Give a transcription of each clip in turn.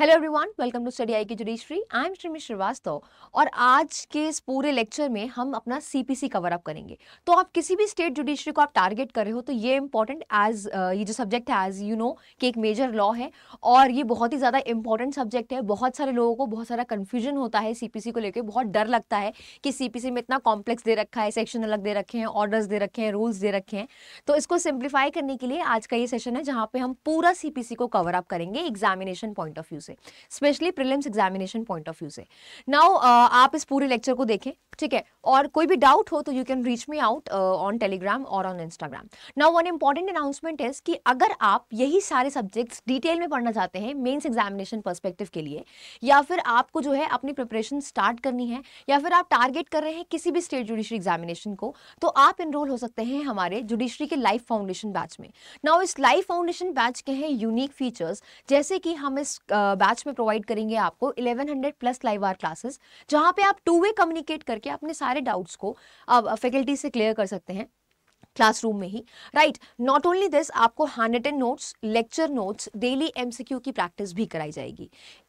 Hello everyone welcome to study I की judiciary I am Shrimi Srivastava और आज के इस पूरे लेक्चर में हम अपना सीपीसी कवर अप करेंगे तो आप किसी भी स्टेट जुडिशरी को आप टारगेट कर रहे हो तो ये इम्पॉर्टेंट एज ये जो सब्जेक्ट है एज यू नो कि एक मेजर लॉ है और ये बहुत ही ज़्यादा इंपॉर्टेंट सब्जेक्ट है बहुत सारे लोगों को बहुत सारा कन्फ्यूजन होता है सी को लेकर बहुत डर लगता है कि सी में इतना कॉम्प्लेक्स दे रखा है सेक्शन अलग दे रखे हैं ऑर्डर्स दे रखे हैं रूल्स दे रखे हैं तो इसको सिंप्लीफाई करने के लिए आज का ये सेशन है जहाँ पर हम पूरा सी को कवर अप करेंगे एग्जामिनेशन पॉइंट ऑफ व्यू से specially prelims examination point of view से नाउ uh, आप इस पूरे लेक्चर को देखें ठीक है और कोई भी डाउट हो तो you can reach me out on Telegram और on Instagram now one important announcement is कि अगर आप यही सारे सब्जेक्ट्स डिटेल में पढ़ना चाहते हैं मेन्स एग्जामिनेशन परस्पेक्टिव के लिए या फिर आपको जो है अपनी प्रिपरेशन स्टार्ट करनी है या फिर आप टारगेट कर रहे हैं किसी भी स्टेट जुडिशरी एग्जामिनेशन को तो आप इनरोल हो सकते हैं हमारे जुडिशरी के लाइफ फाउंडेशन बैच में नाउ इस लाइफ फाउंडेशन बैच के हैं यूनिक फीचर्स जैसे कि हम इस uh, बैच में प्रोवाइड करेंगे आपको 1100 प्लस लाइव आर क्लासेस जहां पे आप टू वे कम्युनिकेट करके अपने सारे डाउट्स को फैकल्टी से क्लियर कर सकते हैं क्लासरूम में ही राइट नॉट ओनली दिस आपको hand written notes lecture notes daily MCQ की प्रैक्टिस भी कराई जाएगी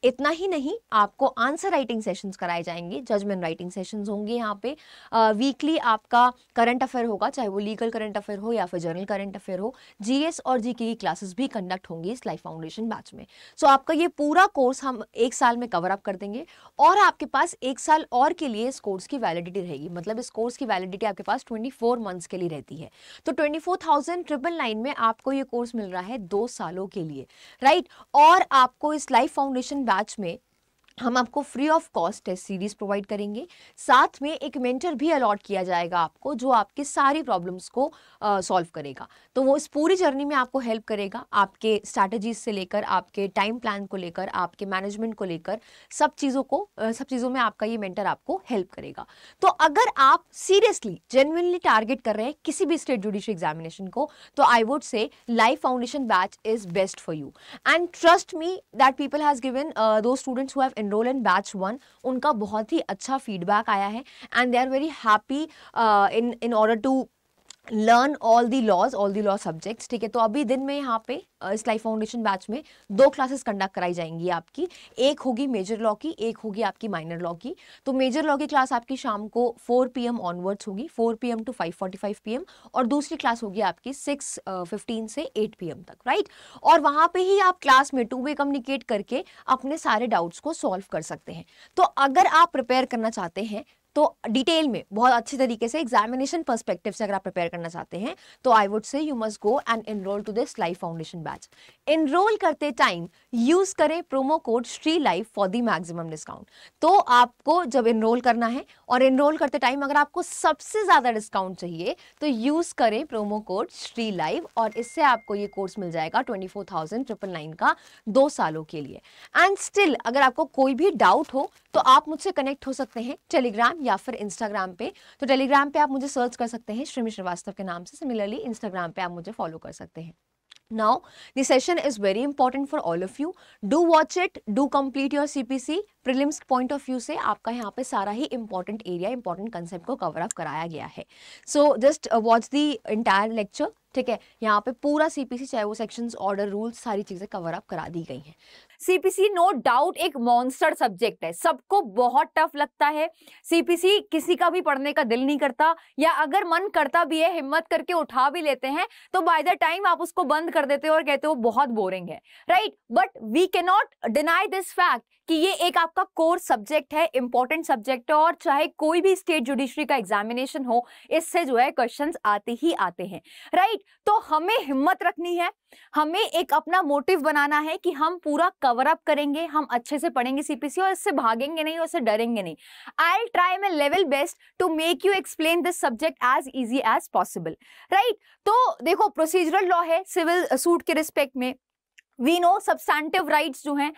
इतना ही नहीं आपको आंसर राइटिंग सेशंस कराए जाएंगे जजमेंट राइटिंग सेशंस होंगे यहाँ पे वीकली uh, आपका करंट अफेयर होगा चाहे वो लीगल करंट अफेयर हो या फिर जर्नल करंट अफेयर हो जीएस और जीके की क्लासेस भी कंडक्ट होंगी इस लाइफ फाउंडेशन बैच में सो so, आपका ये पूरा कोर्स हम एक साल में कवर अप कर देंगे और आपके पास एक साल और के लिए इस कोर्स की वैलिडिटी रहेगी मतलब इस कोर्स की वैलिडिटी आपके पास ट्वेंटी फोर मंथ्स के लिए रहती है तो twenty four thousand triple nine में आपको ये कोर्स मिल रहा है दो सालों के लिए राइट और आपको इस लाइफ फाउंडेशन बैच में हम आपको free of cost test series provide करेंगे साथ में एक मेंटर भी अलॉट किया जाएगा आपको जो आपके सारी प्रॉब्लम्स को सॉल्व करेगा तो वो इस पूरी जर्नी में आपको हेल्प करेगा आपके स्ट्रैटेजीज से लेकर आपके टाइम प्लान को लेकर आपके मैनेजमेंट को लेकर सब चीज़ों को uh, सब चीज़ों में आपका ये मेंटर आपको हेल्प करेगा तो अगर आप सीरियसली जेनविनली टारगेट कर रहे हैं किसी भी स्टेट जुडिशल एग्जामिनेशन को तो I would say life foundation batch is best for you and trust me that people has given though students who enroll in batch one उनका बहुत ही अच्छा फीडबैक आया है and they are very happy in in order to learn all the laws all the law subjects ठीक है तो अभी दिन में यहाँ पे इस लाइफ फाउंडेशन बैच में दो क्लासेस कंडक्ट कराई जाएंगी आपकी एक होगी मेजर लॉ की एक होगी आपकी माइनर लॉ की तो मेजर लॉ की क्लास आपकी शाम को 4 एम ऑनवर्ड्स होगी 4 एम टू 5:45 एम और दूसरी क्लास होगी आपकी 6:15 से 8 एम तक राइट और वहाँ पे ही आप क्लास में टू वे कम्युनिकेट करके अपने सारे डाउट्स को सॉल्व कर सकते हैं तो अगर आप प्रिपेयर करना चाहते हैं तो डिटेल में बहुत अच्छे तरीके से एग्जामिनेशन परस्पेक्टिव से अगर आप प्रिपेयर करना चाहते हैं तो I would say you must go and enrol to this life foundation batch enroll करते टाइम यूज करें promo code Shri life for the maximum discount तो आपको जब एनरोल करना है और एनरोल करते टाइम अगर आपको सबसे ज़्यादा डिस्काउंट चाहिए तो यूज़ करें प्रोमो कोड श्री लाइव और इससे आपको ये कोर्स मिल जाएगा twenty four thousand triple nine का दो सालों के लिए एंड स्टिल अगर आपको कोई भी डाउट हो तो आप मुझसे कनेक्ट हो सकते हैं टेलीग्राम या फिर इंस्टाग्राम पे तो टेलीग्राम पे आप मुझे सर्च कर सकते हैं श्रीमी श्रीवास्तव के नाम से सिमिलरली इंस्टाग्राम पे आप मुझे फॉलो कर सकते हैं now this session is very important for all of you do watch it do it your C P C prelims point of view से आपका यहाँ पे सारा ही इंपॉर्टेंट एरिया इंपॉर्टेंट कंसेप्ट को कवर अप कराया गया है so just watch the entire lecture ठीक है यहाँ पे पूरा सीपीसी चाहे वो सेक्शंस ऑर्डर रूल्स सारी चीजें कवर अप करा दी गई हैं सीपीसी नो डाउट एक मॉन्स्टर सब्जेक्ट है सबको बहुत टफ लगता है सीपीसी किसी का भी पढ़ने का दिल नहीं करता या अगर मन करता भी है हिम्मत करके उठा भी लेते हैं तो बाय द टाइम आप उसको बंद कर देते हो और कहते हो बहुत बोरिंग है right but we cannot deny this fact कि ये एक आपका कोर सब्जेक्ट है इंपॉर्टेंट सब्जेक्ट है और चाहे कोई भी स्टेट जुडिशरी का एग्जामिनेशन हो इससे जो है क्वेश्चंस आते ही आते हैं राइट तो हमें हिम्मत रखनी है हमें एक अपना मोटिव बनाना है कि हम पूरा कवर अप करेंगे हम अच्छे से पढ़ेंगे सीपीसी और इससे भागेंगे नहीं और इससे डरेंगे नहीं I try my level best to make you explain this subject as easy as possible right तो देखो प्रोसीजरल लॉ है सिविल सूट के रिस्पेक्ट में वी नो सब्सटैंटिव राइट्स जो हैं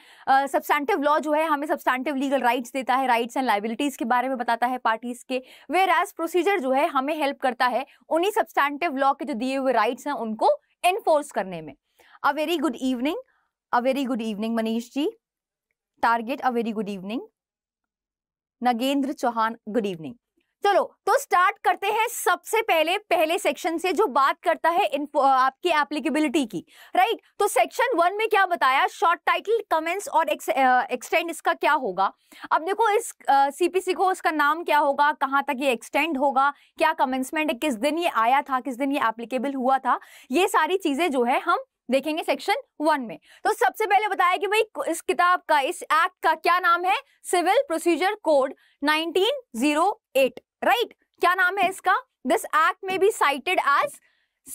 सब्सटैंटिव लॉ जो है हमें सब्सटैंटिव लीगल राइट्स देता है राइट्स एंड लाइबिलिटीज़ के बारे में बताता है पार्टीज़ के वेयर एज प्रोसीजर जो है हमें हेल्प करता है उन्हीं सब्सटैंटिव लॉ के जो दिए हुए राइट्स हैं उनको इन्फोर्स करने में a very good evening a very good evening Manish ji target a very good evening Nagendra Chauhan good evening चलो तो स्टार्ट करते हैं सबसे पहले पहले सेक्शन से जो बात करता है आपकी एप्लीकेबिलिटी की राइट तो सेक्शन वन में क्या बताया शॉर्ट टाइटल कमेंट्स और एक्सटेंड इसका क्या होगा अब देखो इस सीपीसी को इसका नाम क्या होगा कहाँ तक ये एक्सटेंड होगा क्या कमेंसमेंट किस दिन ये आया था किस दिन ये एप्लीकेबल हुआ था ये सारी चीजें जो है हम देखेंगे सेक्शन वन में तो सबसे पहले बताया कि भाई इस किताब का इस एक्ट का क्या नाम है civil procedure code 1908 right right? क्या नाम है इसका this act may be cited as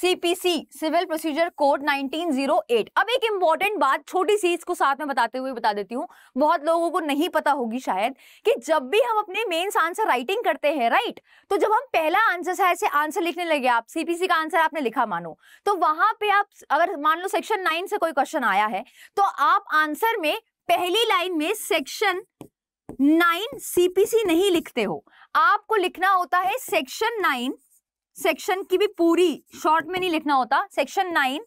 CPC civil procedure code 1908 अब एक इंपॉर्टेंट बात छोटी सी इसको साथ में बताते हुए बता देती हूँ बहुत लोगों को नहीं पता होगी शायद कि जब भी हम अपने मेंस आंसर राइटिंग करते हैं राइट तो जब हम पहला आंसर है ऐसे आंसर लिखने लगे आप सीपीसी का आंसर आपने लिखा मानो तो वहां पे आप अगर मान लो सेक्शन नाइन से कोई क्वेश्चन आया है तो आप आंसर में पहली लाइन में सेक्शन नाइन सीपीसी नहीं लिखते हो आपको लिखना होता है सेक्शन नाइन सेक्शन की भी पूरी शॉर्ट में नहीं लिखना होता section nine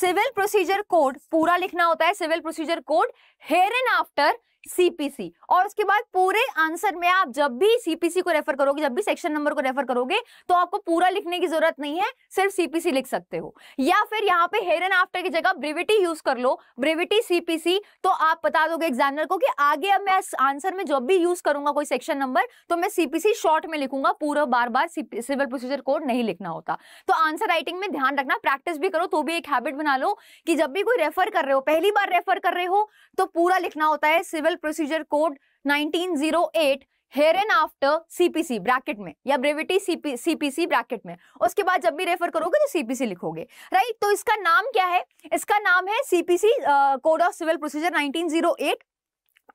civil procedure code पूरा लिखना होता है civil procedure code here and after CPC और उसके बाद पूरे आंसर में आप जब भी सीपीसी को रेफर करोगे जब भी सेक्शन नंबर को रेफर करोगे तो आपको पूरा लिखने की जरूरत नहीं है सिर्फ सीपीसी लिख सकते हो या फिर यहाँ पे हेर एंड आफ्टर की जगह ब्रिविटी यूज कर लो ब्रिविटी सीपीसी तो आप बता दोगे एग्जामिनर को कि आगे अब मैं आंसर में जब भी यूज करूंगा कोई सेक्शन नंबर तो मैं सीपीसी शॉर्ट में लिखूंगा पूरा बार बार सिविल प्रोसीजर कोड नहीं लिखना होता तो आंसर राइटिंग में ध्यान रखना प्रैक्टिस भी करो तो भी एक हैबिट बना लो कि जब भी कोई रेफर कर रहे हो पहली बार रेफर कर रहे हो तो पूरा लिखना होता है civil criminal procedure code 1908 zero here and after CPC bracket में या ब्रेविटी सीपीसी ब्रैकेट में उसके बाद जब भी रेफर करोगे तो सीपीसी लिखोगे राइट तो इसका नाम क्या है इसका नाम है CPC code of civil procedure 1908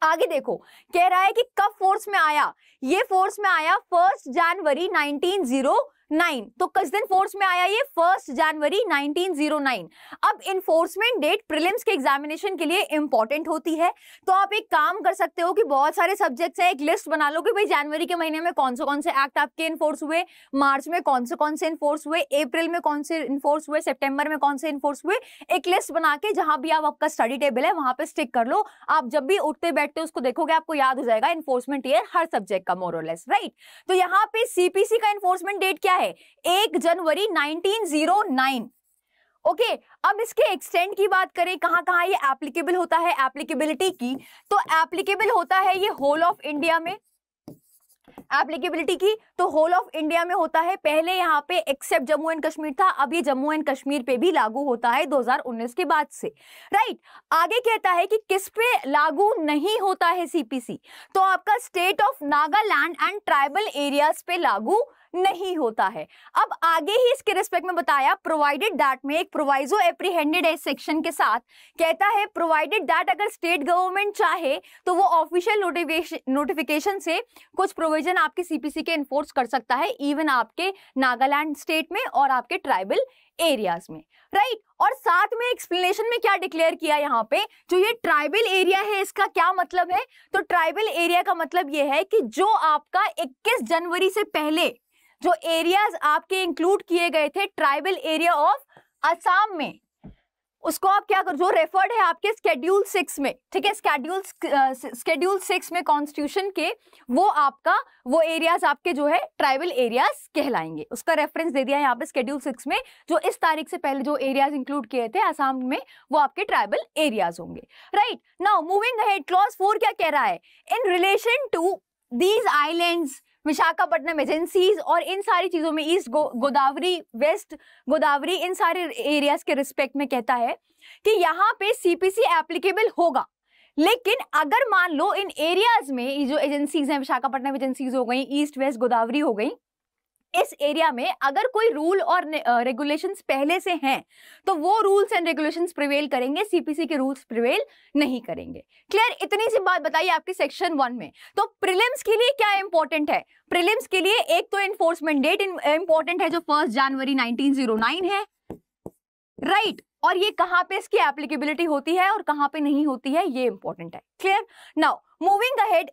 आगे देखो कह रहा है कि कब फोर्स में आया ये फोर्स में आया फर्स्ट जनवरी 1908 नाइन तो किस दिन फोर्स में आया ये फर्स्ट जनवरी 1909 अब इन्फोर्समेंट डेट प्रिलिम्स के एग्जामिनेशन के लिए इंपॉर्टेंट होती है तो आप एक काम कर सकते हो कि बहुत सारे सब्जेक्ट्स हैं एक लिस्ट बना लो कि भाई जनवरी के महीने में कौन से कौन से एक्ट आपके इन्फोर्स हुए मार्च में कौन से कौन से इन्फोर्स हुए अप्रैल में कौन से इन्फोर्स हुए सेप्टेम्बर में कौन से इन्फोर्स हुए एक लिस्ट बना के जहां भी आप आपका स्टडी टेबल है वहां पर स्टिक कर लो आप जब भी उठते बैठते उसको देखोगे आपको याद हो जाएगा इन्फोर्समेंट ईयर हर सब्जेक्ट का मोरलेस राइट तो यहाँ पे सीपीसी का इन्फोर्समेंट डेट क्या है एक जनवरी 1909 ओके okay, अब इसके एक्सटेंड की बात करें कहां कहां ये एप्लीकेबल होता है एप्लीकेबिलिटी की तो एप्लीकेबल होता है ये होल ऑफ इंडिया में एप्लीकेबिलिटी की तो होल ऑफ इंडिया में होता है पहले यहाँ पे एक्सेप्ट जम्मू एंड कश्मीर था अब ये जम्मू एंड कश्मीर पे भी लागू होता है 2019 के बाद से राइट right, आगे कहता है कि किस पे लागू नहीं होता है सीपीसी तो आपका state of Nagaland and tribal areas पे लागू नहीं होता है अब आगे ही इसके रिस्पेक्ट में बताया प्रोवाइडेड दैट में एक प्रोवाइजो एप्रीहेंडेड है सेक्शन के साथ कहता है प्रोवाइडेड दैट अगर स्टेट गवर्नमेंट चाहे तो वो ऑफिशियल नोटिफिकेशन से कुछ प्रोविजन आपके सीपीसी के इन्फोर्स कर सकता है इवन आपके नागालैंड स्टेट में और आपके ट्राइबल एरियाज में राइट right? और साथ में एक्सप्लेनेशन में क्या डिक्लेयर किया यहाँ पे जो ये ट्राइबल एरिया है इसका क्या मतलब है तो ट्राइबल एरिया का मतलब ये है कि जो आपका 21 जनवरी से पहले जो एरियाज आपके इंक्लूड किए गए थे ट्राइबल एरिया ऑफ असम में उसको आप क्या करो जो रेफर्ड है आपके स्केड्यूल सिक्स में ठीक है स्केड्यूल स्केड्यूल सिक्स में कॉन्स्टिट्यूशन के वो आपका वो एरियाज आपके जो है ट्राइबल एरियाज कहलाएंगे उसका रेफरेंस दे दिया यहाँ पे स्केड्यूल सिक्स में जो इस तारीख से पहले जो एरियाज इंक्लूड किए थे आसाम में वो आपके ट्राइबल एरियाज होंगे right now moving head clause four क्या कह रहा है in relation to these island Visakhapatnam agencies और इन सारी चीज़ों में ईस्ट गो, गोदावरी वेस्ट गोदावरी इन सारे एरियाज के रिस्पेक्ट में कहता है कि यहाँ पे सीपीसी एप्लीकेबल होगा लेकिन अगर मान लो इन एरियाज में जो एजेंसीज हैं विशाखापट्टनम एजेंसीज हो गई ईस्ट वेस्ट गोदावरी हो गई इस एरिया में अगर कोई रूल और रेगुलेशंस पहले से हैं तो वो रूल्स एंड रेगुलेशंस प्रिवेल करेंगे सीपीसी के रूल्स प्रिवेल नहीं करेंगे क्लियर इतनी सी बात बताइए आपके सेक्शन वन में तो प्रिलिम्स के लिए क्या इंपॉर्टेंट है प्रिलिम्स के लिए एक तो एनफोर्समेंट डेट इंपॉर्टेंट है जो फर्स्ट जनवरी नाइनटीन है राइट right. और ये कहां पे इसकी एप्लीकेबिलिटी होती है और कहां पे नहीं होती है ये इंपॉर्टेंट है clear now moving ahead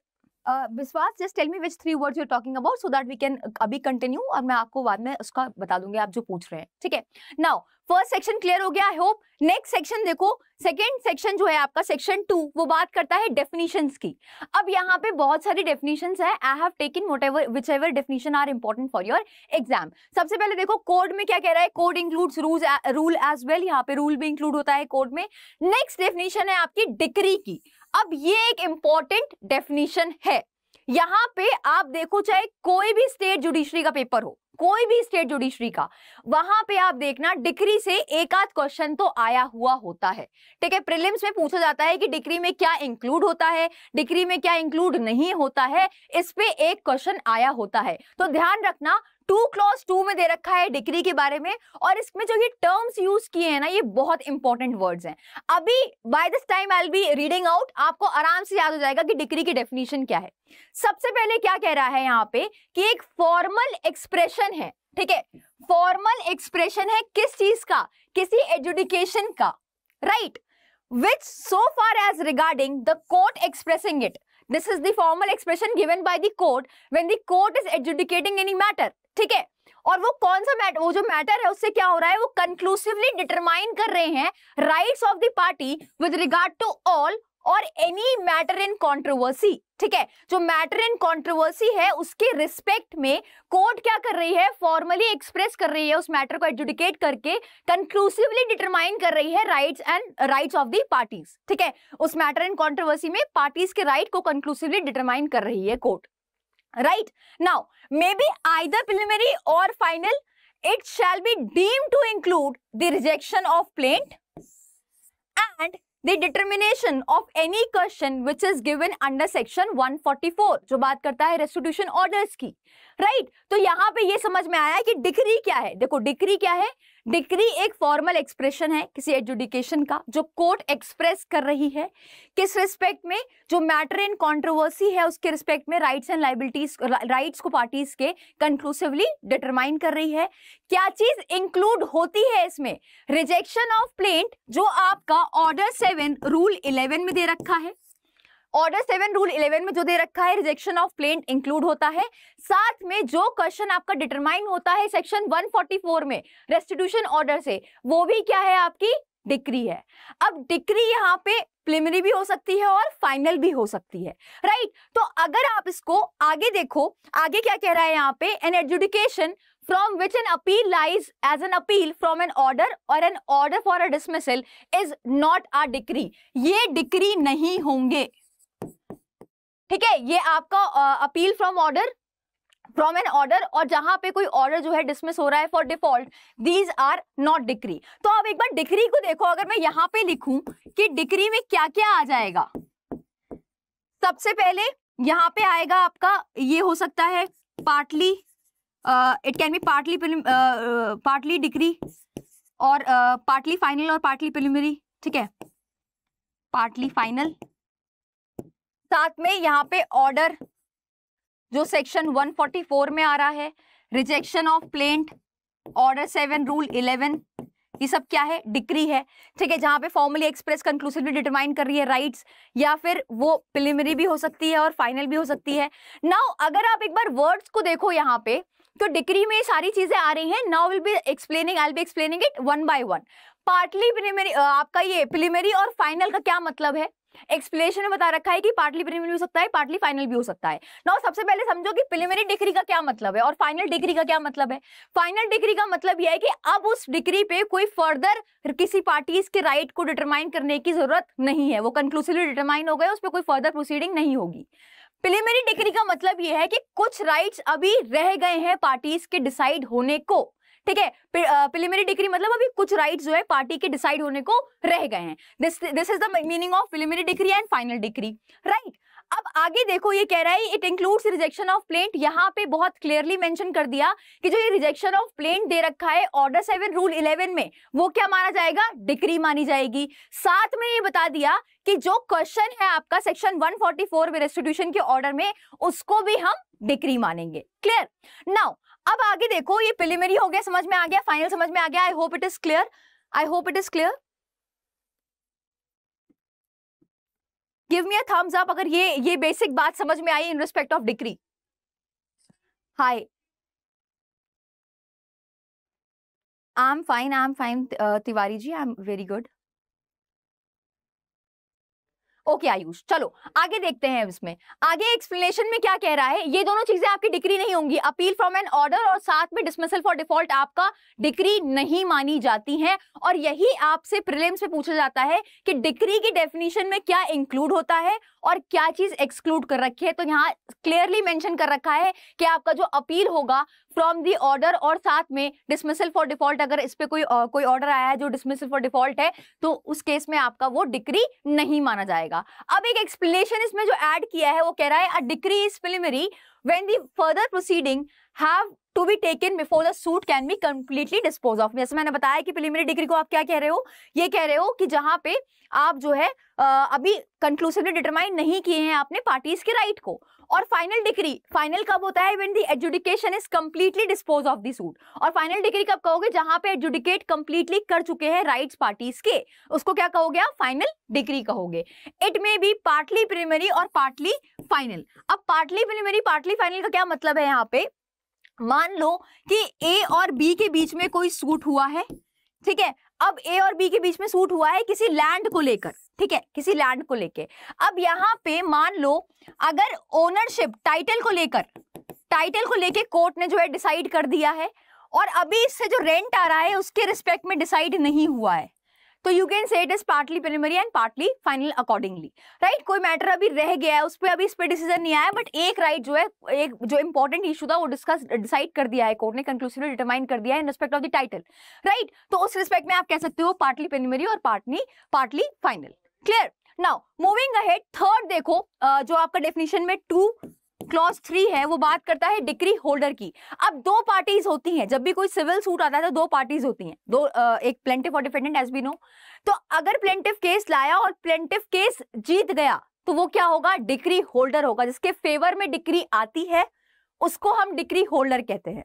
Vishwas just tell me which three words you're talking about so that we can अभी कंटिन्यू और मैं आपको बाद में उसका बता दूंगी आप जो पूछ रहे हैं ठीक है नाउ फर्स्ट सेक्शन क्लियर हो गया आई होप नेक्स्ट सेक्शन देखो सेकेंड सेक्शन जो है आपका सेक्शन टू वो बात करता है डेफिनेशन की अब यहाँ पे बहुत सारी डेफिनेशन है I have taken whatever whichever definition are important for your exam सबसे पहले देखो कोड में क्या कह रहा है code includes rule rule as well यहाँ पे रूल भी इंक्लूड होता है कोड में नेक्स्ट डेफिनेशन है आपकी डिग्री की अब ये एक इंपॉर्टेंट डेफिनेशन है यहां पे आप देखो चाहे कोई भी स्टेट जुडिशरी का पेपर हो कोई भी स्टेट जुडिशरी का वहां पे आप देखना डिक्री से एक आध क्वेश्चन तो आया हुआ होता है ठीक है प्रिलिम्स में पूछा जाता है कि डिक्री में क्या इंक्लूड होता है डिक्री में क्या इंक्लूड नहीं होता है इस पे एक क्वेश्चन आया होता है तो ध्यान रखना टू क्लॉज टू में दे रखा है डिग्री के बारे में और इसमें जो ये टर्म्स यूज किए हैं ना ये बहुत इंपॉर्टेंट वर्ड्स हैं अभी by this time I be reading out आपको आराम से याद हो जाएगा कि डिग्री की डेफिनेशन क्या है सबसे पहले क्या कह रहा है यहाँ पे कि एक फॉर्मल एक्सप्रेशन है ठीक है फॉर्मल एक्सप्रेशन है किस चीज का किसी एजुडिकेशन का right which so far as regarding the court expressing it this is the formal expression given by the court when the court is adjudicating any matter ठीक है और वो कौन सा मैटर वो जो मैटर है उससे क्या हो रहा है वो कंक्लूसिवली डिटरमाइन कर रहे हैं rights of the party with regard to all और एनी मैटर इन कंट्रोवर्सी ठीक है जो मैटर इन कंट्रोवर्सी है उसके रिस्पेक्ट में कोर्ट क्या कर रही है फॉर्मली एक्सप्रेस कर रही है उस मैटर को एडजुडिकेट करके कंक्लूसिवली डिटरमाइन कर रही है rights and rights of the parties ठीक है उस मैटर इन कंट्रोवर्सी में पार्टीज के राइट को कंक्लूसिवली डिटरमाइन कर रही है court right now maybe either preliminary or final it shall be deemed to include the rejection of plaint and the determination of any question which is given under section 144 जो बात करता है restitution orders की right तो यहाँ पे ये समझ में आया कि decree क्या है देखो decree क्या है डिग्री एक फॉर्मल एक्सप्रेशन है किसी एजुडिकेशन का जो कोर्ट एक्सप्रेस कर रही है किस रिस्पेक्ट में जो मैटर इन कॉन्ट्रोवर्सी है उसके रिस्पेक्ट में राइट्स एंड लाइबिलिटीज राइट्स को पार्टीज के कंक्लूसिवली डिटरमाइन कर रही है क्या चीज इंक्लूड होती है इसमें रिजेक्शन ऑफ प्लेंट जो आपका ऑर्डर सेवन रूल इलेवन में दे रखा है ऑर्डर सेवन रूल इलेवन में जो दे रखा है रिजेक्शन ऑफ प्लेन इंक्लूड होता है साथ में जो क्वेश्चन आपका डिटरमाइन होता है सेक्शन 144 में रेस्टिट्यूशन ऑर्डर से वो भी क्या है आपकी डिक्री है अब डिक्री यहाँ पे प्रिलिमिनरी भी हो सकती है और फाइनल भी हो सकती है राइट तो अगर आप इसको आगे देखो आगे क्या कह रहा है यहाँ पे an adjudication from which an appeal lies as an appeal from an order और an order for a dismissal is not a decree ये डिक्री नहीं होंगे ठीक है ये आपका appeal from order from an order और जहां पे कोई ऑर्डर जो है डिसमिस हो रहा है for default these are not decree तो अब एक बार डिक्री को देखो अगर मैं यहां पे लिखूं कि डिक्री में क्या क्या आ जाएगा सबसे पहले यहाँ पे आएगा आपका ये हो सकता है partly it can be partly partly decree और पार्टली फाइनल और पार्टली प्रिलिमिनरी ठीक है पार्टली फाइनल साथ में यहाँ पे ऑर्डर जो सेक्शन 144 में आ रहा है rejection of plaint order seven rule eleven ये सब क्या है डिक्री है ठीक है जहाँ पे फॉर्मली एक्सप्रेस कंक्लूसिवली डिटरमाइन कर रही है राइट्स या फिर वो प्रिलिमिनरी भी हो सकती है और फाइनल भी हो सकती है नाउ अगर आप एक बार वर्ड्स को देखो यहाँ पे तो डिक्री में सारी चीजें आ रही हैं now will be explaining I be explaining it one by one partly preliminary आपका ये प्रिलिमिनरी और फाइनल का क्या मतलब है एक्सप्लेनेशन में बता रखा है कि पार्टली प्रीलिमिनरी हो सकता है पार्टली फाइनल भी हो सकता है नाउ सबसे पहले समझो कि प्रीलिमिनरी डिग्री का क्या मतलब है और फाइनल डिग्री का क्या मतलब है फाइनल डिग्री का मतलब यह है कि अब उस डिग्री पे कोई फर्दर किसी पार्टी के राइट को डिटरमाइन करने की जरूरत नहीं है वो कंक्लूसिवली डिटरमाइन हो गए उस पर कोई फर्दर प्रोसीडिंग नहीं होगी प्रिलिमिनरी डिग्री का मतलब यह है कि कुछ राइट्स अभी रह गए हैं पार्टीज के डिसाइड होने को ठीक है प्रिलिमिनरी डिग्री मतलब अभी कुछ राइट जो है पार्टी के डिसाइड होने को रह गए हैं this is the meaning of preliminary degree and final degree right अब आगे देखो ये कह रहा है it includes rejection of plaint यहाँ पे बहुत क्लियरली मेंशन कर दिया कि जो ये रिजेक्शन ऑफ प्लेंट दे रखा है ऑर्डर सेवन रूल इलेवन में वो क्या माना जाएगा डिक्री मानी जाएगी साथ में ये बता दिया कि जो क्वेश्चन है आपका सेक्शन 144 फोर्टी रेस्टिट्यूशन के ऑर्डर में उसको भी हम डिक्री मानेंगे क्लियर नाउ अब आगे देखो ये प्रिलिमिनरी हो गया समझ में आ गया फाइनल समझ में आ गया I hope it is clear I hope it is clear give me a thumbs up अगर ये ये बेसिक बात समझ में आई in respect of degree hi I am fine I am fine Tiwari ji I am very good okay Ayush चलो आगे देखते हैं इसमें आगे एक्सप्लेनेशन में क्या कह रहा है ये दोनों चीजें आपकी डिक्री नहीं होंगी अपील फ्रॉम एन ऑर्डर और साथ में डिसमिसल फॉर डिफॉल्ट आपका डिक्री नहीं मानी जाती है और यही आपसे प्रिलिम्स में पूछा जाता है कि डिक्री की डेफिनेशन में क्या इंक्लूड होता है और क्या चीज एक्सक्लूड कर रखी है तो यहाँ क्लियरली मेंशन कर रखा है कि आपका जो अपील होगा फ्रॉम दी ऑर्डर और साथ में डिसमिसल फॉर डिफॉल्ट अगर इस पर कोई uh, कोई ऑर्डर आया है जो डिसमिसल फॉर डिफॉल्ट है तो उस केस में आपका वो डिक्री नहीं माना जाएगा अब एक एक्सप्लेनेशन इसमें जो एड किया है वो कह रहा है a decree is preliminary when the further proceeding have to be taken before the suit can be completely dispose of जैसे मैंने बताया कि प्रिलिमिनरी डिग्री को आप क्या कह रहे हो ये कह रहे हो कि जहाँ पे आप जो है अभी कंक्लूसिवली डिटरमाइन नहीं किए हैं आपने पार्टीज के राइट को और फाइनल डिग्री फाइनल कब होता है when the adjudication is completely dispose of the suit और फाइनल डिग्री कब कहोगे जहां पे एजुडिकेट कम्प्लीटली कर चुके हैं राइट्स पार्टीज के उसको क्या कहोगे आप फाइनल डिग्री कहोगे it may be partly preliminary और पार्टली फाइनल अब पार्टली प्रिलिमिनरी पार्टली फाइनल का क्या मतलब है यहाँ पे मान लो कि ए और बी के बीच में कोई सूट हुआ है ठीक है अब ए और बी के बीच में सूट हुआ है किसी लैंड को लेकर ठीक है किसी लैंड को लेके अब यहाँ पे मान लो अगर ओनरशिप टाइटल को लेकर टाइटल को लेके कोर्ट ने जो है डिसाइड कर दिया है और अभी इससे जो रेंट आ रहा है उसके रिस्पेक्ट में डिसाइड नहीं हुआ है तो you can say it is partly preliminary and partly final accordingly right कोई मैटर अभी रह गया है उस पर अभी इस पर डिसीजन नहीं आया बट एक राइट right जो है एक जो इंपॉर्टेंट इशू था वो डिस्कस डिसाइड कर दिया है कोर्ट ने कंक्लूसिवली डिटरमाइन कर दिया है in respect of the title right तो उस रिस्पेक्ट में आप कह सकते हो पार्टली प्रिलिमरी और partly partly final clear now moving ahead third देखो जो आपका डेफिनेशन में टू क्लॉज थ्री है वो बात करता है डिग्री होल्डर की अब दो पार्टीज होती हैं जब भी कोई सिविल सूट आता है तो दो पार्टीज होती हैं दो एक प्लेंटिव और डिफेंडेंट एज बी नो तो अगर प्लेंटिव केस लाया और प्लेंटिव केस जीत गया तो वो क्या होगा डिग्री होल्डर होगा जिसके फेवर में डिग्री आती है उसको हम डिग्री होल्डर कहते हैं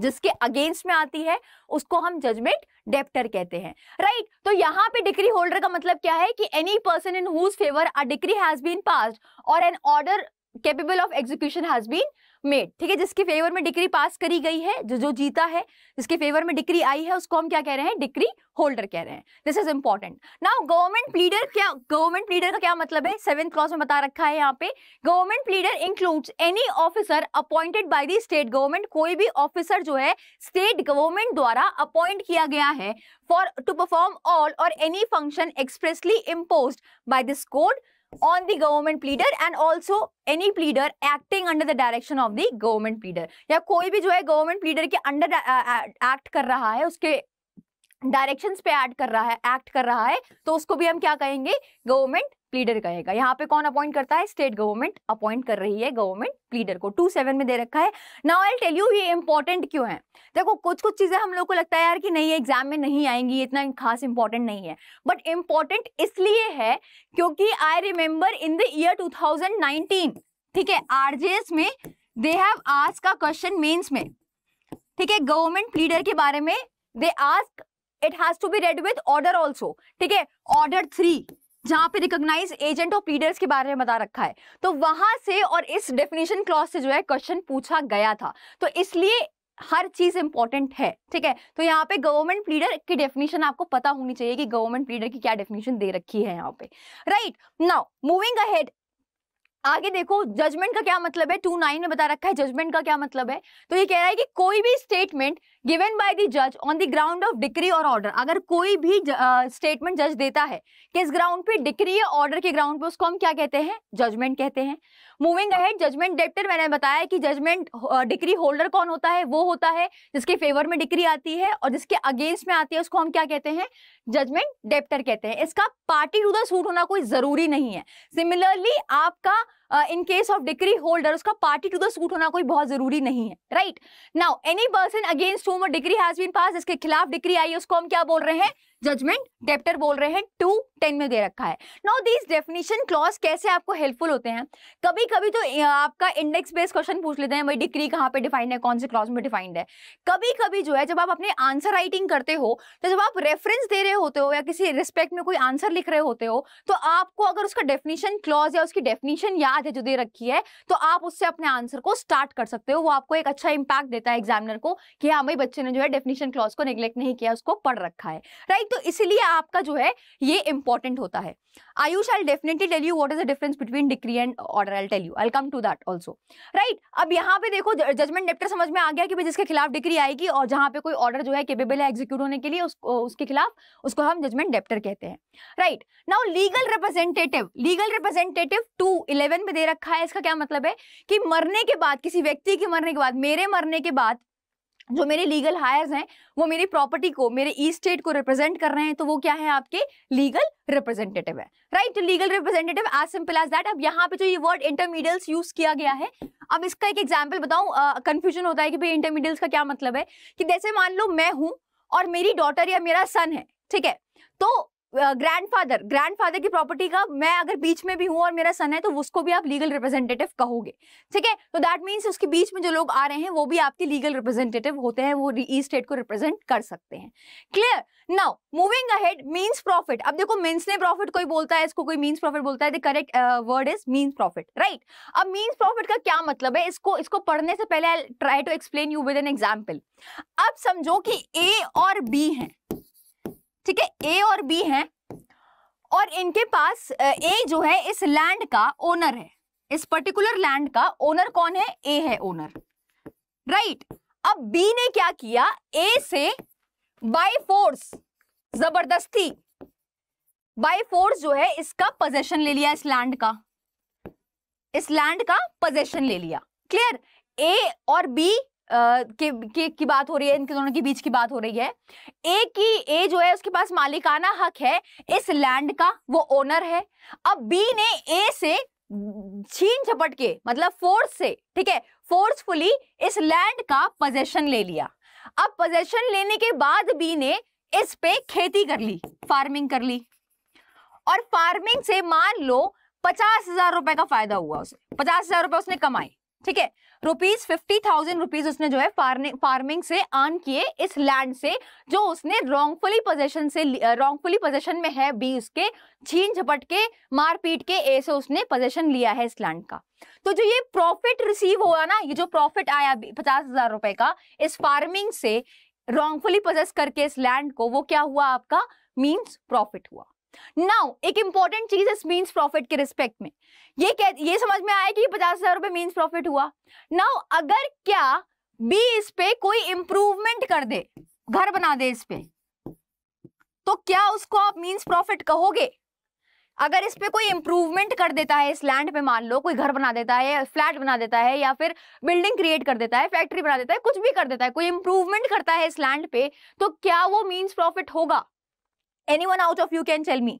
जिसके अगेंस्ट में आती है उसको हम जजमेंट डेप्टर कहते हैं राइट right? तो यहाँ पे डिग्री होल्डर का मतलब क्या है कि any person in whose favour a decree has been passed or an order capable of execution has been made ठीक है जिसके फेवर में डिग्री पास करी गई है जो जो जीता है जिसके फेवर में डिग्री आई है उसको हम क्या कह रहे हैं डिग्री होल्डर कह रहे हैं this is important now government pleader क्या गवर्नमेंट लीडर का क्या मतलब है सेवेंथ क्लॉज में बता रखा है यहाँ पे government pleader includes any officer appointed by the state government कोई भी ऑफिसर जो है स्टेट गवर्नमेंट द्वारा अपॉइंट किया गया है फॉर टू परफॉर्म ऑल और any function expressly impose by this code on the government pleader and also any pleader acting under the direction of the government pleader या कोई भी जो है government pleader के under act कर रहा है उसके डायरेक्शंस पे ऐड कर रहा है एक्ट कर रहा है तो उसको भी हम क्या कहेंगे गवर्नमेंट प्लीडर कहेगा यहाँ पे कौन अपॉइंट करता है स्टेट गवर्नमेंट अपॉइंट कर रही है गवर्नमेंट प्लीडर को टू सेवन में दे रखा है नाउ आई टेल यू ये इंपॉर्टेंट क्यों है देखो कुछ कुछ चीजें हम लोग को लगता है यार कि नहीं एग्जाम में नहीं आएंगी इतना खास इंपॉर्टेंट नहीं है बट इंपॉर्टेंट इसलिए है क्योंकि I remember in the year two ठीक है आरजेएस में दे हैव आज का क्वेश्चन मेन्स में ठीक है गवर्नमेंट प्लीडर के बारे में they ask it has to be read with order also ठीक है ऑर्डर थ्री जहां पे रिकॉग्नाइज एजेंट ऑफ लीडर्स के बारे में बता रखा है तो वहां से और इस डेफिनेशन क्लॉज से जो है क्वेश्चन पूछा गया था तो इसलिए हर चीज इंपॉर्टेंट है ठीक है तो यहाँ पे गवर्नमेंट लीडर की डेफिनेशन आपको पता होनी चाहिए कि गवर्नमेंट लीडर की क्या डेफिनेशन दे रखी है यहाँ पे राइट नाउ मूविंग अहेड आगे देखो जजमेंट का क्या मतलब है टू नाइन में बता रखा है जजमेंट का क्या मतलब है तो ये कह रहा है कि कोई भी स्टेटमेंट गिवन बाय द जज on the ground of decree और ऑर्डर अगर कोई भी स्टेटमेंट जज देता है किस ग्राउंड पे डिक्री या ऑर्डर के ग्राउंड पे उसको हम क्या कहते हैं जजमेंट कहते हैं मूविंग अहेड जजमेंट डेप्टर मैंने बताया कि जजमेंट डिक्री होल्डर कौन होता है वो होता है जिसके फेवर में डिक्री आती है और जिसके अगेंस्ट में आती है उसको हम क्या कहते हैं जजमेंट डेप्टर कहते हैं इसका पार्टी टू द सूट होना कोई जरूरी नहीं है सिमिलरली आपका in case of decree holder उसका पार्टी टू द सूट होना कोई बहुत जरूरी नहीं है right now any person against whom decree has been pass इसके खिलाफ डिग्री आई है उसको हम क्या बोल रहे हैं जजमेंट डेप्टर बोल रहे हैं टू टेन में दे रखा है नाउ दिस डेफिनेशन क्लॉज कैसे आपको हेल्पफुल होते हैं कभी कभी तो आपका इंडेक्स बेस्ड क्वेश्चन पूछ लेते हैं भाई डिग्री कहाँ पे डिफाइंड है कौन से क्लॉज में डिफाइंड है कभी कभी जो है जब आप अपने आंसर राइटिंग करते हो तो जब आप रेफरेंस दे रहे होते हो या किसी रिस्पेक्ट में कोई आंसर लिख रहे होते हो तो आपको अगर उसका डेफिनेशन क्लॉज या उसकी डेफिनेशन याद है जो दे रखी है तो आप उससे अपने आंसर को स्टार्ट कर सकते हो वो आपको एक अच्छा इंपैक्ट देता है एग्जामिनर को कि हाँ भाई बच्चे ने जो है डेफिनेशन क्लॉज को निग्लेक्ट नहीं किया उसको पढ़ रखा है राइट तो इसीलिए आपका जो है ये इंपॉर्टेंट होता है I shall definitely tell you what is the difference between decree and order I tell you I come to that also right अब यहाँ पे देखो जजमेंट डेप्टर समझ में आ गया कि जिसके खिलाफ डिक्री आएगी और जहां पे कोई ऑर्डर जो है केपेबल है एग्जीक्यूट होने के लिए उस, उसके खिलाफ उसको हम जजमेंट डेप्टर कहते हैं right now legal representative legal representative two eleven में दे रखा है इसका क्या मतलब है कि मरने के बाद किसी व्यक्ति के मरने के बाद मेरे मरने के बाद जो मेरे लीगल हायर्स हैं वो मेरी प्रॉपर्टी को मेरे ई स्टेट को रिप्रेजेंट कर रहे हैं तो वो क्या है आपके लीगल रिप्रेजेंटेटिव है right legal representative as simple as that अब यहाँ पे जो ये वर्ड इंटरमीडियल्स यूज किया गया है अब इसका एक एग्जाम्पल बताऊँ कंफ्यूजन uh, होता है कि भाई इंटरमीडियल्स का क्या मतलब है कि जैसे मान लो मैं हूँ और मेरी डॉटर या मेरा सन है ठीक है तो ग्रैंडफादर ग्रैंडफादर की प्रॉपर्टी का मैं अगर बीच में भी हूँ और मेरा सन है तो उसको भी आप लीगल रिप्रेजेंटेटिव कहोगे ठीक है तो दैट मीन्स उसके बीच में जो लोग आ रहे हैं वो भी आपके लीगल रिप्रेजेंटेटिव होते हैं वो ई स्टेट को रिप्रेजेंट कर सकते हैं clear now moving ahead means profit अब देखो मीन्स ने प्रॉफिट कोई बोलता है इसको कोई मीन्स प्रॉफिट बोलता है the correct word is means profit right अब मीन्स प्रॉफिट का क्या मतलब है इसको इसको पढ़ने से पहले I try to explain you with an example अब समझो कि ए और बी हैं ठीक है ए और बी हैं और इनके पास ए जो है इस लैंड का ओनर है इस पर्टिकुलर लैंड का ओनर कौन है ए है ओनर राइट right. अब बी ने क्या किया ए से बाय फोर्स जबरदस्ती बाय फोर्स जो है इसका पोजेशन ले लिया इस लैंड का इस लैंड का पोजेशन ले लिया क्लियर ए और बी के, के की बात हो रही है इनके दोनों के बीच की बात हो रही है ए की ए जो है उसके पास मालिकाना हक है इस लैंड का वो ओनर है अब बी ने ए से छीन झपट के मतलब फोर्स से ठीक है फोर्सफुली इस लैंड का पोजेशन ले लिया अब पोजेशन लेने के बाद बी ने इस पे खेती कर ली फार्मिंग कर ली और फार्मिंग से मान लो पचास हजार रुपए का फायदा हुआ उसे पचास हजार रुपए उसने कमाए ठीक है रुपीज फिफ्टी थाउजेंड रुपीज उसने जो है फार्मिंग से अर्न किए इस लैंड से जो उसने रॉन्गफुली पोजेशन से रॉन्गफुली पोजेशन में है बी उसके छीन झपट के मारपीट के ए से उसने पोजेशन लिया है इस लैंड का तो जो ये प्रॉफिट रिसीव हुआ ना ये जो प्रॉफिट आया पचास हजार रुपए का इस फार्मिंग से रॉन्गफुली पोजेस करके इस लैंड को वो क्या हुआ आपका मीन्स प्रॉफिट हुआ नाउ एक इंपॉर्टेंट चीज इस मीन्स प्रॉफिट के रिस्पेक्ट में ये कह ये समझ में आया कि पचास हजार रुपए मीन्स प्रॉफिट हुआ नाउ अगर क्या बी इस पे कोई इंप्रूवमेंट कर दे घर बना दे इस पे तो क्या उसको आप मीन्स प्रॉफिट कहोगे अगर इस पे कोई इंप्रूवमेंट कर देता है इस लैंड पे मान लो कोई घर बना देता है फ्लैट बना देता है या फिर बिल्डिंग क्रिएट कर देता है फैक्ट्री बना देता है कुछ भी कर देता है कोई इंप्रूवमेंट करता है इस लैंड पे तो क्या वो मीन्स प्रॉफिट होगा any one out of you can tell me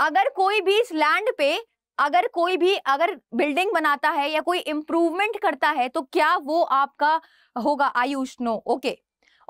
अगर कोई भी इस लैंड पे अगर कोई भी अगर बिल्डिंग बनाता है या कोई इंप्रूवमेंट करता है तो क्या वो आपका होगा Ayush no okay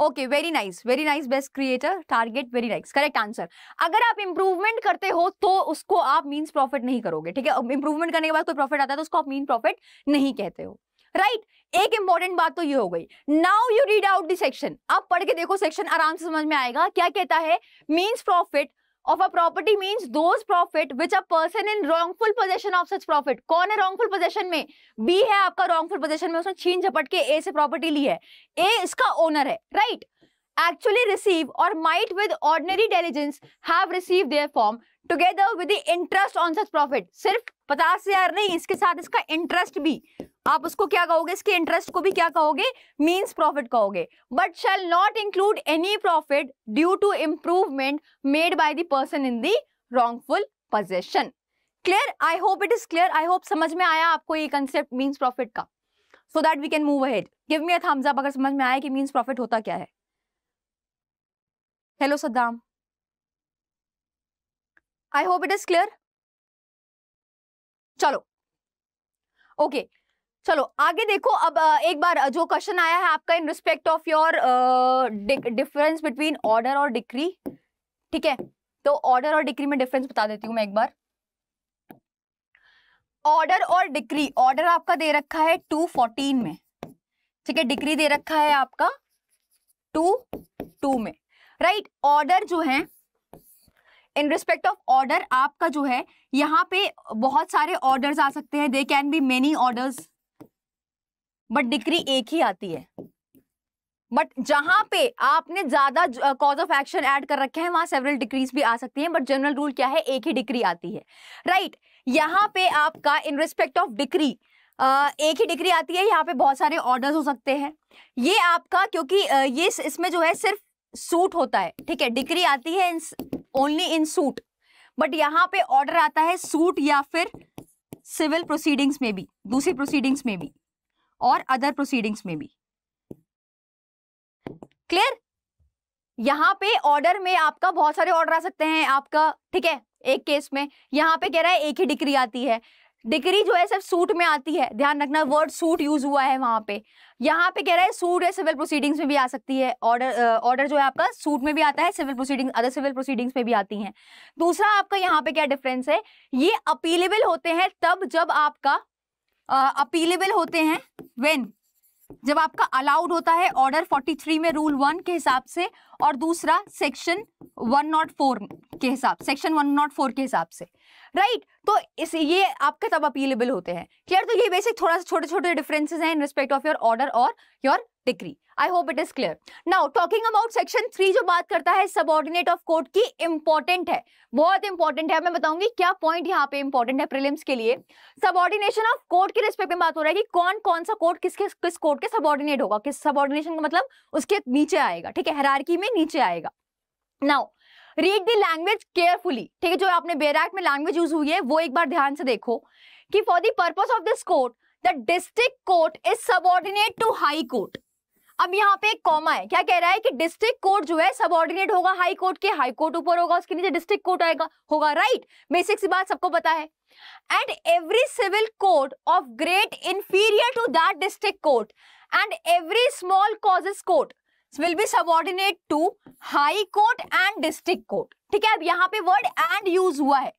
okay very nice very nice best creator target very nice correct answer अगर आप इंप्रूवमेंट करते हो तो उसको आप मीन्स प्रॉफिट नहीं करोगे ठीक है इंप्रूवमेंट करने के बाद कोई प्रॉफिट आता है तो उसको आप मीन प्रॉफिट नहीं कहते हो राइट right? एक इंपॉर्टेंट बात तो ये हो गई now you read out the section आप पढ़ के देखो सेक्शन आराम से समझ में आएगा क्या कहता है means profit of a property means those profit which a person in wrongful possession of such profit कौन है wrongful possession में B है आपका wrongful possession में उसने छीन झपट के A से property ली है A इसका owner है right actually receive or might with ordinary diligence have received their form together with the interest on such profit सिर्फ पचास हजार नहीं इसके साथ इसका interest भी आप उसको क्या कहोगे इसके इंटरेस्ट को भी क्या कहोगे मीन्स प्रॉफिट कहोगे but shall not include any profit due to improvement made by the person in the wrongful possession clear I hope it is clear I hope समझ में आया आपको ये कंसेप्ट मीन्स प्रॉफिट का so that we can move ahead give me a thumbs up अगर समझ में आया कि मीन्स प्रॉफिट होता क्या है hello Saddam I hope it is clear चलो ओके okay. चलो आगे देखो अब एक बार जो क्वेश्चन आया है आपका in respect of your difference between order और डिक्री ठीक है तो ऑर्डर और डिक्री में डिफरेंस बता देती हूँ मैं एक बार ऑर्डर और डिक्री ऑर्डर आपका दे रखा है टू फोर्टीन में ठीक है डिक्री दे रखा है आपका टू टू में राइट ऑर्डर जो है इन रिस्पेक्ट ऑफ ऑर्डर आपका जो है यहाँ पे बहुत सारे ऑर्डर्स आ सकते हैं they can be many orders but decree एक ही आती है बट जहां पे आपने ज्यादा कॉज ऑफ एक्शन ऐड कर रखे हैं वहां सेवरल डिक्रीज भी आ सकती हैं बट जनरल रूल क्या है एक ही डिक्री आती है राइट right, यहाँ पे आपका इन रिस्पेक्ट ऑफ डिक्री एक ही डिग्री आती है यहाँ पे बहुत सारे ऑर्डर्स हो सकते हैं ये आपका क्योंकि ये इसमें जो है सिर्फ सूट होता है ठीक है डिग्री आती है ओनली इन सूट बट यहाँ पे ऑर्डर आता है सूट या फिर सिविल प्रोसीडिंग्स में भी दूसरी प्रोसीडिंग्स में भी और अदर प्रोसीडिंग्स में भी क्लियर यहाँ पे ऑर्डर में आपका बहुत सारे ऑर्डर आ सकते हैं आपका ठीक है एक केस में यहां पे कह रहा है एक ही डिग्री आती है डिग्री जो है सिर्फ सूट में आती है ध्यान रखना वर्ड सूट यूज हुआ है वहां पे यहाँ पे कह रहा है सूट है सिविल प्रोसीडिंग्स में भी आ सकती है ऑर्डर ऑर्डर जो है आपका सूट में भी आता है civil proceeding other civil proceedings में भी आती हैं दूसरा आपका यहाँ पे क्या डिफरेंस है ये अपीलेबल होते हैं तब जब आपका अपीलेबल होते हैं वेन जब आपका अलाउड होता है ऑर्डर 43 में रूल वन के हिसाब से और दूसरा सेक्शन 104 के हिसाब सेक्शन 104 के हिसाब से राइट right? तो इस ये आपके तब अपीलेबल होते हैं क्लियर तो ये बेसिक थोड़ा सा छोटे छोटे डिफरेंसेस हैं in respect of your order और your decree I hope it is clear now talking about section three जो बात करता है सबऑर्डिनेट ऑफ कोर्ट की इंपॉर्टेंट है बहुत इंपॉर्टेंट है मैं बताऊंगी क्या पॉइंट यहाँ पे इंपॉर्टेंट है प्रिलिम्स के लिए सबऑर्डिनेशन ऑफ कोर्ट के रिस्पेक्ट में बात हो रहा है कि कौन कौन सा कोर्ट किसके किस कोर्ट के सबऑर्डिनेट होगा किस सबऑर्डिनेशन का मतलब उसके नीचे आएगा ठीक है हरारकी में नीचे आएगा now read the language carefully ठीक है जो आपने बेराक में लैंग्वेज यूज हुई है वो एक बार ध्यान से देखो कि for the purpose of this court the district court is subordinate to high court अब यहाँ पे एक कॉमा है क्या कह रहा है कि डिस्ट्रिक्ट कोर्ट जो है सबॉर्डिनेट होगा हाई कोर्ट के हाई कोर्ट ऊपर होगा उसके नीचे डिस्ट्रिक्ट कोर्ट आएगा होगा राइट बेसिक सी बात सबको पता है and every civil court of grade inferior to that district court and every small causes court will be subordinate to high court and district court ठीक है अब यहाँ पे वर्ड एंड यूज हुआ है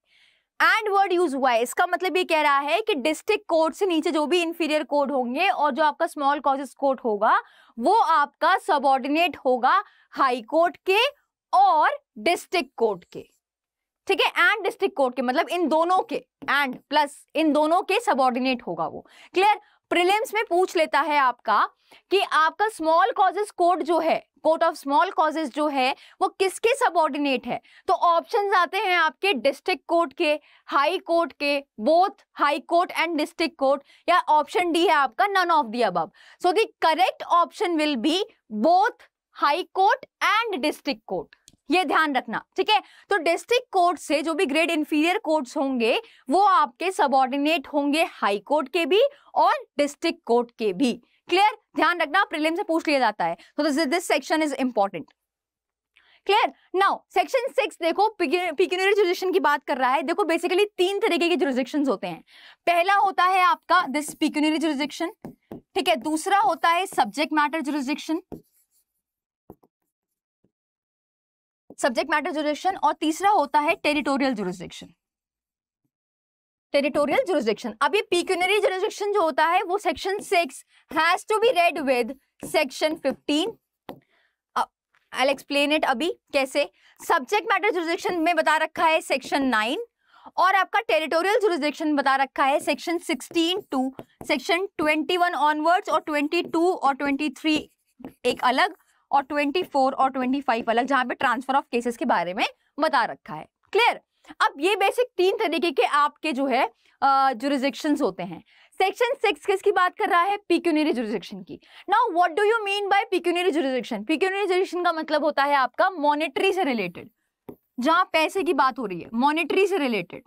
एंड वर्ड यूज हुआ है इसका मतलब ये कह रहा है कि डिस्ट्रिक्ट कोर्ट से नीचे जो भी इंफीरियर कोर्ट होंगे और जो आपका स्मॉल कॉजेस कोर्ट होगा वो आपका सबॉर्डिनेट होगा हाई कोर्ट के और डिस्ट्रिक्ट कोर्ट के ठीक है एंड डिस्ट्रिक्ट कोर्ट के मतलब इन दोनों के एंड प्लस इन दोनों के सबॉर्डिनेट होगा वो क्लियर प्रिलिम्स में पूछ लेता है आपका कि आपका स्मॉल कॉजेस कोर्ट जो है कोर्ट ऑफ स्मॉल कॉजेज जो है वो किसके सबॉर्डिनेट है तो ऑप्शन आते हैं आपके डिस्ट्रिक्ट कोर्ट के हाई कोर्ट के both high court and district court या ऑप्शन डी है आपका नन ऑफ दी अब so the correct option will be both high court and district court ये ध्यान रखना ठीक है तो डिस्ट्रिक्ट कोर्ट से जो भी ग्रेड इंफीरियर कोर्ट्स होंगे वो आपके सबॉर्डिनेट होंगे हाई कोर्ट के भी और डिस्ट्रिक्ट कोर्ट के भी क्लियर ध्यान रखना प्रिलिम से पूछ लिया जाता है तो this section is important clear now section six देखो पिक्यूनरी जुरिडिक्शन की बात कर रहा है देखो बेसिकली तीन तरीके के जुरिडिक्शन होते हैं पहला होता है आपका दिस पिक्यूनरी जुरिडिक्शन ठीक है दूसरा होता है subject matter jurisdiction subject matter jurisdiction और तीसरा होता है टेरिटोरियल जुरिडिक्शन टेरिटोरियल जुरिस्डिक्शन अब ये पिक्यूनरी जुरिस्डिक्शन जो होता है वो section six has to be read with section fifteen I explain it अभी कैसे सब्जेक्ट मैटर जुरिस्डिक्शन में बता रखा है सेक्शन नाइन और आपका टेरिटोरियल जुरिस्डिक्शन बता रखा है section sixteen to section twenty one onwards और ट्वेंटी टू और ट्वेंटी थ्री एक अलग और ट्वेंटी फोर और ट्वेंटी फाइव अलग जहां पे ट्रांसफर ऑफ केसेस के बारे में बता रखा है क्लियर अब ये बेसिक तीन तरीके के आपके जो है जुरिजिक्शन होते हैं सेक्शन सिक्स किसकी बात कर रहा है पिक्यूनरी जुरिजिक्शन की now what do you mean by pecuniary jurisdiction pecuniary jurisdiction का मतलब होता है आपका मॉनेटरी से रिलेटेड जहां पैसे की बात हो रही है मॉनेटरी से रिलेटेड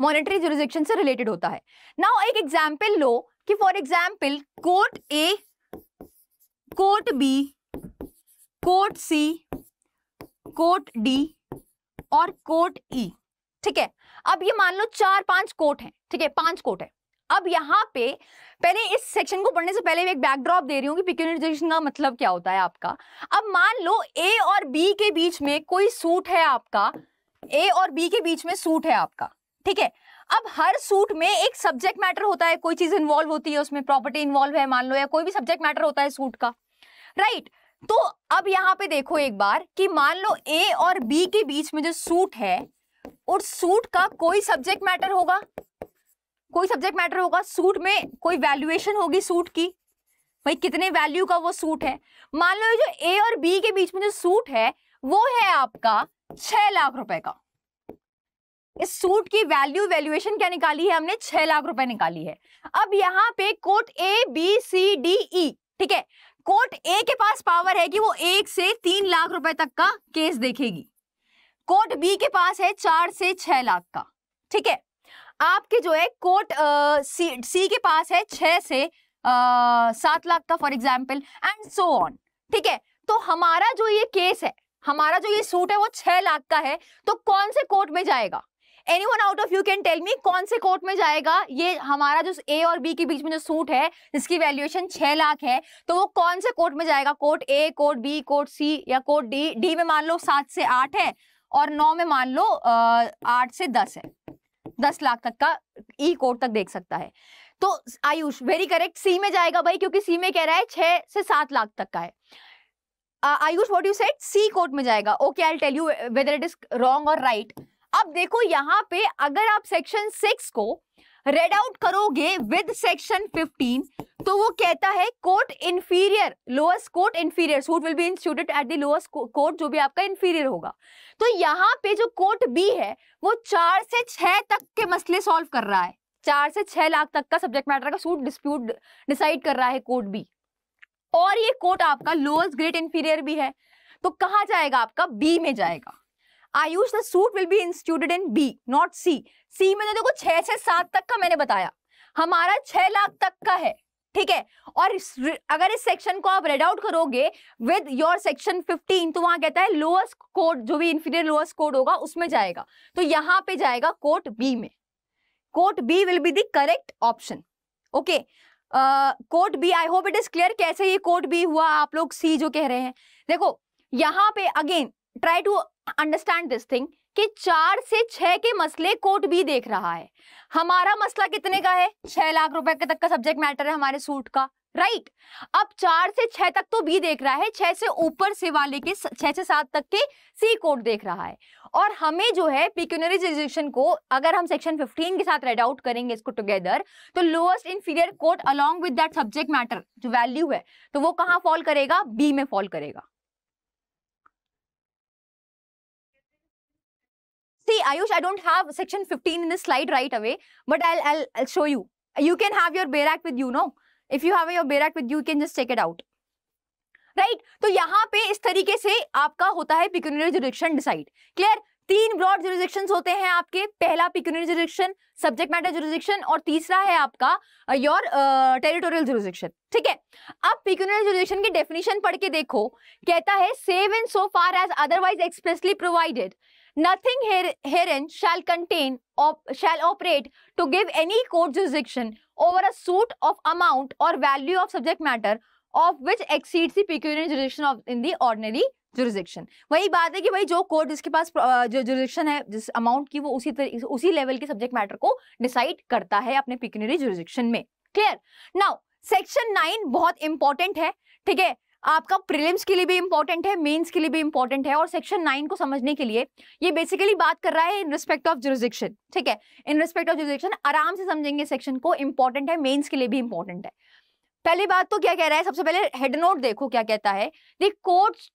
मॉनेटरी जुरिजिक्शन से रिलेटेड होता है नाउ एक एग्जाम्पल लो कि for example court A court B court C court D और कोट ई ठीक है अब ये मान लो चार पांच कोट हैं ठीक है पांच कोट है अब यहाँ पे पहले इस सेक्शन को पढ़ने से पहले एक बैकड्रॉप दे रही हूँ कि का मतलब क्या होता है आपका अब मान लो ए और बी के बीच में कोई सूट है आपका ए और बी के बीच में सूट है आपका ठीक है अब हर सूट में एक सब्जेक्ट मैटर होता है कोई चीज इन्वॉल्व होती है उसमें प्रॉपर्टी इन्वॉल्व है मान लो या कोई भी सब्जेक्ट मैटर होता है सूट का राइट right. तो अब यहाँ पे देखो एक बार कि मान लो ए और बी के बीच में जो सूट है और सूट का कोई सब्जेक्ट मैटर होगा कोई सब्जेक्ट मैटर होगा सूट में कोई वैल्यूएशन होगी सूट की भाई कितने वैल्यू का वो सूट है मान लो जो ए और बी के बीच में जो सूट है वो है आपका छह लाख रुपए का इस सूट की वैल्यू वैल्यूएशन क्या निकाली है हमने छह लाख रुपए निकाली है अब यहाँ पे court A B C D E ठीक है कोर्ट ए के पास पावर है कि वो एक से तीन लाख रुपए तक का केस देखेगी कोर्ट बी के पास है चार से छह लाख का ठीक है आपके जो है कोर्ट सी सी के पास है छह से सात लाख का for example and so on ठीक है तो हमारा जो ये केस है हमारा जो ये सूट है वो छह लाख का है तो कौन से कोर्ट में जाएगा any one out of you can tell me कौन से कोर्ट में जाएगा ये हमारा जो ए और बी के बीच में जो सूट है जिसकी वैल्यूएशन छह लाख है तो वो कौन से कोर्ट में जाएगा court A court B court C या कोर्ट डी डी में मान लो सात से आठ है और नौ में मान लो आठ से दस है दस लाख तक का ई e कोर्ट तक देख सकता है तो आयुष वेरी करेक्ट सी में जाएगा भाई क्योंकि सी में कह रहा है छह से सात लाख तक का है Ayush what you said C court में जाएगा okay I tell you whether it is wrong or right अब देखो यहाँ पे अगर आप सेक्शन सिक्स को रेड आउट करोगे विद सेक्शन फिफ्टीन तो वो कहता है court inferior lowest court inferior suit will be instituted at the lowest court जो भी आपका इंफीरियर होगा तो यहाँ पे जो कोर्ट बी है वो चार से छह तक के मसले सॉल्व कर रहा है चार से छह लाख तक का सब्जेक्ट मैटर का सूट डिस्प्यूट डिसाइड कर रहा है कोर्ट बी और ये कोर्ट आपका लोअस्ट ग्रेट इंफीरियर भी है तो कहा जाएगा आपका बी में जाएगा Ayush the suit will be instituted in B not C C में देखो छह से सात तक का मैंने बताया हमारा छह लाख तक का है ठीक है और अगर इस सेक्शन को आप रेड आउट करोगे विद योर सेक्शन 15 तो वहां कहता है लोअस्ट कोर्ट जो भी इंफीरियर लोअस्ट कोर्ट होगा उसमें जाएगा तो यहां पे जाएगा कोर्ट बी में court B will be the correct option okay court B I hope it is clear कैसे ये कोर्ट बी हुआ आप लोग सी जो कह रहे हैं देखो यहां पे again try to understand this thing कि चार से छह के मसले कोर्ट भी देख रहा है हमारा मसला कितने का है छह लाख रुपए के तक का सब्जेक्ट मैटर है हमारे सूट का राइट right. अब चार से छह तक तो बी देख रहा है छह से ऊपर से वाले के छह से सात तक के सी कोड देख रहा है और हमें जो है पिक्यूनरी रिजेक्शन को अगर हम सेक्शन 15 के साथ रेड आउट करेंगे इसको टुगेदर तो lowest inferior court along with that subject matter जो वैल्यू है तो वो कहां फॉल करेगा बी में फॉल करेगा See, Ayush, I don't have section 15 in the slide right away, but I'll, I'll, I'll show you. You can have your berak with you, no? If you have your berak with you, you can just take it out. Right right? तो यहाँ पे इस तरीके से आपका होता है decide clear तीन ब्रॉड जुरिडिक्शन होते हैं आपके पहला पिक्यूनरी सब्जेक्ट मैटर जुरिडिक्शन और तीसरा है आपका योर टेरिटोरियल जुरिडिक्शन ठीक है अब पिक्यूनरी जुरिडिक्शन की डेफिनेशन पढ़ के देखो कहता है save in so far as otherwise expressly provided nothing her herein shall contain op shall operate to give any court jurisdiction over a suit of amount or value of subject matter of which exceeds the pecuniary jurisdiction of in the ordinary jurisdiction वही बात है कि भाई जो court जिसके पास जो jurisdiction है जिस अमाउंट की वो उसी तरह उसी लेवल के सब्जेक्ट मैटर को डिसाइड करता है अपने पिक्यूनरी जुरिस्डिक्शन में क्लियर नाउ सेक्शन नाइन बहुत इंपॉर्टेंट है ठीक है आपका प्रीलिम्स के लिए भी इंपॉर्टेंट है मेंस के लिए भी इंपॉर्टेंट है और सेक्शन नाइन को समझने के लिए ये बेसिकली बात कर रहा है इन रिस्पेक्ट ऑफ जुरिस्डिक्शन ठीक है इन रिस्पेक्ट ऑफ जुरिस्डिक्शन आराम से समझेंगे सेक्शन को इंपॉर्टेंट है मेंस के लिए भी इंपॉर्टेंट है पहली बात तो क्या कह रहा है सबसे पहले हेड नोट देखो क्या कहता है the court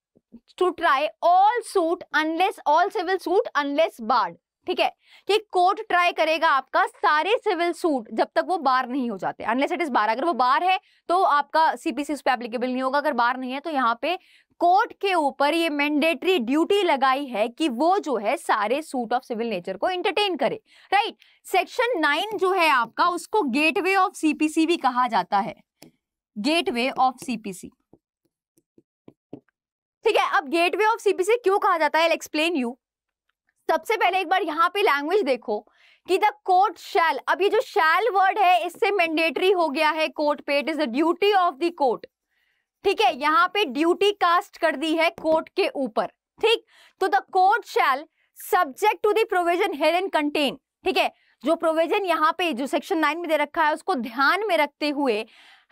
to try all suit unless all civil suit unless barred ठीक है कि कोर्ट ट्राई करेगा आपका सारे सिविल सूट जब तक वो बार नहीं हो जाते अनलेस इट इज बार अगर वो बार है तो आपका सीपीसी उस पर एप्लीकेबल नहीं होगा अगर बार नहीं है तो यहाँ पे कोर्ट के ऊपर ये मैंडेटरी ड्यूटी लगाई है कि वो जो है सारे सूट ऑफ सिविल नेचर को एंटरटेन करे राइट सेक्शन नाइन जो है आपका उसको गेटवे ऑफ सीपीसी भी कहा जाता है गेटवे ऑफ सीपीसी ठीक है अब गेटवे ऑफ सीपीसी क्यों कहा जाता है एक्सप्लेन यू सबसे पहले एक बार यहाँ पे लैंग्वेज देखो कि द कोर्ट शैल अब ये जो शैल वर्ड है इससे मैंडेटरी हो गया है कोर्ट पे it is the duty of the court ठीक है यहाँ पे ड्यूटी कास्ट कर दी है कोर्ट के ऊपर ठीक तो the court shall subject to the provision head and contain ठीक है जो प्रोविजन यहाँ पे जो सेक्शन नाइन में दे रखा है उसको ध्यान में रखते हुए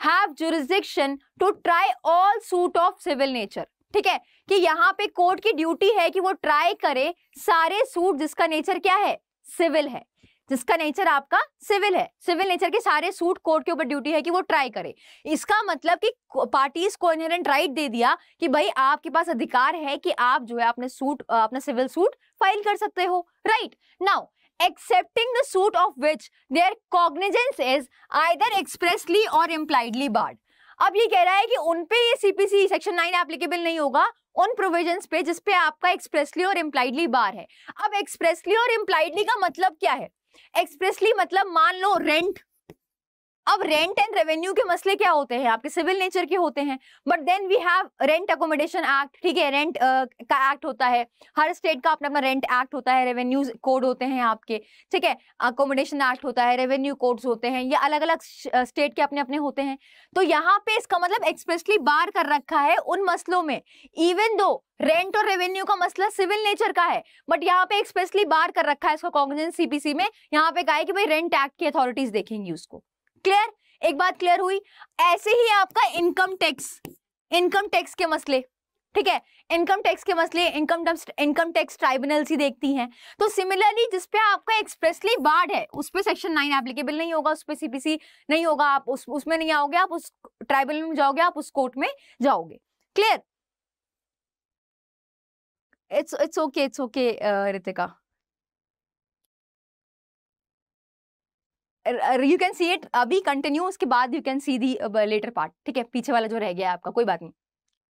have jurisdiction to try all suit of civil nature ठीक है कि यहाँ पे कोर्ट की ड्यूटी है कि वो ट्राई करे सारे सूट जिसका नेचर क्या है सिविल है जिसका नेचर आपका सिविल है सिविल नेचर के सारे सूट कोर्ट के ऊपर ड्यूटी है कि वो ट्राई करे इसका मतलब कि पार्टीज को इनहेरेंट राइट दे दिया कि भाई आपके पास अधिकार है कि आप जो है अपने सूट अपना सिविल सूट फाइल कर सकते हो right now excepting the suit of which their cognizance is either expressly और इम्प्लाइडली बार्ड अब ये कह रहा है कि उन पे ये सीपीसी सेक्शन नाइन एप्लीकेबल नहीं होगा उन प्रोविजन पे जिसपे आपका एक्सप्रेसली और इम्प्लाइडली बार है अब एक्सप्रेसली और इम्प्लाइडली का मतलब क्या है एक्सप्रेसली मतलब मान लो रेंट अब रेंट एंड रेवेन्यू के मसले क्या होते हैं आपके सिविल नेचर के होते हैं but then we have rent accommodation act ठीक है रेंट का एक्ट होता है हर स्टेट का अपना अपना रेंट एक्ट होता है रेवेन्यू कोड होते हैं आपके ठीक है अकोमोडेशन एक्ट होता है रेवेन्यू कोड्स होते हैं ये अलग अलग स्टेट के अपने अपने होते हैं तो यहाँ पे इसका मतलब एक्सप्रेसली बार कर रखा है उन मसलों में इवन दो रेंट और रेवेन्यू का मसला सिविल नेचर का है बट यहाँ पे एक्सप्रेसली बार कर रखा है इसको कॉग्निजेंस सीपीसी में यहाँ पे कहा है कि भाई रेंट एक्ट की अथॉरिटीज देखेंगी उसको क्लियर एक बात क्लियर हुई ऐसे ही आपका इनकम टैक्स इनकम टैक्स के मसले ठीक है इनकम टैक्स के मसले income tax income tax tribunal ही देखती हैं तो सिमिलरली जिस पे आपका एक्सप्रेसली वार्ड है उस पर सेक्शन नाइन एप्लीकेबल नहीं होगा उस पर सीपीसी नहीं होगा आप उस उसमें नहीं आओगे आप उस ट्राइब्यूनल में जाओगे आप उस कोर्ट में जाओगे clear it's it's okay it's okay Ritika you can see it अभी कंटिन्यू उसके बाद you can see the latter part ठीक है पीछे वाला जो रह गया आपका कोई बात नहीं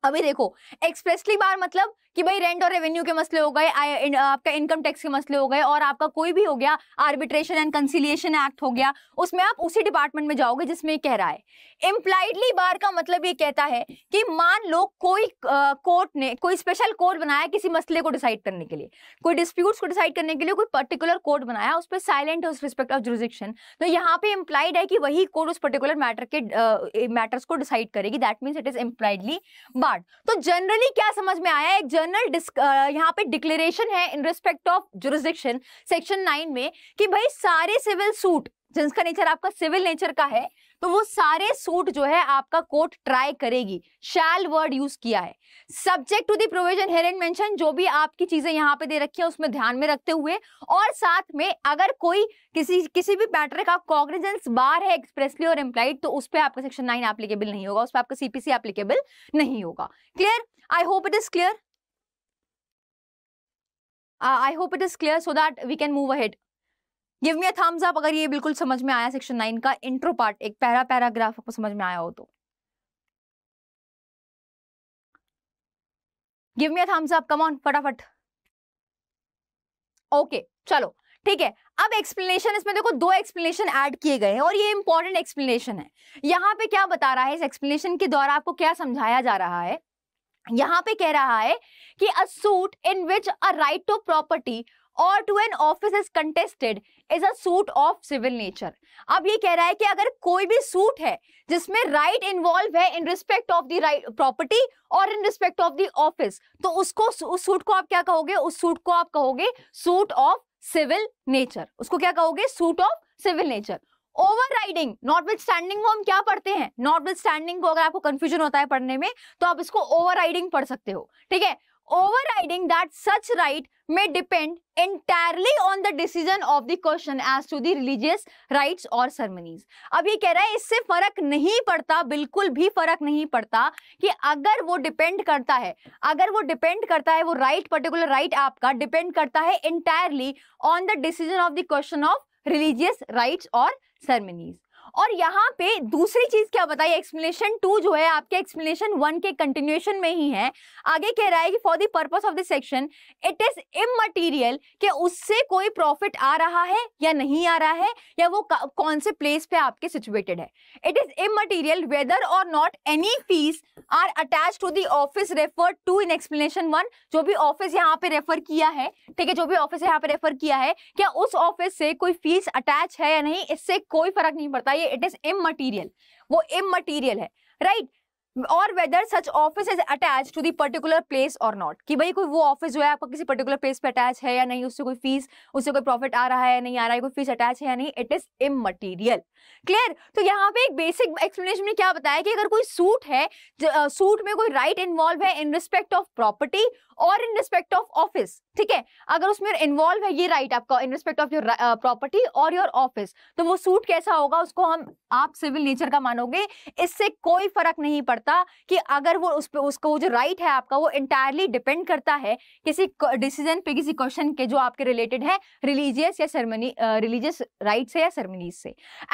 अभी देखो एक्सप्रेसली बार मतलब कि भाई रेंट और रेवेन्यू के मसले हो गए इन, आपका इनकम टैक्स के मसले हो गए और आपका कोई भी हो गया आर्बिट्रेशन एंड कंसिलियशन एक्ट हो गया उसमें आप उसी डिपार्टमेंट में जाओगे जिसमें कह रहा है इम्प्लाइडली बार का मतलब ये कहता है कि मान लो कोई कोर्ट ने कोई स्पेशल कोर्ट बनाया किसी मसले को डिसाइड करने के लिए कोई डिस्प्यूट को डिसाइड करने के लिए कोई पर्टिकुलर कोर्ट बनाया उस पर साइलेंट है उस रिस्पेक्ट ऑफ जुरिस्डिक्शन तो यहाँ पे इम्प्लाइड है कि वही कोर्ट उस पर्टिकुलर मैटर के मैटर्स uh, को डिसाइड करेगी that means it is impliedly bar तो जनरली क्या समझ में आया एक जर्नल uh, यहाँ पे डिक्लेरेशन है in respect of jurisdiction section nine में कि भाई सारे सिविल सूट जिसका नेचर आपका सिविल नेचर का है तो वो सारे सूट जो है आपका कोर्ट ट्राई करेगी शैल वर्ड यूज किया है subject to the provision here and mention जो भी आपकी चीजें यहाँ पे दे रखी है उसमें ध्यान में रखते हुए और साथ में अगर कोई किसी किसी भी मैटर का कॉग्निजेंस बार है एक्सप्रेसली और एम्प्लाइड तो उस पर आपका सेक्शन नाइन एप्लीकेबल नहीं होगा उस पर आपका सीपीसी एप्लीकेबल नहीं होगा clear I hope it is clear I hope it is clear so that we can move ahead give me a thumbs up अगर ये बिल्कुल समझ में आया सेक्शन नाइन का इंट्रो पार्ट एक पैरा पैराग्राफ आपको समझ में आया हो तो give me a thumbs up come on फटाफट ओके चलो ठीक है अब एक्सप्लेनेशन इसमें देखो दो एक्सप्लेनेशन ऐड किए गए हैं और ये इंपॉर्टेंट एक्सप्लेनेशन है यहाँ पे क्या बता रहा है इस एक्सप्लेनेशन के द्वारा आपको क्या समझाया जा रहा है यहाँ पे कह रहा है कि a suit in which a right to property or to an office is contested is a suit of civil nature अब ये कह रहा है कि अगर कोई भी सूट है जिसमें राइट इन्वॉल्व है in respect of the right property or in respect of the office तो उसको उस सूट को आप क्या कहोगे उस सूट को आप कहोगे सूट ऑफ सिविल नेचर उसको क्या कहोगे suit of civil nature overriding riding notwithstanding को हम क्या पढ़ते हैं नॉट विथ स्टैंडिंग को अगर आपको कंफ्यूजन होता है पढ़ने में तो आप इसको ओवर पढ़ सकते हो ठीक है overriding that such right may depend entirely on the decision of the question as to the religious rites or ceremonies अब ये कह रहा है इससे फर्क नहीं पड़ता बिल्कुल भी फर्क नहीं पड़ता कि अगर वो डिपेंड करता है अगर वो डिपेंड करता है वो राइट पर्टिकुलर राइट आपका डिपेंड करता है entirely on the decision of the question of religious rites or ceremonies. और यहाँ पे दूसरी चीज क्या बताइए एक्सप्लेनेशन टू जो है आपके एक्सप्लेनेशन वन के कंटिन्यूएशन में ही है आगे कह रहा है कि for the purpose of the section it is immaterial कि उससे कोई प्रॉफिट आ रहा है या नहीं आ रहा है या वो कौन से प्लेस पे आपके सिचुएटेड है it is immaterial whether or not any fees are attach to the office refer to in explanation one जो भी ऑफिस यहाँ पे रेफर किया है ठीक है जो भी ऑफिस यहाँ पे रेफर किया है क्या उस ऑफिस से कोई फीस अटैच है या नहीं इससे कोई फर्क नहीं पड़ता इट इज इम मटीरियल वो इम मटीरियल है राइट right? और whether such office is attach to the particular place or not कि भाई कोई वो ऑफिस जो है आपका किसी पर्टिकुलर प्लेस पे अटैच है या नहीं उससे कोई फीस उससे कोई प्रॉफिट आ रहा है या नहीं आ रहा है कोई फीस अटैच है या नहीं it is immaterial clear तो यहाँ पे एक बेसिक एक्सप्लेनेशन में क्या बताया कि अगर कोई सूट है सूट में कोई राइट right इन्वॉल्व है in respect of property or in respect of office ठीक है अगर उसमें इन्वॉल्व है ये राइट right आपका in respect of your property or your office तो वो सूट कैसा होगा उसको हम आप सिविल नेचर का मानोगे इससे कोई फर्क नहीं पड़ता करता कि अगर वो उस पर उसको जो राइट है आपका वो इंटायरली डिपेंड करता है किसी डिसीजन पे किसी क्वेश्चन के जो आपके रिलेटेड है रिलीजियस या सेरेमनी रिलीजियस राइट से या सेरेमनीज से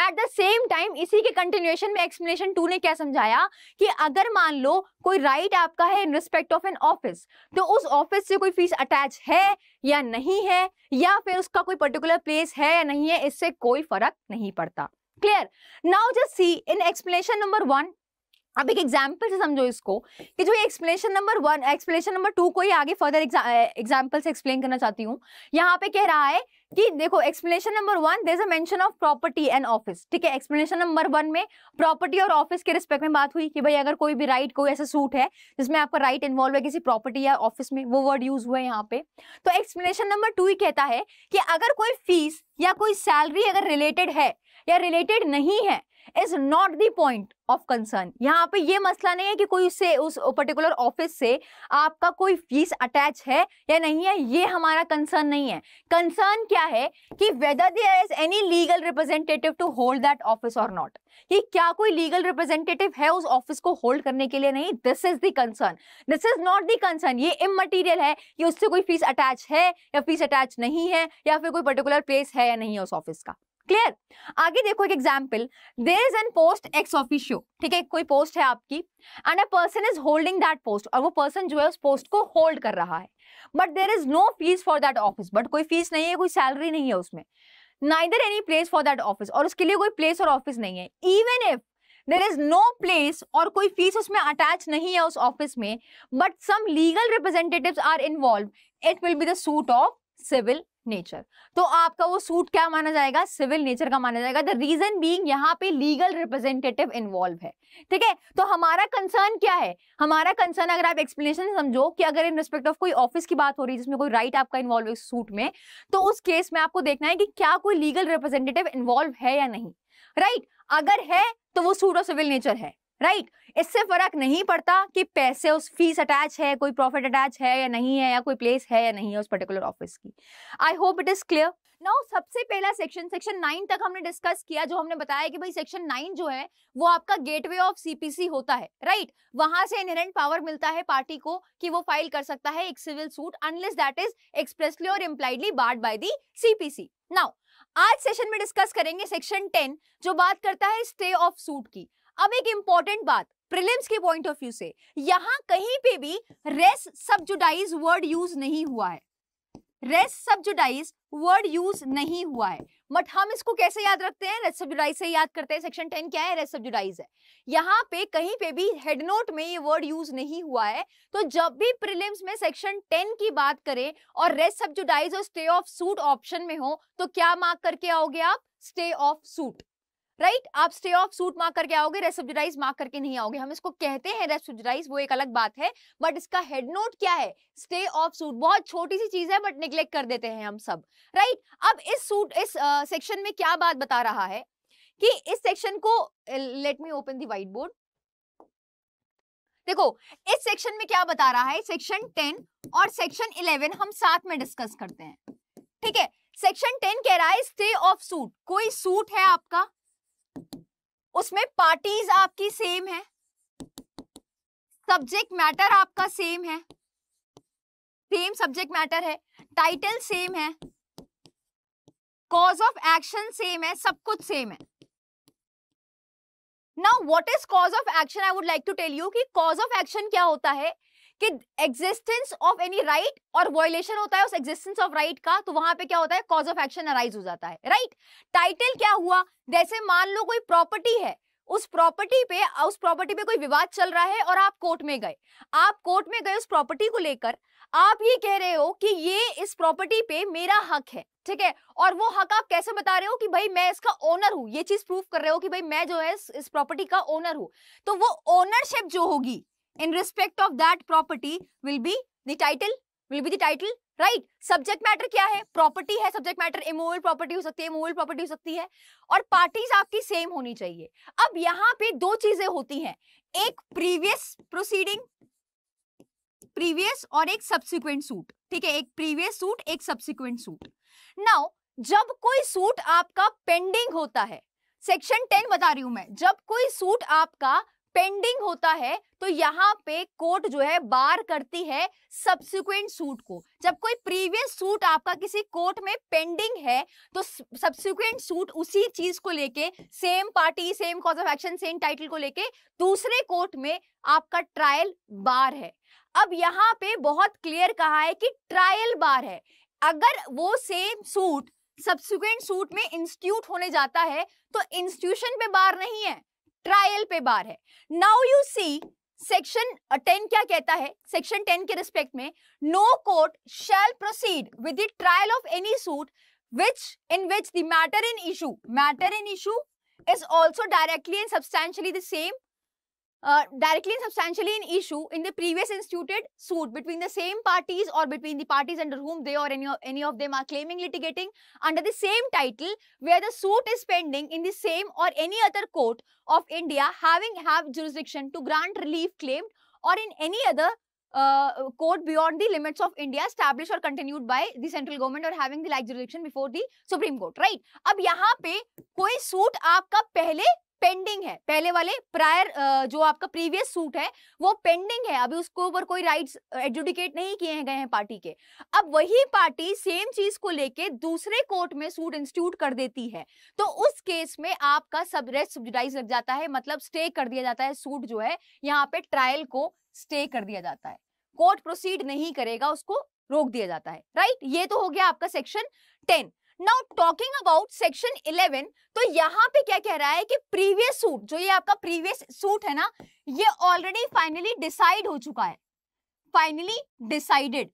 एट द सेम टाइम इसी के कंटिन्यूएशन में एक्सप्लेनेशन टू ने क्या समझाया कि अगर मान लो कोई राइट right आपका है in respect of an office तो उस ऑफिस से कोई फीस अटैच है या नहीं है या फिर उसका कोई पर्टिकुलर प्लेस है या नहीं है इससे कोई फर्क नहीं पड़ता clear now just see in explanation number one अब एक एग्जाम्पल से समझो इसको कि जो explanation number one explanation number two को ही आगे फर्दर एग्जाम्पल से एक्सप्लेन करना चाहती हूँ यहाँ पे कह रहा है कि देखो explanation number one there a mention of property and office ठीक है एक्सप्लेनेशन नंबर वन में प्रॉपर्टी और ऑफिस के रिस्पेक्ट में बात हुई कि भाई अगर कोई भी राइट right, कोई ऐसा सूट है जिसमें आपका राइट right इन्वॉल्व है किसी प्रॉपर्टी या ऑफिस में वो वर्ड यूज हुआ है यहाँ पे तो एक्सप्लेनेशन नंबर टू ही कहता है कि अगर कोई फीस या कोई सैलरी अगर रिलेटेड है या रिलेटेड नहीं है is not the point of concern यहाँ पे ये मसला नहीं है कि कोई उससे उस पर्टिकुलर ऑफिस से आपका कोई फीस अटैच है या नहीं है ये हमारा कंसर्न नहीं है कंसर्न क्या है कि whether there is any legal representative to hold that office or not कि क्या कोई लीगल रिप्रेजेंटेटिव है उस ऑफिस को होल्ड करने के लिए नहीं this is the concern this is not the concern ये इमटीरियल है कि उससे कोई फीस अटैच है या फीस अटैच नहीं है या फिर कोई पर्टिकुलर प्लेस है या नहीं है उस ऑफिस का क्लियर आगे देखो एक example there is an post ex officio ठीक है कोई पोस्ट है आपकी and a person is holding that post और वो पर्सन जो है उस पोस्ट को होल्ड कर रहा है but there is no fees for that office but कोई फीस नहीं है कोई सैलरी नहीं है उसमें neither any place for that office और उसके लिए कोई प्लेस और ऑफिस नहीं है even if there is no place और कोई फीस उसमें अटैच नहीं है उस ऑफिस में but some legal representative are involve it will be the suit of civil nature तो आपका वो सूट क्या माना जाएगा सिविल नेचर का माना जाएगा द रीजन बीइंग यहाँ पे लीगल रिप्रेजेंटेटिव इन्वॉल्व है ठीक है तो हमारा कंसर्न क्या है हमारा कंसर्न अगर आप एक्सप्लेनेशन समझो कि अगर इन रिस्पेक्ट ऑफ कोई ऑफिस की बात हो रही है जिसमें कोई राइट right आपका इन्वॉल्व है सूट में तो उस केस में आपको देखना है कि क्या कोई लीगल रिप्रेजेंटेटिव इन्वॉल्व है या नहीं राइट right? अगर है तो वो सूट ऑफ सिविल नेचर है राइट इससे फर्क नहीं पड़ता कि पैसे उस फीस अटैच है कोई प्रॉफिट अटैच है या नहीं है या कोई प्लेस है या नहीं है उस पर्टिकुलर ऑफिस की I hope it is clear now सबसे पहला सेक्शन सेक्शन नाइन तक हमने डिस्कस किया जो हमने बताया कि भाई सेक्शन नाइन जो है वो आपका गेटवे ऑफ सीपीसी होता है राइट right? वहां से इनहेरेंट पावर मिलता है पार्टी को कि वो फाइल कर सकता है एक civil suit unless that is expressly और impliedly barred by the CPC now आज सेशन में डिस्कस करेंगे सेक्शन टेन जो बात करता है स्टे ऑफ सूट की अब एक इंपॉर्टेंट बात प्रिलिम्स के पॉइंट ऑफ व्यू से यहां कहीं पे भी रेस सब्जुडाइज वर्ड यूज नहीं हुआ है रेस सब्जुडाइज वर्ड यूज नहीं हुआ है बट हम इसको कैसे याद रखते हैं रेस सब्जुडाइज से याद करते हैं सेक्शन टेन क्या है रेस सब्जुडाइज है यहाँ पे कहीं पे भी हेडनोट में ये वर्ड यूज नहीं हुआ है तो जब भी प्रिलिम्स में सेक्शन टेन की बात करें और रेस सब्जुडाइज और स्टे ऑफ सूट ऑप्शन में हो तो क्या मार्क करके आओगे आप स्टे ऑफ सूट राइट आप स्टे ऑफ सूट मार्क करके आओगे रेसुबराइज मार्क करके नहीं आओगे हम इसको कहते हैं रेसुबराइज वो एक अलग बात है बट इसका हेड नोट क्या है स्टे ऑफ सूट बहुत छोटी सी चीज है बट निग्लेक्ट कर देते हैं हम सब राइट right? अब इस सूट इस सेक्शन uh, में क्या बात बता रहा है कि इस सेक्शन को let me open the white board देखो इस सेक्शन में क्या बता रहा है सेक्शन टेन और सेक्शन इलेवन हम साथ में डिस्कस करते हैं ठीक है सेक्शन टेन कह रहा है स्टे ऑफ सूट कोई सूट है आपका उसमें पार्टीज आपकी सेम है सब्जेक्ट मैटर आपका सेम है सेम सब्जेक्ट मैटर है टाइटल सेम है कॉज ऑफ एक्शन सेम है सब कुछ सेम है now what is cause of action I would like to tell you कि कॉज ऑफ एक्शन क्या होता है कि एग्जिस्टेंस ऑफ एनी राइट और वॉयलेशन होता है उस एग्जिस्टेंस ऑफ राइट का तो वहां पे क्या होता है कॉज ऑफ एक्शन अराइज हो जाता है राइट right? टाइटल क्या हुआ जैसे मान लो कोई प्रॉपर्टी है उस प्रॉपर्टी पे उस प्रॉपर्टी पे कोई विवाद चल रहा है और आप कोर्ट में गए आप कोर्ट में गए उस प्रॉपर्टी को लेकर आप ये कह रहे हो कि ये इस प्रॉपर्टी पे मेरा हक है ठीक है और वो हक आप कैसे बता रहे हो कि भाई मैं इसका ओनर हूं ये चीज प्रूफ कर रहे हो कि भाई मैं जो है इस प्रॉपर्टी का ओनर हूं तो वो ओनरशिप जो होगी in respect of that property will be the title will be the title right subject matter क्या है प्रॉपर्टी है सब्जेक्ट मैटर इमोवल प्रॉपर्टी हो सकती है इमोवल प्रॉपर्टी हो सकती है और पार्टीज आपकी सेम होनी चाहिए अब यहां पे दो चीजें होती हैं एक प्रीवियस प्रोसीडिंग प्रीवियस और एक सब्सिक्वेंट सूट ठीक है एक प्रीवियस सूट एक सब्सिक्वेंट सूट नाउ जब कोई सूट आपका पेंडिंग होता है सेक्शन टेन बता रही हूं मैं जब कोई सूट आपका पेंडिंग होता है तो यहाँ पे कोर्ट जो है बार करती है सब्सिक्वेंट सूट को जब कोई प्रीवियस सूट आपका किसी कोर्ट में पेंडिंग है तो सब्सिक्वेंट सूट उसी चीज को लेके same party same cause of action same title को लेके दूसरे कोर्ट में आपका ट्रायल बार है अब यहाँ पे बहुत क्लियर कहा है कि ट्रायल बार है अगर वो सेम सूट सब्सिक्वेंट सूट में इंस्टीट्यूट होने जाता है तो इंस्टीट्यूशन पे बार नहीं है ट्रायल पे बार है now you see section ten क्या कहता है सेक्शन टेन के रिस्पेक्ट में no court shall proceed with the trial of any suit which in which the matter in issue matter in issue is also directly and substantially the same Uh, directly and substantially an issue in the previous instituted suit between the same parties or between the parties under whom they or any of, any of them are claiming litigating under the same title where the suit is pending in the same or any other court of India having have jurisdiction to grant relief claimed or in any other uh, court beyond the limits of India established or continued by the central government or having the like jurisdiction before the Supreme Court, right? Now here, पे कोई suit pending है पहले वाले prior जो आपका previous suit है वो pending है अभी उसके ऊपर कोई राइट्स एडजुडिकेट नहीं किए गए हैं पार्टी के अब वही पार्टी सेम चीज को लेके दूसरे कोर्ट में सूट इंस्टीट्यूट कर देती है तो उस केस में आपका सब रेस्ट सब्सिडाइज लग जाता है मतलब स्टे कर दिया जाता है सूट जो है यहाँ पे ट्रायल को स्टे कर दिया जाता है कोर्ट प्रोसीड नहीं करेगा उसको रोक दिया जाता है राइट ये तो हो गया आपका section ten now talking about section 11 तो यहाँ पे क्या कह रहा है कि प्रीवियस सूट जो ये आपका प्रीवियस सूट है ना ये ऑलरेडी फाइनली डिसाइड हो चुका है फाइनली डिसाइडेड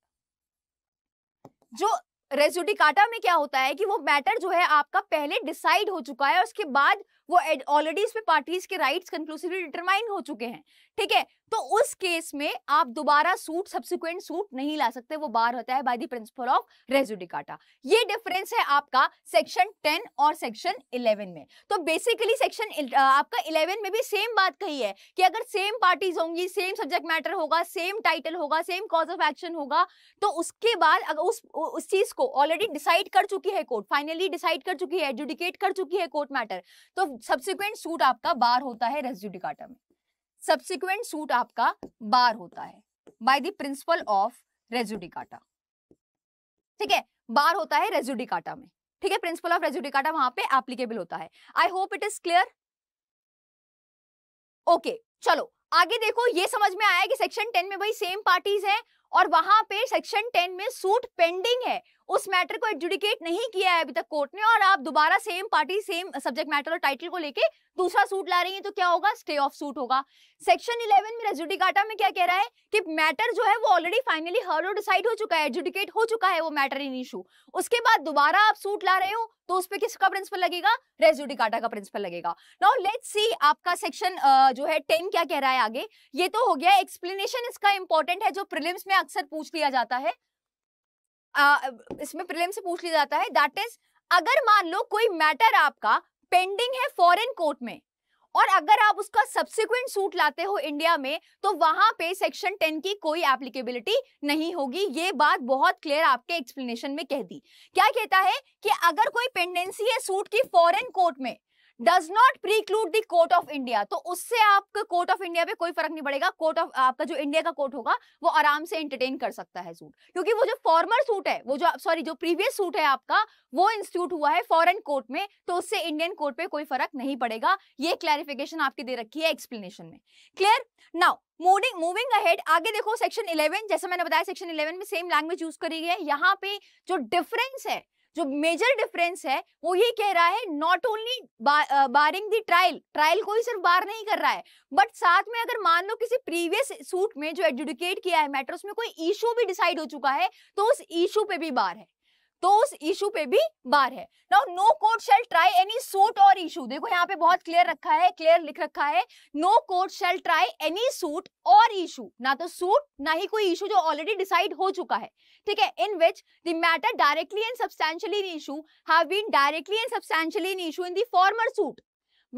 जो रेजुडिकाटा में क्या होता है कि वो मैटर जो है आपका पहले डिसाइड हो चुका है उसके बाद वो ऑलरेडी इस पे पार्टीज के राइट्स कंक्लूसिवली डिटरमाइन हो चुके हैं ठीक है तो उस केस में आप दोबारा सूट सब्सिक्वेंट सूट नहीं ला सकते वो बार होता है by the principle of res judicata ये डिफरेंस है आपका सेक्शन 10 और सेक्शन 11 में तो बेसिकली सेक्शन आपका 11 में भी सेम बात कही है कि अगर सेम पार्टीज होंगी सेम सब्जेक्ट मैटर होगा सेम टाइटल होगा सेम कॉज ऑफ एक्शन होगा तो उसके बाद अगर उस उस चीज को ऑलरेडी डिसाइड कर चुकी है कोर्ट फाइनली डिसाइड कर चुकी है एडजुडिकेट कर चुकी है कोर्ट मैटर तो सब्सिक्वेंट सूट आपका बार होता है रेजुडिकाटा में सब्सिक्वेंट सूट आपका बार होता है by the principle of res judicata ठीक है बार होता है रेजुडिकाटा में ठीक है प्रिंसिपल ऑफ रेजुडिकाटा वहां पे एप्लीकेबल होता है I hope it is clear okay चलो आगे देखो ये समझ में आया कि सेक्शन टेन में भाई सेम पार्टीज हैं और वहां पे सेक्शन टेन में सूट पेंडिंग है उस मैटर को एडजुडिकेट नहीं किया है अभी तक कोर्ट ने और आप दोबारा same party same subject matter और टाइटल को लेके दूसरा सूट ला रही हैं तो क्या होगा स्टे ऑफ सूट होगा सेक्शन 11 में रेजुडिकाटा में क्या कह रहा है कि मैटर जो है वो ऑलरेडी फाइनली हर और डिसाइड हो चुका है एडजुडिकेट हो चुका है वो मैटर इन इशू उसके बाद दोबारा आप सूट ला रहे हो तो उस पर किसका प्रिंसिपल लगेगा रेजुडिकाटा का प्रिंसिपल लगेगा नाउ लेट्स सी आपका सेक्शन जो है टेन क्या कह रहा है आगे ये तो हो गया एक्सप्लेनेशन इसका इंपॉर्टेंट है जो प्रिलिम्स में अक्सर पूछ लिया जाता है इसमें प्रिलिम से पूछ लिया जाता है दैट इज अगर मान लो कोई मैटर आपका पेंडिंग है फॉरेन कोर्ट में और अगर आप उसका सब्सिक्वेंट सूट लाते हो इंडिया में तो वहां पे सेक्शन टेन की कोई एप्लीकेबिलिटी नहीं होगी ये बात बहुत क्लियर आपके एक्सप्लेनेशन में कह दी क्या कहता है कि अगर कोई पेंडेंसी है सूट की फॉरेन कोर्ट में does not preclude the court of India तो उससे आपका कोर्ट ऑफ इंडिया पे कोई फर्क नहीं पड़ेगा कोर्ट ऑफ आपका जो इंडिया का कोर्ट होगा वो आराम से एंटरटेन कर सकता है सूट क्योंकि वो जो फॉर्मर सूट है वो जो सॉरी जो प्रीवियस सूट है आपका वो इंस्टीट्यूट हुआ है फॉरन कोर्ट में तो उससे इंडियन कोर्ट पे कोई फर्क नहीं पड़ेगा ये क्लैरिफिकेशन आपकी दे रखी है एक्सप्लेनेशन में clear now moving moving ahead आगे देखो सेक्शन 11 जैसे मैंने बताया सेक्शन 11 में सेम लैंग्वेज यूज करी गई है यहाँ पे जो डिफरेंस है जो मेजर डिफरेंस है वो ये कह रहा है not only barring the trial trial को ही सिर्फ बार नहीं कर रहा है बट साथ में अगर मान लो किसी प्रीवियस सूट में जो एडजुडिकेट किया है मैटर उसमें कोई इशू भी डिसाइड हो चुका है तो उस इशू पे भी बार है तो उस इशू पे भी बार है now no court shall try any suit or issue देखो यहाँ पे बहुत क्लियर रखा है क्लियर लिख रखा है no court shall try any suit or issue ना तो सूट ना ही कोई इशू जो ऑलरेडी डिसाइड हो चुका है ठीक है in which the matter directly and substantially in issue have been directly and substantially in issue in the former suit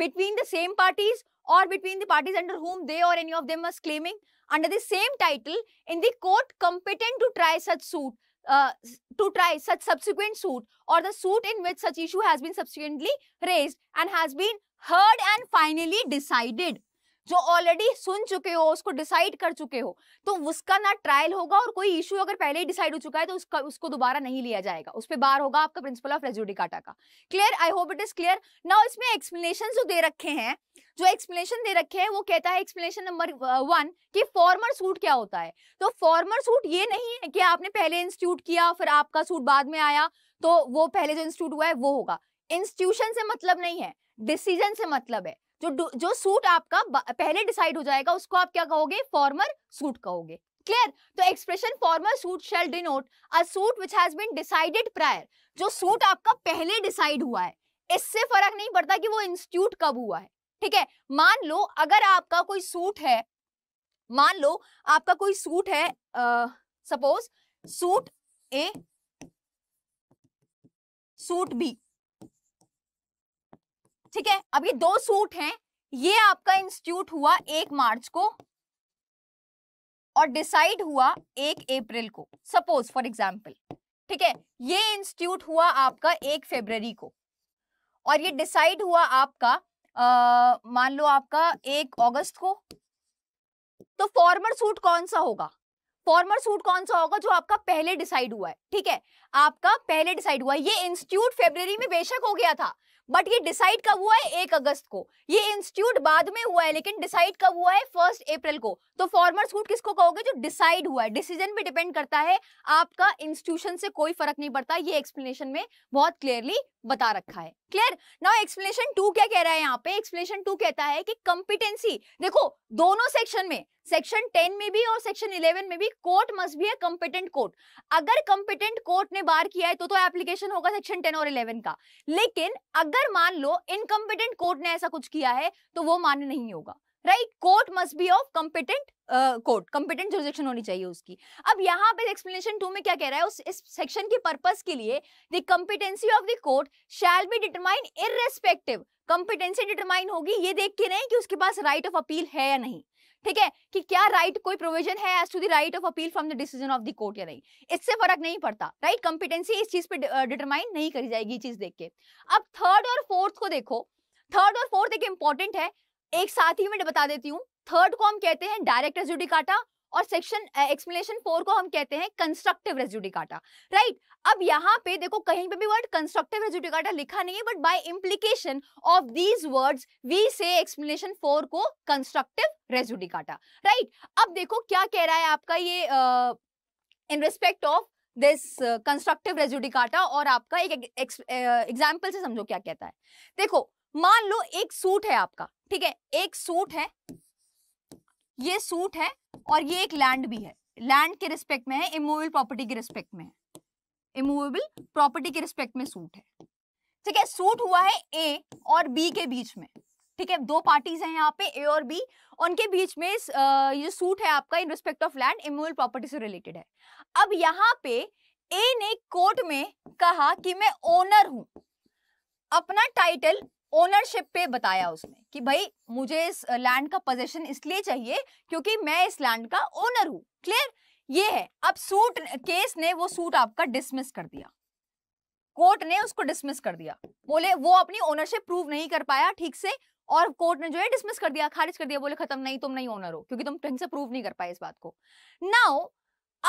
between the same parties और between the parties under whom they और any of them was claiming under the same title in the court competent to try such suit uh, to try such subsequent suit or the suit in which such issue has been subsequently raised and has been heard and finally decided. जो already सुन चुके हो उसको decide कर चुके हो तो उसका ना ट्रायल होगा और कोई इश्यू अगर पहले ही डिसाइड हो चुका है तो उसका उसको दोबारा नहीं लिया जाएगा उस पर बार होगा आपका प्रिंसिपल ऑफ रेजुडिकाटा का clear I hope it is clear ना इसमें एक्सप्लेनेशन जो दे रखे हैं जो एक्सप्लेनेशन दे रखे हैं वो कहता है एक्सप्लेनेशन नंबर वन कि फॉर्मर सूट क्या होता है तो फॉर्मर सूट ये नहीं है कि आपने पहले इंस्टीट्यूट किया फिर आपका सूट बाद में आया तो वो पहले जो इंस्टीट्यूट हुआ है वो होगा इंस्टीट्यूशन से मतलब नहीं है डिसीजन से मतलब है जो जो सूट आपका पहले डिसाइड हो जाएगा उसको आप क्या कहोगे फॉर्मर सूट कहोगे क्लियर तो expression former suit shall denote a suit which has been decided prior जो सूट आपका पहले डिसाइड हुआ है इससे फर्क नहीं पड़ता कि वो इंस्टीट्यूट कब हुआ है ठीक है मान लो अगर आपका कोई सूट है मान लो आपका कोई सूट है suppose suit A suit B ठीक है अब ये दो सूट हैं ये आपका इंस्टीट्यूट हुआ एक मार्च को और डिसाइड हुआ एक अप्रैल को सपोज फॉर एग्जाम्पल ठीक है ये इंस्टीट्यूट हुआ आपका एक फेबररी को और ये डिसाइड हुआ आपका मान लो आपका एक अगस्त को तो फॉर्मर सूट कौन सा होगा फॉर्मर सूट कौन सा होगा जो आपका पहले डिसाइड हुआ है ठीक है आपका पहले डिसाइड हुआ ये इंस्टीट्यूट फेब्रवरी में बेशक हो गया था बट ये डिसाइड कब हुआ है एक अगस्त को ये इंस्टीट्यूट बाद में हुआ है लेकिन डिसाइड कब हुआ है फर्स्ट अप्रैल को तो फॉर्मर स्कूट किसको कहोगे जो डिसाइड हुआ है डिसीजन पे डिपेंड करता है आपका इंस्टीट्यूशन से कोई फर्क नहीं पड़ता ये एक्सप्लेनेशन में बहुत क्लियरली बता रखा है क्लियर नाउ एक्सप्लेनेशन टू क्या कह रहा है यहाँ पे एक्सप्लेनेशन टू कहता है कि कंपिटेंसी देखो दोनों सेक्शन में सेक्शन 10 में भी और सेक्शन 11 में भी court must be a competent court अगर कॉम्पिटेंट कोर्ट ने बार किया है तो तो एप्लीकेशन होगा सेक्शन 10 और 11 का लेकिन अगर मान लो इनकम्पिटेंट कोर्ट ने ऐसा कुछ किया है तो वो मान्य नहीं होगा right court must be of competent court competent jurisdiction होनी चाहिए उसकी अब यहाँ पे एक्सप्लेनेशन टू में क्या कह रहा है उस इस सेक्शन के पर्पज के लिए the competency of the court shall be determine irrespective competency determine होगी ये देख के नहीं कि उसके पास राइट ऑफ अपील है या नहीं ठीक है कि क्या राइट कोई प्रोविजन है as to the right of appeal from the decision of the court या नहीं इससे फर्क नहीं पड़ता राइट right? कंपिटेंसी इस चीज पे डिटरमाइन नहीं करी जाएगी चीज देख के अब थर्ड और फोर्थ को देखो थर्ड और फोर्थ एक इंपॉर्टेंट है एक साथ ही मैं बता देती हूँ थर्ड को हम कहते हैं डायरेक्ट रेजुडिकाटा और सेक्शन एक्सप्लेनेशन फोर को हम कहते हैं कंस्ट्रक्टिव रेजुडिकाटा राइट अब यहाँ पे देखो कहीं पे भी वर्ड कंस्ट्रक्टिव रेजुटिकाटा लिखा नहीं है but by implication of these words we say explanation four को कंस्ट्रक्टिव रेजुटिकाटा राइट अब देखो क्या कह रहा है आपका ये in respect of this constructive res judicata और आपका एक एग्जाम्पल से समझो क्या कहता है देखो मान लो एक सूट है आपका ठीक है एक सूट है ये सूट है और ये एक लैंड भी है लैंड के रिस्पेक्ट में है इमोविल प्रॉपर्टी के रिस्पेक्ट में है इमूवेबल प्रॉपर्टी के रिस्पेक्ट में सूट है ठीक है सूट हुआ है ए और बी के बीच में ठीक है दो पार्टीज हैं यहाँ पे ए और बी उनके बीच में ये सूट है आपका in respect of land immovable property से रिलेटेड है अब यहाँ पे ए ने कोर्ट में कहा कि मैं ओनर हूं अपना टाइटल ओनरशिप पे बताया उसने कि भाई मुझे इस लैंड का पोजेशन इसलिए चाहिए क्योंकि मैं इस लैंड का ओनर हूं क्लियर ये है अब सूट केस ने वो सूट आपका डिसमिस कर दिया कोर्ट ने उसको डिसमिस कर दिया बोले वो अपनी ओनरशिप प्रूव नहीं कर पाया ठीक से और कोर्ट ने जो है डिसमिस कर दिया खारिज कर दिया बोले खत्म नहीं तुम नहीं ओनर हो क्योंकि तुम ढंग से प्रूव नहीं कर पाए इस बात को नाउ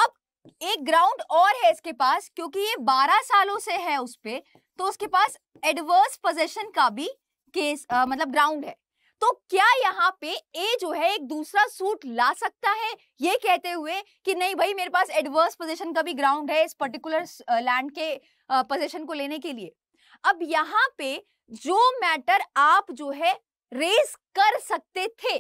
अब एक ग्राउंड और है इसके पास क्योंकि ये बारह सालों से है उस पर तो उसके पास एडवर्स पोजेशन का भी केस आ, मतलब ग्राउंड है तो क्या यहाँ पे ए जो है एक दूसरा सूट ला सकता है ये कहते हुए कि नहीं भाई मेरे पास एडवर्स पोजीशन का भी ग्राउंड है इस पर्टिकुलर लैंड के पोजीशन को लेने के लिए अब यहाँ पे जो मैटर आप जो है रेस कर सकते थे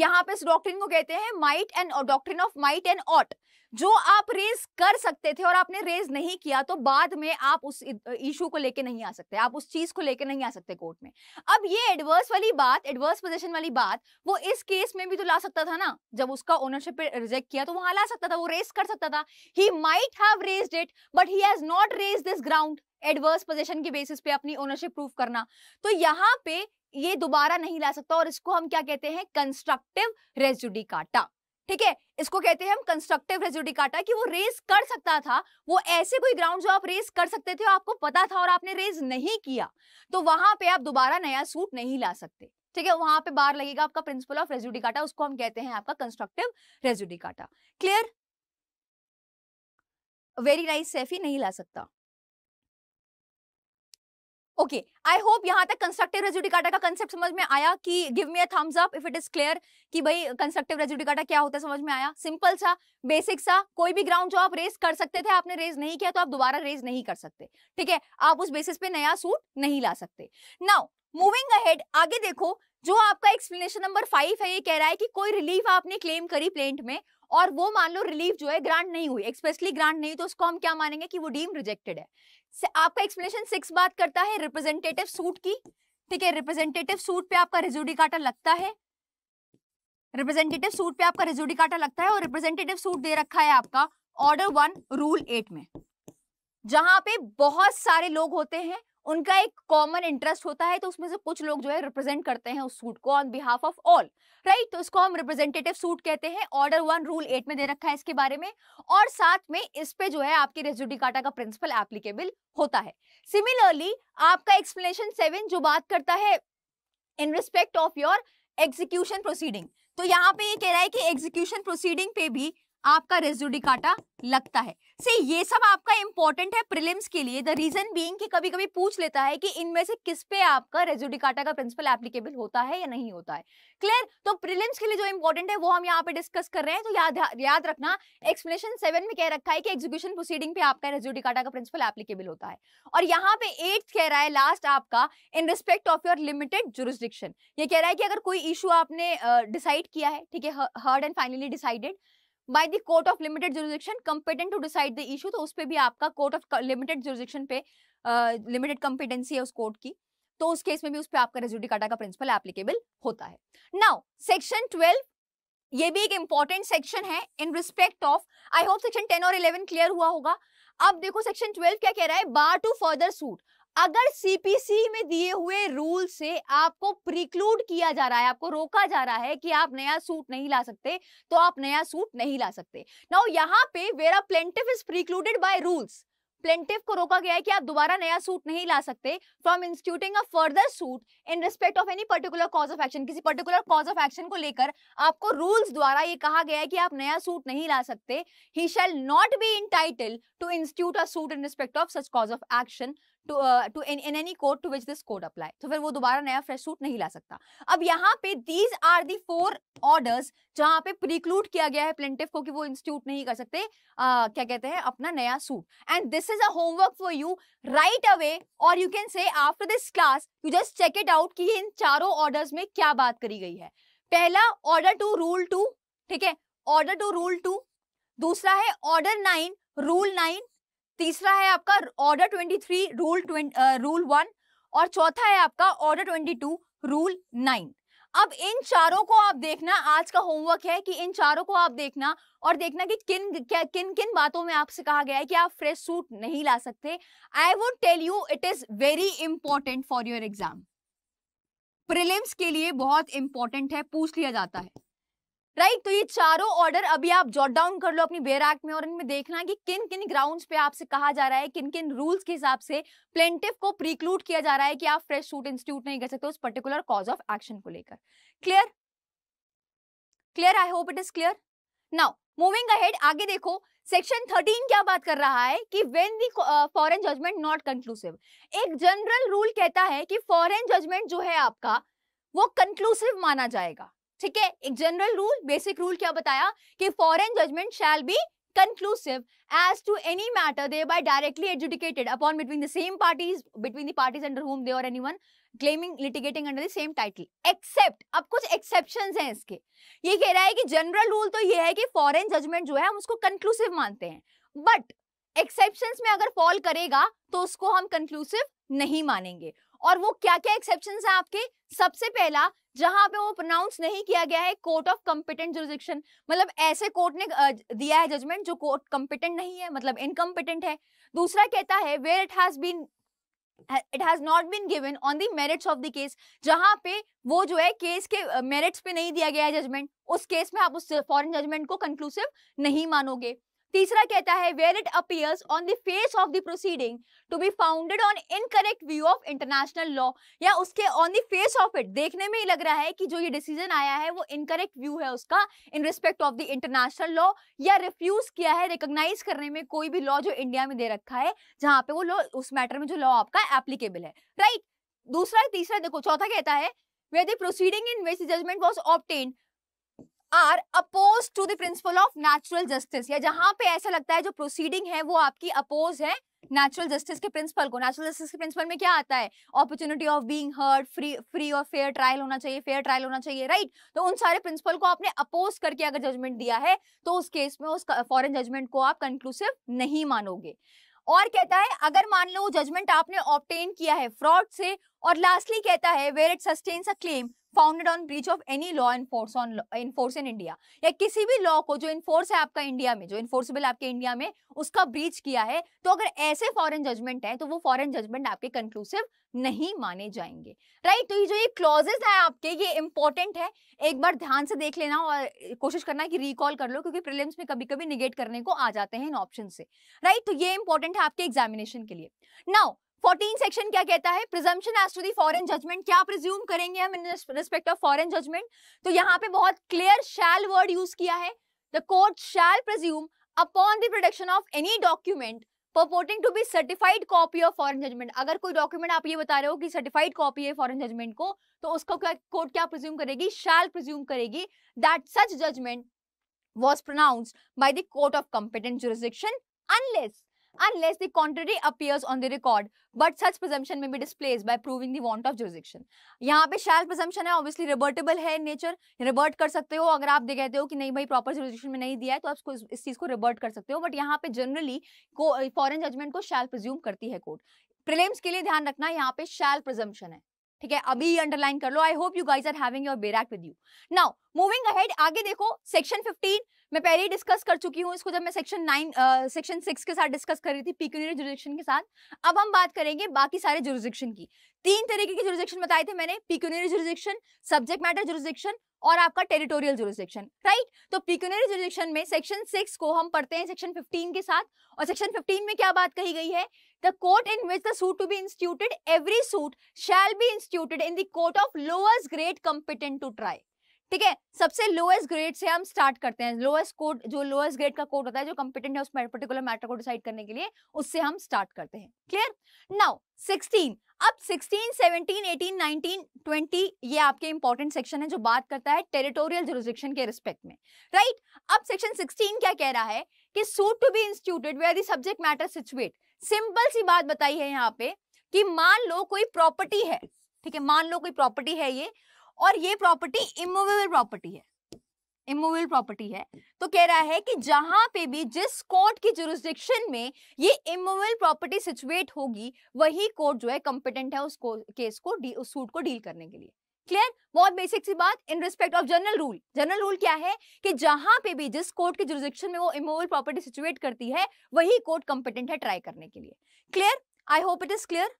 यहाँ पे इस डॉक्ट्रिन को कहते हैं might and doctrine of might and ought जो आप रेज कर सकते थे और आपने रेज नहीं किया तो बाद में आप उस इशू को लेके नहीं आ सकते आप उस चीज को लेके नहीं आ सकते कोर्ट में अब ये एडवर्स वाली बात एडवर्स पोजिशन वाली बात वो इस केस में भी तो ला सकता था ना जब उसका ओनरशिप पे रिजेक्ट किया तो वहां ला सकता था वो रेज कर सकता था he might have raised it but he has not raise this ground adverse position के बेसिस पे अपनी ओनरशिप प्रूव करना तो यहाँ पे ये दोबारा नहीं ला सकता और इसको हम क्या कहते हैं कंस्ट्रक्टिव रेजुडी काटा ठीक है इसको कहते हैं हम कंस्ट्रक्टिव रेजुडिकाटा कि वो रेस कर सकता था वो ऐसे कोई ग्राउंड जो आप रेस कर सकते थे आपको पता था और आपने रेस नहीं किया तो वहां पे आप दोबारा नया सूट नहीं ला सकते ठीक है वहां पे बार लगेगा आपका प्रिंसिपल ऑफ रेजुडिकाटा उसको हम कहते हैं आपका constructive res judicata clear very nice सेफी नहीं ला सकता ओके आई होप यहाँ तक कंस्ट्रक्टिव रेजुडिकाटा का कंसेप्ट समझ में आया कि give me a thumbs up if it is clear कि भाई कंस्ट्रक्टिव रेजुडिकाटा क्या होता है समझ में आया सिंपल सा बेसिक सा कोई भी ग्राउंड जो आप रेज कर सकते थे आपने रेज नहीं किया तो आप दोबारा रेज नहीं कर सकते ठीक है आप उस बेसिस पे नया सूट नहीं ला सकते नाउ मूविंग अहेड आगे देखो जो आपका एक्सप्लेनेशन नंबर फाइव है ये कह रहा है कि कोई रिलीफ आपने क्लेम करी प्लेंट में और वो मान लो रिलीफ जो है ग्रांट नहीं हुई एक्सप्रेसली ग्रांट नहीं तो उसको हम क्या मानेंगे कि वो डीम रिजेक्टेड है आपका एक्सप्लेनेशन सिक्स बात करता है रिप्रेजेंटेटिव सूट की ठीक है रिप्रेजेंटेटिव सूट पे आपका रेजोडी काटा लगता है रिप्रेजेंटेटिव सूट पे आपका रेजोडी काटा लगता है और रिप्रेजेंटेटिव सूट दे रखा है आपका ऑर्डर वन रूल एट में जहां पे बहुत सारे लोग होते हैं उनका एक कॉमन इंटरेस्ट होता है तो उसमें से कुछ लोग जो है रिप्रेजेंट करते हैं उस सूट को on behalf of all right तो इसको हम रिप्रेजेंटेटिव सूट कहते हैं ऑर्डर वन रूल एट में दे रखा है इसके बारे में और साथ में इस पे जो है आपके रेजुडी काटा का प्रिंसिपल एप्लीकेबल होता है सिमिलरली आपका एक्सप्लेनेशन सेवन जो बात करता है in respect of your execution proceeding तो यहाँ पे ये कह रहा है कि एग्जीक्यूशन प्रोसीडिंग पे भी आपका रेजुडी काटा लगता है से ये सब आपका इंपॉर्टेंट है प्रिलिम्स के लिए द रीजन बीइंग कि कभी कभी पूछ लेता है कि इनमें से किस पे आपका रेजुडी काटा का प्रिंसिपल एप्लीकेबल होता है या नहीं होता है क्लियर तो प्रिलिम्स के लिए जो इंपॉर्टेंट है वो हम यहाँ पे डिस्कस कर रहे हैं तो याद याद रखना एक्सप्लेनेशन सेवन में कह रखा है कि एग्जीक्यूशन प्रोसीडिंग पे आपका रेजुडी काटा का प्रिंसिपल एप्लीकेबल होता है और यहाँ पे एट कह रहा है लास्ट आपका in respect of your limited jurisdiction ये कह रहा है कि अगर कोई इशू आपने डिसाइड uh, किया है ठीक है heard and finally decided by the court of limited jurisdiction competent to decide the issue तो उस पर भी आपका कोर्ट ऑफ लिमिटेड जुरिस्डिक्शन पे लिमिटेड uh, कम्पिटेंसी है उस कोर्ट की तो उस केस में भी उस पर आपका रेजुडिकाटा का प्रिंसिपल एप्लीकेबल होता है नाउ सेक्शन ट्वेल्व ये भी एक इंपॉर्टेंट सेक्शन है in respect of I hope section ten और इलेवन क्लियर हुआ होगा अब देखो सेक्शन ट्वेल्व क्या कह रहा है बार टू फर्दर सूट अगर सीपीसी में दिए हुए रूल से आपको प्रिक्लूड किया जा रहा है आपको रोका जा रहा है कि आप नया सूट नहीं ला सकते तो आप नया सूट नहीं ला सकते नाउ यहाँ पे where a plaintiff is precluded by rules plaintiff को रोका गया है कि आप दोबारा नया सूट नहीं ला सकते from instituting a further suit in respect of any particular cause of action किसी पर्टिकुलर कॉज ऑफ एक्शन को लेकर आपको रूल्स द्वारा ये कहा गया है कि आप नया सूट नहीं ला सकते he shall not be entitled to institute a suit in respect of such cause of action to to in in any court to which this code apply तो फिर वो दोबारा नया फ्रेश सूट नहीं ला सकता अब यहाँ पे these are the four orders जहाँ पे प्रीक्लूड किया गया है प्लेंटिव को कि वो इंस्टीट्यूट नहीं कर सकते uh, क्या कहते हैं अपना नया suit and this is a homework for you right away और you can say after this class you just check it out कि इन चारों ऑर्डर्स में क्या बात करी गई है पहला ऑर्डर टू रूल टू ठीक है ऑर्डर टू रूल टू दूसरा है ऑर्डर नाइन रूल नाइन तीसरा है आपका order twenty three rule rule one और चौथा है आपका order twenty two rule nine अब इन चारों को आप देखना आज का होमवर्क है कि इन चारों को आप देखना और देखना कि किन क्या किन किन बातों में आपसे कहा गया है कि आप फ्रेश सूट नहीं ला सकते I would tell you it is very important for your exam prelims के लिए बहुत इंपॉर्टेंट है पूछ लिया जाता है राइट तो ये चारों ऑर्डर अभी आप जॉट डाउन कर लो अपनी बेराक एक्ट में और इनमें देखना कि किन किन ग्राउंड्स पे आपसे कहा जा रहा है किन किन रूल्स के हिसाब से प्लेंटिव को प्रीक्लूड किया जा रहा है कि आप फ्रेश शूट इंस्टीट्यूट नहीं कर सकते उस पर्टिकुलर कॉज ऑफ एक्शन को लेकर clear clear I hope it is clear now moving ahead आगे देखो सेक्शन 13 क्या बात कर रहा है कि when the foreign judgment not conclusive एक जनरल रूल कहता है कि फॉरेन जजमेंट जो है आपका वो कंक्लूसिव माना जाएगा ठीक है एक जनरल रूल बेसिक रूल क्या बताया कि foreign judgment shall be conclusive as to any matter thereby directly adjudicated upon between the same parties between the parties under whom they और any one claiming litigating under the same title except अब कुछ exception है इसके ये कह रहा है कि जनरल रूल तो ये है कि फॉरन जजमेंट जो है हम उसको कंक्लूसिव मानते हैं बट एक्सेप्शन में अगर फॉल करेगा तो उसको हम कंक्लूसिव नहीं मानेंगे और वो क्या क्या एक्सेप्शन है आपके सबसे पहला जहां पे वो प्रोनाउंस नहीं किया गया है कोर्ट ऑफ कम्पिटेंट जुरिस्डिक्शन मतलब ऐसे कोर्ट ने दिया है जजमेंट जो कोर्ट कम्पिटेंट नहीं है मतलब इनकम्पिटेंट है दूसरा कहता है where it has been it has not been given on the merits of the case जहां पे वो जो है केस के मेरिट्स पे नहीं दिया गया है जजमेंट उस केस में आप उस फॉरेन जजमेंट को कंक्लूसिव नहीं मानोगे तीसरा कहता है where it appears on the face of the proceeding to be founded on incorrect view of international law या उसके on the face of it देखने में ही लग रहा है कि जो ये डिसीजन आया है वो इनकरेक्ट व्यू है उसका in respect of the international law या रिफ्यूज किया है रिकोगनाइज करने में कोई भी लॉ जो इंडिया में दे रखा है जहां पे वो लॉ उस मैटर में जो लॉ आपका एप्लीकेबल है राइट right? दूसरा तीसरा देखो चौथा कहता है where the proceeding in which the judgment was or opposed to the principle of natural justice या जहां पे ऐसा लगता है जो प्रोसीडिंग है वो आपकी अपोज है नेचुरल जस्टिस के प्रिंसिपल को नेचुरल जस्टिस के प्रिंसिपल में क्या आता है opportunity of being heard free free और फेयर ट्रायल होना चाहिए फेयर ट्रायल होना चाहिए राइट right? तो उन सारे प्रिंसिपल को आपने अपोज करके अगर जजमेंट दिया है तो उस केस में उस फॉरन जजमेंट को आप कंक्लूसिव नहीं मानोगे और कहता है अगर मान लो जजमेंट आपने ऑप्टेन किया है फ्रॉड से और लास्टली कहता है where it sustains a claim founded on breach of any law enforce on enforce in India या किसी भी लॉ को जो इन्फोर्स है आपका इंडिया में जो इन्फोर्सेबल आपके इंडिया में उसका ब्रीच किया है तो अगर ऐसे फॉरेन जजमेंट है तो वो फॉरेन जजमेंट आपके कंक्लूसिव नहीं माने जाएंगे राइट तो ये जो ये क्लॉजेज है आपके ये इंपॉर्टेंट है एक बार ध्यान से देख लेना और कोशिश करना कि रिकॉल कर लो क्योंकि प्रिलिम्स में कभी कभी निगेट करने को आ जाते हैं इन ऑप्शन से राइट तो ये इंपॉर्टेंट है आपके एग्जामिनेशन के लिए नाउ फोर्टीन सेक्शन क्या कहता है presumption as to the foreign judgment क्या प्रिज्यूम करेंगे हम in respect of foreign judgment तो यहाँ पे बहुत क्लियर शैल वर्ड यूज किया है the court shall presume upon the production of any document purporting to be certified copy of foreign judgment अगर कोई डॉक्यूमेंट आप ये बता रहे हो कि सर्टिफाइड कॉपी है फॉरन जजमेंट को तो उसको क्या कोर्ट क्या प्रिज्यूम करेगी शैल प्रिज्यूम करेगी that such judgment was pronounce by the court of competent jurisdiction unless unless the contrary appears on the record but such presumption may be displaced by proving the want of jurisdiction yahan pe shall presumption hai obviously revertible in nature revert sakte ho agar aap de kehte ho ki nahi bhai proper jurisdiction mein nahi diya hai to aap आप is cheez ko revert kar sakte ho but yahan pe generally ko foreign judgment ko shall presume karti hai court prelims ke liye dhyan rakhna yahan pe shall presumption hai ठीक है अभी underline कर लो I hope you guys are having your bare act with you now moving ahead आगे देखो section मैं पहले ही discuss कर चुकी हूँ इसको जब मैं सेक्शन नाइन सेक्शन सिक्स के साथ डिस्कस कर रही थी पीक्यूनरी जुरिडिक्शन के साथ अब हम बात करेंगे बाकी सारे जुरिडिक्शन की तीन तरीके के जुरिडिक्शन बताए थे मैंने pecuniary jurisdiction subject matter jurisdiction और आपका टेरिटोरियल जुरिडिक्शन राइट तो पिक्यूनरी जुरिडिक्शन में सेक्शन सिक्स को हम पढ़ते हैं सेक्शन फिफ्टीन के साथ और सेक्शन फिफ्टीन में क्या बात कही गई है the court in which the suit to be instituted every suit shall be instituted in the court of lowest grade competent to try ठीक है सबसे लोएस्ट ग्रेड से हम स्टार्ट करते हैं लोएस्ट कोड जो लोएस्ट ग्रेड का कोड होता है जो कंपिटेंट है उस पर्टिकुलर मैटर को डिसाइड करने के लिए उससे हम स्टार्ट करते हैं क्लियर नाउ 16 अब 16, 17, 18, 19, 20 ये आपके इंपॉर्टेंट सेक्शन है जो बात करता है टेरिटोरियल जुरिस्डिक्शन के रिस्पेक्ट में राइट right? अब सेक्शन 16 क्या कह रहा है कि suit to be instituted where the subject matter situate simple सी बात बताई है यहाँ पे कि मान लो कोई प्रॉपर्टी है ठीक है मान लो कोई प्रॉपर्टी है ये और ये प्रॉपर्टी इमोवेबल प्रॉपर्टी है इमोवेबल प्रॉपर्टी है तो कह रहा है कि जहां पे भी जिस कोर्ट की जुरुस्डिक्शन में ये इमोवेबल प्रॉपर्टी सिचुएट होगी वही कोर्ट जो है कंपिटेंट है उस केस को उस सूट को डील करने के लिए क्लियर बहुत बेसिक सी बात in respect of general rule general rule क्या है कि जहां पे भी जिस कोर्ट के जुरुस्डिक्शन में वो इमोवेबल प्रॉपर्टी सिचुएट करती है वही कोर्ट कंपिटेंट है ट्राई करने के लिए clear I hope it is clear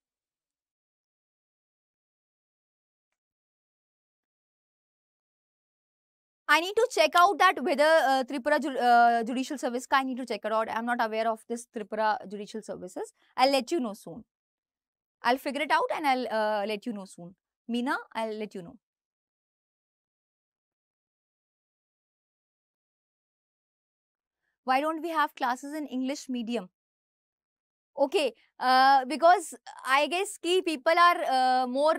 I need to check out that whether uh, Tripura ju uh, Judicial Service, I need to check it out. I'm not aware of this Tripura Judicial Services. I'll let you know soon. I'll figure it out and I'll uh, let you know soon. Meena, I'll let you know. Why don't we have classes in English medium? Okay, uh, because I guess key people are uh, more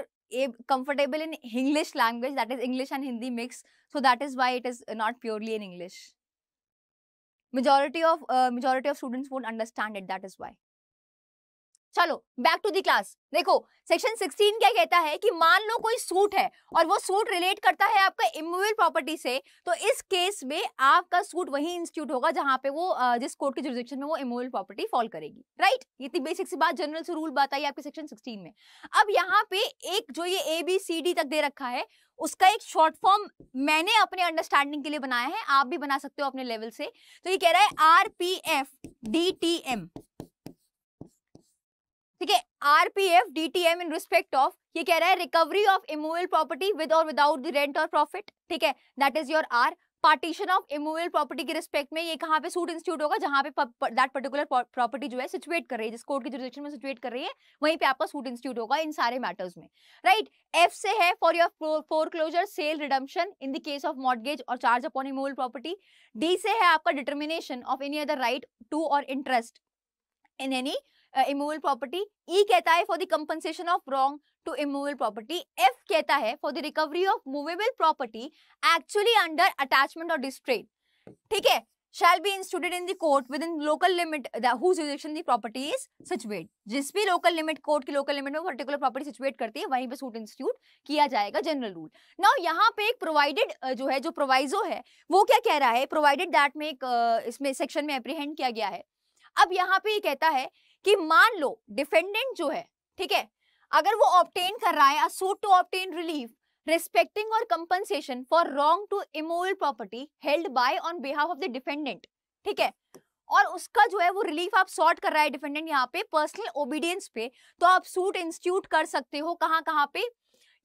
comfortable in English language, that is English and Hindi mix. So that is why it is not purely in English. Majority of uh, majority of students won't understand it. That is why. चलो back to the class देखो section 16 क्या कहता है कि मान लो कोई suit है और वो सूट रिलेट करता है आपका इमूवेबल प्रॉपर्टी से तो इस केस में आपका सूट वही इंस्टीट्यूट होगा जहां पे वो जिस कोर्ट के जुरिडिक्शन में वो इमूवेबल प्रॉपर्टी फॉल करेगी राइट ये इतनी बेसिक सी बात जनरल से रूल बताई आपके सेक्शन सिक्सटीन में अब यहाँ पे एक जो ये ए बी सी डी तक दे रखा है उसका एक शॉर्ट फॉर्म मैंने अपने अंडरस्टैंडिंग के लिए बनाया है आप भी बना सकते हो अपने लेवल से तो ये कह रहा है R P F D T M ठीक है RPF DTM in respect of ये कह रहा है recovery of immovable property with और विदाउट द रेंट और प्रॉफिट ठीक है that is your R partition of immovable property के रिस्पेक्ट में ये कहाँ पे सूट इंस्टीट्यूट होगा जहाँ पे दैट पर्टिकुलर प्रॉपर्टी जो है सिचुएट कर रही है जिस कोर्ट की जुडिशन में सिचुएट कर रही है वहीं पे आपका सूट इंस्टीट्यूट होगा इन सारे मैटर्स में राइट right? एफ से है for your foreclosure sale redemption in the case of mortgage और charge upon immovable property D से है आपका determination of any other right to और interest in any immovable property E कहता है for the compensation of wrong to immovable property F कहता है for the recovery of movable property actually under attachment और distraint ठीक है shall be instituted in the court within local limit the, whose jurisdiction the property is situated जिस भी local limit court की local limit में particular property situate करती है वहीं पे suit institute किया जाएगा general rule now यहाँ पे एक provided जो है जो proviso है वो क्या कह रहा है provided that में एक इसमें section में apprehend किया गया है अब यहाँ पे ये कहता है कि मान लो डिफेंडेंट जो है ठीक है अगर वो ऑप्टेन कर रहा है suit to obtain relief respecting और compensation for wrong to immovable property held by on behalf of the defendant ठीक है और उसका जो है वो रिलीफ आप सॉर्ट कर रहा है डिफेंडेंट यहाँ पे पर्सनल ओबीडियंस पे तो आप सूट इंस्टीट्यूट कर सकते हो कहाँ कहाँ पे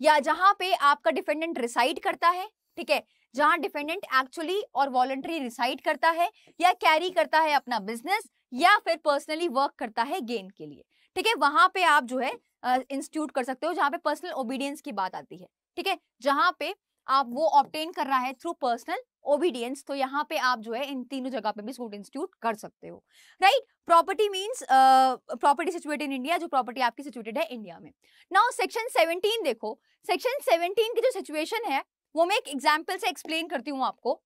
या जहां पे आपका डिफेंडेंट रिसाइड करता है ठीक है जहां डिफेंडेंट एक्चुअली और वॉलंटरी रिसाइड करता है या कैरी करता है अपना बिजनेस या फिर पर्सनली वर्क करता है गेन के लिए ठीक है वहां पे आप जो है इंस्टीट्यूट कर सकते हो जहाँ पे पर्सनल ओबीडियंस की बात आती है ठीक है जहाँ पे आप वो ऑप्टेन कर रहा है थ्रू पर्सनल ओबीडियंस तो यहाँ पे आप जो है इन तीनों जगह पे भी स्कूट इंस्टीट्यूट कर सकते हो right property means property situated in India जो प्रॉपर्टी आपकी सिचुएटेड है इंडिया में नाउ सेक्शन सेवनटीन देखो सेक्शन सेवनटीन की जो सिचुएशन है वो मैं एक एग्जाम्पल से एक्सप्लेन करती हूँ आपको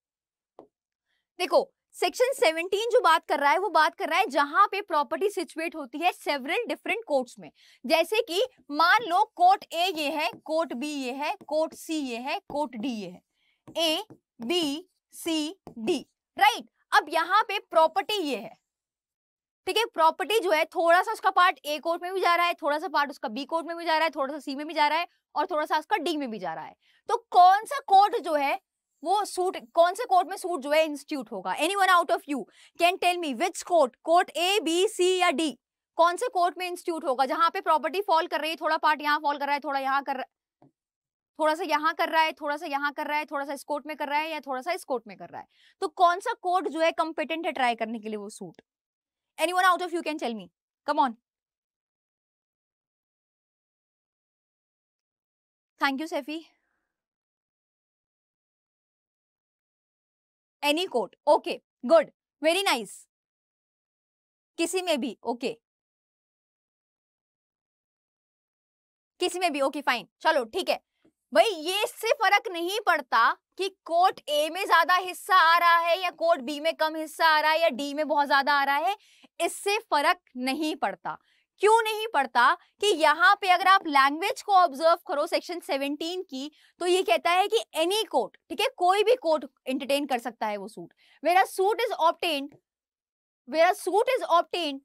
देखो सेक्शन 17 जो बात कर रहा है वो बात कर रहा है जहां पे प्रॉपर्टी सिचुएट होती है सेवरल डिफरेंट कोर्ट्स में जैसे कि मान लो कोर्ट ए ये है कोर्ट बी ये है कोर्ट सी ये है कोर्ट डी ये है A B C D right अब यहाँ पे प्रॉपर्टी ये है ठीक है प्रॉपर्टी जो है थोड़ा सा उसका पार्ट ए कोर्ट में भी जा रहा है थोड़ा सा पार्ट उसका बी कोर्ट में भी जा रहा है थोड़ा सा सी में भी जा रहा है और थोड़ा सा उसका डी में भी जा रहा है तो कौन सा कोर्ट जो है वो सूट कौन से कोर्ट में सूट जो है इंस्टीट्यूट होगा any one out of you can tell me which court court A B C या डी कौन से कोर्ट में इंस्टीट्यूट होगा जहां पे प्रॉपर्टी फॉल कर रही है थोड़ा पार्ट यहाँ फॉल कर रहा है थोड़ा यहाँ कर थोड़ा सा यहाँ कर रहा है थोड़ा सा यहाँ कर रहा है थोड़ा सा इस कोर्ट में कर रहा है या थोड़ा सा इस कोर्ट में कर रहा है तो कौन सा कोर्ट जो है कम्पिटेंट है ट्राई करने के लिए वो suit any one out of you can tell me come on thank you सेफी any court okay good very nice किसी में भी ओके okay. किसी में भी ओके okay, फाइन चलो ठीक है भाई ये इससे फर्क नहीं पड़ता कि कोट ए में ज्यादा हिस्सा आ रहा है या कोट बी में कम हिस्सा आ रहा है या डी में बहुत ज्यादा आ रहा है इससे फर्क नहीं पड़ता क्यों नहीं पढ़ता कि यहाँ पे अगर आप लैंग्वेज को ऑब्जर्व करो सेक्शन 17 की तो ये कहता है कि एनी कोर्ट ठीक है कोई भी कोट एंटरटेन कर सकता है वो suit where a suit is obtain where a suit is obtain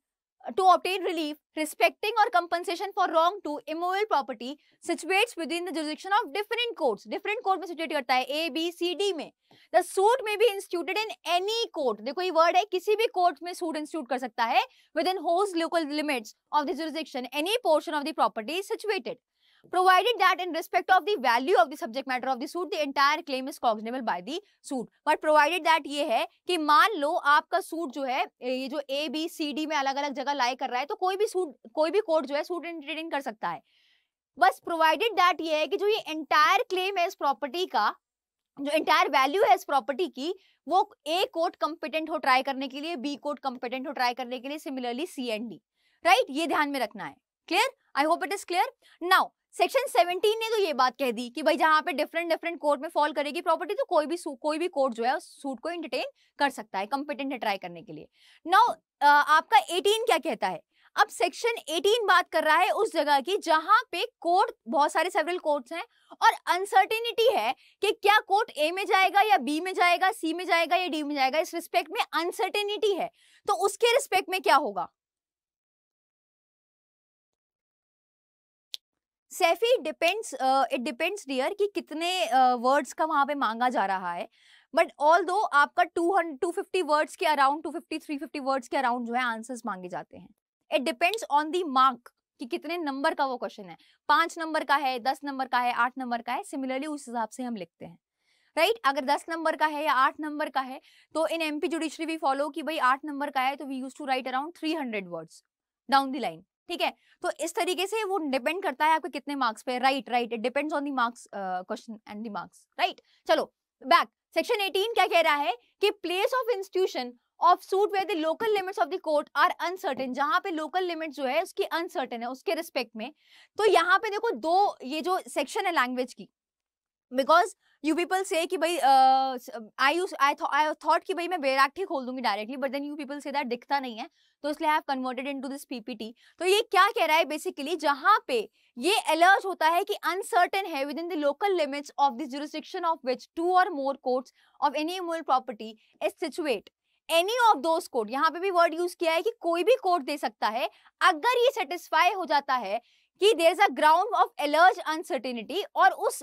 to obtain relief respecting or compensation for wrong to immovable property situates within the jurisdiction of different courts different court में situate करता है a b c d में the suit may be instituted in any court देखो ये word है किसी भी court में suit institute कर सकता है within whose local limits of the jurisdiction any portion of the property situated provided that in respect of the value of the subject matter of the suit the entire claim is cognizable by the suit but provided that ये है कि मान लो आपका suit जो है ये जो a b c d में अलग अलग जगह लाई कर रहा है तो कोई भी suit कोई भी court जो है suit entertain कर सकता है बस प्रोवाइडेड दैट ये है कि जो ये एंटायर क्लेम है इस प्रॉपर्टी का जो एंटायर वैल्यू है इस प्रॉपर्टी की वो ए कोर्ट कंपिटेंट हो ट्राई करने के लिए बी कोर्ट कंपिटेंट हो ट्राई करने के लिए similarly C and D right ये ध्यान में रखना है clear I hope it is clear now section 17 ने तो ये बात कह दी कि भाई जहाँ पे डिफरेंट डिफरेंट कोर्ट में फॉल करेगी प्रॉपर्टी तो कोई भी कोई भी कोर्ट जो है उस सूट को इंटरटेन कर सकता है कंपिटेंट है ट्राई करने के लिए नाउ आपका 18 क्या कहता है अब सेक्शन 18 बात कर रहा है उस जगह की जहां पे कोर्ट बहुत सारे सेवरल कोर्ट्स हैं और अनसर्टेनिटी है कि क्या कोर्ट ए में जाएगा या बी में जाएगा सी में जाएगा या डी में जाएगा इस रिस्पेक्ट में अनसर्टेनिटी है तो उसके रिस्पेक्ट में क्या होगा Saifi depends it depends dear कि कितने वर्ड्स uh, का वहाँ पे मांगा जा रहा है बट ऑल दो आपका two hundred two fifty words के around two fifty three fifty words के अराउंड जो है आंसर्स मांगे जाते हैं it depends on the mark कि कितने नंबर का वो क्वेश्चन है पांच नंबर का है दस नंबर का है आठ नंबर का है सिमिलरली उस हिसाब से हम लिखते हैं राइट right? अगर दस नंबर का है या आठ नंबर का है तो इन एम पी जुडिशरी भी फॉलो कि भाई आठ नंबर का है तो we use to write around three hundred words down the line ठीक है तो इस तरीके से वो डिपेंड करता है आपके कितने मार्क्स पे right right it depends on the marks question and the marks right चलो बैक सेक्शन 18 क्या कह रहा है कि place of institution of suit where the local limits of the court are uncertain जहां पे लोकल लिमिट जो है उसकी अनसर्टेन है उसके रिस्पेक्ट में तो यहाँ पे देखो दो ये जो सेक्शन है लैंग्वेज की बिकॉज यू पीपल से भाई आई यू आई आई थॉट कि भाई मैं बैराग ही खोल दूंगी directly but then you people से दैट दिखता नहीं है तो इसलिए I have converted into this PPT तो ये क्या कह रहा है बेसिकली जहां पे ये अलर्ट होता है कि अनसर्टन है within the local limits of this jurisdiction of which two और more courts of any more property is situate any of those court यहाँ पे भी वर्ड यूज किया है कि कोई भी कोर्ट दे सकता है अगर ये सेटिस्फाई हो जाता है कि there is a ground of alleged uncertainty और उस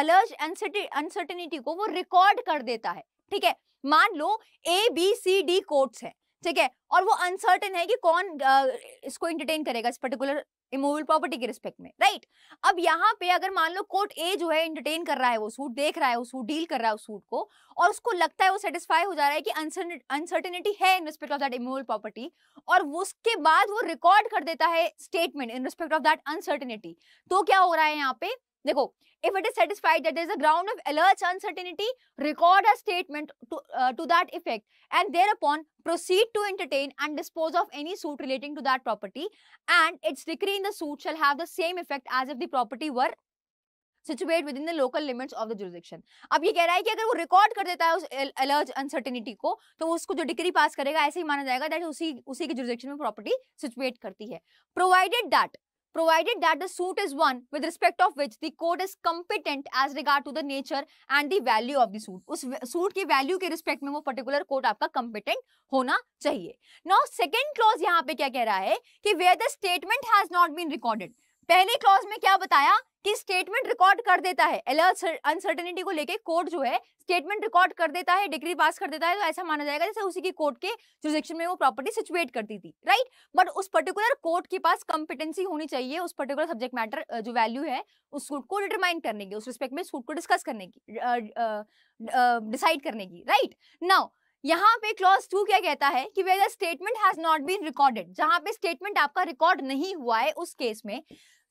अलर्ज अनसर्टिनिटी को वो रिकॉर्ड कर देता है ठीक है मान लो A B C D courts है ठीक है और वो अनसर्टेन है कि कौन आ, इसको इंटरटेन करेगा इस पर्टिकुलर इमोबल प्रॉपर्टी के रिस्पेक्ट में राइट अब यहाँ पे अगर मान लो कोर्ट ए जो है इंटरटेन कर रहा है वो सूट देख रहा है वो सूट डील कर रहा है उस सूट को और उसको लगता है वो सेटिस्फाई हो जा रहा है कि अनसर्टेनिटी है in respect of that immovable property और उसके बाद वो रिकॉर्ड कर देता है statement in respect of that uncertainty तो क्या हो रहा है यहाँ पे देखो if it is satisfied that is a ground of alleged uncertainty record a statement to that effect and thereupon proceed to entertain and dispose of any suit relating to that property and its decree in the suit shell have the same effect as if the property were situate within the local limits of the jurisdiction अब ये कह रहा है कि अगर वो record कर देता है उस अलर्ज अनसर्टेनिटी को तो उसको जो डिग्री पास करेगा ऐसे ही माना जाएगा दैट उसी उसी के जुरिजिक्शन में प्रॉपर्टी सिचुएट करती है provided that provided that the suit is one with respect of which the court is competent as regard to the nature and the value of the suit. us suit ki value ke respect mein wo particular court aapka competent hona chahiye Now second clause yahan pe kya keh raha hai ki where the statement has not been recorded. पहले clause में क्या बताया कि statement record कर देता है alert uncertainty को लेके कोर्ट जो है स्टेटमेंट रिकॉर्ड कर देता है डिग्री पास कर देता है तो ऐसा माना जाएगा जैसे उसी की कोर्ट के जुरिडिक्शन में वो प्रॉपर्टी सिचुएट करती थी राइट बट उस पर्टिकुलर कोर्ट के पास कॉम्पिटेंसी होनी चाहिए उस पर्टिकुलर सब्जेक्ट मैटर जो वैल्यू है उस सूट को डिटरमाइन करने की उस रिस्पेक्ट में सूट को डिस्कस करने की डिसाइड करने की राइट नाउ यहाँ पे क्लॉज टू क्या कहता है कि whether statement has not been recorded जहां पे स्टेटमेंट आपका रिकॉर्ड नहीं हुआ है उस केस में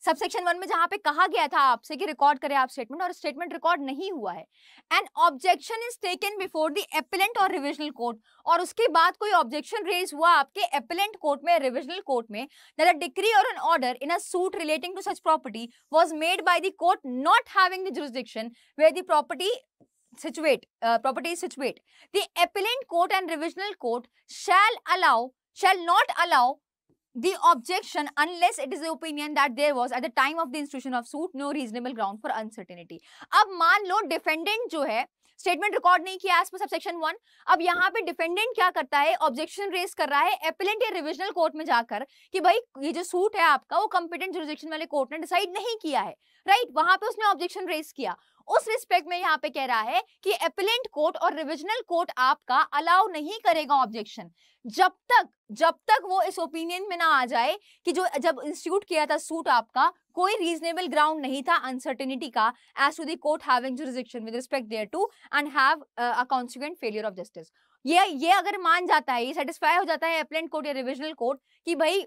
सबसेक्शन वन में जहां पे कहा गया था आपसे कि रिकॉर्ड करें आप स्टेटमेंट और स्टेटमेंट रिकॉर्ड नहीं हुआ है and objection is taken before the appellate or revisional court और उसके बाद कोई ऑब्जेक्शन रेज हुआ आपके एपिलेंट कोर्ट में रिविजनल कोर्ट में that a decree or an order in a suit relating to such property was made by the court not having the jurisdiction where the property situate uh, properties situate the appellant court and revisional court shall allow shall not allow the objection unless it is the opinion that there was at the time of the institution of suit no reasonable ground for uncertainty अब मान लो defendant जो है statement record नहीं किया as per subsection one अब यहाँ पे defendant क्या करता है ऑब्जेक्शन रेस कर रहा है एपिलेंट या रिविजनल कोर्ट में जाकर कि भाई ये जो सूट है आपका वो कॉम्पिटेंट जुरिडिक्शन वाले कोर्ट ने डिसाइड नहीं किया है राइट वहां पे उसने ऑब्जेक्शन रेस किया उस रिस्पेक्ट में यहाँ पे कह रहा है कि एपिलेंट कोर्ट और रिविजनल कोर्ट आपका अलाउ नहीं करेगा ऑब्जेक्शन जब तक जब तक वो इस ओपिनियन में ना आ जाए कि जो जब इंस्टीट्यूट किया था सूट आपका कोई रीजनेबल ग्राउंड नहीं था अनसर्टेनिटी का as to the court having jurisdiction with respect thereto and have a consequent failure of justice ये ये अगर मान जाता है ये सेटिस्फाई हो जाता है एप्लेंट कोर्ट या रिविजनल कोर्ट कि भाई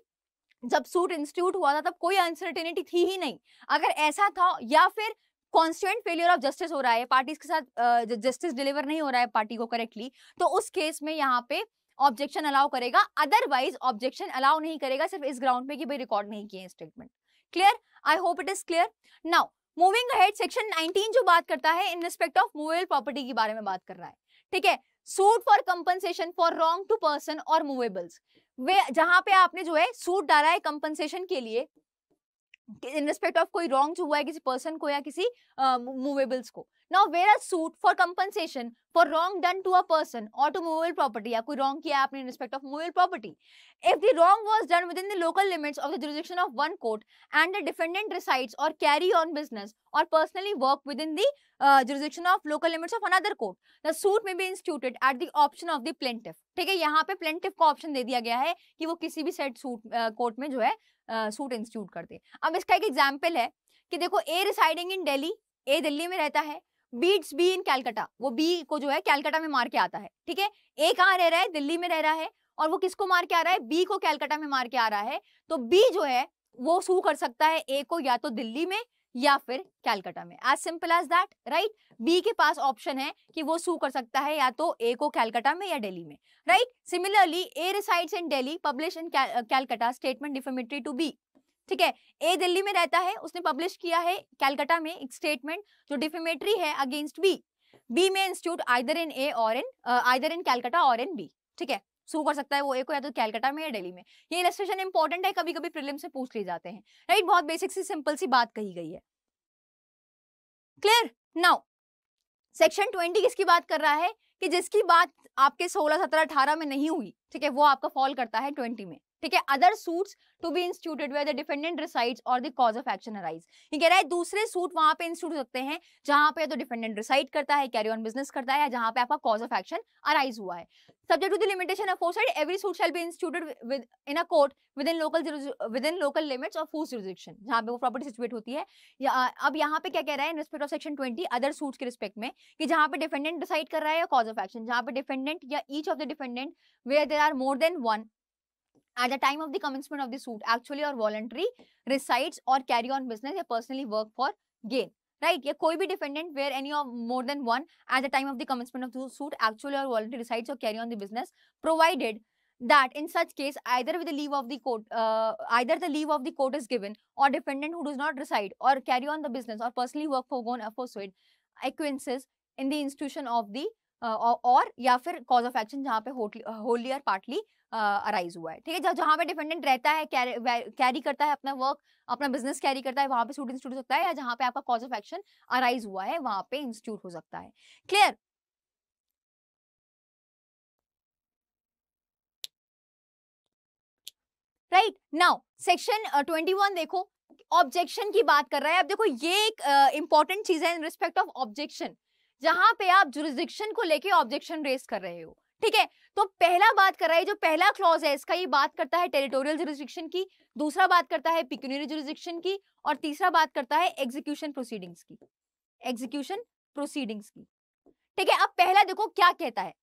जब सूट इंस्टीट्यूट हुआ था तब कोई अनसर्टेनिटी थी ही नहीं अगर ऐसा था या फिर कॉन्स्टेंट फेलियर ऑफ जस्टिस हो रहा है पार्टीज के साथ जस्टिस डिलीवर नहीं हो रहा है पार्टी को करेक्टली तो उस केस में यहाँ पे ऑब्जेक्शन अलाउ करेगा अदरवाइज ऑब्जेक्शन अलाउ नहीं करेगा सिर्फ इस ग्राउंड पे कि भाई रिकॉर्ड नहीं किए statement clear I hope it is clear now moving ahead section 19 जो बात करता है in respect of movable property के बारे में बात कर रहा है ठीक है suit for compensation for wrong to person or movables वे जहां पे आपने जो है सूट डाला है कंपनसेशन के लिए इन रिस्पेक्ट ऑफ कोई रॉन्ग जो हुआ है किसी पर्सन को या किसी मूवेबल्स uh, को now where are suit for compensation for wrong done to a person or to movable property या कोई रॉन्ग किया आपने in respect of movable property if the wrong was done within the local limits of the jurisdiction of one court and the defendant resides or carry on business और personally work within the jurisdiction of local limits of another court the suit may be instituted at the option of the plaintiff ठीक है यहाँ पे plaintiff को option दे दिया गया है कि वो किसी भी सेट सूट कोर्ट में जो है सूट इंस्टीट्यूट कर दे अब इसका एक एग्जाम्पल है कि देखो A residing in Delhi A Delhi में रहता है बीट्स बी इन कैलकाटा वो बी को जो है कैलकाटा में मार के आता है ठीक है ए कहाँ रह रहा है दिल्ली में रह रहा है और वो किसको मार के आ रहा है बी को कैलकाटा में मार के आ रहा है तो बी जो है वो सू कर सकता है ए को या तो दिल्ली में या फिर कैलकाटा में as simple as that right B के पास ऑप्शन है कि वो सू कर सकता है या तो ए को कैलकाटा में या डेली में right similarly A resides in Delhi publish in Calcutta statement defamatory to B ठीक है ए दिल्ली में रहता है उसने पब्लिश किया है कैलकाटा में एक स्टेटमेंट जो डिफेमेटरी है against B B may institute either in A or in either in Calcutta और इन बी ठीक है शुरू कर सकता है वो एक या तो कैलकाटा में या डेली में ये इलेस्ट्रेशन इंपॉर्टेंट है कभी कभी प्रिलिम से पूछ लिए जाते हैं राइट बहुत बेसिक सी सिंपल सी बात कही गई है क्लियर नाउ सेक्शन ट्वेंटी किसकी बात कर रहा है कि जिसकी बात आपके सोलह सत्रह अठारह में नहीं हुई ठीक है वो आपका फॉल करता है ट्वेंटी में ठीक है other suits to be instituted where the defendant resides or the of action arise ये कह रहा है दूसरे सूट वहां पे इंस्टीट्यूट सकते हैं जहां पे तो डिफेंडेंट रिसाइड करता है कैरी ऑन बिजनेस करता है या जहां पे आपका कॉज ऑफ एक्शन अराइज हुआ है subject to the limitation of force every suit shall be instituted in a court within local within local limits of force jurisdiction जहां पे वो प्रॉपर्टी सिचुएट होती है या अब यहां पे क्या कह रहा है in respect of section 20 other suits के रिस्पेक्ट में कि जहां पे डिफेंडेंट डिसाइड कर रहा है या कॉज ऑफ एक्शन जहां पे डिफेंडेंट या each of the defendant where there are more than one at the time of the commencement of the suit actually or voluntary resides or carry on business or personally work for gain right या कोई भी defendant where any of more than one the the of the the commencement of the suit or or voluntary resides or carry on the business that in such case either with the leave of the court uh, either the leave of the court is given or defendant who does not reside or carry on the business or personally work for for aforesaid acquaintances in the institution of the और या फिर cause of action जहाँ पे होली और partly arise हुआ है ठीक है जहाँ पे डिपेंडेंट रहता है कैरी करता है अपना वर्क अपना बिजनेस कैरी करता है वहाँ पे स्टूडेंट स्टूड हो सकता है या जहाँ पे आपका कॉज ऑफ एक्शन अराइज हुआ है वहाँ पे इंस्टीट्यूट हो सकता है clear right now section twenty one देखो ऑब्जेक्शन की बात कर रहा है अब देखो ये एक इंपॉर्टेंट uh, चीज है इन रिस्पेक्ट ऑफ ऑब्जेक्शन जहां पे आप जुरिस्डिक्शन को लेके ऑब्जेक्शन रेस कर रहे हो ठीक है तो पहला बात कर रहा है जो पहला क्लॉज है इसका ये बात करता है टेरिटोरियल जुरिस्डिक्शन की दूसरा बात करता है पिक्यूनरी जुरिस्डिक्शन की और तीसरा बात करता है एग्जीक्यूशन प्रोसीडिंग्स की एग्जीक्यूशन प्रोसीडिंग्स की ठीक है अब पहला देखो क्या कहता है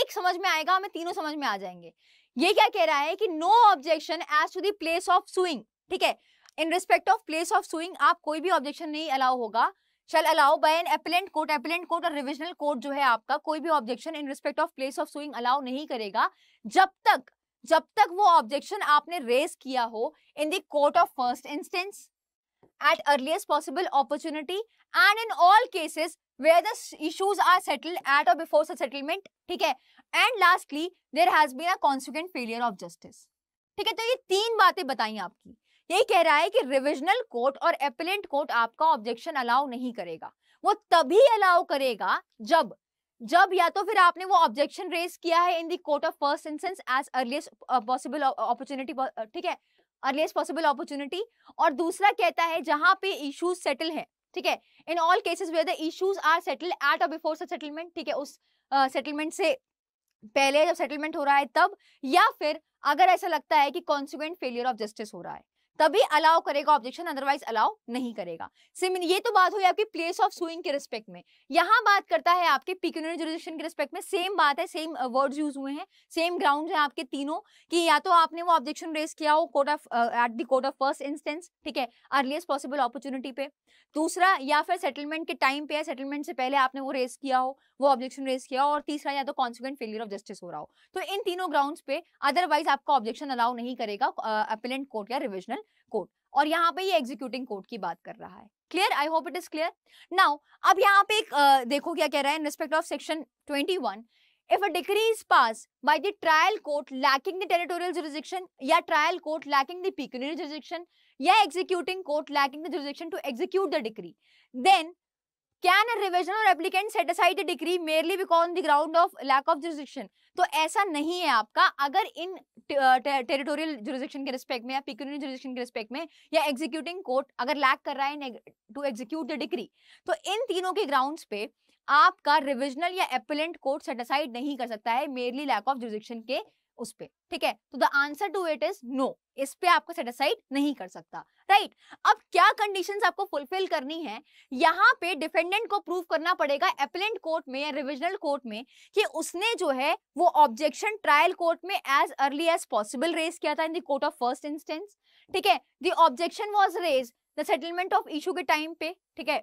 एक समझ में आएगा हमें तीनों समझ में आ जाएंगे ये क्या कह रहा है कि no objection as to place of suing ठीक है in respect of place of suing आप कोई भी ऑब्जेक्शन नहीं अलाउ होगा shall allow by an appellate court appellate court और रिविजनल कोर्ट जो है आपका कोई भी objection in respect of place of suing allow नहीं करेगा जब तक जब तक वो ऑब्जेक्शन आपने रेज किया हो in the court of first instance at earliest possible opportunity and in all cases where the issues are settled at और बिफोर सेटलमेंट ठीक है and lastly there has been a consequent failure of justice ठीक है तो ये तीन बातें बताई आपकी ये कह रहा है कि रिविजनल कोर्ट और एपिलेंट कोर्ट आपका ऑब्जेक्शन अलाउ नहीं करेगा वो तभी अलाउ करेगा जब जब या तो फिर आपने वो ऑब्जेक्शन रेज किया है in the court of first instance as earliest possible opportunity ठीक है अर्लीस्ट पॉसिबल अपॉर्चुनिटी और दूसरा कहता है जहां पे इश्यूज सेटल हैं ठीक है in all cases where the issues are settle at और बिफोर सेटलमेंट ठीक है उस सेटलमेंट uh, से पहले जब सेटलमेंट हो रहा है तब या फिर अगर ऐसा लगता है कि कॉन्सिक्वेंट फेलियर ऑफ जस्टिस हो रहा है तभी अलाउ करेगा ऑब्जेक्शन अदरवाइज अलाउ नहीं करेगा सिमिल ये तो बात हुई आपकी प्लेस ऑफ सुइंग के रिस्पेक्ट में यहाँ बात करता है आपके पिक्यूनरी जुरिस्डिक्शन के रिस्पेक्ट में सेम बात है सेम वर्ड्स यूज हुए हैं सेम ग्राउंड है आपके तीनों कि या तो आपने वो ऑब्जेक्शन रेस किया हो court of at the court of first instance ठीक है अर्लीस्ट पॉसिबल अपॉर्चुनिटी पे दूसरा या फिर सेटलमेंट के टाइम पे या सेटलमेंट से पहले आपने वो रेस किया हो वो ऑब्जेक्शन रेस किया और तीसरा या तो कॉन्सिक्वेंट फेलियर ऑफ जस्टिस हो रहा हो तो इन तीनों ग्राउंड पे अदरवाइज आपका ऑब्जेक्शन अलाउ नहीं करेगा अपेलेंट uh, कोर्ट या रिविजनल कोर्ट और यहाँ पे ये एग्जीक्यूटिंग कोर्ट की बात कर रहा है clear I hope it is clear now अब यहाँ पे एक uh, देखो क्या कह रहा है in respect of section 21 if a decree is passed by the trial court lacking the territorial jurisdiction या trial court lacking the pecuniary jurisdiction या executing court lacking the jurisdiction to execute the decree then can A or applicant set aside degree merely because the ground of lack of jurisdiction तो ऐसा नहीं है आपका अगर in territorial jurisdiction के respect में या पिक्यूनरी जुरिस्डिक्शन के रिस्पेक्ट में या एग्जीक्यूटिंग कोर्ट अगर लैक कर रहा है टू एग्जीक्यूट द डिग्री तो इन तीनों के ग्राउंड्स पे आपका रिविजनल या एपिलेंट कोर्ट सेटिसाइड नहीं कर सकता है मेरली लैक ऑफ जुरिस्डिक्शन के उस पे ठीक है तो the answer to it is no इस पे आपको सेटिस्फाइड नहीं कर सकता राइट right? अब क्या कंडीशंस आपको फुलफिल करनी है यहां पे डिफेंडेंट को प्रूव करना पड़ेगा एपेलेंट कोर्ट में या रिविजनल कोर्ट में कि उसने जो है वो ऑब्जेक्शन ट्रायल कोर्ट में as early as possible raise किया था in the court of first instance ठीक है the objection was raise the settlement of issue के टाइम पे ठीक है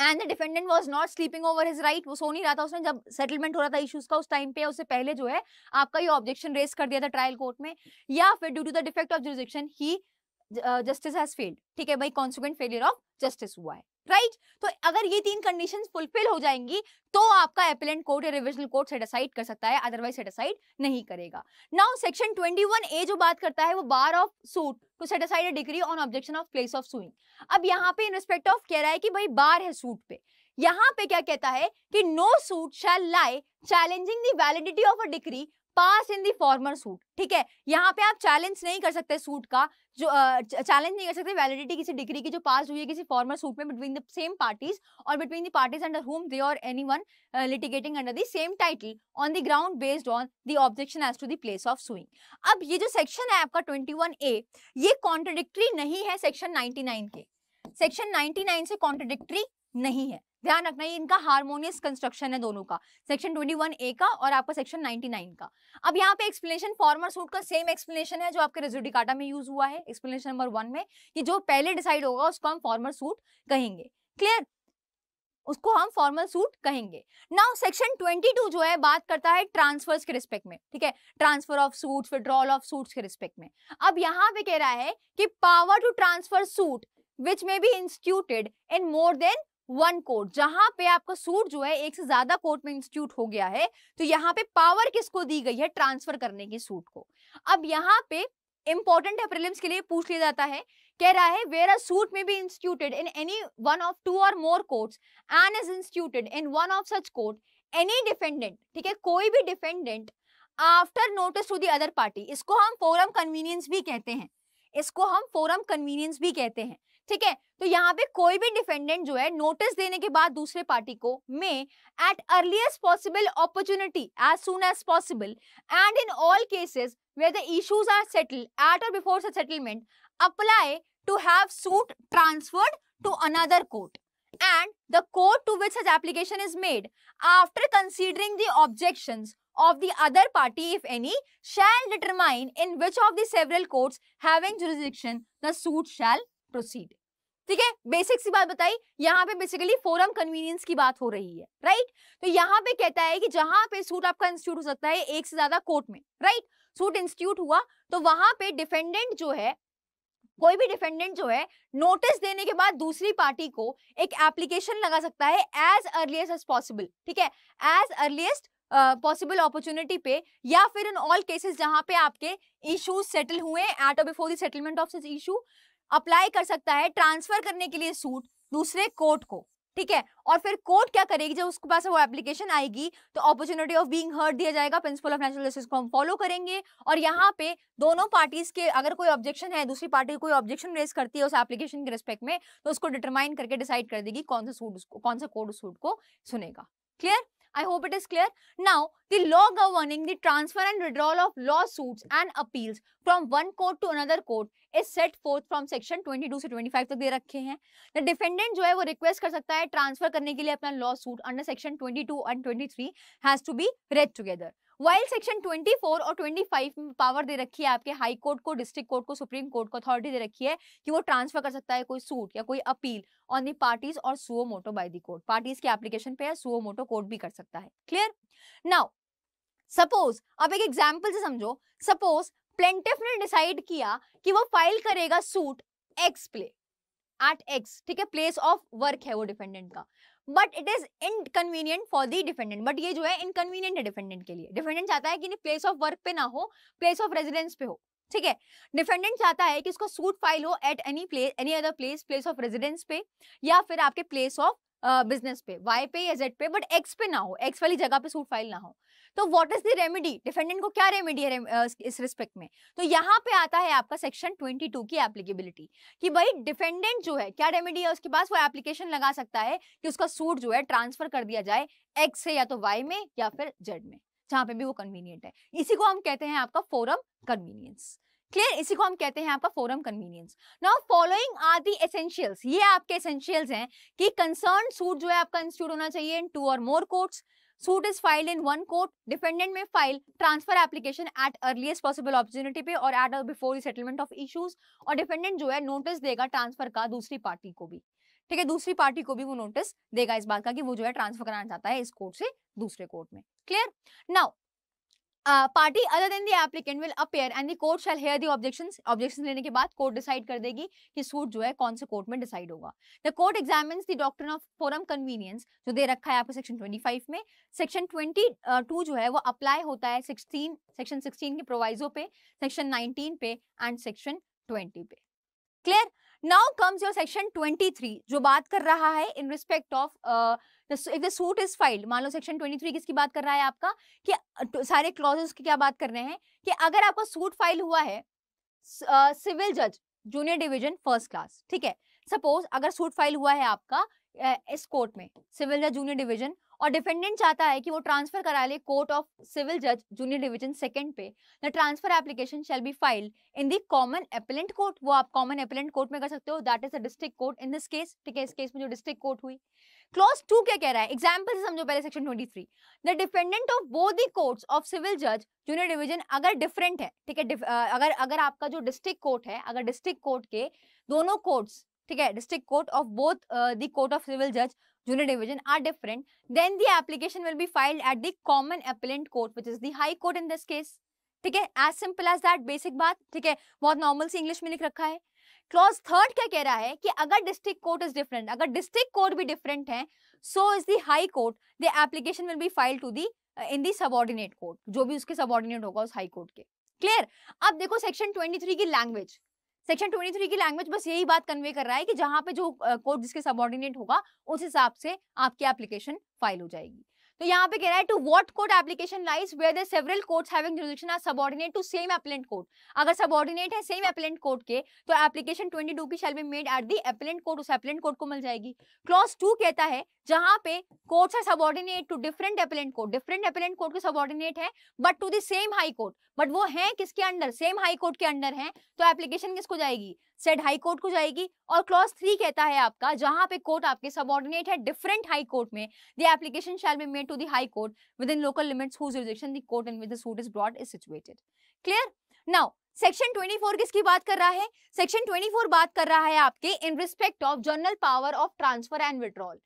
and the defendant was not sleeping over his right वो सो नहीं रहा था उसने जब सेटलमेंट हो रहा था इश्यूज का उस टाइम पे उससे पहले जो है आपका ये ऑब्जेक्शन रेस कर दिया था ट्रायल कोर्ट में या फिर due to the defect of jurisdiction ही जस्टिस हैज फेल्ड ठीक है भाई कॉन्सिक्वेंट फेलियर ऑफ जस्टिस हुआ है राइट तो अगर ये तीन कंडीशन फुलफिल हो जाएंगी तो आपका एपिलेंट कोर्ट या रिविजनल कोर्ट सेटिसाइड कर सकता है अदरवाइज सेटिसाइड नहीं करेगा नाउ सेक्शन 21 ए जो बात करता है वो बार ऑफ सूट तो set aside decree on objection of place of suing अब यहाँ पे इन रिस्पेक्ट ऑफ कह रहा है कि भाई बार है सूट पे यहाँ पे क्या कहता है कि no suit shall lie challenging the validity of a decree pass in the former suit ठीक है यहाँ पे आप चैलेंज नहीं कर सकते सूट का जो चैलेंज uh, नहीं कर सकते वैलिडिटी किसी डिग्री की जो पास हुई है किसी फॉर्मर सूट में बिटवीन द सेम पार्टीज और between the parties under whom they और any one litigating under the same title on the ground based on the objection as to the place of suing अब ये जो section है आपका twenty A ये contradictory नहीं है सेक्शन नाइनटी के सेक्शन 99 से कॉन्ट्रोडिक्ट्री नहीं है ध्यान रखना ये इनका हार्मोनियस कंस्ट्रक्शन है दोनों का सेक्शन 21 ए का और आपका सेक्शन 99 का अब यहाँ पे एक्सप्लेनेशन फॉर्मर सूट का सेम एक्सप्लेनेशन है जो आपके रेजुडिकाटा में यूज हुआ है एक्सप्लेनेशन नंबर वन में कि जो पहले डिसाइड होगा उसको हम फॉर्मर सूट कहेंगे क्लियर उसको हम फॉर्मल सूट कहेंगे नाउ सेक्शन 22 जो है बात करता है ट्रांसफर्स के रिस्पेक्ट में ठीक है transfer of suit withdrawal of suits के रिस्पेक्ट में अब यहां पे कह रहा है कि power to transfer suit which may be instituted in more than one court जहां पे आपका सूट जो है एक से ज्यादा कोर्ट में इंस्टीट्यूट हो गया है तो यहाँ पे पावर किसको दी गई है ट्रांसफर करने की सूट को अब यहाँ पे इंपॉर्टेंट है प्रिलिम्स के लिए पूछ लिया जाता है कह रहा है where are suit may be instituted in any one of two और more court and is instituted in one of such court any defendant ठीक है कोई भी defendant after notice to the other party इसको हम फोरम कन्वीनियंस भी कहते हैं इसको हम फोरम कन्वीनियंस भी कहते हैं ठीक है तो यहाँ पे कोई भी डिफेंडेंट जो है नोटिस देने के बाद दूसरे पार्टी को may at earliest possible opportunity as soon as possible and in all cases where the issues are settle at और before settlement apply to have suit transferred to another court and the court to which application is made after considering the objection of the other party if any shall determine in which of the several courts having jurisdiction the suit shall proceed ठीक है basic सी बात बताई यहाँ पे basically forum convenience की बात हो रही है राइट तो यहाँ पे कहता है कि जहां पे सूट आपका इंस्टीट्यूट हो सकता है एक से ज्यादा कोर्ट में राइट सूट इंस्टीट्यूट हुआ तो वहां पे डिफेंडेंट जो है कोई भी डिफेंडेंट जो है नोटिस देने के बाद दूसरी पार्टी को एक एप्लीकेशन लगा सकता है एज अर्लीस्ट एज पॉसिबल ठीक है एज अर्लीस्ट पॉसिबल अपॉर्चुनिटी पे या फिर इन ऑल केसेस जहां पे आपके इश्यूज सेटल हुए at before the settlement of this issue apply कर सकता है ट्रांसफर करने के लिए सूट दूसरे कोर्ट को ठीक है और फिर कोर्ट क्या करेगी जब उसके पास वो एप्लीकेशन आएगी तो अपॉर्चुनिटी ऑफ बीइंग हर्ड दिया जाएगा प्रिंसिपल ऑफ नेचुरल जस्टिस को हम फॉलो करेंगे और यहाँ पे दोनों पार्टीज के अगर कोई ऑब्जेक्शन है दूसरी पार्टी कोई ऑब्जेक्शन रेस करती है उस एप्लीकेशन के रिस्पेक्ट में तो उसको डिटरमाइन करके डिसाइड कर देगी कौन सा सूट उसको कौन सा कोर्ट उस सूट को सुनेगा clear I hope it is clear. Now, the law governing the transfer and withdrawal of lawsuits and appeals from one court to another court is set forth from section 22 से 25 तक दे रखे हैं the defendant जो है वो request कर सकता है transfer करने के लिए अपना lawsuit under section 22 and 23 has to be read together while section 24 और 25 में पावर दे रखी है आपके हाई कोर्ट को डिस्ट्रिक्ट कोर्ट को सुप्रीम कोर्ट को अथॉरिटी दे रखी है कि वो ट्रांसफर कर सकता है कोई सूट या कोई अपील ऑन दी पार्टीज और suo motu by the court parties के एप्लीकेशन पे सुओ मोटो कोर्ट भी कर सकता है क्लियर नाउ सपोज अब एक एग्जाम्पल से समझो सपोज प्लेंटिफ ने डिसाइड किया कि वो फाइल करेगा suit X play at X ठीक है प्लेस ऑफ वर्क है वो डिफेंडेंट का but it is inconvenient for the defendant but ये जो है इनकन्वीनियंट है डिफेंडेंट के लिए डिफेंडेंट चाहता है कि प्लेस ऑफ वर्क पे ना हो प्लेस ऑफ रेजिडेंस पे हो ठीक है डिफेंडेंट चाहता है कि इसको सूट फाइल हो at any place any other place place of residence पे या फिर आपके प्लेस ऑफ बिजनेस पे वाई पे या जेड पे बट एक्स पे ना हो एक्स वाली जगह पे सूट फाइल ना हो तो what is the remedy defendant को क्या रेमेडी है इस रिस्पेक्ट में तो यहाँ पे आता है आपका सेक्शन 22 की एप्लीकेबिलिटी कि भाई डिफेंडेंट जो है क्या रेमेडी है उसके पास वो एप्लीकेशन लगा सकता है कि उसका सूट जो है ट्रांसफर कर दिया जाए एक्स से या तो वाई में या फिर जेड में जहां पे भी वो कन्वीनियंट है इसी को हम कहते हैं आपका फोरम कन्वीनियंस क्लियर इसी को हम कहते हैं आपका forum convenience now following are the essentials ये आपके एसेंशियल्स हैं कि कंसर्न सूट जो है आपका इंस्टीट्यूट होना चाहिए इन टू और more courts suit is filed in one court defendant may file transfer application at earliest possible opportunity पे और at before settlement of issues और डिफेंडेंट जो है नोटिस देगा ट्रांसफर का दूसरी पार्टी को भी ठीक है दूसरी पार्टी को भी वो नोटिस देगा इस बात का कि वो जो है ट्रांसफर कराना चाहता है इस कोर्ट से दूसरे कोर्ट में clear now party other than applicant will appear and appear court shall hear the objection objection लेने के बाद कोर्ट डिसाइड कर देगी कि सूट जो है कौन से कोर्ट में डिसाइड होगा the court examine the doctrine of forum convenience जो दे रखा है आपको सेक्शन ट्वेंटी फाइव में सेक्शन ट्वेंटी टू जो है वो अप्लाई होता है सिक्सटीन सेक्शन सिक्सटीन के प्रोवाइजो पे सेक्शन नाइनटीन पे एंड सेक्शन ट्वेंटी पे clear now comes your section twenty three जो बात कर रहा है इन रिस्पेक्ट ऑफ एक द सूट इज फाइल्ड मान लो सेक्शन 23 किसकी बात कर रहा है आपका कि सारे क्लॉजेस की क्या बात कर रहे हैं कि अगर आपका सूट फाइल हुआ है सिविल जज जूनियर डिविजन फर्स्ट क्लास ठीक है सपोज अगर सूट फाइल हुआ है आपका इस कोर्ट में सिविल जज जूनियर डिविजन और डिफेंडेंट चाहता है कि वो ट्रांसफर करा ले कोर्ट ऑफ सिविल जज जूनियर डिवीजन सेकंड पे the transfer application shall be file in the common appellant court वो आप कॉमन एपेलेंट कोर्ट में कर सकते हो that is a district court in this case ठीक है इस केस में जो डिस्ट्रिक्ट कोर्ट हुई क्लॉज टू क्या कह रहा है एग्जाम्पल समझो पहले section twenty three the defendant of वो दी कोर्ट ऑफ सिविल जज जूनियर डिविजन अगर डिफरेंट है ठीक है अगर अगर आपका जो डिस्ट्रिक्ट कोर्ट है अगर डिस्ट्रिक्ट कोर्ट के दोनों कोर्ट्स ठीक है district court of both the court of civil जज junior division are different then the application will be filed at the common appellant court which is the high court in this case ठीक है as simple as that basic बात ठीक है बहुत normal सी English में लिख रखा है क्लॉज थर्ड क्या कह रहा है कि अगर डिस्ट्रिक्ट कोर्ट इज डिफरेंट अगर डिस्ट्रिक्ट कोर्ट भी डिफरेंट है so is the high court the application will be file to the in the subordinate court जो भी उसके सबॉर्डिनेट होगा उस हाई कोर्ट के क्लियर अब देखो सेक्शन 23 की लैंग्वेज सेक्शन 23 की लैंग्वेज बस यही बात कन्वे कर रहा है कि जहां पे जो कोर्ट uh, जिसके सबॉर्डिनेट होगा उस हिसाब से आपकी एप्लीकेशन फाइल हो जाएगी तो यहाँ पे कह रहा है to what court application lies where there several courts having jurisdiction are subordinate to same appellant court अगर सबॉर्डिनेट है सेम एप्लेंट कोर्ट के तो एप्लीकेशन 22 की shall be made at the appellant court उस एप्लेंट कोर्ट को मिल जाएगी clause two कहता है जहां पे courts are subordinate to different appellant court different appellant court के सबॉर्डिनेट है but to the same high court but वो है किसके अंडर सेम हाई कोर्ट के अंडर है तो एप्लीकेशन किसको जाएगी सेड हाई कोर्ट को जाएगी और क्लॉज थ्री कहता है आपका जहां पे कोर्ट आपके सबॉर्डिनेट है डिफरेंट हाई कोर्ट में the application shall be made to the high court within local limits whose jurisdiction the court in which the suit is brought is situated clear now section 24 किसकी बात कर रहा है section 24 बात कर रहा है आपके in respect of general power of transfer and withdrawal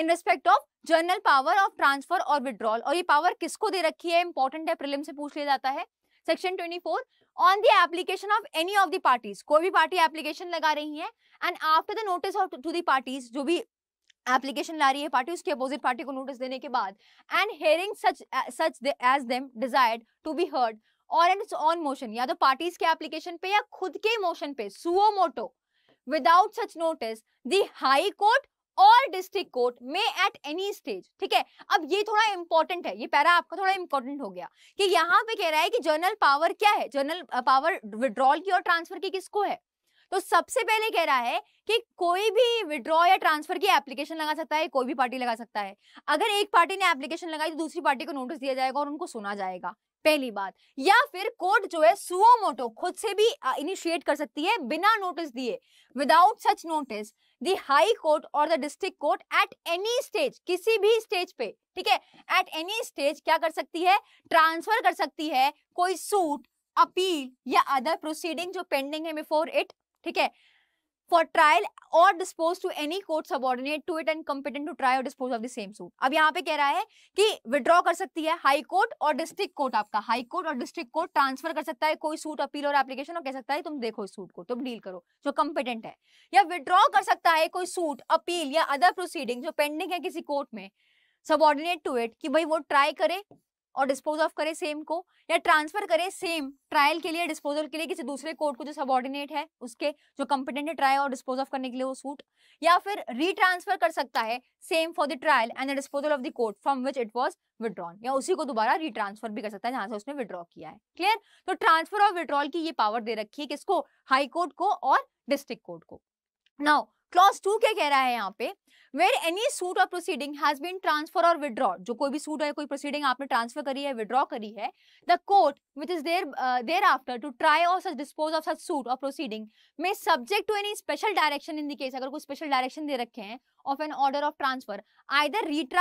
in respect of general power of transfer और विड्रॉल और ये पावर किसको दे रखी है इंपॉर्टेंट है प्रिलिम से पूछ लिया जाता है section 24 on the application of any of the parties कोई भी पार्टी एप्लीकेशन लगा रही है and after the notice of to the parties जो भी एप्लीकेशन ला रही है पार्टी उसके अपोजिट पार्टी को नोटिस देने के बाद and hearing such such as them desired to be heard और एंड इट्स ऑन मोशन या तो पार्टीज के एप्लीकेशन पे या खुद के मोशन पे suo motu without such notice the high court और डिस्ट्रिक्ट कोर्ट में एट एनी स्टेज ठीक है अब ये थोड़ा इंपॉर्टेंट है ये पैरा आपका थोड़ा इंपॉर्टेंट हो गया कि यहाँ पे कह रहा है कि जनरल पावर क्या है जनरल पावर विड्रॉल की और ट्रांसफर की किसको है तो सबसे पहले कह रहा है कि कोई भी विड्रॉ या ट्रांसफर की एप्लीकेशन लगा सकता है कोई भी पार्टी लगा सकता है अगर एक पार्टी ने एप्लीकेशन लगाई तो दूसरी पार्टी को नोटिस दिया जाएगा और उनको सुना जाएगा पहली बात या फिर कोर्ट जो है सुओमोटो खुद से भी इनिशिएट कर सकती है बिना नोटिस दिए without such notice the high court और the district court at any stage किसी भी स्टेज पे ठीक है एट एनी स्टेज क्या कर सकती है ट्रांसफर कर सकती है कोई सूट अपील या अदर प्रोसीडिंग जो पेंडिंग है बिफोर इट ठीक है फॉर ट्रायल और dispose to any court subordinate to it and competent to try और dispose of the same suit अब यहाँ पे कह रहा है कि विड्रॉ कर सकती है हाई कोर्ट और डिस्ट्रिक्ट कोर्ट आपका हाई कोर्ट और डिस्ट्रिक्ट कोर्ट ट्रांसफर कर सकता है कोई सूट अपील और एप्लीकेशन और कह सकता है तुम देखो इस सूट को तुम डील करो जो कम्पिटेंट है या विड्रॉ कर सकता है कोई सूट अपील या अदर प्रोसीडिंग जो पेंडिंग है किसी कोर्ट में सबॉर्डिनेट टू इट कि भाई वो ट्राई करे और डिस्पोज ऑफ करे सेम को या ट्रांसफर करे सेम ट्रायल के लिए डिस्पोजल के लिए किसी दूसरे कोर्ट को जो सबॉर्डिनेट है उसके जो कंपिटेंट है ट्रायल और डिस्पोज ऑफ करने के लिए वो सूट या फिर रिट्रांसफर कर सकता है same for the trial and the disposal of the court from which it was withdrawn या उसी को दोबारा रिट्रांसफर भी कर सकता है जहां से उसने विड्रॉ किया है क्लियर तो ट्रांसफर और विड्रॉल की ये पावर दे रखी है किसको हाई कोर्ट को और डिस्ट्रिक्ट कोर्ट को नाउ क्लॉज टू क्या कह रहा है यहाँ पे वेर एनी सूट और प्रोसीडिंग हैज बीन ट्रांसफर और विड्रॉ जो कोई भी सूट है कोई प्रोसीडिंग आपने ट्रांसफर करी है विड्रॉ करी है the court which is there there after to try और such dispose of such suit और proceeding may subject to any special direction in the case अगर कोई स्पेशल डायरेक्शन दे रखे हैं of an order of transfer either it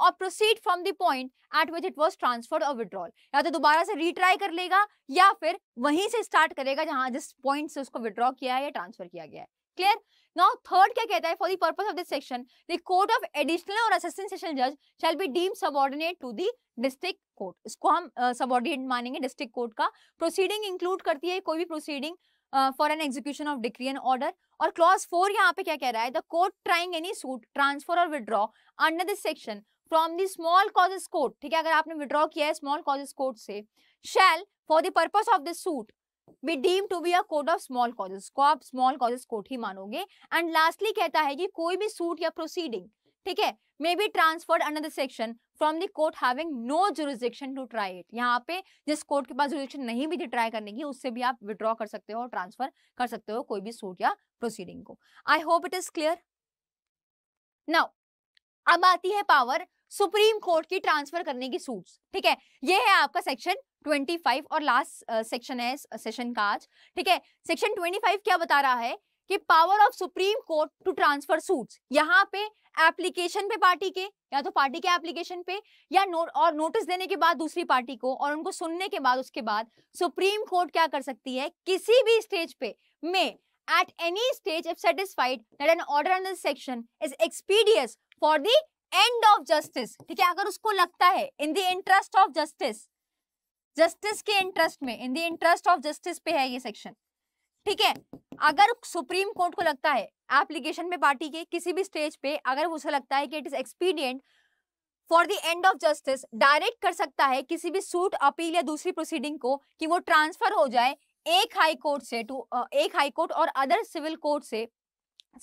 और proceed from the point at which it was transferred और withdrawal या तो दोबारा से रिट्राई कर लेगा या फिर वहीं से स्टार्ट करेगा जहां जिस पॉइंट से उसको विड्रॉ किया है या ट्रांसफर किया गया है क्लियर now third क्या कहता है for the purpose of this section the court of additional और assistant session judge shall be deemed subordinate to the district court इसको हम सबॉर्डिनेट uh, मानेंगे डिस्ट्रिक्ट कोर्ट का प्रोसीडिंग इंक्लूड करती है कोई भी proceeding for an execution of decree and order और क्लॉज फोर यहाँ पे क्या कह रहा है the court trying any suit transfer और withdraw under this section from the small causes court ठीक है अगर आपने विद्रॉ किया है स्मॉल कॉजेस कोर्ट से shall for the purpose of this suit be deem to be a court of small causes को आप स्मॉल कॉजेस कोर्ट ही मानोगे एंड लास्टली कहता है कि कोई भी सूट या प्रोसीडिंग ठीक है may be transferred under the section from the court having no jurisdiction to try it यहाँ पे जिस कोर्ट के पास जुरिस्डिक्शन नहीं भी थी ट्राई करने की उससे भी आप विड्रॉ कर सकते हो और ट्रांसफर कर सकते हो कोई भी सूट या प्रोसीडिंग को I hope it is clear now अब आती है पावर सुप्रीम कोर्ट की ट्रांसफर करने की सूट्स ठीक है ये है आपका सेक्शन 25 और लास्ट सेक्शन uh, है सेशन uh, का आज ठीक है सेक्शन 25 क्या बता रहा है कि power of supreme court to transfer suits यहाँ पे एप्लीकेशन पे पार्टी के या तो पार्टी के एप्लीकेशन पे या नो, और नोटिस देने के बाद दूसरी पार्टी को और उनको सुनने के बाद उसके बाद सुप्रीम कोर्ट क्या कर सकती है किसी भी स्टेज पे में at any stage if satisfied that an order under this section is expeditious for the end of justice ठीक है अगर उसको लगता है in the interest of justice justice के इंटरेस्ट में in the interest of justice पे है ये सेक्शन ठीक है अगर सुप्रीम कोर्ट को लगता है एप्लीकेशन में पार्टी के किसी भी स्टेज पे अगर उसे लगता है कि it is expedient for the end of justice direct कर सकता है किसी भी सूट अपील या दूसरी प्रोसीडिंग को कि वो ट्रांसफर हो जाए एक हाई कोर्ट से टू एक हाई कोर्ट और अदर सिविल कोर्ट से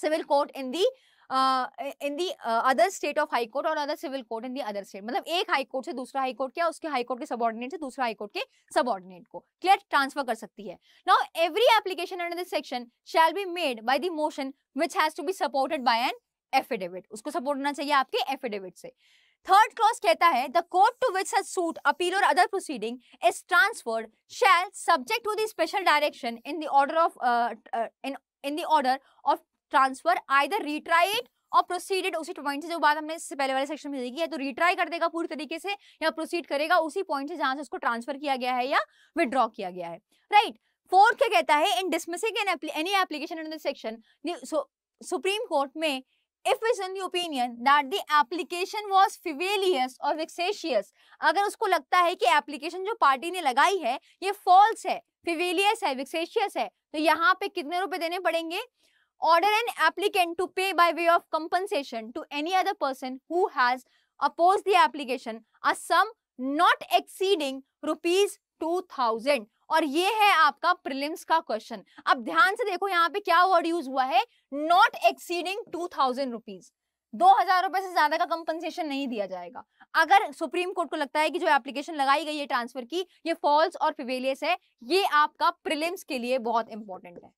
civil court in the in the other state of high court और other civil court in the other state मतलब एक हाई कोर्ट से दूसरा हाई कोर्ट क्या उसके हाई कोर्ट के सबॉर्डिनेट से दूसरा हाई कोर्ट के सबॉर्डिनेट को क्लियर ट्रांसफर कर सकती है now every application under this section shall be made by the motion which has to be supported by an affidavit उसको सपोर्ट होना चाहिए आपके एफिडेविट से थर्ड क्लॉज कहता है the court to which such suit appeal और other proceeding is transferred shall subject to the special direction in the order of in in the order of transfer either retry it और proceeded उसी point से जो बात हमने इससे पहले वाले सेक्शन में देखी है तो रिट्राई कर देगा पूरी तरीके से या प्रोसीड करेगा उसी पॉइंट से जहां से उसको ट्रांसफर किया गया है या विड्रॉ किया गया है राइट फोर्थ क्या कहता है in dismissing an any application under section supreme court में if is in the opinion that the application was frivolous or vexatious अगर उसको लगता है कि application जो party ने लगाई है ये false है frivolous है vexatious है तो यहाँ पे कितने रुपए देने पड़ेंगे order an applicant to pay by way of compensation to any other person who has opposed the application a sum not exceeding rupees 2000 और ये है आपका प्रिलिम्स का क्वेश्चन अब ध्यान से देखो यहाँ पे क्या वर्ड यूज हुआ है not exceeding two thousand rupees दो हजार रुपए से ज्यादा का कंपनसेशन नहीं दिया जाएगा अगर सुप्रीम कोर्ट को लगता है कि जो एप्लीकेशन लगाई गई है ट्रांसफर की ये फॉल्स और फिवेलियस है ये आपका प्रिलिम्स के लिए बहुत इंपॉर्टेंट है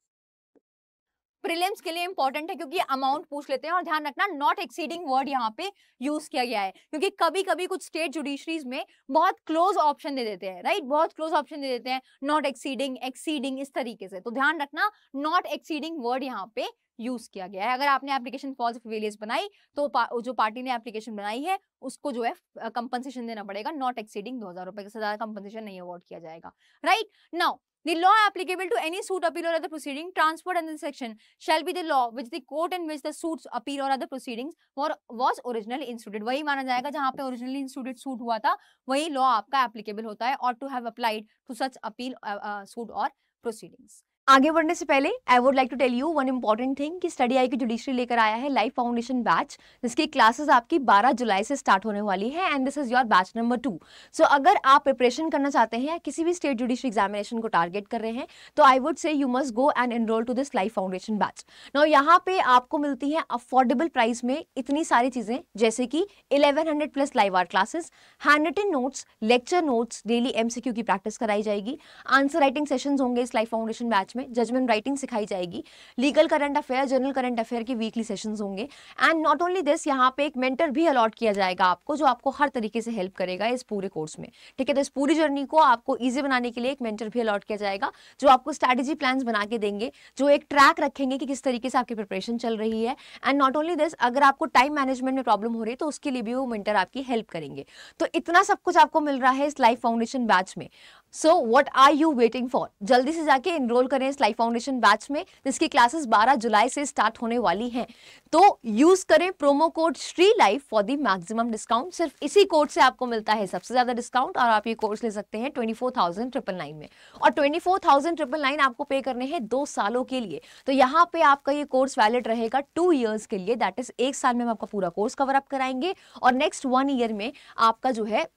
प्रीलिम्स के लिए इंपॉर्टेंट है क्योंकि अमाउंट पूछ लेते हैं और ध्यान रखना नॉट एक्सीडिंग वर्ड यहाँ पे यूज किया गया है क्योंकि कभी कभी कुछ स्टेट जुडिशरीज में बहुत क्लोज ऑप्शन दे देते हैं राइट बहुत क्लोज ऑप्शन दे देते हैं नॉट एक्सीडिंग एक्सीडिंग इस तरीके से तो ध्यान रखना नॉट एक्सीडिंग वर्ड यहाँ पे यूज किया गया है अगर आपने एप्लीकेशन फॉल्स फेलियर्स बनाई तो पा, जो पार्टी ने एप्लीकेशन बनाई है उसको जो है कंपनसेशन देना पड़ेगा नॉट एक्सीडिंग दो हजार रुपए से ज्यादा कंपनसेशन नहीं अवॉर्ड किया जाएगा right now The law applicable to any suit, appeal or other proceeding transferred under this section shall be the law which the court in which the suits, appeal or other proceedings were was originally instituted. वही माना जाएगा जहां पे originally instituted suit हुआ था वही law आपका applicable होता है or to have applied to such appeal, uh, uh, suit or proceedings. आगे बढ़ने से पहले I would like to tell you one important thing कि स्टडी आई की जुडिशरी लेकर आया है लाइफ फाउंडेशन बैच जिसकी क्लासेस आपकी 12 जुलाई से स्टार्ट होने वाली है and this is your batch number two so अगर आप प्रिपरेशन करना चाहते हैं या किसी भी स्टेट जुडिशरी एग्जामिनेशन को टारगेट कर रहे हैं तो I would say you must go and enrol to this life foundation batch no यहाँ पे आपको मिलती है अफोर्डेबल प्राइस में इतनी सारी चीज़ें जैसे कि eleven plus live are classes hand written notes lecture notes daily MCQ की प्रैक्टिस कराई जाएगी आंसर राइटिंग सेशन होंगे इस लाइफ फाउंडेशन बैच में में जजमेंट राइटिंग सिखाई जाएगी legal current affair general current affair के वीकली सेशन होंगे एंड नॉट ओनली दिस यहाँ पे एक मेंटर भी अलॉट किया जाएगा आपको जो आपको हर तरीके से हेल्प करेगा इस पूरे कोर्स में ठीक है तो इस पूरी जर्नी को आपको ईजी बनाने के लिए एक मेंटर भी अलॉट किया जाएगा जो आपको स्ट्रैटेजी प्लान बना के देंगे जो एक ट्रैक रखेंगे कि किस तरीके से आपकी प्रिपरेशन चल रही है एंड नॉट ओनली दिस अगर आपको टाइम मैनेजमेंट में प्रॉब्लम हो रही है तो उसके लिए भी वो मेंटर आपकी हेल्प करेंगे तो इतना सब कुछ आपको मिल रहा है इस लाइफ फाउंडेशन बैच में so what are you waiting for जल्दी से जाके इनरोल करें इस लाइफ फाउंडेशन बैच में जिसकी क्लासेस 12 जुलाई से स्टार्ट होने वाली हैं तो यूज करें promo code Shri life for the maximum discount सिर्फ इसी कोड से आपको मिलता है सबसे ज्यादा डिस्काउंट और आप ये कोर्स ले सकते हैं twenty four thousand triple nine में और twenty four thousand triple nine आपको पे करने हैं दो सालों के लिए तो यहाँ पे आपका ये कोर्स वैलिड रहेगा टू ईयर्स के लिए दैट इज एक साल में हम आपका पूरा कोर्स कवर अप कराएंगे और नेक्स्ट वन ईयर में आपका जो है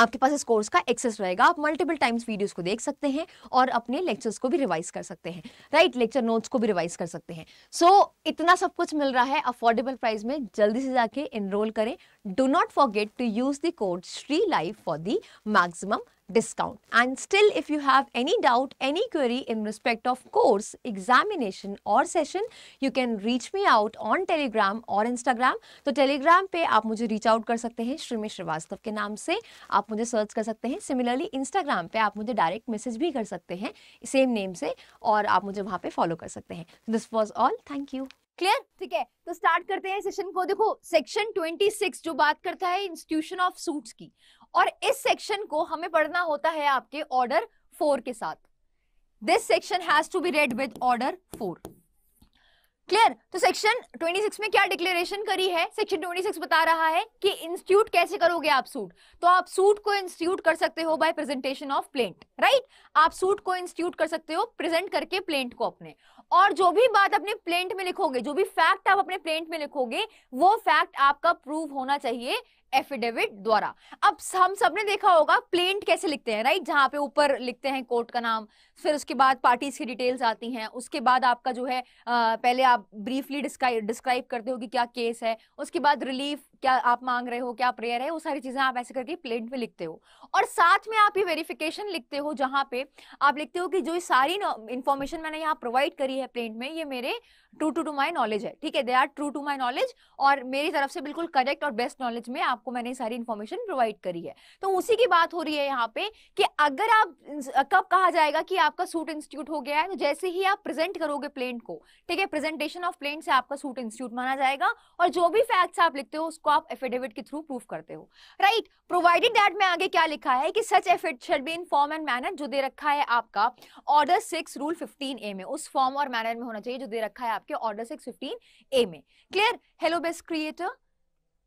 आपके पास इस कोर्स का एक्सेस रहेगा आप मल्टीपल टाइम्स वीडियोस को देख सकते हैं और अपने लेक्चर्स को भी रिवाइज कर सकते हैं राइट लेक्चर नोट्स को भी रिवाइज कर सकते हैं सो so, इतना सब कुछ मिल रहा है अफोर्डेबल प्राइस में जल्दी से जाके इनरोल करें do not forget to use the code Shri life for the maximum discount. And still if you have any doubt, any query in respect of course, examination or session, you can reach me out on Telegram or Instagram. so, Telegram pe aap mujhe reach out kar sakte hain shrimi shrivastav ke naam se aap mujhe search kar sakte hain similarly Instagram pe aap mujhe direct message bhi kar sakte hain same name se aur aap mujhe wahan pe follow kar sakte hain so, this was all thank you clear ठीक है तो start करते हैं session को देखो section 26 जो बात करता है इंस्टीट्यूशन ऑफ सूट्स की और इस सेक्शन को हमें पढ़ना होता है आपके ऑर्डर फोर के साथ this section has to be read with order four clear तो सेक्शन 26 में क्या डिक्लेरेशन करी है सेक्शन 26 बता रहा है कि इंस्टीट्यूट कैसे करोगे आप सूट तो आप सूट को इंस्टीट्यूट कर सकते हो by presentation of plaint right आप सूट को इंस्टीट्यूट कर सकते हो प्रेजेंट करके प्लेंट को अपने और जो भी बात अपने प्लेंट में लिखोगे जो भी फैक्ट आप अपने प्लेंट में लिखोगे वो फैक्ट आपका प्रूव होना चाहिए एफिडेविट द्वारा अब हम सबने देखा होगा प्लेंट कैसे लिखते हैं राइट जहां पे ऊपर लिखते हैं कोर्ट का नाम फिर उसके बाद पार्टीज की डिटेल्स आती हैं उसके बाद आपका जो है पहले आप ब्रीफली डिस्क्राइब करते हो कि क्या केस है उसके बाद रिलीफ क्या आप मांग रहे हो क्या प्रेयर है वो सारी चीज़ें आप ऐसे करके प्लेट में लिखते हो और साथ में आप ये वेरिफिकेशन लिखते हो जहाँ पे आप लिखते हो कि जो सारी इन्फॉर्मेशन मैंने यहाँ प्रोवाइड करी है प्लेट में ये मेरे true to to my knowledge है ठीक है they are true to my knowledge और मेरी तरफ से बिल्कुल करेक्ट और बेस्ट नॉलेज में आपको मैंने सारी इन्फॉर्मेशन प्रोवाइड करी है तो उसी की बात हो रही है यहाँ पे कि अगर आप कब कहा जाएगा कि आपका सूट इंस्टीट्यूट हो गया है तो जैसे ही आप प्रेजेंट करोगे प्लेन को ठीक है प्रेजेंटेशन ऑफ प्लेन से आपका सूट इंस्टीट्यूट माना जाएगा और जो भी फैक्ट्स आप लिखते हो उसको आप एफिडेविट के थ्रू प्रूफ करते हो राइट प्रोवाइडेड दैट में आगे क्या लिखा है कि such affidavit shall be in form and manner जो दे रखा है आपका order six rule fifteen A में उस फॉर्म और मैनर में होना चाहिए जो दे रखा है आपके ऑर्डर सिक्स फिफ्टीन ए में clear hello best creator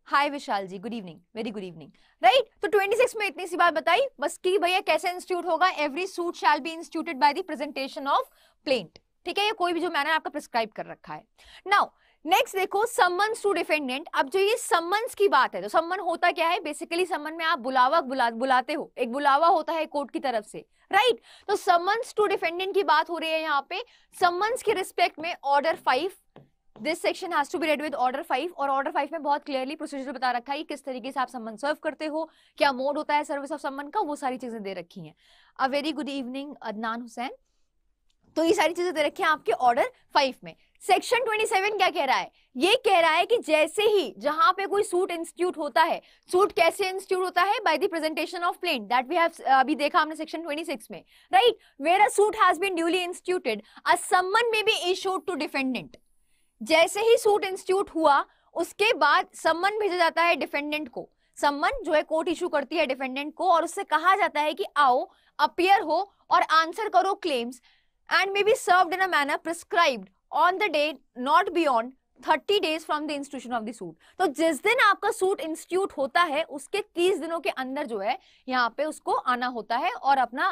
hi Vishal ji good evening very good evening right तो 26 में इतनी सी बात बताई बस की भैया कैसे इंस्टीट्यूट होगा every suit shall be instituted by the presentation of plaint ठीक है ये कोई भी जो मैंने आपका प्रिस्क्राइब कर रखा है नाउ नेक्स्ट देखो सम्मन्स टू डिफेंडेंट अब जो ये सम्मन्स की बात है तो सम्मन होता क्या है बेसिकली सम्मन में आप बुलावा बुला, बुलाते हो एक बुलावा होता है कोर्ट की तरफ से राइट right? तो सम्मन्स टू डिफेंडेंट की बात हो रही है यहाँ पे सम्मन्स के रिस्पेक्ट में order five this section has to be read with order five और ऑर्डर फाइव में बहुत क्लियरली प्रोसीजर बता रखा है कि किस तरीके से आप सम्मान सर्व करते हो क्या मोड होता है सर्विस ऑफ सम्मान का वो सारी चीजें दे रखी हैं a very good evening Adnan Hussain तो ये सारी चीजें दे रखी हैं आपके ऑर्डर फाइव में सेक्शन 27 क्या कह रहा है ये कह रहा है कि जैसे ही जहां पे कोई सूट इंस्टीट्यूट होता है सूट कैसे इंस्टीट्यूट होता है by the presentation of plaint that we have अभी देखा हमने सेक्शन 26 में right where a suit has been duly instituted a summon may be issued to defendant जैसे ही सूट इंस्टीट्यूट हुआ उसके बाद सम्मन भेजा जाता है डिफेंडेंट को सम्मन जो है कोर्ट इशू करती है डिफेंडेंट को और उससे कहा जाता है कि आओ अपियर हो और आंसर करो claims and may be serve in a manner prescribed on the day not beyond thirty days from the institution of the suit तो जिस दिन आपका सूट इंस्टीट्यूट होता है उसके तीस दिनों के अंदर जो है यहाँ पे उसको आना होता है और अपना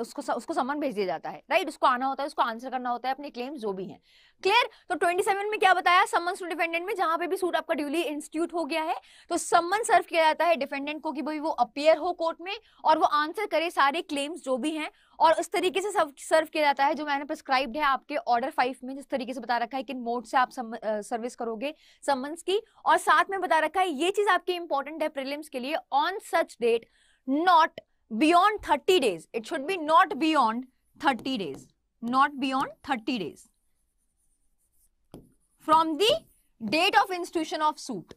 उसको उसको सम्मान भेज दिया जाता है राइट उसको आना होता है उसको आंसर करना होता है अपने क्लेम्स जो भी हैं क्लियर तो 27 में क्या बताया सम्मन्स टू डिफेंडेंट में जहां पे भी सूट आपका ड्यूली इंस्टीट्यूट हो गया है तो समन सर्व किया जाता है डिफेंडेंट को कि भाई वो अपेयर हो कोर्ट में और वो आंसर करे सारे क्लेम्स जो भी हैं और उस तरीके से सर्व सर्व किया जाता है जो मैंने प्रिस्क्राइब्ड है आपके ऑर्डर फाइव में जिस तरीके से बता रखा है किन मोड से आप सर्विस करोगे समन्स की और साथ में बता रखा है ये चीज आपकी इंपॉर्टेंट है प्रिलिम्स के लिए on such date not beyond thirty days it should be not beyond thirty days not beyond thirty days from the date of institution of suit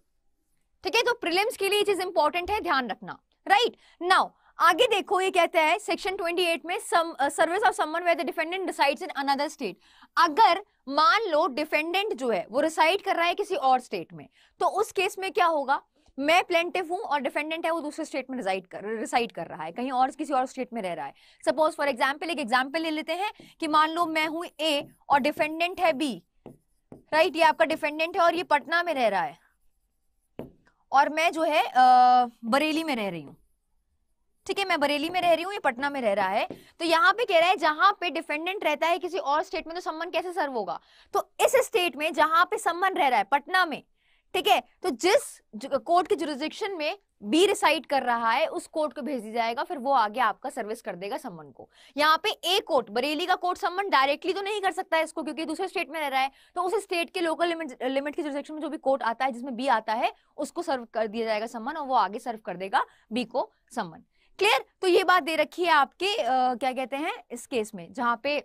ठीक है तो प्रिलिम्स के लिए चीज इंपॉर्टेंट है ध्यान रखना राइट right? नाउ आगे देखो ये कहता है सेक्शन 28 में service of summons where the defendant decides in another state अगर मान लो डिफेंडेंट जो है वो रिसाइड कर रहा है किसी और स्टेट में तो उस केस में क्या होगा मैं प्लेंटिव हूं और डिफेंडेंट है वो दूसरे स्टेट में रिसाइड कर रिसाइड कर रहा है कहीं और किसी और स्टेट में रह रहा है सपोज फॉर एग्जाम्पल एक एग्जाम्पल ले लेते हैं कि मान लो मैं हूं ए और डिफेंडेंट है बी राइट ये आपका डिफेंडेंट है और ये पटना में रह रहा है और मैं जो है बरेली में रह रही हूँ ठीक है मैं बरेली में रह रही हूँ ये पटना में रह रहा है तो यहाँ पे कह रहा है जहां पे डिफेंडेंट रहता है किसी और स्टेट में तो सम्मन कैसे सर्व होगा तो इस स्टेट में जहां पे सम्मन रह रहा है पटना में ठीक है तो जिस कोर्ट के जुरिस्डिक्शन में बी रिसाइड कर रहा है उस कोर्ट को भेज दिया जाएगा फिर वो आगे आपका सर्विस कर देगा समन को यहाँ पे ए कोर्ट बरेली का कोर्ट समन डायरेक्टली तो नहीं कर सकता है इसको क्योंकि दूसरे स्टेट में रह रहा है तो उस स्टेट के लोकल लिमिट लिमिट के जोरिस्टिक्शन में जो भी कोर्ट आता है जिसमें बी आता है उसको सर्व कर दिया जाएगा समन और वो आगे सर्व कर देगा बी को सम्मन क्लियर तो ये बात दे रखी है आपके आ, क्या कहते हैं इस केस में जहाँ पे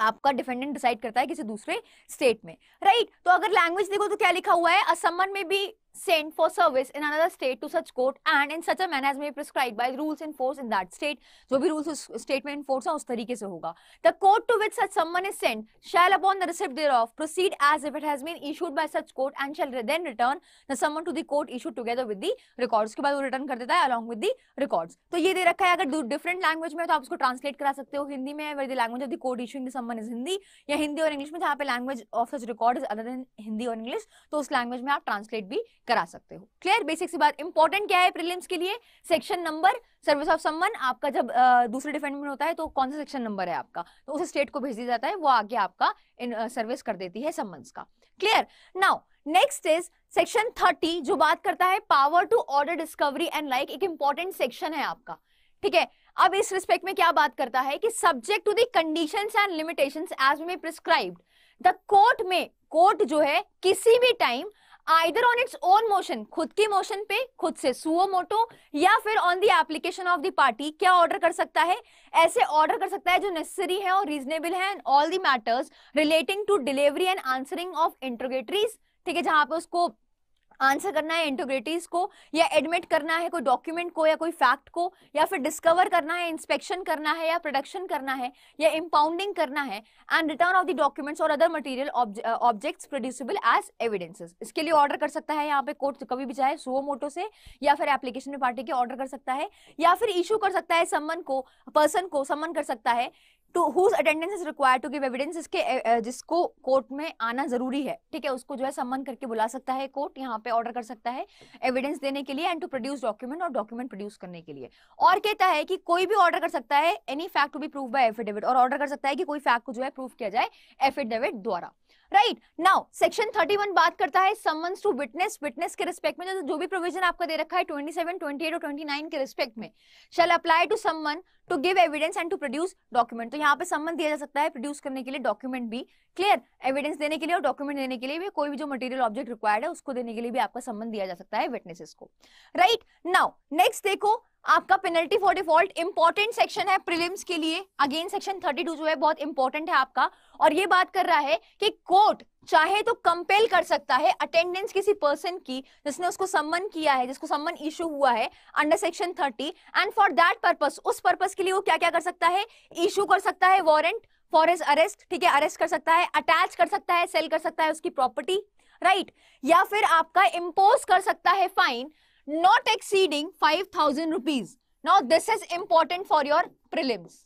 आपका डिफेंडेंट डिसाइड करता है किसी दूसरे स्टेट में राइट right? तो अगर लैंग्वेज देखो तो क्या लिखा हुआ है असमन में भी sent for service in another state to such court and in such a manner as may be prescribed by rules in force in that state jo bhi rules us state में in force है उस तरीके से होगा the court to which such summon is sent shall upon the receipt thereof proceed as if it has been issued by such court and shall then return the summon to the court issued together with the records ke baad wo return kar deta hai along with the records तो ये दे रखा है अगर different language में to aap usko translate kara sakte ho hindi mein where the language of the court issuing the summon is hindi ya hindi aur english mein jahan pe language of such record is other than hindi or english to us language mein aap translate bhi करा सकते हो clear basic सी बात important क्या है prelims के लिए section number service of summons आपका जब आ, दूसरे डिफेंडमेंट होता है तो कौन सा सेक्शन नंबर है आपका तो उसे स्टेट को भेज दिया जाता है वो आगे आपका सर्विस कर देती है समन्स का clear now next is section thirty जो बात करता है power to order discovery and like एक इंपॉर्टेंट सेक्शन है आपका ठीक है अब इस रिस्पेक्ट में क्या बात करता है कि subject to the condition and limitation as may prescribe the court में कोर्ट जो है किसी भी time either on its own motion खुद की मोशन पे खुद से सुओ मोटो या फिर on the application of the party क्या ऑर्डर कर सकता है ऐसे ऑर्डर कर सकता है जो नेसेसरी है और रीजनेबल है and all the matters relating to delivery and answering of interrogatories ठीक है जहां पे उसको आंसर करना है इंटोग्रिटीज को या एडमिट करना है कोई डॉक्यूमेंट को या कोई फैक्ट को या फिर डिस्कवर करना है इंस्पेक्शन करना है या प्रोडक्शन करना है या इम्पाउंडिंग करना है and return of the documents और other material objects producible as evidences इसके लिए ऑर्डर कर सकता है यहाँ पे कोर्ट कभी भी चाहे सुओ मोटो से या फिर एप्लीकेशन में पार्टी के ऑर्डर कर सकता है या फिर इशू कर सकता है सम्मन को पर्सन को सम्मन कर सकता है to whom attendance is required to give evidence इसके जिसको कोर्ट में आना जरूरी है ठीक है उसको जो है सम्मान करके बुला सकता है कोर्ट यहाँ पे ऑर्डर कर सकता है एविडेंस देने के लिए एंड टू प्रोड्यूस डॉक्यूमेंट और डॉक्यूमेंट प्रोड्यूस करने के लिए और कहता है कि कोई भी ऑर्डर कर सकता है any fact to be prove by affidavit और ऑर्डर कर सकता है कि कोई फैक्ट को जो है प्रूव किया जाए एफिडेविट द्वारा राइट नाउ सेक्शन 31 बात करता है समन्स टू विटनेस विटनेस के रिस्पेक्ट में जो, जो भी प्रोविजन आपका दे रखा है 27, 28 और 29 के रिस्पेक्ट में shall apply to summon to give evidence and to produce document तो यहाँ पे संबंध दिया जा सकता है प्रोड्यूस करने के लिए डॉक्यूमेंट भी क्लियर एविडेंस देने के लिए और डॉक्यूमेंट देने के लिए भी कोई भी जो मटेरियल ऑब्जेक्ट रिक्वायर्ड है उसको देने के लिए भी आपका संबंध दिया जा सकता है विटनेसेस को राइट नाउ नेक्स्ट देखो आपका penalty for default important section है प्रिलिम्स के लिए अगेन सेक्शन 32 जो है बहुत इंपॉर्टेंट है आपका और ये बात कर रहा है कि कोर्ट चाहे तो कंपेल कर सकता है अटेंडेंस किसी पर्सन की जिसने उसको सम्मन किया है जिसको सम्मन इशू हुआ है under section thirty and for that purpose उस पर्पस के लिए वो क्या क्या कर सकता है इशू कर सकता है वारंट फॉर इज अरेस्ट ठीक है अरेस्ट कर सकता है अटैच कर सकता है सेल कर सकता है उसकी प्रॉपर्टी राइट right? या फिर आपका इम्पोज कर सकता है fine not exceeding five thousand rupees not this is important for your prelims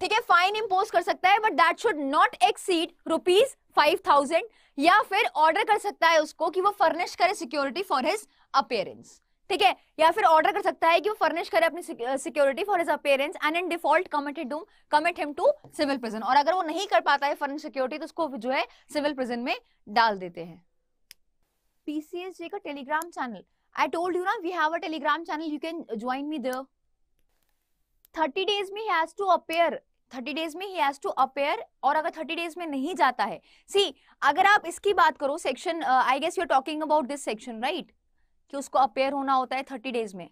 ठीक है फाइन इम्पोज कर सकता है but that should not exceed rupees five thousand या फिर ऑर्डर कर सकता है उसको कि वो फर्निश करे सिक्योरिटी फॉर हिज अपेयरेंस ठीक है या फिर ऑर्डर कर सकता है कि वो फर्निश करे अपनी security for his appearance and in default committed commit him to civil prison और अगर वो नहीं कर पाता है फर्निश सिक्योरिटी तो उसको जो है सिविल प्रिजन में डाल देते हैं पीसीएस का Telegram channel I told you ना we have a Telegram channel you can join me the thirty days में ही has to appear thirty days में ही हैज टू अपेयर और अगर थर्टी डेज में नहीं जाता है सी अगर आप इसकी बात करो section I guess you are talking about this section right कि उसको अपेयर होना होता है थर्टी डेज में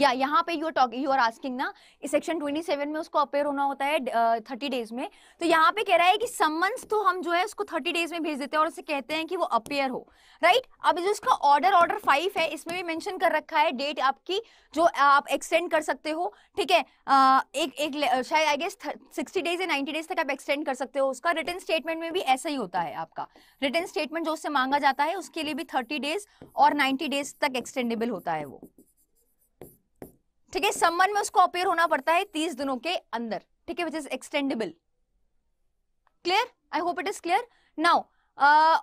या यहाँ पे you talk you are asking ना सेक्शन 27 में उसको अपेयर होना होता है थर्टी uh, डेज में तो यहाँ पे कह रहा है कि समन्स तो हम जो है उसको थर्टी डेज में भेज देते हैं और उसे कहते हैं कि वो अपेयर हो राइट right? अब जो इसका ऑर्डर ऑर्डर फाइव है इसमें भी मेंशन कर रखा है डेट आपकी जो आप एक्सटेंड कर सकते हो ठीक है uh, एक एक शायद आई गेस सिक्सटी डेज या नाइन्टी डेज तक आप एक्सटेंड कर सकते हो उसका रिटर्न स्टेटमेंट में भी ऐसा ही होता है आपका रिटर्न स्टेटमेंट जो उससे मांगा जाता है उसके लिए भी थर्टी डेज और नाइन्टी डेज तक एक्सटेंडेबल होता है वो ठीक है सम्मन में उसको अपेयर होना पड़ता है तीस दिनों के अंदर ठीक है which is extendable clear I hope it is clear now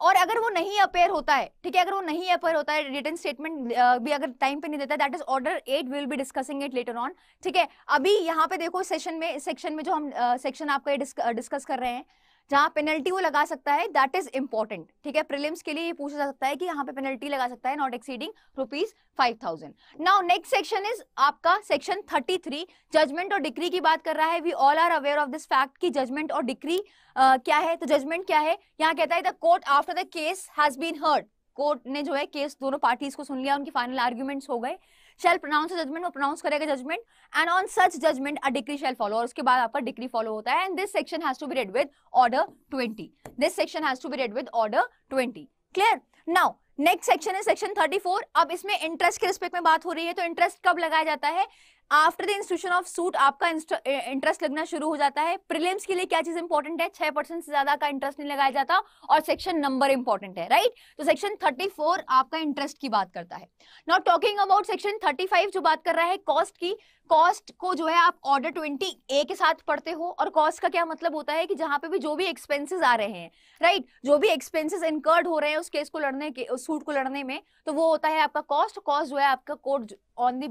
और अगर वो नहीं अपेयर होता है ठीक है अगर वो नहीं अपेयर होता है रिटर्न स्टेटमेंट भी अगर टाइम पे नहीं देता that is order eight will be discussing it later on ठीक है अभी यहाँ पे देखो सेशन में सेक्शन में जो हम सेक्शन uh, आपका डिस्कस कर रहे हैं जहां पेनल्टी वो लगा सकता है दैट इज इंपॉर्टेंट ठीक है प्रिलिम्स के लिए ये पूछा जा सकता है कि यहाँ पे पेनल्टी लगा सकता है not exceeding rupees five thousand now next section is आपका सेक्शन थर्टी थ्री जजमेंट और डिक्री की बात कर रहा है we all are aware of this fact की जजमेंट और डिक्री uh, क्या है तो जजमेंट क्या है यहाँ कहता है the court after the case has been heard court ने जो है केस दोनों पार्टीज को सुन लिया उनकी फाइनल आर्ग्यूमेंट्स हो गए शेल प्रोनाउंस जजमेंट वो प्रोनाउंस करेगा judgement and on such judgement a decree shall follow और उसके बाद आपका डिग्री फॉलो होता है and this section has to be read with order twenty this section has to be read with order twenty clear now next section है section 34 अब इसमें interest के रिस्पेक्ट में बात हो रही है तो इंटरेस्ट कब लगाया जाता है after the institution of suit आपका इंटरेस्ट लगना शुरू हो जाता है प्रिलिम्स के लिए क्या चीज इंपॉर्टेंट है छह परसेंट से ज्यादा का इंटरेस्ट नहीं लगाया जाता और सेक्शन नंबर इंपॉर्टेंट है राइट right? तो सेक्शन 34 आपका इंटरेस्ट की बात करता है नॉट टॉकिंग अबाउट सेक्शन 35 जो बात कर रहा है कॉस्ट की कॉस्ट को जो है आप ऑर्डर ट्वेंटी ए के साथ पढ़ते हो और कॉस्ट का क्या मतलब होता है कि जहां पे भी जो भी एक्सपेंसेस आ रहे हैं राइट right? जो भी एक्सपेंसेस इनकर्ड हो रहे हैं उस केस को लड़ने के उस सूट को लड़ने में तो वो होता है आपका कॉस्ट कॉस्ट जो है आपका कोर्ट ऑन दी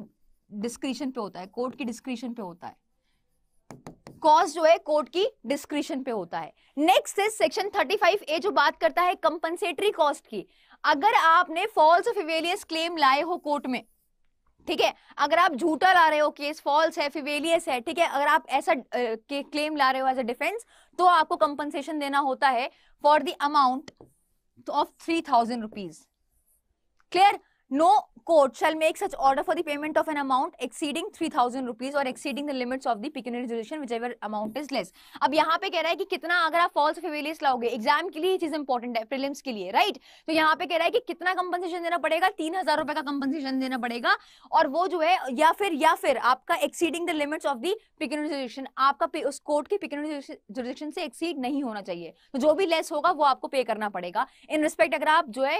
डिस्क्रिशन पे होता है कोर्ट की डिस्क्रिशन पे होता है कॉज जो है कोर्ट की डिस्क्रिशन पे होता है next is section thirty five A जो बात करता है कंपनसेटरी कॉस्ट की अगर आपने फॉल्स ऑफ फिवेलियस क्लेम लाए हो कोर्ट में ठीक है अगर आप झूठा ला रहे हो केस फॉल्स है फिवेलियस है ठीक है अगर आप ऐसा के क्लेम ला रहे हो एज अ डिफेंस तो आपको कंपनसेशन देना होता है for the amount of three thousand rupees clear no court shall make such order for the payment of an amount exceeding 3000 rupees or exceeding the limits of the pecuniary resolution whichever amount is less अब यहाँ पे कह रहा है कि कितना अगर आप फॉल्स फेवेलियस लाओगे एग्जाम के लिए चीज इंपॉर्टेंट है प्रीलिम्स के लिए राइट तो यहाँ पे कह रहा है कि कितना कंपनसेशन देना पड़ेगा तीन हजार रुपए का कंपनसेशन देना पड़ेगा और वो जो है या फिर या फिर आपका exceeding the limits of the picnic resolution आपका उस कोर्ट की पिकनिक रिजोल्यूशन से एक्सीड नहीं होना चाहिए तो जो भी लेस होगा वो आपको पे करना पड़ेगा इन रिस्पेक्ट अगर आप जो है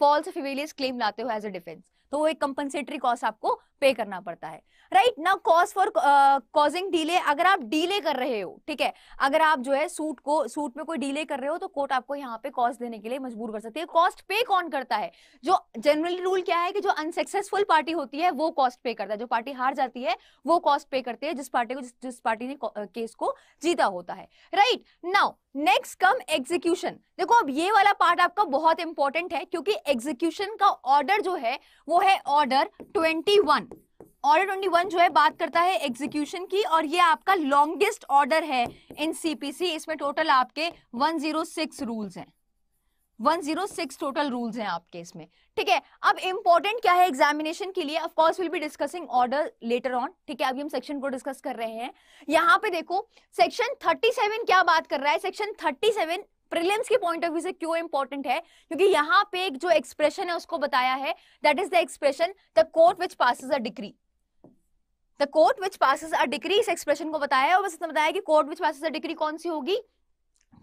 फॉल्स फेवेलियस क्लेम लाते as a defense तो एक कंपनसेटरी कॉस्ट आपको पे करना पड़ता है राइट ना कॉस्ट फॉर कॉजिंग डीले अगर आप डीले कर रहे हो ठीक है अगर आप जो है सूट को सूट में कोई डीले कर रहे हो तो कोर्ट आपको यहाँ पे कॉस्ट देने के लिए मजबूर कर सकती है कॉस्ट पे कौन करता है जो जनरली रूल क्या है कि जो अनसक्सेसफुल पार्टी होती है वो कॉस्ट पे करता है जो पार्टी हार जाती है वो कॉस्ट पे करती है जिस पार्टी को जिस, जिस पार्टी ने केस uh, को जीता होता है right now next come execution देखो अब ये वाला पार्ट आपका बहुत इंपॉर्टेंट है क्योंकि एग्जीक्यूशन का ऑर्डर जो है वो है ऑर्डर 21 ऑर्डर 21 जो है बात करता है एग्जीक्यूशन की और ये आपका लॉन्गेस्ट ऑर्डर है इन सीपीसी इसमें टोटल आपके 106 रूल्स हैं 106 टोटल रूल्स हैं आपके इसमें ठीक है अब इंपॉर्टेंट क्या है एग्जामिनेशन के लिए of will be discussing order later on ठीक है अभी हम सेक्शन को डिस्कस कर रहे हैं यहाँ पे देखो सेक्शन 37 क्या बात कर रहा है सेक्शन 37 प्रीलिम्स के पॉइंट ऑफ व्यू से क्यों इंपॉर्टेंट है क्योंकि यहाँ पे एक जो एक्सप्रेशन है उसको बताया है that is the expression the court which passes a decree the court which passes a decree इस एक्सप्रेशन को बताया है और बस इतना बताया कि court which passes a decree कौन सी होगी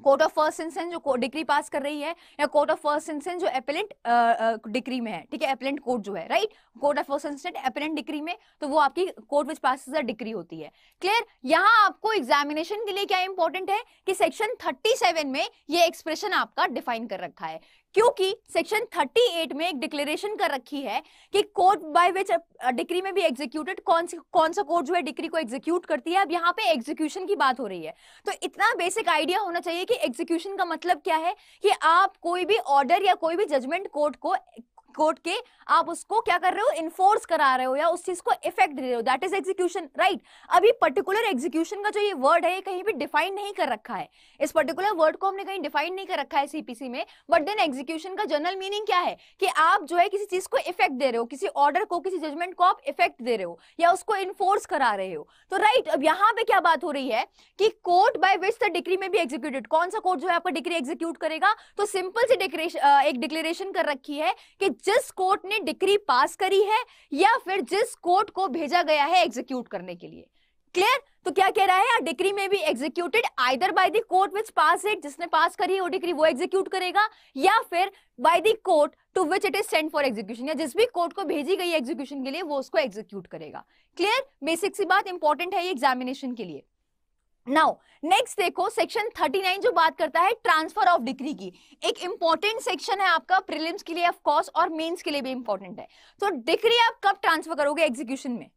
कोर्ट ऑफ फर्स्ट इंसेंस जो डिग्री पास कर रही है या कोर्ट ऑफ फर्स्ट इंसेंस जो एपेलेंट डिग्री में है ठीक है एपेलेंट कोर्ट जो है right court of first instance appellant decree में तो वो आपकी कोर्ट विच पास डिग्री होती है क्लियर यहाँ आपको एग्जामिनेशन के लिए क्या इंपॉर्टेंट है कि सेक्शन थर्टी में ये एक्सप्रेशन आपका डिफाइन कर रखा है क्योंकि सेक्शन 38 में एक डिक्लेरेशन कर रखी है कि कोर्ट बाय विच डिक्री में भी एग्जीक्यूटेड कौन सी कौन सा कोर्ट जो है डिक्री को एग्जीक्यूट करती है अब यहाँ पे एग्जीक्यूशन की बात हो रही है तो इतना बेसिक आइडिया होना चाहिए कि एग्जीक्यूशन का मतलब क्या है कि आप कोई भी ऑर्डर या कोई भी जजमेंट कोर्ट को कोर्ट के आप उसको क्या कर रहे हो इन्फोर्स करा रहे हो या उस चीज को इफेक्ट दे रहे हो दैट इज एग्जीक्यूशन राइट अभी पर्टिकुलर एग्जीक्यूशन का जो ये वर्ड है ये कहीं भी डिफाइन नहीं कर रखा है इस पर्टिकुलर वर्ड को हमने कहीं डिफाइन नहीं कर रखा है सीपीसी में बट देन एग्जीक्यूशन का जनरल मीनिंग क्या है कि आप जो है किसी चीज को इफेक्ट दे रहे हो किसी ऑर्डर को किसी जजमेंट को आप इफेक्ट दे रहे हो या उसको इन्फोर्स करा रहे हो तो राइट right, अब यहाँ पे क्या बात हो रही है कि court by which the decree में भी एग्जीक्यूटेड कौन सा कोर्ट जो है आपका डिग्री एग्जीक्यूट करेगा तो सिंपल सी एक डिक्लेरेशन कर रखी है कि जिस कोर्ट ने डिक्री पास करी है या फिर जिस कोर्ट को भेजा गया है एग्जीक्यूट करने के लिए क्लियर तो क्या कह रहा है हाँ, डिक्री में भी executed either by the court which pass it जिसने पास करी है वो डिक्री वो एग्जीक्यूट करेगा या फिर by the court to which it is sent for execution या जिस भी कोर्ट को भेजी गई है एग्जीक्यूशन के लिए वो उसको एग्जीक्यूट करेगा क्लियर बेसिक सी बात इंपॉर्टेंट है ये एग्जामिनेशन के लिए नाउ नेक्स्ट देखो सेक्शन 39 जो बात करता है ट्रांसफर ऑफ डिग्री की एक इंपॉर्टेंट सेक्शन है आपका प्रीलिम्स के लिए ऑफ कोर्स और मेंस के लिए भी इंपॉर्टेंट है तो so, डिग्री आप कब ट्रांसफर करोगे एग्जीक्यूशन में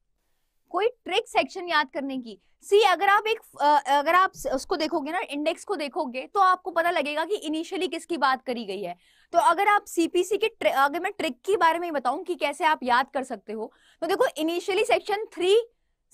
कोई ट्रिक सेक्शन याद करने की सी अगर आप एक अगर आप उसको देखोगे ना इंडेक्स को देखोगे तो आपको पता लगेगा कि इनिशियली किसकी बात करी गई है तो अगर आप सीपीसी के अगर मैं ट्रिक के बारे में बताऊं कि कैसे आप याद कर सकते हो तो देखो इनिशियली सेक्शन थ्री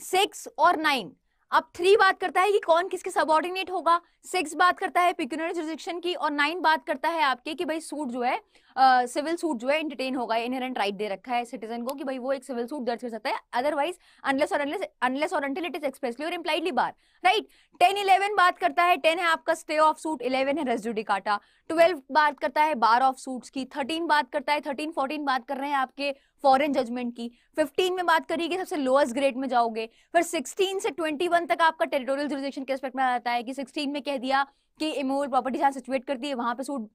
सिक्स और नाइन अब थ्री बात करता है कि कौन किसके सबॉर्डिनेट होगा सिक्स बात करता है पिक्यूनरी जुरिस्डिक्शन की और नाइन बात करता है आपके कि भाई सूट जो है सिविल सूट जो है इंटरटेन होगा इनहेरेंट राइट दे रखा है सिटीजन को कि भाई वो एक सिविल सूट दर्ज कर सकता है अदरवाइज अनलेस और अनलेस अनलेस और अनटिल इट इज एक्सप्रेसली और impliedly bar right ten eleven बात करता है टेन है आपका स्टे ऑफ सूट इलेवन है रेस्डूडी काटा ट्वेल्व बात करता है बार ऑफ सूट की थर्टीन बात करता है थर्टीन फोर्टीन बात कर रहे हैं आपके फॉरन जजमेंट की फिफ्टीन में बात करिए सबसे लोएस्ट ग्रेड में जाओगे फिर सिक्सटीन से ट्वेंटी वन तक आपका टेरिटोरियल जुडिशन के एस्पेक्ट में आता है कि सिक्सटीन में कह दिया कि इमोवल प्रॉपर्टी जहाँ सिचुएट करती है वहां पे सूट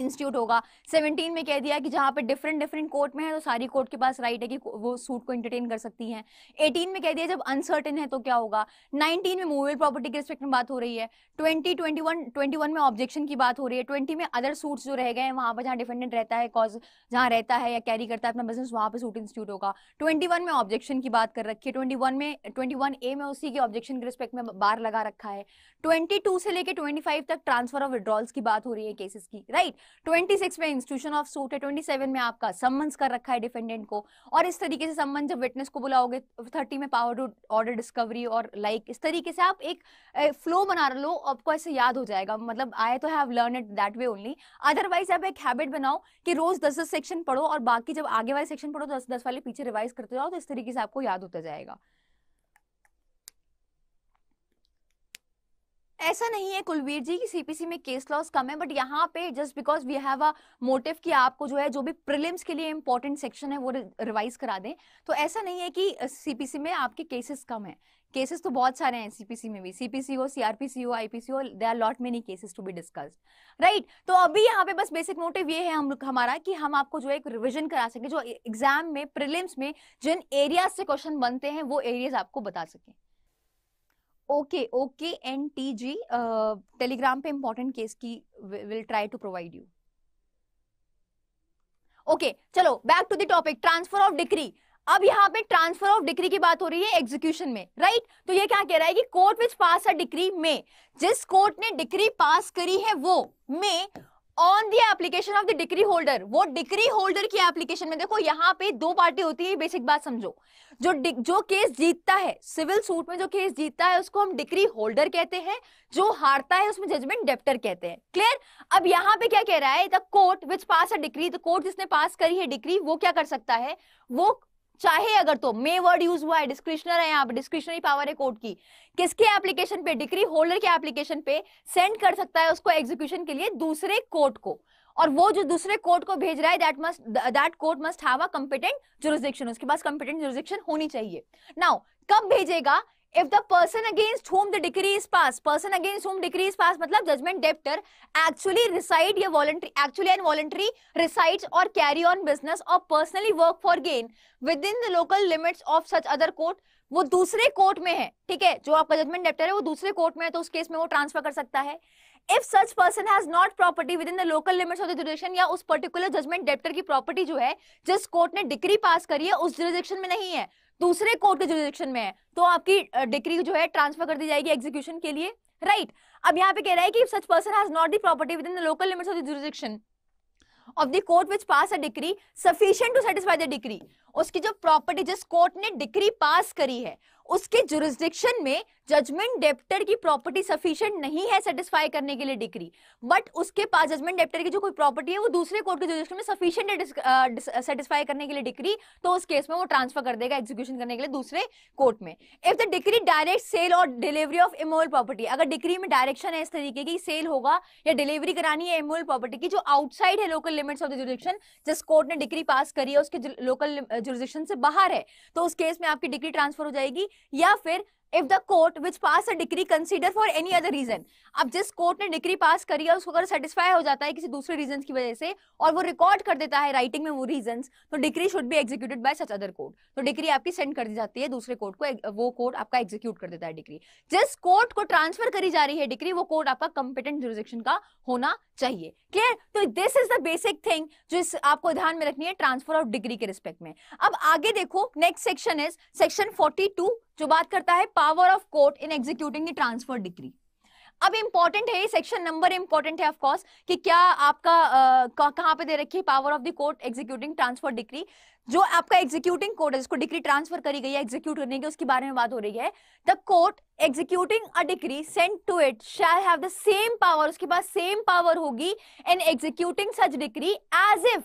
इंस्टीट्यूट होगा सेवनटीन में कह दिया कि जहाँ पर डिफरेंट डिफरेंट कोर्ट में है तो सारी कोर्ट के पास राइट है कि वो सूट को इंटरटेन कर सकती हैं एटीन में कह दिया जब अनसर्टेन है तो क्या होगा नाइनटीन में मूवेबल प्रॉपर्टी के रिस्पेक्ट में बात हो रही है ट्वेंटी ट्वेंटी वन में ऑब्जेक्शन की बात हो रही है ट्वेंटी में अदर सूट्स जो रह गए हैं वहाँ पर जहाँ डिफेंडेंट रहता है कॉज जहाँ रहता है या कैरी करता है अपना बिजनेस वहाँ पर सूट इंस्टीट्यूट होगा ट्वेंटी में ऑब्जेक्शन की बात कर रखी है ट्वेंटी में ट्वेंटी ए में उसी के ऑब्जेक्शन के रिस्पेक्ट में बार लगा रखा है ट्वेंटी से लेकर ट्वेंटी तक ट्रांसफर ऑफ विड्रॉल्स की बात हो रही है केसेस की राइट right? 26 में इंस्टीट्यूशन ऑफ सूट है 27 में आपका सम्मन्स कर रखा है डिफेंडेंट को और इस तरीके से सम्मन जब विटनेस को बुलाओगे 30 में पावर टू ऑर्डर डिस्कवरी और लाइक like, इस तरीके से आप एक फ्लो बना लो आपको ऐसे याद हो जाएगा मतलब आए तो have learn it that way only otherwise आप एक हैबिट बनाओ कि रोज दस दस सेक्शन पढ़ो और बाकी जब आगे वाले सेक्शन पढ़ो तो दस दस वाले पीछे रिवाइज करते जाओ तो इस तरीके से आपको याद होता जाएगा ऐसा नहीं है कुलवीर जी की सीपीसी में केस लॉस कम है बट यहाँ पे just because we have a motive कि आपको जो है जो भी प्रिलिम्स के लिए इंपॉर्टेंट सेक्शन है वो रिवाइज करा दें तो ऐसा नहीं है कि सीपीसी में आपके केसेस कम है केसेस तो बहुत सारे हैं सीपीसी में भी सीपीसी हो सीआरपीसी हो आईपीसी हो they are lot many cases to be discussed right तो अभी यहाँ पे बस बेसिक मोटिव ये है हम हमारा कि हम आपको जो है एक रिविजन करा सकें जो एग्जाम में प्रिलिम्स में जिन एरियाज से क्वेश्चन बनते हैं वो एरियाज आपको बता सकें okay okay N T G Telegram पे इम्पोर्टेंट केस की will try to provide you okay चलो back to the topic transfer of degree अब यहाँ पे ट्रांसफर ऑफ डिग्री की बात हो रही है एग्जीक्यूशन में राइट तो ये क्या कह रहा है कि court which pass a degree में जिस कोर्ट ने डिग्री पास करी है वो में on the application of the decree holder वो डिग्री होल्डर की एप्लीकेशन में देखो यहाँ पे दो पार्टी होती है बेसिक बात समझो जो जो केस जीतता है सिविल सूट में जो केस जीतता है उसको हम डिग्री होल्डर कहते हैं जो हारता है उसमें जजमेंट डेप्टर कहते हैं क्लियर अब यहाँ पे क्या कह रहा है the court which pass a decree the court जिसने पास करी है डिग्री वो क्या कर सकता है वो चाहे अगर तो मे वर्ड यूज हुआ है डिस्क्रिप्शनर है यहाँ पे डिस्क्रिप्शनरी पावर है कोर्ट की किसके एप्लीकेशन पे डिग्री होल्डर के एप्लीकेशन पे सेंड कर सकता है उसको एग्जीक्यूशन के लिए दूसरे कोर्ट को और वो जो दूसरे कोर्ट को भेज रहा है that must that court must have a competent jurisdiction उसके पास कंपिटेंट जुरिस्डिक्शन होनी चाहिए नाउ कब भेजेगा if the person against whom the decree is passed person against whom decree is passed मतलब judgment debtor actually reside या voluntary actually and voluntary resides or carry on business or personally work for gain within the local limits of such other court वो दूसरे court में है ठीक है जो आपका जजमेंट डेप्टर है वो दूसरे कोर्ट में है तो उस केस में वो ट्रांसफर कर सकता है if such person has not property within the local limits of the duration या उस पर्टिकुलर जजमेंट डेप्टर की प्रॉपर्टी जो है जिस कोर्ट ने डिग्री पास करी है उस ड्यूरेक्शन में नहीं है दूसरे कोर्ट के जुरिडिक्शन में है तो आपकी डिग्री जो है ट्रांसफर कर दी जाएगी एग्जीक्यूशन के लिए राइट right. अब यहाँ पे कह रहा है कि such person has not the property within the local limits of the jurisdiction of the court which pass a decree sufficient to satisfy the decree उसकी जो प्रॉपर्टी जिस कोर्ट ने डिक्री पास करी है उसके जुरिस्डिक्शन में judgement debtor की property sufficient नहीं है सेटिस्फाई करने के लिए डिग्री बट उसके पास जजमेंट डेप्टर की जो कोई प्रॉपर्टी है वो दूसरे कोर्ट के जुरिस्डिक्शन में सफिशियंट सेटिस्फाई करने के लिए डिग्री तो उस केस में वो ट्रांसफर कर देगा एग्जीक्यूशन करने के लिए दूसरे कोर्ट में if the decree direct sale और डिलीवरी ऑफ इमोल प्रॉपर्टी अगर डिग्री में डायरेक्शन है इस तरीके की सेल होगा या डिलीवरी करानी है इमोल प्रॉपर्टी की जो आउटसाइड है local limits of the jurisdiction जिस कोर्ट ने डिग्री पास करी है उसके लोकल जुरिस्डिक्शन से बाहर है तो उस केस में आपकी डिग्री ट्रांसफर हो जाएगी या फिर if the court which pass a decree consider for any other reason अब जिस कोर्ट ने डिग्री पास करी है उसको अगर सेटिस्फाई हो जाता है किसी दूसरे रीजन की वजह से और वो रिकॉर्ड कर देता है राइटिंग में वो रीजन तो decree should be executed by such other court तो डिग्री आपकी सेंड कर दी जाती है दूसरे कोर्ट को वो कोर्ट आपका एग्जीक्यूट कर देता है डिग्री जिस कोर्ट को ट्रांसफर करी जा रही है डिग्री वो कोर्ट आपका कंपिटेंट जुरिडिक्शन का होना चाहिए क्लियर तो this is the basic thing जो इस आपको ध्यान में रखनी है ट्रांसफर ऑफ डिग्री के रिस्पेक्ट में अब आगे देखो next section is section forty two जो बात करता है power of court in executing transfer decree अब इंपॉर्टेंट है सेक्शन नंबर इंपॉर्टेंट है ऑफकोर्स कि क्या आपका कहां पे दे रखी है power of the court executing transfer decree जो आपका एग्जीक्यूटिंग कोर्ट है जिसको डिग्री ट्रांसफर करी गई है एग्जीक्यूट करने की उसके बारे में बात हो रही है the court executing a decree sent to it shall have the same power उसके पास सेम पावर होगी in executing such decree as if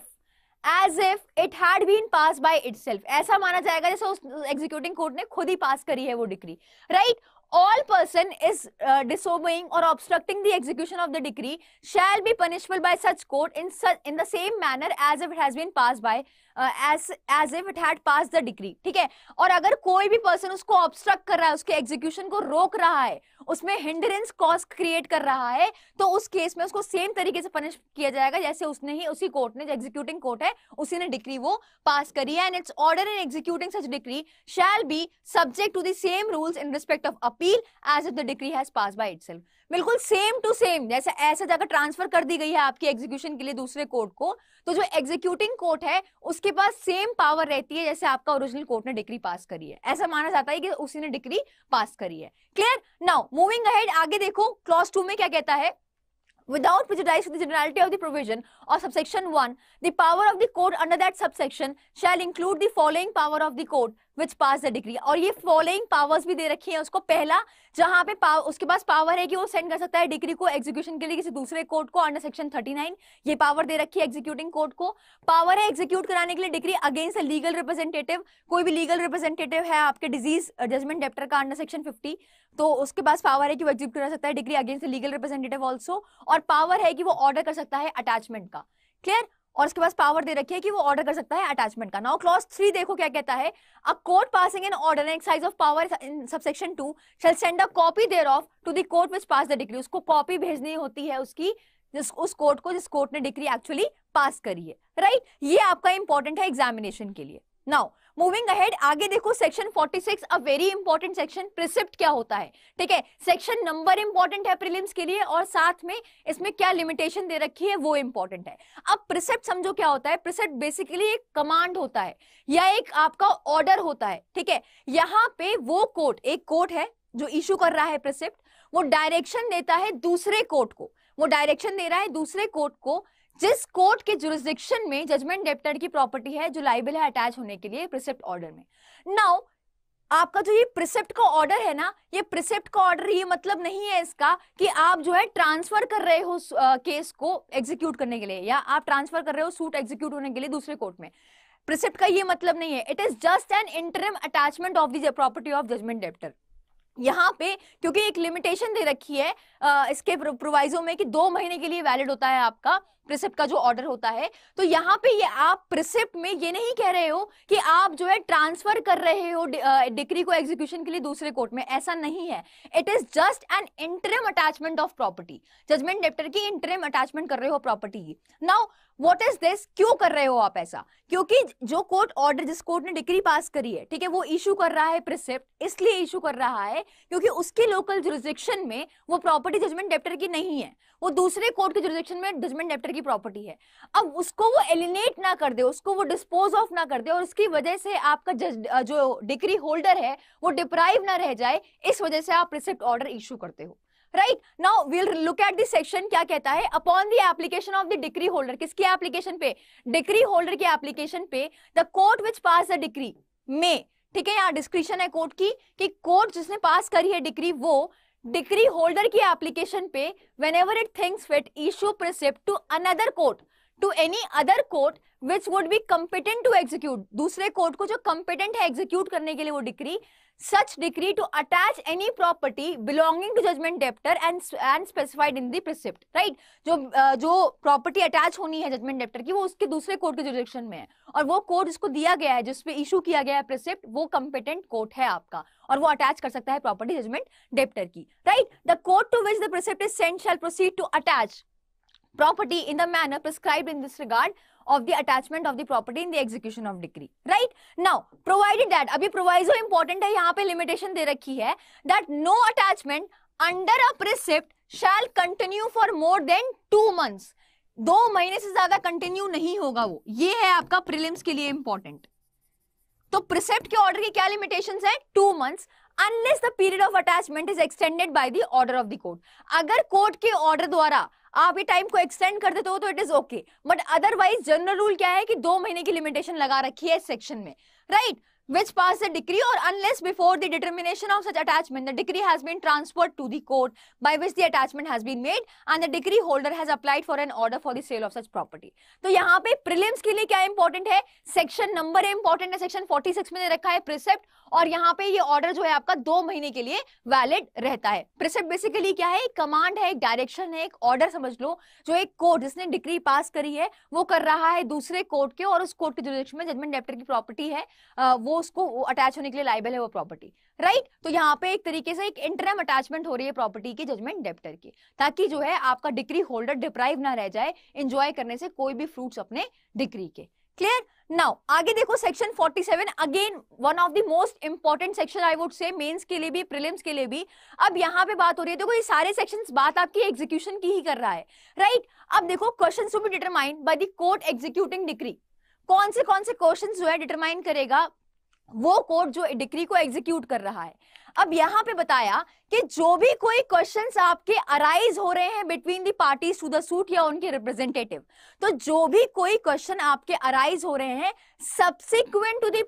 as if it had been pass by itself ऐसा माना जाएगा जैसे उस एग्जीक्यूटिंग कोर्ट ने खुद ही पास करी है वो decree right all person is uh, disobeying or obstructing the execution of the decree shall be punishable by such court in such in the same manner as if it has been passed by as as if it had pass the decree ठीक है और अगर कोई भी person उसको obstruct कर रहा है उसके एग्जीक्यूशन को रोक रहा है उसमें हिंडरेंस कॉज क्रिएट कर रहा है तो उस केस में उसको सेम तरीके से पनिश किया जाएगा जैसे उसने ही उसी कोर्ट ने जो एग्जीक्यूटिंग कोर्ट है उसी ने डिग्री वो पास करी है and its order in executing such decree shall be subject to the same rules in respect of appeal as if the degree has pass by itself बिल्कुल same to same जैसे ऐसे जगह transfer कर दी गई है आपकी एग्जीक्यूशन के लिए दूसरे कोर्ट को तो जो एग्जीक्यूटिंग कोर्ट है उसके उसके पास सेम पावर रहती है जैसे आपका ओरिजिनल कोर्ट ने डिग्री पास करी है ऐसा माना जाता है कि उसी ने डिग्री पास करी है क्लियर नाउ मूविंग अहेड आगे देखो क्लॉज टू में क्या कहता है without prejudice to the generality of the provision of subsection 1, the power of the court under that subsection shall include the following power of the court which pass the decree. aur ye following powers bhi de rakhi hai usko pehla jahan pe पाव, उसके पास power hai ki wo send kar sakta hai decree ko execution ke liye kisi dusre court ko under section 39 ye power de rakhi hai executing court ko power hai execute karane ke liye decree against a legal representative koi bhi legal representative hai aapke disease judgment debtor ka under section तो उसके पास power है कि वो execute कर सकता है decree against legal representative also और power है कि वो ऑर्डर कर सकता है अटैचमेंट का क्लियर और उसके पास पावर दे रखी है कि वो ऑर्डर कर सकता है अटैचमेंट का नाउ क्लॉज थ्री देखो क्या कहता है a court passing an order excise of power in subsection two shall send a copy thereof to दर्ट विच पास द डिग्री उसको कॉपी भेजनी होती है उसकी जिस उस कोर्ट को जिस कोर्ट ने डिग्री एक्चुअली पास करी है राइट right? ये आपका इंपॉर्टेंट है एग्जामिनेशन के लिए नाउ मूविंग अहेड आगे देखो section 46 a very important section precept क्या होता है ठीक है सेक्शन नंबर इंपॉर्टेंट है प्रीलिम्स के लिए और साथ में इसमें क्या लिमिटेशन दे रखी है वो इंपॉर्टेंट है अब प्रिसिप्ट समझो क्या होता है प्रिसिप्ट बेसिकली एक कमांड होता है या एक आपका ऑर्डर होता है ठीक है यहाँ पे वो कोर्ट एक कोर्ट है जो इशू कर रहा है प्रिसिप्ट वो डायरेक्शन देता है दूसरे कोर्ट को वो डायरेक्शन दे रहा है दूसरे कोर्ट को जिस कोर्ट के जुरिस्डिक्शन में जजमेंट डेप्टर की प्रॉपर्टी है जो लाइबल है अटैच होने के लिए प्रिसेप्ट ऑर्डर में नाउ आपका जो ये प्रिसेप्ट का ऑर्डर है ना ये प्रिसेप्ट का ऑर्डर ये मतलब नहीं है इसका कि आप जो है ट्रांसफर कर रहे हो केस को एग्जीक्यूट करने के लिए या आप ट्रांसफर कर रहे हो सूट एग्जीक्यूट होने के लिए दूसरे कोर्ट में प्रिसेप्ट का ये मतलब नहीं है it is just an interim attachment of the property of judgement debtor यहाँ पे क्योंकि एक लिमिटेशन दे रखी है आ, इसके प्रोवाइजो में कि दो महीने के लिए वैलिड होता है आपका प्रिसेप्ट का जो ऑर्डर होता है तो यहाँ पे ये आप प्रिसेप्ट में ये नहीं कह रहे हो कि आप जो है ट्रांसफर कर रहे हो डिक्री को एग्जीक्यूशन के लिए दूसरे कोर्ट में ऐसा नहीं है it is just an interim attachment of property judgement debtor की इंटरम अटैचमेंट कर रहे हो प्रॉपर्टी की नाउ वॉट इज दिस क्यों कर रहे हो आप ऐसा क्योंकि जो कोर्ट ऑर्डर जिस कोर्ट ने डिग्री पास करी है ठीक है वो इशू कर रहा है प्रिसेप्ट इसलिए इशू कर रहा है क्योंकि उसके लोकल जुरिस्डिक्शन में वो प्रॉपर्टी जजमेंट डेप्टर की नहीं है वो दूसरे कोर्ट के जुरिस्डिक्शन में जजमेंट डेप्टर की प्रॉपर्टी है अब उसको वो एलिनेट ना कर दे उसको वो डिस्पोज ऑफ ना कर दे और उसकी वजह से आपका जज, जो डिग्री होल्डर है वो डिप्राइव ना रह जाए इस वजह से आप रिसिप्ट ऑर्डर इश्यू करते हो right now will look at this section क्या कहता है upon the application of the decree holder किसकी एप्लीकेशन पे डिग्री होल्डर के एप्लीकेशन पे the court which pass the decree में ठीक है यहाँ डिस्क्रिप्शन है कोर्ट की कि कोर्ट जिसने पास करी है डिग्री वो डिग्री होल्डर की एप्लीकेशन पे whenever it things fit issue precept to another court to any other court which would be competent to execute दूसरे कोर्ट को जो कम्पिटेंट है एग्जीक्यूट करने के लिए वो degree such decree to attach any property belonging to judgment debtor and and specified in the precept right जो जो प्रॉपर्टी अटैच होनी है जजमेंट डेप्टर की वो उसके दूसरे कोर्ट के जुडिक्शन में है और वो कोर्ट जिसको दिया गया है जिसपे इशू किया गया है प्रिसिप्ट वो कंपिटेंट कोर्ट है आपका और वो अटैच कर सकता है प्रॉपर्टी जजमेंट डेप्टर की right the court to which the precept is sent shall proceed to attach property in the manner prescribed in this regard of the attachment of the property in the execution of decree right now provided that abhi proviso important hai yahan pe limitation de rakhi hai that no attachment under a precept shall continue for more than 2 months दो महीने से ज्यादा continue नहीं होगा वो ये है आपका प्रीलिम्स के लिए इंपॉर्टेंट तो प्रिसेप्ट के ऑर्डर की क्या लिमिटेशन है two months unless the period of attachment is extended by the order of the court अगर कोर्ट के ऑर्डर द्वारा आप ये टाइम को एक्सटेंड कर देते हो तो it is okay but otherwise general rule क्या है कि दो महीने की लिमिटेशन लगा रखी है इस सेक्शन में right right? which passed the decree or unless before the determination of such attachment the decree has been transferred to the court by which the attachment has been made and the decree holder has applied for an order for the sale of such property to yahan pe prelims ke liye kya important hai section number important hai section 46 mein rakha hai precept aur yahan pe ye order jo hai aapka 2 mahine ke liye valid rehta hai precept basically kya hai command hai एक direction hai ek order samajh lo jo ek court jisne decree pass kari hai wo kar raha hai dusre court ke aur us court ke jurisdiction mein judgment debtor ki property है वो उसको attach होने के लिए liable है वो property right right? तो यहाँ पे एक तरीके से एक इंटरम अटैचमेंट हो रही है प्रॉपर्टी की जजमेंट डेप्टर की ताकि जो है आपका डिग्री होल्डर डिप्राइव ना रह जाए इंजॉय करने से कोई भी फ्रूट अपने डिग्री के क्लियर नाउ आगे देखो section 47 again one of the most important section I would say mains के लिए भी प्रीलिम्स के लिए भी अब यहाँ पे बात हो रही है देखो ये सारे सेक्शंस बात आपकी एग्जीक्यूशन की ही कर रहा है राइट right? अब देखो questions to be determined by the court executing degree कौन से कौन से क्वेश्चन जो है डिटरमाइन करेगा वो कोर्ट जो डिक्री को एग्जीक्यूट कर रहा है अब यहां पे बताया कि जो भी कोई क्वेश्चंस आपके अराइज हो रहे हैं between the parties to the suit या उनके रिप्रेजेंटेटिव तो जो भी कोई क्वेश्चन आपके अराइज हो रहे हैं subsequent to the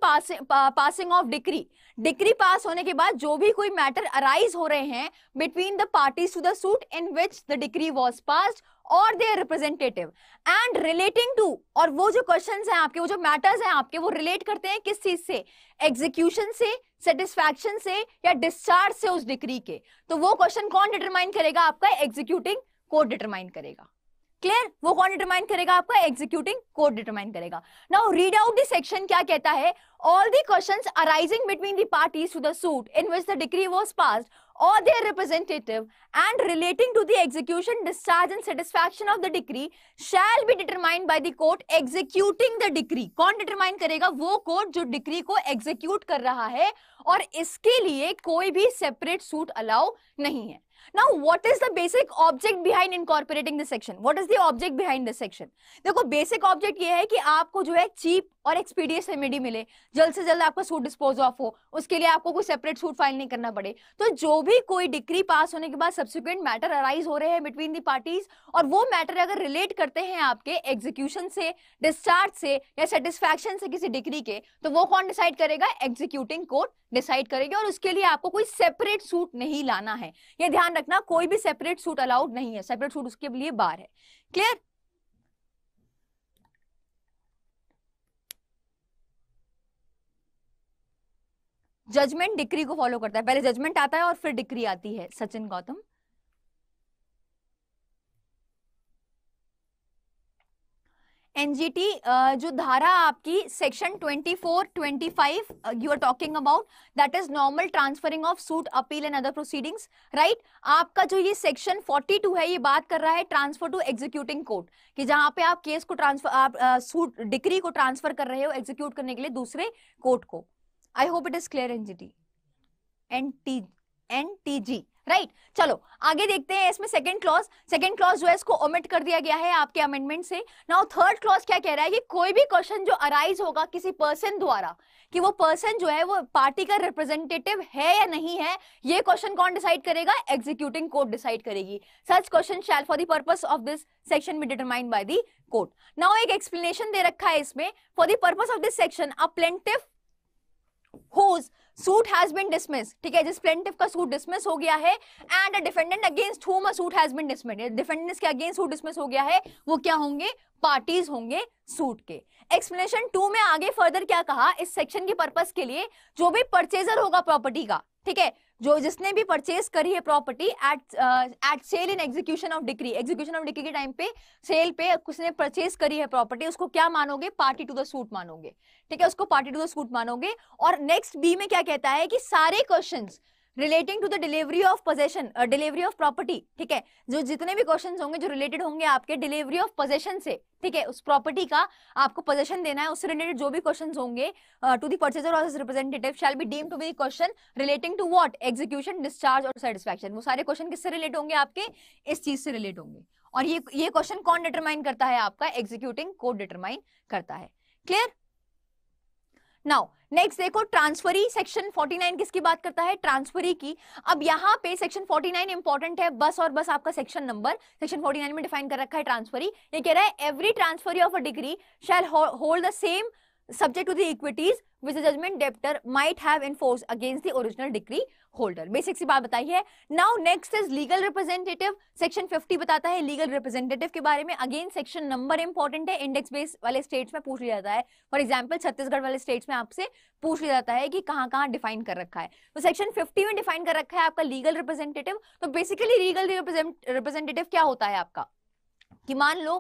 passing of decree decree pass होने के बाद जो भी कोई मैटर अराइज हो रहे हैं between the parties to the suit in which the decree was pass और their representative and relating to और वो जो क्वेश्चन हैं आपके वो जो मैटर्स हैं आपके वो रिलेट करते हैं किस चीज से एग्जीक्यूशन से सेटिस्फैक्शन से या डिस्चार्ज से उस डिग्री के तो वो क्वेश्चन कौन डिटरमाइन करेगा आपका एग्जीक्यूटिंग कोर्ट डिटरमाइन करेगा क्लियर वो कौन डिटरमाइन करेगा आपका एग्जीक्यूटिंग कोर्ट डिटरमाइन करेगा now read out the section क्या कहता है all the questions arising between the parties to the suit in which the degree was passed or their representative and relating to the execution, discharge and satisfaction of the decree shall be determined by the court executing the decree. kon determine karega wo court jo decree ko execute kar raha hai aur iske liye koi bhi separate suit allow nahi hai now what is the basic object behind incorporating this section what is the object behind this section देखो basic object ये है कि आपको जो है cheap और expeditious remedy मिले जल्द से जल्द आपका सूट डिस्पोज ऑफ हो उसके लिए आपको कोई सेपरेट सूट फाइल नहीं करना पड़े तो जो भी कोई डिग्री पास होने के बाद सब्सिक्वेंट मैटर अराइज हो रहे हैं बिटवीन दी पार्टीज और वो मैटर अगर रिलेट करते हैं आपके एग्जीक्यूशन से डिस्चार्ज से या सेटिस्फैक्शन से किसी डिग्री के तो वो कौन डिसाइड करेगा एग्जीक्यूटिंग कोर्ट डिसाइड करेगी और उसके लिए आपको कोई सेपरेट सूट नहीं लाना है ये ध्यान रखना कोई भी सेपरेट सूट अलाउड नहीं है सेपरेट सूट उसके लिए बार है क्लियर जजमेंट डिक्री को फॉलो करता है पहले जजमेंट आता है और फिर डिक्री आती है सचिन गौतम एनजीटी uh, जो धारा आपकी section 24 25 you are talking about that is normal transferring of suit appeal and other proceedings right आपका जो ये सेक्शन 42 है ये बात कर रहा है ट्रांसफर टू एग्जीक्यूटिंग कोर्ट कि जहां पे आप केस को ट्रांसफर आप सूट uh, डिग्री को ट्रांसफर कर रहे हो एग्जीक्यूट करने के लिए दूसरे कोर्ट को I hope it is clear NGT N T N T G right right. चलो आगे देखते हैं इसमें सेकंड क्लॉज सेकंड क्लॉज जो है इसको ओमिट कर दिया गया है आपके अमेंडमेंट से नाउ थर्ड क्लॉज क्या कह रहा है कि कोई भी क्वेश्चन जो अराइज होगा किसी पर्सन द्वारा कि वो पर्सन जो है वो पार्टी का रिप्रेजेंटेटिव है या नहीं है ये क्वेश्चन कौन डिसाइड करेगा एग्जीक्यूटिंग कोर्ट डिसाइड करेगी such question shall for the purpose of this section be determined by the court now एक एक्सप्लेनेशन दे रखा है इसमें for the purpose of this section a plaintiff whose suit has been dismissed ठीक है जिस plaintiff का suit dismiss हो गया है and a defendant against whom a suit has been dismissed defendants के against suit dismiss हो गया है वो क्या होंगे parties होंगे suit के explanation टू में आगे further क्या कहा इस section के purpose के लिए जो भी purchaser होगा property का ठीक है जो जिसने भी परचेज करी है property at at sale in execution of degree execution of degree के टाइम पे सेल पे किसने परचेज करी है प्रॉपर्टी उसको क्या मानोगे पार्टी टू द सूट मानोगे ठीक है उसको पार्टी टू द सूट मानोगे और नेक्स्ट बी में क्या कहता है कि सारे questions relating to the delivery of possession delivery of property ठीक है जो जितने भी क्वेश्चन होंगे जो रिलेटेड होंगे आपके डिलीवरी ऑफ पोजेशन से ठीक है उस प्रॉपर्टी का आपको पोजेशन देना है उससे रिलेटेड जो भी क्वेश्चन होंगे टू दी परचेजर और representative shall be deem to be question relating to what execution discharge और सेटिस्फेक्शन वो सारे क्वेश्चन किससे रिलेट होंगे आपके इस चीज से रिलेट होंगे और ये ये क्वेश्चन कौन डिटरमाइन करता है आपका एग्जीक्यूटिंग कोड डिटरमाइन करता है क्लियर नाउ नेक्स्ट देखो ट्रांसफरी सेक्शन 49 किसकी बात करता है ट्रांसफरी की अब यहाँ पे सेक्शन 49 नाइन इंपॉर्टेंट है बस और बस आपका सेक्शन नंबर सेक्शन 49 में डिफाइन कर रखा है ट्रांसफरी ये कह रहा है every transferee of a degree shall hold the same subject to the equities which judgment debtor might have have against the original degree holder basic सी बात बताई है now next is legal representative section 50 बताता है legal representative के बारे में again section number important है इंडेक्स बेस वाले स्टेट्स में पूछ लिया जाता है फॉर एग्जांपल छत्तीसगढ़ वाले स्टेट्स में आपसे पूछ लिया जाता है कि कहाँ कहाँ डिफाइन कर रखा है तो सेक्शन फिफ्टी में डिफाइन कर रखा है आपका लीगल रिप्रेजेंटेटिव तो बेसिकली लीगल रिप्रेजेंटेटिव क्या होता है आपका कि मान लो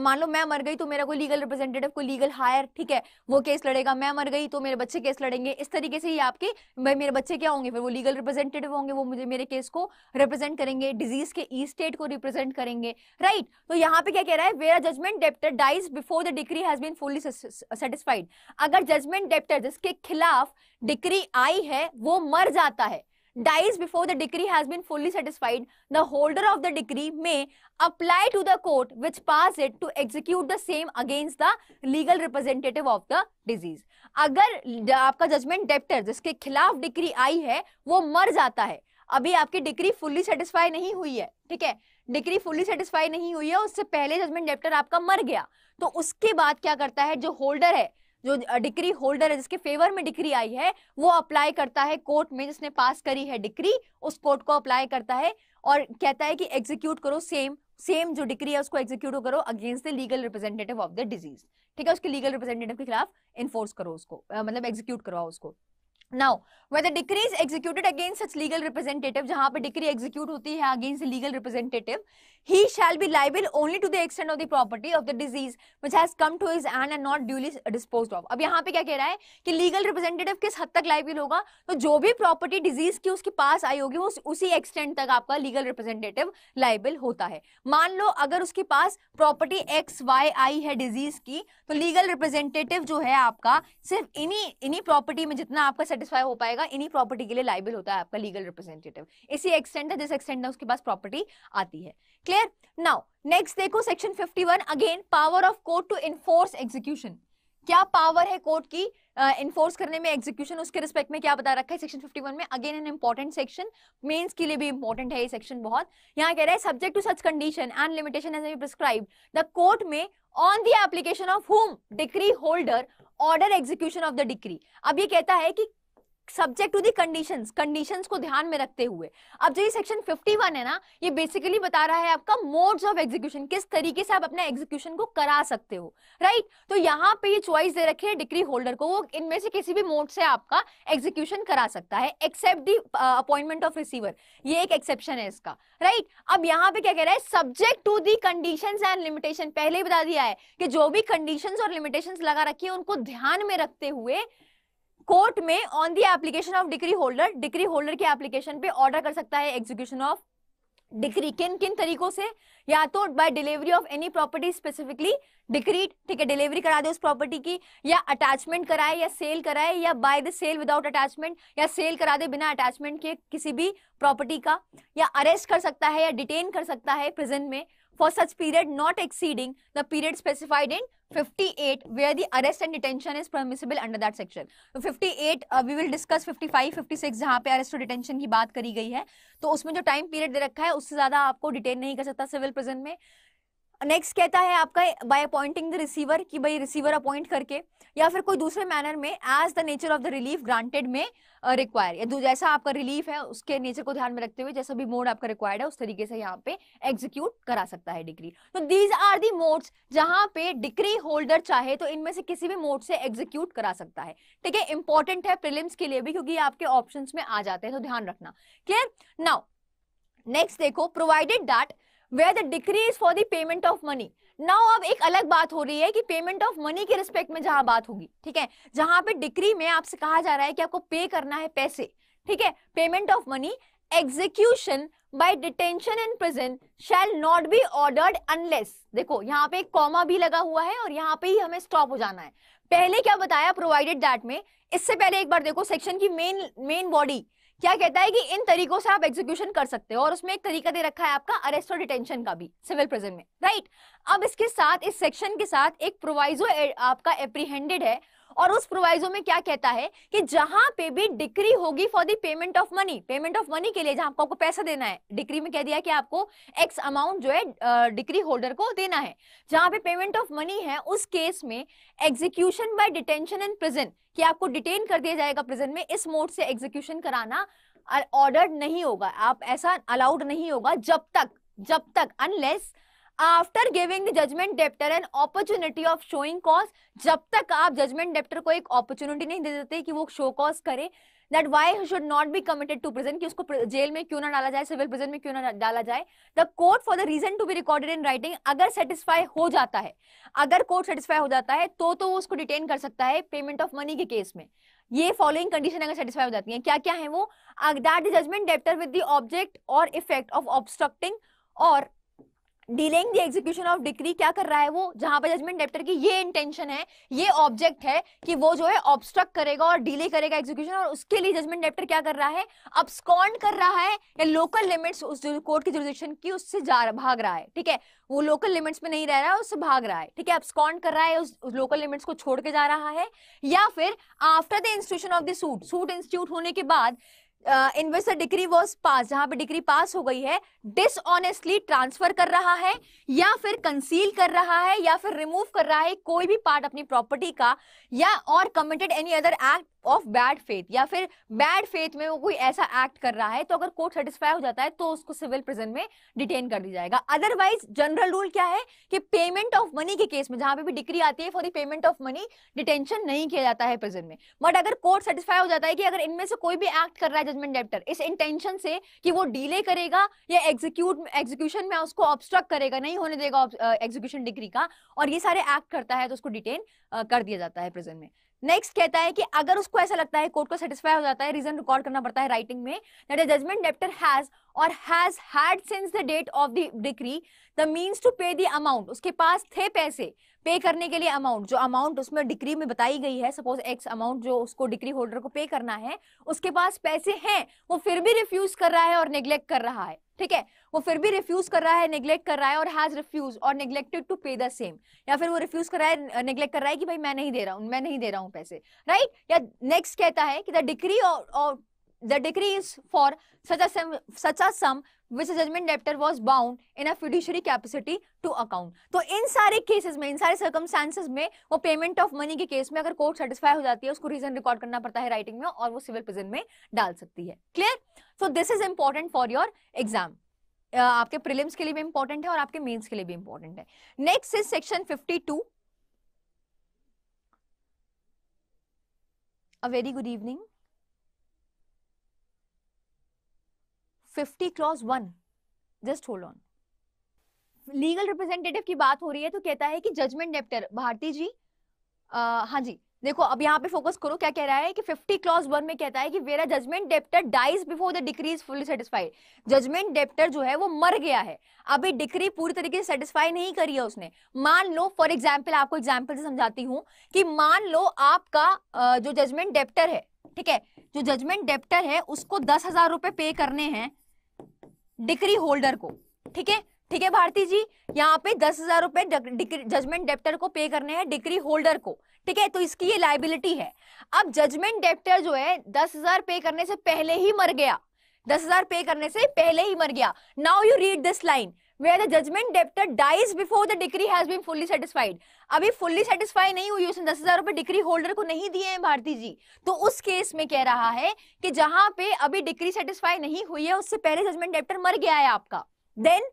मान लो मैं मर गई तो मेरा कोई लीगल रिप्रेजेंटेटिव कोई लीगल हायर ठीक है वो केस लड़ेगा मैं मर गई तो मेरे बच्चे केस लड़ेंगे इस तरीके से ही आपके मेरे बच्चे क्या होंगे फिर वो लीगल रिप्रेजेंटेटिव होंगे वो मुझे मेरे केस को रिप्रेजेंट करेंगे डिजीज के ई स्टेट को रिप्रेजेंट करेंगे राइट तो यहाँ पे क्या कह रहा है where a judgment debtor dies before the degree has been fully satisfied अगर जजमेंट डेप्टर जिसके खिलाफ डिग्री आई है वो मर जाता है dies before the decree has been fully satisfied, the holder of the decree may apply to the court which passed it to execute the same against the legal representative of the disease. agar aapka judgment debtor jiske khilaf decree aayi hai wo mar jata hai abhi aapki decree fully satisfy nahi hui hai theek hai degree fully satisfy नहीं हुई है उससे पहले judgement debtor आपका मर गया तो उसके बाद क्या करता है जो होल्डर है जो डिग्री होल्डर है जिसके फेवर में डिग्री आई है वो अप्लाई करता है कोर्ट में जिसने पास करी है डिग्री उस कोर्ट को अप्लाई करता है और कहता है कि एग्जीक्यूट करो सेम सेम जो डिग्री है उसको एग्जीक्यूट करो against the legal representative of the deceased ठीक है उसके लीगल रिप्रेजेंटेटिव के खिलाफ इन्फोर्स करो उसको मतलब एग्जीक्यूट करवाओ उसको now whether degree is executed against such legal representative जहां पर डिग्री एग्जीक्यूट होती है against legal representative he shall be liable only to the extent of the property of the disease which has come to his hand and not duly disposed of ab yahan pe kya keh raha hai ki legal representative kis had tak liable hoga to jo bhi property disease ki uske paas aayi hogi वो usi extent tak aapka legal representative liable hota hai maan lo agar uske paas property x y i hai disease ki to legal representative jo hai aapka sirf inhi inhi property mein jitna aapka satisfy ho payega inhi property ke liye liable hota hai aapka legal representative isi extent tak jis extent tak uske paas property aati hai clear clear now next देखो section 51 again power of court to enforce execution क्या power है court की enforce uh, करने में execution उसके respect में क्या बता रखा है सेक्शन 51 में again an important section mains के लिए भी इंपॉर्टेंट है ये सेक्शन बहुत यहाँ कह रहा है subject to such condition and limitation as prescribe the court में on the application of home decree holder order execution of the decree अब ये कहता है कि subject to the conditions conditions को ध्यान में रखते हुए अब जो ये सेक्शन 51 है ना ये बेसिकली बता रहा है आपका मोड्स ऑफ एग्जीक्यूशन किस तरीके से आप अपने एग्जीक्यूशन को करा सकते हो राइट right? तो यहाँ पे ये चॉइस दे रखे हैं डिग्री होल्डर को वो इनमें से किसी भी मोड से आपका एग्जीक्यूशन करा सकता है except the appointment of receiver ये एक एक्सेप्शन है इसका राइट right? अब यहाँ पे क्या कह रहा है subject to the condition and limitation पहले ही बता दिया है कि जो भी कंडीशन और लिमिटेशन लगा रखी है उनको ध्यान में रखते हुए कोर्ट में on the application of degree holder degree holder के एप्लीकेशन पे ऑर्डर कर सकता है एग्जीक्यूशन ऑफ डिक्री किन किन तरीकों से या तो by delivery of any property specifically decree ठीक है डिलीवरी करा दे उस प्रॉपर्टी की या अटैचमेंट कराए या सेल कराए या by the sale without attachment या सेल करा दे बिना अटैचमेंट के किसी भी प्रॉपर्टी का या अरेस्ट कर सकता है या डिटेन कर सकता है प्रेजेंट में for such period not exceeding the period specified in 58 where the arrest and detention is permissible under that section. So 58 uh, we will discuss 55 56 jahan pe arrest और detention ki baat kari gayi hai to usme jo time period de rakha hai usse zyada aapko detain nahi kar sakta civil prison mein next कहता है आपका bye appointing the receiver कि भाई receiver appoint करके या फिर कोई दूसरे मैनर में as the nature of the relief granted में रिक्वायर uh, जैसा आपका रिलीफ है उसके नेचर को ध्यान में रखते हुए जैसा भी मोड आपका रिक्वायर्ड है उस तरीके से यहाँ पे एग्जीक्यूट करा सकता है डिग्री तो दीज आर दी मोड्स जहां पे डिग्री होल्डर चाहे तो इनमें से किसी भी मोड से एग्जीक्यूट करा सकता है ठीक है इंपॉर्टेंट है प्रिलिम्स के लिए भी क्योंकि आपके ऑप्शन में आ जाते हैं तो ध्यान रखना क्लियर नाउ नेक्स्ट देखो provided that where the decree is for the of money now अब एक अलग बात हो रही है कि पेमेंट ऑफ मनी के रिस्पेक्ट में जहां बात होगी ठीक है जहां पे डिक्री में आपसे कहा जा रहा है कि आपको पे करना है पैसे ठीक है payment of money execution By detention in prison shall not be ordered unless देखो यहाँ पे एक कॉमा भी लगा हुआ है और यहाँ पे ही हमें स्टॉप हो जाना है पहले क्या बताया प्रोवाइडेड दैट में इससे पहले एक बार देखो सेक्शन की मेन मेन बॉडी क्या कहता है कि इन तरीकों से आप एग्जीक्यूशन कर सकते हो और उसमें एक तरीका दे रखा है आपका अरेस्ट और डिटेंशन का भी सिविल प्रिजन में राइट right? अब इसके साथ इस सेक्शन के साथ एक प्रोवाइजो आपका एप्रीहेंडेड है और उस प्रोवाइजो में क्या कहता है कि जहां पे भी डिक्री होगी for the payment of money payment of money के लिए जहां आपको पैसा देना है डिक्री में कह दिया कि आपको एक्स अमाउंट जो है डिक्री होल्डर को देना है जहां पे पेमेंट ऑफ मनी है उस केस में execution by detention and prison कि आपको डिटेन कर दिया जाएगा प्रिजन में इस मोड से एग्जीक्यूशन कराना ऑर्डर नहीं होगा आप ऐसा अलाउड नहीं होगा जब तक जब तक unless after giving judgment debtor an opportunity of showing cause जब तक आप जजमेंट डेप्टर को एक अपॉर्चुनिटी नहीं दे देते कि वो शो कॉज करे that why should not be committed to present कि उसको जेल में क्यों ना डाला जाए सिविल प्रेजेंट में क्यों ना डाला जाए the court for the reason to be recorded in writing अगर सेटिस्फाई हो जाता है अगर कोर्ट सेटिस्फाई हो जाता है तो तो वो उसको डिटेन कर सकता है पेमेंट ऑफ मनी के केस में ये फॉलोइंग कंडीशन अगर सेटिस्फाई हो जाती है क्या क्या है वो that the judgment debtor with the object और इफेक्ट ऑफ ऑब्स्ट्रक्टिंग और dealing the execution of decree क्या कर रहा है वो जहां पर जजमेंट डेप्टर की ये इंटेंशन है ये ऑब्जेक्ट है कि वो जो है ऑब्स्ट्रक्ट करेगा और डीले करेगा एग्जीक्यूशन और उसके लिए जजमेंट डेप्टर क्या कर रहा है अब स्कॉन्ड कर रहा है या लोकल लिमिट्स उस कोर्ट की जुरिडिक्शन की उससे जा भाग रहा है ठीक है वो लोकल लिमिट्स में नहीं रह रहा है उससे भाग रहा है ठीक है अब स्कॉन्ड कर रहा है उस लोकल लिमिट्स को छोड़ के जा रहा है या फिर after the institution of the suit suit institute होने के बाद इन्वेस्टर डिग्री वॉज पास जहां पे डिग्री पास हो गई है डिसऑनेस्टली ट्रांसफर कर रहा है या फिर कंसील कर रहा है या फिर रिमूव कर रहा है कोई भी पार्ट अपनी प्रॉपर्टी का या और committed any other act of bad faith या फिर बैड फेथ में वो कोई ऐसा एक्ट कर रहा है तो अगर कोर्ट सेटिस्फाई हो जाता है तो उसको सिविल प्रिजन में डिटेन कर दिया जाएगा अदरवाइज जनरल रूल क्या है कि पेमेंट ऑफ मनी के केस में जहां पे भी डिक्री आती है for payment of money detention नहीं किया जाता है प्रिजन में बट अगर कोर्ट सेटिस्फाई हो जाता है कि अगर इनमें से कोई भी एक्ट कर रहा है जजमेंट डेप्टर इस इंटेंशन से कि वो डिले करेगा या एग्जीक्यूट एग्जीक्यूशन में उसको ऑब्स्ट्रक्ट करेगा नहीं होने देगा एग्जीक्यूशन डिग्री का और ये सारे एक्ट करता है तो उसको डिटेन कर दिया जाता है प्रिजन में नेक्स्ट कहता है कि अगर उसको ऐसा लगता है कोर्ट को सेटिस्फाई हो जाता है रीजन रिकॉर्ड करना पड़ता है राइटिंग में that a judgment debtor has और has had since the date of the decree the means to pay the amount उसके पास थे पैसे पे करने के लिए अमाउंट जो अमाउंट उसमें डिक्री में बताई गई है सपोज एक्स अमाउंट जो उसको डिक्री होल्डर को पे करना है उसके पास पैसे हैं वो फिर भी रिफ्यूज कर रहा है और निग्लेक्ट कर रहा है ठीक है वो फिर भी रिफ्यूज कर रहा है निगलेक्ट कर रहा है और हैज रिफ्यूज और neglected to pay the same या फिर वो रिफ्यूज कर रहा है निगलेक्ट कर रहा है कि भाई मैं नहीं दे रहा हूँ मैं नहीं दे रहा हूँ पैसे राइट right? या नेक्स्ट कहता है कि द डिग्री और the degree is for such a sum such a sum which a judgment debtor was bound in a तो इन सारे केसेस में इन सारे सर्कमस्टांसेस में वो पेमेंट ऑफ मनी के केस में अगर कोर्ट सेटिस्फाई हो जाती है उसको रीजन रिकॉर्ड करना पड़ता है राइटिंग में और वो सिविल प्रिजन में डाल सकती है clear so this is important for your exam आपके प्रिलिम्स के लिए भी इंपॉर्टेंट है और आपके मेंस के लिए भी इंपॉर्टेंट है next is section 52 a very good evening 50 clause one just hold on legal representative की बात हो रही है तो कहता है कि जजमेंट डेप्टर भारती जी आ, हाँ जी देखो अब यहाँ पे फोकस करो क्या कह रहा है कि 50 क्लॉज वन में कहता है कि where a judgment debtor dies before the decree is fully satisfied judgment debtor जो है वो मर गया है अभी डिक्री पूरी तरीके से सेटिस्फाई नहीं करी है उसने मान लो फॉर एग्जाम्पल आपको एग्जाम्पल से समझाती हूँ कि मान लो आपका जो जजमेंट डेप्टर है ठीक है जो जजमेंट डेप्टर है उसको दस हजार रुपए पे करने हैं डिक्री होल्डर को ठीक है ठीक है भारती जी यहाँ पे दस हजार रुपए जजमेंट डेप्टर को पे करने हैं डिग्री होल्डर को ठीक है तो इसकी ये लाइबिलिटी है अब जजमेंट डेप्टर जो है दस हजार पे करने से पहले ही मर गया दस हजार पे करने से पहले ही मर गया now you read this line where the judgment debtor dies before the decree has been fully satisfied अभी फुल्ली सेटिस्फाई नहीं हुई उसने दस हजार रुपए डिक्री होल्डर को नहीं दिए हैं भारती जी तो उस केस में कह रहा है कि जहां पे अभी डिक्री सेटिस्फाई नहीं हुई है उससे पहले जजमेंट डेप्टर मर गया है आपका then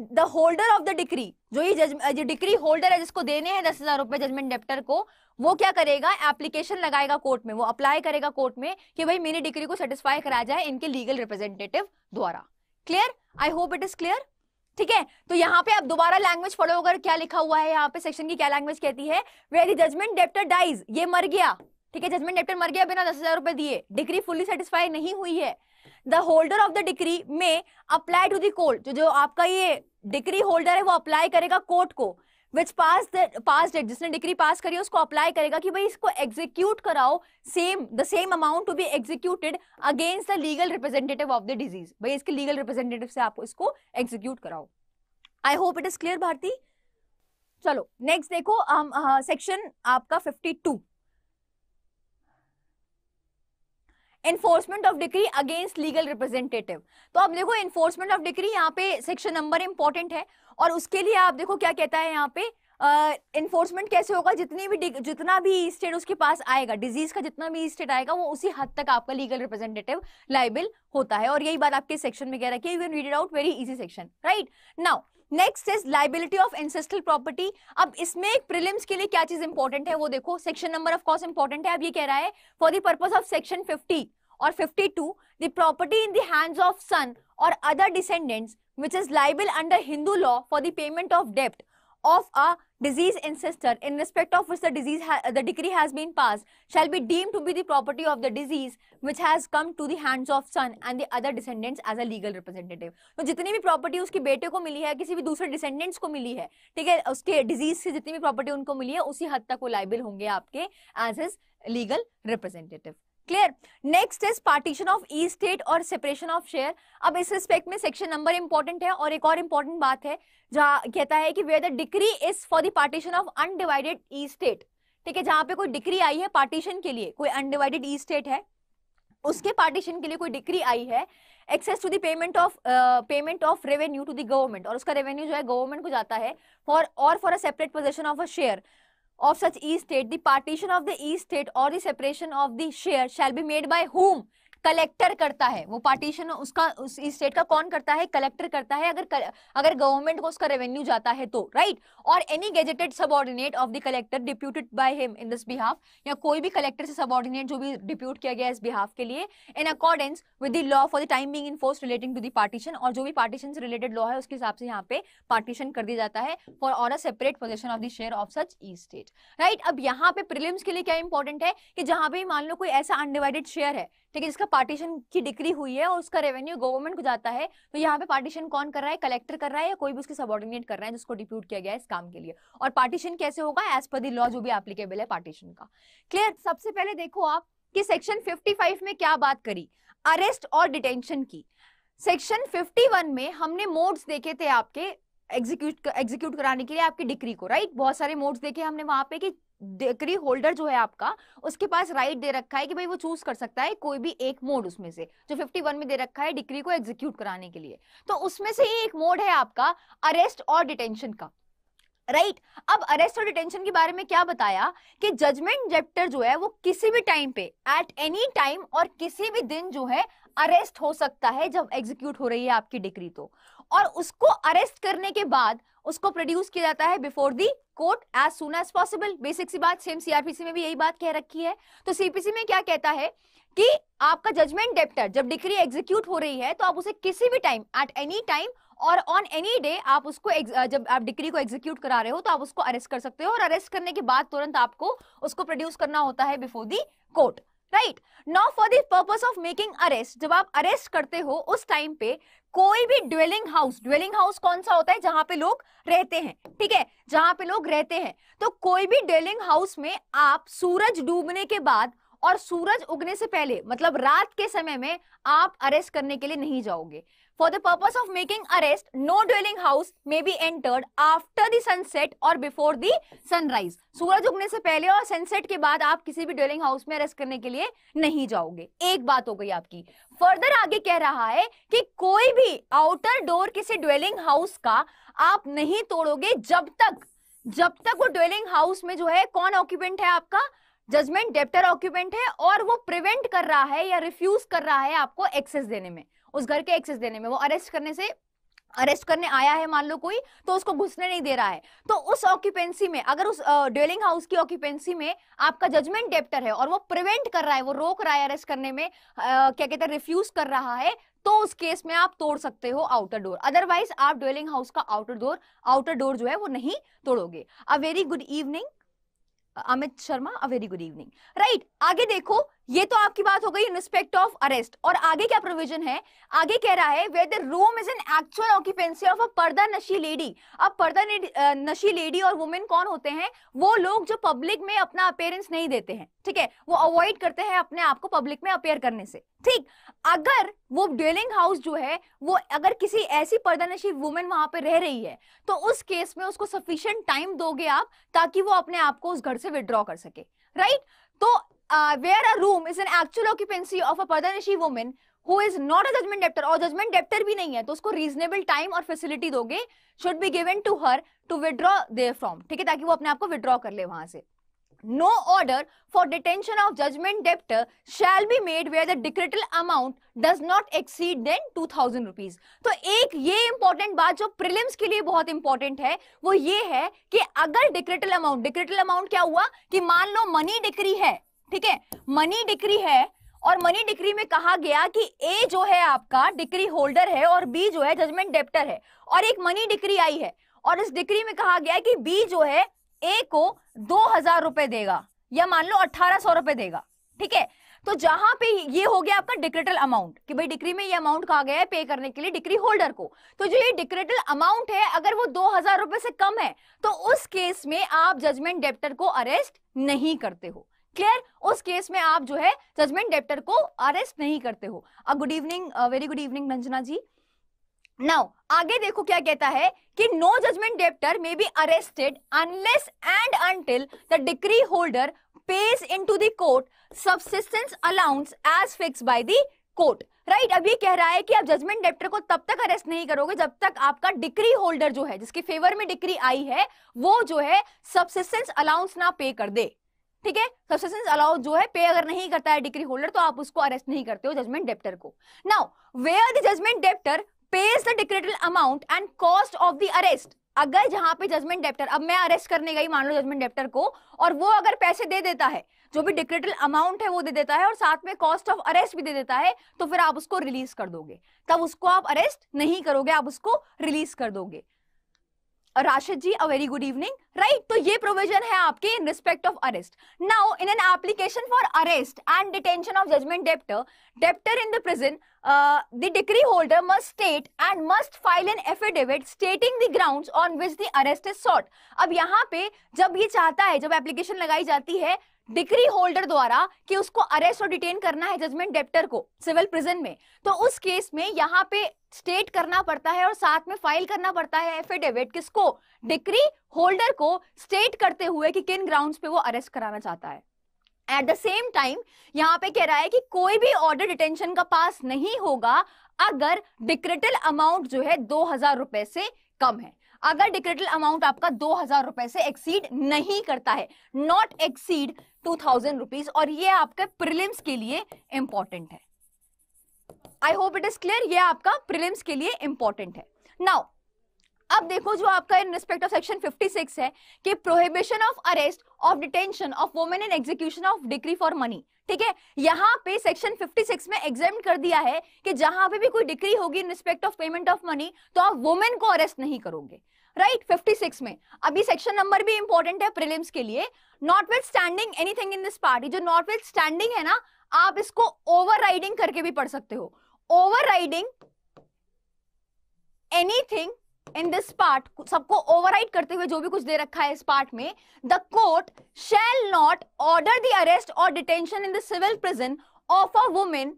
the holder of the decree जो ये जज डिक्री होल्डर है जिसको देने हैं दस हजार रुपए जजमेंट डेप्टर को वो क्या करेगा एप्लीकेशन लगाएगा कोर्ट में वो अप्लाई करेगा कोर्ट में कि भाई मेरी डिक्री को सेटिस्फाई कराया जाए इनके लीगल रिप्रेजेंटेटिव द्वारा clear I hope it is clear ठीक है तो यहाँ पे आप दोबारा लैंग्वेज फॉलो कर क्या लिखा हुआ है यहाँ पे सेक्शन की क्या लैंग्वेज कहती है वेरी जजमेंट डेप्टर डाइज ये मर गया ठीक है जजमेंट डेप्टर मर गया बिना दस हजार रुपए दिए डिग्री फुली सेटिस्फाई नहीं हुई है the holder of the decree में अप्लाई टू दर्ट जो जो आपका ये डिग्री होल्डर है वो अप्लाई करेगा कोर्ट को विच पास पास डेट जिसने डिग्री पास करी उसको अप्लाई करेगा कि भाई इसको एग्जीक्यूट कराओ same the same amount to be executed against the legal representative of the deceased भाई इसके लीगल रिप्रेजेंटेटिव से आपको इसको एग्जीक्यूट कराओ I hope it is clear Bharti चलो नेक्स्ट देखो हम um, सेक्शन uh, आपका fifty two enforcement of decree against legal representative तो आप देखो एनफोर्समेंट ऑफ डिग्री यहाँ पे सेक्शन नंबर इंपॉर्टेंट है और उसके लिए आप देखो क्या कहता है यहाँ पे इन्फोर्समेंट uh, कैसे होगा जितनी भी जितना भी स्टेट उसके पास आएगा डिजीज का जितना भी स्टेट आएगा वो उसी हद तक आपका लीगल रिप्रेजेंटेटिव लाइबल होता है और यही बात आपके सेक्शन में कह रखी है you can read it out very easy section right now next is liability of ancestral property अब इसमें एक प्रिलिम्स के लिए क्या चीज इंपॉर्टेंट है वो देखो section number of course important है अब ये कह रहा है for the purpose of section fifty और two the property in the of son और other descendants which is liable under Hindu law for the payment of डेप्ट of a disease ancestor in respect of which the disease the decree has been passed shall be deemed to be the property of the disease which has come to the hands of son and the other descendants as a legal representative so jitni bhi property उसके bete ko mili hai kisi bhi dusre descendants ko mili hai theek hai uske disease se jitni bhi property unko mili hai usi had tak wo liable honge aapke as his legal representative clear next is partition of estate और separation of share अब इस respect में section number important है और एक और important बात है जहां कहता है कि where the decree is for the partition of undivided estate ठीक है जहां पे कोई डिक्री आई है पार्टीशन के लिए कोई अनडिवाइडेड ई स्टेट है उसके पार्टीशन के लिए कोई डिक्री आई है access to payment of payment of revenue to the government और उसका रेवेन्यू जो है गवर्नमेंट को जाता है फॉर और for a separate possession of a share of such e-state, the partition of the e-state or the separation of the share shall be made by whom? Collector करता है वो पार्टीशन उसका उस स्टेट का कौन करता है कलेक्टर करता है अगर कर, अगर गवर्नमेंट को उसका रेवेन्यू जाता है तो राइट और any gazetted subordinate of the collector deputed by him in this behalf या कोई भी कलेक्टर से सबॉर्डिनेट जो भी डिप्यूट किया गया इस बिहाफ के लिए in accordance with the law for the time being in force relating to the partition और जो भी पार्टीशन से रिलेटेड लॉ है उसके हिसाब से यहाँ पे पार्टीशन कर दिया जाता है फॉर और a separate possession of the share of such estate right अब यहाँ पे प्रिलिम्स के लिए क्या इंपॉर्टेंट है कि जहां पर मान लो कोई ऐसा अनडिवाइडेड शेयर है ठीक है जिसका पार्टीशन की डिक्री हुई है और उसका रेवेन्यू गवर्नमेंट को जाता है तो यहाँ पे पार्टीशन कौन कर रहा है कलेक्टर कर रहा है या कोई भी उसके सबॉर्डिनेट कर रहा है जिसको डिप्यूट किया गया है इस काम के लिए और पार्टीशन कैसे होगा एज पर दी लॉ जो भी एप्लीकेबल है पार्टीशन का क्लियर सबसे पहले देखो आप कि सेक्शन फाइव में क्या बात करी अरेस्ट और डिटेंशन की सेक्शन वन में हमने मोड्स देखे थे आपके एग्जीक्यूट एग्जीक्यूट कराने के लिए आपकी डिक्री को राइट बहुत सारे मोड्स देखे हमने वहां पे कि डिग्री होल्डर जो है आपका उसके पास राइट दे रखा है कि भाई वो चूज कर सकता है कोई भी एक मोड उसमें से जो 51 में दे रखा है डिग्री को एग्जीक्यूट कराने के लिए तो उसमें से ही एक मोड है आपका अरेस्ट और डिटेंशन का राइट right. अब अरेस्ट और डिटेंशन के बारे में क्या बताया कि जजमेंट चैप्टर जो है वो किसी भी टाइम पे एट एनी टाइम और किसी भी दिन जो है अरेस्ट हो सकता है जब एग्जीक्यूट हो रही है आपकी डिग्री तो और उसको अरेस्ट करने के बाद उसको प्रोड्यूस किया जाता है before the court as soon as possible basic सी बात सेम सीआरपीसी में भी यही बात कह रखी है तो सीपीसी में क्या कहता है कि आपका जजमेंट डेप्टर जब डिक्री एग्जीक्यूट हो रही है तो आप उसे किसी भी टाइम एट एनी टाइम और ऑन एनी डे आप उसको जब आप डिक्री को एग्जीक्यूट करा रहे हो तो आप उसको अरेस्ट कर सकते हो और अरेस्ट करने के बाद तुरंत आपको उसको प्रोड्यूस करना होता है before the court right now for the purpose of making arrest जब आप अरेस्ट करते हो उस टाइम पे कोई भी ड्वेलिंग हाउस ड्वेलिंग हाउस कौन सा होता है जहां पे लोग रहते हैं ठीक है जहां पे लोग रहते हैं तो कोई भी ड्वेलिंग हाउस में आप सूरज डूबने के बाद और सूरज उगने से पहले मतलब रात के समय में आप अरेस्ट करने के लिए नहीं जाओगे For the purpose of making arrest, no dwelling house may be entered after the sunset or before the sunrise. सूरज उगने से पहले और सनसेट के बाद आप किसी भी ड्वेलिंग हाउस में अरेस्ट करने के लिए नहीं जाओगे एक बात हो गई आपकी फर्दर आगे कह रहा है कि कोई भी आउटर डोर किसी ड्वेलिंग हाउस का आप नहीं तोड़ोगे जब तक जब तक वो ड्वेलिंग हाउस में जो है कौन ऑक्यूपेंट है आपका जजमेंट डेप्टर ऑक्यूपेंट है और वो प्रिवेंट कर रहा है या रिफ्यूज कर रहा है आपको एक्सेस देने में उस घर के एक्सेस देने में वो अरेस्ट करने से अरेस्ट करने आया है मान लो कोई तो उसको घुसने नहीं दे रहा है तो उस ऑक्यूपेंसी में अगर उस ड्वेलिंग हाउस की ऑक्यूपेंसी में आपका जजमेंट डेप्टर है और वो प्रिवेंट कर रहा है वो रोक रहा है अरेस्ट करने में आ, क्या कहते हैं रिफ्यूज कर रहा है तो उस केस में आप तोड़ सकते हो आउटर डोर अदरवाइज आप डेलिंग हाउस का आउटर डोर आउटर डोर जो है वो नहीं तोड़ोगे a very good evening Amit Sharma a very good evening right आगे देखो ये तो आपकी बात हो गई रिस्पेक्ट ऑफ अरेस्ट और आगे क्या प्रोविजन है आगे कह रहा है where the room is in actual occupancy of a पर्दा नशी लेडी अब पर्दा नशी लेडी और वुमेन कौन होते हैं वो लोग जो पब्लिक में अपना अपेयरेंस नहीं देते हैं ठीक है वो अवॉइड करते हैं अपने आप को पब्लिक में अपेयर करने से ठीक अगर वो ड्वेलिंग हाउस जो है वो अगर किसी ऐसी पर्दा नशी वुमेन वहां पर रह रही है तो उस केस में उसको सफिशियंट टाइम दोगे आप ताकि वो अपने आप को उस घर से विड्रॉ कर सके राइट right? तो where a room is in actual occupancy of a पदनशी women who is not a judgment debtor और जजमेंट डेप्टर भी नहीं है तो उसको रीजनेबल टाइम और फैसिलिटी दोगे should be given to her to withdraw therefrom ठीक है ताकि वो अपने आप को विड्रॉ कर ले वहां से No order for detention of judgment debtor shall be made where the decretal amount does not exceed then 2000 rupees. to ek ye important baat jo prelims ke liye bahut important hai wo ye hai ki agar decretal amount decretal amount kya hua ki maan lo money decree hai theek hai money decree hai और money decree में कहा गया कि ए जो है आपका decree holder है और बी जो है जजमेंट डेप्टर है और एक मनी डिक्री आई है और इस डिक्री में कहा गया कि बी जो है ए को दो हजार रुपए देगा या मान लो अठारह सौ रुपए देगा ठीक है तो जहां पे ये हो गया आपका डिक्रेटल अमाउंट कि भाई डिक्री में ये अमाउंट कहा गया है पे करने के लिए डिक्री होल्डर को तो जो ये डिक्रेटल अमाउंट है अगर वो दो हजार रुपए से कम है तो उस केस में आप जजमेंट डेप्टर को अरेस्ट नहीं करते हो क्लियर उस केस में आप जो है जजमेंट डेप्टर को अरेस्ट नहीं करते हो good evening very good evening Ranjana ji now आगे देखो क्या कहता है कि no judgment debtor may be arrested unless and until the decree holder pays into court subsistence allowance as fix by the court right right, अब ये कह रहा है कि आप जजमेंट डेप्टर को तब तक अरेस्ट नहीं करोगे जब तक आपका डिक्री होल्डर जो है जिसके फेवर में डिक्री आई है वो जो है सबसिस्टेंस अलाउंस ना पे कर दे ठीक है सबसिस्टेंस अलाउंस जो है पे अगर नहीं करता है डिग्री होल्डर तो आप उसको अरेस्ट नहीं करते हो जजमेंट डेप्टर को now where the judgment debtor pays the decretal amount and cost of the arrest अगर जहां पे जजमेंट डेप्टर अब मैं अरेस्ट करने गई मान लो जजमेंट डेप्टर को और वो अगर पैसे दे देता है जो भी डिक्रेटल अमाउंट है वो दे देता है और साथ में कॉस्ट ऑफ अरेस्ट भी दे देता है तो फिर आप उसको रिलीज कर दोगे तब उसको आप अरेस्ट नहीं करोगे आप उसको रिलीज कर दोगे Rashid ji a very good evening right तो ये प्रोविजन है आपके in respect of arrest now in an application for arrest and detention of judgement debtor debtor in the prison the decree holder must state and must file an affidavit stating the grounds on which the arrest is sought अब यहाँ पे जब ये चाहता है जब application लगाई जाती है डिग्री होल्डर द्वारा कि उसको अरेस्ट और डिटेन करना है जजमेंट डेप्टर को सिविल प्रिजन में तो उस केस में यहाँ पे स्टेट करना पड़ता है और साथ में फाइल करना पड़ता है एफिडेविट किसको डिग्री होल्डर को स्टेट करते हुए कि किन ग्राउंड्स पे वो अरेस्ट कराना चाहता है एट द सेम टाइम यहाँ पे कह रहा है कि कोई भी ऑर्डर डिटेंशन का पास नहीं होगा अगर डिक्रिटल अमाउंट जो है दो हजार रुपए से कम है अगर डिक्रेटल अमाउंट आपका दो हजार रुपए से एक्सीड नहीं करता है not exceed two thousand rupees और ये आपके प्रिलिम्स के लिए इंपॉर्टेंट है I hope it is clear ये आपका प्रिलिम्स के लिए इंपॉर्टेंट है नाउ अब देखो जो आपका इन रिस्पेक्ट ऑफ सेक्शन 56 है कि prohibition of arrest of detention of women in execution of decree for money ठीक है यहाँ पे सेक्शन 56 में एग्जाम कर दिया है कि जहां पे भी कोई डिग्री होगी in respect of payment of money तो आप वोमेन को अरेस्ट नहीं करोगे राइट right, 56 में अभी सेक्शन नंबर भी इंपॉर्टेंट है प्रिलिम्स के लिए notwithstanding anything in this party जो नॉट विथ स्टैंडिंग है ना आप इसको ओवर करके भी पढ़ सकते हो over anything in this part सबको ओवरराइड करते हुए जो भी कुछ दे रखा है इस पार्ट में the court shall not order the arrest और detention in the civil prison of a women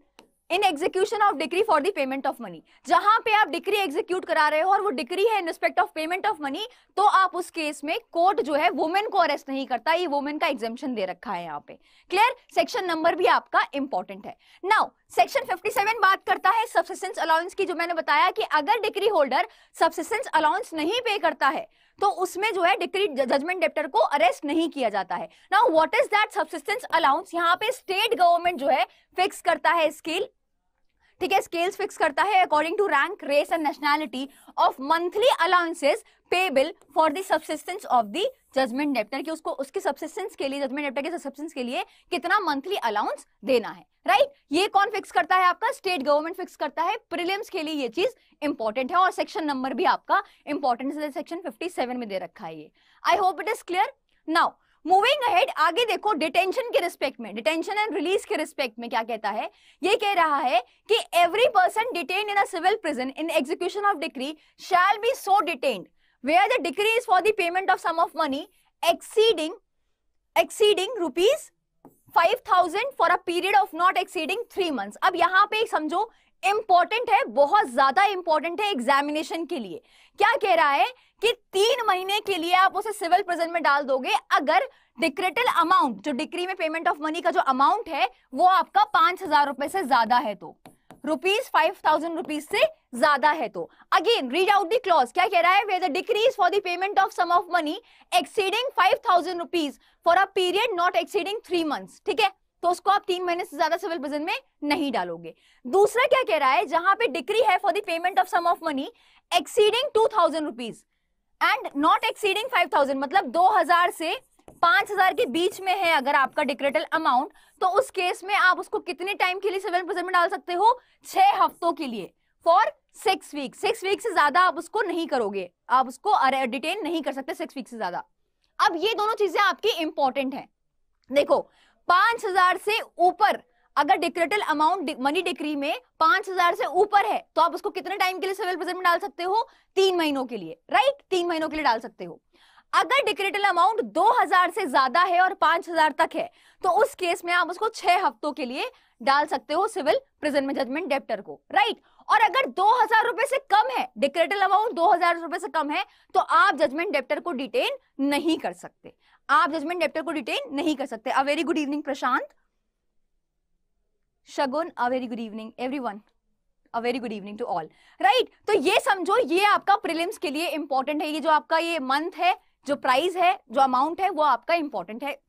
in execution of decree for the payment of money जहां पे आप डिग्री एग्जीक्यूट करा रहे हो और वो डिग्री है in respect of payment of money तो आप उस केस में कोर्ट जो है वुमेन को अरेस्ट नहीं करता ये वुमेन का एग्जेम्पन दे रखा है यहाँ पे क्लियर सेक्शन नंबर भी आपका इंपॉर्टेंट है नाउ सेक्शन 57 बात करता है सब्सिस्टेंस अलाउंस की जो मैंने बताया कि अगर डिक्री होल्डर सब्सिस्टेंस अलाउंस नहीं पे करता है तो उसमें जो है डिक्री जजमेंट डेप्टर को अरेस्ट नहीं किया जाता है now what is that subsistence allowance यहाँ पे स्टेट गवर्नमेंट जो है फिक्स करता है स्केल ठीक है स्केल्स फिक्स करता है according to rank race and nationality of monthly allowances payable for the subsistence of the judgment debtor की उसको उसके सब्सिस्टेंस के लिए जजमेंट डेप्टर के सब्सिस्टेंस के लिए कितना मंथली अलाउंस देना है राइट right? ये कौन फिक्स करता है आपका स्टेट गवर्नमेंट फिक्स करता है प्रीलिम्स के लिए ये चीज इंपॉर्टेंट है और सेक्शन नंबर भी आपका इंपॉर्टेंट है सेक्शन 57 में दे रखा है ये I hope it is clear now moving ahead आगे देखो डिटेंशन के रिस्पेक्ट में डिटेंशन एंड रिलीज के रिस्पेक्ट में क्या कहता है ये कह रहा है कि every person detain in a civil prison in execution of decree shall be so detained where the decree is for the payment of sum of money exceeding exceeding rupees 5000 for a period of not exceeding 3 months अब यहाँ पे समझो important है बहुत ज्यादा important है examination के लिए क्या कह रहा है कि तीन महीने के लिए आप उसे सिविल प्रेजेंट में डाल दोगे अगर डिक्रेटल अमाउंट जो डिक्री में पेमेंट ऑफ मनी का जो अमाउंट है वो आपका पांच हजार रुपए से ज्यादा है तो रुपीज फाइव थाउजेंड रुपीज से ज्यादा है तो again read out the clause क्या कह रहा है where the decrees for the payment of sum of money exceeding five thousand rupees for a period not exceeding three months ठीक है तो उसको आप तीन महीने से ज्यादा सिविल प्रिजन में नहीं डालोगे दूसरा क्या कह रहा है जहां पे डिक्री है for the payment of sum of money exceeding two thousand rupees and not exceeding five thousand मतलब दो हजार से पांच हजार के बीच में है अगर आपका डिक्रेटल अमाउंट तो उस केस में आप उसको कितने टाइम के लिए सेवन परसेंट में डाल सकते हो छह हफ्तों के लिए for six week six week से ज्यादा आप उसको नहीं करोगे आप उसको डिटेन नहीं कर सकते सिक्स वीक से ज्यादा अब ये दोनों चीजें आपकी इंपॉर्टेंट है देखो पांच हजार से ऊपर अगर डिक्रेटल अमाउंट मनी डिक्री में पांच हजार से ऊपर है तो आप उसको कितने टाइम के लिए सिविल प्रेजेंट में डाल सकते हो तीन महीनों के लिए राइट तीन महीनों के लिए डाल सकते हो अगर डिक्रेटल अमाउंट 2000 से ज्यादा है और 5000 तक है तो उस केस में आप उसको छह हफ्तों के लिए डाल सकते हो सिविल प्रिजन में जजमेंट डेप्टर को राइट और अगर दो हजार रुपए से कम है डिक्रेटल अमाउंट दो हजार रुपए से कम है तो आप जजमेंट डेप्टर को डिटेन नहीं कर सकते आप जजमेंट डेप्टर को डिटेन नहीं कर सकते a very good evening Prashant Shagun a very good evening every a very good evening to all right तो ये समझो ये आपका प्रिलिम्स के लिए इंपॉर्टेंट है ये जो आपका ये मंथ है जो प्राइस है जो अमाउंट है वो आपका इंपॉर्टेंट है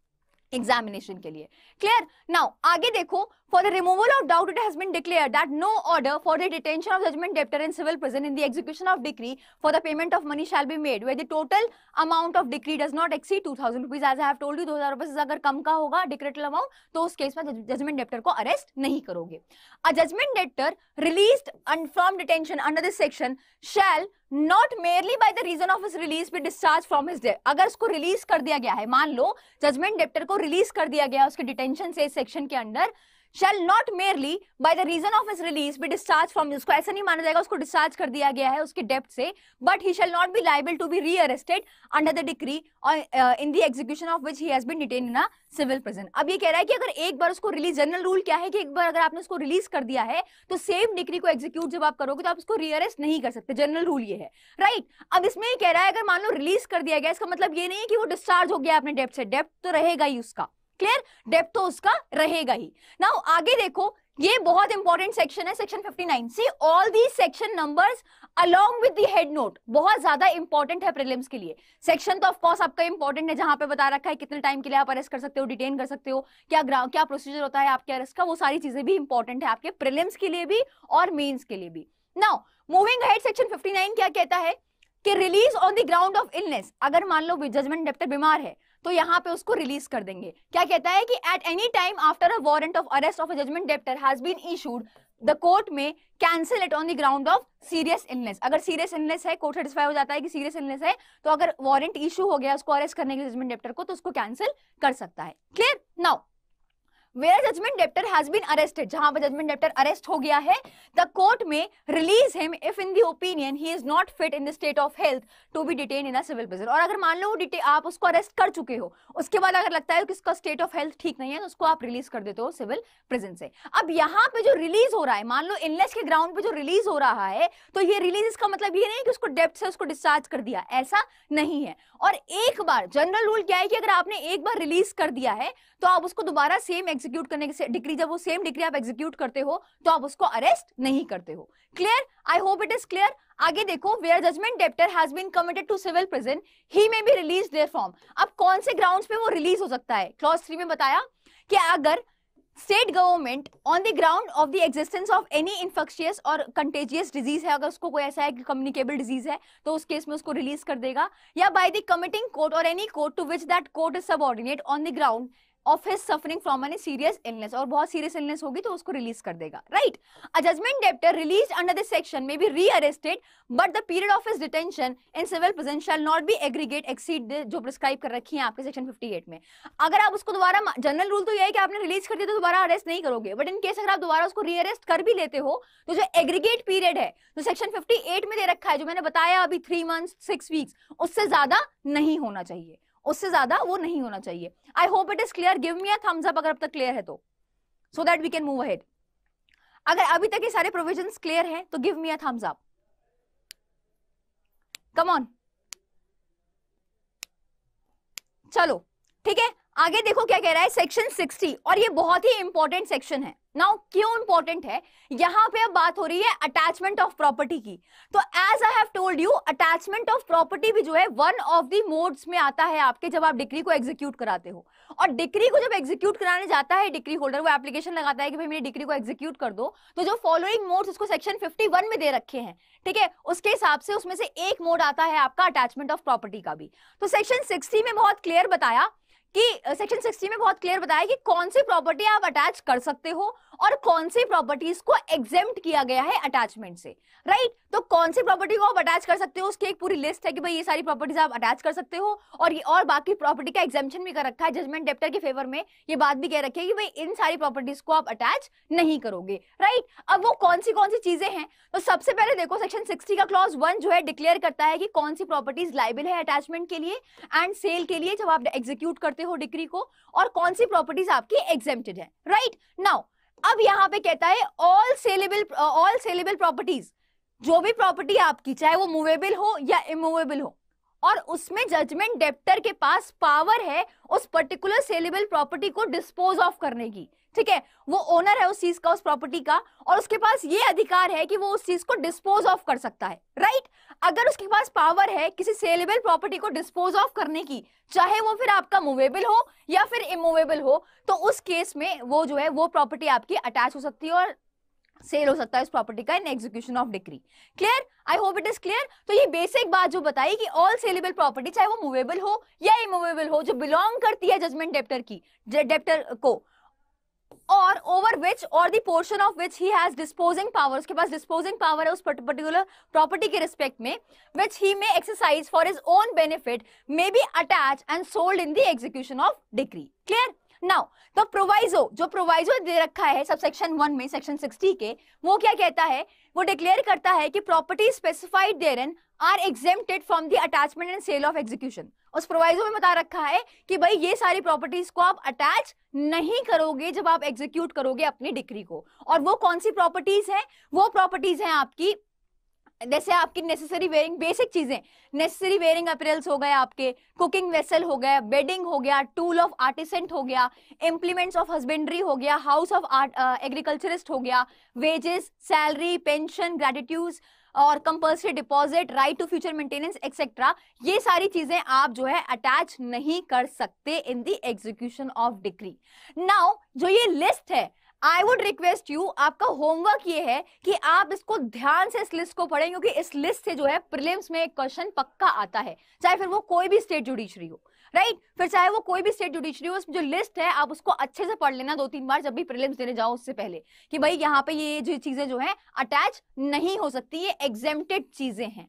एग्जामिनेशन के लिए क्लियर नाउ आगे देखो for the removal of doubt it has been declare that no order for the detention of judgement debtor in civil present in the execution of decree for the payment of money shall be made where the total amount of decree does not exceed two thousand rupees as I told you दो हजार rupees अगर कम का होगा डिक्रेटल amount तो उस case में judgement debtor को arrest नहीं करोगे a judgment debtor release from detention under this section shall not merely by the reason of his release be discharge from his debt अगर उसको रिलीज कर दिया गया है मान लो जजमेंट डेप्टर को रिलीज कर दिया गया उसके डिटेंशन से सेक्शन के under shall not merely by the reason of his release be discharge from उसको ऐसा नहीं माना जाएगा उसको डिस्चार्ज कर दिया गया है उसके डेप्ट से but he shall not be liable to be री rearrested under the decree in the execution of which he's been detain in a civil prison अब ये कह रहा है कि अगर एक बार उसको रिलीज जनरल रूल क्या है कि एक बार अगर आपने उसको रिलीज कर दिया है तो सेम डिग्री को एग्जीक्यूट जब आप करोगे तो आप उसको रीअरेस्ट नहीं कर सकते जनरल रूल ये है राइट right? अब इसमें ये कह रहा है अगर मान लो रिलीज कर दिया गया इसका मतलब ये नहीं है कि वो डिस्चार्ज हो गया अपने डेप्ट से डेप्ट तो रहेगा ही उसका क्लियर डेप तो उसका रहेगा ही नाउ आगे देखो ये बहुत इंपॉर्टेंट सेक्शन है section 59 see all the section numbers along with the head note बहुत ज्यादा इंपॉर्टेंट है प्रीलिम्स के लिए सेक्शन तो ऑफकोर्स आपका इंपॉर्टेंट है जहां पे बता रखा है कितने टाइम के लिए आप अरेस्ट कर सकते हो डिटेन कर सकते हो क्या क्या प्रोसीजर होता है आपके अरेस्ट का वो सारी चीजें भी इंपॉर्टेंट है आपके प्रिलिम्स के लिए भी और मेन्स के लिए भी नाउ मूविंग हेड सेक्शन 59 क्या कहता है कि release on the ground of illness अगर मान लो जजमेंट डेप्टर बीमार है तो यहाँ पे उसको रिलीज कर देंगे क्या कहता है कि at any time after a warrant of arrest of a judgment debtor has been issued the court में cancel it on the ground of serious illness अगर सीरियस इलनेस है कोर्ट सेटिस्फाई हो जाता है कि सीरियस इलनेस है तो अगर वारंट इशू हो गया उसको अरेस्ट करने के जजमेंट डेप्टर को तो उसको कैंसिल कर सकता है clear now where judgment debtor has been arrested जहां पर जजमेंट डेप्टर अरेस्ट हो गया है द कोर्ट में release him if in the opinion he is not fit in the state of health to be detain in a civil prison और अगर मान लो आप उसको अरेस्ट कर चुके हो उसके बाद अगर लगता है कि उसका स्टेट ऑफ हेल्थ ठीक नहीं है तो उसको आप रिलीज कर देते हो सिविल प्रिजन से अब यहाँ पे जो रिलीज हो रहा है मान लो इनलेस के ग्राउंड पे जो रिलीज हो रहा है तो ये रिलीज इसका मतलब ये नहीं कि उसको डेप्थ से उसको डिस्चार्ज कर दिया ऐसा नहीं है और एक बार जनरल रूल क्या है कि अगर आपने एक बार रिलीज कर दिया है तो आप उसको दोबारा सेम एग्जीक्यूट करने की डिग्री जब वो सेम डिग्री आप एग्जीक्यूट करते हो तो आप उसको अरेस्ट नहीं करते हो clear I hope it is clear आगे देखो where judgment debtor has been committed to civil prison he may be release there from अब कौन से ग्राउंड पे वो रिलीज हो सकता है क्लॉज थ्री में बताया कि अगर state government on the ground of the existence of any infectious और कंटेजियस डिजीज है अगर उसको कोई ऐसा है कि कम्युनिकेबल डिजीज है तो उस केस में उसको रिलीज कर देगा या बाय द कमिटिंग कोर्ट और any court to which that court is subordinate on the ground of his suffering from an serious illness और बहुत सीरियस इलनेस होगी तो उसको रिलीज कर देगा right a judgment debtor release under this section में be री arrested but the period of his detention in civil prison shall not be aggregate exceed जो प्रिस्क्राइब कर रखी है आपके सेक्शन 58 में अगर आप उसको दोबारा जनरल रूल तो यह है कि आपने रिलीज कर दिया तो दोबारा अरेस्ट नहीं करोगे बट इन केस अगर आप दोबारा उसको री अरेस्ट कर भी लेते हो तो जो एग्रीगेट पीरियड है जो सेक्शन 58 में दे रखा है जो मैंने बताया अभी थ्री मंथ सिक्स वीक्स उससे ज्यादा नहीं होना चाहिए उससे ज्यादा वो नहीं होना चाहिए I hope it is clear give me a thumbs up अगर अब तक क्लियर है तो so that we can move ahead अगर अभी तक ये सारे प्रोविजन क्लियर हैं तो give me a thumbs up come on चलो ठीक है आगे देखो क्या कह रहा है सेक्शन 60 और ये बहुत ही इंपॉर्टेंट सेक्शन है नाउ क्यों इंपॉर्टेंट है यहां पे अब बात हो रही है अटैचमेंट ऑफ प्रॉपर्टी की तो as I have told you attachment of property भी जो है वन ऑफ द मोड्स में आता है आपके जब आप डिग्री को एग्जीक्यूट कराते हो और डिग्री को जब एग्जीक्यूट कराने जाता है डिग्री होल्डर वो एप्लीकेशन लगाता है कि भाई मेरी डिग्री को एग्जीक्यूट कर दो तो जो फॉलोइंग मोड्स उसको सेक्शन 51 में दे रखे हैं ठीक है उसके हिसाब से उसमें से एक मोड आता है आपका अटैचमेंट ऑफ प्रॉपर्टी का भी तो सेक्शन सिक्सटी में बहुत क्लियर बताया कि सेक्शन सिक्सटी में बहुत क्लियर बताया कि कौन सी प्रॉपर्टी आप अटैच कर सकते हो और कौन सी प्रॉपर्टीज को एग्जेम किया गया है अटैचमेंट से राइट right? तो कौन सी प्रॉपर्टी को आप अटैच कर सकते हो उसकी एक पूरी लिस्ट है कि भाई ये सारी प्रॉपर्टीज आप अटैच कर सकते हो और ये और बाकी प्रॉपर्टी का एग्जेम्पन भी कर रखा है जजमेंट डेप्टर के फेवर में ये बात भी कह रखी है कि भाई इन सारी प्रॉपर्टीज को आप अटैच नहीं करोगे राइट right? अब वो कौन सी कौन सी चीजें हैं तो सबसे पहले देखो सेक्शन सिक्सटी का क्लॉज वन जो है डिक्लेयर करता है कि कौन सी प्रॉपर्टीज लाइबल है अटैचमेंट के लिए एंड सेल के लिए जब आप एग्जीक्यूट करते करते हो डिग्री को और कौन सी प्रॉपर्टीज आपकी एग्जेप्टेड है राइट right? नाउ अब यहाँ पे कहता है all saleable all saleable properties जो भी प्रॉपर्टी आपकी चाहे वो मूवेबल हो या इमूवेबल हो और उसमें जजमेंट डेप्टर के पास पावर है उस पर्टिकुलर सेलेबल प्रॉपर्टी को डिस्पोज ऑफ करने की ठीक है वो ओनर है उस चीज का उस प्रॉपर्टी का और उसके पास ये अधिकार है कि वो उस चीज को डिस्पोज ऑफ कर सकता है राइट अगर उसके पास पावर है किसी सेलेबल प्रॉपर्टी को डिस्पोज ऑफ करने की चाहे वो फिर आपका मूवेबल हो या फिर इमूवेबल हो तो उस केस में वो जो है वो प्रॉपर्टी आपकी अटैच हो सकती है और सेल हो सकता है इस प्रॉपर्टी का in execution of decree clear I hope it is clear तो ये बेसिक बात जो बताई कि ऑल सेलेबल प्रॉपर्टी चाहे वो मूवेबल हो या इमूवेबल हो जो बिलोंग करती है जजमेंट डेप्टर की डेप्टर को और ओवर विच और the portion of which he has disposing power उसके पास डिस्पोजिंग पावर है उस पर्टिकुलर प्रॉपर्टी के रिस्पेक्ट में which he may exercise for his own benefit may be attach and sold in the execution of decree clear now तो proviso जो proviso दे रखा है सब subsection one section sixty के वो क्या कहता है वो डिक्लेयर करता है कि property specified there are exempted from the attachment and sale of execution उस प्रोवाइजो में बता रखा है कि भाई ये सारी प्रॉपर्टीज को आप अटैच नहीं करोगे जब आप एग्जीक्यूट करोगे अपनी डिग्री को और वो कौन सी प्रॉपर्टीज है वो प्रॉपर्टीज हैं आपकी जैसे आपकी नेसेसरी वेयरिंग बेसिक चीजें नेसेसरी वेयरिंग अप्रेल्स हो गए आपके कुकिंग वेसल हो गया बेडिंग हो गया टूल ऑफ आर्टिसेंट हो गया इम्प्लीमेंट्स ऑफ हस्बेंड्री हो गया हाउस ऑफ एग्रीकल्चरिस्ट हो गया वेजेस सैलरी पेंशन ग्रेटिट्यूड और compulsory deposit right to future maintenance etcetera ये सारी चीजें आप जो है अटैच नहीं कर सकते in the execution of decree now जो ये लिस्ट है आई वुड रिक्वेस्ट यू आपका होमवर्क ये है कि आप इसको ध्यान से इस लिस्ट को पढ़ें क्योंकि इस लिस्ट से जो है प्रिलिम्स में एक क्वेश्चन पक्का आता है चाहे फिर वो कोई भी स्टेट जुडिशरी हो राइट फिर चाहे वो कोई भी स्टेट जुडिशरी हो जो लिस्ट है आप उसको अच्छे से पढ़ लेना दो तीन बार जब भी प्रिलिम्स देने जाओ उससे पहले कि भाई यहाँ पे ये जो चीजें जो है अटैच नहीं हो सकती ये एग्जेम्प्टेड चीजें हैं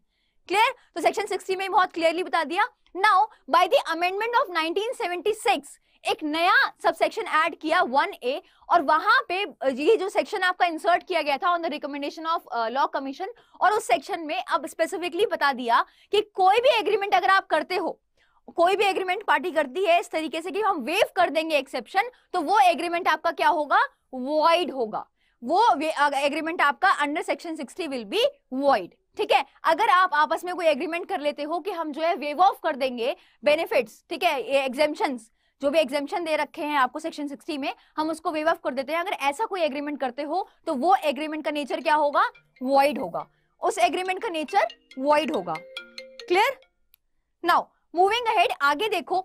क्लियर तो सेक्शन सिक्सटी में बहुत क्लियरली बता दिया now by the amendment of nineteen एक नया सबसेक्शन ऐड किया 1A और वहां पे ये जो सेक्शन आपका इंसर्ट किया गया था on the recommendation of law commission और उस सेक्शन में अब स्पेसिफिकली बता दिया कि कोई भी एग्रीमेंट अगर आप करते हो कोई भी एग्रीमेंट पार्टी करती है इस तरीके से कि हम वेव कर देंगे एक्सेप्शन तो वो एग्रीमेंट आपका क्या होगा वॉइड होगा वो एग्रीमेंट आपका under section 60 will be void ठीक है अगर आप आपस में कोई एग्रीमेंट कर लेते हो कि हम जो है वेव ऑफ कर देंगे बेनिफिट्स ठीक है एग्जेम्पन जो भी एग्जेम्पन दे रखे हैं आपको सेक्शन 60 में हम उसको वेव ऑफ कर देते हैं अगर ऐसा कोई एग्रीमेंट करते हो तो वो एग्रीमेंट का नेचर क्या होगा वॉइड होगा उस एग्रीमेंट का नेचर वॉइड होगा क्लियर नाउ मूविंग अहेड आगे देखो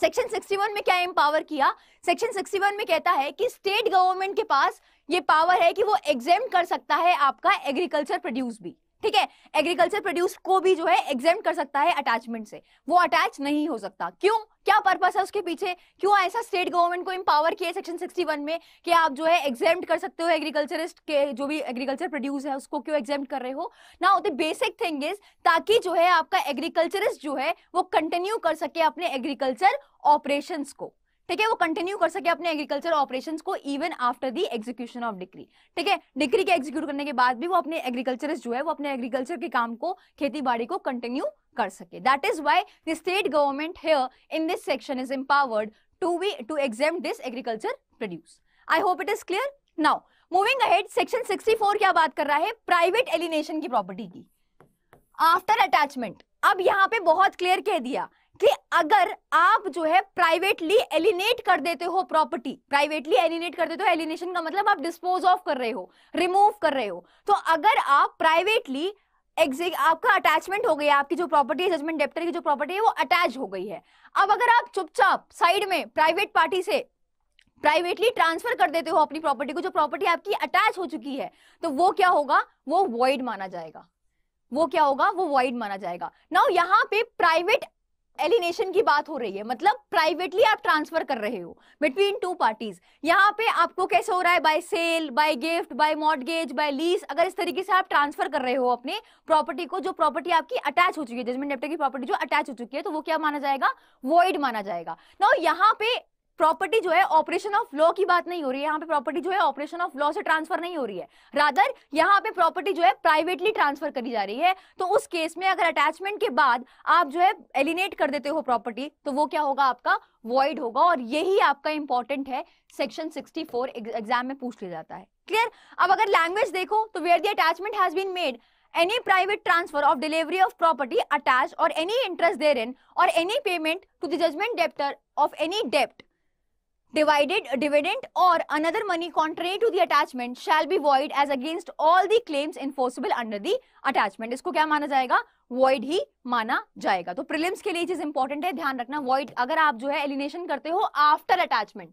सेक्शन 61 में क्या एम्पावर किया सेक्शन 61 में कहता है कि स्टेट गवर्नमेंट के पास ये पावर है कि वो एग्जेम कर सकता है आपका एग्रीकल्चर प्रोड्यूस भी ठीक है एग्रीकल्चर प्रोड्यूस को भी जो है एग्जाम कर सकता है अटैचमेंट से वो अटैच नहीं हो सकता क्यों क्या पर्पस है उसके पीछे क्यों ऐसा स्टेट गवर्नमेंट को इम्पावर किया सेक्शन 61 में कि आप जो है एग्जाम कर सकते हो एग्रीकल्चरिस्ट के जो भी एग्रीकल्चर प्रोड्यूस है उसको क्यों एग्जाम कर रहे हो ना होते बेसिक थिंग इज ताकि जो है आपका एग्रीकल्चरिस्ट जो है वो कंटिन्यू कर सके अपने एग्रीकल्चर ऑपरेशन को ठीक है वो कंटिन्यू कर सके अपने एग्रीकल्चर ऑपरेशन को even after the execution of decree ठीक है डिग्री के एग्जीक्यूट करने के बाद भी वो अपने एग्रीकल्चर जो है वो अपने एग्रीकल्चर के काम को खेती बाड़ी को कंटिन्यू कर सके that is why the state government here in this section is empowered to we to exam this agriculture produce I hope it is clear now moving ahead section 64 क्या बात कर रहा है प्राइवेट एलिनेशन की property की after attachment अब यहाँ पे बहुत क्लियर कह दिया कि अगर आप जो है प्राइवेटली एलिनेट कर देते हो प्रॉपर्टी प्राइवेटली एलिनेट कर देते हो एलिनेशन का मतलब आप डिस्पोज ऑफ कर रहे हो रिमूव कर रहे हो तो अगर आप प्राइवेटली एग्जिट आपका अटैचमेंट हो गया आपकी जो प्रॉपर्टी है जजमेंट डेप्टर की जो प्रॉपर्टी है वो अटैच हो गई है अब अगर आप चुपचाप साइड में प्राइवेट पार्टी से प्राइवेटली ट्रांसफर कर देते हो अपनी प्रॉपर्टी को जो प्रॉपर्टी आपकी अटैच हो चुकी है तो वो क्या होगा वो वॉइड माना जाएगा वो क्या होगा वो वॉइड माना जाएगा नाउ यहाँ पे प्राइवेट एलिनेशन की बात हो रही है मतलब प्राइवेटली आप ट्रांसफर कर रहे हो बिटवीन टू पार्टीज यहाँ पे आपको कैसे हो रहा है by sale by gift by mortgage by lease अगर इस तरीके से आप ट्रांसफर कर रहे हो अपने प्रॉपर्टी को जो प्रॉपर्टी आपकी अटैच हो चुकी है जजमेंट डेप्टर की प्रॉपर्टी जो अटैच हो चुकी है तो वो क्या माना जाएगा वॉइड माना जाएगा ना यहाँ पे प्रॉपर्टी जो है ऑपरेशन ऑफ लॉ की बात नहीं हो रही है यहाँ पे प्रॉपर्टी जो है ऑपरेशन ऑफ लॉ से ट्रांसफर नहीं हो रही है रादर यहाँ पे प्रॉपर्टी जो है प्राइवेटली ट्रांसफर करी जा रही है तो उस केस में अगर अटैचमेंट के बाद आप जो है एलिनेट कर देते हो प्रॉपर्टी तो वो क्या होगा आपका वॉइड होगा और यही आपका इंपॉर्टेंट है सेक्शन सिक्सटी फोर एग्जाम में पूछ लिया जाता है क्लियर अब अगर लैंग्वेज देखो तो where the attachment has been made any private transfer of delivery of property attach और एनी इंटरेस्ट देर इन और any payment to the judgment debtor of any डेप्ट divided dividend or another money contrary to the attachment shall be void as against all the claims enforceable under the attachment इसको क्या माना जाएगा void ही माना जाएगा तो prelims के लिए चीज इंपॉर्टेंट है ध्यान रखना void अगर आप जो है एलिनेशन करते हो आफ्टर अटैचमेंट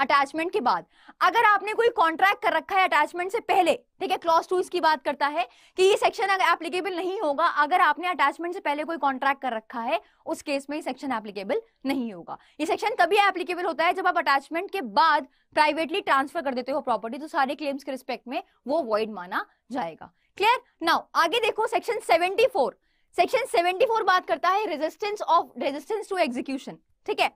अटैचमेंट के बाद अगर आपने कोई कॉन्ट्रैक्ट कर रखा है अटैचमेंट से पहले ठीक है क्लॉज टू इसकी बात करता है कि ये सेक्शन अगर एप्लीकेबल नहीं होगा अगर आपने अटैचमेंट से पहले कोई कॉन्ट्रैक्ट कर रखा है उस केस में ये सेक्शन एप्लीकेबल नहीं होगा ये सेक्शन तभी एप्लीकेबल होता है जब आप अटैचमेंट के बाद प्राइवेटली ट्रांसफर कर देते हो प्रॉपर्टी तो सारे क्लेम्स के रिस्पेक्ट में वो वॉइड माना जाएगा क्लियर नाउ आगे देखो सेक्शन सेवेंटी सेक्शन सेवेंटी बात करता है resistance of resistance to execution ठीक है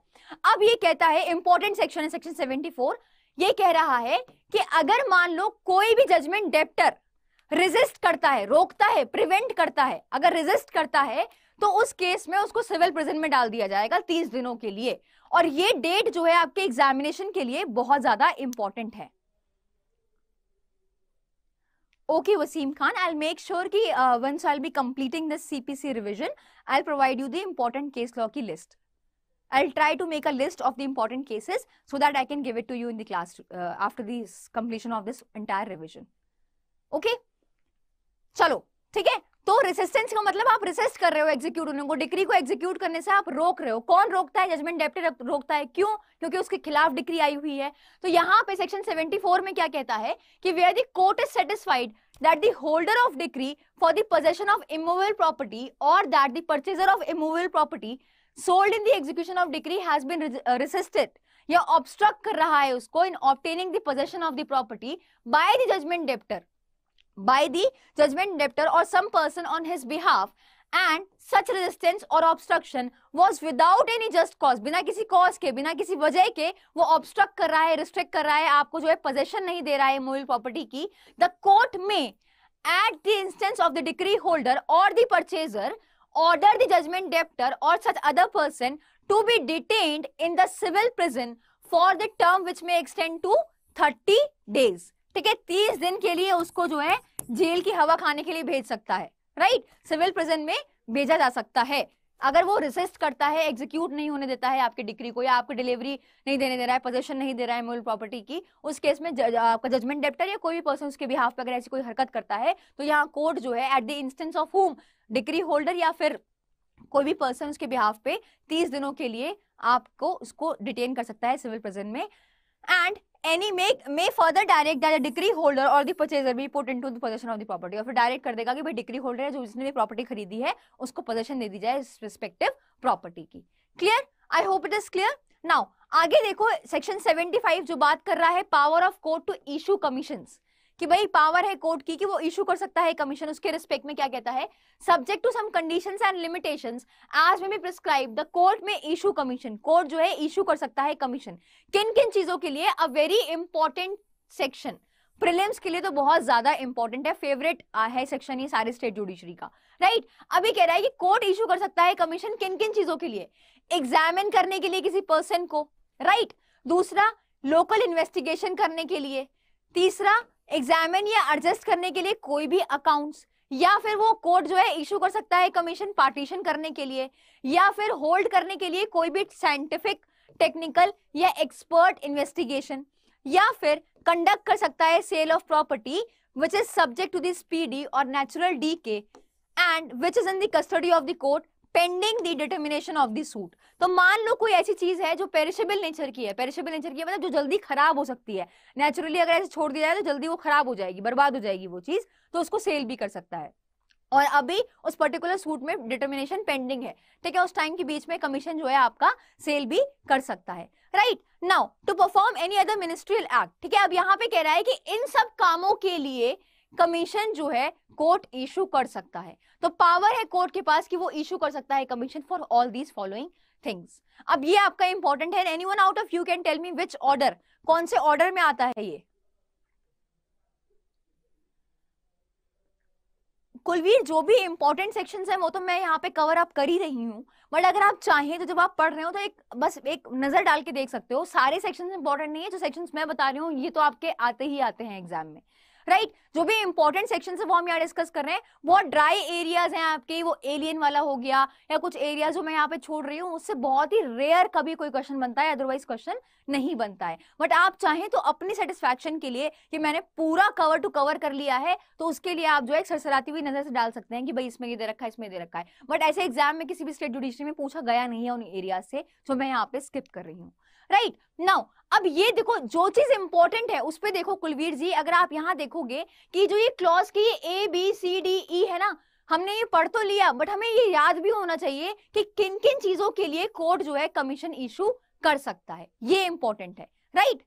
अब ये कहता है इंपॉर्टेंट सेक्शन है सेक्शन 74 ये कह रहा है कि अगर मान लो कोई भी जजमेंट डेप्टर रिजिस्ट करता है रोकता है प्रिवेंट करता है अगर रिजिस्ट करता है तो उस केस में उसको सिविल प्रिजन में डाल दिया जाएगा तीस दिनों के लिए और ये डेट जो है आपके एग्जामिनेशन के लिए बहुत ज्यादा इंपॉर्टेंट है okay Wasim Khan I make sure की once I be completing this CPC revision I provide you the important case law की list i'll try to make a list of the important cases so that i can give it to you in the class uh, after the completion of this entire revision okay chalo theek hai तो resistance का मतलब आप रिसेस्ट कर रहे हो execute होने को decree को एग्जीक्यूट करने से आप रोक रहे हो कौन रोकता है जजमेंट डेप्टी रोकता है क्यों क्योंकि उसके खिलाफ डिक्री आई हुई है तो यहाँ पे सेक्शन 74 में क्या कहता है कि where the court is satisfied that the holder of decree for the possession of immovable property और that the purchaser of immovable property sold in the execution of decree has been resisted या obstruct कर रहा है उसको in obtaining the possession of the property by the judgment debtor by the judgment debtor or some person on his behalf and such resistance or obstruction was without any just cause बिना किसी cause के बिना किसी वजह के वो obstruct कर रहा है restrict कर रहा है आपको जो है possession नहीं दे रहा है immovable property की the court may at the instance of the decree holder or the purchaser order the judgment debtor or such other person to be detained in the civil prison for the term which may extend to 30 days ठीक है 30 दिन के लिए उसको जो है jail की हवा खाने के लिए भेज सकता है राइट सिविल प्रिजन में भेजा जा सकता है अगर वो रिसिस्ट करता है एग्जीक्यूट नहीं होने देता है आपकी डिग्री को या आपको डिलीवरी नहीं देने दे रहा है पोजेशन नहीं दे रहा है मूल प्रॉपर्टी की उस केस में आपका जजमेंट डेप्टर या कोई भी पर्सन उसके बिहाफ पे अगर ऐसी कोई हरकत करता है तो यहाँ कोर्ट जो है at the instance of home decree holder या फिर कोई भी पर्सन उसके बिहाफ पे तीस दिनों के लिए आपको उसको डिटेन कर सकता है सिविल प्रेजेंट में and any make may further direct that the decree holder or the purchaser be put into the possession of the property और फिर direct कर देगा कि भाई decree holder है जो जिसने भी property खरीदी है उसको possession दे दी जाए इस respective property की clear I hope it is clear now आगे देखो सेक्शन 75 जो बात कर रहा है power of court to issue commission कि भाई पावर है कोर्ट की कि वो इशू कर सकता है कमीशन उसके रिस्पेक्ट में क्या कहता है subject to some conditions and limitations आज में बी प्रिस्क्राइब द कोर्ट में इशू कमीशन कोर्ट जो है इशू कर सकता है कमीशन किन किन चीजों के लिए a very important section prelims के लिए तो बहुत ज्यादा इंपॉर्टेंट है फेवरेट है सेक्शन ये सारे स्टेट जुडिशरी का राइट right? अभी कह रहा है कि कोर्ट इशू कर सकता है कमीशन किन किन चीजों के लिए एग्जामिन करने के लिए किसी पर्सन को राइट right? दूसरा लोकल इन्वेस्टिगेशन करने के लिए तीसरा एग्जामिन या एडजस्ट करने के लिए कोई भी अकाउंट्स या फिर वो कोर्ट जो है इशू कर सकता है कमीशन पार्टीशन करने के लिए या फिर होल्ड करने के लिए कोई भी साइंटिफिक टेक्निकल या एक्सपर्ट इन्वेस्टिगेशन या फिर कंडक्ट कर सकता है sale of property which is subject to the speedy और natural decay and which is in दस्टडी custody of the court pending the determination of the suit तो मान लो कोई ऐसी चीज है जो पेरिशेबल नेचर की है पेरिशेबल नेचर की है मतलब जो जल्दी खराब हो सकती है नेचुरली अगर ऐसे छोड़ दिया जाए तो जल्दी वो खराब हो जाएगी बर्बाद हो जाएगी वो चीज तो उसको सेल भी कर सकता है और अभी उस पर्टिकुलर सूट में डिटर्मिनेशन पेंडिंग है ठीक है उस टाइम के बीच में कमीशन जो है आपका सेल भी कर सकता है right now to perform any other ministerial act ठीक है अब यहाँ पे कह रहा है कि इन सब कामों के लिए कमीशन जो है कोर्ट इशू कर सकता है तो पावर है कोर्ट के पास कि वो इशू कर सकता है commission for all these following things अब ये आपका इंपॉर्टेंट है one out of you can tell me which order कौन से ऑर्डर में आता है ये कुलवीर जो भी इंपॉर्टेंट सेक्शंस हैं वो तो मैं यहाँ पे कवर अप कर ही रही हूँ बट अगर आप चाहें तो जब आप पढ़ रहे हो तो एक बस एक नज़र डाल के देख सकते हो सारे सेक्शंस इंपॉर्टेंट नहीं है जो सेक्शंस मैं बता रही हूँ ये तो आपके आते ही आते हैं एग्जाम में राइट जो भी इंपॉर्टेंट सेक्शन से वो हम यहाँ डिस्कस कर रहे हैं बहुत ड्राई एरियाज हैं आपके वो एलियन वाला हो गया या कुछ एरिया जो मैं यहाँ पे छोड़ रही हूँ उससे बहुत ही रेयर कभी कोई क्वेश्चन बनता है अदरवाइज क्वेश्चन नहीं बनता है बट आप चाहें तो अपनी सेटिस्फेक्शन के लिए कि मैंने पूरा कवर टू कवर कर लिया है तो उसके लिए आप जो है सरसराती हुई नजर से डाल सकते हैं कि भाई इसमें ये दे रखा है इसमें दे रखा है बट ऐसे एग्जाम में किसी भी स्टेट जुडिशरी में पूछा गया नहीं है उन एरिया से जो मैं यहाँ पे स्किप कर रही हूँ राइट नाउ अब ये देखो जो चीज इंपॉर्टेंट है उस पर देखो कुलवीर जी अगर आप यहाँ देखोगे कि जो ये क्लॉज की ए बी सी डी ई है ना हमने ये पढ़ तो लिया बट हमें ये याद भी होना चाहिए कि किन किन चीजों के लिए कोर्ट जो है कमीशन इशू कर सकता है ये इंपॉर्टेंट है right right?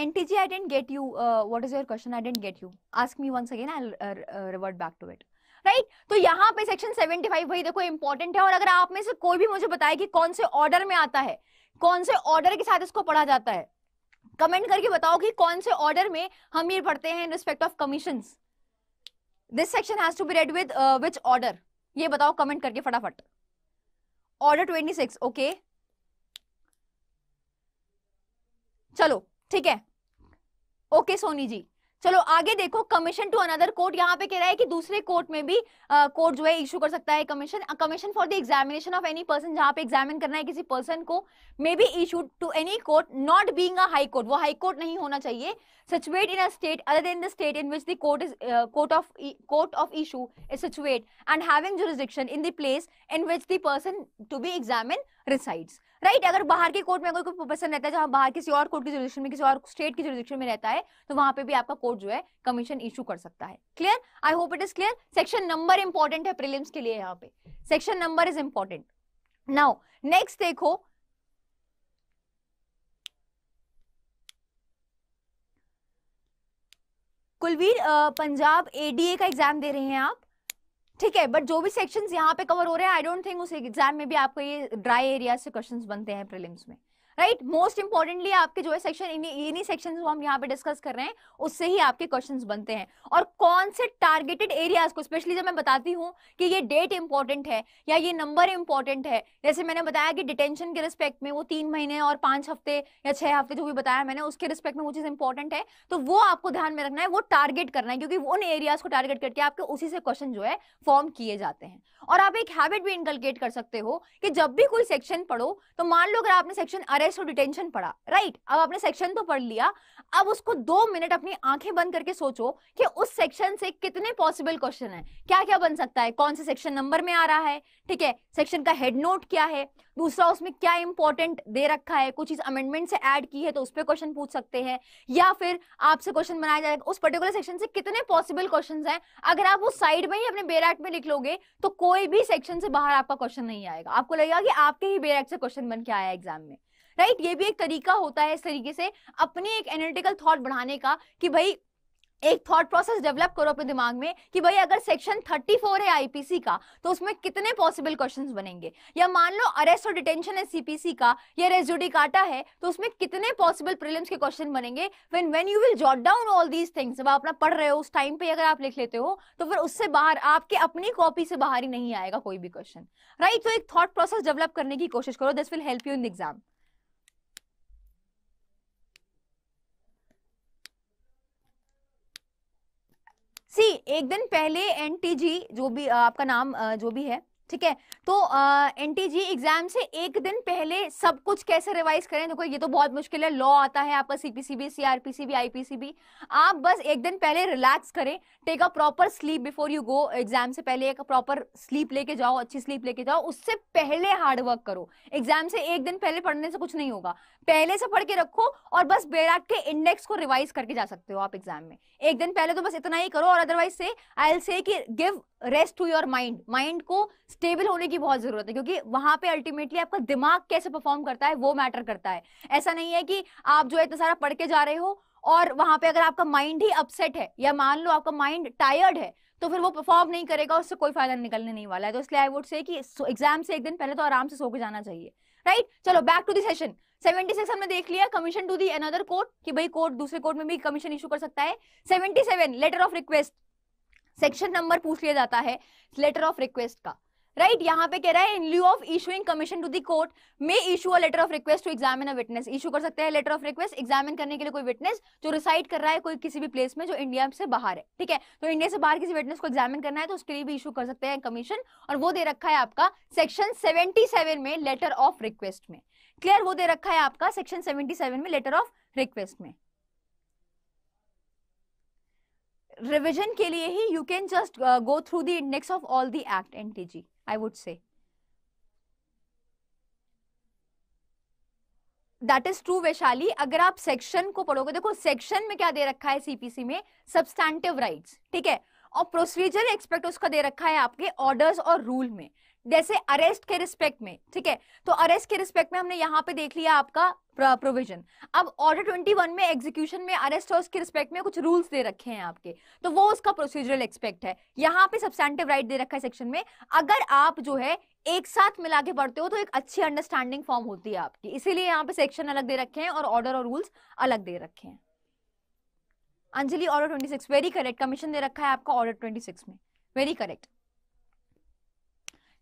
NTG, I didn't get you. Uh, what is your question? I didn't get you. Ask me once again. I'll uh, uh, revert back to it. Right तो यहाँ पे section seventy five भाई देखो important है और अगर आप में से कोई भी मुझे बताए कि कौन से ऑर्डर में आता है कौन से ऑर्डर के साथ इसको पढ़ा जाता है कमेंट करके बताओ कि कौन से ऑर्डर में हम ये पढ़ते हैं in respect of commission this section has to be read with which order ये बताओ कमेंट करके फटाफट ऑर्डर ट्वेंटी सिक्स ओके चलो ठीक है ओके okay, सोनी जी चलो आगे देखो कमीशन टू अनदर कोर्ट यहाँ पे कह रहा है कि दूसरे कोर्ट में भी कोर्ट जो है इशू कर सकता है commission commission for the examination of any person जहाँ पे एग्जामिन करना है किसी पर्सन को may be issue to any court not being a high court वो हाई कोर्ट नहीं होना चाहिए situate in a state other than the state in which the court is court of court of issue is situate and having jurisdiction in the place in which the person to be examine resides right right? अगर बाहर के court में अगर कोई professor रहता है जहाँ बाहर किसी और कोर्ट की जुरिडिक्शन में किसी और स्टेट की जुरिडिक्शन में रहता है तो वहां पे भी आपका कोर्ट जो है कमीशन इशू कर सकता है clear I hope it is clear section number important है प्रिलिम्स के लिए यहाँ पे section number is important now next देखो कुलवीर पंजाब एडीए का एग्जाम दे रहे हैं आप ठीक है बट जो भी सेक्शंस यहाँ पे कवर हो रहे हैं आई डोंट थिंक उस एग्जाम में भी आपको ये ड्राई एरिया से क्वेश्चंस बनते हैं प्रीलिम्स में राइट मोस्ट इंपॉर्टेंटली आपके जो है सेक्शन इन्हीं सेक्शन जो हम यहाँ पे डिस्कस कर रहे हैं उससे ही आपके क्वेश्चन बनते हैं और कौन से टारगेटेड एरियाज को स्पेशली जब मैं बताती हूँ कि ये डेट इंपॉर्टेंट है या ये नंबर इंपॉर्टेंट है जैसे मैंने बताया कि डिटेंशन के रिस्पेक्ट में वो तीन महीने और पांच हफ्ते या छह हफ्ते जो भी बताया मैंने उसके रिस्पेक्ट में वो चीज इंपॉर्टेंट है तो वो आपको ध्यान में रखना है वो टारगेट करना है क्योंकि उन एरियाज को टारगेट करके आपके उसी से क्वेश्चन जो है फॉर्म किए जाते हैं और आप एक हैबिट भी इनकलकेट कर सकते हो कि जब भी कोई सेक्शन पढ़ो तो मान लो अगर आपने सेक्शन अरेस्ट अरेस्ट और डिटेंशन पड़ा राइट अब आपने सेक्शन तो पढ़ लिया अब उसको दो मिनट अपनी आंखें बंद करके सोचो कि उस सेक्शन से कितने पॉसिबल क्वेश्चन है क्या क्या बन सकता है कौन से सेक्शन नंबर में आ रहा है ठीक है सेक्शन का हेड नोट क्या है दूसरा उसमें क्या इंपॉर्टेंट दे रखा है कुछ चीज अमेंडमेंट से ऐड की है तो उस पर क्वेश्चन पूछ सकते हैं या फिर आपसे क्वेश्चन बनाया जाएगा उस पर्टिकुलर सेक्शन से कितने पॉसिबल क्वेश्चन है अगर आप वो साइड में ही अपने बेरैक में लिख लोगे तो कोई भी सेक्शन से बाहर आपका क्वेश्चन नहीं आएगा आपको लगेगा कि आपके ही बेरैक से क्वेश्चन बन के आया एग्जाम में राइट ये भी एक तरीका होता है इस तरीके से अपने एक एनालिटिकल थॉट बढ़ाने का कि भाई एक थॉट प्रोसेस डेवलप करो अपने दिमाग में कि भाई अगर सेक्शन 34 है आईपीसी का तो उसमें कितने पॉसिबल क्वेश्चंस बनेंगे या मान लो अरेस्ट और डिटेंशन है सीपीसी का या रेजुडी काटा है तो उसमें कितने पॉसिबल प्रीलिम्स के क्वेश्चन बनेंगे when when you will jot down all these things जब आप अपना पढ़ रहे हो उस टाइम पे अगर आप लिख लेते हो तो फिर उससे बाहर आपके अपनी कॉपी से बाहर ही नहीं आएगा कोई भी क्वेश्चन राइट right? तो एक थॉट प्रोसेस डेवलप करने की कोशिश करो this will help you in exam सी एक दिन पहले एनटीजी जो भी आपका नाम जो भी है ठीक है तो एनटीजी एग्जाम से एक दिन पहले सब कुछ कैसे रिवाइज करें देखो ये तो बहुत मुश्किल है लॉ आता है आपका सीपीसीबी सीआरपीसीबी आईपीसीबी आप बस एक दिन पहले रिलैक्स करें take a proper sleep before you go exam से पहले एक प्रॉपर स्लीप लेके जाओ अच्छी स्लीप लेके जाओ उससे पहले हार्ड वर्क करो एग्जाम से एक दिन पहले पढ़ने से कुछ नहीं होगा पहले से पढ़ के रखो और बस बैराग के इंडेक्स को रिवाइज करके जा सकते हो आप एग्जाम में एक दिन पहले तो बस इतना ही करो और अदरवाइज से I'll say give rest to your mind mind को स्टेबल होने की बहुत जरूरत है क्योंकि वहां पे अल्टीमेटली आपका दिमाग कैसे परफॉर्म करता है वो मैटर करता है ऐसा नहीं है कि आप जो है इतना सारा पढ़ के जा रहे हो और वहां पे अगर आपका माइंड ही अपसेट है या मान लो आपका माइंड टायर्ड है तो फिर वो परफॉर्म नहीं करेगा उससे कोई फायदा निकलने नहीं वाला है तो इसलिए आई वुड से कि एग्जाम से एक दिन पहले तो आराम से सो के जाना चाहिए राइट right? चलो बैक टू दी सेशन 76 हमने देख लिया commission to the another court कि भाई कोर्ट दूसरे कोर्ट में भी कमीशन इशू कर सकता है 77 letter of request section number पूछ लिया जाता है लेटर ऑफ रिक्वेस्ट का राइट right? यहाँ पे कह रहा है in lieu of issuing commission to the court may issue a letter of request to examine a witness issue कर सकते हैं लेटर ऑफ रिक्वेस्ट एग्जामिन करने के लिए कोई विटनेस जो रिसाइड कर रहा है कोई किसी भी प्लेस में जो इंडिया से बाहर है ठीक है तो इंडिया से बाहर किसी विटनेस को एग्जामिन करना है तो उसके लिए भी इशू कर सकते हैं कमीशन और वो दे रखा है आपका सेक्शन सेवेंटी में लेटर ऑफ रिक्वेस्ट में क्लियर वो दे रखा है आपका सेक्शन सेवेंटी में लेटर ऑफ रिक्वेस्ट में रिविजन के लिए ही you can just go through the index of all the act जी I would say that is true Vaishali अगर आप सेक्शन को पढ़ोगे देखो सेक्शन में क्या दे रखा है सीपीसी में सबस्टैंडिव राइट ठीक है और प्रोसीजर एक्सपेक्ट उसका दे रखा है आपके ऑर्डर्स और रूल में जैसे अरेस्ट के रिस्पेक्ट में ठीक है तो अरेस्ट के रिस्पेक्ट में हमने यहाँ पे देख लिया आपका प्रोविजन अब ऑर्डर 21 में एग्जीक्यूशन में अरेस्ट और उसके रिस्पेक्ट में कुछ रूल्स दे रखे हैं आपके तो वो उसका प्रोसीजरल एक्सपेक्ट है यहाँ पे सब्सटेंटिव राइट दे रखा है सेक्शन में अगर आप जो है एक साथ मिला के पढ़ते हो तो एक अच्छी अंडरस्टैंडिंग फॉर्म होती है आपकी इसीलिए यहाँ पे सेक्शन अलग दे रखे हैं और ऑर्डर और रूल्स अलग दे रखे हैं Anjali order six very correct commission दे रखा है आपका ऑर्डर सिक्स में वेरी करेक्ट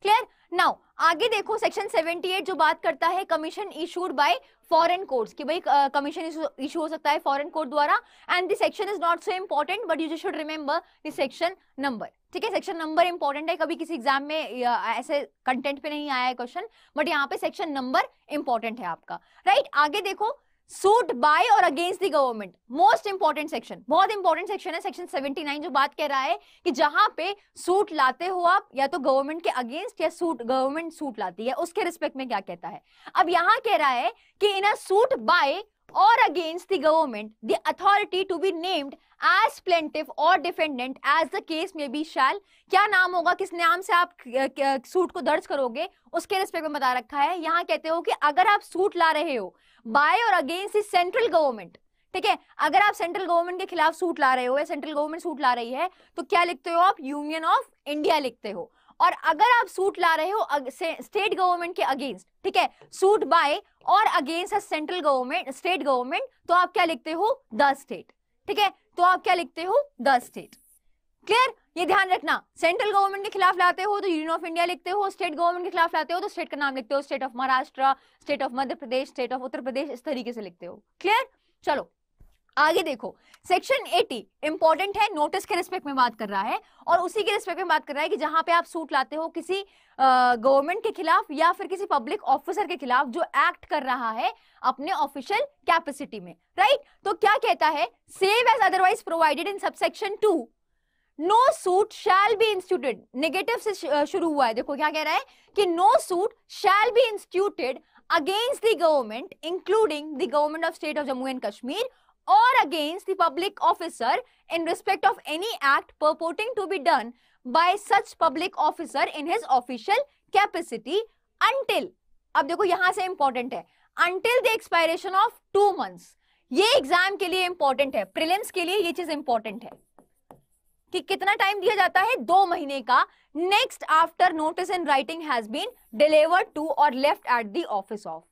क्लियर नाउ आगे देखो सेक्शन 78 जो बात करता है commission issued by foreign courts कि भाई कमीशन इशू हो सकता है फॉरेन कोर्ट द्वारा and this section is not so important but you should remember this section number ठीक है सेक्शन नंबर इंपॉर्टेंट है कभी किसी एग्जाम में ऐसे कंटेंट पे नहीं आया है क्वेश्चन बट यहाँ पे सेक्शन नंबर इंपॉर्टेंट है आपका राइट right? आगे देखो suit by or against the government most important section बहुत इंपॉर्टेंट सेक्शन है सेक्शन 79 जो बात कह रहा है कि जहां पे सूट लाते हो आप या तो गवर्नमेंट के अगेंस्ट या सूट गवर्नमेंट सूट लाती है उसके रिस्पेक्ट में क्या कहता है अब यहां कह रहा है कि in a suit by or against the government, the authority to be named as plaintiff or defendant as the case may be shall क्या नाम होगा किस नाम से आप सूट को दर्ज करोगे उसके रिस्पेक्ट में बता रखा है यहाँ कहते हो कि अगर आप सूट ला रहे हो bye or against the central government ठीक है अगर आप सेंट्रल गवर्नमेंट के खिलाफ सूट ला रहे हो या सेंट्रल गवर्नमेंट सूट ला रही है तो क्या लिखते हो आप यूनियन ऑफ इंडिया लिखते हो और अगर आप सूट ला रहे हो स्टेट गवर्नमेंट के अगेंस्ट ठीक है suit by or against central government state government तो आप क्या लिखते हो द स्टेट ठीक है तो आप क्या लिखते हो द स्टेट क्लियर ये ध्यान रखना सेंट्रल गवर्नमेंट के खिलाफ लाते हो तो यूनियन ऑफ इंडिया लिखते हो स्टेट गवर्नमेंट के खिलाफ लाते हो तो स्टेट का नाम लिखते हो state of Maharashtra state of Madhya Pradesh state of Uttar Pradesh इस तरीके से लिखते हो क्लियर चलो आगे देखो सेक्शन 80 इंपॉर्टेंट है नोटिस के रिस्पेक्ट में बात कर रहा है और उसी के रिस्पेक्ट में बात कर रहा है कि जहां पे आप सूट लाते हो किसी गवर्नमेंट के खिलाफ या फिर किसी पब्लिक ऑफिसर के खिलाफ जो एक्ट कर रहा है अपने ऑफिशियल कैपेसिटी में राइट right? तो क्या कहता है save as otherwise provided in subsection two no suit shall be instituted negative से शुरू हुआ है देखो क्या कह रहा है कि no suit shall be instituted against the government including the government of state of Jammu and Kashmir or against the public officer in respect of any act purporting to be done by such public officer in his official capacity until अब देखो यहां से important है until the expiration of two months ये exam के लिए important है prelims के लिए ये चीज इंपॉर्टेंट है कि कितना टाइम दिया जाता है दो महीने का next after notice in writing has been delivered to or left at the office of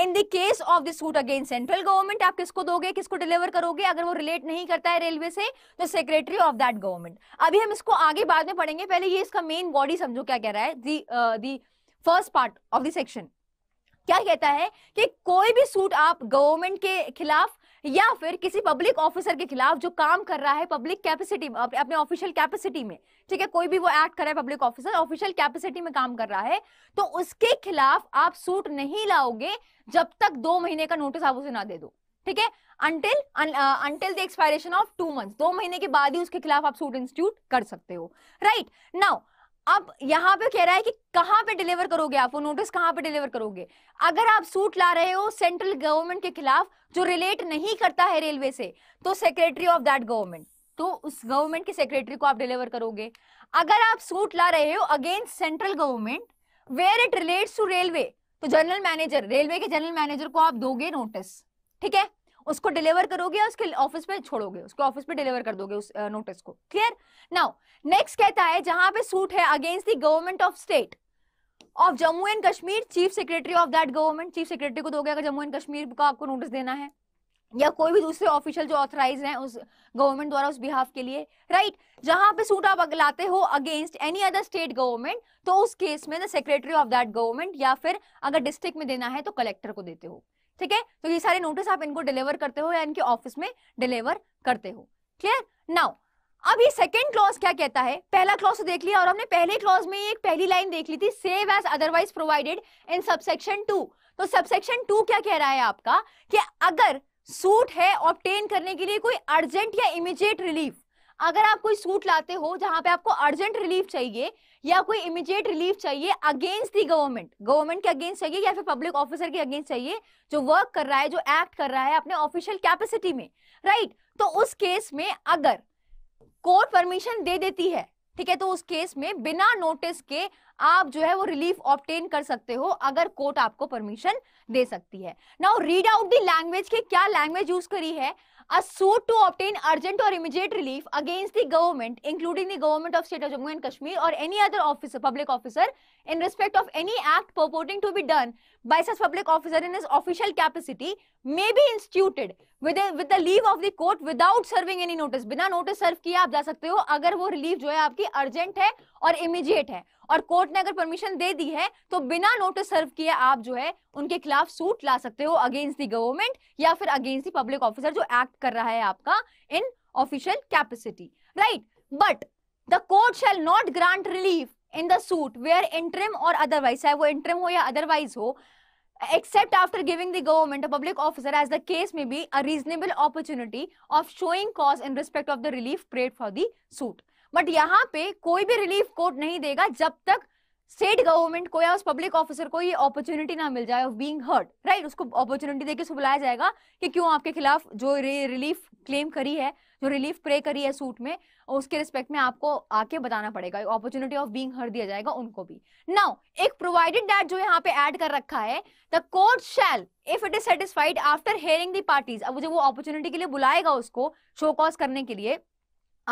in the case of the suit against central government आप किसको दोगे किसको डिलीवर करोगे अगर वो रिलेट नहीं करता है रेलवे से तो सेक्रेटरी ऑफ दैट गवर्नमेंट अभी हम इसको आगे बाद में पढ़ेंगे पहले ये इसका मेन बॉडी समझो क्या कह रहा है the the first part of the section क्या कहता है कि कोई भी सूट आप गवर्नमेंट के खिलाफ या फिर किसी पब्लिक ऑफिसर के खिलाफ जो काम कर रहा है पब्लिक कैपेसिटी में अपने ऑफिशियल कैपेसिटी में ठीक है कोई भी वो एक्ट कर रहा है पब्लिक ऑफिसर ऑफिशियल कैपेसिटी में काम कर रहा है तो उसके खिलाफ आप सूट नहीं लाओगे जब तक दो महीने का नोटिस आप उसे ना दे दो ठीक है until until the expiration of two month दो महीने के बाद ही उसके खिलाफ आप सूट इंस्टीट्यूट कर सकते हो राइट right? नाउ अब यहाँ पे कह रहा है कि कहाँ पे डिलीवर करोगे आप वो नोटिस कहाँ पे डिलीवर करोगे अगर आप सूट ला रहे हो सेंट्रल गवर्नमेंट के खिलाफ जो रिलेट नहीं करता है रेलवे से तो सेक्रेटरी ऑफ दैट गवर्नमेंट तो उस गवर्नमेंट के सेक्रेटरी को आप डिलीवर करोगे अगर आप सूट ला रहे हो against central government where it relates to railway तो जनरल मैनेजर रेलवे के जनरल मैनेजर को आप दोगे नोटिस ठीक है उसको डिलीवर करोगे उसके ऑफिस पे छोड़ोगे उसके ऑफिस पे डिलीवर कर दोगे उस नोटिस को क्लियर नाउ नेक्स्ट कहता है जहां पे सूट है against the government of state of Jammu and Kashmir chief secretary of that government chief secretary को दोगे अगर जम्मू एंड कश्मीर का आपको नोटिस देना है या कोई भी दूसरे ऑफिशियल जो ऑथराइज हैं उस गवर्नमेंट द्वारा उस बिहाफ के लिए राइट right? जहां पे सूट आप लाते हो against any other state government तो उस केस में the secretary of that government या फिर अगर डिस्ट्रिक्ट में देना है तो कलेक्टर को देते हो ठीक है तो ये सारे नोटिस आप इनको डिलीवर करते हो या इनके ऑफिस में डिलीवर करते हो क्लियर नाउ अब ये सेकेंड क्लॉज क्या कहता है पहला क्लॉज देख लिया और हमने पहले क्लॉज में एक पहली लाइन देख ली थी save as otherwise provided in subsection two तो सबसेक्शन टू क्या कह रहा है आपका कि अगर सूट है ऑप्टेन करने के लिए कोई अर्जेंट या इमीजिएट रिलीफ अगर आप कोई सूट लाते हो जहां पे आपको अर्जेंट रिलीफ चाहिए या कोई इमीडिएट रिलीफ चाहिए अगेंस्ट दी गवर्नमेंट गवर्नमेंट के अगेंस्ट चाहिए या फिर पब्लिक ऑफिसर के अगेंस्ट चाहिए जो वर्क कर रहा है जो एक्ट कर रहा है अपने ऑफिशियल कैपेसिटी में राइट right? तो उस केस में अगर कोर्ट परमिशन दे देती है ठीक है तो उस केस में बिना नोटिस के आप जो है वो रिलीफ ऑप्टेन कर सकते हो अगर कोर्ट आपको परमिशन दे सकती है now read out the language के क्या लैंग्वेज यूज करी है are sued to obtain urgent or immediate relief against the government, including the government of state of Jammu and Kashmir or any other officer, public officer, in respect of any act purporting to be done by such public officer in his official capacity, may be instituted with, a, with the leave of the court without serving any notice. बिना notice serve किया आप जा सकते हो अगर वो relief जो है आपकी urgent है और इमीडिएट है और कोर्ट ने अगर परमिशन दे दी है तो बिना नोटिस सर्व किए आप जो है उनके खिलाफ सूट ला सकते हो अगेंस्ट दी गवर्नमेंट या फिर अगेंस्ट दी पब्लिक ऑफिसर जो एक्ट कर रहा है आपका in official capacity right but the court shall not grant relief in the suit where interim or otherwise चाहे वो इंटरम हो या अदरवाइज हो except after giving the government public officer as the case may be a reasonable opportunity of showing cause in respect of the relief prayed for for suit but यहाँ पे कोई भी relief court नहीं देगा जब तक state government को या उस पब्लिक ऑफिसर को ये अपॉर्चुनिटी ना मिल जाए ऑफ बीइंग हर्ट राइट उसको अपॉर्चुनिटी देके उसको बुलाया जाएगा कि क्यों आपके खिलाफ जो रिलीफ क्लेम करी है जो रिलीफ प्रे करी है सूट में उसके रिस्पेक्ट में आपको आके बताना पड़ेगा अपॉर्चुनिटी ऑफ बीइंग हर्ट दिया जाएगा उनको भी नाउ एक प्रोवाइडेड डेट जो यहाँ पे एड कर रखा है the court shall if it is satisfied after hearing the parties अब मुझे वो अपॉर्चुनिटी के लिए बुलाएगा उसको शो कॉज करने के लिए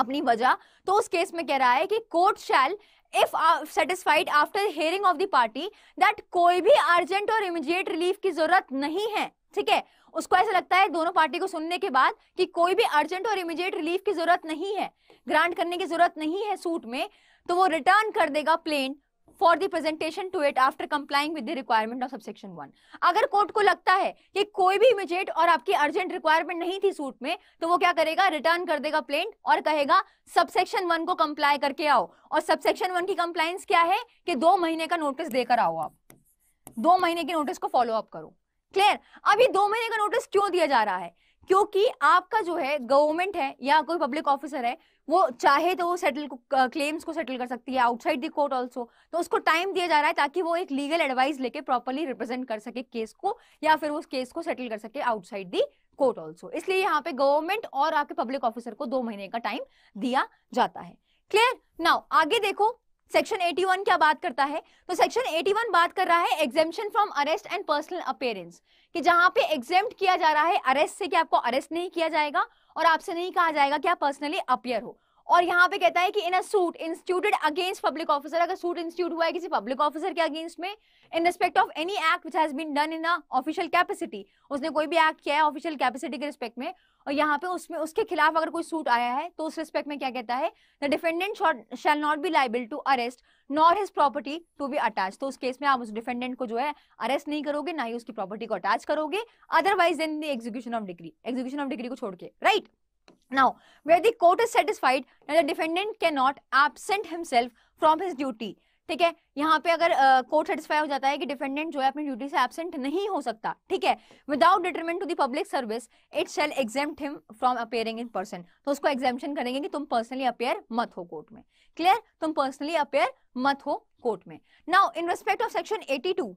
अपनी वजह तो उस केस में कह रहा है कि court shall if satisfied after hearing of the party that कोई भी अर्जेंट और इमीडिएट रिलीफ की जरूरत नहीं है ठीक है उसको ऐसा लगता है दोनों पार्टी को सुनने के बाद कि कोई भी अर्जेंट और इमीडिएट रिलीफ की जरूरत नहीं है ग्रांट करने की जरूरत नहीं है सूट में तो वो रिटर्न कर देगा plaint for the presentation to it after complying with the requirement of subsection one अगर कोर्ट को लगता है कि कोई भी इमिजिएट और आपकी अर्जेंट रिक्वायरमेंट नहीं थी सूट में तो वो क्या करेगा रिटर्न कर देगा प्लेंट और कहेगा सबसेक्शन वन को कंप्लाई करके आओ और सबसेक्शन वन की कंप्लाइंस क्या है कि दो महीने का नोटिस देकर आओ आप दो महीने के नोटिस को फॉलो अप करो क्लियर अभी दो महीने का नोटिस क्यों दिया जा रहा है क्योंकि आपका जो है गवर्नमेंट है या कोई पब्लिक ऑफिसर है वो चाहे तो वो सेटल क्लेम्स को सेटल कर सकती है आउटसाइड द कोर्ट ऑल्सो तो उसको टाइम दिया जा रहा है ताकि वो एक लीगल एडवाइस लेके प्रॉपरली रिप्रेजेंट कर सके केस को या फिर उस केस को सेटल कर सके आउटसाइड दी कोर्ट ऑल्सो इसलिए यहाँ पे गवर्नमेंट और आपके पब्लिक ऑफिसर को दो महीने का टाइम दिया जाता है क्लियर नाउ आगे देखो सेक्शन 81 क्या बात करता है तो सेक्शन 81 बात कर रहा है exemption from arrest and personal appearance कि जहां पे एग्जेम्प्ट किया जा रहा है अरेस्ट से कि आपको अरेस्ट नहीं किया जाएगा और आपसे नहीं कहा जाएगा कि आप पर्सनली अपियर हो और यहाँ पे कहता है कि in a suit instituted against public officer अगर सूट इंस्टीट्यूट हुआ है किसी पब्लिक ऑफिसर के अगेंस्ट में in respect of any act which has been done in a official capacity उसने कोई भी एक्ट किया है ऑफिशियल कैपेसिटी के रिस्पेक्ट में और यहाँ पे उसमें उसके खिलाफ अगर कोई सूट आया है तो उस रिस्पेक्ट में क्या कहता है the defendant shall not be liable to arrest nor his property to be attach तो उस केस में आप उस डिफेंडेंट को जो है अरेस्ट नहीं करोगे ना ही उसकी प्रॉपर्टी को अटैच करोगे otherwise then the execution of degree execution of decree को छोड़ के right right? Now, where the court is satisfied that the defendant cannot absent himself from his duty. ठीक है यहाँ पे अगर कोर्ट uh, सेटिस्फाई हो जाता है कि डिफेंडेंट जो है अपनी ड्यूटी से एबसेंट नहीं हो सकता ठीक है without detriment to the public service it shall exempt him from appearing in person तो उसको एग्जेम्पन करेंगे कि तुम पर्सनली अपेयर मत हो कोर्ट में क्लियर तुम पर्सनली अपेयर मत हो कोर्ट में now in respect of section eighty two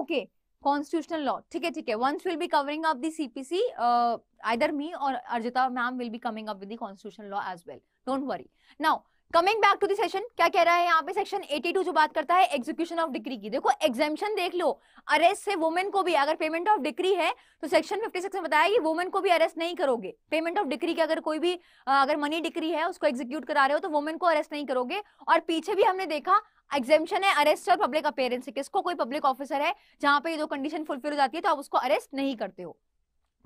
okay constitutional law ठीक है ठीक है once will be covering up the CPC either me or Arjita ma'am will be coming up with with the constitutional law as well don't worry coming back to the session क्या कह रहा है यहाँ पे सेक्शन 82 जो बात करता है एग्जीक्यूशन ऑफ डिक्री की देखो एग्जेम्शन देख लो अरेस्ट से वुमेन को भी अगर पेमेंट ऑफ डिक्री है तो सेक्शन 56 सिक्स में बताया कि वुमेन को भी अरेस्ट नहीं करोगे पेमेंट ऑफ डिक्री के अगर कोई भी अगर मनी डिक्री है उसको एग्जीक्यूट करा रहे हो तो वुमेन को अरेस्ट नहीं करोगे और पीछे भी हमने देखा एग्जेम्पन है अरेस्ट और पब्लिक अपेयरेंस किसको कोई पब्लिक ऑफिसर है जहां पे ये दो कंडीशन फुलफिल हो जाती है तो आप उसको अरेस्ट नहीं करते हो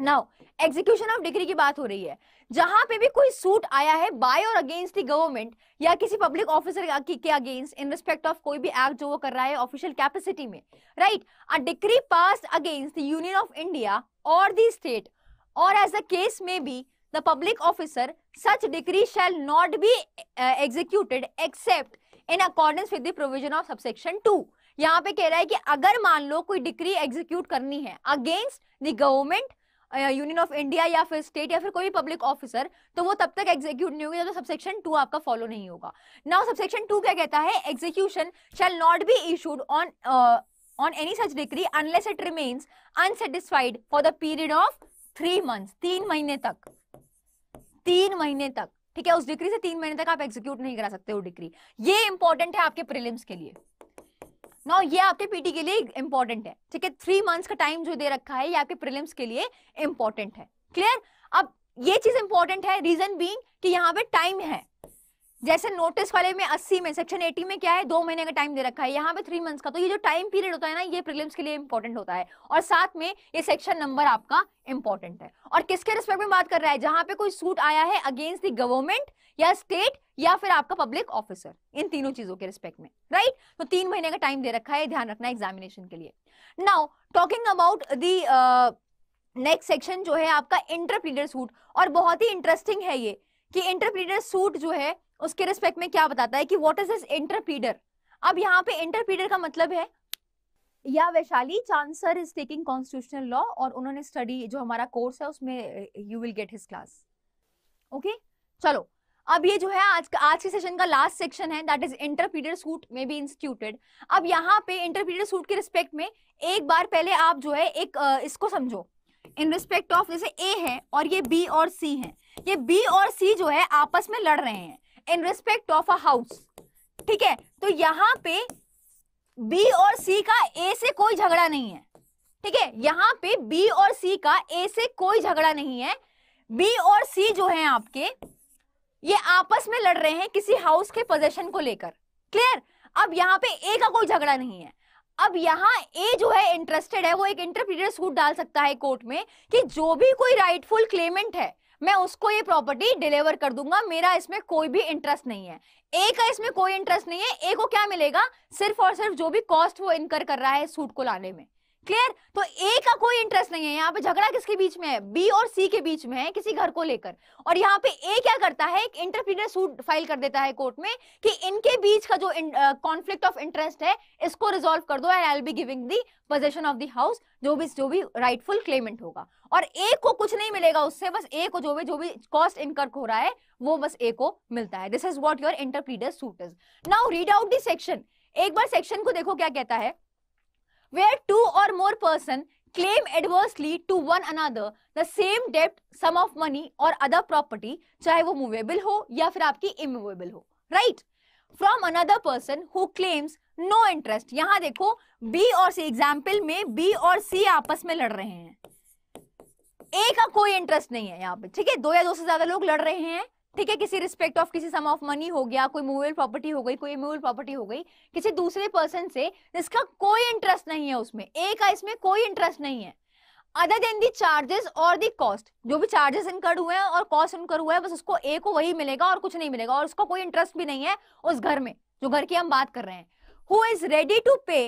नाउ एग्जीक्यूशन ऑफ डिग्री की बात हो रही है जहां पे भी कोई सूट आया है bye or against the government या किसी पब्लिक ऑफिसर के अगेंस्ट इन रिस्पेक्ट ऑफ कोई भी एक्ट जो वो कर रहा है ऑफिशियल कैपेसिटी में right a decree passed against the union of India or the state or as a case may be the public officer such decree shall not be executed except in accordance with the provision of subsection two यहाँ पे कह रहा है कि अगर मान लो कोई decree execute करनी है against the government union of India या फिर स्टेट या फिर कोई भी पब्लिक ऑफिसर तो वो तब तक एग्जीक्यूट नहीं होगी जब तक सबसेक्शन टू आपका फॉलो नहीं होगा नाउ सबसेक्शन टू क्या कहता है execution shall not be issued on on any such decree unless it remains unsatisfied for the period of three month तीन महीने तक तीन महीने तक ठीक है उस डिक्री से तीन महीने तक आप एग्जीक्यूट नहीं करा सकते वो डिक्री ये इंपॉर्टेंट है आपके प्रिलिम्स के लिए नो ये आपके पीटी के लिए इंपॉर्टेंट है ठीक है थ्री मंथ्स का टाइम जो दे रखा है ये आपके प्रिलिम्स के लिए इंपॉर्टेंट है क्लियर अब ये चीज इंपॉर्टेंट है रीजन बींग यहाँ पे टाइम है जैसे नोटिस वाले में 80 में सेक्शन 80 में क्या है दो महीने का टाइम दे रखा है यहाँ पे थ्री मंथ्स का तो ये जो टाइम पीरियड होता है ना ये प्रीलिम्स के लिए इंपॉर्टेंट होता है और साथ में ये सेक्शन नंबर आपका इंपॉर्टेंट है और किसके रिस्पेक्ट में बात कर रहा है जहां पे कोई सूट आया है अगेंस्ट दी गवर्नमेंट या स्टेट या फिर आपका पब्लिक ऑफिसर इन तीनों चीजों के रिस्पेक्ट में राइट right? तो तीन महीने का टाइम दे रखा है ध्यान रखना एग्जामिनेशन के लिए now talking about the next section जो है आपका इंटरप्रीडियर सूट और बहुत ही इंटरेस्टिंग है ये कि इंटरप्रीडर सूट जो है उसके रिस्पेक्ट में क्या बताता है कि वॉट इज दिस इंटरप्रीडर अब यहाँ पे इंटरप्रीडर का मतलब है या वैशाली चांसर इज टेकिंग कॉन्स्टिट्यूशनल लॉ और उन्होंने स्टडी जो हमारा कोर्स है उसमें you will get his class okay चलो अब ये जो है आज आज के सेशन का लास्ट सेक्शन है that is interpleader suit may be instituted अब यहाँ पे इंटरप्रीडर सूट के रिस्पेक्ट में एक बार पहले आप जो है एक eh, इसको समझो इन रिस्पेक्ट ऑफ जैसे ए है और ये बी और सी है ये बी और सी जो है आपस में लड़ रहे हैं in respect of a house ठीक है तो यहाँ पे बी और सी का ए से कोई झगड़ा नहीं है ठीक है यहाँ पे बी और सी का ए से कोई झगड़ा नहीं है बी और सी जो है आपके ये आपस में लड़ रहे हैं किसी हाउस के पोजेशन को लेकर क्लियर अब यहाँ पे ए का कोई झगड़ा नहीं है अब यहाँ ए जो है इंटरेस्टेड है वो एक इंटरप्रीटर सूट डाल सकता है कोर्ट में कि जो भी कोई राइटफुल क्लेमेंट है मैं उसको ये प्रॉपर्टी डिलीवर कर दूंगा मेरा इसमें कोई भी इंटरेस्ट नहीं है ए का इसमें कोई इंटरेस्ट नहीं है ए को क्या मिलेगा सिर्फ और सिर्फ जो भी कॉस्ट वो इनकर कर रहा है सूट को लाने में क्लियर तो ए का कोई इंटरेस्ट नहीं है यहाँ पे झगड़ा किसके बीच में है बी और सी के बीच में है किसी घर को लेकर और यहाँ पे ए क्या करता है एक इंटरफीडर सूट फाइल कर देता है कोर्ट में कि इनके बीच का जो कॉन्फ्लिक्ट ऑफ इंटरेस्ट है इसको रिजोल्व कर दो and I be giving the possession of the house जो भी जो भी राइटफुल क्लेमेंट होगा और ए को कुछ नहीं मिलेगा उससे बस ए को जो भी जो भी कॉस्ट इनकर हो रहा है वो बस ए को मिलता है this is what your interpleader suit is now read out the section एक बार सेक्शन को देखो क्या कहता है where two or more person claim adversely to one another the same debt sum of money or other property चाहे वो movable हो या फिर आपकी इमूवेबल हो right from another person who claims no interest यहां देखो बी और सी एग्जाम्पल में बी और सी आपस में लड़ रहे हैं ए का कोई इंटरेस्ट नहीं है यहाँ पे ठीक है दो या दो से ज्यादा लोग लड़ रहे हैं ठीक है किसी रिस्पेक्ट ऑफ किसी सम ऑफ मनी हो गया कोई मूवेबल प्रॉपर्टी हो गई कोई इमूवेबल प्रॉपर्टी हो गई किसी दूसरे पर्सन से जिसका कोई इंटरेस्ट नहीं है उसमें ए का इसमें कोई इंटरेस्ट नहीं है अदर देन दी चार्जेस और दी कॉस्ट जो भी चार्जेस इनकर्ड हुए हैं और कॉस्ट इनकर हुआ है बस उसको ए को वही मिलेगा और कुछ नहीं मिलेगा और उसका कोई इंटरेस्ट भी नहीं है उस घर में जो घर की हम बात कर रहे हैं who is ready to pay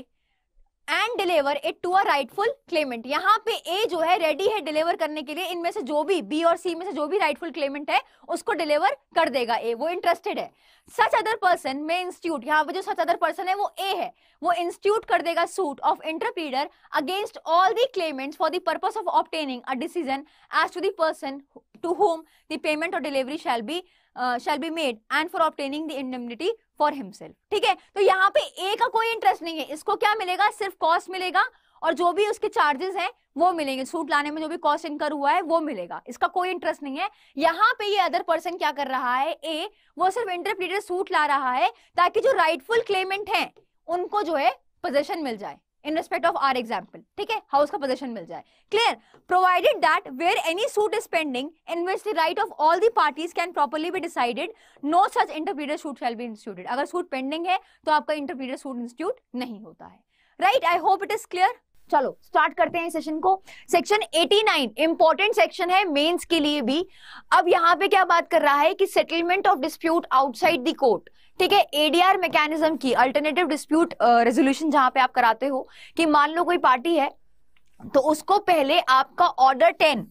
and deliver it to a rightful claimant यहाँ पे ए जो है रेडी है डिलीवर करने के लिए इनमें से जो भी बी और सी में से जो भी राइटफुल क्लेमेंट है उसको डिलीवर कर देगा ए वो इंटरेस्टेड है such other person may institute यहाँ पे जो सच अदर पर्सन है वो ए है वो इंस्टीट्यूट कर देगा suit of interpleader against all the claimants for the purpose of obtaining a decision as to the person to whom the payment or delivery shall be shall be made and for obtaining the indemnity for himself ठीक है तो यहाँ पे ए का कोई interest नहीं है इसको क्या मिलेगा सिर्फ कॉस्ट मिलेगा और जो भी उसके चार्जेस हैं वो मिलेंगे सूट लाने में जो भी कॉस्ट इनकर हुआ है वो मिलेगा इसका कोई इंटरेस्ट नहीं है यहाँ पे ये अदर पर्सन क्या कर रहा है ए वो सिर्फ इंटरप्रीटर सूट ला रहा है ताकि जो राइटफुल क्लेमेंट है उनको जो है पोजेशन मिल जाए in respect of our example ठीक है हाउस का पोजेशन मिल जाए clear provided that where any suit is pending in which the right of all the parties can properly be decided no such interpreter suit shall be instituted अगर suit pending है तो आपका interpreter suit institute नहीं होता है right I hope it is clear चलो start करते हैं सेशन को सेक्शन 89 इंपॉर्टेंट सेक्शन है मेंस के लिए भी अब यहाँ पे क्या बात कर रहा है कि settlement of dispute outside the court ठीक है एडीआर मैकेनिज्म की अल्टरनेटिव डिस्प्यूट रेजोल्यूशन जहां पे आप कराते हो कि मान लो कोई पार्टी है तो उसको पहले आपका ऑर्डर टेन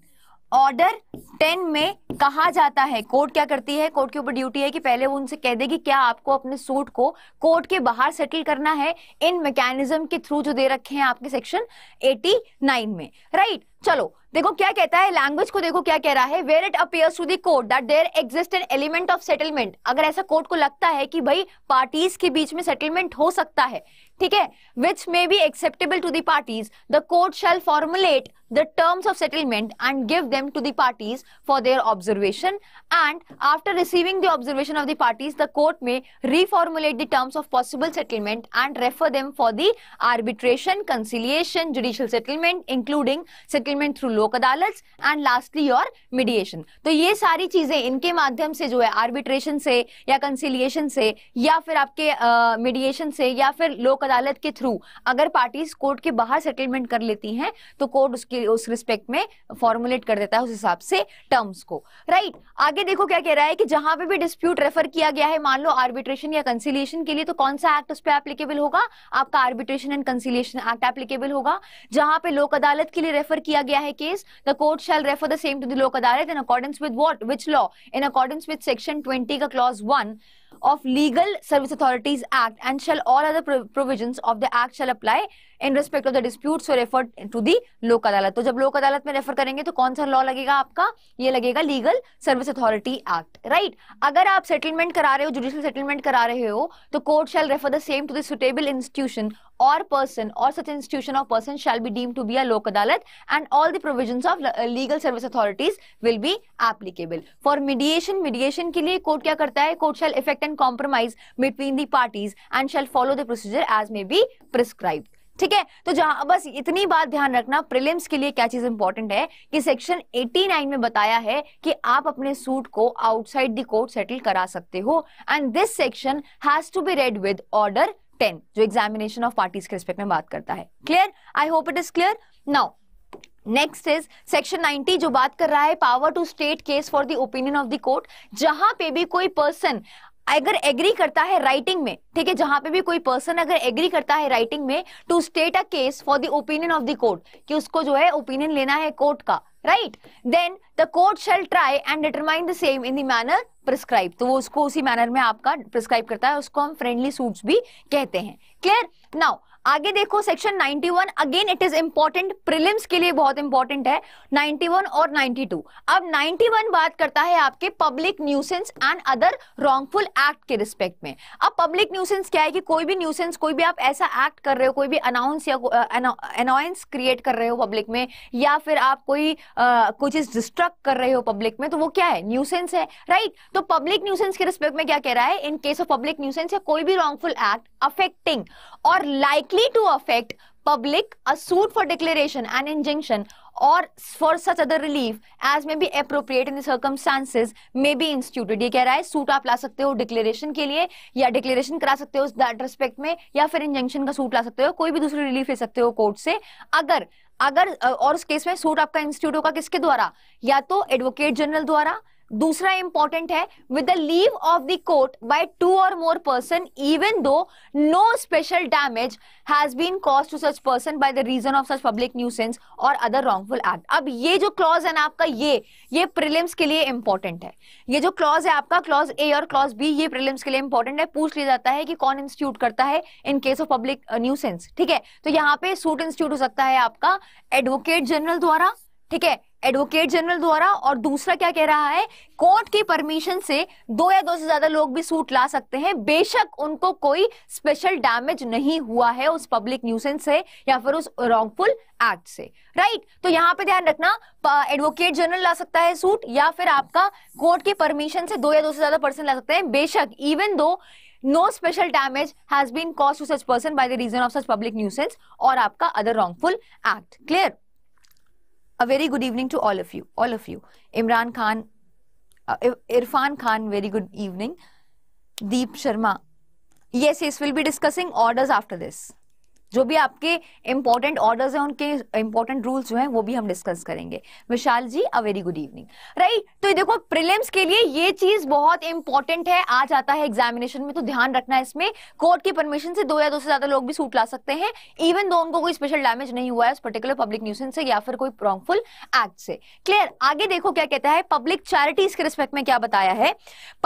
ऑर्डर टेन में कहा जाता है कोर्ट क्या करती है कोर्ट के ऊपर ड्यूटी है कि पहले वो उनसे कह देगी क्या आपको अपने सूट को कोर्ट के बाहर सेटल करना है इन मैकेनिज्म के थ्रू जो दे रखे हैं आपके सेक्शन 89 में राइट right? चलो देखो क्या कहता है लैंग्वेज को देखो क्या कह रहा है where it appears to the court that there exist an element of settlement अगर ऐसा कोर्ट को लगता है कि भाई पार्टीज के बीच में सेटलमेंट हो सकता है ठीक है which may be acceptable to parties the court shall formulate the terms of settlement and give them to parties for their observation and after receiving the observation of the parties the court may reformulate the terms of possible settlement and refer them for the arbitration conciliation judicial settlement including settlement through Lok Adalat and lastly your mediation तो ये सारी चीजें इनके माध्यम से जो है arbitration से या कंसिलियेशन से या फिर आपके मीडिएशन uh, से या फिर लोक अदालत के थ्रू अगर पार्टीज कोर्ट के बाहर सेटलमेंट कर लेती हैं तो कोर्ट उसके उस रिस्पेक्ट में फॉर्मुलेट कर देता है उस हिसाब से टर्म्स को राइट right? आगे देखो क्या कह रहा है कि जहां पे भी डिस्प्यूट रेफर किया गया है मान लो आर्बिट्रेशन या कंसिलेशन के लिए तो कौन सा एक्ट उस पर एप्लीकेबल होगा आपका arbitration and conciliation act applicable होगा जहां पे लोक अदालत के लिए रेफर किया गया है case the court shall refer the same to the Lok Adalat in accordance with what which law in accordance with section twenty का clause one of Legal Service Authorities Act and shall all other provisions of the Act shall apply in respect of the dispute refer to the Lok Adalat तो जब लोक अदालत में refer करेंगे तो कौन सा लॉ लगेगा आपका ये लगेगा legal service authority act right अगर आप सेटलमेंट करा रहे हो जुडिशियल सेटलमेंट करा रहे हो तो court shall refer the same to suitable institution or person or such institution of person shall be deem to be Lok Adalat and all the provision of legal service authorities will be applicable for mediation mediation के लिए court क्या करता है court shall effect and compromise between the parties and shall follow the procedure as may be prescribe ठीक है तो जहां बस इतनी बात ध्यान रखना प्रिलिम्स के लिए क्या चीज इंपॉर्टेंट है कि सेक्शन 89 में बताया है कि आप अपने सूट को आउटसाइड द कोर्ट सेटल करा सकते हो and this section has to be read with order 10 जो एग्जामिनेशन ऑफ पार्टीज के रिस्पेक्ट में बात करता है clear I hope it is clear now next is section 90 जो बात कर रहा है power to state case for the opinion of the court जहां पे भी कोई पर्सन अगर एग्री करता है राइटिंग में ठीक है जहां पे भी कोई पर्सन अगर एग्री करता है राइटिंग में to state a case for the opinion of the court कि उसको जो है ओपिनियन लेना है कोर्ट का right then the court shall try and determine the same in the manner prescribe तो वो उसको उसी मैनर में आपका प्रिस्क्राइब करता है उसको हम फ्रेंडली सूट्स भी कहते हैं क्लियर नाउ आगे देखो section 91 again it is important prelims के लिए बहुत इंपॉर्टेंट है 91 और 92 अब 91 बात करता है आपके public nuisance and other wrongful act के रिस्पेक्ट में अब पब्लिक न्यूसेंस क्या है कि कोई भी न्यूसेंस कोई भी आप ऐसा एक्ट कर रहे हो कोई भी अनाउंस या अनाउंस क्रिएट कर रहे हो पब्लिक में या फिर आप कोई कुछ चीज डिस्ट्रक्ट कर रहे हो पब्लिक में तो वो क्या है न्यूसेंस है राइट right? तो पब्लिक न्यूसेंस के रिस्पेक्ट में क्या कह रहा है in case of public nuisance या कोई भी wrongful act affecting or like likely to affect public a suit for declaration and injunction or for such other relief as may be appropriate in the circumstances may be instituted ये कह रहा है suit आप ला सकते हो declaration के लिए या डिक्लेरेशन करा सकते हो दैट रिस्पेक्ट में या फिर इंजंक्शन का सूट ला सकते हो कोई भी दूसरी रिलीफ ले सकते हो कोर्ट से अगर अगर और उस केस में सूट आपका इंस्टीट्यूट होगा किसके द्वारा या तो एडवोकेट जनरल द्वारा दूसरा इंपॉर्टेंट है with the leave of the court by two और more person even though no special damage has been cause to such person by the reason of such public nuisance or other wrongful act अब ये जो clause है ना आपका ये ये prelims के लिए इंपॉर्टेंट है ये जो क्लॉज है आपका क्लॉज ए और क्लॉज बी ये प्रिलिम्स के लिए इंपॉर्टेंट है पूछ लिया जाता है कि कौन इंस्टीट्यूट करता है in case of public nuisance ठीक है तो यहाँ पे सूट इंस्टीट्यूट हो सकता है आपका एडवोकेट जनरल द्वारा ठीक है एडवोकेट जनरल द्वारा और दूसरा क्या कह रहा है कोर्ट की परमिशन से दो या दो से ज्यादा लोग भी सूट ला सकते हैं बेशक उनको कोई स्पेशल डैमेज नहीं हुआ है उस पब्लिक न्यूसेंस से या फिर उस रॉन्गफुल एक्ट से राइट तो यहाँ पे ध्यान रखना एडवोकेट जनरल ला सकता है सूट या फिर आपका कोर्ट की परमिशन से दो या दो से ज्यादा पर्सन ला सकते हैं बेशक even though no special damage has been cause to such person by the reason of such public nuisance or आपका other wrongful act clear a very good evening to all of you. All of you. Imran Khan, uh, Irfan Khan, very good evening. Deep Sharma. Yes, yes, we'll be discussing orders after this. जो भी आपके important orders हैं उनके important rules जो हैं वो भी हम डिस्कस करेंगे Vishal ji a very good evening right तो ये देखो प्रिलिम्स के लिए ये चीज बहुत इंपॉर्टेंट है आ जाता है एग्जामिनेशन में तो ध्यान रखना है इसमें कोर्ट की परमिशन से दो या दो से ज्यादा लोग भी सूट ला सकते हैं इवन दो उनको कोई स्पेशल डैमेज नहीं हुआ है पर्टिकुलर पब्लिक न्यूसेंस से या फिर कोई रॉन्गफुल एक्ट से क्लियर आगे देखो क्या कहता है पब्लिक चैरिटीज के रिस्पेक्ट में क्या बताया है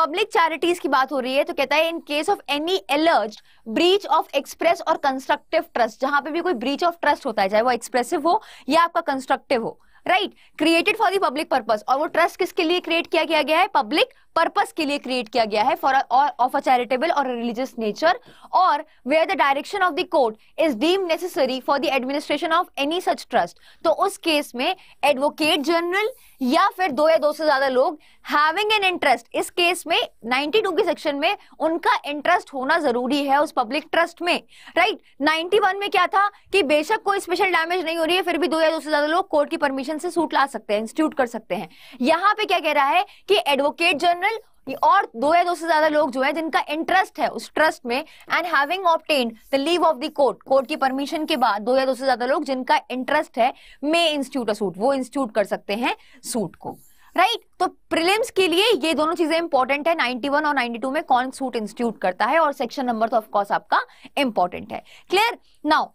पब्लिक चैरिटीज की बात हो रही है तो कहता है in case of any alleged breach of express or constructive trust जहां पे भी कोई ब्रीच ऑफ ट्रस्ट होता है चाहे वो एक्सप्रेसिव हो या आपका कंस्ट्रक्टिव हो right created for the public purpose or वो ट्रस्ट किसके लिए क्रिएट किया गया है पब्लिक पर्पस के लिए क्रिएट किया गया है for of a charitable or religious nature or where the direction of the court is deem necessary for the administration of any such trust तो उस केस में एडवोकेट जनरल या फिर दो या दो से ज्यादा लोग हैविंग एन इंटरेस्ट इस केस में 92 के सेक्शन में उनका इंटरेस्ट होना जरूरी है उस पब्लिक ट्रस्ट में राइट right? 91 में क्या था कि बेशक कोई स्पेशल डैमेज नहीं हो रही है फिर भी दो या दो से ज्यादा लोग कोर्ट की परमिशन से सूट ला सकते हैं इंस्टीट्यूट कर सकते हैं यहां पे क्या कह रहा है कि एडवोकेट जनरल जनरल और दो या दो से ज्यादा लोग जो है जिनका इंटरेस्ट है उस ट्रस्ट में and having obtain the leave of the court court की परमिशन के बाद दो या दो से ज्यादा लोग जिनका इंटरेस्ट है मे इंस्टीट्यूट सूट वो इंस्टीट्यूट कर सकते हैं सूट को राइट right? तो प्रिलिम्स के लिए ये दोनों चीजें इंपॉर्टेंट है 91 और 92 में कौन सूट इंस्टीट्यूट करता है और सेक्शन नंबर तो ऑफकोर्स आपका इंपॉर्टेंट है क्लियर नाउ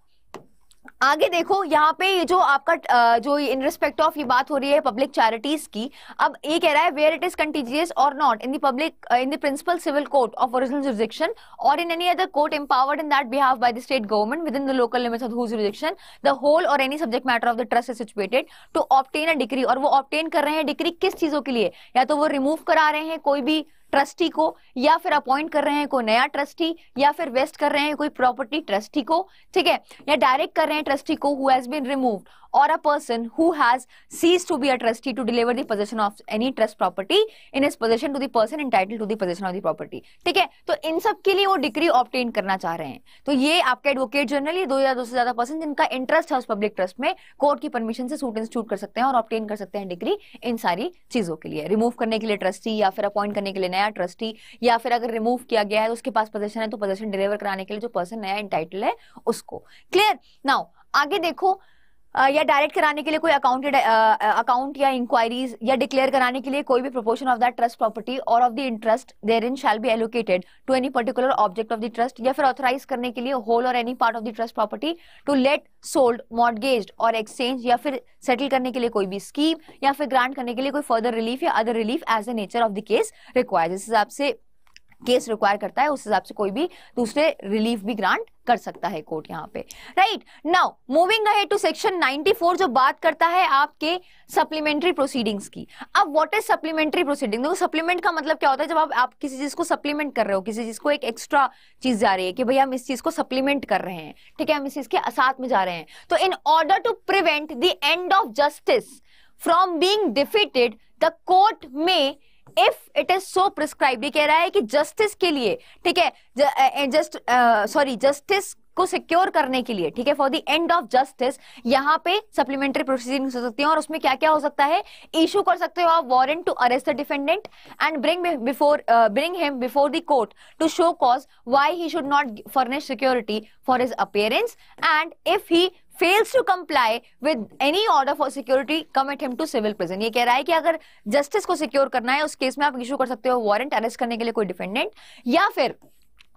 आगे देखो यहाँ पे ये जो आपका जो इन रिस्पेक्ट ऑफ ये बात हो रही है पब्लिक चैरिटीज की अब ये कह रहा है where it is contagious or not in public public in the principal civil court of original jurisdiction or in any other court empowered in that behalf by the state government within the local limits of whose the whole और any subject matter of the trust is situated to obtain a degree और वो obtain कर रहे हैं degree किस चीजों के लिए या तो वो रिमूव करा रहे हैं कोई भी ट्रस्टी को या फिर अपॉइंट कर रहे हैं कोई नया ट्रस्टी या फिर वेस्ट कर रहे हैं कोई प्रॉपर्टी ट्रस्टी को ठीक है या डायरेक्ट कर रहे हैं ट्रस्टी को who has been removed or a person who has ceased to be a trustee to deliver the possession of any trust property in his possession to the person entitled to the possession of the property ठीक है तो इन सब के लिए वो degree obtain करना चाह रहे हैं तो ये आपके एडवोकेट जनरल दो या दो से ज्यादा पर्सन जिनका इंटरेस्ट है उस पब्लिक ट्रस्ट में कोर्ट की परमिशन से सूट इंस्टीट्यूट कर सकते हैं और ऑप्टेन कर सकते हैं डिग्री इन सारी चीजों के लिए रिमूव करने के लिए ट्रस्टी या फिर अपॉइंट करने के लिए नया ट्रस्टी या फिर अगर रिमूव किया गया है तो उसके पास पोजेशन है तो पोजेशन डिलीवर कराने के लिए जो पर्सन नया इंटाइटल है उसको क्लियर नाउ आगे देखो या डायरेक्ट कराने के लिए कोई अकाउंटेड अकाउंट या इंक्वायरीज या डिक्लेयर कराने के लिए कोई भी proportion of that trust property or of the interest there therein shall be allocated to any particular object of the trust या फिर ऑथराइज करने के लिए होल और any part of the trust property to let sold mortgage or exchange या फिर settle करने के लिए कोई भी स्कीम या फिर ग्रांट करने के लिए कोई फर्दर रिलीफ या other relief as the nature of the case requires इस हिसाब से केस रिक्वायर करता है उस हिसाब से कोई भी दूसरे रिलीफ भी ग्रांट कर सकता है कोर्ट यहाँ पे right now moving ahead to section ninety four जो बात करता है आपके सप्लीमेंट्री प्रोसीडिंग्स की अब व्हाट इज सप्लीमेंट्री प्रोसीडिंग देखो सप्लीमेंट का मतलब क्या होता है जब आप, आप किसी चीज को सप्लीमेंट कर रहे हो किसी चीज को एक एक्स्ट्रा चीज जा रही है कि भैया हम इस चीज को सप्लीमेंट कर रहे हैं ठीक है हम इस चीज के साथ में जा रहे हैं तो in order to prevent the end of justice from being defeated the court में if it is so prescribe ये कह रहा है कि जस्टिस के लिए ठीक है सॉरी जस्टिस को सिक्योर करने के लिए ठीक है for the end of justice यहाँ पे सप्लीमेंट्री प्रोसीडिंग्स हो सकती है और उसमें क्या क्या हो सकता है इशू कर सकते हो आप warrant to arrest the defendant and bring before bring him before the court to show cause why he should not furnish security for his appearance and if he fails to comply with any order for security commit him to civil prison ये कह रहा है कि अगर justice को secure करना है उस केस में आप इशू कर सकते हो वारंट अरेस्ट करने के लिए कोई डिफेंडेंट या फिर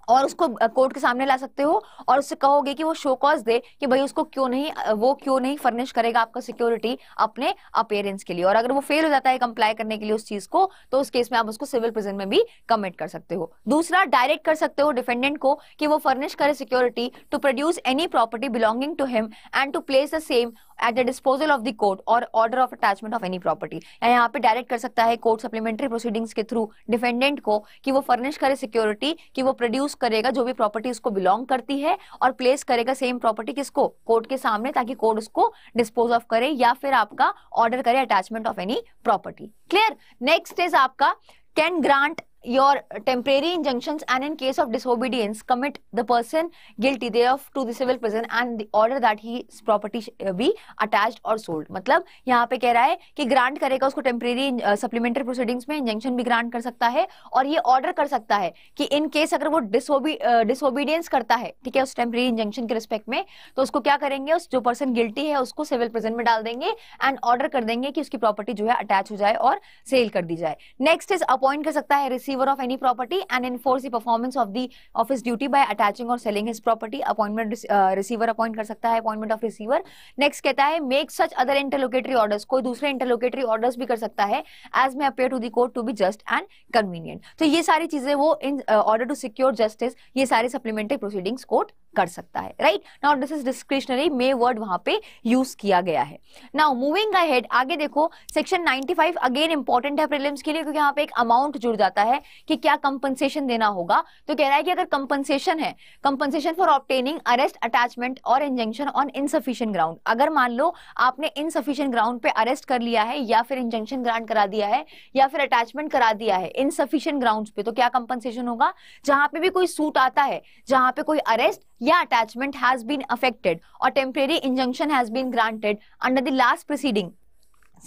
और उसको कोर्ट के सामने ला सकते हो और उससे कहोगे कि वो शो कॉज दे कि भाई उसको क्यों नहीं वो क्यों नहीं फर्निश करेगा आपका सिक्योरिटी अपने अपेयरेंस के लिए और अगर वो फेल हो जाता है कंप्लाई करने के लिए उस चीज को तो उस केस में आप उसको सिविल प्रिजन में भी कमिट कर सकते हो दूसरा डायरेक्ट कर सकते हो डिफेंडेंट को कि वो फर्निश करे security to produce any property belonging to him and to place the same at the disposal of the court or order of attachment of any property यहाँ पे डायरेक्ट कर सकता है कोर्ट सप्लीमेंट्री प्रोसीडिंग्स के थ्रू डिफेंडेंट को कि वो फर्निश करे सिक्योरिटी कि वो प्रोड्यूस करेगा जो भी प्रॉपर्टी उसको बिलोंग करती है और प्लेस करेगा सेम प्रॉपर्टी किसको कोर्ट के सामने ताकि कोर्ट उसको डिस्पोज ऑफ करे या फिर आपका ऑर्डर करे attachment of any property clear next is आपका can grant your temporary injunctions and in case of disobedience commit the person guilty thereof to the civil prison and the order that his property uh, be attached or sold मतलब यहाँ पे कह रहा है कि grant करेगा उसको temporary supplementary proceedings में इंजेक्शन भी ग्रांट कर सकता है और ये ऑर्डर कर सकता है कि इन केस अगर वो डिसोबीडियंस uh, करता है ठीक है उस टेम्परेरी इंजेक्शन के रिस्पेक्ट में तो उसको क्या करेंगे उस जो पर्सन गिल्टी है उसको सिविल प्रिजन में डाल देंगे एंड ऑर्डर कर देंगे कि उसकी प्रॉपर्टी जो है अटैच हो जाए और सेल कर दी जाए नेक्स्ट इज अपॉइंट कर सकता है receive receiver of any property and enforce the performance of the office duty by attaching or selling his property appointment uh, receiver appoint kar sakta hai appointment of receiver next kehta hai make such other interlocutory orders koi dusre interlocutory orders bhi kar sakta hai as may appear to the court to be just and convenient to so, ye sari cheeze wo in uh, order to secure justice ye sari supplementary proceedings court कर सकता है right now this is discretionary may word वहां पे use किया गया है now moving ahead आगे देखो सेक्शन 95 अगेन इंपॉर्टेंट है प्रीलिम्स के लिए क्योंकि यहां पे एक अमाउंट जुड़ जाता है कि क्या कंपनसेशन देना होगा तो कह रहा है कि अगर कंपनसेशन है compensation for obtaining arrest attachment or injection on insufficient ground अगर मान लो आपने इनसफिशियंट ग्राउंड पे अरेस्ट कर लिया है या फिर इंजेक्शन ग्रांट करा दिया है या फिर अटैचमेंट करा दिया है इनसफिशियंट ग्राउंड पे तो क्या कंपनसेशन होगा जहां पे भी कोई सूट आता है जहां पे कोई अरेस्ट या attachment has been affected or temporary injunction has been granted under the last proceeding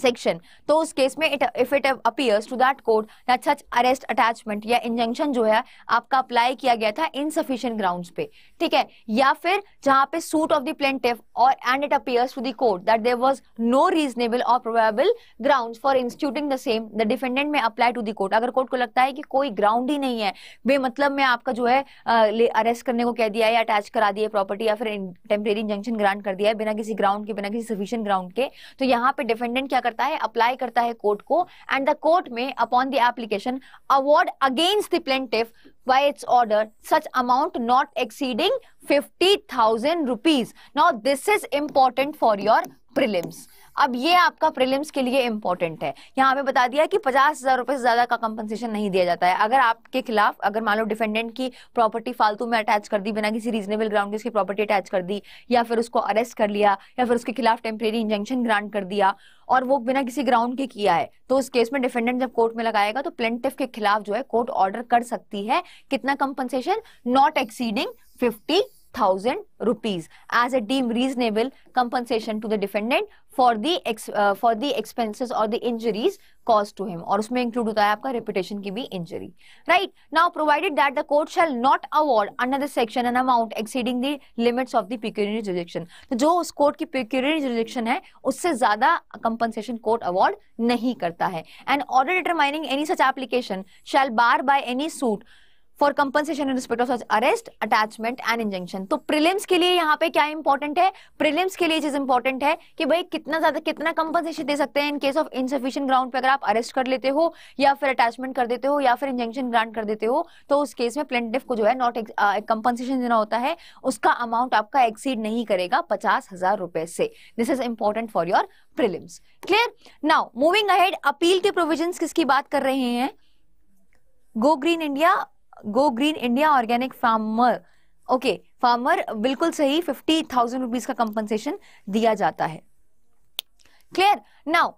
section तो उस केस में it if it appears to that court that such arrest attachment या इंजंक्शन जो है आपका अप्लाई किया गया था इनसफिशियंट ग्राउंड पे ठीक है या फिर जहां पे suit of the plaintiff or and it appears to the court that there was no reasonable or probable ground for instituting the same the defendant में अप्लाई टू द कोर्ट अगर court को लगता है कि कोई ग्राउंड ही नहीं है बे मतलब मैं आपका जो है अरेस्ट करने को कह दिया है अटैच करा दिया प्रॉपर्टी या फिर टेम्परेरी इंजंक्शन ग्रांट कर दिया है बिना किसी ग्राउंड के बिना किसी सफिशियंट ग्राउंड के तो यहाँ पे डिफेंडेंट क्या क्या करता है अप्लाई करता है कोर्ट को and the court may upon the application award against the plaintiff by its order such amount not exceeding fifty thousand rupees not this is important for your prelims अब ये आपका प्रीलिम्स के लिए important है यहाँ पे बता दिया कि पचास हजार रुपए से ज्यादा का कंपनसेशन नहीं दिया जाता है अगर आपके खिलाफ अगर मान लो डिफेंडेंट की प्रॉपर्टी फालतू में अटैच कर दी बिना किसी रीजनेबल ग्राउंड के उसकी प्रॉपर्टी अटैच कर दी या फिर उसको अरेस्ट कर लिया या फिर उसके खिलाफ टेम्परेरी इंजेंशन ग्रांट कर दिया और वो बिना किसी ग्राउंड के किया है तो उस केस में डिफेंडेंट जब कोर्ट में लगाएगा तो प्लेंटिफ के खिलाफ जो है कोर्ट ऑर्डर कर सकती है कितना compensation not exceeding fifty thousand rupees as a deem reasonable compensation to the defendant for the for the expenses or the injuries cause to him और उसमें इंक्लूड होता है आपका रेपुटेशन की भी injury right now provided that the court shall not award under the section an amount exceeding the limits of the pecuniary जो उस court की प्यूक्यूरिटी रिजेक्शन है उससे ज्यादा कंपनसेशन कोर्ट अवॉर्ड नहीं करता है and order determining any such application shall bar by any suit for compensation in respect of arrest attachment and injunction तो प्रिलिम्स के लिए यहाँ पे क्या इंपॉर्टेंट है प्रिलिम्स के लिए चीज इंपॉर्टेंट है कि भाई कितना ज्यादा कितना कंपनसेशन दे सकते हैं in case of insufficient ground पे अगर आप अरेस्ट कर लेते हो या फिर अटैचमेंट कर देते हो या फिर इंजेक्शन ग्रांट कर देते हो तो उस केस में प्लेंटिफ को जो है नॉट कंपनसेशन uh, देना होता है उसका अमाउंट आपका एक्सीड नहीं करेगा पचास हजार रुपए से this is important for your prelims clear now moving ahead appeal के प्रोविजन किसकी बात कर रहे हैं go green India go green India organic farmer okay farmer बिल्कुल सही फिफ्टी थाउजेंड रुपीज का कंपनसेशन दिया जाता है क्लियर नाउ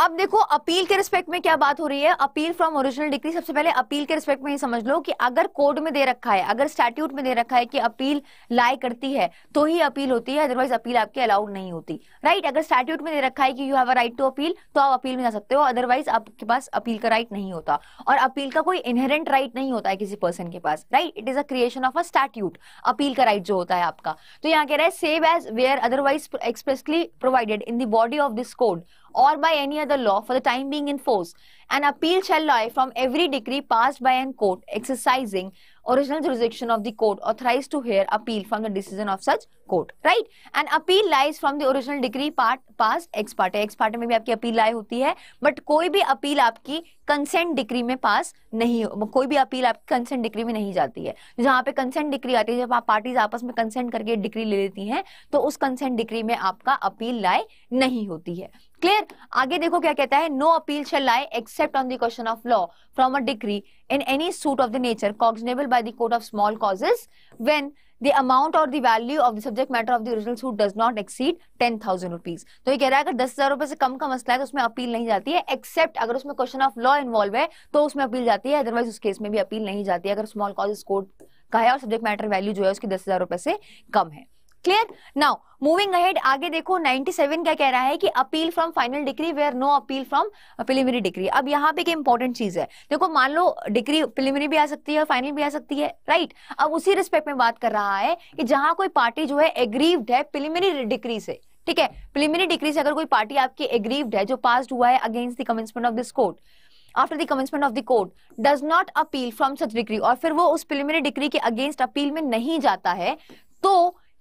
अब देखो अपील के रिस्पेक्ट में क्या बात हो रही है अपील फ्रॉम ओरिजिनल डिग्री सबसे पहले अपील के रिस्पेक्ट में ये समझ लो कि अगर कोड में दे रखा है अगर स्टैट्यूट में दे रखा है कि अपील लाई करती है तो ही अपील होती है अदरवाइज अपील आपकी अलाउड नहीं होती राइट अगर स्टैट्यूट में दे रखा है कि you have a right to appeal तो आप अपील में जा सकते हो अदरवाइज आपके पास अपील का राइट नहीं होता और अपील का कोई इनहेरेंट राइट नहीं होता है किसी पर्सन के पास right it is a creation of a statute appeal का राइट जो होता है आपका तो यहाँ कह रहा है save as where otherwise expressly provided in the body of this code or by any other law for the time being in force. An appeal shall lie from every decree passed by an court exercising original jurisdiction of the court authorized to hear appeal from the decision of such court right and appeal lies from the original decree part passed ex parte ex parte में भी आपकी appeal लाई होती है but कोई भी appeal आपकी consent degree may पास नहीं हो कोई भी अपील आपकी कंसेंट डिग्री में नहीं जाती है जहां पे कंसेंट डिग्री आती है जब आप पार्टीज आपस में कंसेंट करके डिग्री ले लेती हैं तो उस कंसेंट डिग्री में आपका अपील लाई नहीं होती है क्लियर आगे देखो क्या कहता है no appeal shall lie except on the question of law from a decree in any suit of the nature cognizable by the court of small causes when the amount or the value of the subject matter of the original suit does not exceed ten thousand rupees तो ये कह रहा है अगर दस हजार रुपए से कम का मसला है तो उसमें अपील नहीं जाती है एक्सेप्ट अगर उसमें क्वेश्चन ऑफ लॉ इन्वॉल्व है तो उसमें अपील जाती है अदरवाइज उस केस में भी अपील नहीं जाती है अगर स्मॉल कॉज कोर्ट का है और सब्जेक्ट मैटर वैल्यू जो है उसकी दस हजार रुपए से कम है क्लियर नाउ मूविंग अहेड आगे देखो 97 क्या कह रहा है कि appeal from final decree where no appeal from preliminary decree अब यहाँ पे एक इंपॉर्टेंट चीज है देखो मान लो डिग्री प्रिलिमिनरी भी आ सकती है और फाइनल भी आ सकती है राइट right? अब उसी रिस्पेक्ट में बात कर रहा है कि जहां कोई पार्टी जो है एग्रीव्ड है प्रिलिमिनरी डिग्री से ठीक है प्रिलिमिनरी डिग्री से अगर कोई पार्टी आपकी एग्रीव्ड है जो पास हुआ है against the commencement of this court After the commencement of the court, does not appeal from such decree, और फिर वो उस preliminary decree के against appeal में नहीं जाता है तो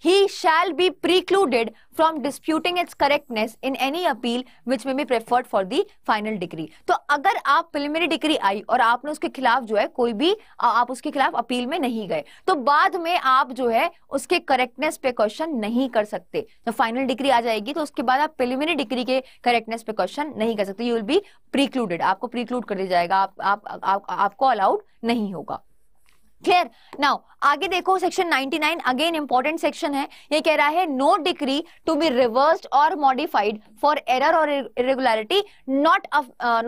he shall be precluded from disputing its correctness in any appeal which may be preferred for the final decree तो अगर आप preliminary decree आई और आपने उसके खिलाफ जो है कोई भी आप उसके खिलाफ अपील में नहीं गए तो बाद में आप जो है उसके करेक्टनेस पे क्वेश्चन नहीं कर सकते तो फाइनल डिग्री आ जाएगी तो उसके बाद आप प्रिलिमिनरी डिग्री के करेक्टनेस पे क्वेश्चन नहीं कर सकते यू विल बी प्रीक्लूडेड आपको प्रीक्लूड कर दिया जाएगा आप, आप, आप, आप, आपको अलाउड नहीं होगा क्लियर नाउ आगे देखो सेक्शन 99 अगेन इंपॉर्टेंट सेक्शन है ये कह रहा है no decree to be reversed or modified for error or irregularity not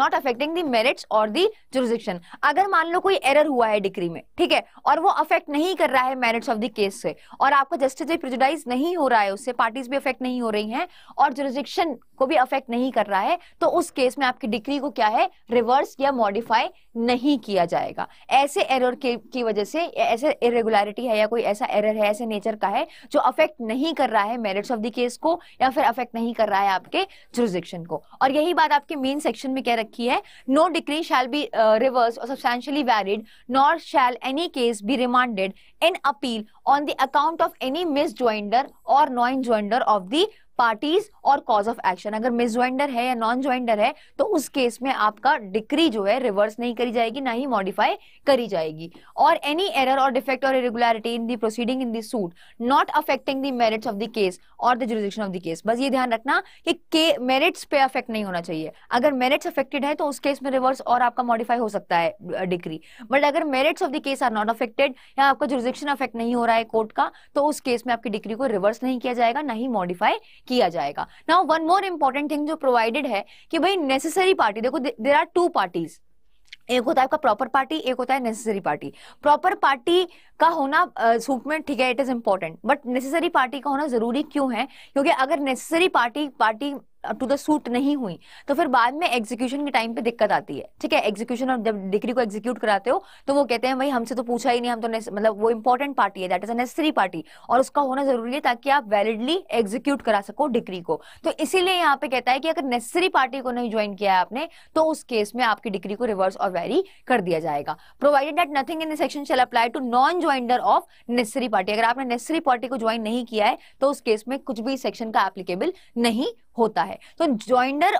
not affecting the merits or the jurisdiction अगर मान लो कोई एरर हुआ है डिक्री में ठीक है और वो अफेक्ट नहीं कर रहा है मेरिट्स ऑफ द केस से और आपका जस्टिस भी प्रिजुडाइज नहीं हो रहा है उससे पार्टीज भी अफेक्ट नहीं हो रही है और जुरिस्डिक्शन को भी अफेक्ट नहीं कर रहा है तो उस केस में आपकी डिक्री को क्या है रिवर्स या मॉडिफाई नहीं किया जाएगा ऐसे एरर के, की वजह से ऐसे इरेगुलरिटी है या कोई ऐसा एरर है ऐसे नेचर का है जो अफेक्ट नहीं कर रहा है मेरिट्स ऑफ द केस को या फिर अफेक्ट नहीं कर रहा है आपके जुरिस्डिक्शन को और यही बात आपके मेन सेक्शन में क्या रखी है no decree shall be reversed or substantially valid nor shall any case be remanded in appeal on the account of any misjoinder or non joinder of the parties or cause of action अगर misjoinder है या non joinder है तो उस case में आपका decree जो है रिवर्स नहीं करी जाएगी ना ही मॉडिफाई करी जाएगी और any error or defect or irregularity in the proceeding in the suit not affecting the merits of the case or the jurisdiction of the case बस ये ध्यान रखना कि के मेरिट्स पे अफेक्ट नहीं होना चाहिए अगर मेरिट्स अफेक्टेड है तो उस केस में रिवर्स और आपका मॉडिफाई हो सकता है डिग्री बट अगर merits of the case are not affected या आपका जुरिडिक्शन अफेक्ट नहीं हो रहा है कोर्ट का तो उस केस में आपकी डिग्री को रिवर्स नहीं किया जाएगा ना ही मॉडिफाई किया जाएगा now one more important thing जो प्रोवाइडेड है कि भाई नेसेसरी पार्टी देखो देर आर टू पार्टीज एक होता है आपका प्रॉपर पार्टी एक होता है नेसेसरी पार्टी प्रॉपर पार्टी का होना सूट में ठीक है it is important but necessary party का होना जरूरी क्यों है क्योंकि अगर necessary party party to the suit नहीं हुई तो फिर बाद में एग्जीक्यूशन के टाइम पे दिक्कत आती है ठीक है एग्जीक्यूशन और जब डिग्री को एग्जीक्यूट कराते हो तो वो कहते हैं भाई हमसे तो पूछा ही नहीं हम तो मतलब वो इंपॉर्टेंट पार्टी है दैट इज नेसेसरी पार्टी और उसका होना जरूरी है ताकि आप वैलिडली एग्जीक्यूट करा सको डिग्री को तो इसीलिए यहाँ पे कहता है कि अगर नेसेसरी पार्टी को नहीं ज्वाइन किया है आपने तो उस केस में आपकी डिग्री को रिवर्स और वेरी कर दिया जाएगा provided that nothing in section shall apply to non joinder of necessary party अगर आपने नेसेसरी पार्टी को ज्वाइन नहीं किया है तो उस केस में कुछ भी सेक्शन का एप्लीकेबल नहीं होता है है तो joinder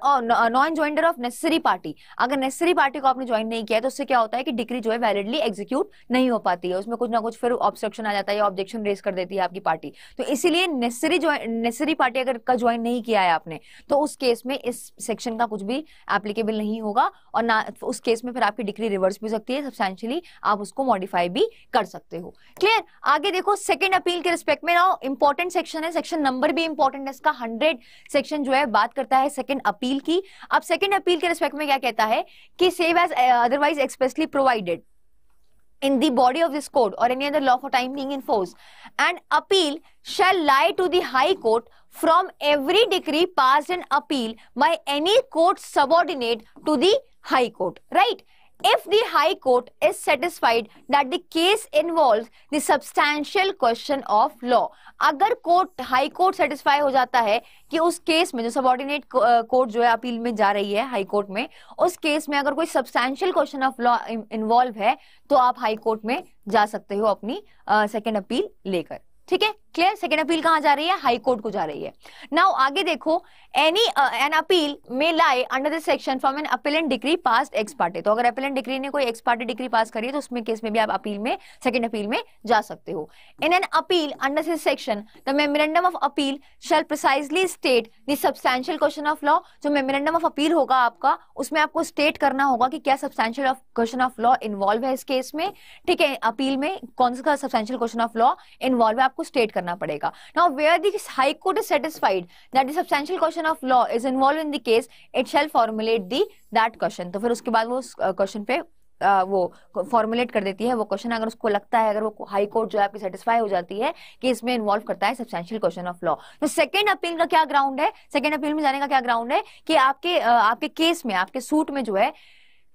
non joinder of necessary party अगर नेसेसरी पार्टी को आपने ज्वाइन नहीं किया है तो उससे क्या होता है कि डिग्री जो है वैलिडली एग्जीक्यूट नहीं हो पाती है उसमें कुछ ना कुछ फिर ऑब्जेक्शन आ जाता है या ऑब्जेक्शन रेस कर देती है आपकी पार्टी तो इसीलिए नेसेसरी नेसेसरी पार्टी अगर का ज्वाइन नहीं किया है आपने तो उस केस में इस सेक्शन का कुछ भी एप्लीकेबल नहीं होगा और ना उस केस में फिर आपकी डिग्री रिवर्स भी हो सकती है सब्सटैंशियली आप उसको मॉडिफाई भी कर सकते हो क्लियर आगे देखो सेकेंड अपील के रिस्पेक्ट में ना इंपॉर्टेंट सेक्शन है सेक्शन नंबर भी इंपॉर्टेंट है इसका हंड्रेड सेक्शन जो है बात करता है सेकंड अपील की अब सेकंड अपील के रिस्पेक्ट में क्या कहता है कि save as otherwise expressly provided in the body of this court और any other law for time being in force and appeal shall lie to the high court from every decree passed and appeal by any court subordinate to the court right if the High Court is satisfied that the case involves the substantial question of law. अगर court high court satisfy हो जाता है कि उस case में जो subordinate court जो है अपील में जा रही है हाई कोर्ट में उस केस में अगर कोई substantial question of law involve है तो आप हाई कोर्ट में जा सकते हो अपनी सेकेंड अपील लेकर ठीक है क्लियर सेकेंड अपील कहां जा रही है हाई कोर्ट को जा रही है नाउ आगे देखो any an appeal may lie under the section from an appellant decree passed ex parte तो अगर अपेलेंट डिग्री ने कोई एक्स पार्टी डिग्री पास करी है तो उसमें केस में भी आप अपील में सेकेंड अपील में जा सकते हो in an appeal under this section the memorandum of appeal shall precisely state the substantial question of law जो मेमोरेंडम ऑफ अपील होगा आपका उसमें आपको स्टेट करना होगा कि क्या substantial of question of law involve है इस केस में ठीक है अपील में कौन सा substantial question of law involve है आपको स्टेट करना पड़ेगा now where this high court is satisfied that the substantial question of law is involve in the case it shall formulate the that question तो फिर उसके बाद वो उस क्वेश्चन पे आ, वो फॉर्मुलेट कर देती है वो क्वेश्चन अगर उसको लगता है अगर वो हाई कोर्ट जो है आपकी सेटिस्फाई हो जाती है कि इसमें इन्वॉल्व करता है सब्सटेंशियल क्वेश्चन ऑफ लॉ तो सेकंड अपील का क्या ग्राउंड है सेकंड अपील में जाने का क्या ग्राउंड है कि आपके आपके केस में आपके सूट में जो है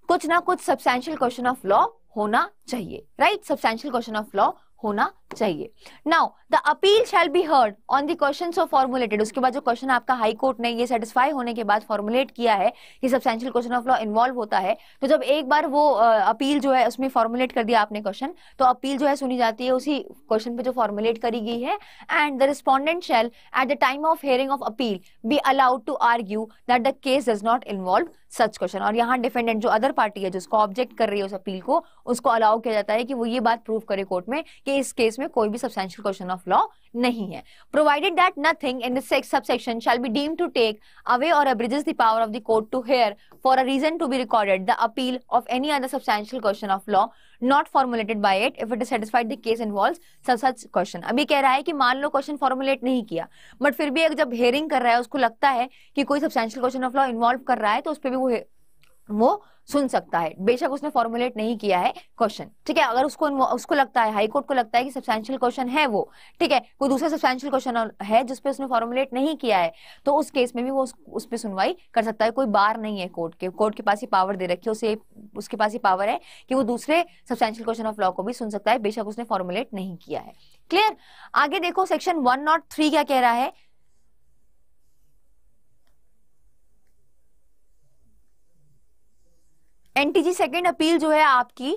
कुछ ना कुछ सब्सटेंशियल क्वेश्चन ऑफ लॉ होना चाहिए right substantial question of law होना चाहिए now the appeal shall be heard on the question so formulated उसके बाद जो क्वेश्चन आपका हाई कोर्ट ने ये सेटिस्फाई होने के बाद फॉर्मुलेट किया है कि substantial question of law involve होता है तो जब एक बार वो अपील uh, जो है उसमें फॉर्मुलेट कर दिया आपने क्वेश्चन तो अपील जो है सुनी जाती है उसी क्वेश्चन पे जो फॉर्मुलेट करी गई है and the respondent shall at the time of hearing of appeal be allowed to argue that the case does not involve such question और यहाँ डिफेंडेंट जो अदर पार्टी है जिसको ऑब्जेक्ट कर रही है उस अपील को उसको अलाउ किया जाता है कि वो ये बात प्रूव करे कोर्ट में कि इस केस में कोई भी सब्सटेंशियल क्वेश्चन ऑफ लॉ नहीं है provided that nothing in this subsection shall be deem to take away or abridges the power of the court to hear for a reason to be recorded the appeal of any other substantial question of law not formulated by it if it is satisfied the case involve such such question अभी कह रहा है कि मान लो question formulate नहीं किया but फिर भी जब हेयरिंग कर रहा है उसको लगता है कि कोई substantial question of law involve कर रहा है तो उस पर भी वो वो सुन सकता है बेशक उसने फॉर्मुलेट नहीं किया है क्वेश्चन ठीक है अगर उसको उसको लगता है हाईकोर्ट को लगता है कि सब्सटेंशियल क्वेश्चन है वो ठीक है कोई दूसरा सब्सटेंशियल क्वेश्चन है जिसपे उसने फॉर्मुलेट नहीं किया है तो उस केस में भी वो उस, उस पर सुनवाई कर सकता है कोई बार नहीं है कोर्ट के कोर्ट के पास ही पावर दे रखी है उसे उसके पास ही पावर है कि वो दूसरे सब्सटेंशियल क्वेश्चन ऑफ लॉ को भी सुन सकता है बेशक उसने फॉर्मुलेट नहीं किया है क्लियर आगे देखो सेक्शन वन क्या कह रहा है एनटीजी सेकेंड अपील जो है आपकी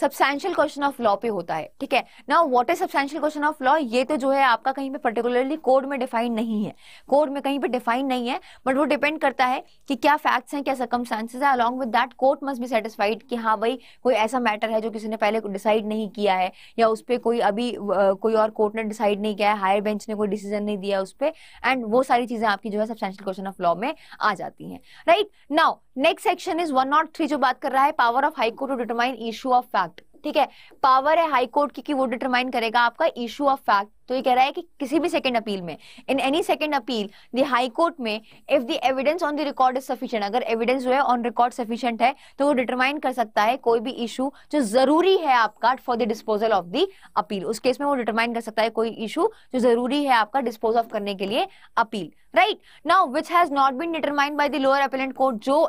सब्सटैंशियल क्वेश्चन ऑफ लॉ पे होता है ठीक है ना what is substantial question of law ये तो जो है आपका कहीं पे पर्टिकुलरली कोड में डिफाइन नहीं है कोड में कहीं पे डिफाइन नहीं है बट वो डिपेंड करता है कि क्या फैक्ट्स हैं क्या सर्कमस्टांसेस है along with that court must be satisfied कि हाँ भाई कोई ऐसा मैटर है जो किसी ने पहले डिसाइड नहीं किया है या उस पर कोई अभी कोई और कोर्ट ने डिसाइड नहीं किया है हायर बेंच ने कोई डिसीजन नहीं दिया उस पर एंड वो सारी चीजें आपकी जो है सब्सटैशियल क्वेश्चन ऑफ लॉ में आ जाती हैं right now next section is one nought three जो बात कर रहा है power of high court to determine issue of fact ठीक है पावर है हाई कोर्ट की कि वो डिटरमाइन करेगा आपका इशू ऑफ फैक्ट तो ये कह रहा है कि किसी भी सेकंड अपील में in any second appeal the high court में if the evidence on the record is sufficient अगर एविडेंस जो है ऑन रिकॉर्ड सफिशिएंट है तो वो डिटरमाइन कर सकता है कोई भी इशू जो जरूरी है आपका for the disposal of the appeal उस केस में वो डिटरमाइन कर सकता है कोई इशू जो जरूरी है आपका डिस्पोज ऑफ करने के लिए appeal right now which has not been determined by the lower appellant court जो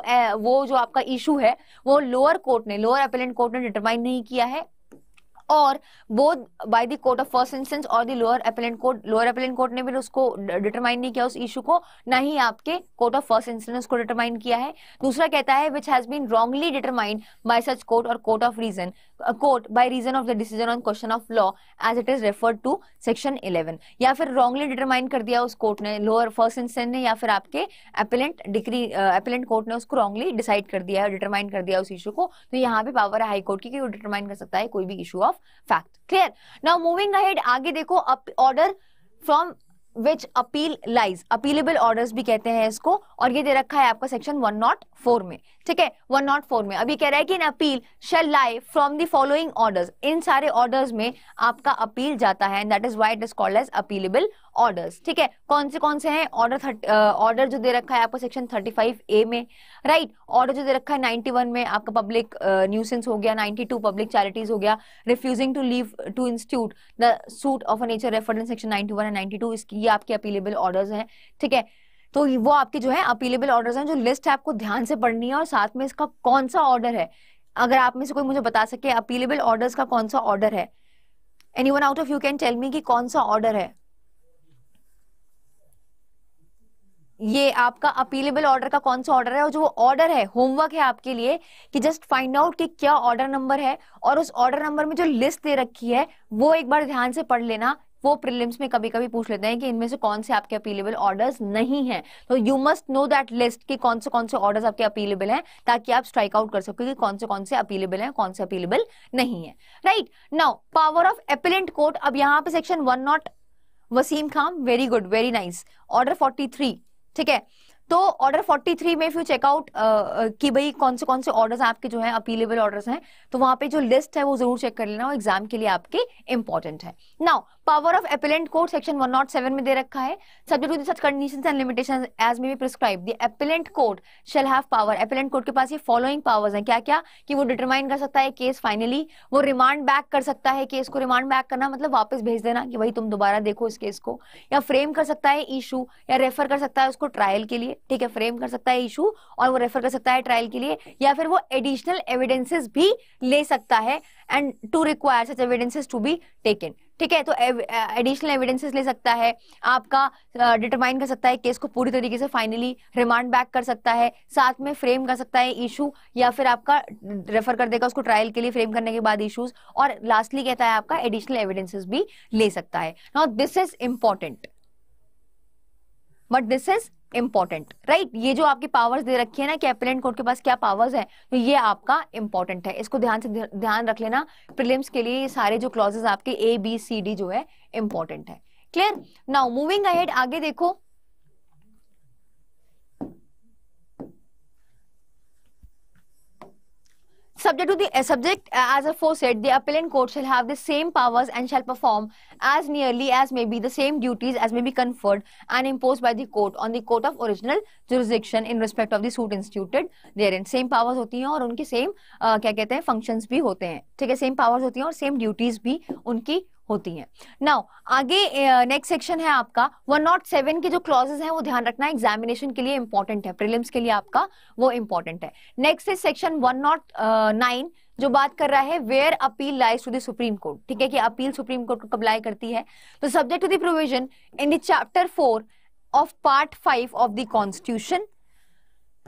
वो जो आपका इशू है वो लोअर कोर्ट ने लोअर अपेलेंट कोर्ट ने डिटरमाइन नहीं किया है or both by the court of first instance or the lower appellant court lower appellant court ने भी उसको डिटरमाइन नहीं किया उस इशू को ना ही आपके कोर्ट ऑफ फर्स्ट इंस्टेंस उसको डिटरमाइन किया है दूसरा कहता है which has been wrongly determined by such court or court of reason court by reason of the decision on question of law as it is referred to section eleven या फिर wrongly determine कर दिया उस court ने lower first instance ने या फिर आपके अपेलेंट डिग्री अपेलेंट कोर्ट ने उसको रॉन्गली डिसाइड कर दिया है डिटरमाइन कर दिया उस इशू को तो यहाँ पे पावर है हाई कोर्ट की डिटरमाइन कर सकता है कोई भी issue of of fact clear now moving ahead आगे देखो order from which appeal lies appealable order भी कहते हैं इसको और ये दे रखा है आपका सेक्शन वन नॉट फोर में ठीक है वन नॉट फोर में अभी कह रहा है कि an appeal shall lie from the following order इन सारे ऑर्डर में आपका अपील जाता है that is why it is called as appealable orders ठीक है कौन से कौन से हैं ऑर्डर ऑर्डर जो दे रखा है आपको सेक्शन 35 ए में राइट right? ऑर्डर जो दे रखा है 91 में आपका पब्लिक न्यूसेंस uh, हो गया 92 पब्लिक चैरिटीज हो गया refusing to leave to institute the suit of a nature refer in section 91 and 92 इसकी ये आपके अपीलेबल ऑर्डर्स हैं ठीक है तो वो आपके जो है अपीलेबल ऑर्डर्स हैं जो लिस्ट है आपको ध्यान से पढ़नी है और साथ में इसका कौन सा ऑर्डर है अगर आप में से कोई मुझे बता सके अपीलेबल ऑर्डर्स का कौन सा ऑर्डर है any one out of you can tell me कि कौन सा ऑर्डर है ये आपका अपीलेबल ऑर्डर का कौन सा ऑर्डर है और जो वो ऑर्डर है होमवर्क है आपके लिए कि जस्ट फाइंड आउट कि क्या ऑर्डर नंबर है और उस ऑर्डर नंबर में जो लिस्ट दे रखी है वो एक बार ध्यान से पढ़ लेना वो प्रिलिम्स में कभी कभी पूछ लेते हैं कि इनमें से कौन से आपके अपीलेबल ऑर्डर्स नहीं हैं तो you must know that list कि कौन से कौन से ऑर्डर्स आपके अपीलेबल हैं ताकि आप स्ट्राइक आउट कर सको कि कौन से कौन से अपीलेबल हैं कौन से अपीलेबल नहीं है right now power of appellant court अब यहाँ पे सेक्शन वन नॉट वसीम खाम very good very nice order forty three ठीक है तो ऑर्डर 43 में फिर चेकआउट कि भाई कौन से कौन से ऑर्डर्स आपके जो है अपीलेबल ऑर्डर्स हैं तो वहां पे जो लिस्ट है वो जरूर चेक कर लेना एग्जाम के लिए आपके इंपॉर्टेंट है now power of appellant court section 107 में दे रखा है subject to such conditions and limitations as may be prescribe the appellant court shall have power appellant court के पास ये फॉलोइंग पावर्स हैं क्या क्या कि वो डिटरमाइन कर सकता है केस फाइनली वो रिमांड बैक कर सकता है केस को रिमांड बैक करना मतलब वापस भेज देना कि भाई तुम दोबारा देखो इस केस को या फ्रेम कर सकता है इशू या रेफर कर सकता है उसको ट्रायल के लिए ठीक है फ्रेम कर सकता है इशू और वो रेफर कर सकता है ट्रायल के लिए या फिर वो एडिशनल एविडेंसेस भी ले सकता है and to require such evidences to be taken ठीक है तो एडिशनल एविडेंसेस ले सकता है आपका डिटरमाइन कर सकता है केस को पूरी तरीके से फाइनली रिमांड बैक कर सकता है साथ में फ्रेम कर सकता है इशू या फिर आपका रेफर कर देगा उसको ट्रायल के लिए फ्रेम करने के बाद इशूज और लास्टली कहता है आपका एडिशनल एविडेंसेस भी ले सकता है now this is important but this is important right ये जो आपकी पावर्स दे रखी है ना कि अपेलेंट कोर्ट के पास क्या पावर्स है तो ये आपका इंपॉर्टेंट है इसको ध्यान से ध्यान रख लेना प्रिलिम्स के लिए सारे जो क्लॉजेस आपके ए बी सी डी जो है इंपॉर्टेंट है क्लियर नाउ मूविंग अहेड आगे देखो Subject to the uh, subject uh, as a for said the appellant court shall have the same powers and shall perform as nearly as may be the same duties as may be conferred and imposed by the court on the court of original jurisdiction in respect of the suit instituted therein. Same powers hoti hain aur unke same uh, kya kehte hain functions bhi hote hain theek hai same powers hoti hain aur same duties bhi unki होती है now आगे next section है आपका one not seven के जो clauses हैं वो ध्यान रखना एग्जामिनेशन के लिए इंपॉर्टेंट है प्रिलिम्स के लिए आपका वो इंपॉर्टेंट है नेक्स्ट है सेक्शन वन नॉट नाइन जो बात कर रहा है where appeal lies to the supreme court ठीक है कि अपील सुप्रीम कोर्ट को कब लाई करती है तो subject to the provision in the chapter four of part five of the constitution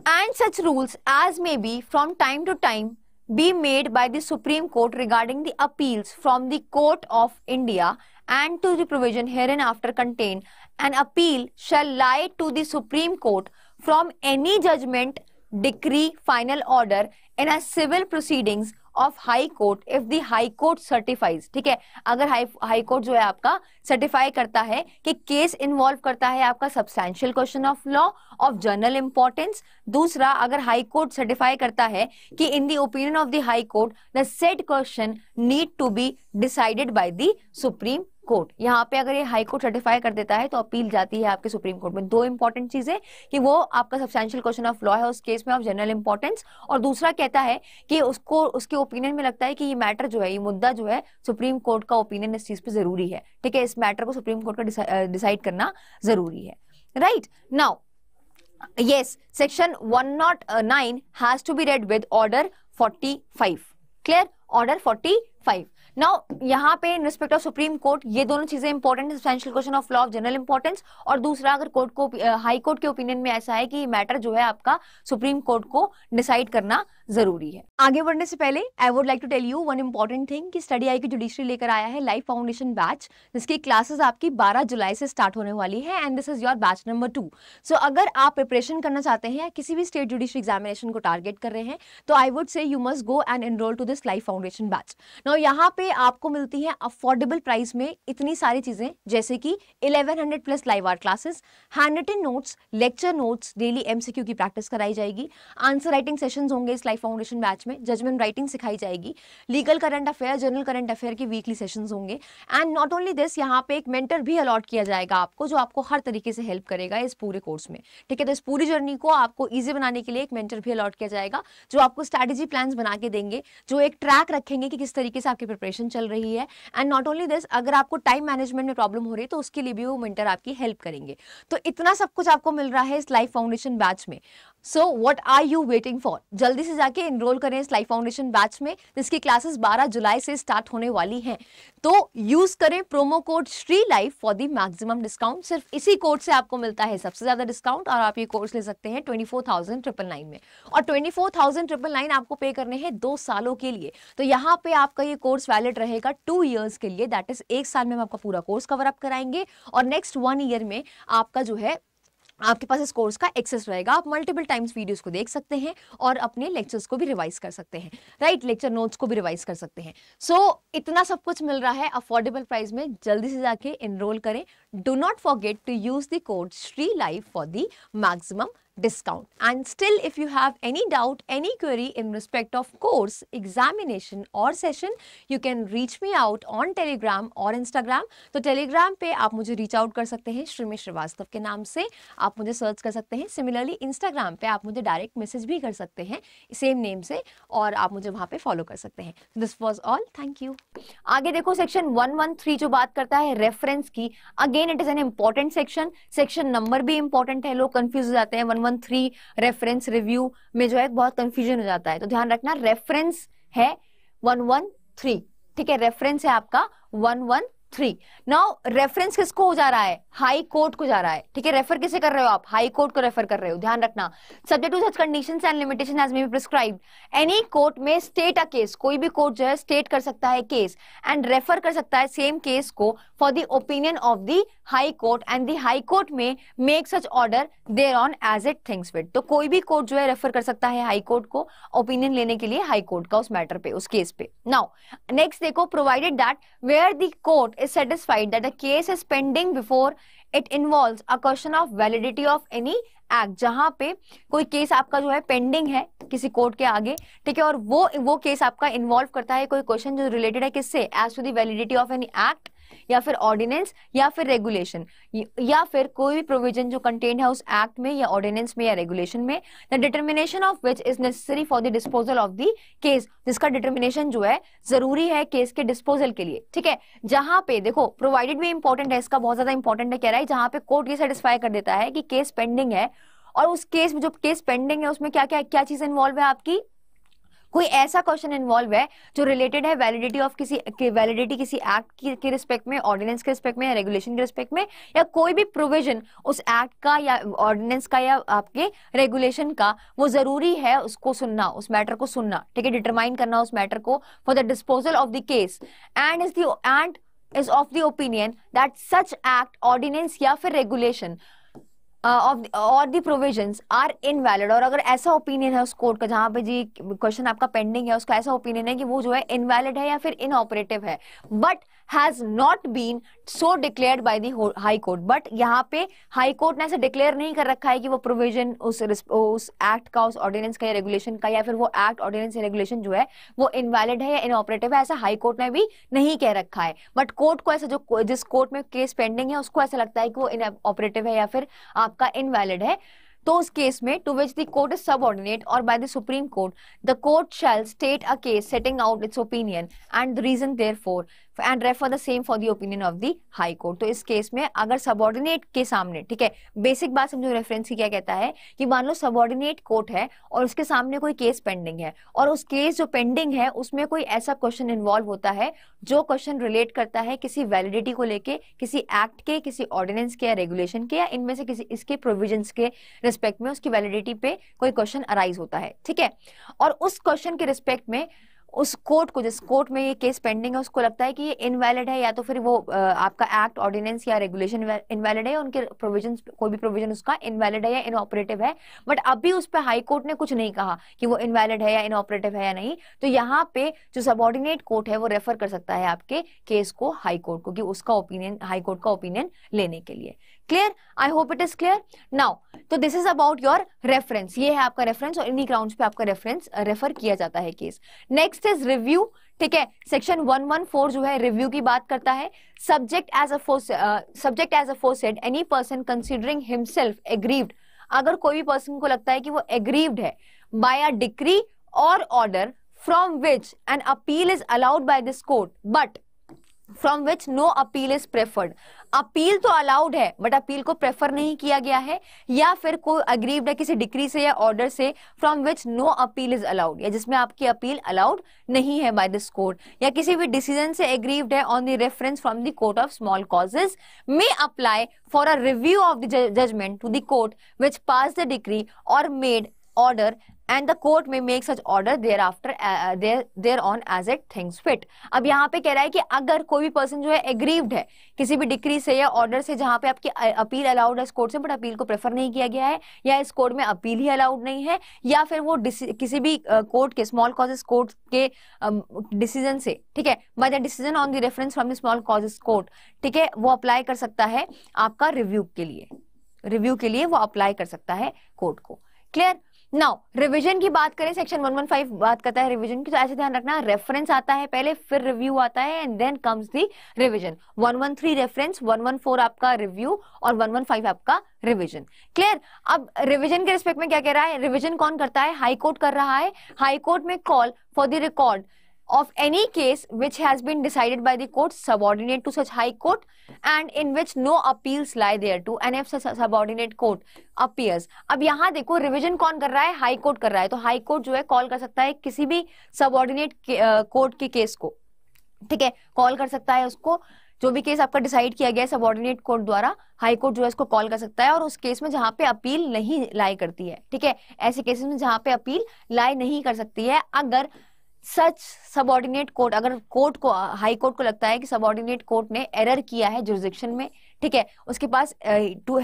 and such rules as may be from time to time be made by the Supreme Court regarding the appeals from the Court of India and to the provision hereinafter contained, an appeal shall lie to the Supreme Court from any judgment, decree, final order in a civil proceedings of high court if the high court certifies ठीक है अगर high high court जो है आपका certify करता है कि case involve करता है आपका substantial question of law of general importance दूसरा अगर हाई कोर्ट सर्टिफाई करता है कि in the opinion of the high court the set question need to be decided by the supreme court यहाँ पे अगर ये हाई कोर्ट सर्टिफाई कर देता है तो अपील जाती है आपके सुप्रीम कोर्ट में दो इंपॉर्टेंट चीजें कि वो आपका सब्सटेंशियल क्वेश्चन ऑफ लॉ है उस केस में ऑफ जनरल इंपॉर्टेंस और दूसरा कहता है कि उसको उसके ओपिनियन में लगता है कि ये मैटर जो है ये मुद्दा जो है सुप्रीम कोर्ट का ओपिनियन इस चीज पे जरूरी है ठीक है इस मैटर को सुप्रीम कोर्ट का डिसाइड करना जरूरी है right now yes section 109 has to be read with order 45 clear order 45 now यहाँ पे in respect of supreme court ये दोनों चीजें important substantial question of law of general importance और दूसरा अगर कोर्ट को हाई कोर्ट के ओपिनियन में ऐसा है कि मैटर जो है आपका सुप्रीम कोर्ट को डिसाइड करना हाँ। जरूरी है आगे बढ़ने से पहले I would like to tell you one important thing कि स्टडी आई की जुडिशरी लेकर आया है लाइफ फाउंडेशन बैच जिसकी क्लासेस आपकी 12 जुलाई से स्टार्ट होने वाली है and this is your batch number two so अगर आप प्रिपरेशन करना चाहते हैं किसी भी स्टेट जुडिशरी एग्जामिनेशन को टारगेट कर रहे हैं तो I would say you must go and enrol to this life foundation batch ना यहाँ पे आपको मिलती है अफोर्डेबल प्राइस में इतनी सारी चीजें जैसे कि eleven plus live are classes hand written notes lecture notes daily MCQ की प्रैक्टिस कराई जाएगी आंसर राइटिंग सेशन होंगे इस लाइफ फाउंडेशन बैच में जजमेंट राइटिंग सिखाई जाएगी legal current affair general current affair के वीकली सेशंस होंगे एंड नॉट ओनली दिस यहाँ पे एक मेंटर भी अलॉट किया जाएगा आपको जो आपको हर तरीके से हेल्प करेगा इस पूरे कोर्स में ठीक है तो इस पूरी जर्नी को आपको ईजी बनाने के लिए एक मेंटर भी अलॉट किया जाएगा जो आपको स्ट्रैटेजी प्लान बना के देंगे जो एक ट्रैक रखेंगे कि किस तरीके से आपकी प्रिपरेशन चल रही है एंड नॉट ओनली दिस अगर आपको टाइम मैनेजमेंट में प्रॉब्लम हो रही है तो उसके लिए भी वो मेंटर आपकी हेल्प करेंगे तो इतना सब कुछ आपको मिल रहा है इस लाइफ फाउंडेशन बैच में so what are you waiting for जल्दी से जाके इनरोल करें इस लाइफ फाउंडेशन बैच में जिसकी क्लासेस 12 जुलाई से स्टार्ट होने वाली हैं तो यूज करें promo code Shri life for the maximum discount सिर्फ इसी कोड से आपको मिलता है सबसे ज्यादा डिस्काउंट और आप ये कोर्स ले सकते हैं twenty four thousand triple nine में और twenty four thousand triple nine आपको पे करने हैं दो सालों के लिए तो यहाँ पे आपका ये कोर्स वैलिड रहेगा टू ईयर्स के लिए दैट इज एक साल में हम आपका पूरा कोर्स कवर अप कराएंगे और नेक्स्ट वन ईयर में आपका जो है आपके पास इस कोर्स का एक्सेस रहेगा आप मल्टीपल टाइम्स वीडियोस को देख सकते हैं और अपने लेक्चर्स को भी रिवाइज कर सकते हैं राइट लेक्चर नोट्स को भी रिवाइज कर सकते हैं सो so, इतना सब कुछ मिल रहा है अफोर्डेबल प्राइस में जल्दी से जाके इनरोल करें do not forget to use the code Shri life for the maximum discount. And still if you have any doubt, any query in respect of course, examination or session, you can reach me out on Telegram or Instagram. तो Telegram पे आप मुझे reach out कर सकते हैं श्रीमी श्रीवास्तव के नाम से आप मुझे सर्च कर सकते हैं सिमिलरली Instagram पे आप मुझे डायरेक्ट मैसेज भी कर सकते हैं सेम नेम से और आप मुझे वहाँ पे फॉलो कर सकते हैं this was all thank you आगे देखो सेक्शन 113 जो बात करता है रेफरेंस की again it is an important section section number भी इंपॉर्टेंट है लोग कंफ्यूज हो जाते हैं वन थ्री रेफरेंस रिव्यू में जो है बहुत कंफ्यूजन हो जाता है तो ध्यान रखना रेफरेंस है वन वन थ्री ठीक है रेफरेंस है आपका one one three now reference किसको हो जा रहा है हाई कोर्ट को जा रहा है ठीक है रेफर किसे कर रहे हो आप हाई कोर्ट को रेफर कर रहे हो ध्यान रखना subject to such condition and limitation as may be prescribe any court may state a case कोई भी कोर्ट जो है स्टेट कर सकता है केस एंड रेफर कर सकता है सेम केस को for the opinion of the high court and the high court may make such order thereon as it thinks fit तो कोई भी कोर्ट जो है रेफर कर सकता है हाई कोर्ट को ओपिनियन लेने के लिए हाई कोर्ट का उस मैटर पे उस केस पे नाउ नेक्स्ट देखो provided that where the court is satisfied that a case is pending before it involve a question of validity of any act जहां पे कोई केस आपका जो है पेंडिंग है किसी कोर्ट के आगे ठीक है और वो वो केस आपका इन्वॉल्व करता है कोई क्वेश्चन जो रिलेटेड है किससे as to validity of any act या फिर ऑर्डिनेंस या फिर रेगुलेशन या फिर कोई भी प्रोविजन जो कंटेंट है उस एक्ट में या ऑर्डिनेंस में या रेगुलेशन में the determination of which is necessary for the disposal of the case जिसका डिटर्मिनेशन जो है जरूरी है केस के डिस्पोजल के लिए ठीक है जहां पे देखो प्रोवाइडेड भी इंपॉर्टेंट है इसका बहुत ज्यादा इंपॉर्टेंट है कह रहा है जहां पे कोर्ट ये सेटिस्फाई कर देता है कि केस पेंडिंग है और उस केस में जो केस पेंडिंग है उसमें क्या क्या क्या चीज इन्वॉल्व है आपकी कोई ऐसा क्वेश्चन इन्वॉल्व है जो रिलेटेड है वैलिडिटी ऑफ किसी वैलिडिटी किसी एक्ट के रिस्पेक्ट में ऑर्डिनेंस के रिस्पेक्ट में या रेगुलेशन के रिस्पेक्ट में या कोई भी प्रोविजन उस एक्ट का या ऑर्डिनेंस का या आपके रेगुलेशन का वो जरूरी है उसको सुनना उस मैटर को सुनना ठीक है डिटरमाइन करना उस मैटर को for the disposal of the case and is the and is of the opinion that such act ordinance या फिर रेगुलेशन ऑफ और दी प्रोविजंस आर इनवैलिड और अगर ऐसा ओपिनियन है उस कोर्ट का जहां पे जी क्वेश्चन आपका पेंडिंग है उसका ऐसा ओपिनियन है कि वो जो है इनवैलिड है या फिर इनऑपरेटिव है but has not been so declared by the high court but यहाँ पे हाई कोर्ट ने ऐसे डिक्लेयर नहीं कर रखा है कि वो प्रोविजन उस उस एक्ट का उस ऑर्डिनेंस का या रेगुलेशन का या फिर वो एक्ट ऑर्डिनेंस या रेगुलेशन जो है वो इनवैलिड है या इनऑपरेटिव है ऐसा हाई कोर्ट ने भी नहीं कह रखा है बट कोर्ट को ऐसा जो जिस कोर्ट में केस पेंडिंग है उसको ऐसा लगता है कि वो इन ऑपरेटिव है या फिर आपका इनवैलिड है तो उस केस में to which the court is subordinate और by the supreme court the court shall state a case setting out its opinion and the reason therefore and refer the same for the opinion of the high court तो इस case में अगर subordinate के सामने ठीक है basic बात समझो रेफरेंस की क्या कहता है कि मान लो सबॉर्डिनेट कोर्ट है और उसके सामने कोई केस पेंडिंग है और उस केस जो पेंडिंग है उसमें कोई ऐसा क्वेश्चन इन्वॉल्व होता है जो क्वेश्चन रिलेट करता है किसी वैलिडिटी को लेके किसी एक्ट के किसी ऑर्डिनेंस के या रेगुलेशन के या इनमें से किसी इसके प्रोविजन के रिस्पेक्ट में उसकी वैलिडिटी पे कोई क्वेश्चन अराइज होता है ठीक है और उस क्वेश्चन के रिस्पेक्ट में उस कोर्ट को जिस कोर्ट में ये केस पेंडिंग है उसको लगता है कि ये इनवैलिड है या तो फिर वो आपका एक्ट ऑर्डिनेंस या रेगुलेशन इनवैलिड है उनके प्रोविजन कोई भी प्रोविजन उसका इनवैलिड है या इनऑपरेटिव है बट अभी उस पर हाई कोर्ट ने कुछ नहीं कहा कि वो इनवैलिड है या इनऑपरेटिव है या नहीं तो यहाँ पे जो सबॉर्डिनेट कोर्ट है वो रेफर कर सकता है आपके केस को हाईकोर्ट को कि उसका ओपिनियन हाईकोर्ट का ओपिनियन लेने के लिए clear I hope it is clear now तो this is about your reference ये है आपका रेफरेंस और इन्हीं ग्राउंड पे आपका रेफरेंस रेफर किया जाता है केस नेक्स्ट इज रिव्यू ठीक है सेक्शन 114 जो है रिव्यू की बात करता है subject as a subject as aforesaid any person considering himself aggrieved अगर कोई भी पर्सन को लगता है कि वो एग्रीव्ड है बाय अ डिक्री और order from which an appeal is allowed by this court but from which no appeal is preferred appeal तो अलाउड है बट अपील को प्रेफर नहीं किया गया है या फिर कोई अग्रीव्ड है किसी डिक्री से या ऑर्डर से from which no appeal is allowed या जिसमें आपकी अपील अलाउड नहीं है बाय दिस कोर्ट या किसी भी डिसीजन से अग्रीव है on the reference from the court of small causes may apply for a review of the judgment to the court which pass the decree और made order and the court may make such order thereafter thereon as it things fit अब यहाँ पे कह रहा है कि अगर कोई भी पर्सन जो है एग्रीव्ड है किसी भी डिक्री से या ऑर्डर से जहाँ पे आपकी अपील uh, अलाउड है इस कोर्ट से बट अपील को प्रेफर नहीं किया गया है या इस कोर्ट में अपील ही अलाउड नहीं है या फिर वो किसी भी कोर्ट uh, के स्मॉल कॉजेस कोर्ट के डिसीजन um, से ठीक है by the decision on the reference from small causes court ठीक है वो अप्लाई कर सकता है आपका रिव्यू के लिए रिव्यू के लिए वो अप्लाई कर सकता है कोर्ट को क्लियर नाउ रिवीजन की बात करें सेक्शन 115 बात करता है रिवीजन की तो ऐसे ध्यान रखना रेफरेंस आता है पहले फिर रिव्यू आता है and then comes the revision 113 reference 114 आपका रिव्यू और 115 आपका रिवीजन क्लियर अब रिवीजन के रिस्पेक्ट में क्या कह रहा है रिवीजन कौन करता है हाईकोर्ट कर रहा है हाईकोर्ट में call for the record of any case which has been decided by the court subordinate to such high court and in which no appeals lie there to and if such a subordinate court appears ab अब यहाँ देखो revision कौन कर रहा है high court कर रहा है तो हाई कोर्ट जो है कॉल कर सकता है किसी भी subordinate court ke case ko theek hai call kar sakta hai usko जो भी केस आपका डिसाइड किया गया है सबॉर्डिनेट कोर्ट द्वारा हाई कोर्ट जो है इसको कॉल कर सकता है और उस केस में जहां पे अपील नहीं लाई करती है ठीक है ऐसे केसेस में जहां पे अपील लाई नहीं कर सकती है अगर सच सबॉर्डिनेट कोर्ट अगर कोर्ट को हाई कोर्ट को लगता है कि सबॉर्डिनेट कोर्ट ने एरर किया है जुरिडिक्शन में ठीक है उसके पास to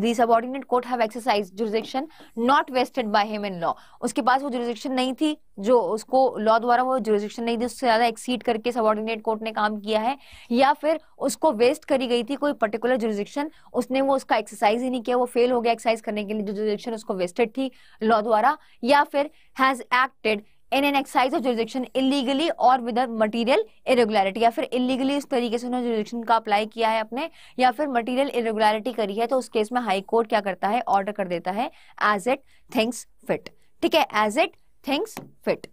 the subordinate court have exercise jurisdiction not vested by him in law उसके पास वो जुरिडिक्शन नहीं थी जो उसको लॉ द्वारा वो जुरिडिक्शन नहीं थी उससे ज्यादा एक्सीड करके सबॉर्डिनेट कोर्ट ने काम किया है या फिर उसको वेस्ट करी गई थी कोई पर्टिकुलर जुरिडिक्शन उसने वो उसका एक्सरसाइज ही नहीं किया वो फेल हो गया एक्सरसाइज करने के लिए जो जुरिडिक्शन उसको वेस्टेड थी लॉ द्वारा या फिर has acted in an excise of jurisdiction illegally और विद मटीरियल इरेगुलरिटी या फिर इलीगली इस तरीके से उन्होंने जुरिडिक्शन का अप्लाई किया है अपने या फिर मटीरियल इरेगुलरिटी करी है तो उस केस में हाई कोर्ट क्या करता है ऑर्डर कर देता है एज इट थिंग्स फिट ठीक है as it things fit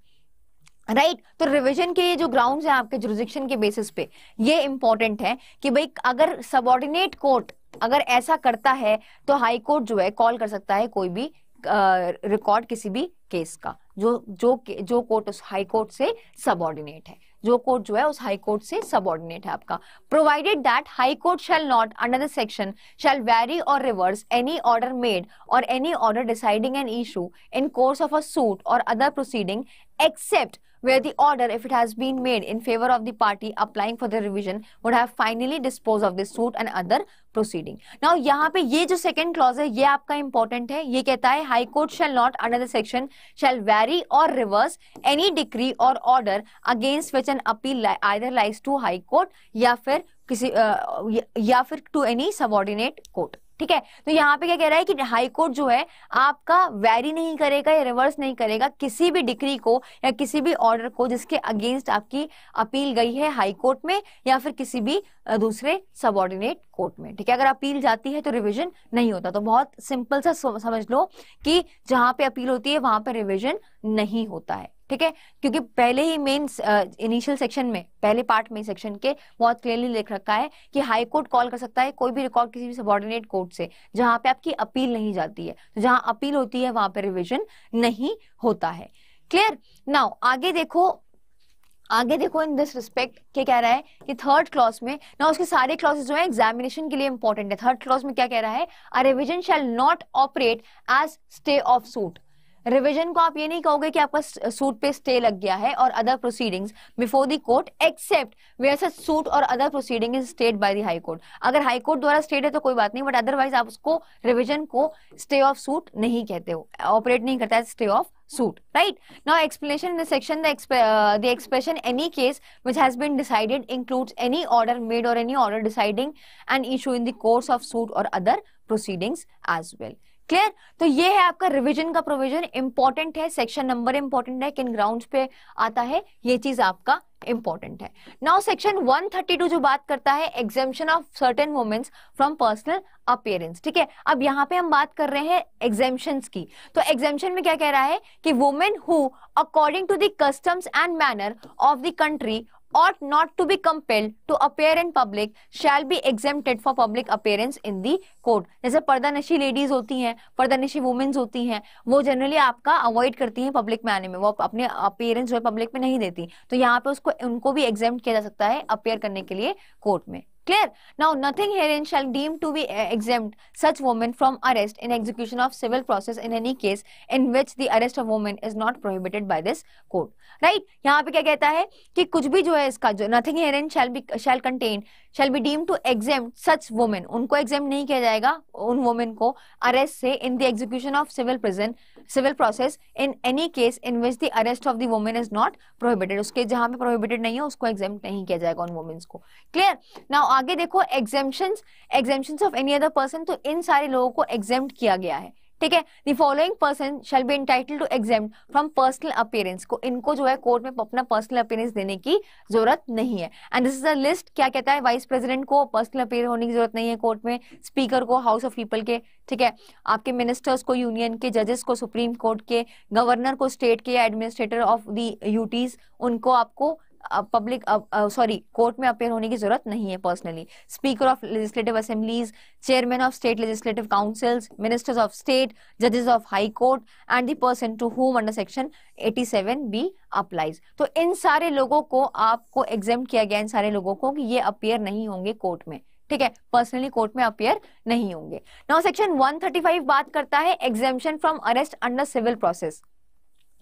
right right. तो रिवीजन के ये जो ग्राउंड्स हैं आपके जुरिडिक्शन के बेसिस पे ये इंपॉर्टेंट है कि भाई अगर सबॉर्डिनेट कोर्ट अगर ऐसा करता है तो हाई कोर्ट जो है कॉल कर सकता है कोई भी रिकॉर्ड uh, किसी भी केस का जो जो जो कोर्ट उस हाई कोर्ट से सबॉर्डिनेट है जो कोर्ट जो है उस हाई कोर्ट से सबऑर्डिनेट है आपका provided that high court shall not under the section shall vary और रिवर्स एनी ऑर्डर मेड और any order deciding an issue in course of a suit और other proceeding except where the order, if it has been made in favor of the party applying for the revision, would have finally disposed of the suit and other proceeding. Now, yahan pe ye jo second clause hai ye aapka important hai ye kehta hai High Court shall not under the section shall vary or reverse any decree or order against which an appeal li either lies to High Court ya या फिर किसी ya fir to any subordinate court. ठीक है तो यहाँ पे क्या कह रहा है कि हाई कोर्ट जो है आपका वैरी नहीं करेगा या रिवर्स नहीं करेगा किसी भी डिक्री को या किसी भी ऑर्डर को जिसके अगेंस्ट आपकी अपील गई है हाई कोर्ट में या फिर किसी भी दूसरे ऑर्डिनेट कोर्ट में ठीक है अगर अपील जाती है तो रिविजन नहीं होता तो बहुत सिंपल सा समझ लो कि जहां पे अपील होती है वहां पर रिविजन नहीं होता है ठीक है क्योंकि पहले ही मेन इनिशियल सेक्शन में पहले पार्ट में सेक्शन के बहुत क्लियरली लिख रखा है कि हाई कोर्ट कॉल कर सकता है कोई भी रिकॉर्ड किसी भी सबॉर्डिनेट कोर्ट से जहां पे आपकी अपील नहीं जाती है तो जहां अपील होती है वहां पे रिविजन नहीं होता है क्लियर नाउ आगे देखो आगे देखो इन दिस रिस्पेक्ट क्या कह रहा है कि थर्ड क्लॉज में ना उसके सारे क्लॉज जो है एग्जामिनेशन के लिए इंपॉर्टेंट है थर्ड क्लॉज में क्या कह रहा है a revision shall not operate as stay of suit revision को आप ये नहीं कहोगे कि आपका सूट पे स्टे लग गया है और other proceedings before the court except where such suit और other proceeding is stayed by the high court अगर हाई कोर्ट द्वारा स्टेट है तो कोई बात नहीं बट अदरवाइज आप उसको रिविजन को स्टे ऑफ सूट नहीं कहते हो ऑपरेट नहीं करता है stay of suit right now explanation in the section the, exp uh, the expression any case which has been decided includes any order made or any order deciding an issue in the course of suit or other proceedings as well clear तो ये है आपका revision का provision important है section number important है किन ground पे आता है ये चीज आपका इंपॉर्टेंट है नाउ सेक्शन 132 जो बात करता है exemption of certain women's from personal appearance ठीक है अब यहाँ पे हम बात कर रहे हैं एग्जेम्पन की तो एग्जेम्पन में क्या कह रहा है कि women who according to the customs and manner of the country ought not to be compelled to appear in public shall be exempted for public appearance in the court जैसे पर्दानशी लेडीज होती हैं पर्दानशी वुमेन्स होती हैं वो generally आपका avoid करती हैं public में आने में वो अपने अपेयरेंस जो है पब्लिक में नहीं देती तो यहाँ पे उसको उनको भी एग्जाम किया जा सकता है अपेयर करने के लिए कोर्ट में Clear? Now, nothing herein shall deem to be exempt such woman from arrest in execution of civil process in any case in which the arrest of woman is not prohibited by this code. Right? yahan pe kya kehta hai ki kuch bhi jo hai iska jo nothing herein shall be shall contain shall be deem to exempt such women उनको exempt नहीं किया जाएगा उन women को arrest से in the execution of civil prison civil process in any case in which the arrest of the women is not prohibited उसके जहां पे प्रोहिबिटेड नहीं है उसको एग्जाम नहीं किया जाएगा उन वुमेन्स को क्लियर नाउ आगे देखो examination examination of any other person तो इन सारे लोगों को एग्जाम किया गया है ठीक है the following person shall be entitle to exempt from personal appearance को इनको जो है कोर्ट में अपना पर्सनल अपीयरेंस देने की जरूरत नहीं है and this is a list क्या कहता है वाइस प्रेसिडेंट को पर्सनल अपीयर होने की जरूरत नहीं है कोर्ट में स्पीकर को हाउस ऑफ पीपल के ठीक है आपके मिनिस्टर्स को यूनियन के जजेस को सुप्रीम कोर्ट के गवर्नर को स्टेट के एडमिनिस्ट्रेटर ऑफ दूटीज उनको आपको पब्लिक सॉरी कोर्ट में अपेयर होने की जरूरत नहीं है personally speaker of legislative assemblies chairman of state legislative councils ministers of state जजेस of high court and the person to whom under section 87 B applies तो इन सारे लोगों को आपको एग्जाम किया गया इन सारे लोगों को कि ये अपेयर नहीं होंगे कोर्ट में ठीक है पर्सनली कोर्ट में अपेयर नहीं होंगे नाउ सेक्शन 135 बात करता है exemption from arrest under civil process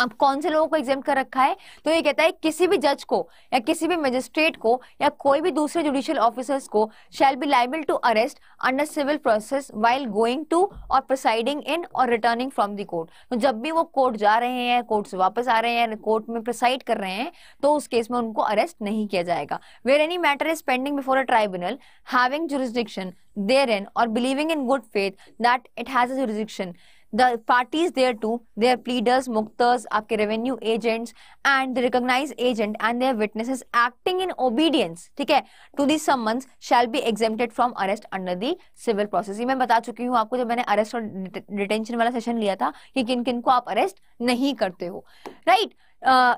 अब कौन से लोगों को एग्जाम कर रखा है तो ये कहता है किसी भी जज को या किसी भी मजिस्ट्रेट को या कोई भी दूसरे जुडिशियल ऑफिसर्स को shall be liable to arrest under civil process while going to or presiding in or returning from the court तो जब भी वो कोर्ट जा रहे हैं कोर्ट से वापस आ रहे हैं कोर्ट में प्रिसाइड कर रहे हैं तो उस केस में उनको अरेस्ट नहीं किया जाएगा where any matter is pending before a tribunal having jurisdiction therein or believing in good faith that it has a jurisdiction the parties there too their pleaders, muktas aapke revenue agents and the recognized agent and their witnesses acting in obedience, theek hai to the summons shall be exempted from arrest under the civil process. ye main bata chuki hu aapko jab maine arrest और detention wala session liya tha ki kin kin ko aap arrest nahi karte ho right? Uh,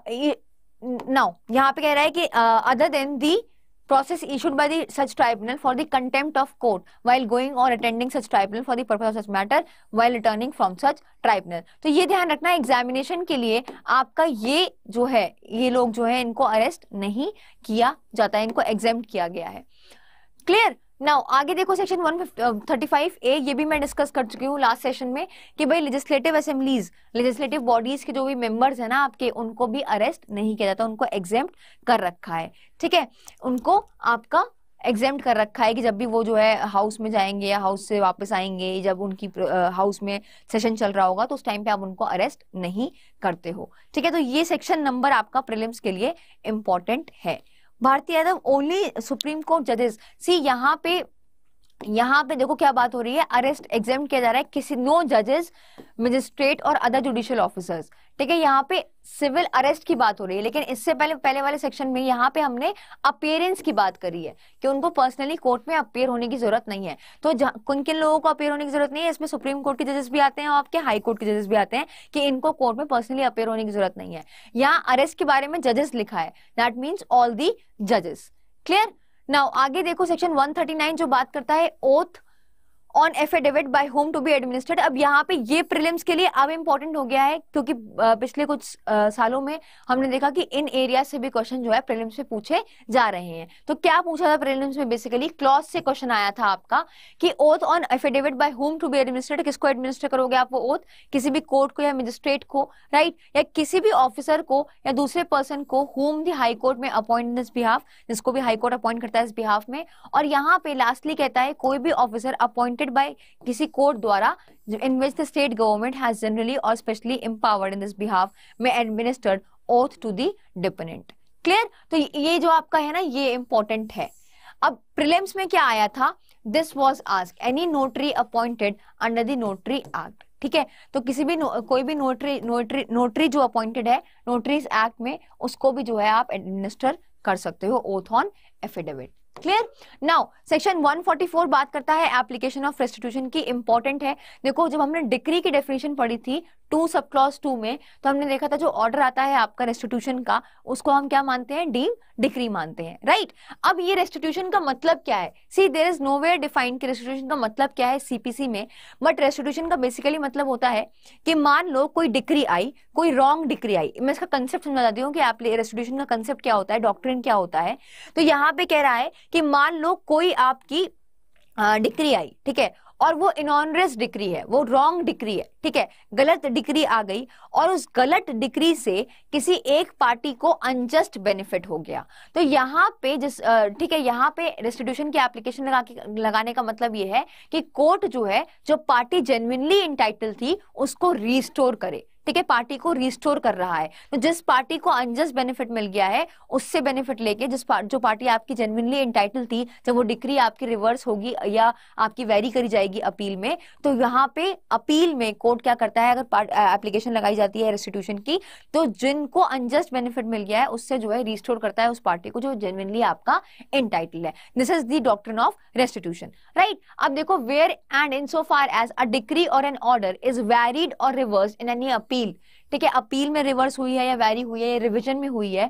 now yahan pe keh raha hai ki uh, other than the process issued by the such tribunal for the contempt of court while going or attending such tribunal for the purpose of such matter while returning from such tribunal to ye dhyan rakhna examination ke liye aapka ye jo hai ye log jo hai inko arrest nahi kiya jata hai inko exempt kiya gaya hai clear now आगे देखो section one thirty five A ये भी मैं discuss कर चुकी हूँ last session में कि भाई लेजिस्लेटिव असेंबलीज लेजिस्लेटिव बॉडीज के जो भी मेंबर्स हैं ना आपके उनको भी अरेस्ट नहीं किया जाता उनको एग्जाम कर रखा है ठीक है उनको आपका एग्जाम कर रखा है कि जब भी वो जो है हाउस में जाएंगे या हाउस से वापस आएंगे जब उनकी हाउस uh, में सेशन चल रहा होगा तो उस टाइम पे आप उनको अरेस्ट नहीं करते हो ठीक है तो ये सेक्शन नंबर आपका प्रिलिम्स के लिए इम्पोर्टेंट है Bharti Yadav only supreme court जजेस सी यहाँ पे यहाँ पे देखो क्या बात हो रही है अरेस्ट एग्जाम किया जा रहा है किसी नो जजेस मजिस्ट्रेट और अदर जुडिशियल ऑफिसर्स ठीक है यहाँ पे सिविल अरेस्ट की बात हो रही है लेकिन इससे पहले पहले वाले सेक्शन में यहाँ पे हमने अपेयरेंस की बात करी है कि उनको पर्सनली कोर्ट में अपेयर होने की जरूरत नहीं है तो किन किन लोगों को अपेयर होने की जरूरत नहीं है इसमें सुप्रीम कोर्ट के जजेस भी आते हैं और आपके हाई कोर्ट के जजेस भी आते हैं कि इनको कोर्ट में पर्सनली अपेयर होने की जरूरत नहीं है यहाँ अरेस्ट के बारे में जजेस लिखा है दैट मीन्स ऑल दी जजेस क्लियर नाउ आगे देखो सेक्शन 139 जो बात करता है oath on affidavit by whom to be administered अब यहाँ पे ये प्रिलिम्स के लिए अब इम्पोर्टेंट हो गया है क्योंकि पिछले कुछ सालों में हमने देखा कि इन एरिया से भी क्वेश्चन जो है प्रिलिम्स में पूछे जा रहे हैं तो क्या पूछा था प्रिलिम्स में बेसिकली क्लॉज से क्वेश्चन आया था आपका कि oath on affidavit by whom to be administered किसको एडमिनिस्टर करोगे आप वो ओथ किसी भी कोर्ट को या मजिस्ट्रेट को राइट या किसी भी ऑफिसर को या दूसरे पर्सन को होम दी हाई कोर्ट में अपॉइंट इस बिहाफ जिसको भी हाई कोर्ट अपॉइंट करता है इस बिहाफ में और यहाँ पे लास्टली कहता है कोई भी ऑफिसर अपॉइंटेड decided by किसी कोर्ट द्वारा in which the state government has generally or specially empowered in this behalf may administered oath to the deponent clear तो ये जो आपका है ना ये इंपॉर्टेंट है अब प्रिलिम्स में क्या आया था this was ask any notary appointed under the notary act ठीक है तो किसी भी नो, कोई भी नोटरी नोटरी नोटरी जो अपॉइंटेड है नोटरीज एक्ट में उसको भी जो है आप एडमिनिस्टर कर सकते हो oath on affidavit clear now section 144 बात करता है एप्लीकेशन ऑफ रेस्टिट्यूशन की इंपॉर्टेंट है देखो जब हमने डिक्री की डेफिनेशन पढ़ी थी टू सब क्लॉज टू में तो हमने देखा था जो ऑर्डर आता है आपका रेस्टिट्यूशन का उसको हम क्या मानते हैं डीम डिक्री मानते हैं राइट right? अब ये रेस्टिट्यूशन का मतलब क्या है see there is nowhere defined कि रेस्टिट्यूशन का मतलब क्या है सीपीसी में बट रेस्टिट्यूशन का बेसिकली मतलब होता है कि मान लो कोई डिक्री आई कोई रॉन्ग डिक्री आई मैं इसका कंसेप्ट समझा समझाती हूँ कि आप रेस्टिट्यूशन का कंसेप्ट क्या होता है डॉक्ट्रिन क्या होता है तो यहाँ पे कह रहा है कि मान लो कोई आपकी डिक्री आई ठीक है और वो इनऑनरस डिक्री है वो रॉन्ग डिक्री है ठीक है गलत डिक्री आ गई और उस गलत डिक्री से किसी एक पार्टी को अनजस्ट बेनिफिट हो गया तो यहाँ पे जिस ठीक है यहाँ पे रेस्टिट्यूशन की एप्लीकेशन लगा के लगाने का मतलब ये है कि कोर्ट जो है जो पार्टी जेन्यनली इंटाइटल थी उसको रिस्टोर करे ठीक है पार्टी को रिस्टोर कर रहा है तो जिस पार्टी को अनजस्ट बेनिफिट मिल गया है उससे बेनिफिट लेके जिस पार, जो पार्टी आपकी जेनविनली इंटाइटल थी जब वो डिक्री आपकी रिवर्स होगी या आपकी वेरी करी जाएगी अपील में तो यहाँ पे अपील में कोर्ट क्या करता है अगर एप्लीकेशन लगाई जाती है रेस्टिट्यूशन की तो जिनको अनजस्ट बेनिफिट मिल गया है उससे जो है रिस्टोर करता है उस पार्टी को जो जेनविनली आपका इंटाइटल है this is the doctrine of restitution right अब देखो where and in so far as a decree or an order is varied or reversed in any appeal appeal ठीक है अपील में रिवर्स हुई है या वैरी हुई है या रिविजन में हुई है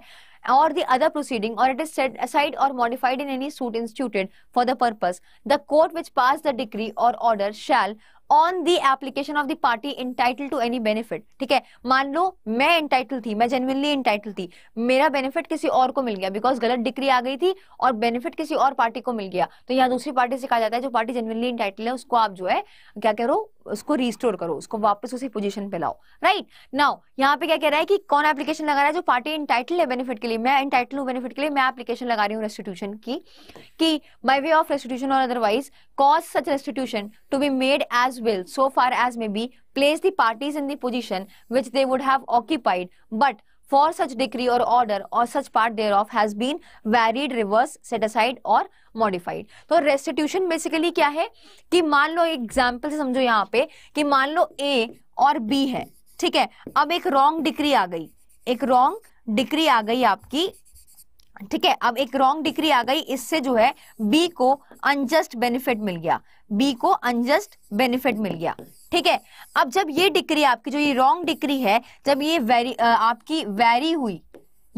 or the other proceeding or it is set aside or modified in any suit instituted for the purpose the court which pass the degree or order shall on the application of the party entitle to any benefit ठीक है मान लो मैं entitle थी मैं genuinely entitle थी मेरा benefit किसी और को मिल गया बिकॉज गलत डिग्री आ गई थी और बेनिफिट किसी और पार्टी को मिल गया तो यहाँ दूसरी पार्टी से कहा जाता है जो पार्टी जेनुअनली इंटाइटल है उसको आप जो है क्या करो उसको रिस्टोर करो उसको वापस उसी पोजिशन पे लाओ राइट नाउ यहाँ पे क्या कह रहा है कि कौन एप्लीकेशन लगा रहा है जो पार्टी इंटाइटल है बेनिफिट के लिए मैं इंटाइटल हूँ बेनिफिट के लिए मैं एप्लीकेशन लगा रही हूँ रेस्टिट्यूशन की कि way of restitution or otherwise cause such restitution to be made as India's will so far as may be place the parties in the position which they would have occupied but for such decree or order or such part thereof has been varied reverse set aside or modified so restitution basically kya hai ki maan lo example se samjho yahan pe ki maan lo A aur B hai theek hai ab ek wrong decree aa gayi ek wrong decree आ गई आपकी ठीक है अब एक wrong decree आ गई इससे जो है बी को अनजस्ट बेनिफिट मिल गया बी को अनजस्ट बेनिफिट मिल गया ठीक है अब जब ये डिक्री आपकी जो ये रॉन्ग डिक्री है जब ये वेरी आपकी वेरी हुई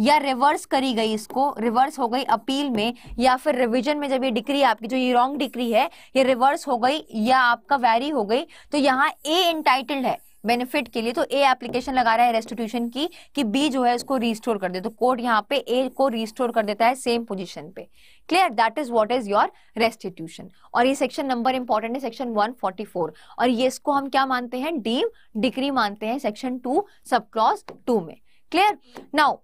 या रिवर्स करी गई इसको रिवर्स हो गई अपील में या फिर रिवीजन में जब ये डिक्री आपकी जो ये रॉन्ग डिक्री है ये रिवर्स हो गई या आपका वैरी हो गई तो यहाँ ए इंटाइटल्ड है बेनिफिट के लिए तो ए एप्लीकेशन लगा रहा है रेस्टिट्यूशन की कि बी जो है उसको रिस्टोर कर दे तो कोर्ट यहाँ पे ए को रिस्टोर कर देता है सेम पोजिशन पे clear that is what is your restitution और ये सेक्शन नंबर इंपॉर्टेंट है सेक्शन 144 और ये इसको हम क्या मानते हैं डीम डिग्री मानते हैं section two sub clause two में clear now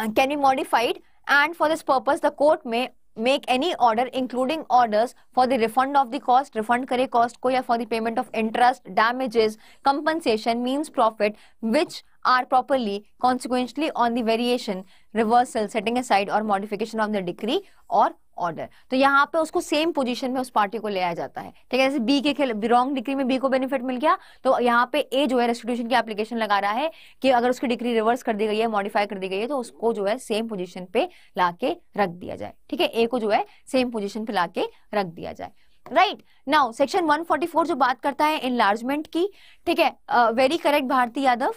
can you modified and for this purpose the court में make any order including orders for the refund of the cost refund करे cost को for the payment of interest damages compensation means profit which are properly consequently on the variation reversal setting aside or modification of the decree or order तो यहाँ पे उसको same position में उस party को ले आया जाता है ठीक है जैसे बी के रॉन्ग डिग्री में बी को बेनिफिट मिल गया तो यहाँ पे ए जो है रेस्टिट्यूशन की एप्लीकेशन लगा रहा है कि अगर उसकी डिग्री रिवर्स कर दी गई है मॉडिफाई कर दी गई है तो उसको जो है सेम पोजिशन पे लाके रख दिया जाए ठीक है ए को जो है सेम पोजिशन पे लाके रख दिया जाए राइट नाउ सेक्शन 144 जो बात करता है इनलार्जमेंट की ठीक है very correct Bharti Yadav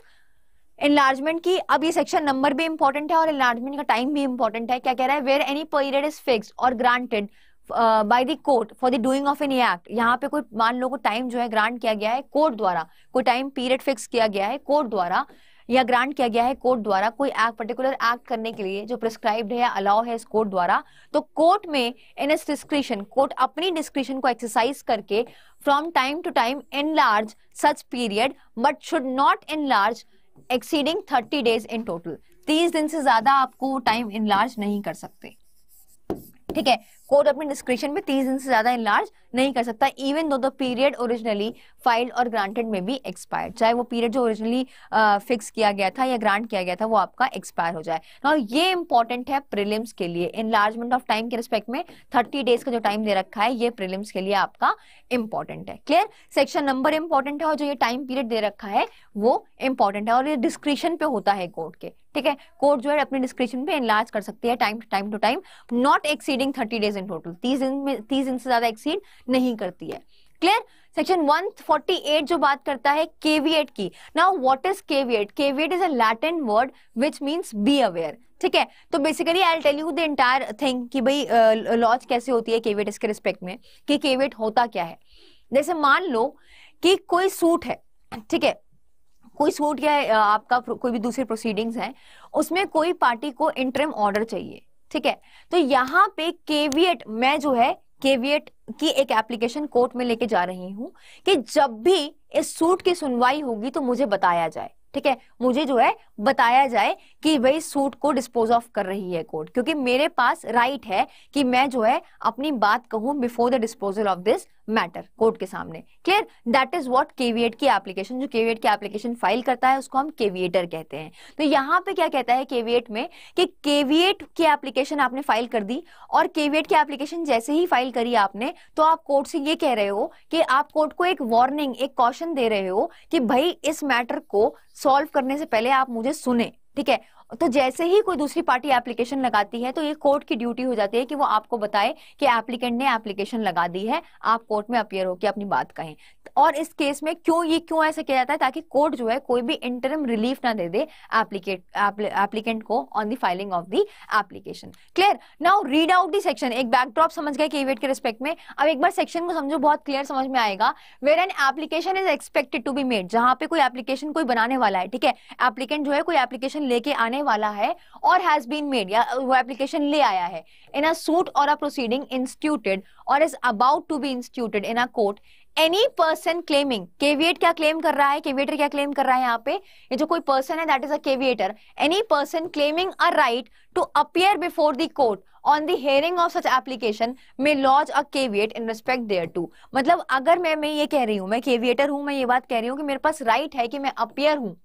enlargement की अब ये सेक्शन नंबर भी इंपॉर्टेंट है और इनलार्जमेंट का टाइम भी इंपॉर्टेंट है क्या कह रहा है where any period is fixed or granted by the court for the doing of any act यहाँ पे कोई मान लो को टाइम जो है ग्रांट किया गया है कोर्ट द्वारा कोई टाइम पीरियड फिक्स किया गया है कोर्ट द्वारा या ग्रांट किया गया है कोर्ट द्वारा कोई एक्ट पर्टिकुलर एक्ट करने के लिए जो प्रिस्क्राइब्ड है अलाउ है इस कोर्ट द्वारा तो कोर्ट में इन एस डिस्क्रिप्शन कोर्ट अपनी डिस्क्रिप्शन को एक्सरसाइज करके from time to time enlarge such period but should not enlarge exceeding thirty days in total तीस दिन से ज्यादा आपको टाइम इनलार्ज नहीं कर सकते ठीक है कोर्ट अपने डिस्क्रिप्शन में तीस दिन से ज्यादा इनलार्ज नहीं कर सकता even though the period originally filed or granted में भी एक्सपायर्ड चाहे वो पीरियड जो ओरिजिनली फिक्स किया गया था या ग्रांट किया गया था वो आपका एक्सपायर हो जाए और ये इंपॉर्टेंट है प्रिलिम्स के लिए इनलार्जमेंट ऑफ टाइम के रिस्पेक्ट में थर्टी डेज का जो टाइम दे रखा है ये प्रिलिम्स के लिए आपका इंपॉर्टेंट है क्लियर सेक्शन नंबर इंपॉर्टेंट है और जो ये टाइम पीरियड दे रखा है वो इंपॉर्टेंट है और ये डिस्क्रिप्शन पे होता है कोर्ट के ठीक है कोर्ट जो है अपने डिस्क्रिप्शन पे इलाज कर सकती है time time to time not exceeding thirty days in total तीस दिन में तीस दिन से ज्यादा एक्सीड नहीं करती है क्लियर सेक्शन 148 जो बात करता है केवीएट की now what is caveat caveat is a Latin word which means be aware ठीक है तो basically I tell you the entire thing कि भाई लॉज uh, कैसे होती है केवीएट इसके रिस्पेक्ट में कि केवीएट होता क्या है जैसे मान लो कि कोई सूट है ठीक है कोई सूट या आपका कोई भी दूसरी प्रोसीडिंग्स है उसमें कोई पार्टी को इंटरम ऑर्डर चाहिए ठीक है तो यहाँ पे केवीएट मैं जो है केवीएट की एक एप्लीकेशन कोर्ट में लेके जा रही हूँ कि जब भी इस सूट की सुनवाई होगी तो मुझे बताया जाए ठीक है मुझे जो है बताया जाए कि भाई सूट को डिस्पोज ऑफ कर रही है कोर्ट क्योंकि मेरे पास राइट है कि मैं जो है अपनी बात कहूं before the disposal of this matter court के सामने clear that is what caveat की एप्लीकेशन जो केवीएट की एप्लीकेशन फाइल करता है उसको हम केवीएटर कहते हैं तो यहाँ पे क्या कहता है केवीएट में कि केवीएट की एप्लीकेशन आपने फाइल कर दी और केवीएट की एप्लीकेशन जैसे ही फाइल करी आपने तो आप कोर्ट से ये कह रहे हो कि आप कोर्ट को एक वार्निंग एक कॉशन दे रहे हो कि भाई इस मैटर को सॉल्व करने से पहले आप मुझे सुने ठीक है तो जैसे ही कोई दूसरी पार्टी एप्लीकेशन लगाती है तो ये कोर्ट की ड्यूटी हो जाती है कि वो आपको बताए कि एप्लीकेंट ने एप्लीकेशन लगा दी है आप कोर्ट में अपियर होकर अपनी बात कहें और इस केस में क्यों ये क्यों ऐसा किया जाता है ताकि कोर्ट जो है कोई भी इंटरम रिलीफ ना दे दे एप्लीकेट एप्लीकेंट को on the filing of the application clear now read out the section एक बैकड्रॉप समझ गए केवेट के रिस्पेक्ट में अब एक बार सेक्शन को समझो बहुत क्लियर समझ में आएगा where an application is expected to be made जहां पर कोई एप्लीकेशन कोई बनाने वाला है ठीक है एप्लीकेंट जो है कोई एप्लीकेशन लेके आने आने वाला है और हैज बीन मेड या वो एप्लीकेशन ले आया है इन a suit or a proceeding instituted or is about to be instituted in a court any person claiming caveat क्या क्लेम कर रहा है केवीएटर क्या क्लेम कर रहा है यहाँ पे ये जो कोई पर्सन है that is a caveator any person claiming a right to appear before the court on the hearing of such application may lodge a caveat in respect thereto मतलब अगर मैं मैं ये कह रही हूँ मैं केवीएटर हूँ मैं ये बात कह रही हूँ कि मेरे पास राइट right है कि मैं अपियर हूँ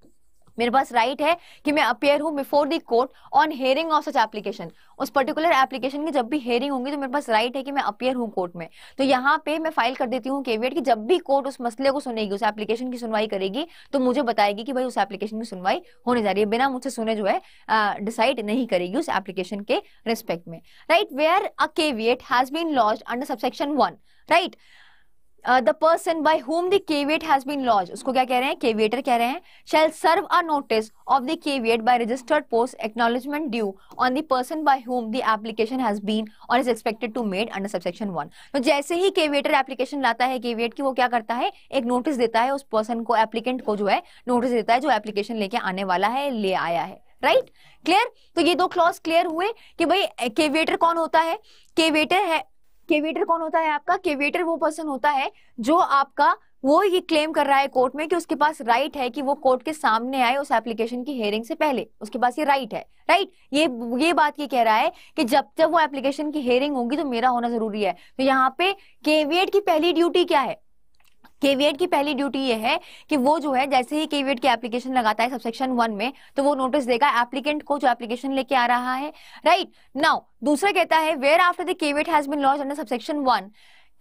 मेरे पास राइट right है कि मैं अपेयर हूँ before the court on hearing of such application उस पर्टिकुलर एप्लीकेशन की जब भी हेयरिंग होंगी तो मेरे पास राइट right है कि मैं अपेयर हूँ कोर्ट में तो यहाँ पे मैं फाइल कर देती हूँ केवीएट की जब भी कोर्ट उस मसले को सुनेगी उस एप्लीकेशन की सुनवाई करेगी तो मुझे बताएगी कि भाई उस एप्लीकेशन की सुनवाई होने जा रही है बिना मुझसे सुने जो है डिसाइड नहीं करेगी उस एप्लीकेशन के रिस्पेक्ट में right where a caveat has been launch under subsection one right the person by whom the caveat has been lodge उसको क्या कह रहे हैं केविएटर कह रहे हैं shall serve a notice of the caveat by registered post acknowledgement due on the person by whom the application has been or is expected to made under subsection one तो जैसे ही केविएटर एप्लीकेशन लाता है caveat की वो क्या करता है एक नोटिस देता है उस पर्सन को एप्लीकेंट को जो है नोटिस देता है जो एप्लीकेशन लेके आने वाला है ले आया है राइट right? क्लियर तो ये दो क्लॉज क्लियर हुए कि भाई केवेटर कौन होता है केवेटर है केवेटर कौन होता है आपका केविएटर वो पर्सन होता है जो आपका वो ये क्लेम कर रहा है कोर्ट में कि उसके पास राइट है कि वो कोर्ट के सामने आए उस एप्लीकेशन की हेयरिंग से पहले उसके पास ये राइट है राइट ये ये बात ये कह रहा है कि जब जब वो एप्लीकेशन की हेयरिंग होगी तो मेरा होना जरूरी है तो यहाँ पे केविएट की पहली ड्यूटी क्या है केवीएड की पहली ड्यूटी ये है कि वो जो है जैसे ही केवीएड की एप्लीकेशन लगाता है सबसेक्शन वन में तो वो नोटिस देगा एप्लीकेंट को जो एप्लीकेशन लेके आ रहा है राइट right? नाउ दूसरा कहता है where after the caveat has been launch under subsection one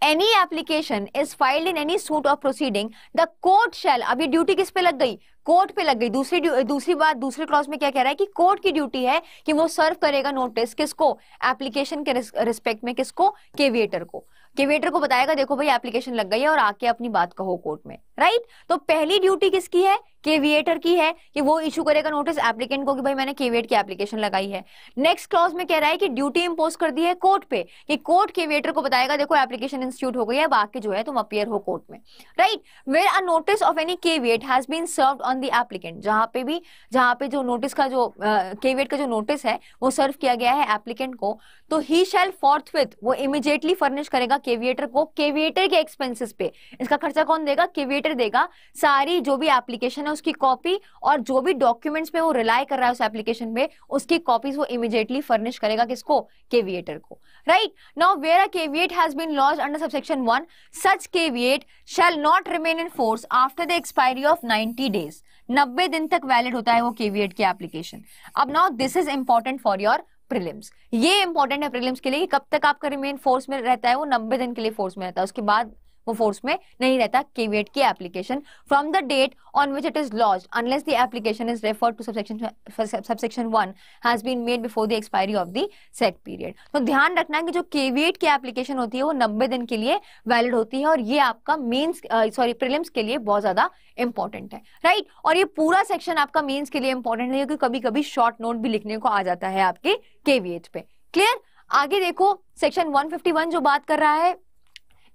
any application is filed in any suit of proceeding the court shall अभी ये ड्यूटी किस पे लग गई कोर्ट पे लग गई दूसरी दूसरी बात दूसरे क्लॉज में क्या कह रहा है कि कोर्ट की ड्यूटी है कि वो सर्व करेगा नोटिस किसको एप्लीकेशन के रिस्पेक्ट में किसको केविएटर को कि वेटर को बताएगा देखो भाई एप्लीकेशन लग गई है और आके अपनी बात कहो कोर्ट में राइट तो पहली ड्यूटी किसकी है केवीएटर की है कि वो इशू करेगा नोटिस एप्लीकेंट को कि भाई मैंने केवीएट की एप्लीकेशन लगाई है नेक्स्ट क्लॉज में कह रहा है कि ड्यूटी इम्पोज कर दी है कोर्ट पे कि कोर्ट केवीएटर को बताएगा देखो एप्लीकेशन इंस्टीट्यूट हो गई है बाकी जो है तुम अपियर हो कोर्ट में right where a notice of any caveat has been serve on the applicant जहां पे भी जहां पे जो नोटिस का जो केवीएट uh, का जो नोटिस है वो सर्व किया गया है एप्लीकेंट को तो ही शैल फोर्थविथ वो इमिजिएटली फर्निश करेगा केवीएटर को केवीएटर के एक्सपेंसिस पे इसका खर्चा कौन देगा केवीएटर देगा सारी जो भी एप्लीकेशन है उसकी कॉपी और जो भी डॉक्यूमेंट्स पे वो रिलाई कर रहा है उस एप्लीकेशन में उसकी कॉपीज वो इमीडिएटली फर्निश करेगा किसको केवीएटर को right now where a caveat has been launch under subsection 1 such caveat shall not remain in force after the expiry of 90 days 90 दिन तक वैलिड होता है वो केवीएट की एप्लीकेशन अब now this is important for your prelims ये important है prelims के लिए कब तक आपका रिमेन फोर्स में रहता है वो नब्बे दिन के लिए फोर्स में रहता है उसके बाद वो फोर्स में नहीं रहता केवीएट की application from the date on which it is lodge unless the application is refer to subsection subsection one has been made before the expiry of the set period तो ध्यान रखना है कि जो केवीएट की एप्लीकेशन होती है वो नब्बे दिन के लिए वैलिड होती है और ये आपका मेन्स सॉरी प्रिलिम्स के लिए बहुत ज्यादा इंपॉर्टेंट है राइट right? और ये पूरा सेक्शन आपका मेन्स के लिए इंपॉर्टेंट है क्योंकि कभी कभी शॉर्ट नोट भी लिखने को आ जाता है आपके केवीएच पे क्लियर आगे देखो सेक्शन 151 जो बात कर रहा है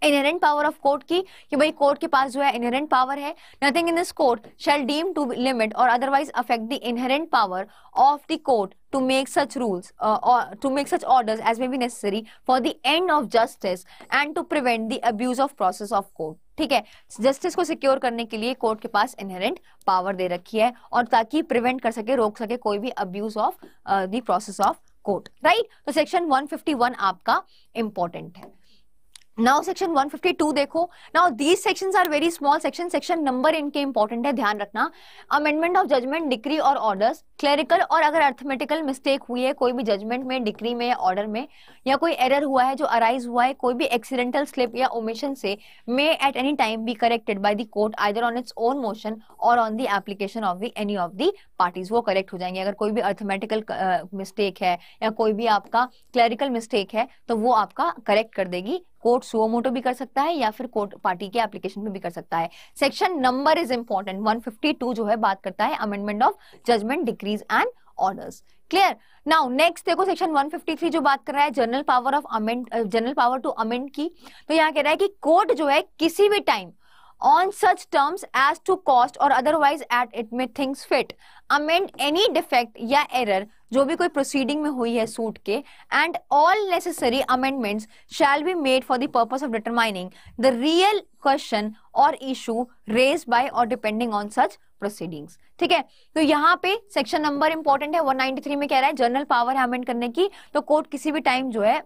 इनहेरेंट पावर ऑफ कोर्ट की कि भाई कोर्ट के पास जो है इनहेरेंट पावर है nothing in this court shall deem to limit or otherwise affect the inherent power of the court to make such rules uh, or to make such orders as may be necessary for the end of justice and to prevent the abuse of process of court ठीक है justice को secure करने के लिए court के पास inherent power दे रखी है और ताकि प्रिवेंट कर सके रोक सके कोई भी abuse of the process of court right तो सेक्शन 151 आपका इंपॉर्टेंट है नाउ सेक्शन 152 देखो now these sections are very small section section number इनके इंपॉर्टेंट है ध्यान रखना amendment of judgment decree or orders clerical or अगर अर्थमेटिकल मिस्टेक हुई है कोई भी जजमेंट में डिक्री में या ऑर्डर में या कोई एरर हुआ है जो अराइज हुआ है कोई भी एक्सीडेंटल स्लिप या ओमिशन से may at any time be corrected by the court either on its own motion or on the application of the any of the parties वो करेक्ट हो जाएंगे अगर कोई भी अर्थमेटिकल मिस्टेक uh, है या कोई भी आपका क्लेरिकल मिस्टेक है तो वो आपका करेक्ट कर देगी कोर्ट सुओमोटो भी कर सकता है या फिर कोर्ट पार्टी के एप्लीकेशन में भी कर सकता है सेक्शन नंबर इज इंपॉर्टेंट 152 जो है बात करता है amendment of judgment decrees and orders clear now next देखो सेक्शन 153 जो बात कर रहा है general power of amend general power to amend की तो यहाँ कह रहा है कि कोर्ट जो है किसी भी time on such terms as to cost or otherwise at it may things fit amend any defect या error जो भी कोई proceeding में हुई है suit के and all necessary amendments shall be made for the purpose of determining the real question or issue raised by or depending on such proceedings ठीक है तो यहाँ पे सेक्शन नंबर इंपॉर्टेंट है 193 में कह रहा है जनरल पावर है अमेंड करने की तो कोर्ट किसी भी टाइम जो है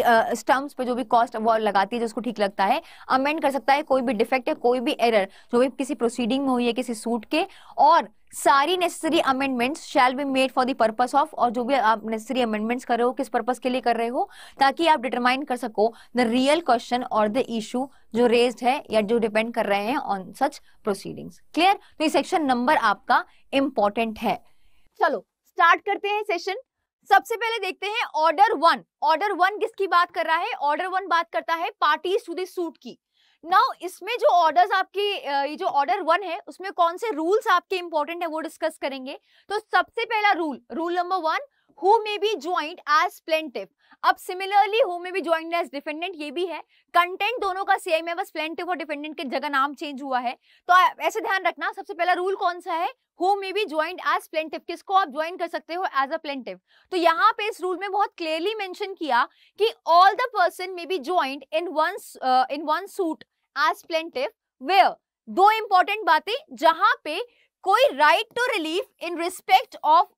स्टम्स uh, पे जो भी कॉस्ट वो लगाती है जो उसको ठीक लगता है अमेंड कर सकता है कोई भी डिफेक्ट है कोई भी एरर जो भी किसी प्रोसीडिंग में हुई है किसी सूट के और सारी necessary amendments shall be made for the purpose of और जो भी आप नेसेसरी अमेंडमेंट्स कर रहे हो किस पर्पस के लिए कर रहे हो ताकि आप डिटरमाइन कर सको द रियल क्वेश्चन और द इशू जो रेज है या जो डिपेंड कर रहे हैं ऑन सच प्रोसीडिंग्स क्लियर तो ये सेक्शन नंबर आपका इंपॉर्टेंट है चलो स्टार्ट करते हैं सेशन सबसे पहले देखते हैं ऑर्डर वन ऑर्डर वन किसकी बात कर रहा है ऑर्डर वन बात करता है पार्टी टू सूट की नाउ इसमें जो ऑर्डर्स आपके ये जो ऑर्डर वन है उसमें कौन से रूल्स आपके इंपॉर्टेंट है वो डिस्कस करेंगे तो सबसे पहला rule rule number one who may be joint as plaintiff अब similarly who may be joint as defendant ये भी है कंटेंट दोनों का सेम है बस प्लेंटिव और डिफेंडेंट के जगह नाम चेंज हुआ है तो ऐसे ध्यान रखना सबसे पहला रूल कौन सा है who may be joint as plaintiff किसको आप ज्वाइन कर सकते हो एज अ प्लेंटिव तो यहाँ पे इस रूल में बहुत क्लियरली मैंशन किया कि all the person may be joint in one in one suit as plaintiff where दो इंपॉर्टेंट बातें जहां पे कोई right to relief in respect of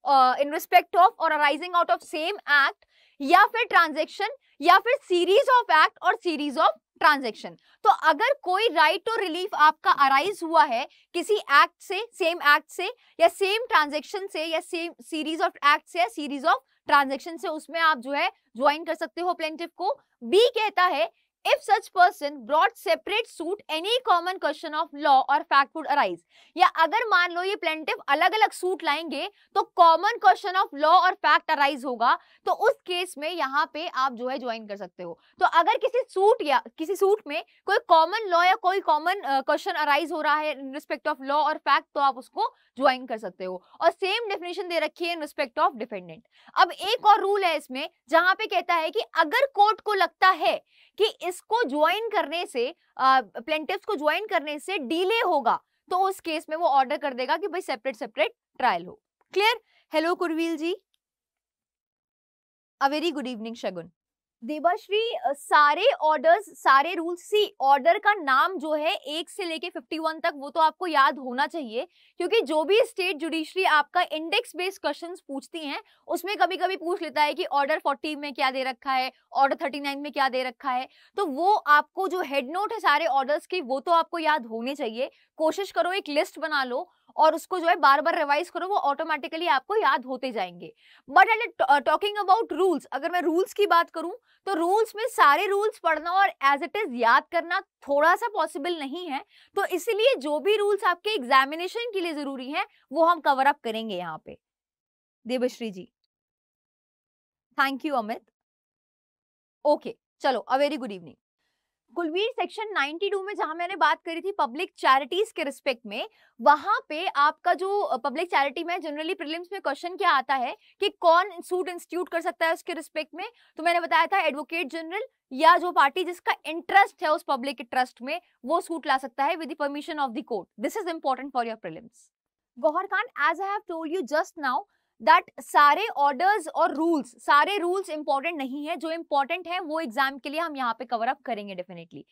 in respect of और arising out of same act या फिर ट्रांजेक्शन या फिर सीरीज ऑफ एक्ट और सीरीज ऑफ ट्रांजेक्शन तो अगर कोई राइट टू रिलीफ आपका अराइज हुआ है किसी एक्ट से सेम एक्ट से या सेम ट्रांजेक्शन से या सेम सीरीज ऑफ एक्ट से या सीरीज ऑफ ट्रांजेक्शन से उसमें आप जो है ज्वाइन कर सकते हो प्लेंटिव को बी कहता है if such person brought separate suit any common question of law और फैक्ट वुड अराइज या अगर मान लो ये प्लेंटिव अलग अलग सूट लाएंगे तो कॉमन क्वेश्चन ऑफ लॉ और फैक्ट अराइज होगा तो उस केस में यहाँ पे आप जो है ज्वाइन कर सकते हो तो अगर किसी सूट या किसी सूट में कोई कॉमन लॉ या कोई कॉमन क्वेश्चन अराइज हो रहा है इन रिस्पेक्ट ऑफ लॉ और फैक्ट तो आप उसको ज्वाइन कर सकते हो और सेम डेफिनेशन दे रखी है इन रिस्पेक्ट ऑफ डिफेंडेंट अब एक और रूल है इसमें जहां पे कहता है कि अगर कोर्ट को लगता है कि इस इसको ज्वाइन करने से प्लेटिव को ज्वाइन करने से डिले होगा तो उस केस में वो ऑर्डर कर देगा कि भाई सेपरेट सेपरेट ट्रायल हो clear hello Kurveel ji a very good evening Shagun Devashree सारे ऑर्डर्स सारे रूल्स सी ऑर्डर का नाम जो है एक से लेके 51 तक वो तो आपको याद होना चाहिए क्योंकि जो भी स्टेट जुडिशरी आपका इंडेक्स बेस्ड क्वेश्चंस पूछती हैं उसमें कभी कभी पूछ लेता है कि ऑर्डर 40 में क्या दे रखा है ऑर्डर 39 में क्या दे रखा है तो वो आपको जो हेड नोट है सारे ऑर्डर्स की वो तो आपको याद होने चाहिए कोशिश करो एक लिस्ट बना लो और उसको जो है बार बार रिवाइज करो वो ऑटोमेटिकली आपको याद होते जाएंगे but and talking about rules अगर मैं रूल्स की बात करूं तो रूल्स में सारे रूल्स पढ़ना और एज इट इज याद करना थोड़ा सा पॉसिबल नहीं है तो इसीलिए जो भी रूल्स आपके एग्जामिनेशन के लिए जरूरी है वो हम कवर अप करेंगे यहाँ पे Devshree ji thank you Amit okay चलो a very good evening Kulveer section 92 में जहां मैंने बात करी थी पब्लिक चैरिटीज के रिस्पेक्ट में वहां पे आपका जो पब्लिक चैरिटी में जनरली प्रिलिम्स में क्वेश्चन क्या आता है कि कौन सूट इंस्टीट्यूट कर सकता है उसके रिस्पेक्ट में तो मैंने बताया था एडवोकेट जनरल या जो पार्टी जिसका इंटरेस्ट है उस पब्लिक ट्रस्ट में वो सूट ला सकता है with permission of the court this is important for your prelims Gohar Khan as I have told you just now that सारे ऑर्डर्स और रूल्स सारे रूल्स इंपॉर्टेंट नहीं है जो इंपॉर्टेंट है वो एग्जाम के लिए हम यहाँ पे कवर अप करेंगे definitely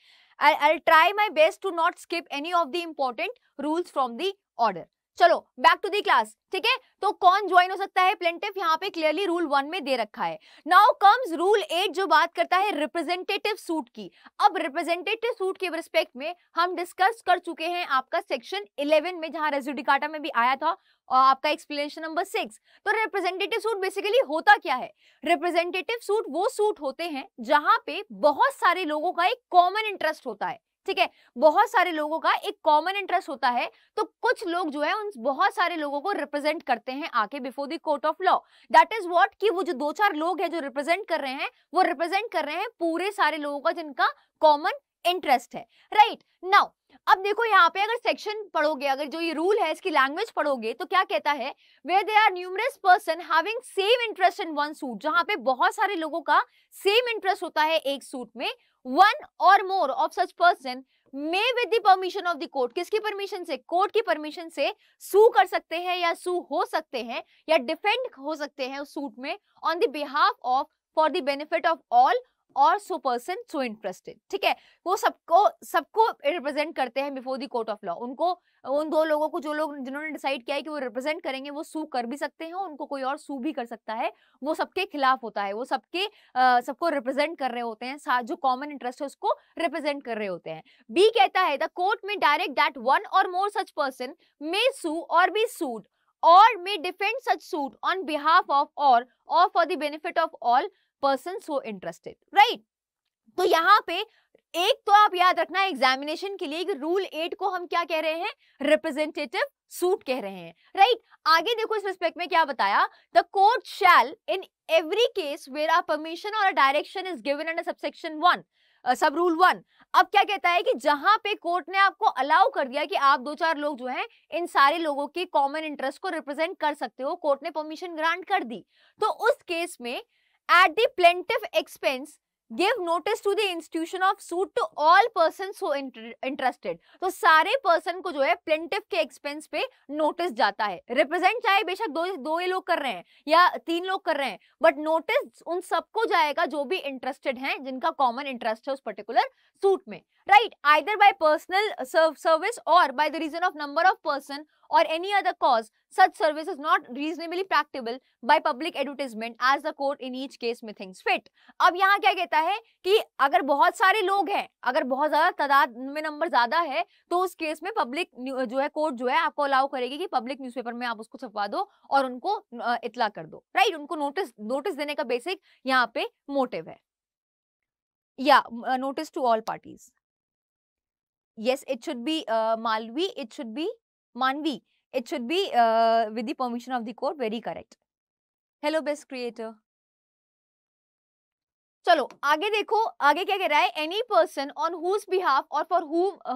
I I try my best to not skip any of the important rules from the order चलो बैक टू दी क्लास ठीक है तो कौन ज्वाइन हो सकता है प्लेंटिफ यहाँ पे क्लियरली रूल वन में दे रखा है नाउ कम्स रूल एट जो बात करता है रिप्रेजेंटेटिव सूट की अब रिप्रेजेंटेटिव सूट के रिस्पेक्ट में हम डिस्कस कर चुके हैं आपका सेक्शन इलेवन में जहां रेजिडिकाटा में भी आया था और आपका एक्सप्लेनेशन नंबर सिक्स तो रिप्रेजेंटेटिव सूट बेसिकली होता क्या है रिप्रेजेंटेटिव सूट वो सूट होते हैं जहां पे बहुत सारे लोगों का एक कॉमन इंटरेस्ट होता है ठीक है बहुत सारे लोगों का एक कॉमन इंटरेस्ट होता है तो कुछ लोग जो है उन बहुत सारे लोगों को रिप्रेजेंट करते हैं आके before the court of law that is what कि वो जो दो चार लोग हैं जो रिप्रेजेंट कर रहे हैं वो रिप्रेजेंट कर रहे हैं पूरे सारे लोगों का जिनका कॉमन इंटरेस्ट है राइट नाउ अब देखो यहाँ पे अगर सेक्शन पढ़ोगे अगर जो ये रूल है इसकी लैंग्वेज पढ़ोगे तो क्या कहता है where there are numerous person having same interest in one suit जहाँ पे बहुत सारे लोगों का सेम इंटरेस्ट होता है एक सूट में वन और more of such person may with the permission of the court किसकी परमिशन से कोर्ट की परमिशन से सू कर सकते हैं या सू हो सकते हैं या डिफेंड हो सकते हैं उस सूट में on the behalf of for the benefit of all और सो पर्सन सो इंटरेस्टेड ठीक है वो सबको सबको रिप्रेजेंट करते हैं before the court of law उनको उन दो लोगों को जो लोग जिन्होंने डिसाइड किया है कि वो रिप्रेजेंट करेंगे वो सू कर भी सकते हैं उनको कोई और सू भी कर सकता है वो सबके खिलाफ होता है वो सबके सबको रिप्रेजेंट कर रहे होते हैं जो कॉमन इंटरेस्ट है उसको रिप्रेजेंट कर रहे होते हैं बी कहता है द कोर्ट में डायरेक्ट दैट वन और मोर सच पर्सन मे सू और बी सूड और may defend such suit on behalf of or or for the benefit of all person so interested right तो यहाँ पे एक तो आप याद रखना एग्जामिनेशन के लिए कि रूल एट को हम क्या कह रहे हैं रिप्रेजेंटेटिव सूट कह रहे हैं राइट right? आगे देखो इस रिस्पेक्ट में क्या बताया the court shall in every case where are permission और direction is given under subsection one sub rule one अब क्या कहता है कि जहां पे कोर्ट ने आपको अलाउ कर दिया कि आप दो चार लोग जो हैं इन सारे लोगों के कॉमन इंटरेस्ट को रिप्रेजेंट कर सकते हो कोर्ट ने परमिशन ग्रांट कर दी तो उस केस में at the plaintiff expense give notice to the institution of suit to all person so interested तो सारे person को जो है plaintiff के expense पे notice जाता है represent चाहे बेशक दो दो ही लोग कर रहे हैं या तीन लोग कर रहे हैं but notice उन सबको जाएगा जो भी interested हैं जिनका common interest है उस particular suit में right either by personal serv service or by the reason of number of person or any other cause such service is not reasonably practicable by public advertisement as the court in each case में thinks fit अब यहाँ क्या कहता है कि अगर बहुत सारे लोग हैं अगर बहुत ज्यादा तादाद में नंबर ज्यादा है तो उस केस में पब्लिक जो है कोर्ट जो है आपको अलाउ करेगी कि पब्लिक न्यूज़पेपर में आप उसको छपवा दो और उनको इतला कर दो राइट उनको नोटिस नोटिस देने का बेसिक यहाँ पे मोटिव है या notice to all parties yes it should be uh, malvi it should be manvi it should be uh, with the permission of the court very correct hello best creator चलो आगे देखो आगे क्या कह रहा है any person on whose behalf और for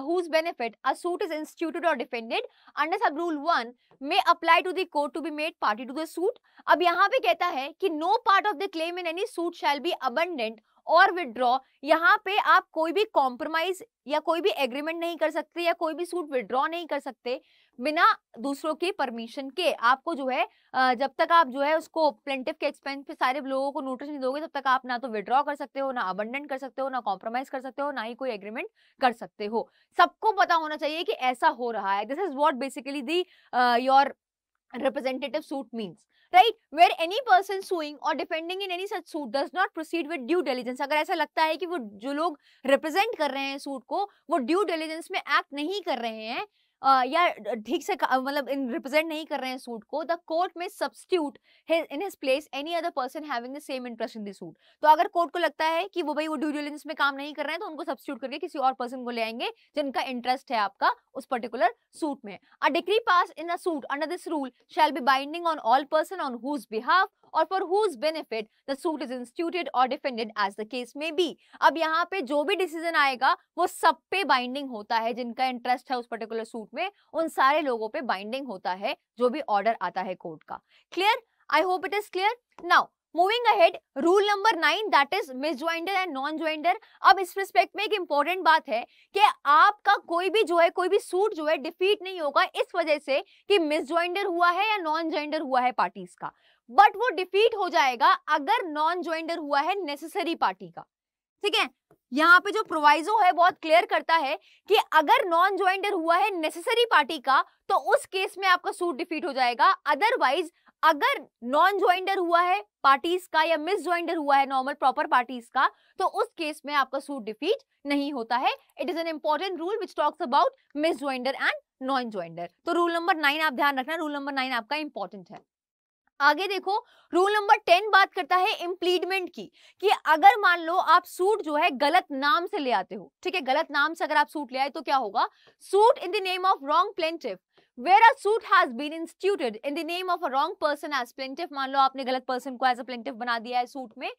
whose benefit a suit is instituted और defended under sub rule one may apply to the court to be made party to the suit अब यहाँ पे कहता है कि no part of the claim in any suit shall be abandoned और withdraw यहाँ पे आप कोई भी कॉम्प्रोमाइज या कोई भी एग्रीमेंट नहीं कर सकते या कोई भी सूट विदड्रॉ नहीं कर सकते बिना दूसरों की परमिशन के आपको जो है जब तक आप जो है उसको प्लेंटिव के एक्सपेंस पे सारे लोगों को नोटिस नहीं दोगे तब तक आप ना तो विड्रॉ कर सकते हो ना अबंडेंट कर सकते हो ना कॉम्प्रोमाइज कर सकते हो ना ही कोई एग्रीमेंट कर सकते हो सबको पता होना चाहिए कि ऐसा हो रहा है this is what basically the your representative suit means right where any person suing और defending in any such suit does not proceed with due diligence अगर ऐसा लगता है कि वो जो लोग रिप्रेजेंट कर रहे हैं सूट को वो ड्यू डेलिजेंस में एक्ट नहीं कर रहे हैं या ठीक से मतलब इन रिप्रेजेंट नहीं कर रहे हैं सूट को द कोर्ट में substitute in his place any other person having the same interest in the suit तो अगर कोर्ट को लगता है कि वो भाई वो ड्यू में काम नहीं कर रहे हैं तो उनको सब्सटीट्यूट करके किसी और पर्सन को ले आएंगे जिनका इंटरेस्ट है आपका उस पर्टिकुलर सूट में a decree pass in a suit under this rule shall be binding on all person on whose behalf और for whose benefit the suit is instituted और defended as the case may be अब यहाँ पे जो भी decision आएगा वो सब पे बाइंडिंग होता है जिनका इंटरेस्ट है उस पर्टिकुलर सूट में उन सारे लोगों पे बाइंडिंग होता है जो भी ऑर्डर आता है कोर्ट का clear I hope it is clear now moving ahead rule number nine that is misjoinder and non joinder अब इस रिस्पेक्ट में एक इंपॉर्टेंट बात है कि आपका कोई भी जो है कोई भी सूट जो है डिफीट नहीं होगा इस वजह से कि मिस ज्वाइंडर हुआ है या नॉन ज्वाइंडर हुआ है पार्टीज का बट वो डिफीट हो जाएगा अगर नॉन ज्वाइंडर हुआ है नेसेसरी पार्टी का ठीक है यहाँ पे जो प्रोवाइजो है बहुत क्लियर करता है कि अगर नॉन ज्वाइंडर हुआ है नेसेसरी पार्टी का तो उस केस में आपका सूट डिफीट हो जाएगा अदरवाइज अगर नॉन ज्वाइंडर हुआ है पार्टीज का या मिस ज्वाइंडर हुआ है नॉर्मल प्रॉपर पार्टीज का तो उस केस में आपका सूट डिफीट नहीं होता है it is an important rule which talks about misjoinder and non joinder तो रूल नंबर नाइन आप ध्यान रखना रूल नंबर नाइन आपका इंपॉर्टेंट है आगे देखो रूल नंबर टेन बात करता है इम्प्लीडमेंट की कि अगर मान लो आप सूट जो है गलत नाम से ले आते हो ठीक है गलत नाम से अगर आप सूट ले आए तो क्या होगा suit in the name of wrong plaintiff where a suit has been instituted in the name of a wrong person as plaintiff मान लो आपने गलत person को as a plaintiff बना दिया है suit में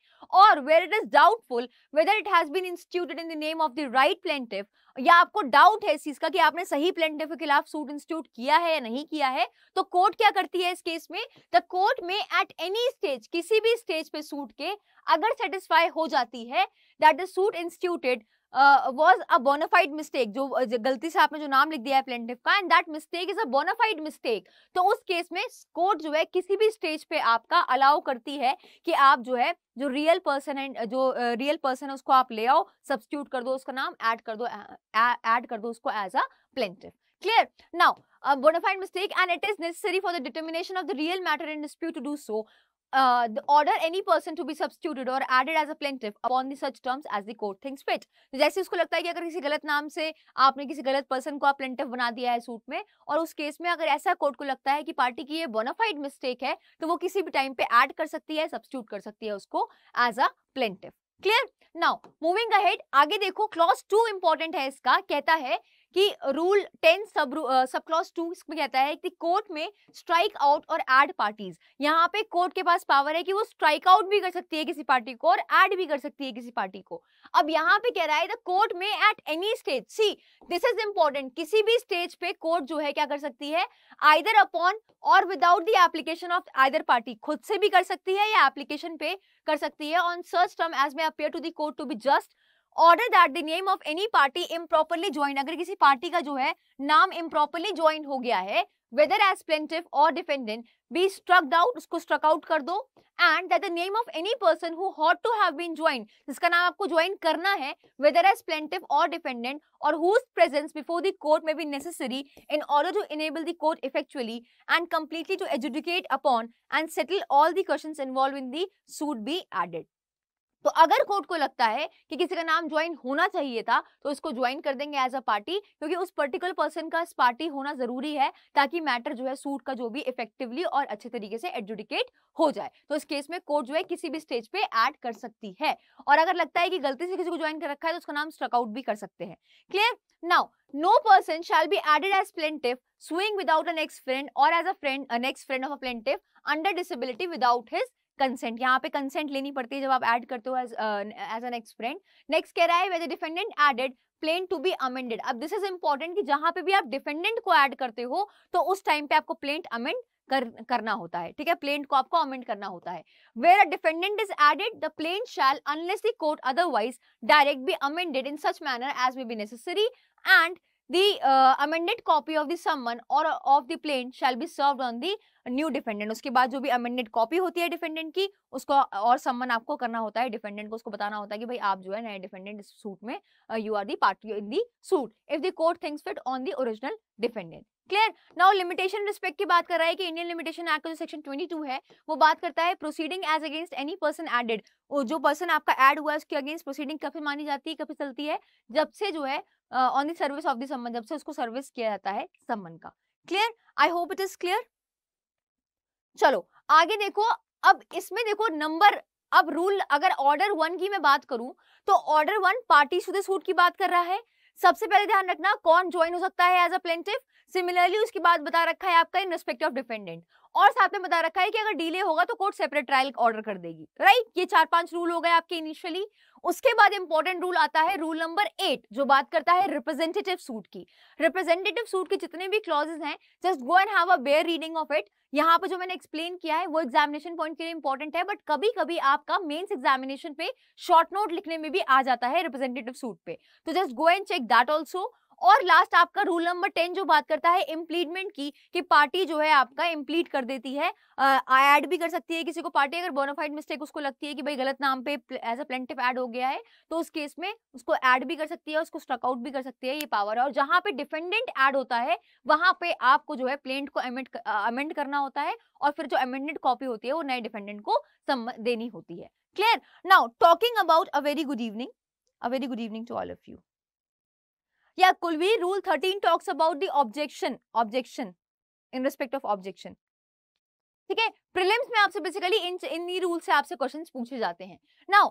or where it is doubtful whether it has been instituted in the name of the right plaintiff या आपको doubt है इस चीज का कि आपने सही plaintiff के खिलाफ suit institute किया है या नहीं किया है तो court क्या करती है इस case में the court may at any stage किसी भी stage पे suit के अगर satisfy हो जाती है that the suit instituted was a bona fide mistake जो गलती से आपने जो नाम लिख दिया है प्लेंटिफ का and that mistake is a bona fide mistake तो उस केस में कोर्ट जो है किसी भी स्टेज पे आपका अलाउ करती है कि आप जो है जो रियल पर्सन है जो रियल uh, पर्सन है उसको आप ले आओ सब्सिट्यूट कर दो उसका नाम ऐड कर दो ऐड कर दो उसको as a plaintiff clear now a bona fide mistake and it is necessary for the determination of the real matter in dispute to do so uh, order any person to be substituted or added as a plaintiff upon the such terms as the court thinks fit. तो जैसे उसको लगता है कि अगर किसी गलत नाम से आपने किसी गलत person को आप plaintiff बना दिया है suit में और उस case में अगर ऐसा court को लगता है कि party की ये bona fide mistake है तो वो किसी भी time पे add कर सकती है substitute कर सकती है उसको as a plaintiff clear now moving ahead आगे देखो clause two important है इसका कहता है कि रूल टेन सब सब क्लॉज टू इसमें कहता है कि कोर्ट में स्ट्राइक आउट और एड पार्टीज यहाँ पे कोर्ट के पास पावर है कि वो स्ट्राइक आउट भी कर सकती है किसी पार्टी को और एड भी कर सकती है किसी पार्टी को अब यहाँ पे कह रहा है कोर्ट में at any stage see this is important किसी भी स्टेज पे कोर्ट जो है क्या कर सकती है आइदर अपॉन और without the application of either party खुद से भी कर सकती है या एप्लीकेशन पे कर सकती है ऑन सर्च term as may appear to the court to be just order that the name of any party improperly join अगर किसी पार्टी का जो है नाम इम्प्रॉपरली ज्वाइन हो गया है वेदर एज प्लेंटिव और डिफेंडेंट बी स्ट्रक आउट उसको स्ट्रक आउट कर दो and that the name of any person who ought to have been join जिसका नाम आपको ज्वाइन करना है वेदर एज प्लेंटिव और डिफेंडेंट और whose presence before the court may be necessary in order to enable the court effectually and completely to adjudicate upon and settle all the question involve in the suit be added तो अगर court को लगता है कि किसी का नाम join होना चाहिए था तो उसको ज्वाइन कर देंगे एज अ पार्टी क्योंकि उस पर्टिकुलर पर्सन का पार्टी होना जरूरी है ताकि मैटर जो है सूट का जो भी इफेक्टिवली और अच्छे तरीके से एडजुडिकेट हो जाए तो इस केस में कोर्ट जो है किसी भी स्टेज पे एड कर सकती है और अगर लगता है कि गलती से किसी को ज्वाइन कर रखा है तो उसका नाम स्ट्रकआउट भी कर सकते हैं clear now no person shall be added as plaintiff suing without an ex friend और as a friend an ex friend of a plaintiff under disability without consent यहाँ पे कंसेंट लेनी पड़ती है जब आप ऐड करते हो as as an ex friend next कह रहा है where defendant added plaint to be amended अब दिस इज इंपॉर्टेंट कि जहां पे भी आप डिफेंडेंट को ऐड करते हो तो उस टाइम पे आपको प्लेंट अमेंड कर, करना होता है ठीक है प्लेन को आपको अमेंड करना होता है where a defendant is added the plaint shall unless the court otherwise direct be amended in such manner as may be necessary and the uh, amended copy of the summon or of the plain shall be served on the new defendant uske baad jo bhi amended copy hoti hai defendant ki usko aur summon aapko karna hota hai defendant ko usko batana hota hai ki bhai aap jo hai naye defendant suit mein uh, you are the party in the suit if the court thinks fit on the original defendant clear now limitation respect की बात कर रहा है कि Indian limitation act का जो section 22 है वो बात करता है proceeding as against any person added जो पर्सन आपका एड हुआ है उसके अगेंस्ट प्रोसीडिंग कभी मानी जाती है कभी चलती है जब से जो है on the service of the summon जब से उसको सर्विस किया जाता है सम्मन का clear I hope it is clear चलो आगे देखो अब इसमें देखो नंबर अब रूल अगर ऑर्डर वन की मैं बात करूं तो order one party to suit की बात कर रहा है सबसे पहले ध्यान रखना कौन ज्वाइन हो सकता है एज अ प्लेंटिव सिमिलरली उसके बाद बता रखा है आपका इन रिस्पेक्ट ऑफ डिपेंडेंट और साथ में बता रखा है कि अगर डिले होगा तो कोर्ट सेपरेट ट्रायल ऑर्डर कर देगी राइट ये चार पांच रूल हो गए आपके इनिशियली उसके बाद इंपॉर्टेंट रूल आता है रूल नंबर एट जो बात करता है रिप्रेजेंटेटिव सूट की रिप्रेजेंटेटिव सूट के जितने भी क्लॉजेस हैं just go and have a bare reading of it यहाँ पर जो मैंने एक्सप्लेन किया है वो एग्जामिनेशन पॉइंट के लिए इंपॉर्टेंट है बट कभी कभी आपका मेन्स एग्जामिनेशन पे शॉर्ट नोट लिखने में भी आ जाता है रिप्रेजेंटेटिव सूट पे तो just go and check that also और लास्ट आपका रूल नंबर टेन जो बात करता है इम्प्लीटमेंट की कि पार्टी जो है आपका इम्प्लीट कर देती है ऐड भी कर सकती है किसी को पार्टी अगर बोनाफाइड मिस्टेक उसको लगती है कि भाई गलत नाम पे एज अ प्लेंटिव ऐड हो गया है तो उस केस में उसको ऐड भी कर सकती है उसको स्ट्रकआउट भी कर सकती है ये पावर है और जहाँ पे डिफेंडेंट ऐड होता है वहां पे आपको जो है प्लेंट को अमेंड करना होता है और फिर जो अमेंडेड कॉपी होती है वो नए डिफेंडेंट को देनी होती है clear now talking about a very good evening a very good evening to all of you या Kulveer rule thirteen talks about the objection objection in respect of objection ठीक है प्रिलिम्स में आपसे बेसिकली इन इन रूल से आपसे questions पूछे जाते हैं now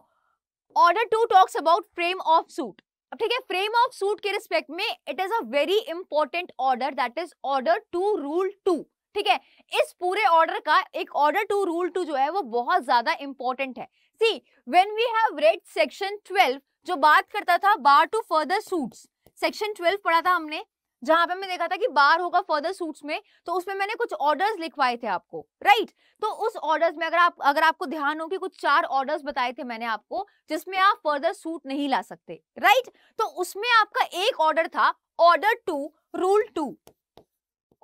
order two talks about frame of suit अब ठीक है फ्रेम ऑफ सूट के रिस्पेक्ट में it is a very important order that is order two rule two ठीक है इस पूरे ऑर्डर का एक ऑर्डर टू रूल टू जो है वो बहुत ज्यादा इंपॉर्टेंट है see when we have read section 12 जो बात करता था bar to further suits section twelve पढ़ा था हमने जहां पे हमने देखा था कि बार होगा फर्दर सूट्स में तो उसमें मैंने कुछ ऑर्डर्स लिखवाए थे आपको राइट तो उस ऑर्डर्स में अगर आप अगर आपको ध्यान हो कि कुछ चार ऑर्डर्स बताए थे मैंने आपको जिसमें आप फर्दर सूट नहीं ला सकते राइट तो उसमें आपका एक ऑर्डर था ऑर्डर टू रूल टू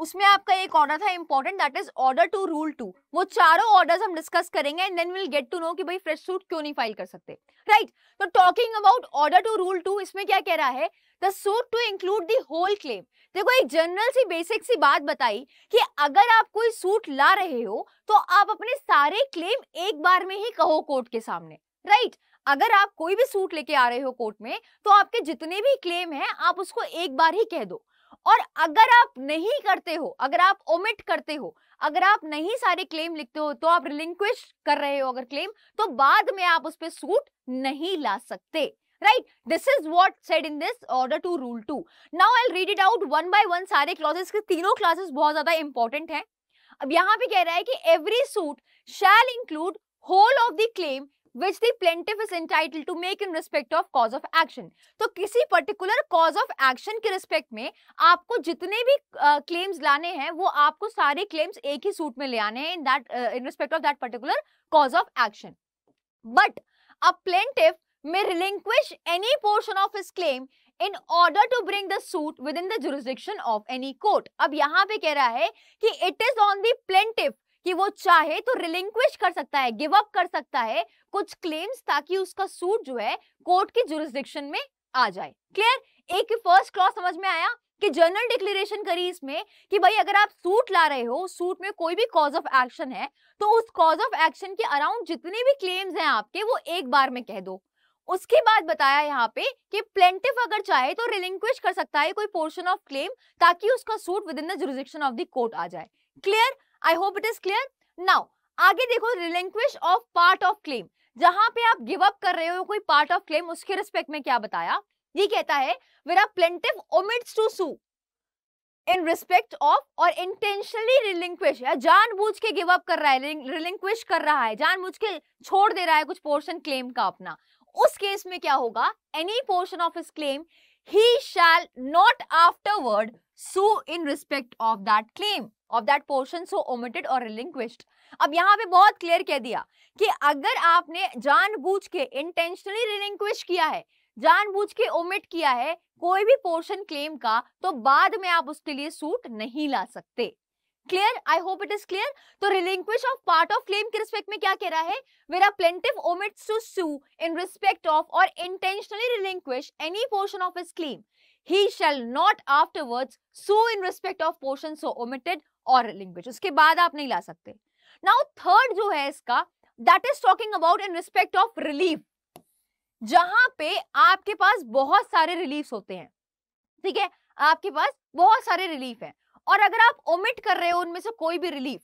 उसमें आपका एक ऑर्डर था important that is order two rule two वो चारों ऑर्डर हम डिस्कस करेंगे and then will get to know कि भाई फ्रेश सूट क्यों नहीं फाइल कर सकते राइट तो talking about order two rule two इसमें क्या कह रहा है the suit to include the whole claim देखो एक जनरल सी बेसिक सी बात बताई कि अगर आप कोई सूट ला रहे हो तो आप अपने सारे क्लेम एक बार में ही कहो कोर्ट के सामने राइट right? अगर आप कोई भी सूट लेके आ रहे हो कोर्ट में तो आपके जितने भी क्लेम हैं आप उसको एक बार ही कह दो और अगर आप नहीं करते हो अगर आप ओमिट करते हो अगर आप नहीं सारे क्लेम लिखते हो तो आप रिलिंक्विश कर रहे हो अगर क्लेम तो बाद में आप उस पर सूट नहीं ला सकते right this is what said in this order two rule two now I read it out one by one सारे क्लासेस के तीनों क्लासेस बहुत ज्यादा इंपॉर्टेंट है अब यहां पे कह रहा है कि every suit shall include whole of the claim which the plaintiff is entitled to make in respect of cause of action. तो किसी particular cause of action के respect में आपको जितने भी uh, claims लाने हैं वो आपको सारे claims एक ही suit में ले आने हैं in that uh, in respect of that particular cause of action. But a plaintiff may relinquish any portion of his claim in order to bring the suit within the jurisdiction of any court अब यहाँ पे कह रहा है कि it is on the plaintiff कि वो चाहे तो रिलिंक्विश कर सकता है गिव अप कर सकता है कुछ क्लेम्स ताकि उसका सूट जो है कोर्ट की जुरिस्डिक्शन में आ जाए क्लियर एक फर्स्ट क्लॉज समझ में आया कि जनरल डिक्लेरेशन करी इसमें कि भाई अगर आप सूट ला रहे हो सूट में कोई भी कॉज ऑफ एक्शन है तो उस कॉज ऑफ एक्शन के अराउंड जितने भी क्लेम्स हैं आपके वो एक बार में कह दो उसके बाद बताया यहाँ पे कि प्लेंटिफ अगर चाहे तो रिलिंक्विश कर सकता है कोई पोर्शन ऑफ क्लेम ताकि उसका suit within the jurisdiction of the court आ जाए clear I hope it is clear now आगे देखो relinquish of part of claim जहां पे आप गिव अप कर रहे हो कोई पार्ट ऑफ क्लेम उसके रिस्पेक्ट में क्या बताया ये कहता है where are plaintiff omits to sue in respect of और इंटेंशनली रिलिंक्विश या जानबूझ के गिव अप कर रहा है रिलिंक्विश कर रहा है जानबूझ के छोड़ दे रहा है कुछ पोर्शन क्लेम का अपना उस केस में क्या होगा any portion of his claim he shall not afterward sue in respect of that claim of that portion so omitted और रिलिंक्विश्ड अब यहाँ पे बहुत क्लियर कह दिया कि अगर आपने जानबूझ के इंटेंशनली रिलिंक्विश किया है जानबूझ के ओमिट किया है कोई भी पोर्शन क्लेम का तो बाद में आप उसके लिए सूट नहीं ला सकते clear I hope it is clear तो relinquish of part of claim के रिस्पेक्ट में क्या कह रहा है where a plaintiff omits to sue in respect of और intentionally relinquish any portion of his claim he shall not afterwards sue in respect of portion so omitted और language उसके बाद आप नहीं ला सकते नाउ थर्ड जो है इसका that is talking about in respect of relief जहां पे आपके पास बहुत सारे रिलीफ होते हैं ठीक है आपके पास बहुत सारे रिलीफ हैं और अगर आप ओमिट कर रहे हो उनमें से कोई भी रिलीफ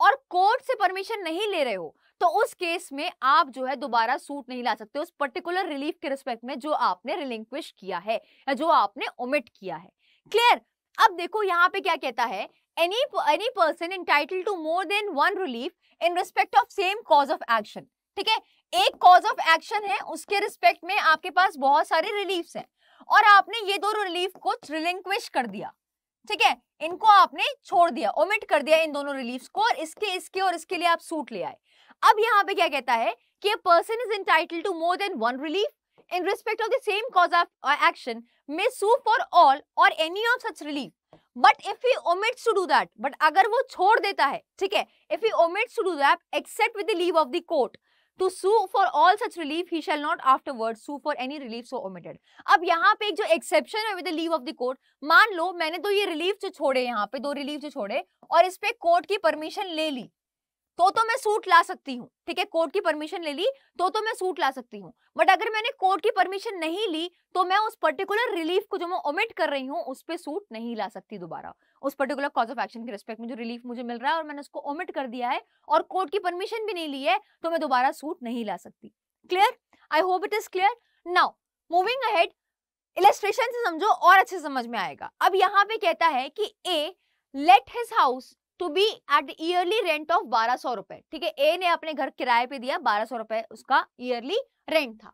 और कोर्ट से परमिशन नहीं ले रहे हो तो उस केस में आप जो है दोबारा सूट नहीं ला सकते उस पर्टिकुलर रिलीफ के रिस्पेक्ट में जो आपने रिलिंक्विश किया है या जो आपने ओमिट किया है क्लियर अब देखो यहाँ पे क्या कहता है any any person entitled to more than one relief in respect of same cause of action ठीक है एक cause of action है उसके respect में आपके पास बहुत सारे reliefs हैं और आपने ये दो relief को relinquish कर दिया ठीक है इनको आपने छोड़ दिया omit कर दिया इन दोनों reliefs को और इसके इसके और इसके लिए आप suit ले आए अब यहाँ पे क्या कहता है कि a person is entitled to more than one relief in respect of the same cause of action may sue for all or any of such relief but if he omits to do that but अगर वो छोड़ देता है ठीक है if he omits to do that except with the leave of the court to sue for all such relief he shall not afterward sue for any relief so omitted अब यहाँ पे एक जो एक्सेप्शन है with the leave of the court मान लो मैंने तो ये रिलीफ जो छोड़े यहाँ पे दो रिलीफ जो छोड़े और इस पे कोर्ट की परमिशन ले ली तो तो मैं सूट ला सकती हूँ ठीक है कोर्ट की परमिशन ले ली तो तो मैं सूट ला सकती हूँ बट अगर मैंने कोर्ट की परमिशन नहीं ली तो मैं उस पर्टिकुलर रिलीफ को जो मैं ओमिट कर रही हूँ उस पर सूट नहीं ला सकती दोबारा उस पर्टिकुलर कॉज ऑफ एक्शन के रिस्पेक्ट में जो रिलीफ मुझे मिल रहा है और मैंने उसको ओमिट कर दिया है और कोर्ट की परमिशन भी नहीं ली है तो मैं दोबारा सूट नहीं ला सकती clear I hope it is clear now moving ahead illustration से समझो और अच्छे समझ में आएगा अब यहाँ पे कहता है कि A let his house to B at yearly rent of बारह सौ रुपए ठीक है ए ने अपने घर किराए पे दिया बारह सौ रुपए उसका ईयरली रेंट था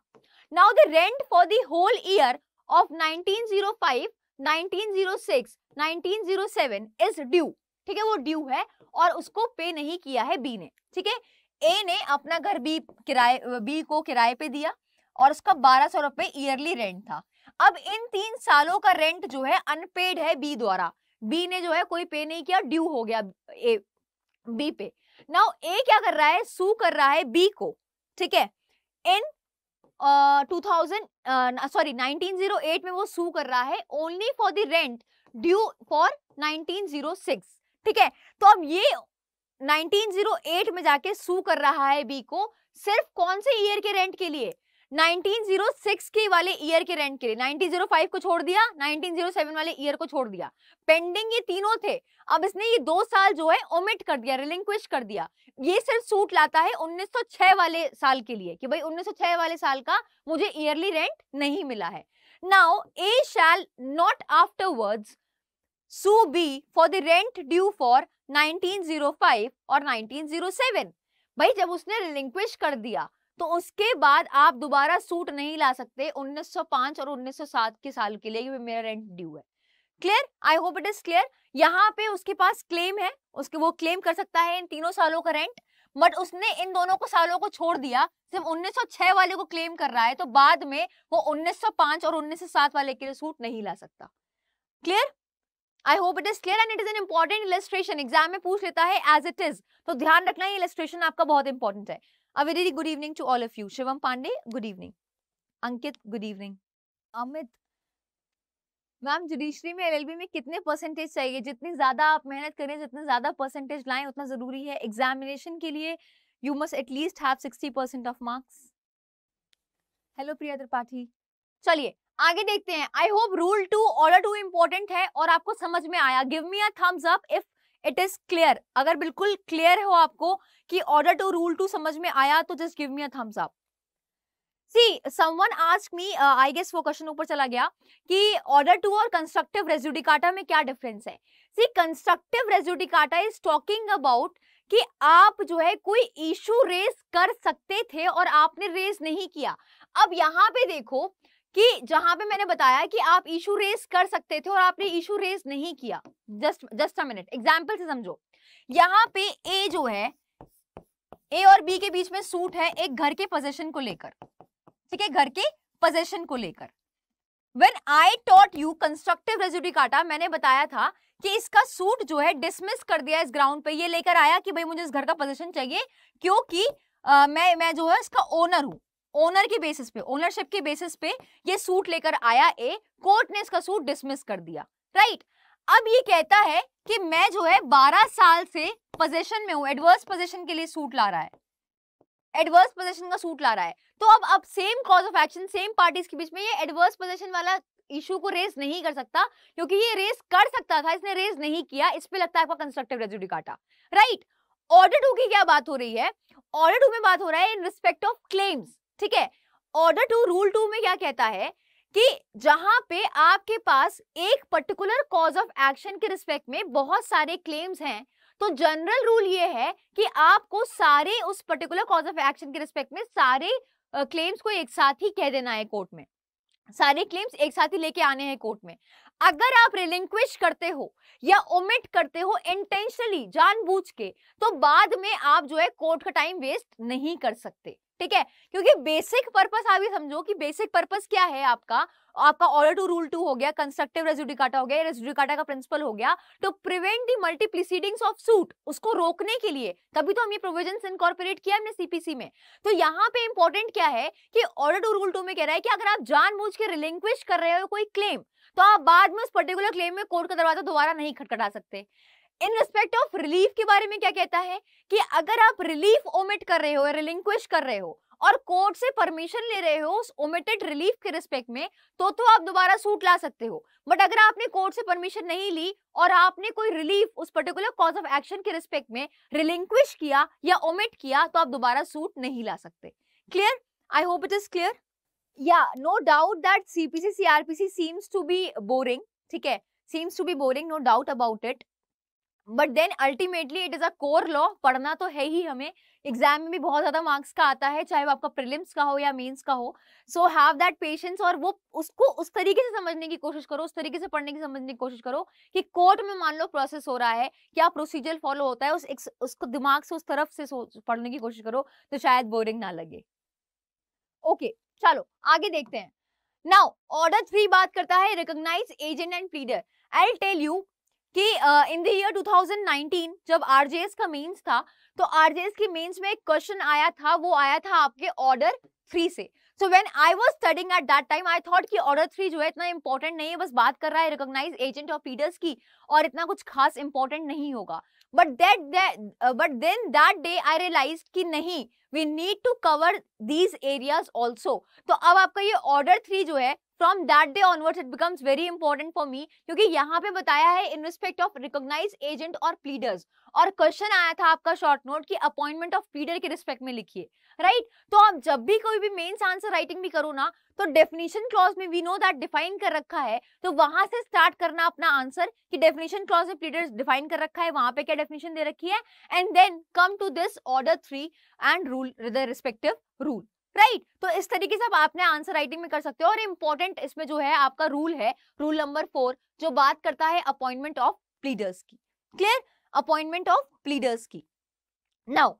now the rent for the whole year of 1905, 1906, 1907 is due ठीक है वो ड्यू है और उसको पे नहीं किया है बी ने ठीक है ए ने अपना घर बी किराए बी को किराए पे दिया और उसका बारह सौ रुपए ईयरली रेंट था अब इन तीन सालों का रेंट जो है अनपेड है बी द्वारा बी ने जो है कोई पे नहीं किया ड्यू हो गया ए बी पे नाउ ए क्या कर रहा है सू कर रहा है बी को ठीक है in two thousand sorry nineteen zero eight में वो सू कर रहा है only for the rent due for nineteen zero six ठीक है तो अब ये 1908 में जाके सू कर रहा है बी को सिर्फ कौन से ईयर के रेंट के लिए 1906 के वाले ईयर के रेंट के लिए 1905 को छोड़ दिया 1907 वाले ईयर को छोड़ दिया पेंडिंग ये तीनों थे अब इसने ये दो साल जो है ओमिट कर दिया रिलिंक्विश कर दिया ये सिर्फ सूट लाता है 1906 वाले साल के लिए कि भाई 1906 वाले साल का मुझे ईयरली रेंट नहीं मिला है now A shall not after afterwards sue B for the rent due for nineteen और नाइनटीन भाई जब उसने रिलिंक्विश कर दिया तो उसके बाद आप दोबारा सूट नहीं ला सकते 1905 और 1907 के साल के लिए मेरा रेंट ड्यू है clear I hope it is clear यहाँ पे उसके पास क्लेम है उसके वो क्लेम कर सकता है इन तीनों सालों का रेंट बट उसने इन दोनों को सालों को छोड़ दिया सिर्फ 1906 वाले को क्लेम कर रहा है तो बाद में वो 1905 और 1907 वाले के लिए सूट नहीं ला सकता clear I hope it is clear and it is an important illustration exam में पूछ लेता है एज इट इज तो ध्यान रखना ये इलेट्रेशन आपका बहुत इंपॉर्टेंट है A very good evening to all of you. Shivam Pandey, good evening. Ankit, good evening. Amit, ma'am judiciary में एलएलबी में कितने परसेंटेज चाहिए जितनी ज़्यादा आप मेहनत करें जितने ज़्यादा परसेंटेज लाएं उतना ज़रूरी है एग्जामिनेशन के लिए you must at least have sixty percent of marks hello Priya Tripathi चलिए आगे देखते हैं I hope rule two order two important है और आपको समझ में आया give me a thumbs up if it is clear अगर बिल्कुल क्लियर हो आपको कि ऑर्डर टू रूल टू समझ में आया तो just give me a thumbs up see someone ask me I guess वो क्वेश्चन ऊपर चला गया कि ऑर्डर टू और कंस्ट्रक्टिव रेजुडिकाटा में क्या डिफरेंस है see constructive res judicata is talking about कि आप जो है कोई इशू रेस कर सकते थे और आपने रेस नहीं किया अब यहाँ पे देखो कि जहां पे मैंने बताया कि आप इशू रेस कर सकते थे और आपने इशू रेस नहीं किया just just a minute example से समझो यहाँ पे ए जो है ए और बी के बीच में सूट है एक घर के पोजेशन को लेकर ठीक है घर के पोजेशन को लेकर when I taught you constructive काटा मैंने बताया था कि इसका सूट जो है डिसमिस कर दिया इस ग्राउंड पे ये लेकर आया कि भाई मुझे इस घर का पोजेशन चाहिए क्योंकि आ, मैं मैं जो है इसका ओनर हूं ओनर के बेसिस पे ओनरशिप के बेसिस पे ये सूट लेकर आया ए कोर्ट ने इसका सूट डिसमिस कर दिया राइट अब ये कहता है कि मैं जो है 12 साल से पोजेशन में हूं एडवर्स पोजेशन के लिए सूट ला रहा है एडवर्स पोजेशन का सूट ला रहा है तो अब अब same cause of action same parties के बीच में ये एडवर्स पोजेशन वाला इशू को रेज नहीं कर सकता क्योंकि ये रेज कर सकता था इसने रेज नहीं किया इस पे लगता है आपका कंस्ट्रक्टिव रेजुडी राइट ऑर्डर टू की क्या बात हो रही है ऑर्डर टू में बात हो रहा है इन रिस्पेक्ट ऑफ क्लेम्स ठीक है ऑर्डर टू रूल टू में क्या कहता है कि जहां पे आपके पास एक पर्टिकुलर कॉज ऑफ एक्शन के रिस्पेक्ट में बहुत सारे क्लेम्स हैं तो जनरल रूल ये है कि आपको सारे उस पर्टिकुलर कॉज ऑफ एक्शन के रिस्पेक्ट में सारे क्लेम्स uh, को एक साथ ही कह देना है कोर्ट में सारे क्लेम्स एक साथ ही लेके आने हैं कोर्ट में अगर आप रिलिंक्विश करते हो या ओमिट करते हो इंटेंशनली जानबूझ के तो बाद में आप जो है कोर्ट का टाइम वेस्ट नहीं कर सकते ठीक है क्योंकि बेसिक पर्पस आप ये समझो कि बेसिक पर्पस क्या है आपका आपका ऑर्डर टू रूल टू हो गया कंस्ट्रक्टिव रेजुडिकाटा हो गया रेजुडिकाटा का प्रिंसिपल हो गया तो प्रिवेंट दी मल्टीप्लिसिडिंग्स ऑफ सूट उसको रोकने के लिए तभी तो हम ये प्रोविजन इनकॉर्पोरेट किया हमने सीपीसी में तो यहाँ पे इंपॉर्टेंट क्या है कि ऑर्डर टू रूल टू में कह रहा है कि अगर आप जानबूझ के रिलिंक्विश कर रहे हो कोई क्लेम तो आप बाद में उस पर्टिकुलर क्लेम में कोर्ट का दरवाजा दोबारा नहीं खटखटा सकते इन रिस्पेक्ट ऑफ रिलीफ के बारे में क्या कहता है कि अगर आप रिलीफ ओमिट कर रहे हो रिलिंक्विश कर रहे हो और कोर्ट से परमिशन ले रहे हो उस ओमिटेड रिलीफ के रिस्पेक्ट में तो तो आप दोबारा सूट ला सकते हो बट अगर आपने कोर्ट से परमिशन नहीं ली और आपने कोई रिलीफ उस पर्टिकुलर कॉज ऑफ एक्शन के रिस्पेक्ट में रिलिंक्विश किया या ओमिट किया तो आप दोबारा सूट नहीं ला सकते clear I hope it is clear या no doubt that CPC CrPC seems to be boring ठीक है seems to be boring no doubt about it but then ultimately it is a core law पढ़ना तो है ही हमें exam में भी बहुत ज्यादा मार्क्स का आता है चाहे वो आपका प्रिलिम्स का हो या मेन्स का हो सो हैव दैट पेशेंस और वो उसको उस तरीके से समझने की कोशिश करो उस तरीके से पढ़ने की समझने की कोशिश करो कि कोर्ट में मान लो प्रोसेस हो रहा है क्या प्रोसीजर फॉलो होता है उस एक, उसको दिमाग से उस तरफ से पढ़ने की कोशिश करो तो शायद बोरिंग ना लगे ओके okay, चलो आगे देखते हैं नाउ ऑर्डर थ्री बात करता है recognize agent and pleader I tell you कि इन द ईयर 2019 जब आरजेएस का मेंस था तो आरजेएस के मेंस में एक क्वेश्चन आया था वो आया था आपके ऑर्डर थ्री से so when I was studying at that time I thought कि ऑर्डर थ्री जो है इतना इंपॉर्टेंट नहीं है बस बात कर रहा है रिकॉग्नाइज एजेंट ऑफ फीडर्स की और इतना कुछ खास इंपॉर्टेंट नहीं होगा but that but then that day I realize कि नहीं we need to cover these areas also तो अब आपका ये ऑर्डर थ्री जो है from that day onwards it becomes very important for me क्योंकि यहाँ पे बताया है in respect of recognize agent और प्लीडर्स और क्वेश्चन आया था आपका शॉर्ट नोट कि अपॉइंटमेंट ऑफ प्लीडर के रिस्पेक्ट में लिखिए राइट right? तो आप जब भी कोई भी मेन्स आंसर राइटिंग भी करो ना तो डेफिनेशन क्लॉज में वी नो दैट डिफाइन कर रखा है तो वहां से स्टार्ट करना अपना आंसर कि डेफिनेशन क्लॉज में प्लीडर डिफाइन कर रखा है वहां पे क्या डेफिनेशन दे रखी है and then come to this order three and rule the respective rule right right. तो इस तरीके से आप आपने आंसर राइटिंग में कर सकते हो और इम्पोर्टेंट इसमें जो है आपका रूल है रूल नंबर फोर जो बात करता है अपॉइंटमेंट ऑफ प्लीडर्स की क्लियर अपॉइंटमेंट ऑफ प्लीडर्स की now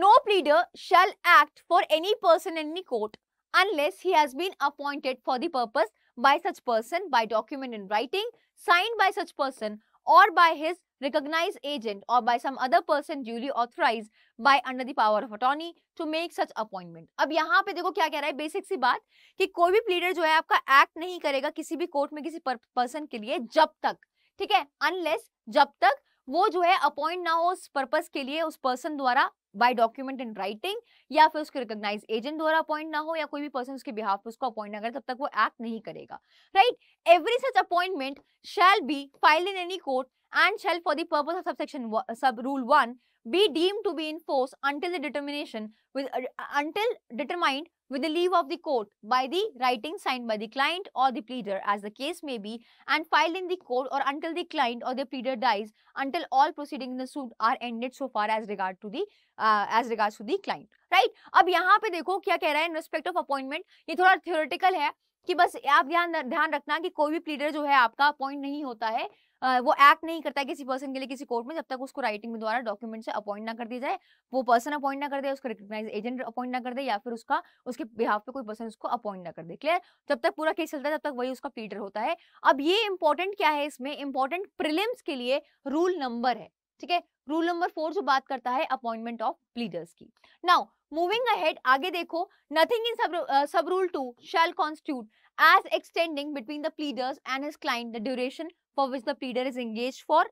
no pleader shall act for any person in any court unless he has been appointed for the purpose by such person by document in writing signed by such person or by his recognized agent or by some other person duly authorized by under the power of attorney to make such appointment अब यहाँ पे देखो क्या कह रहा है basic सी बात कि कोई भी प्लीडर जो है आपका एक्ट नहीं करेगा किसी भी कोर्ट में किसी पर्सन के लिए जब तक ठीक है अनलेस जब तक वो जो है अपॉइंट ना हो उस पर्पस के लिए उस पर्सन द्वारा बाई डॉक्यूमेंट इन राइटिंग या फिर उसके रिकोगनाइज एजेंट द्वारा अपॉइंट ना हो या कोई भी पर्सन उसके बिहाफ उसको अपॉइंट ना करे तब तक वो एक्ट नहीं करेगा right every such appointment shall be file in any court and shall for the purpose of subsection sub rule 1 be deemed to be in force until the determination with uh, until determined with the leave of the court by the writing signed by the client or the pleader as the case may be and filed in the court or until the client or the pleader dies until all proceedings in the suit are ended so far as regard to the uh, as regards to the client right ab yahan pe dekho kya keh raha hai in respect of appointment ye thoda theoretical hai ki bas aap dhyan dhyan rakhna ki koi bhi pleader jo hai aapka appoint nahi hota hai वो act नहीं करता है किसी person के लिए किसी court में जब तक उसको राइटिंग द्वारा डॉक्यूमेंट से अपॉइंट ना कर दिया जाए वो पर्सन अपॉइंट ना कर दे उसको रिकग्नाइज एजेंट अपॉइंट ना कर दे या फिर उसका उसके बिहाफ पे कोई पर्सन उसको अपॉइंट ना कर दे क्लियर जब तक पूरा केस चलता है तब तक वही उसका पीडर होता है अब ये इंपॉर्टेंट क्या है इसमें इंपॉर्टेंट प्रिलिम्स के लिए रूल नंबर है ठीक है रूल नंबर फोर जो बात करता है अपॉइंटमेंट ऑफ प्लीडर्स की नाउ मूविंग अहेड आगे देखो nothing in sub sub rule two shall constitute as extending between the pleaders and his client the duration for which the pleader is engaged for,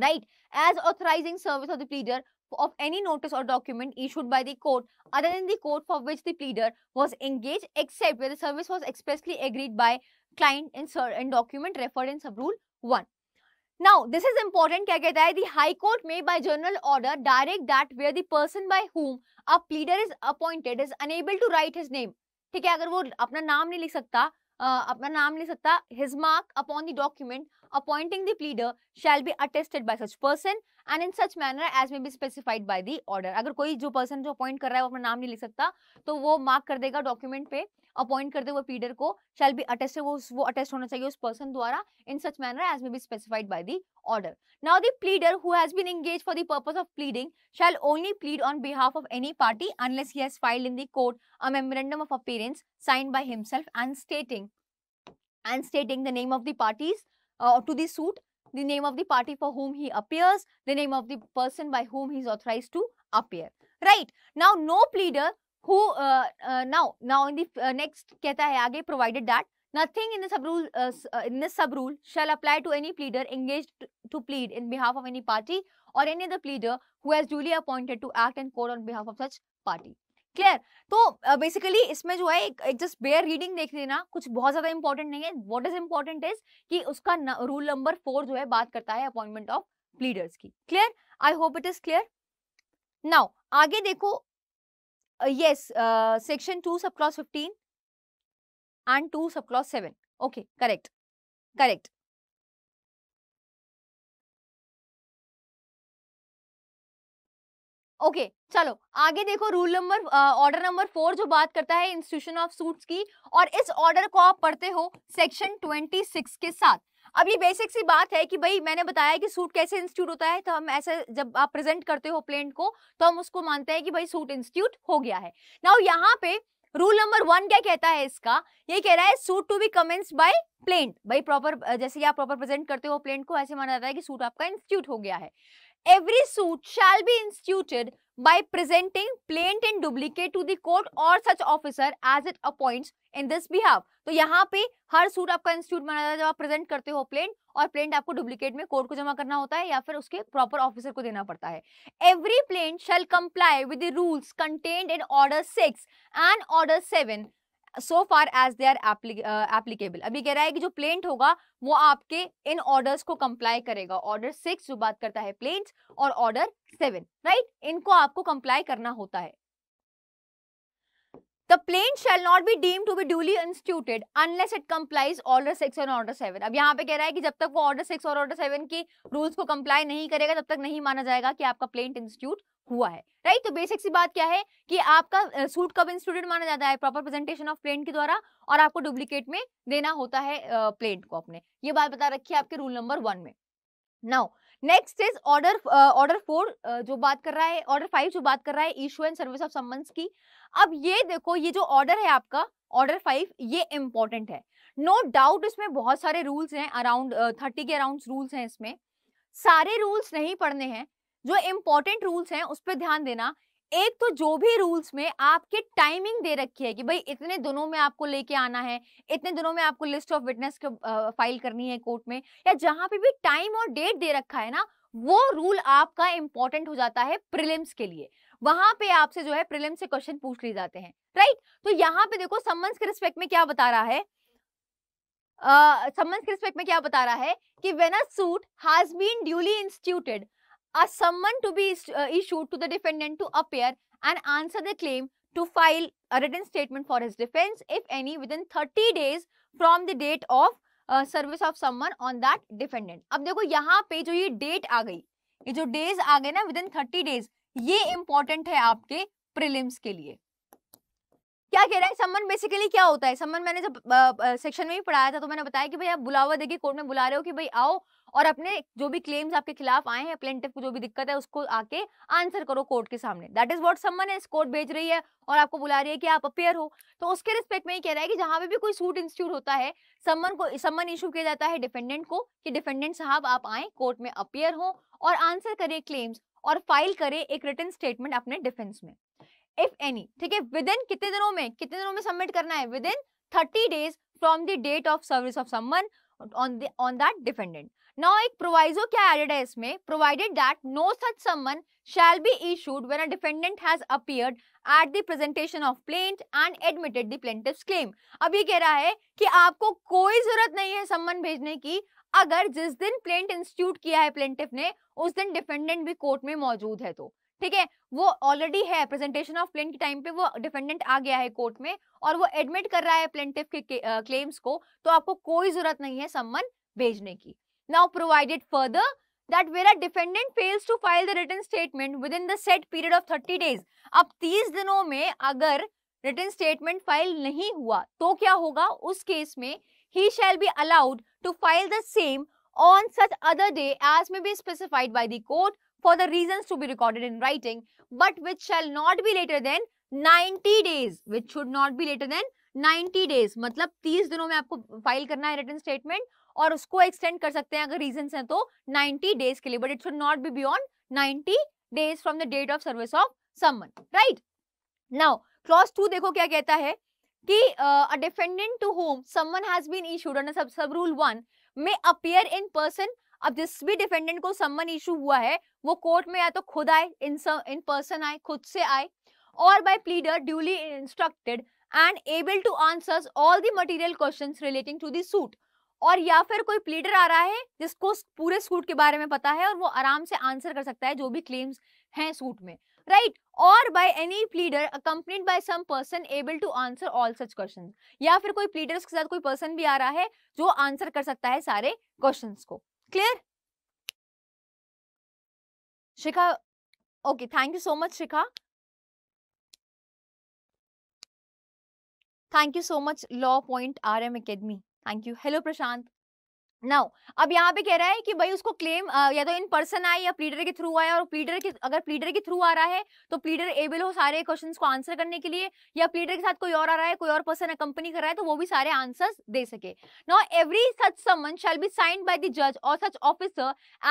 right? As authorizing service of the pleader of any notice or document issued by the court other than the court for which the pleader was engaged except where the service was expressly agreed by client in, in document referred in rule 1. Now, this is important. Kya kehta hai? The High Court may by general order direct that where the person by whom a pleader is appointed is unable to write his name. ठीक है अगर वो अपना नाम नहीं लिख सकता अपना नाम ले सकता his mark upon the document appointing the pleader shall be attested by such person and in such manner as may be specified by the order अगर कोई जो पर्सन जो अपॉइंट कर रहा है वो अपना नाम नहीं लिख सकता तो वो मार्क कर देगा डॉक्यूमेंट पे अपॉइंट करते हुए फीडर को शैल बी अटेस्टेड वो वो अटेस्ट होना चाहिए उस पर्सन द्वारा in such manner as may be specified by the order. Now the pleader who has been engaged for the purpose of pleading shall only plead on behalf of any party unless he has filed in the court a memorandum of appearance signed by himself and stating and stating the name of the parties uh, to the suit, the name of the party for whom he appears, the name of the person by whom he is authorized to appear. Right. Now no pleader who uh, uh, now now in the uh, next kehta hai aage provided that nothing in the sub rule uh, in this sub rule shall apply to any pleader engaged to, to plead in behalf of any party or any other pleader who has duly appointed to act in court on behalf of such party clear तो basically uh, इसमें जो है एक, एक just bear reading देख लेना कुछ बहुत ज्यादा इंपॉर्टेंट नहीं है व्हाट इज इंपॉर्टेंट इज कि उसका रूल नंबर फोर जो है बात करता है अपॉइंटमेंट ऑफ प्लीडर्स की clear I hope it is clear now आगे देखो uh, yes, uh, section 2 subclause 15 and 2 subclause 7. Okay, correct. Correct. Okay okay, चलो आगे देखो rule number order number four जो बात करता है इंस्टीट्यूशन ऑफ सूट्स की और इस ऑर्डर को आप पढ़ते हो सेक्शन ट्वेंटी सिक्स के साथ अब ये बेसिक सी बात है कि भाई मैंने बताया कि सूट कैसे इंस्टीट्यूट होता है तो हम ऐसे जब आप प्रेजेंट करते हो प्लेन को तो हम उसको मानते हैं कि भाई सूट इंस्टीट्यूट हो गया है नाउ यहाँ पे रूल नंबर वन क्या कहता है इसका ये कह रहा है suit to be commence by plaint भाई प्रॉपर जैसे आप प्रॉपर प्रेजेंट करते हो प्लेन को ऐसे माना जाता है कि सूट आपका इंस्टीट्यूट हो गया है every suit shall be instituted by presenting plaint and duplicate to the court or such officer as it appoints in this behalf. तो यहाँ पे हर सूट आपका इंस्टीट्यूट माना जाता है जब आप प्रेजेंट करते हो प्लेंट और प्लेन आपको डुप्लीकेट में कोर्ट को जमा करना होता है या फिर उसके प्रॉपर ऑफिसर को देना पड़ता है every plaint shall comply with rules contained in order six and order seven so far as they are applicable अभी कह रहा है कि जो प्लेंट होगा वो आपके इन ऑर्डर्स को कंप्लाई करेगा ऑर्डर सिक्स जो बात करता है प्लेंट और ऑर्डर सेवन राइट इनको आपको कंप्लाई करना होता है The plane shall not be deemed to be duly instituted unless it complies order six and order seven. अब यहाँ पे कह रहा है कि जब तक वो order six और order seven की rules को comply नहीं करेगा तब तक नहीं माना जाएगा कि आपका plane institute हुआ है राइट तो बेसिक सी बात क्या है कि आपका सूट कब इंस्टूडेंट माना जाता है प्रॉपर प्रेजेंटेशन ऑफ प्लेन के द्वारा और आपको डुप्लीकेट में देना होता है प्लेन को अपने ये बात बता रखी है आपके रूल नंबर वन में now next is order order four जो बात कर रहा है ऑर्डर फाइव जो बात कर रहा है issue and service of summons की अब ये देखो ये जो ऑर्डर है आपका ऑर्डर फाइव ये इंपॉर्टेंट है नो no डाउट इसमें बहुत सारे रूल्स हैं अराउंड थर्टी के अराउंड रूल्स हैं इसमें सारे रूल्स नहीं पढ़ने हैं जो इम्पोर्टेंट रूल्स हैं उस पर ध्यान देना एक तो जो भी रूल्स में आपके टाइमिंग दे रखी है कि भाई इतने दिनों में आपको लेके आना है इतने दिनों में आपको लिस्ट ऑफ विटनेस फाइल करनी है कोर्ट में या जहां पे भी टाइम और डेट दे रखा है ना वो रूल आपका इंपॉर्टेंट हो जाता है प्रिलिम्स के लिए वहां पे आपसे जो है प्रिलिम्स से क्वेश्चन पूछ लिए जाते हैं राइट तो यहाँ पे देखो सम्मन्स के रिस्पेक्ट में क्या बता रहा है सम्मन्स के रिस्पेक्ट में क्या बता रहा है कि when a suit has been duly instituted a summon to be uh, issued to the defendant to appear and answer the claim to file a written statement for his defense, if any, within 30 days from the date of service of summons on that defendant अब देखो यहाँ पे जो ये date आ गई ये जो days आ गए ना विद इन थर्टी डेज ये इंपॉर्टेंट है आपके प्रिलिम्स के लिए क्या कह रहा है समन बेसिकली क्या होता है समन मैंने जब सेक्शन में भी पढ़ाया था तो मैंने बताया कि भाई आप बुलावा देके कोर्ट में बुला रहे हो कि भाई आओ और अपने जो भी क्लेम्स आपके खिलाफ आए हैं प्लेंटिव को जो भी दिक्कत है उसको आके आंसर करो कोर्ट के सामने दैट इज वॉट समन है कोर्ट भेज रही है और आपको बुला रही है कि आप अपेयर हो तो उसके रिस्पेक्ट में ये कह रहा है कि जहां पे भी कोई सूट इंस्टीट्यूट होता है समन को समन इशू किया जाता है डिफेंडेंट को कि डिफेंडेंट साहब आप आए कोर्ट में अपेयर हो और आंसर करें क्लेम्स और फाइल करें एक रिटर्न स्टेटमेंट अपने डिफेंस में इफ एनी ठीक है विद इन कितने दिनों में कितने दिनों में सबमिट करना है within thirty days from the date of service of summons on that defendant now एक प्रोवाइजो क्या एडेड है इसमें provided that no such summons shall be issued when a defendant has appeared at the presentation of plaint and admitted the plaintiff's claim अब ये कह रहा है कि आपको कोई जरूरत नहीं है समन भेजने की अगर जिस दिन प्लेंट इंस्टीट्यूट किया है प्लेंटिव ने उस दिन डिफेंडेंट भी कोर्ट में मौजूद है तो ठीक है वो ऑलरेडी है प्रेजेंटेशन ऑफ प्लेन के टाइम पे वो डिफेंडेंट आ गया है कोर्ट में और वो एडमिट कर रहा है प्लेंटिफ के क्लेम्स को तो आपको कोई जरूरत नहीं है सम्मन भेजने की now provided further that where a defendant fails to file the written statement within the set period of 30 days अब 30 दिनों में अगर written statement file नहीं हुआ तो क्या होगा उस केस में he shall be allowed to file the same on such other day as may be specified by the court for the reasons to be recorded in writing, but which shall not be later than 90 days, which should not be later than 90 days. मतलब 30 दिनों में आपको file करना है written statement और उसको extend कर सकते हैं अगर रीजन है तो 90 डेज के लिए but it should not be beyond 90 days from the date of service of summons right now clause two देखो क्या कहता है कि a defendant to whom summons has been issued sub sub rule one may appear in person अब जिस भी defendant को सम्मन इशू हुआ है वो कोर्ट में या तो खुद आए इन इन पर्सन आए खुद से आए और by pleader duly instructed and able to answers all the material questions relating to the suit और या फिर कोई प्लीडर आ रहा है जिसको पूरे सूट के बारे में पता है और वो आराम से आंसर कर सकता है जो भी क्लेम्स हैं सूट में राइट और by any pleader accompanied by some person able to answer all such questions या फिर कोई प्लीडर्स के साथ कोई पर्सन भी आ रहा है जो आंसर कर सकता है सारे क्वेश्चंस को clear Shikha okay thank you so much Shikha thank you so much law point R M academy thank you hello Prashant now अब यहाँ पे कह रहा है कि भाई उसको क्लेम या तो इन पर्सन आए या प्लीडर के थ्रू आए और प्लीडर के अगर प्लीडर के थ्रू आ रहा है तो प्लीडर एबल हो सारे क्वेश्चंस को आंसर करने के लिए या प्लीडर के साथ कोई और आ रहा है कोई और पर्सन कंपनी कर रहा है तो वो भी सारे आंसर्स दे सके now every such summons shall be signed by the जज और such officer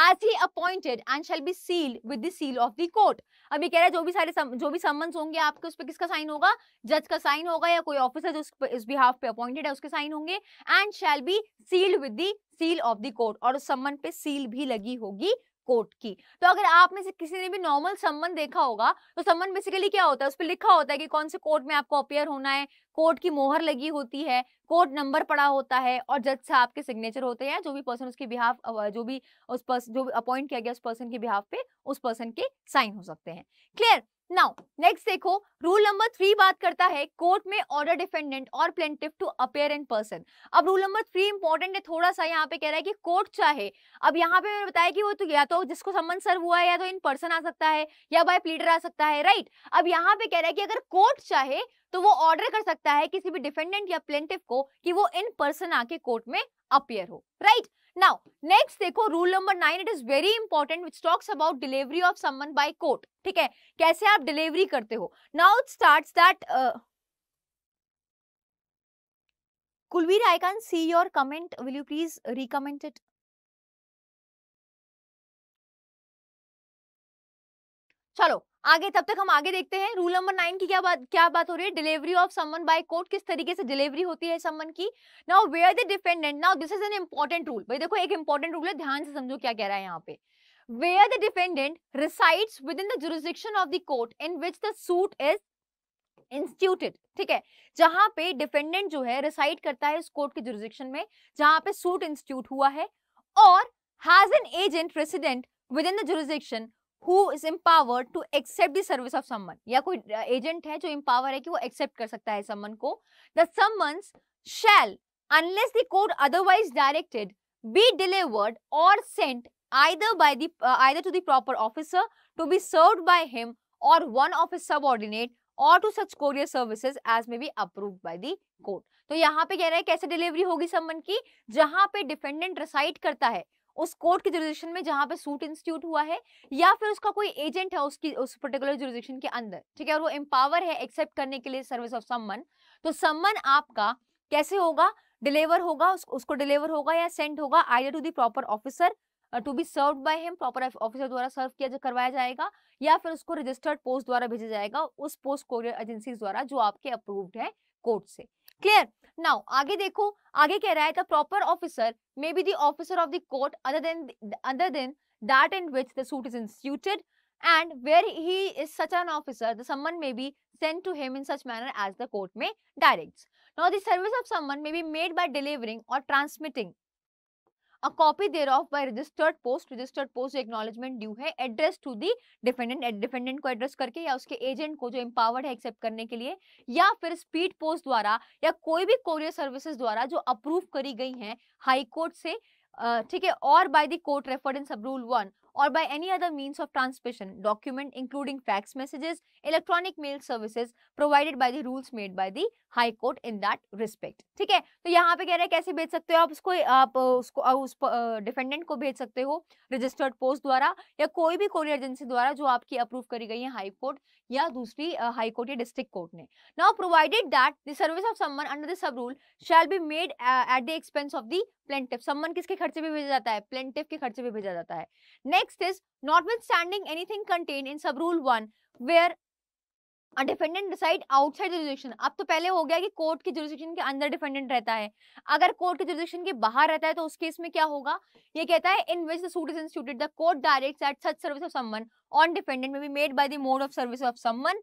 as he appointed and shall be sealed with the seal of the court अभी कह रहा है जो भी सारे सम, जो भी सम्मन होंगे आपके उस पर किसका साइन होगा जज का साइन होगा या कोई ऑफिसर जो इस बिहाफ पे अपॉइंटेड है उसके साइन होंगे and shall be sealed with the seal of the court और उस सम्मन पे सील भी लगी होगी कोर्ट की तो अगर आप में से किसी ने भी नॉर्मल सम्मन देखा होगा तो सम्मन बेसिकली क्या होता है उस पर लिखा होता है कि कौन से कोर्ट में आपको अपेयर होना है कोर्ट की मोहर लगी होती है कोर्ट नंबर पड़ा होता है और जज से आपके सिग्नेचर होते हैं जो भी पर्सन उसके बिहाफ जो भी उस पर्सन जो अपॉइंट किया गया उस पर्सन के बिहाफ पे उस पर्सन के साइन हो सकते हैं क्लियर नाउ नेक्स्ट देखो रूल नंबर थ्री बात करता है कोर्ट में ऑर्डर डिफेंडेंट और plaintiff to appear in person अब रूल नंबर थ्री इंपॉर्टेंट है थोड़ा सा यहाँ पे कह रहा है कि कोर्ट चाहे अब यहाँ पे मैंने बताया कि वो तो या तो जिसको संबंध सर्व हुआ है या तो इन पर्सन आ सकता है या बाय प्लीडर आ सकता है राइट right? अब यहाँ पे कह रहा है कि अगर कोर्ट चाहे तो वो ऑर्डर कर सकता है किसी भी डिफेंडेंट या प्लेंटिव को कि वो इन पर्सन आके कोर्ट में अपेयर हो राइट right? now next देखो rule number nine it is very important which talks about delivery of someone by court ठीक है कैसे आप delivery करते हो now it starts that uh, Kulveer I can't see your comment will you please recomment it चलो आगे तब तक हम आगे देखते हैं रूल नंबर नाइन की क्या बात क्या बात हो रही है delivery of summons by court किस तरीके से डिलीवरी होती है समवन की now where the defendant now this is an important rule भाई देखो एक इंपॉर्टेंट रूल है ध्यान से समझो क्या कह रहा है यहाँ पे the defendant resides within the jurisdiction of the court in which the suit is instituted ठीक है जहां पे डिफेंडेंट जो है रिसाइड करता है उस कोर्ट के जुरिस्डिक्शन में जहां पे सूट इंस्टीट्यूट हुआ है और has an agent resident within the jurisdiction who is empowered to accept the service of summons या कोई एजेंट है जो एम्पावर है कि वो एक्सेप्ट कर सकता है समवन को the summons shall unless the code otherwise directed be delivered or sent either by the uh, either to the proper officer to be served by him or one of his subordinate और to such courier services as may be approve by the court तो यहाँ पे कह रहा है कैसे delivery होगी सम्मन की जहां पे डिफेंडेंट रिसाइट करता है उस कोर्ट के जुरिडिक्शन में जहाँ पे सूट इंस्टीट्यूट हुआ है या फिर उसका कोई एजेंट है उसकी उस पर्टिकुलर जुरिडिक्शन के अंदर ठीक है और वो एम्पावर है एक्सेप्ट करने के लिए सर्विस ऑफ सम्मन तो सम्मन आपका कैसे होगा डिलीवर होगा उस, उसको डिलीवर होगा या सेंड होगा either to the proper officer to be serve by him proper officer द्वारा सर्व किया करवाया जाएगा या फिर उसको रजिस्टर्ड पोस्ट द्वारा भेजा जाएगा उस पोस्ट कोरियर एजेंसी द्वारा जो आपके अप्रूव्ड है कोर्ट से क्लियर Now, आगे देखो आगे कह रहा है proper officer may be the officer of the court other than other than that in which the suit is instituted and where he is such an officer, the summons may be sent to him in such manner as the court may directs. Now, the service of summons may be made by delivering or transmitting a copy thereof by registered post registered post acknowledgement due है address to the defendant defendant को address करके या उसके agent को जो empowered है accept करने के लिए या फिर speed post द्वारा या कोई भी courier services द्वारा जो approve करी गई हैं high court से ठीक है और by the court referred in sub rule one or by any other means of transmission document including fax messages, electronic mail services provided by the rules made by the High Court in that respect. ठीक है तो यहाँ पे कह रहे हैं कैसे भेज सकते हो आप उसको आप उसको उस डिफेंडेंट को भेज सकते हो रजिस्टर्ड पोस्ट द्वारा या कोई भी कोरियर एजेंसी द्वारा जो आपकी अप्रूव करी गई है हाई कोर्ट या दूसरी हाई कोर्ट या डिस्ट्रिक्ट कोर्ट ने now provided that the service of सम्मन under the sub rule shall be made at the expense of the plaintiff summons किसके खर्चे पे भेजा जाता है प्लेंटिफ के खर्चे पे भेजा जाता है next is notwithstanding anything contain in sub rule one where defendant resides outside jurisdiction अब तो पहले हो गया कि कोर्ट की जुडिशन के अंदर डिफेंडेंट रहता है अगर कोर्ट की जुडिशन के बाहर रहता है तो उस केस में क्या होगा ये कहता है in which suit is institute the court direct that such service of summons on defendant may be made by the mode of service of summons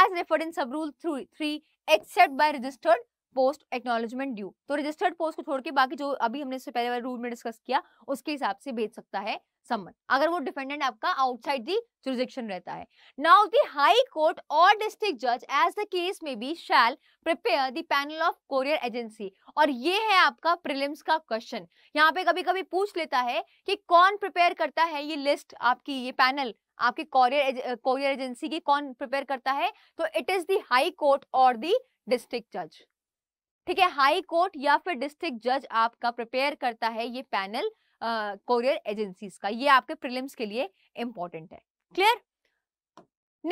as referred in sub rule three except by registered post acknowledgement due तो registered post को छोड़ के बाकी जो अभी हमने इससे पहले रूल में डिस्कस किया उसके हिसाब से भेज सकता है समन अगर वो डिपेंडेंट आपका आउटसाइड दी जुरिडिक्शन रहता है नाउ द हाई कोर्ट और डिस्ट्रिक्ट जज as the case may be shall prepare the panel of courier agency और ये है आपका प्रिलिम्स का क्वेश्चन यहाँ पे कभी कभी पूछ लेता है कि कौन प्रिपेयर करता है ये लिस्ट आपकी ये पैनल आपके कोरियर कोरियर एजेंसी की कौन प्रिपेयर करता है तो it is the high court और द डिस्ट्रिक्ट जज ठीक है हाई कोर्ट या फिर डिस्ट्रिक्ट जज आपका प्रिपेयर करता है ये पैनल कोरियर एजेंसीज का ये आपके प्रिलिम्स के लिए इंपॉर्टेंट है क्लियर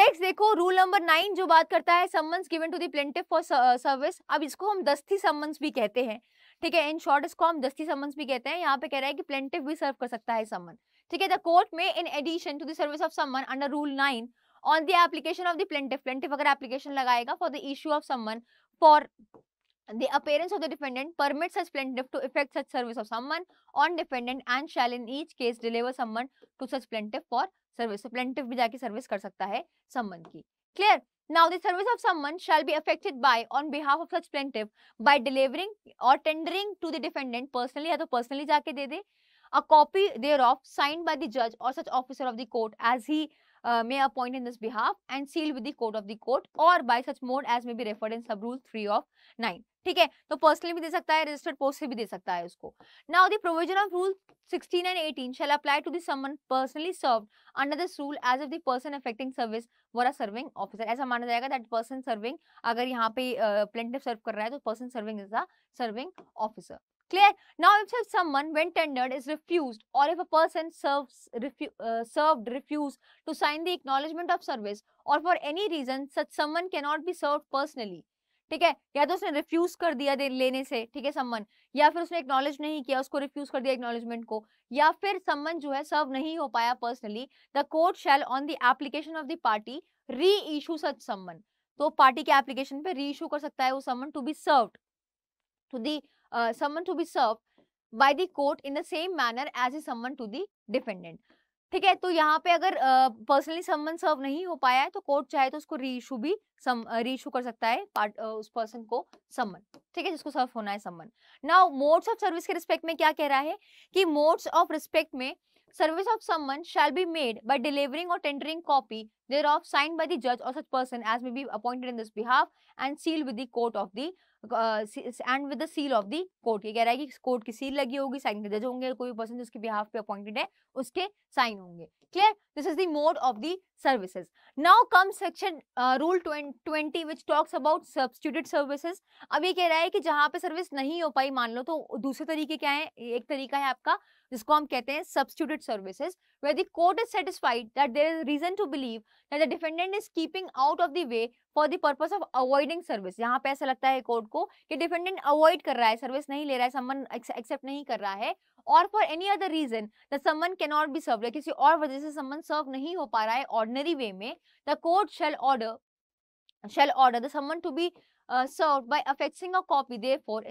नेक्स्ट देखो रूल नंबर नाइन जो बात करता है summons given to the plaintiff for service अब इसको हम दस्ती सम्मन्स भी कहते हैं ठीक है इन शॉर्ट इसको हम दस्ती सम्मन्स भी कहते हैं यहाँ पे कह रहा है कि प्लेंटिव भी सर्व कर सकता है सम्मन ठीक है द कोर्ट में in addition to the service of सम्मन under rule nine on the application of the plaintiff plaintiff plaintiff अगर एप्लीकेशन लगाएगा for the issue of summon for the appearance of the defendant permits such plaintiff to effect such service of someone on defendant and shall in each case deliver someone to such plaintiff for service. So plaintiff भी जाके service कर सकता है someone की. Clear? Now the service of someone shall be affected by on behalf of such plaintiff by delivering or tendering to the defendant personally या तो personally जाके दे a copy thereof signed by the judge or such officer of the court as he Uh, may appoint in this behalf and seal with the code of the court or by such mode as may be referred in sub rule 3 of 9 ठीक है तो personally भी दे सकता है registered post से भी दे सकता है उसको now the provision of rule 16 and 18 shall apply to the summons personally served under this rule as if the person effecting service were a serving officer ऐसा माना जाएगा दैट पर्सन सर्विंग अगर यहां पे प्लेंटिफ uh, सर्व कर रहा है तो person serving is a serving officer Clear? Now, if someone, when tendered, is refused or if a person serves, refu uh, served refuse to sign the acknowledgement of service or for any reason, such someone cannot be served personally. ठीक है या तो उसने refuse कर दिया लेने से ठीक है सम्मन या फिर उसने एक्नोलेज नहीं किया उसको रिफ्यूज कर दिया एक्नोलेजमेंट को या फिर सम्मन जो है सर्व नहीं हो पाया personally the court shall on the application of the party reissue such summons तो पार्टी के एप्लीकेशन पे री इशू कर सकता है वो summons to be serve to the uh, to be serve by the court in the same manner as a is to the defendant ठीक है तो यहाँ पे अगर पर्सनली सम्मन सर्व नहीं हो पाया है तो कोर्ट चाहे तो उसको रीइशू भी रीइशू uh, कर सकता है पार्ट uh, उस पर्सन को सम्मन ठीक है जिसको सर्व होना है summons now modes of service के रिस्पेक्ट में क्या कह रहा है कि मोड्स ऑफ रिस्पेक्ट में service of summons shall be made by delivering और tendering copy thereof signed by the judge or such person as may be appointed in this behalf and sealed with the court of the and with the seal of the court ये कह रहा है कि court की seal लगी होगी sign जज होंगे कोई पर्सन जिसके बिहाफ पे अपॉइंटेड है उसके साइन होंगे clear this is the mode of the services now come section rule twenty which talks about substituted services अब ये कह रहा है कि जहाँ पे सर्विस नहीं हो पाई मान लो तो दूसरे तरीके क्या है एक तरीका है आपका जिसको हम कहते हैं substituted services where the court is satisfied that there is reason to believe that the defendant is keeping out of the way for the purpose of avoiding service यहाँ पे ऐसा लगता है कोर्ट को कि डिफेंडेंट अवॉइड कर रहा है सर्विस नहीं ले रहा है समन एक्सेप्ट नहीं कर रहा है और for any other reason the summons cannot be serve किसी और वजह से समन सर्व नहीं हो पा रहा है ऑर्डनरी वे में the court shall order shall order the someone to be uh, served by affixing a copy पे कर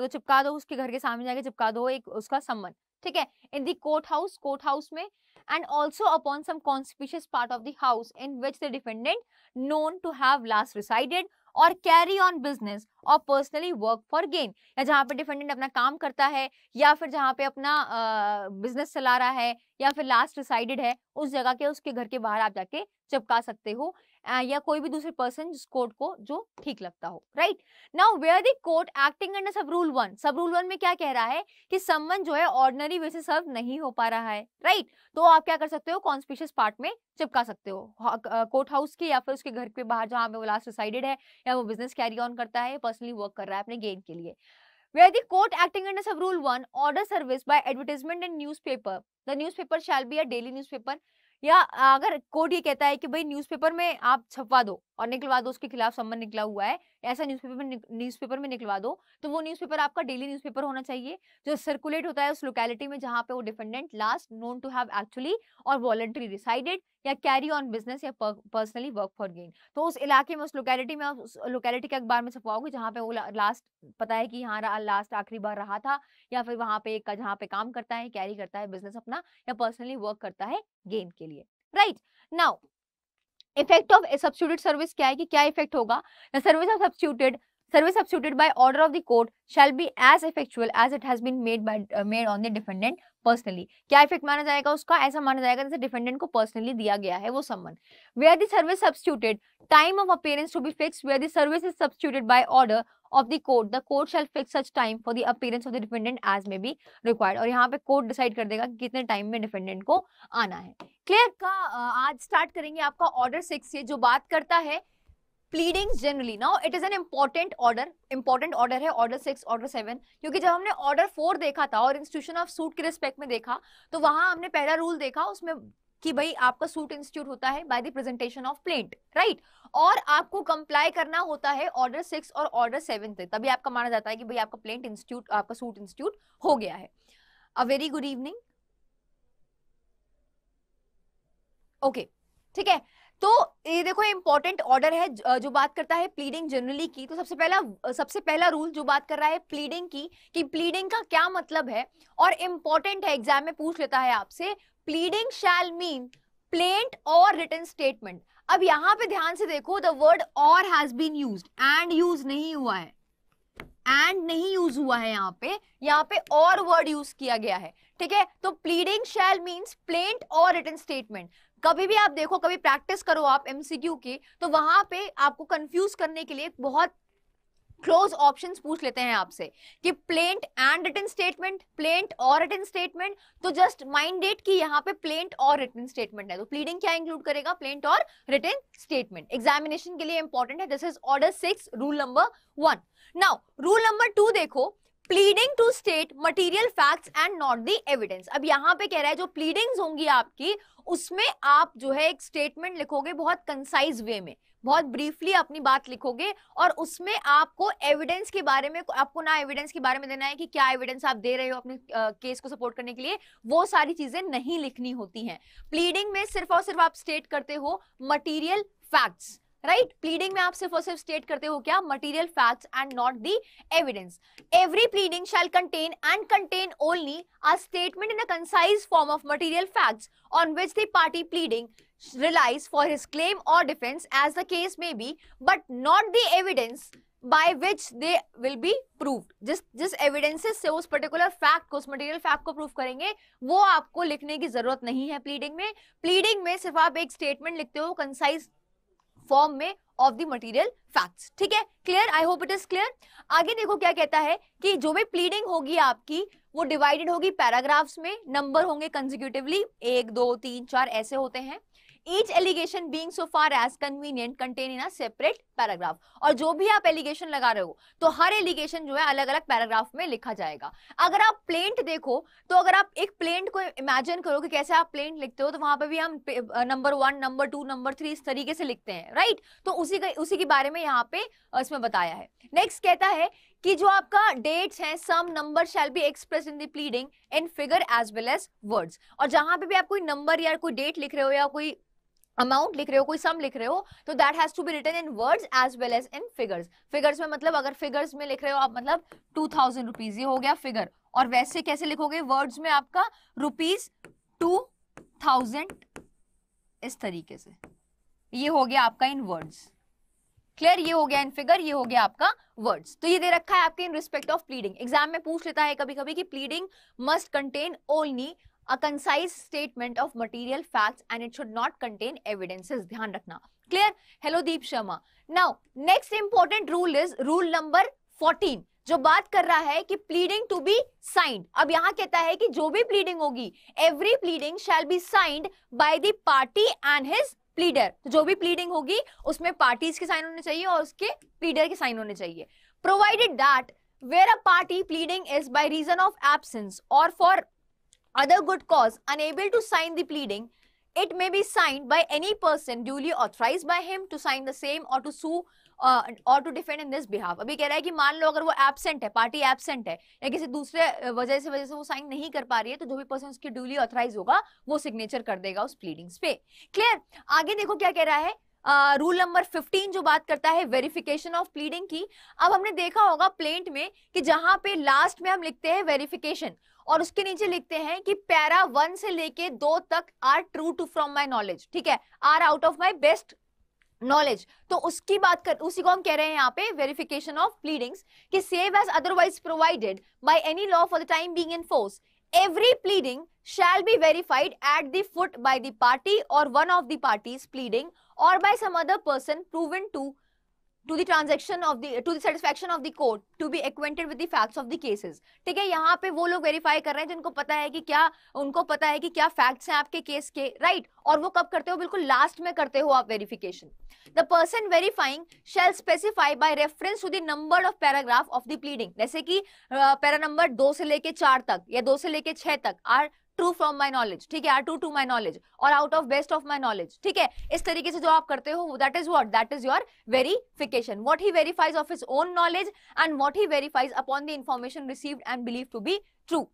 दो चिपका दो उसके घर के सामने जाके चिपका दो एक उसका सम्मन ठीक है in the court house court house में and also upon some conspicuous part of the house in which the defendant known to have last resided और कैरी ऑन बिजनेस और पर्सनली वर्क फॉर गेन या जहाँ पे defendant अपना काम करता है या फिर जहाँ पे अपना बिजनेस चला रहा है या फिर लास्ट रिसाइडेड है उस जगह के उसके घर के बाहर आप जाके चिपका सकते हो या कोई भी दूसरे पर्सन जिस कोर्ट को जो ठीक लगता हो right now where the court acting under sub rule one sub rule one में क्या कह रहा है कि सम्मन जो है ऑर्डनरी वे से सर्व नहीं हो पा रहा है राइट right? तो आप क्या कर सकते हो कॉन्स्पिशियस पार्ट में चिपका सकते हो कोर्ट हाउस के या फिर उसके घर के बाहर जहां पे वो लास्ट डिसाइडेड है या वो बिजनेस कैरी ऑन करता है पर्सनली वर्क कर रहा है अपने गेन के लिए where court acting under sub rule one order service 1 advertisement in newspaper the newspaper shall be a daily newspaper या अगर कोर्ट ये कहता है कि भाई न्यूज़पेपर में आप छपवा दो और निकलवा दो उसके खिलाफ सम्मन निकला हुआ है ऐसा न्यूज़पेपर में न्यूज़पेपर में निकलवा दो तो वो न्यूज़पेपर आपका डेली न्यूज़पेपर होना चाहिए जो सर्कुलेट होता है उस लोकेलिटी में जहाँ पे वो defendant last known to have actually और वॉलेंट्री डिसाइडेड या कैरी ऑन बिजनेस या पर्सनली वर्क फॉर गेन तो उस इलाके में उस लोकेलिटी में उस लोकेलिटी के अखबार में छपवाओगे जहाँ पे वो लास्ट पता है कि यहाँ लास्ट आखिरी बार रहा था या फिर वहाँ पे जहाँ पे काम करता है कैरी करता है बिजनेस अपना या पर्सनली वर्क करता है गेन के लिए right right? Now effect of substitute service क्या है कि क्या इफेक्ट होगा service of substituted service substituted by order of the court shall be as effectual as it has been made by made on the defendant personally क्या effect माना जाएगा उसका ऐसा माना जाएगा जैसे डिफेंडेंट को पर्सनली दिया गया है वो summons where the service substituted time of appearance to be fix where the service is substituted by order of the court the court shall fix such time for the appearance of the defendant as may be required और यहाँ पे court decide कर देगा कि कितने time में defendant को आना है क्लियर का आज स्टार्ट करेंगे आपका ऑर्डर सिक्स ये जो बात करता है pleadings generally now it is an important order important order है ऑर्डर सिक्स ऑर्डर सेवन क्योंकि जब हमने ऑर्डर फोर देखा था और इंस्टीट्यूशन ऑफ सूट के रिस्पेक्ट में देखा तो वहां हमने पहला रूल देखा उसमें कि भाई आपका सूट इंस्टीट्यूट होता है by the presentation of plaint right और आपको कंप्लाई करना होता है ऑर्डर सिक्स और ऑर्डर सेवन से तभी आपका माना जाता है कि भाई आपका प्लेट इंस्टीट्यूट आपका सूट इंस्टीट्यूट हो गया है अ वेरी गुड इवनिंग ओके ठीक है तो ये देखो इंपॉर्टेंट ऑर्डर है जो बात करता है प्लीडिंग जनरली की तो सबसे पहला सबसे पहला रूल जो बात कर रहा है प्लीडिंग की कि प्लीडिंग का क्या मतलब है और इंपॉर्टेंट है एग्जाम में पूछ लेता है आपसे प्लीडिंग शैल मीन प्लेंट और रिटर्न स्टेटमेंट अब यहां पे ध्यान से देखो द वर्ड और has been use and use नहीं हुआ है एंड नहीं यूज हुआ है यहाँ पे यहाँ पे और वर्ड यूज किया गया है ठीक है तो प्लीडिंग शैल मीन्स प्लेंट और रिटर्न स्टेटमेंट कभी भी आप देखो कभी प्रैक्टिस करो आप एमसीक्यू की तो वहां पे आपको कंफ्यूज करने के लिए बहुत क्लोज ऑप्शन पूछ लेते हैं आपसे कि plaint and written statement plaint और रिटर्न स्टेटमेंट तो जस्ट माइंड डेट की यहाँ पे प्लेंट और रिटर्न स्टेटमेंट है तो प्लीडिंग क्या इंक्लूड करेगा प्लेंट और रिटर्न स्टेटमेंट एग्जामिनेशन के लिए इंपॉर्टेंट है this is order six rule number one now rule number two देखो pleading to state material facts and not the evidence अब यहाँ पे कह रहा है जो प्लीडिंग्स होंगी आपकी उसमें आप जो है एक स्टेटमेंट लिखोगे बहुत कंसाइज वे में बहुत ब्रीफली अपनी बात लिखोगे और उसमें आपको एविडेंस के बारे में आपको ना एविडेंस के बारे में देना है कि क्या एविडेंस आप दे रहे हो अपने केस को सपोर्ट करने के लिए वो सारी चीजें नहीं लिखनी होती हैं प्लीडिंग में सिर्फ और सिर्फ आप स्टेट करते हो मटीरियल फैक्ट्स राइट प्लीडिंग में आप सिर्फ और सिर्फ स्टेट करते हो क्या material facts and not the evidence every pleading shall contain and contain only a statement in a concise form of material facts on which the party pleading relies for his claim और defence as the case may be but not the evidence By which they will be proved. जिस जिस evidences से उस particular fact को उस material fact को prove करेंगे वो आपको लिखने की जरूरत नहीं है प्लीडिंग में प्लीडिंग में सिर्फ आप एक स्टेटमेंट लिखते हो कंसाइज फॉर्म में ऑफ द मटेरियल फैक्ट्स ठीक है clear I hope it is clear आगे देखो क्या कहता है कि जो भी प्लीडिंग होगी आपकी वो डिवाइडेड होगी पैराग्राफ्स में नंबर होंगे कंजिक्यूटिवली एक दो तीन चार ऐसे होते हैं each allegation being so far as convenient contained in a separate paragraph और जो भी आप allegation लगा रहे हो तो हर allegation जो है अलग अलग paragraph में लिखा जाएगा अगर आप plaint देखो तो अगर आप एक plaint को imagine करो कि कैसे आप plaint लिखते हो तो वहां पर भी हम number one number two number three इस तरीके से लिखते हैं right तो उसी के उसी के बारे में यहाँ पे इसमें बताया है next कहता है कि जो आपका डेट्स हैं sum number shall be expressed in the pleading in figure as well as words और जहां पे भी आप कोई नंबर या कोई डेट लिख रहे हो या कोई अमाउंट लिख रहे हो कोई सम लिख रहे हो तो that has to be written in words as well as in figures figures में मतलब अगर फिगर्स में लिख रहे हो आप मतलब टू थाउजेंड रुपीज ये हो गया फिगर और वैसे कैसे लिखोगे वर्ड्स में आपका रुपीज टू थाउजेंड इस तरीके से ये हो गया आपका इन वर्ड्स क्लियर ये हो गया इन फिगर ये हो गया आपका वर्ड्स तो ये दे रखा है आपके in respect of pleading exam में पूछ लेता है कभी कभी कि pleading must contain only a concise statement of material facts and it should not contain evidences ध्यान रखना clear hello Deep Sharma now next important rule is rule number 14 जो बात कर रहा है कि प्लीडिंग टू बी साइंड अब यहां कहता है कि जो भी प्लीडिंग होगी every pleading shall be signed by the party and his pleader तो जो भी प्लीडिंग होगी उसमें पार्टीज के साइन होने चाहिए और उसके प्लीडर के साइन होने चाहिए provided that where a party pleading is by reason of absence और for other good cause unable to sign the pleading, it may be signed by any person duly authorized by him to sign the same or to sue और to defend in this this अभी कह रहा है कि मान लो अगर वो एबसेंट है पार्टी एबसेंट है या किसी दूसरे वजह से वजह से वो साइन नहीं कर पा रही है तो जो भी पर्सन उसकी ड्यूली ऑथराइज होगा वो सिग्नेचर कर देगा उस प्लीडिंग्स पे क्लियर आगे देखो क्या कह रहा है रूल नंबर 15 जो बात करता है वेरिफिकेशन ऑफ प्लीडिंग की अब हमने देखा होगा प्लेंट में कि जहां पे लास्ट में हम लिखते हैं वेरिफिकेशन और उसके नीचे लिखते हैं कि पैरा वन से लेके दो तक are true to from my knowledge ठीक है are out of my best knowledge तो उसकी बात कर उसी को हम कह रहे हैं यहाँ पे वेरिफिकेशन ऑफ प्लीडिंग्स कि save as otherwise provided by any law for the time being in force every pleading shall be verified at the foot by the party और one of the parties pleading और by some other person proven to to the transaction of the to the satisfaction of the court to be acquainted with the facts of the cases ठीक है यहाँ पे वो लोग verify कर रहे हैं जिनको पता है कि क्या उनको पता है कि क्या फैक्ट्स हैं आपके केस के राइट right? और वो कब करते हो बिल्कुल लास्ट में करते हो आप verification the person verifying shall specify by reference to the number of paragraph of the pleading जैसे कि पैरा नंबर दो से लेके चार तक या दो से लेके छह तक are true from my knowledge ठीक है are to to my knowledge और out of best of my knowledge ठीक है इस तरीके से जो आप करते हो that is what that is your verification what he verifies of is own knowledge and what he verifies upon the information receive and believe to be true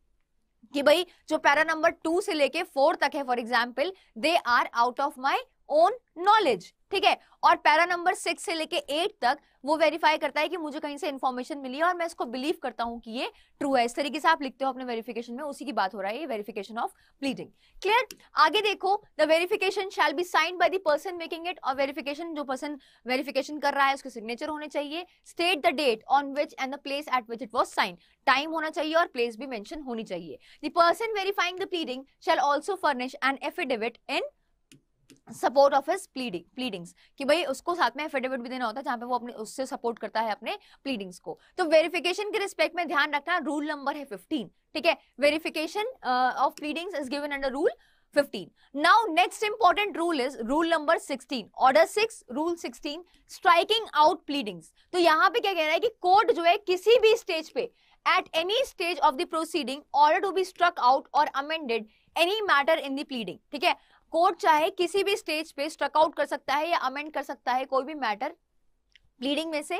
कि भाई जो पैरा नंबर टू से लेके फोर तक है for example they are out of my own knowledge ठीक है और पैरा नंबर सिक्स से लेके एट तक वो वेरीफाई करता है कि मुझे कहीं से इन्फॉर्मेशन मिली है और मैं इसको बिलीव करता हूं कि ये ट्रू है इस तरीके से आप लिखते हो अपने वेरिफिकेशन में उसी की बात हो रहा है ये वेरिफिकेशन ऑफ प्लीडिंग क्लियर आगे देखो the verification shall be sign by the person making it और वेरिफिकेशन जो पर्सन वेरिफिकेशन कर रहा है उसके सिग्नेचर होने चाहिए state the date on which and the place at which it was sign time होना चाहिए और प्लेस भी मैंशन होनी चाहिए the person verifying the pleading shall also furnish an affidavit in support of his pleading pleadings कि भाई उसको साथ में एफिडेविट भी देना होता है जहां पे वो अपने उससे सपोर्ट करता है अपने प्लीडिंग्स को तो वेरिफिकेशन के रिस्पेक्ट में ध्यान रखना रूल नंबर है 15 ठीक है verification of pleadings is given under rule 15 now next important rule is rule number 16 order 6 rule 16 striking out pleadings तो यहाँ पे क्या कह रहा है कि कोर्ट जो है किसी भी स्टेज पे at any stage of the proceeding order to be struck out or amended any matter in the pleading ठीक है कोर्ट चाहे किसी भी स्टेज पे स्ट्रकआउट कर सकता है या अमेंड कर सकता है कोई भी मैटर प्लीडिंग में से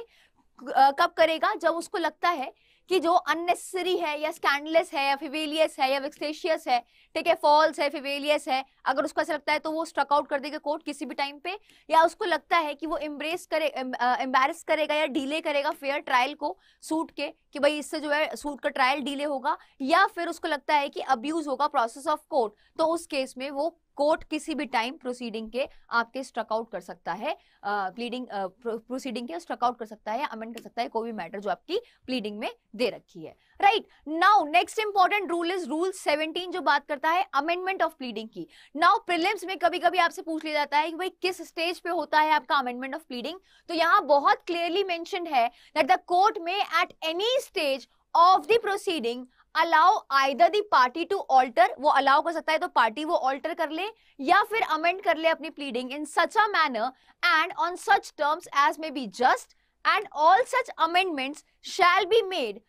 कब करेगा जब उसको लगता है कि जो अननेसेसरी है या स्कैंडलेस है या फिवेलियस है या विक्सेशियस है ठीक है फॉल्स है फिवेलियस है अगर उसको ऐसा लगता है तो वो स्ट्रक आउट कर देगा कोर्ट किसी भी टाइम पे या उसको लगता है कि वो एम्ब्रेस करे एम्बेरस करेगा या डिले करेगा फेयर ट्रायल को सूट के कि भाई इससे जो है सूट का ट्रायल डिले होगा या फिर उसको लगता है कि अब्यूज होगा प्रोसेस ऑफ कोर्ट तो उस केस में वो कोर्ट किसी भी टाइम प्रोसीडिंग के आपके स्ट्रक आउट कर सकता है प्लीडिंग प्रोसीडिंग के स्ट्रक आउट कर सकता है अमेंड कर सकता है कोई भी मैटर जो आपकी प्लीडिंग में दे रखी है right now next important rule is rule 17 जो बात करता है अमेंडमेंट ऑफ प्लीडिंग की नाउ प्रिलिम्स में कभी कभी आपसे पूछ लिया जाता है कि भाई किस स्टेज पे होता है आपका अमेंडमेंट ऑफ प्लीडिंग तो यहाँ बहुत क्लियरली मैंशन है दैट द कोर्ट में at any stage of the proceeding allow either the party to alter वो अलाउ कर सकता है तो पार्टी वो ऑल्टर कर ले या फिर अमेंड कर ले अपनी pleading in such a manner and on such terms as may be just and all such amendments shall be made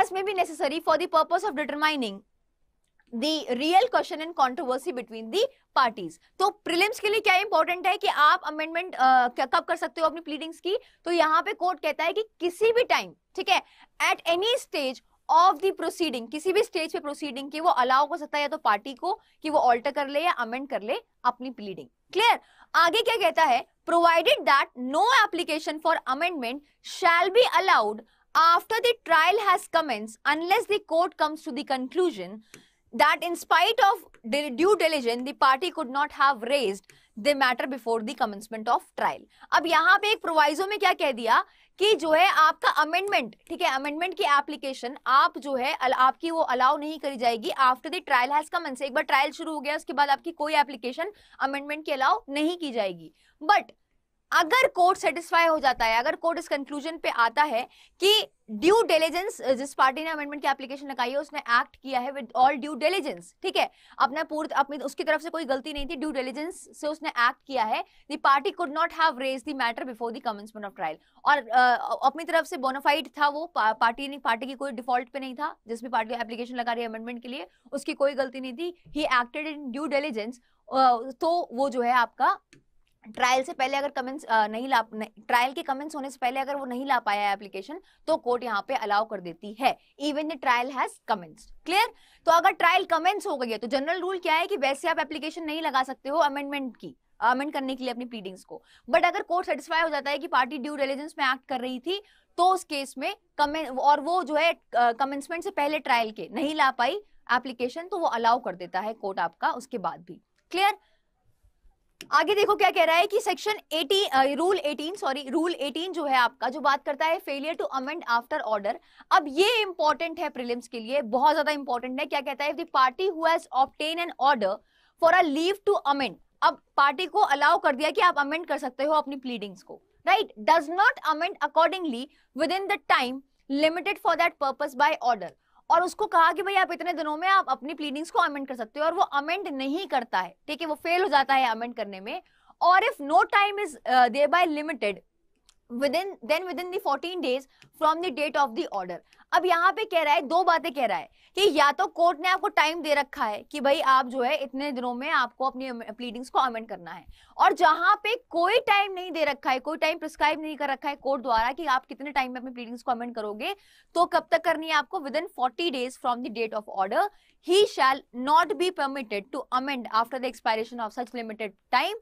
as may be necessary for the purpose of determining the real question and controversy between the parties तो prelims के लिए क्या important है कि आप amendment कब कर सकते हो अपनी प्लीडिंग्स की तो यहाँ पे कोर्ट कहता है कि किसी भी टाइम ठीक है at any stage of the proceeding किसी भी स्टेज पे प्रोसीडिंग की वो अलाउ हो सकता है या तो पार्टी को कि वो ऑल्टर कर ले या अमेंड कर ले अपनी प्लीडिंग क्लियर आगे क्या कहता है provided that no application for amendment shall be allowed after the trial has commence unless the court comes to the conclusion that in spite of due diligence the party could not have raised the matter before the commencement of trial अब यहाँ पे एक proviso में क्या कह दिया कि जो है आपका अमेंडमेंट ठीक है अमेंडमेंट की एप्लीकेशन आप जो है आपकी वो अलाउ नहीं करी जाएगी after the trial has commence एक बार ट्रायल शुरू हो गया उसके बाद आपकी कोई एप्लीकेशन अमेंडमेंट की अलाउ नहीं की जाएगी बट अगर कोर्ट सेटिस्फाई हो जाता है अगर कोर्ट इस कंक्लूजन पे आता है कि ड्यू डिलीजेंस जिस पार्टी ने अमेंडमेंट की एप्लीकेशन लगाई है उसने एक्ट किया है विद ऑल ड्यू डिलीजेंस ठीक है अपना पूर्व अपनी उसकी तरफ से कोई गलती नहीं थी ड्यू डिलीजेंस से उसने एक्ट किया है the party could not have raise the matter before the commencement of trial और आ, अपनी तरफ से बोनाफाइड था वो पा, पार्टी ने पार्टी की कोई डिफॉल्ट पे नहीं था जिस भी पार्टी एप्लीकेशन लगा रही है अमेंडमेंट के लिए उसकी कोई गलती नहीं थी he acted in due diligence तो वो जो है आपका ट्रायल से पहले अगर कमेंट्स नहीं ला ट्रायल के कमेंट्स होने से पहले अगर वो नहीं ला पाया है एप्लीकेशन तो कोर्ट यहाँ पे अलाउ कर देती है even the trial has commenced clear तो अगर ट्रायल कमेंट्स हो गई है तो जनरल रूल क्या है कि वैसे आप एप्लीकेशन नहीं लगा सकते हो अमेंडमेंट की अमेंड करने के लिए अपनी प्लीडिंग्स को बट अगर कोर्ट सेटिस्फाई हो जाता है कि पार्टी ड्यू डिलीजेंस में एक्ट कर रही थी तो उस केस में कमेंट और वो जो है कमेंसमेंट से पहले ट्रायल के नहीं ला पाई एप्लीकेशन तो वो अलाउ कर देता है कोर्ट आपका उसके बाद भी क्लियर आगे देखो क्या कह रहा है कि सेक्शन 18 रूल 18 सॉरी रूल 18 जो है आपका जो बात करता है failure to amend after order अब ये इंपॉर्टेंट है प्रीलिम्स के लिए बहुत ज्यादा इंपॉर्टेंट है क्या कहता है party who has obtain an order for a leave to amend अब पार्टी को अलाउ कर दिया कि आप अमेंड कर सकते हो अपनी प्लीडिंग्स को right does not amend accordingly within the time limited for that purpose by order और उसको कहा कि भाई आप इतने दिनों में आप अपनी प्लीडिंग्स को अमेंड कर सकते हो और वो अमेंड नहीं करता है ठीक है वो फेल हो जाता है अमेंड करने में और if no time is thereby limited within then within the 14 days from the date of the order अब यहाँ पे कह रहा है दो बातें कह रहा है कि या तो कोर्ट ने आपको टाइम दे रखा है कि भाई आप जो है इतने दिनों में आपको अपनी प्लीडिंग्स को अमेंड करना है और जहां पे कोई टाइम नहीं दे रखा है कोई टाइम प्रिस्क्राइब नहीं कर रखा है कोर्ट द्वारा कि आप कितने टाइम में अपनी प्लीडिंग्स को अमेंड करोगे तो कब तक करनी है आपको within forty days from the date of order he shall not be permitted to amend after the expiration of such limited time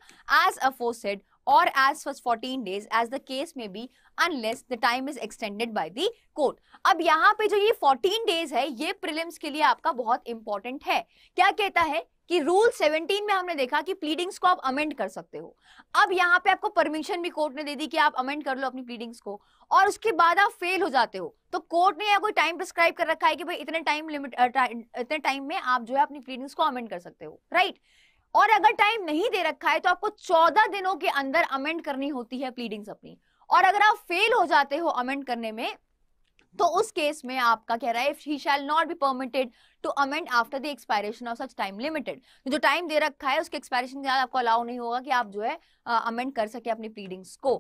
as aforesaid or as for 14 days as the case may be unless the time is extended by the court. अब यहाँ पे जो ये 14 days है ये prelims के लिए आपका बहुत important है क्या कहता है कि रूल 17 में हमने देखा कि प्लीडिंग्स को आप अमेंड कर सकते हो अब यहाँ पे आपको परमिशन भी कोर्ट ने दे दी कि आप अमेंड कर लो अपनी प्लीडिंग्स को और उसके बाद आप फेल हो जाते हो तो कोर्ट ने या कोई टाइम प्रिस्क्राइब कर रखा है कि भाई इतने टाइम लिमिट इतने टाइम में आप जो है अपनी प्लीडिंग्स को अमेंड कर सकते हो राइट right? और अगर टाइम नहीं दे रखा है तो आपको चौदह दिनों के अंदर अमेंड करनी होती है प्लीडिंग्स अपनी और अगर आप फेल हो जाते हो अमेंड करने में तो उस केस में आपका कह रहा है he shall not be permitted to amend after the expiration of such time limited जो टाइम दे रखा है उसके एक्सपायरेशन के बाद आपको अलाउ नहीं होगा कि आप जो है अमेंड uh, कर सके अपनी प्लीडिंग्स को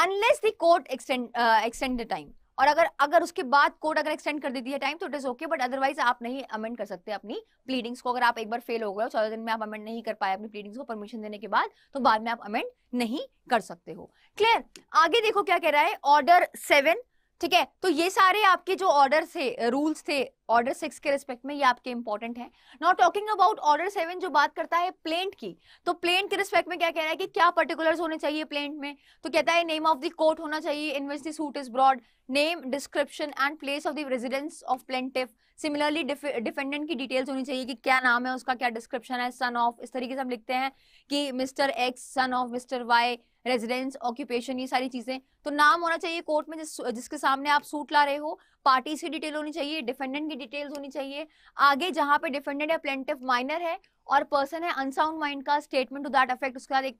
unless the court extend extend the time और अगर अगर उसके बाद कोर्ट अगर एक्सटेंड कर देती है टाइम तो it is okay but otherwise आप नहीं अमेंड कर सकते अपनी प्लीडिंग्स को अगर आप एक बार फेल हो गए चौदह दिन में आप अमेंड नहीं कर पाए अपनी प्लीडिंग्स को परमिशन देने के बाद तो बाद में आप अमेंड नहीं कर सकते हो क्लियर आगे देखो क्या कह रहा है ऑर्डर सेवन ठीक है तो ये सारे आपके जो ऑर्डर थे रूल्स थे ऑर्डर सिक्स के रिस्पेक्ट में ये आपके इंपॉर्टेंट हैं now talking about order seven जो बात करता है प्लेंट की तो प्लेंट के रिस्पेक्ट में क्या कह रहा है कि क्या पर्टिकुलर्स होने चाहिए प्लेंट में तो कहता है नेम ऑफ द कोर्ट होना चाहिए in which suit is brought name description and place of the residence of plaintiff similarly defendant की डिटेल्स होनी चाहिए कि क्या नाम है उसका क्या डिस्क्रिप्शन है सन ऑफ इस तरीके से हम लिखते हैं कि mister X son of mister Y residence occupation ये सारी चीजें तो नाम होना चाहिए कोर्ट में जिस जिसके सामने आप सूट ला रहे हो पार्टी की डिटेल होनी चाहिए डिफेंडेंट की डिटेल्स होनी चाहिए आगे जहां पे डिफेंडेंट या प्लेंटिव माइनर है और पर्सन है अनसाउंड माइंड का स्टेटमेंट टू दैट अफेक्ट उसके बाद एक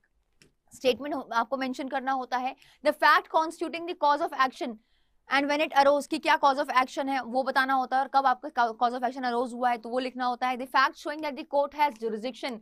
स्टेटमेंट आपको मेंशन करना होता है the fact constituting the cause of action and when it arose की क्या कॉज ऑफ एक्शन है वो बताना होता है और कब आपका कॉज ऑफ एक्शन अरोज हुआ है तो वो लिखना होता है the fact showing that the court has jurisdiction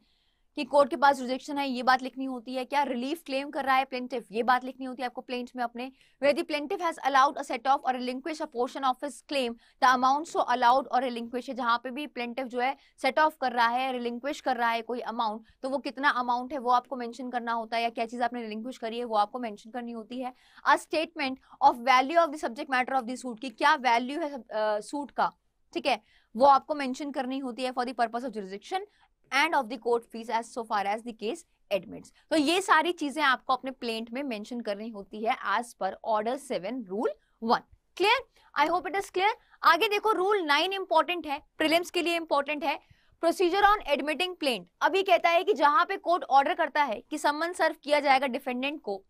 कि कोर्ट के पास रिजेक्शन है ये बात लिखनी होती है क्या रिलीफ क्लेम कर रहा है प्लेंटिव ये बात लिखनी होती है आपको प्लेंट में अपने where plaintiff has allowed a set off और relinquish a portion of his claim the amount so allowed और रिलिंक्विश जहां पे भी प्लेंटिव जो है सेट ऑफ कर रहा है रिलिंक्विश कर रहा है कोई अमाउंट तो वो कितना अमाउंट है वो आपको मैंशन करना होता है या क्या चीज आपने रिलिंक्विश करी है वो आपको मैंशन करनी होती है a statement of value of the subject matter of the suit की क्या वैल्यू है सूट का ठीक है वो आपको मेंशन करनी होती है for the purpose of jurisdiction and of the court fees as so far as the case admits तो ये सारी चीजें आपको अपने प्लेंट में मेंशन करनी होती है as per order seven rule one clear I hope it is clear आगे देखो रूल नाइन इंपॉर्टेंट है प्रिलिम्स के लिए इंपॉर्टेंट है प्रोसीजर ऑन एडमिटिंग प्लेंट अभी कहता है कि जहां पे कोर्ट ऑर्डर करता है कि सम्मन सर्व किया जाएगा डिफेंडेंट को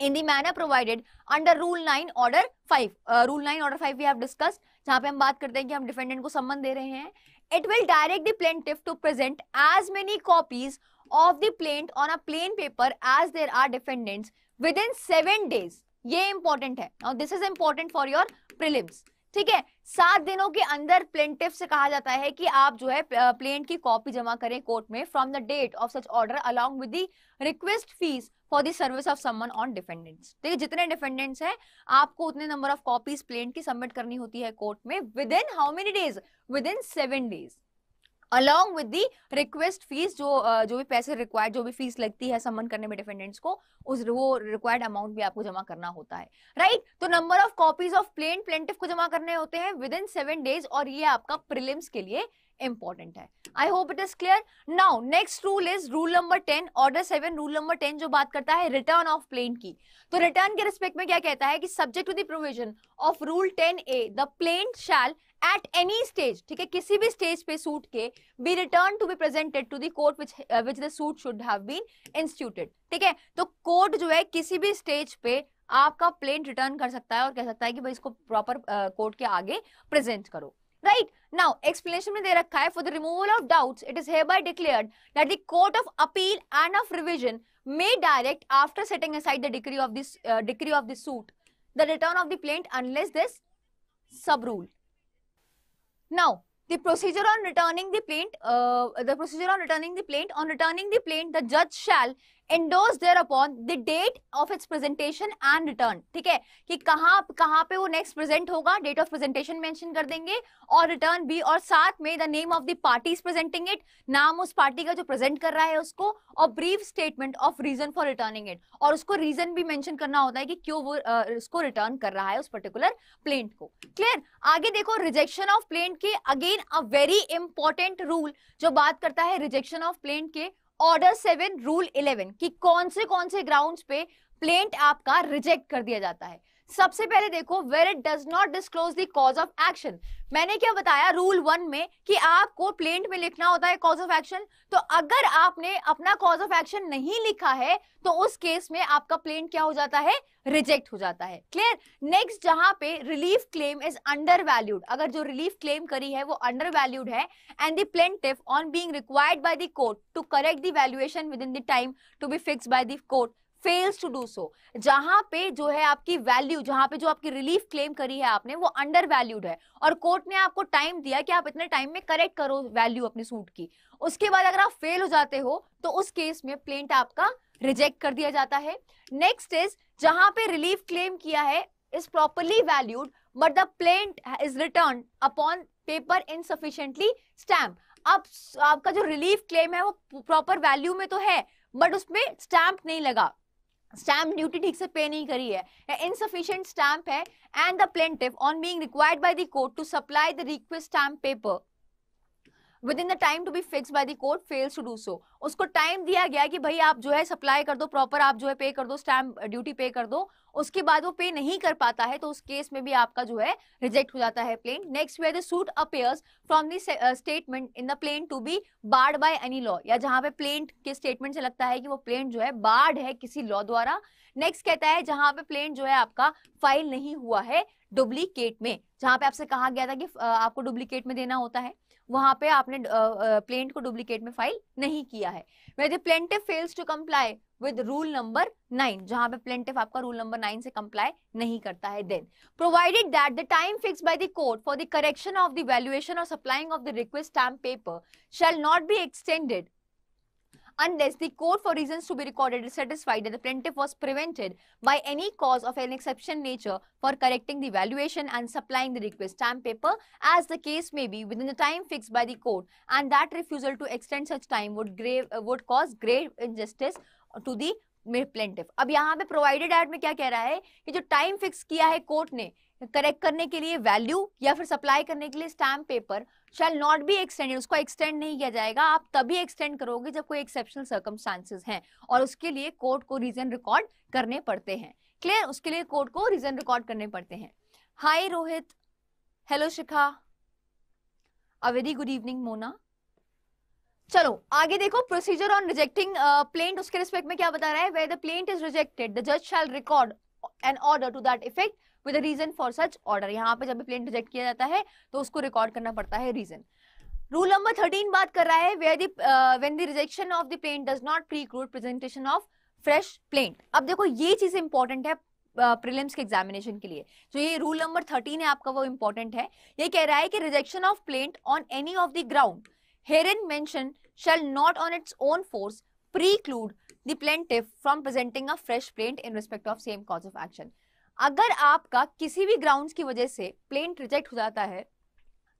in the manner provided under rule nine order five rule nine order five we have discussed जहां पे हम बात करते हैं कि हम डिफेंडेंट को सम्मन दे रहे हैं it will direct the plaintiff to present as many copies of the plaint on a plain paper as there are defendants within 7 days. ये important है. Now this is important for your prelims. ठीक है सात दिनों के अंदर plaintiff से कहा जाता है कि आप जो है प्लेंट की कॉपी जमा करें कोर्ट में from the date of such order along with request fees for the service of summons on defendants ठीक है जितने डिफेंडेंट्स हैं आपको उतने नंबर ऑफ कॉपीज प्लेंट की सबमिट करनी होती है कोर्ट में within how many days within seven days along with the request fees जो जो भी पैसे रिक्वायर्ड जो भी फीस लगती है समन करने में डिफेंडेंट्स को उस वो रिक्वायर्ड अमाउंट भी आपको जमा करना होता है राइट right? तो number of copies of plaint plaintiff को जमा करने होते हैं विद इन सेवन डेज और ये आपका प्रिलिम्स के लिए इंपॉर्टेंट है I hope it is clear now next rule is rule number ten order seven rule number ten जो बात करता है रिटर्न ऑफ प्लेन की तो रिटर्न के रिस्पेक्ट में क्या कहता है कि subject to the provision of rule ten A the plaint shall at any stage ठीक है किसी भी स्टेज पे सूट के be returned to be presented to the court which which the suit should have been instituted ठीक है तो court जो है किसी भी स्टेज पे आपका प्लेन रिटर्न कर सकता है और कह सकता है कि भाई इसको प्रॉपर कोर्ट uh, के आगे प्रेजेंट करो राइट नाउ एक्सप्लेनेशन में दे रखा है for the removal of doubts it is hereby declared that the court of appeal and of revision may direct after setting aside the decree of this decree of the suit the return of the plaint unless this sub rule Now, the procedure on returning the plaint, uh, the procedure on returning the plaint, on returning the plaint, the judge shall endorse thereupon the date of its presentation and return ठीक है कि कहां कहां पे वो next present होगा date of presentation mention कर देंगे और रिटर्न भी और साथ में the name of the party is presenting it नाम उस पार्टी का जो प्रेजेंट कर रहा है उसको और brief statement of reason for returning it और उसको रीजन भी मेंशन करना होता है कि क्यों वो आ, उसको रिटर्न कर रहा है उस पर्टिकुलर प्लेंट को क्लियर आगे देखो रिजेक्शन ऑफ प्लेंट के again a very important rule जो बात करता है रिजेक्शन ऑफ प्लेंट के ऑर्डर सेवन रूल इलेवन कि कौन से कौन से ग्राउंड्स पे प्लेंट आपका रिजेक्ट कर दिया जाता है सबसे पहले देखो where it does not disclose the cause of action मैंने क्या बताया रूल वन में कि आपको प्लेंट में लिखना होता है कॉज ऑफ एक्शन तो अगर आपने अपना कॉज ऑफ एक्शन नहीं लिखा है तो उस केस में आपका प्लेंट क्या हो जाता है रिजेक्ट हो जाता है क्लियर नेक्स्ट जहां पे relief claim is undervalued अगर जो रिलीफ क्लेम करी है वो अंडर वैल्यूड है and the plaintiff on being required by the court to correct valuation within the time to be fix by the court fails to do so जहां पे जो है आपकी वैल्यू जहां पे जो आपकी रिलीफ क्लेम करी है आपने वो अंडर वैल्यूड है और कोर्ट ने आपको टाइम दिया कि आप इतने टाइम में करेक्ट करो वैल्यू अपने सूट की उसके बाद अगर आप फेल हो जाते हो तो उस केस में प्लेंट आपका रिजेक्ट कर दिया जाता है नेक्स्ट इज जहां पे रिलीफ क्लेम किया है is properly valued but the plaint is return upon paper insufficiently stamp अब आपका जो रिलीफ क्लेम है वो प्रॉपर वैल्यू में तो है बट उसमें स्टैंप नहीं लगा स्टैम्प ड्यूटी ठीक से पे नहीं करी है इनसफिशियंट स्टैम्प है and the plaintiff on being required by the court to supply the request stamp paper within the time to be fix by the court fails to do so उसको time दिया गया कि भाई आप जो है supply कर दो प्रॉपर आप जो है पे कर दो स्टैम्प ड्यूटी पे कर दो उसके बाद वो पे नहीं कर पाता है तो उस केस में भी आपका जो है रिजेक्ट हो जाता है plaint next way the suit appears from the statement in the plaint to be barred by any law या जहां पे प्लेन के स्टेटमेंट से लगता है कि वो प्लेन जो है बार्ड है किसी लॉ द्वारा नेक्स्ट कहता है जहां पे प्लेन जो है आपका फाइल नहीं हुआ है डुप्लीकेट में जहां पे आपसे कहा गया था कि uh, आपको डुप्लीकेट में देना होता है वहां पे आपने प्लेंट को डुप्लीकेट में फाइल नहीं किया है where plaintiff fails to comply with rule number nine जहां पे प्लेंटिव आपका रूल नंबर नाइन से कम्प्लाई नहीं करता है then provided that the time fixed by the court for the correction of the valuation और supplying of the request stamp paper shall not be extended unless the court for reasons to be recorded is satisfied that the plaintiff was prevented by any cause of an exception nature for correcting the valuation and supplying the request stamp paper as the case may be within the time fixed by the court and that refusal to extend such time would grave uh, would cause grave injustice to the plaintiff. अब यहाँ पे provided ad में क्या कह रहा है कि जो time fixed किया है court ने करेक्ट करने के लिए वैल्यू या फिर सप्लाई करने के लिए stamp paper shall not be extended उसको एक्सटेंड नहीं किया जाएगा आप तभी एक्सटेंड करोगे जब कोई एक्सेप्शनल सर्कमस्टांसेस हैं और उसके लिए कोर्ट को रीजन रिकॉर्ड करने पड़ते हैं क्लियर उसके लिए कोर्ट को रीजन रिकॉर्ड करने पड़ते हैं hi Rohit hello Shikha a very good evening Mona चलो आगे देखो प्रोसीजर ऑन रिजेक्टिंग प्लेंट उसके रिस्पेक्ट में क्या बता रहा है where the plaint is rejected the जज shall record an order to that effect with reason for such order यहाँ पे जब भी प्लेन डिजेक्ट किया जाता है तो उसको रिकॉर्ड करना पड़ता है रीजन रूल नंबर थर्टीन बात कर रहा है way the when the rejection of the plaint does not preclude presentation of fresh plaint अब देखो ये चीज इंपॉर्टेंट है प्रिलिम्स uh, के एग्जामिनेशन के लिए जो ये रूल नंबर थर्टीन है आपका वो इंपॉर्टेंट है ये कह रहा है कि rejection of plaint on any of the ground herein mentioned shall not on its own force preclude the plaintiff from presenting a fresh plaint in respect of same cause of action अगर आपका किसी भी ground की वजह से plane reject हो जाता है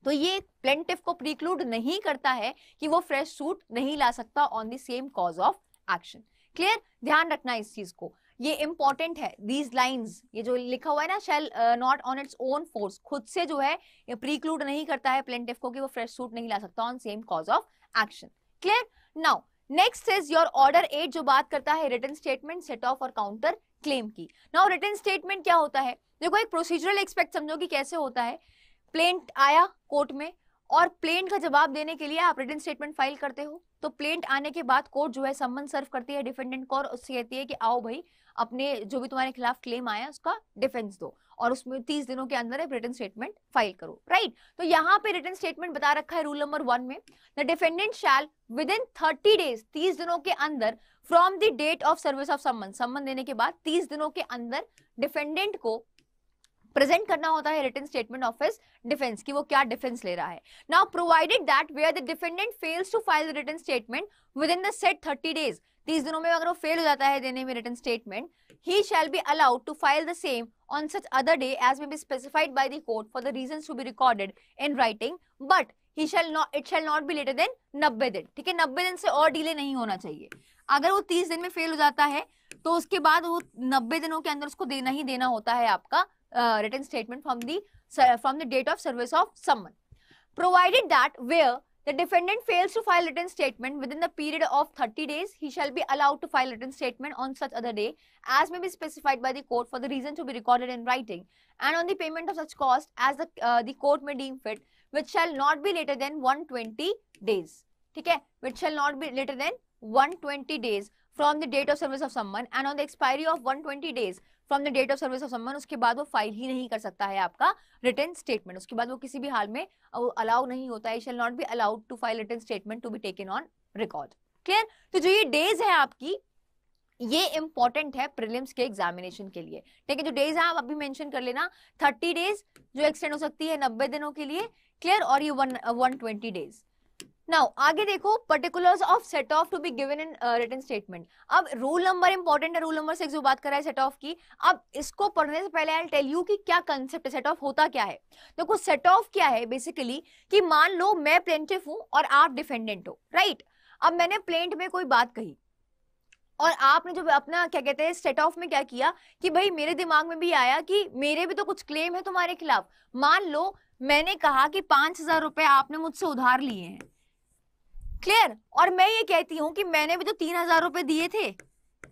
तो ये प्लेंटिफ को प्रीक्लूड नहीं करता है कि वो फ्रेश सूट नहीं ला सकता on the same cause of action clear ध्यान रखना इस चीज को ये इंपॉर्टेंट है दीज लाइंस ये जो लिखा हुआ है ना shall not on its own force खुद से जो है प्रीक्लूड नहीं करता है प्लेंटिफ को कि वो फ्रेश सूट नहीं ला सकता on same cause of action clear now next is your order eight जो बात करता है रिटर्न स्टेटमेंट सेट ऑफ और काउंटर क्लेम की नाउ रिटर्न स्टेटमेंट क्या होता है देखो एक प्रोसीजरल एक्सपेक्ट समझो कि कैसे होता है प्लेंट आया कोर्ट में और प्लेंट का जवाब देने के लिए आप रिटर्न स्टेटमेंट फाइल करते हो तो प्लेंट आने के बाद कोर्ट जो है सम्मन सर्व करती है डिफेंडेंट को और उससे कहती है कि आओ भाई अपने जो भी तुम्हारे खिलाफ क्लेम आया उसका डिफेंस दो और उसमें तीस दिनों के अंदर रिटर्न स्टेटमेंट फाइल करो राइट तो यहाँ पे रिटर्न स्टेटमेंट बता रखा है रूल नंबर वन में the defendant shall within thirty days तीस दिनों के अंदर from the date of service of summons summons देने के बाद तीस दिनों के अंदर डिफेंडेंट को प्रेजेंट करना होता है written statement of his defence कि वो क्या डिफेंस ले रहा है now provided that where the defendant fails to file the written statement within the set thirty days तीस दिनों में अगर वो फेल हो जाता है देने में रिटर्न स्टेटमेंट ही shall be allowed to file the same on such other day as may be specified by the court for the reasons to be recorded in writing but he shall not it shall not be later than 90 din theek hai 90 din se aur delay nahi hona chahiye agar wo 30 din mein fail ho jata hai to uske baad wo 90 dino ke andar usko dena hi dena hota hai aapka written statement from the from the date of service of summon provided that where The defendant fails to file written statement within the period of 30 days, he shall be allowed to file written statement on such other day as may be specified by the court for the reason to be recorded in writing and on the payment of such cost as the, uh, the court may deem fit which shall not be later than 120 days. ठीक है which shall not be later than 120 days from the date of service of someone and on the expiry of 120 days from the date of service of summons उसके बाद वो file ही नहीं कर सकता है आपका रिटर्न स्टेटमेंट उसके बाद वो किसी भी हाल में अलाउ नहीं होता है shall not be allowed to file written statement to be taken on record clear तो जो ये डेज है आपकी ये इंपॉर्टेंट है प्रीलिम्स के एग्जामिनेशन के लिए ठीक है जो डेज है आप अभी मेंशन कर लेना थर्टी डेज जो एक्सटेंड हो सकती है नब्बे दिनों के लिए क्लियर और ये one one twenty days now आगे देखो particulars of set off to be given in written statement अब रूल नंबर इंपॉर्टेंट है रूल नंबर सिक्स जो बात कर रहा है सेट ऑफ की अब इसको पढ़ने से पहले आई टेल यू कि क्या कंसेप्ट सेट ऑफ होता क्या है देखो सेट ऑफ क्या है बेसिकली कि मान लो मैं प्लेंटिव हूं और आप डिफेंडेंट हो राइट right? अब मैंने प्लेंट में कोई बात कही और आपने जो अपना क्या कहते हैं सेट ऑफ में क्या किया कि भाई मेरे दिमाग में भी आया कि मेरे भी तो कुछ क्लेम है तुम्हारे खिलाफ मान लो मैंने कहा कि पांच हजार रुपए आपने मुझसे उधार लिए हैं क्लियर और मैं ये कहती हूँ कि मैंने भी तो तीन हजार रुपए दिए थे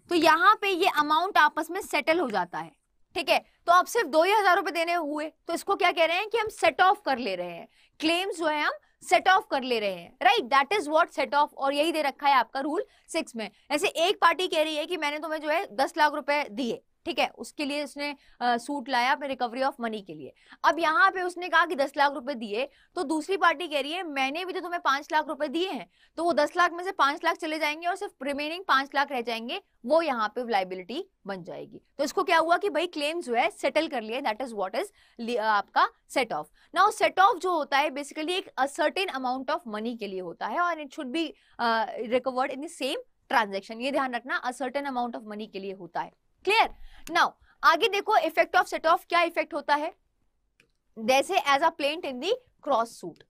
तो यहाँ पे ये अमाउंट आपस में सेटल हो जाता है ठीक है तो आप सिर्फ दो ही हजार रुपए देने हुए तो इसको क्या कह रहे हैं कि हम सेट ऑफ कर ले रहे हैं क्लेम्स जो है हम सेट ऑफ कर ले रहे हैं right that is what set off और यही दे रखा है आपका रूल सिक्स में ऐसे एक पार्टी कह रही है कि मैंने तुम्हें जो है दस लाख रुपए दिए ठीक है उसके लिए उसने आ, सूट लाया रिकवरी ऑफ मनी के लिए अब यहाँ पे उसने कहा कि दस लाख रुपए दिए तो दूसरी पार्टी कह रही है मैंने भी तो तुम्हें पांच लाख रुपए दिए हैं तो वो दस लाख में से पांच लाख चले जाएंगे और सिर्फ रिमेनिंग पांच लाख रह जाएंगे वो यहाँ पे लाइबिलिटी बन जाएगी तो इसको क्या हुआ कि भाई क्लेम जो है सेटल कर लिया दैट इज वॉट इज आपका set off now set off जो होता है बेसिकली एक सर्टेन अमाउंट ऑफ मनी के लिए होता है और it should be recovered in the same transaction ये ध्यान रखना असर्टेन अमाउंट ऑफ मनी के लिए होता है क्लियर नाउ आगे देखो इफेक्ट ऑफ सेट ऑफ क्या इफेक्ट होता है जैसे as a plaint in the cross suit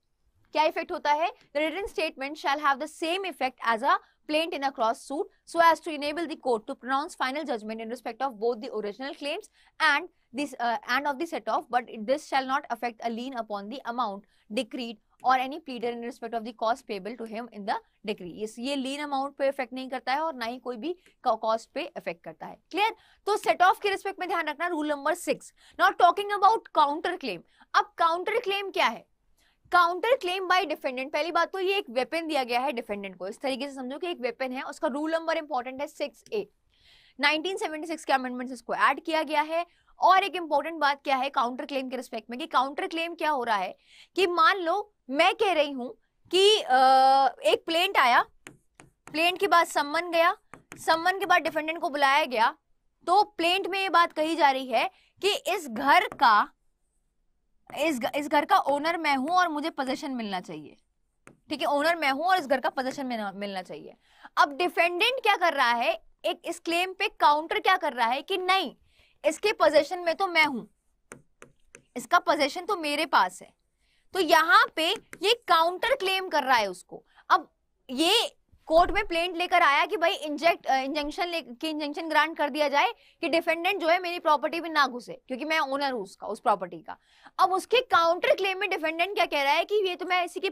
क्या इफेक्ट होता है the written statement shall have the same effect as a plaint in a cross suit so as to enable the court to pronounce final judgment in respect of both the original claims and this uh, and of the set off but this shall not affect a lien upon the amount decreed और any pleader in respect of the cost payable to him in the decree ये lien amount पे effect नहीं करता है और ना ही कोई भी कॉस्ट पे इफेक्ट करता है क्लियर तो सेट ऑफ के रिस्पेक्ट में ध्यान रखना rule number six not talking about counter claim अब काउंटर क्लेम क्या है काउंटर क्लेम बाय डिफेंडेंट पहली बात तो ये एक वेपन दिया गया है डिफेंडेंट को इस तरीके से समझो कि एक वेपन है उसका रूल नंबर इंपॉर्टेंट है सिक्स ए 1976 के अमेंडमेंट्स इसको ऐड किया गया है और एक इंपॉर्टेंट बात क्या है काउंटर क्लेम के रिस्पेक्ट में कि काउंटर क्लेम क्या हो रहा है कि मान लो मैं कह रही हूं कि एक प्लेंट आया प्लेंट के बाद सम्मन गया सम्मन के बाद डिफेंडेंट को बुलाया गया तो प्लेंट में ये बात कही जा रही है कि इस घर का इस इस घर का ओनर मैं हूं और मुझे पोजेशन मिलना चाहिए ठीक है ओनर मैं हूं और इस घर का पोजेशन मिलना चाहिए अब डिफेंडेंट क्या कर रहा है एक इस क्लेम पे काउंटर क्या कर रहा है कि नहीं इसके पोजेशन में तो मैं हूं इसका पोजेशन तो मेरे पास है तो यहाँ पे ये काउंटर क्लेम कर रहा है उसको अब ये कोर्ट में प्लेंट लेकर आया कि भाई इंजेक्ट इंजंक्शन के इंजंक्शन ग्रांट कर दिया जाए कि डिफेंडेंट जो है मेरी प्रॉपर्टी में ना घुसे क्योंकि मैं ओनर हूँ उसका उस प्रॉपर्टी का अब उसके काउंटर क्लेम में डिफेंडेंट क्या कह रहा है कि ये तो मैं इसी के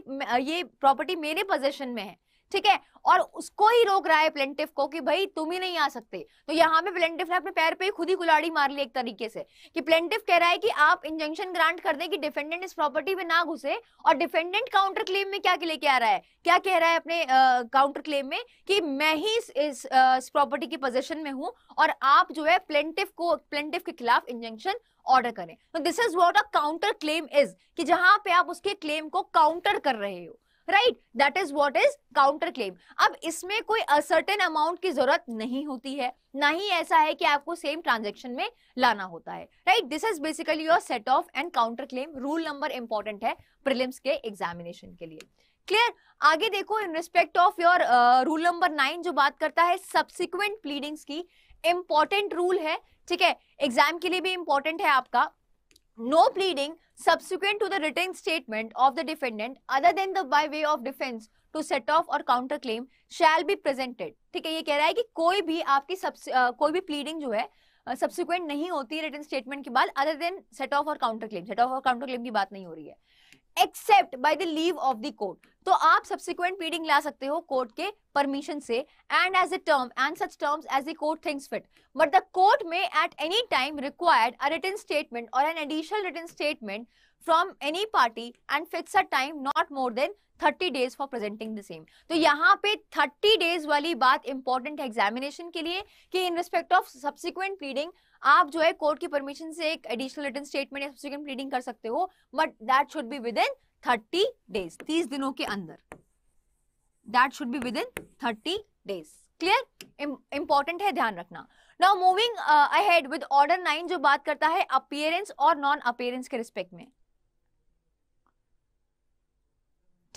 ये प्रॉपर्टी मेरे पोजेशन में है ठीक है और उसको ही रोक रहा है प्लेंटिफ को कि भाई तुम ही नहीं आ सकते तो यहाँ पे प्लेंटिफ ने अपने पैर पे ही खुद ही गुलाड़ी मार ली एक तरीके से कि प्लेंटिफ कह रहा है कि आप इंजंक्शन ग्रांट कर दे कि डिफेंडेंट इस प्रॉपर्टी में ना घुसे और डिफेंडेंट काउंटर क्लेम में क्या लेके आ रहा है क्या कह रहा है अपने काउंटर uh, क्लेम में कि मैं ही इस, इस, इस प्रॉपर्टी की पोजिशन में हूँ और आप जो है प्लेंटिफ को प्लेंटिफ के खिलाफ इंजंक्शन ऑर्डर करें तो this is what a counter claim is कि जहां पे आप उसके क्लेम को काउंटर कर रहे हो right that is what is counter claim अब इसमें कोई असर्टेन अमाउंट की जरूरत नहीं होती है ना ही ऐसा है कि आपको सेम ट्रांजेक्शन में लाना होता है right this is basically your set off and counter claim rule number important है प्रिलिम्स के एग्जामिनेशन के लिए क्लियर आगे देखो in respect of your rule number nine जो बात करता है सब्सिक्वेंट प्लीडिंग्स की इंपॉर्टेंट रूल है ठीक है एग्जाम के लिए भी इंपॉर्टेंट है आपका no pleading subsequent to the written statement of the defendant other than the by way of defense to set off or counter claim shall be presented ठीक है ये कह रहा है कि कोई भी आपकी uh, koi bhi pleading jo hai subsequent nahi hoti written statement ke baad other than set off or counter claim set off or counter claim ki baat nahi ho rahi hai except by the leave of the court तो आप subsequent pleading ला सकते हो court के permission से and as a term and such terms as a court thinks fit but the court में at any time required a written statement or an additional written statement from any party and fix a time not more than thirty days for presenting the same तो यहाँ पे thirty days वाली बात important है examination के लिए कि in respect of subsequent reading आप जो है कोर्ट की परमिशन से एक एडिशनल रिटर्न स्टेटमेंट या सब्सिक्वेंट रीडिंग कर सकते हो but that should be within thirty days तीस दिनों के अंदर that should be within thirty days clear important है ध्यान रखना now moving ahead with order nine जो बात करता है अपियरेंस और नॉन अपियरेंस के रिस्पेक्ट में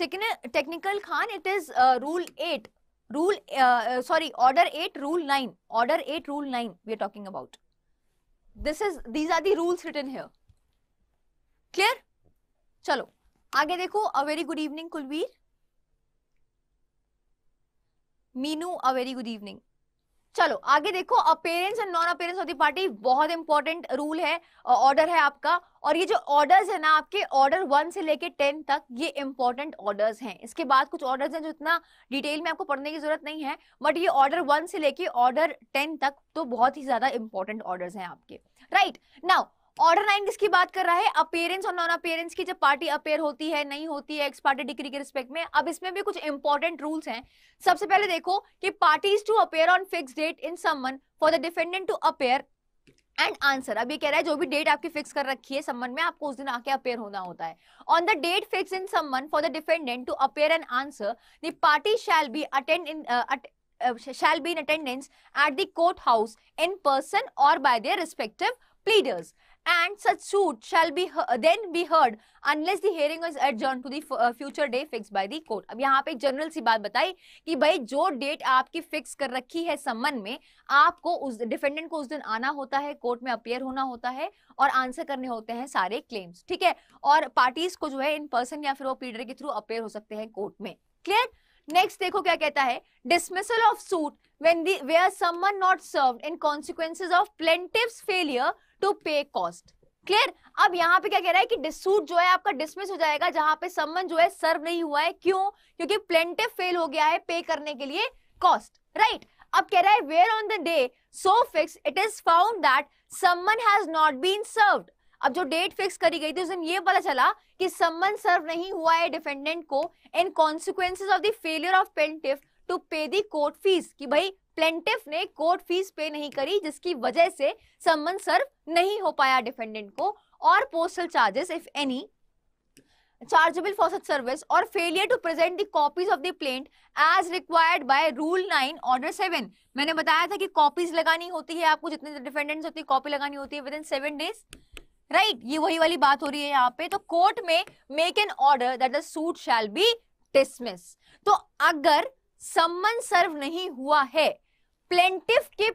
technical Khan it is rule eight rule sorry order eight rule nine order eight rule nine we are talking about this is these are the rules written here clear चलो आगे देखो a very good evening Kulveer Meenu a very good evening चलो आगे देखो appearance and non appearance of the party बहुत important rule है order है आपका और ये जो ऑर्डर्स है ना आपके ऑर्डर वन से लेके टेन तक ये इंपॉर्टेंट ऑर्डर्स हैं इसके बाद कुछ ऑर्डर्स हैं जो इतना डिटेल में आपको पढ़ने की जरूरत नहीं है बट ये ऑर्डर वन से लेके ऑर्डर टेन तक तो बहुत ही ज्यादा इंपॉर्टेंट ऑर्डर्स हैं आपके right right? Now order nine किसकी बात कर रहा है अपेयरेंस और नॉन अपेयरेंस की जब पार्टी अपेयर होती है नहीं होती है एक्स पार्टी डिग्री के रिस्पेक्ट में अब इसमें भी कुछ इंपॉर्टेंट रूल्स हैं सबसे पहले देखो कि parties to appear on fix date in summon for the defendant to appear and answer अब ये कह रहा है जो भी डेट आपकी फिक्स कर रखी है सम्मन में आपको उस दिन आके अपेयर होना होता है on the date fix in summon for the defendant to appear and answer the party shall be attend in shall be in attendance at the court house in person or by their respective pleaders and such suit shall be then be heard unless the hearing is adjourned to the uh, future day fixed by the court अब यहाँ पे general सी बात बताई कि भाई जो date आपकी fix कर रखी है सम्मन में आपको उस डिफेंडेंट को उस दिन आना होता है कोर्ट में अपेयर होना होता है और आंसर करने होते हैं सारे क्लेम्स ठीक है और पार्टीज को जो है इन पर्सन या फिर वो पीडर के थ्रू अपेयर हो सकते हैं कोर्ट में क्लियर नेक्स्ट देखो क्या कहता है dismissal of suit when the where someone not served in consequences of plaintiff's failure to pay cost clear अब यहाँ पे क्या कह रहा है कि डिसूट जो है आपका डिसमिस हो जाएगा जहां पे सम्मन जो है सर्व नहीं हुआ है क्यों क्योंकि प्लेंटिव फेल हो गया है पे करने के लिए कॉस्ट राइट right? अब कह रहा है where on the day so fix it is found that summon has not been served अब जो डेट फिक्स करी गई थी उस दिन ये पता चला कि सम्मन सर्व नहीं हुआ है डिफेंडेंट को in consequences of the failure of plaintiff to pay the court fees कि भाई प्लेंटिफ ने कोर्ट फीस पे नहीं करी जिसकी वजह से सम्मन सर्व नहीं हो पाया डिफेंडेंट को और postal charges if any chargeable for such service or failure to present the copies of the plaint as required by rule 9 order 7 मैंने बताया था कि कॉपीज लगानी होती है आपको जितने डिफेंडेंट्स होती है कॉपी लगानी होती है within seven days right ये वही वाली बात हो रही है यहाँ पे तो court may make an order that the suit shall be dismiss तो अगर सम्मन सर्व नहीं हुआ है प्लेंटिफ के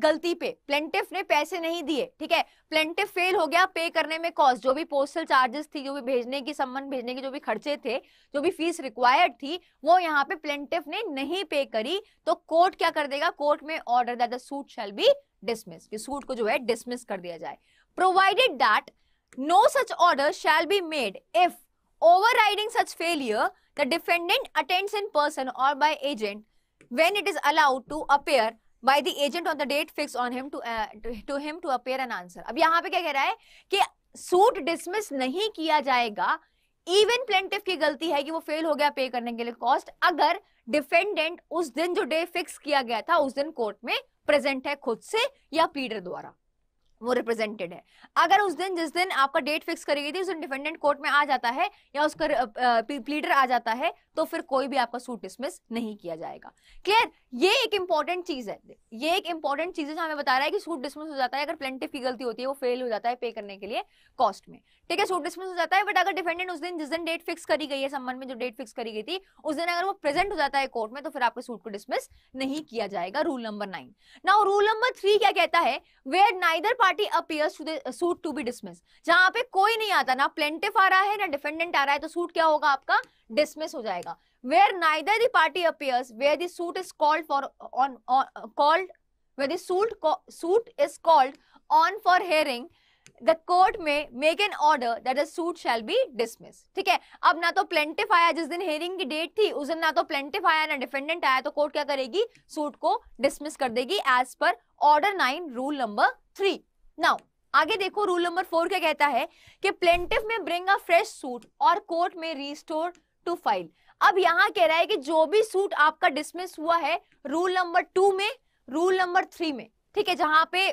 गलती पे प्लेंटिफ ने पैसे नहीं दिए ठीक है प्लेंटिफ फेल हो गया पे करने में कॉस्ट जो भी पोस्टल चार्जेस थी जो भी भेजने की संबंध भेजने के जो भी खर्चे थे जो भी फीस रिक्वायर्ड थी वो यहाँ पे प्लेंटिफ ने नहीं पे करी तो कोर्ट क्या कर देगा कोर्ट में order that the suit shall be dismiss suit को जो है डिसमिस कर दिया जाए provided that no such order shall be made if overriding such failure the defendant attends in person or by agent when it is allowed to appear by the agent on the date fixed on him to uh, to him to appear and answer ab yahan pe kya keh raha hai ki suit dismiss nahi kiya jayega even plaintiff ki galti hai ki wo fail ho gaya pay karne ke liye cost agar defendant us din जो day fix किया गया था उस दिन court में present है खुद से या pleader द्वारा वो रिप्रेजेंटेड है अगर उस दिन जिस दिन आपका डेट फिक्स करी गई थी उस दिन डिफेंडेंट कोर्ट में आ जाता है या उसका प्लीडर आ जाता है तो फिर कोई भी आपका सूट डिसमिस नहीं किया जाएगा क्लियर ये एक इंपॉर्टेंट चीज है ये एक इंपॉर्टेंट चीज है जो हमें बता रहा है कि सूट डिसमिस हो जाता है अगर प्लेंटिफ की गलती होती है वो फेल हो जाता है पे करने के लिए कॉस्ट में ठीक है सूट डिसमिस हो जाता है बट अगर डिफेंडेंट उस दिन जिस दिन डेट फिक्स करी गई है संबंध में जो डेट फिक्स करी गई थी उस दिन अगर वो प्रेजेंट हो जाता है कोर्ट में तो फिर आपके सूट को डिसमिस नहीं किया जाएगा rule number nine now rule number three क्या कहता है where neither party appears to suit to be dismiss जहां पे कोई नहीं आता ना प्लेंटिफ आ रहा है ना डिफेंडेंट आ रहा है तो सूट क्या होगा आपका डिसमिस हो जाएगा where neither the party appears where the suit is called for on, on uh, called where the suit suit is called on for hearing the court may make an order that a suit shall be dismiss ठीक है अब ना तो plaintiff आया जिस दिन hearing की date थी उस दिन ना तो प्लेंटिफ आया ना डिफेंडेंट आया तो कोर्ट क्या करेगी सूट को डिसमिस कर देगी as per order nine rule number three now आगे देखो रूल नंबर फोर क्या कहता है कि plaintiff may bring a fresh suit or court may restore to file अब यहाँ कह रहा है कि जो भी सूट आपका डिसमिस हुआ है रूल नंबर टू में रूल नंबर थ्री में ठीक है जहां पे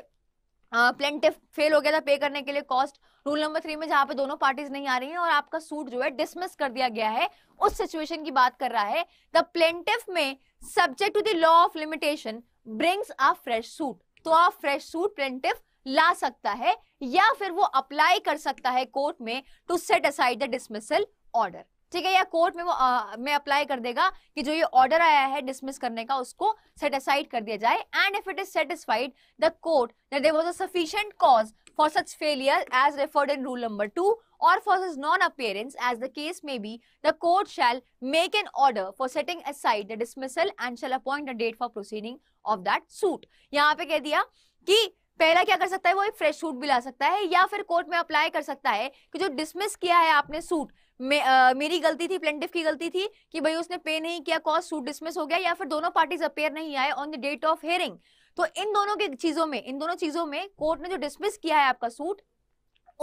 प्लेंटिव फेल हो गया था पे करने के लिए कॉस्ट रूल नंबर थ्री में जहां पे दोनों पार्टीज नहीं आ रही हैं और आपका सूट जो है डिसमिस कर दिया गया है उस सिचुएशन की बात कर रहा है the plaintiff may subject to the law of limitation brings a fresh suit तो आप फ्रेश सूट प्लेंटिव ला सकता है या फिर वो अप्लाई कर सकता है कोर्ट में to set aside the dismissal order ठीक है या कोर्ट में वो आ, में अप्लाई कर देगा कि जो ये ऑर्डर आया है डिसमिस करने का उसको सेटिसाइड कर दिया जाए and if it is satisfied the court that there was a sufficient cause for such failure as referred in rule number two or for his non appearance as the case may be the court shall make an order for setting aside the dismissal and shall appoint a date for proceeding of that suit यहाँ पे कह दिया कि पहला क्या कर सकता है वो एक फ्रेश सूट भी ला सकता है या फिर कोर्ट में अप्लाई कर सकता है कि जो डिसमिस किया है आपने सूट मे, आ, मेरी गलती थी प्लेंटिव की गलती थी कि भाई उसने पे नहीं किया कॉज सूट डिसमिस हो गया या फिर दोनों पार्टीज अपेयर नहीं आए on the date of hearing तो इन दोनों के चीजों में इन दोनों चीजों में कोर्ट ने जो डिसमिस किया है आपका सूट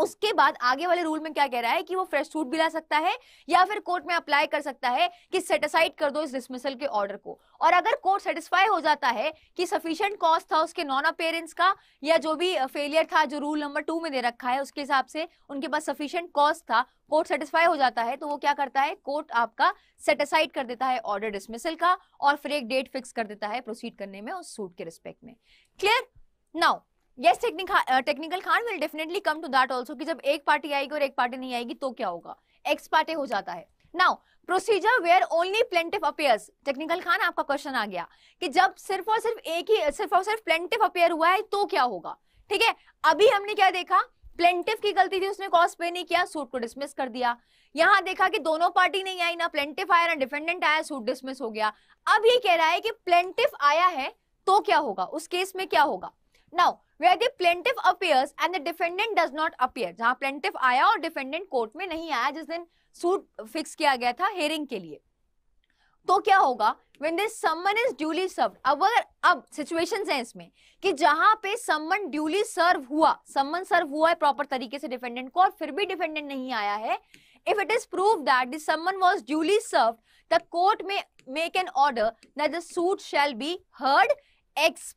उसके बाद आगे वाले रूल में क्या कह रहा है कि वो फ्रेश सूट भी ला सकता है या फिर कोर्ट में अप्लाई कर सकता है कि सेटिसाइड कर दो इस डिसमिसल के ऑर्डर को और अगर कोर्ट सेटिस्फाई हो जाता है कि सफिशियंट कॉज था उसके नॉन अपेयरेंस का या जो भी फेलियर था जो रूल नंबर टू में दे रखा है उसके हिसाब से उनके पास सफिशियंट कॉज था कोर्ट सेटिस्फाई हो जाता है तो वो क्या करता है कोर्ट आपका सेटिसाइड कर देता है ऑर्डर डिसमिसल का और फिर एक डेट फिक्स कर देता है प्रोसीड करने में उस सूट के रिस्पेक्ट में clear now yes technical Khan will definitely come to that also कि जब एक पार्टी आएगी और एक पार्टी नहीं आएगी तो क्या होगा एक्स पार्टी हो जाता है now procedure where only plaintiff appear technical Khan आपका क्वेश्चन आ गया कि जब सिर्फ और सिर्फ एक ही सिर्फ और सिर्फ प्लेंटिफ अपेयर हुआ है तो क्या होगा ठीक है अभी हमने क्या देखा प्लेंटिफ की गलती थी उसने कॉस्ट पे नहीं किया सूट को डिसमिस कर दिया यहां देखा कि दोनों पार्टी नहीं आई ना प्लेंटिफ आया ना डिफेंडेंट आया सूट डिसमिस हो गया अब ये कह रहा है कि प्लेंटिफ आया है तो क्या होगा उस केस में क्या होगा now where plaintiff appears and the defendant does not appear जहां प्लेंटिव आया और डिफेंडेंट कोर्ट में नहीं आया जिस दिन सूट फिक्स किया गया था हेयरिंग के लिए तो क्या होगा when this summon is duly serve अब अगर अब सिचुएशन है इसमें कि जहां पे समन ड्यूली सर्व हुआ समन सर्व हुआ है प्रॉपर तरीके से डिफेंडेंट को और फिर भी डिफेंडेंट नहीं आया है if it is prove that this summon was duly serve the court may make an order that the suit shall be heard ex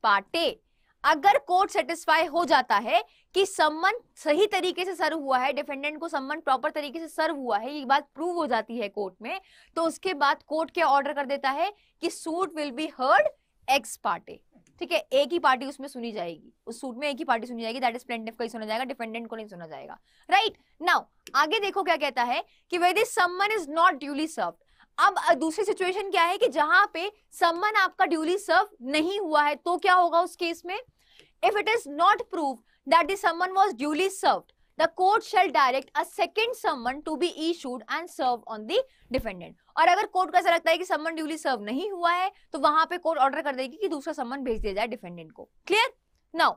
अगर कोर्ट सेटिस्फाई हो जाता है कि सम्मन सही तरीके से सर्व हुआ है डिफेंडेंट को सम्मन प्रॉपर तरीके से सर्व हुआ है ये बात प्रूव हो जाती है कोर्ट में तो उसके बाद कोर्ट क्या ऑर्डर कर देता है कि suit will be heard ex party ठीक है एक ही पार्टी उसमें सुनी जाएगी उस सूट में एक ही पार्टी सुनी जाएगी दैट इज प्लेंटिफ का ही सुना जाएगा डिफेंडेंट को नहीं सुना जाएगा राइट right? नाउ आगे देखो क्या कहता है कि वेदी सम्मन इज नॉट ड्यूली सर्व अब दूसरी सिचुएशन क्या है कि जहां पे सम्मन आपका ड्यूली सर्व नहीं हुआ है तो क्या होगा उस केस में if it is not prove that the summon was duly serve the court shall direct a second summon to be issued and serve on the defendant और अगर कोर्ट को ऐसा लगता है कि सम्मन ड्यूली सर्व नहीं हुआ है तो वहां पे कोर्ट ऑर्डर कर देगी कि दूसरा सम्मन भेज दिया जाए डिफेंडेंट को clear now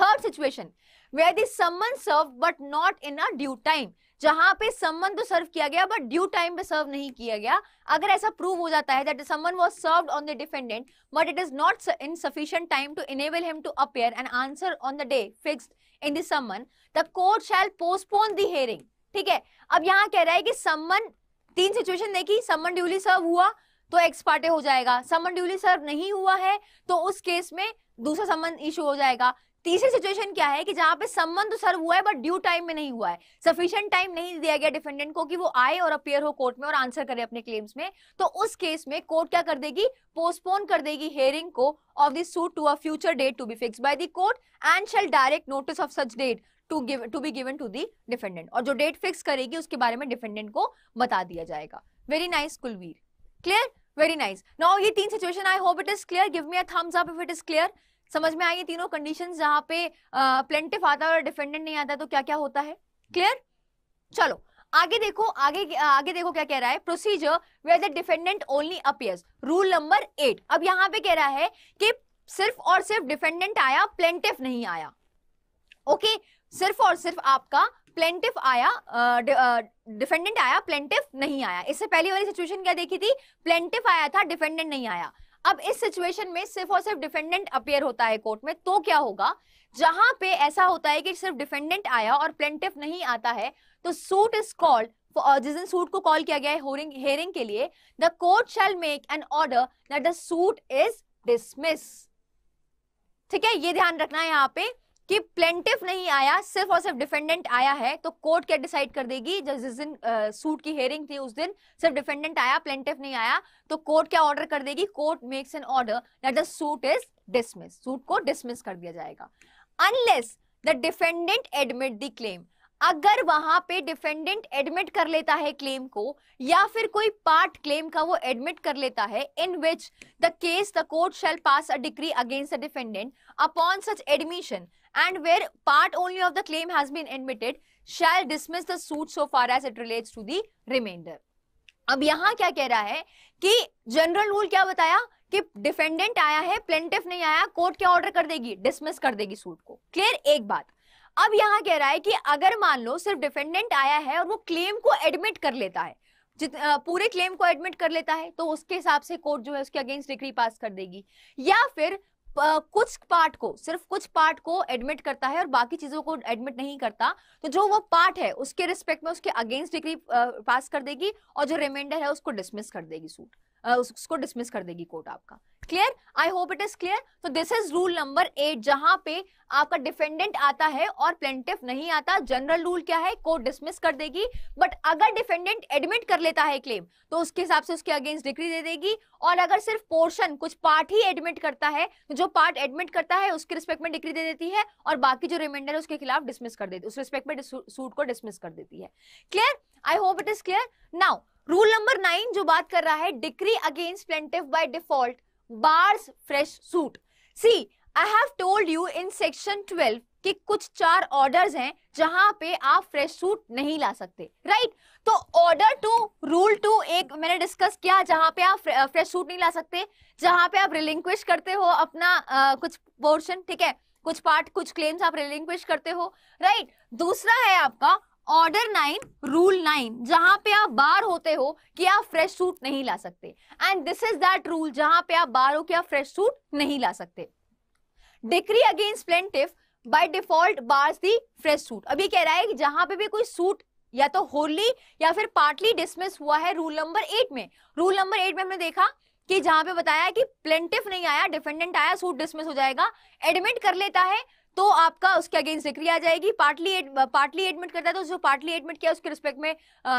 third situation where the summon serve but not in a due time जहां पे सम्मन तो सर्व किया गया बट ड्यू टाइम पे सर्व नहीं किया गया अगर ऐसा प्रूव हो जाता है that summons was served on the defendant but it is not in sufficient time to enable him to appear and answer on the day fixed in the summons the court shall postpone the hearing ठीक है अब यहां कह रहा है कि someone तीन situation देखी समवन ड्यूली सर्व हुआ तो एक्स पार्टे हो जाएगा समवन ड्यूली सर्व नहीं हुआ है तो उस केस में दूसरा समवन इशू हो जाएगा तीसरी सिचुएशन क्या है कि जहां पे संबंध तो सर्व हुआ है बट ड्यू टाइम में नहीं हुआ है सफिशियंट टाइम नहीं दिया गया डिफेंडेंट को कि वो आए और अपेयर हो कोर्ट में और आंसर करे अपने क्लेम्स में तो उस केस में कोर्ट क्या कर देगी पोस्टपोन कर देगी हेयरिंग को of this suit to a future date to be fix by the court and shall direct notice of such date to give to be given to the defendant और जो date fix करेगी उसके बारे में defendant को बता दिया जाएगा very nice Kulveer clear very nice now ये तीन situation I hope it is clear give me a thumbs up if it is clear समझ में आई तीनों कंडीशन जहां पे प्लेंटिफ आता है और डिफेंडेंट नहीं आता तो क्या क्या होता है क्लियर चलो आगे देखो आगे आगे देखो क्या कह रहा है procedure where the defendant only appears rule number eight अब यहां पे कह रहा है कि सिर्फ और सिर्फ डिफेंडेंट आया प्लेंटिफ नहीं आया ओके सिर्फ और सिर्फ आपका प्लेंटिफ आया डिफेंडेंट आया प्लेंटिफ नहीं आया इससे पहली वाली सिचुएशन क्या देखी थी प्लेंटिफ आया था डिफेंडेंट नहीं आया अब इस सिचुएशन में सिर्फ और सिर्फ डिफेंडेंट अपेयर होता है कोर्ट में तो क्या होगा जहां पे ऐसा होता है कि सिर्फ डिफेंडेंट आया और प्लेंटिफ नहीं आता है तो सूट इज कॉल्ड जिस दिन सूट को कॉल किया गया है हेयरिंग के लिए the court shall make an order that the suit is dismiss ठीक है ये ध्यान रखना है यहाँ पे कि प्लेंटिफ नहीं आया सिर्फ और सिर्फ डिफेंडेंट आया है तो कोर्ट क्या डिसाइड कर देगी जब जिस दिन सूट की हेयरिंग थी उस दिन सिर्फ डिफेंडेंट आया प्लेंटिफ नहीं आया तो कोर्ट क्या ऑर्डर कर देगी court makes an order that the suit is dismiss suit को डिसमिस कर दिया जाएगा unless the defendant admit the claim अगर वहां पे डिफेंडेंट एडमिट कर लेता है क्लेम को या फिर कोई पार्ट क्लेम का वो एडमिट कर लेता है in which the case the court shall pass a decree against the defendant upon such admission and where part only of the claim has been admitted shall dismiss the suit so far as it relates to the remainder अब यहां क्या कह रहा है कि general rule क्या बताया कि डिफेंडेंट आया है प्लेंटिफ नहीं आया कोर्ट क्या ऑर्डर कर देगी डिसमिस कर देगी सूट को क्लियर एक बात अब यहाँ कह रहा है कि अगर मान लो सिर्फ डिफेंडेंट आया है और वो क्लेम को एडमिट कर लेता है पूरे क्लेम को एडमिट कर लेता है तो उसके हिसाब से कोर्ट जो है उसके अगेंस्ट डिग्री पास कर देगी या फिर कुछ पार्ट को सिर्फ कुछ पार्ट को एडमिट करता है और बाकी चीजों को एडमिट नहीं करता तो जो वो पार्ट है उसके रिस्पेक्ट में उसके अगेंस्ट डिग्री पास कर देगी और जो रिमाइंडर है उसको डिसमिस कर देगी सूट उसको डिसमिस कर देगी कोर्ट आपका clear I hope it is clear तो this is rule number eight जहां पे आपका डिफेंडेंट आता है और प्लेटिव नहीं आता जनरल रूल क्या है कोर्ट डिसमिस कर देगी बट अगर डिफेंडेंट एडमिट कर लेता है क्लेम तो उसके हिसाब से उसके अगेंस्ट डिक्री दे देगी और अगर सिर्फ पोर्शन कुछ पार्ट ही एडमिट करता है तो जो पार्ट एडमिट करता है उसके रिस्पेक्ट में डिग्री दे देती है और बाकी जो रिमाइंडर है उसके खिलाफ डिसमिस कर देती है उस रिस्पेक्ट में सूट को डिसमिस कर देती है clear I hope it is clear now rule number nine जो बात कर रहा है decree against plaintiff by default bars fresh suit see I have told you in section twelve कि कुछ चार ऑर्डर्स हैं जहां पे आप फ्रेश सूट नहीं ला सकते राइट तो ऑर्डर टू रूल टू एक मैंने डिस्कस किया जहां पे आप फ्रेश सूट नहीं ला सकते जहां पे आप रिलिंक्विश करते हो अपना आ, कुछ पोर्शन ठीक है कुछ पार्ट कुछ क्लेम्स आप रिलिंक्विश करते हो राइट दूसरा है आपका ऑर्डर नाइन रूल नाइन जहां पे आप बार होते हो कि आप फ्रेश सूट नहीं ला सकते and this is that rule जहां पे आप बार हो कि आप फ्रेश सूट नहीं ला सकते decree against plaintiff by default bars the fresh suit अभी कह रहा है कि जहां पे भी कोई सूट या तो होली या फिर पार्टली डिसमिस हुआ है रूल नंबर एट में रूल नंबर एट में हमने देखा कि जहां पे बताया कि प्लेंटिफ नहीं आया डिफेंडेंट आया सूट डिसमिस हो जाएगा एडमिट कर लेता है तो आपका उसके अगेंस्ट डिक्री आ जाएगी पार्टली पार्टली एडमिट करता है तो जो पार्टली एडमिट किया उसके रिस्पेक्ट में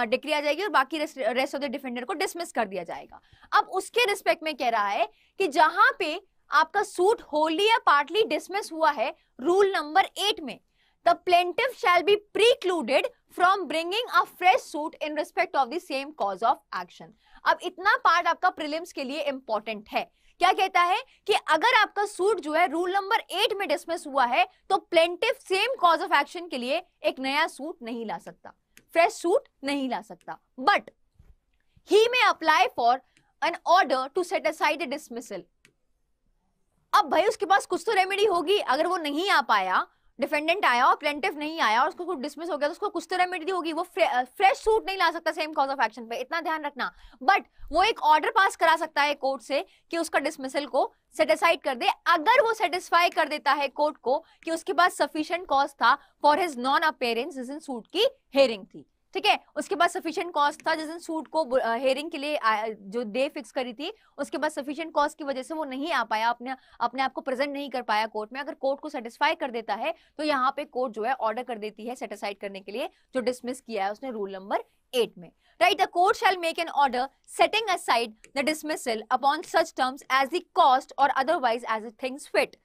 डिक्री आ जाएगी और बाकी रेस्ट ऑफ द डिफेंडर को डिसमिस कर दिया जाएगा अब उसके रिस्पेक्ट में कह रहा है कि जहां पे आपका सूट होली या पार्टली डिसमिस हुआ है रूल नंबर एट में the plaintiff shall be precluded from bringing a fresh suit in respect of the same cause of action अब इतना पार्ट आपका प्रिलिम्स के लिए इंपॉर्टेंट है क्या कहता है कि अगर आपका सूट जो है रूल नंबर एट में डिसमिस हुआ है तो plaintiff same cause of action के लिए एक नया सूट नहीं ला सकता फ्रेश सूट नहीं ला सकता but he may apply for an order to set aside dismissal अब भाई उसके पास कुछ तो रेमेडी होगी अगर वो नहीं आ पाया डिफेंडेंट आया और प्लेंटिव नहीं आया और उसको डिसमिस हो गया तो उसको कुछ तो रेमेडी होगी वो फ्रेश सूट नहीं ला सकता सेम कॉज ऑफ एक्शन पे इतना ध्यान रखना बट वो एक ऑर्डर पास करा सकता है कोर्ट से कि उसका डिसमिसल को सेटिसाइड कर दे अगर वो सेटिस्फाई कर देता है कोर्ट को कि उसके पास सफिशियंट कॉज था फॉर हिज नॉन अपेयरेंस जिस इन सूट की हेयरिंग थी ठीक है उसके बाद सफिशियंट कॉस्ट था जिस सूट को हेयरिंग के लिए जो डे फिक्स करी थी उसके बाद सफिशियंट कॉस्ट की वजह से वो नहीं आ पाया अपने अपने आप को प्रेजेंट नहीं कर पाया कोर्ट में अगर कोर्ट को सेटिस्फाई कर देता है तो यहाँ पे कोर्ट जो है ऑर्डर कर देती है सेटिस्फाइड करने के लिए जो डिसमिस किया है उसने रूल नंबर एट में right the court shall make an order setting aside the dismissal upon such terms as the cost or otherwise as it things fit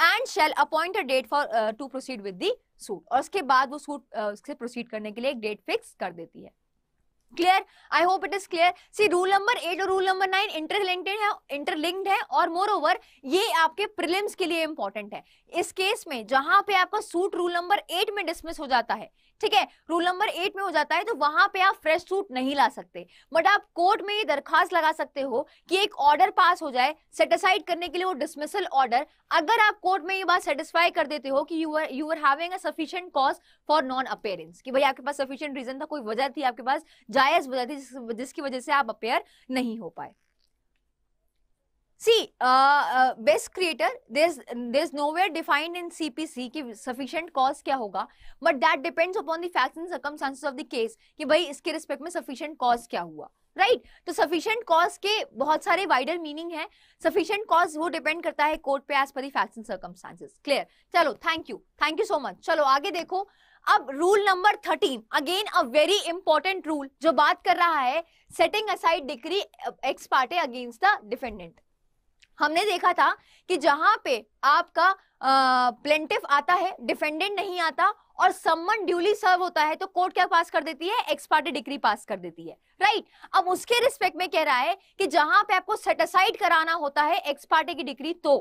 and shall appoint date for to proceed with the suit और उसके बाद वो suit uh, उससे proceed करने के लिए एक date fix कर देती है clear I hope it is clear see rule number eight और रूल नंबर नाइन इंटरलिंक्टेड है इंटरलिंक्ड है और मोर ओवर ये आपके प्रिलिम्स के लिए इंपॉर्टेंट है इस केस में जहां पे आपका सूट रूल नंबर एट में डिसमिस हो जाता है ठीक है रूल नंबर एट में हो जाता है तो वहां पे आप फ्रेश सूट नहीं ला सकते बट आप कोर्ट में ये दरखास्त लगा सकते हो कि एक ऑर्डर पास हो जाए सेटिसाइड करने के लिए वो डिसमिसल ऑर्डर अगर आप कोर्ट में ये बात सेटिस्फाई कर देते हो कि you are you are having a sufficient cause for non appearance कि भाई आपके पास सफिशियंट रीजन था कोई वजह थी आपके पास जायज वजह थी जिसकी वजह से आप अपेयर नहीं हो पाए see best creator nowhere defined in C P C की सफिशियंट कॉज क्या होगा but that depends upon the fact and circumstances of the case कि भाई इसके रिस्पेक्ट में सफिशियंट कॉज क्या हुआ राइट right? तो सफिशियंट कॉज के बहुत सारे वाइडर मीनिंग है सफिशियंट कॉज वो डिपेंड करता है कोर्ट पे एज पर फैक्ट एंड सर्कमस्टांसिस क्लियर चलो thank you thank you so much चलो आगे देखो अब rule number thirteen again a very important rule जो बात कर रहा है setting aside decree ex parte against the defendant हमने देखा था कि जहां पे आपका प्लेंटिफ आता है डिफेंडेंट नहीं आता और सम्मन ड्यूली सर्व होता है तो कोर्ट क्या पास कर देती है एक्सपार्टे डिग्री पास कर देती है राइट अब उसके रिस्पेक्ट में कह रहा है कि जहां पे आपको सेटिसाइड कराना होता है एक्सपार्टे की डिग्री तो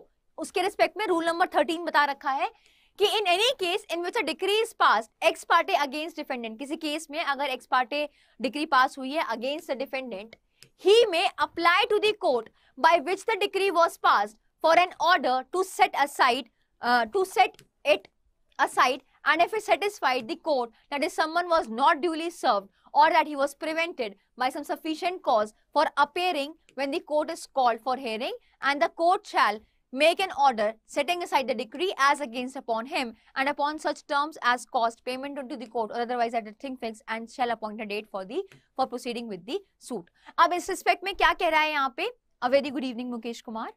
उसके रिस्पेक्ट में रूल नंबर थर्टीन बता रखा है कि in any case in which a decree is passed ex parte against defendant किसी केस में अगर एक्सपार्टे डिग्री पास हुई है against the defendant he may apply to the court by which the decree was passed for an order to set aside, uh, to set it aside and if it satisfied the court that if someone was not duly served or that he was prevented by some sufficient cause for appearing when the court is called for hearing and the court shall make an order setting aside the decree as against upon him and upon such terms as cost payment unto the court or otherwise at the thing fixed and shall appoint a date for the for proceeding with the suit ab is respect mein kya keh raha hai yahan pe a very good evening mukesh kumar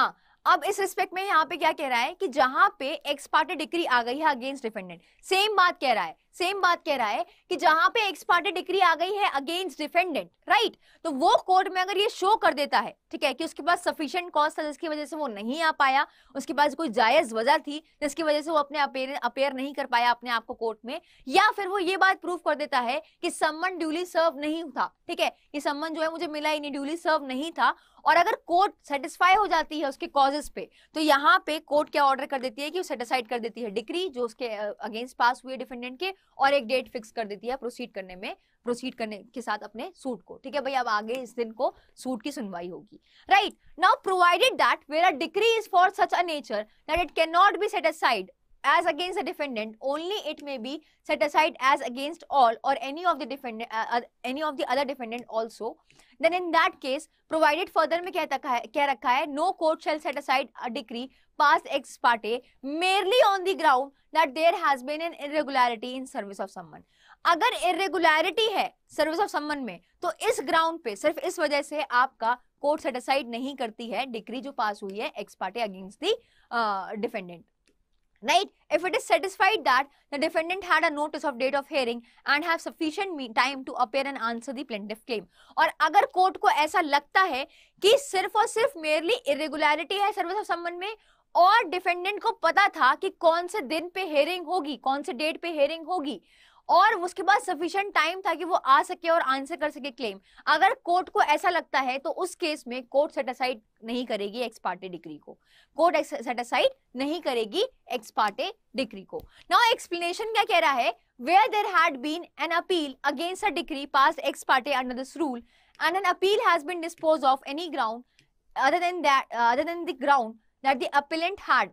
ha अब इस respect में यहाँ पे क्या कह रहा है कि जहां पे एक्सपार्टे डिक्री आ गई है अगेंस्ट डिफेंडेंट सेम बात कह रहा है सेम बात कह रहा है कि जहां पे एक्सपार्टे डिग्री आ गई है अगेंस्ट डिफेंडेंट राइट तो वो कोर्ट में अगर ये शो कर देता है ठीक है कि उसके पास सफिशियंट कॉज था जिसकी वजह से वो नहीं आ पाया उसके पास कोई जायज वजह थी जिसकी वजह से वो अपने अपेयर नहीं कर पाया अपने आप को कोर्ट में या फिर वो ये बात प्रूव कर देता है कि सम्मन ड्यूली सर्व नहीं था ठीक है ये सम्मन जो है मुझे मिला ही नहीं ड्यूली सर्व नहीं था और अगर कोर्ट सेटिस्फाई हो जाती है उसके कॉजेस पे तो यहाँ पे कोर्ट क्या ऑर्डर कर देती है कि वो सेटिस्फाइड कर देती है डिग्री जो उसके अगेंस्ट पास हुए डिफेंडेंट के और एक डेट फिक्स कर देती है प्रोसीड करने में प्रोसीड करने के साथ अपने सूट को ठीक है भाई अब आगे इस दिन को सूट की सुनवाई होगी right now provided that where a decree is for such a nature that it can not be set aside as against the defendant only it may be set aside as against all or any of the defendant uh, any of the other defendant also then in that case provided further में क्या रखा है क्या रखा है no court shall set aside a decree past ex parte merely on the ground that there has been an irregularity in service of someone अगर irregularity है service of summons में तो इस ग्राउंड पे सिर्फ इस वजह से आपका कोर्ट सेटिसाइड नहीं करती है डिग्री जो पास हुई है ex parte against the defendant right if it is satisfied that the defendant had a notice of date of hearing and have sufficient time to appear and answer the plaintiff claim और अगर court को ऐसा लगता है कि सिर्फ और सिर्फ मेयरली इरेगुलरिटी है सर्विस ऑफ सम्मन में और डिफेंडेंट को पता था कि कौन से दिन पे हेयरिंग होगी कौन से डेट पे हेयरिंग होगी और उसके बाद सफिशियंट टाइम था कि वो आ सके और आंसर कर सके क्लेम अगर कोर्ट को ऐसा लगता है तो उस केस में कोर्ट सेटिसाइड नहीं करेगी एक्सपार्टे डिग्री को कोर्ट सेटिसाइड नहीं करेगी एक्सपार्टे डिग्री को नाउ एक्सप्लेनेशन क्या कह रहा है where there had been an appeal against a decree passed ex parte under this rule and an appeal has has dispose of any ground other than that other than the ground that the appellant had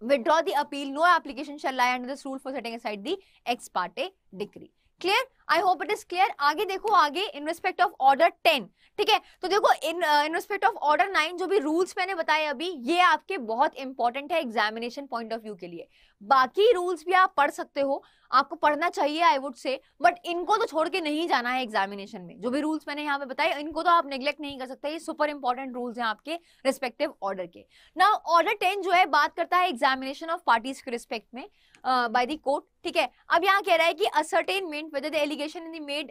withdraw the appeal, no application shall lie under this rule for setting aside the ex parte decree. Clear? I hope it is clear आगे देखो आगे in respect of order ten ठीक है तो देखो in in respect of order nine जो भी rules मैंने बताए अभी ये आपके बहुत इंपॉर्टेंट है एग्जामिनेशन पॉइंट ऑफ व्यू के लिए बाकी रूल्स भी आप पढ़ सकते हो आपको पढ़ना चाहिए आई वुड से बट इनको तो छोड़ के नहीं जाना है एग्जामिनेशन में जो भी रूल्स मैंने यहाँ पे बताए इनको तो आप नेग्लेक्ट नहीं कर सकते ये सुपर इंपॉर्टेंट रूल्स हैं आपके रिस्पेक्टिव ऑर्डर के ना ऑर्डर टेन जो है बात करता है एग्जामिनेशन ऑफ पार्टीज के रिस्पेक्ट में बाई दी कोर्ट ठीक है अब यहाँ कह रहा है कि ascertainment whether the allegation in the made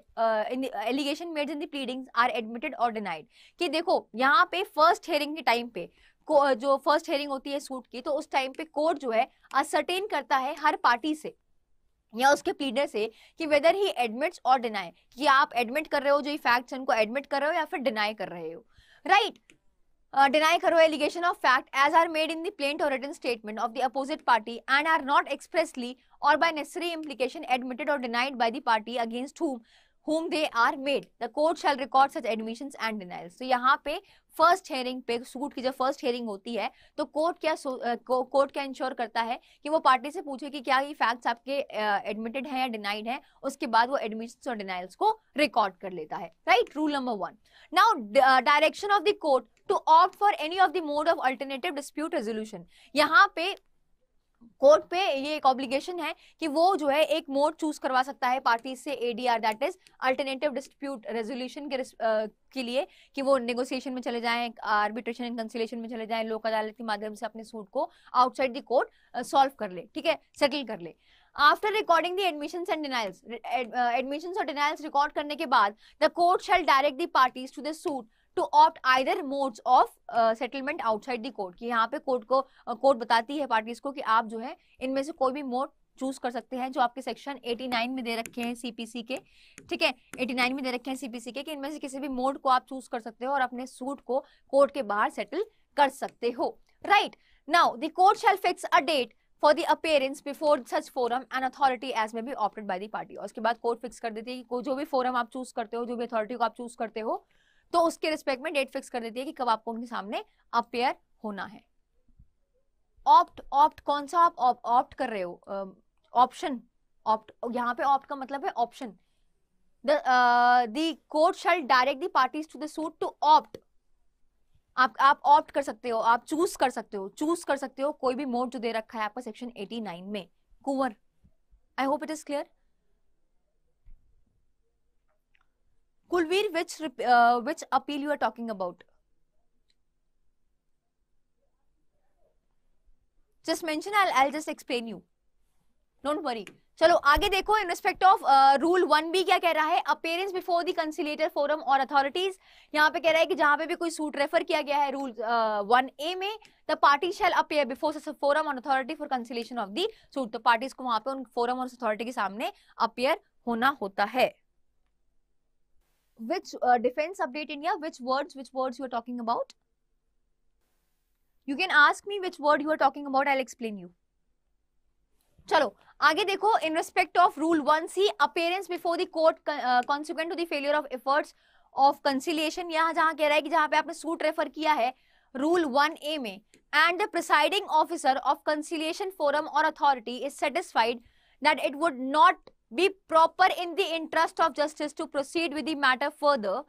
allegation made in the pleadings are admitted और डिनाइड कि देखो यहाँ पे फर्स्ट हेयरिंग के टाइम पे uh, जो फर्स्ट हेयरिंग होती है सूट की तो उस टाइम पे कोर्ट जो है असर्टेन करता है हर पार्टी से या उसके प्लीडर से कि वेदर ही एडमिट्स और डिनाई कि आप एडमिट कर रहे हो जो ये फैक्ट्स उनको एडमिट कर रहे हो या फिर डिनाई कर रहे हो right uh, deny karo allegation of fact as are made in the plain or written statement of the opposite party and are not expressly or by necessary implication admitted or denied by the party against whom whom they are made the court shall record such admissions and denials so yahan pe first hearing पे suit की जब first hearing होती है तो court क्या court क्या ensure करता है कि वो पार्टी से पूछे कि क्या ये फैक्ट्स आपके एडमिटेड हैं या डिनाइड हैं उसके बाद वो एडमिशन और डिनाइल्स को रिकॉर्ड कर लेता है right rule number one now direction of the court to opt for any of the mode of alternative dispute resolution यहाँ पे कोर्ट पे ये एक ऑब्लिगेशन है कि वो जो है एक मोड चूज करवा सकता है पार्टी से ADR that is alternative dispute resolution के uh, के लिए कि वो नेगोशिएशन में चले जाएं आर्बिट्रेशन एंड कंसिलेशन में चले जाएं लोक अदालत के माध्यम से अपने सूट को आउटसाइड द कोर्ट सॉल्व कर ले ठीक है सेटल कर ले after recording the admissions and denials admissions और डिनाइल्स रिकॉर्ड करने के बाद the court shall direct the parties to the suit to opt either modes of settlement outside the court कि यहाँ पे कोर्ट को कोर्ट uh, बताती है पार्टीज को कि आप जो है इनमें से कोई भी मोड चूज कर सकते हैं जो आपके सेक्शन 89 में दे रखे हैं सीपीसी के ठीक है 89 में दे रखे हैं सीपीसी के कि इनमें से किसी भी मोड को आप चूज कर सकते हो और अपने सूट को कोर्ट के बाहर सेटल कर सकते हो right now the court shall fix a date for the appearance before such forum and authority as may be opted by the party और उसके बाद कोर्ट फिक्स कर देती है कि जो भी फोरम आप चूज करते हो जो भी अथॉरिटी को आप चूज करते हो तो उसके रिस्पेक्ट में डेट फिक्स कर देती है कि कब आपको उनके सामने अपेयर होना है ऑप्ट ऑप्ट कौन सा आप ऑप्ट कर रहे हो ऑप्शन ऑप्ट यहाँ पे ऑप्ट का मतलब है option the court shall direct the parties to the suit to opt आप आप ऑप्ट कर सकते हो आप चूज कर सकते हो चूज कर सकते हो कोई भी मोड जो दे रखा है आपका सेक्शन 89 में Kunwar I hope it is clear Kulveer, which uh, which appeal you are talking about? Just mention. I'll I'll just explain you. Don't worry. चलो आगे देखो in respect of rule one B क्या कह रहा है appearance before the conciliator forum और authorities यहाँ पे कह रहा है कि जहां पे भी कोई सूट रेफर किया गया है रूल वन ए में the party shall appear before forum और authority for conciliation of the suit तो पार्टीज को वहां पे उन फोरम और अथॉरिटी के सामने अपेयर होना होता है which uh, defense update India, which words, which words you are talking about? You can ask me which word you are talking about, I'll explain you. चलो आगे देखो in respect of rule one C appearance before the court consequent to the failure of efforts of conciliation यहाँ जहाँ कह रहा है कि जहाँ पे आपने सूट रेफर किया है रूल वन ए में and the presiding officer of conciliation forum और authority is satisfied that it would not be proper in the interest of justice to proceed with the matter further,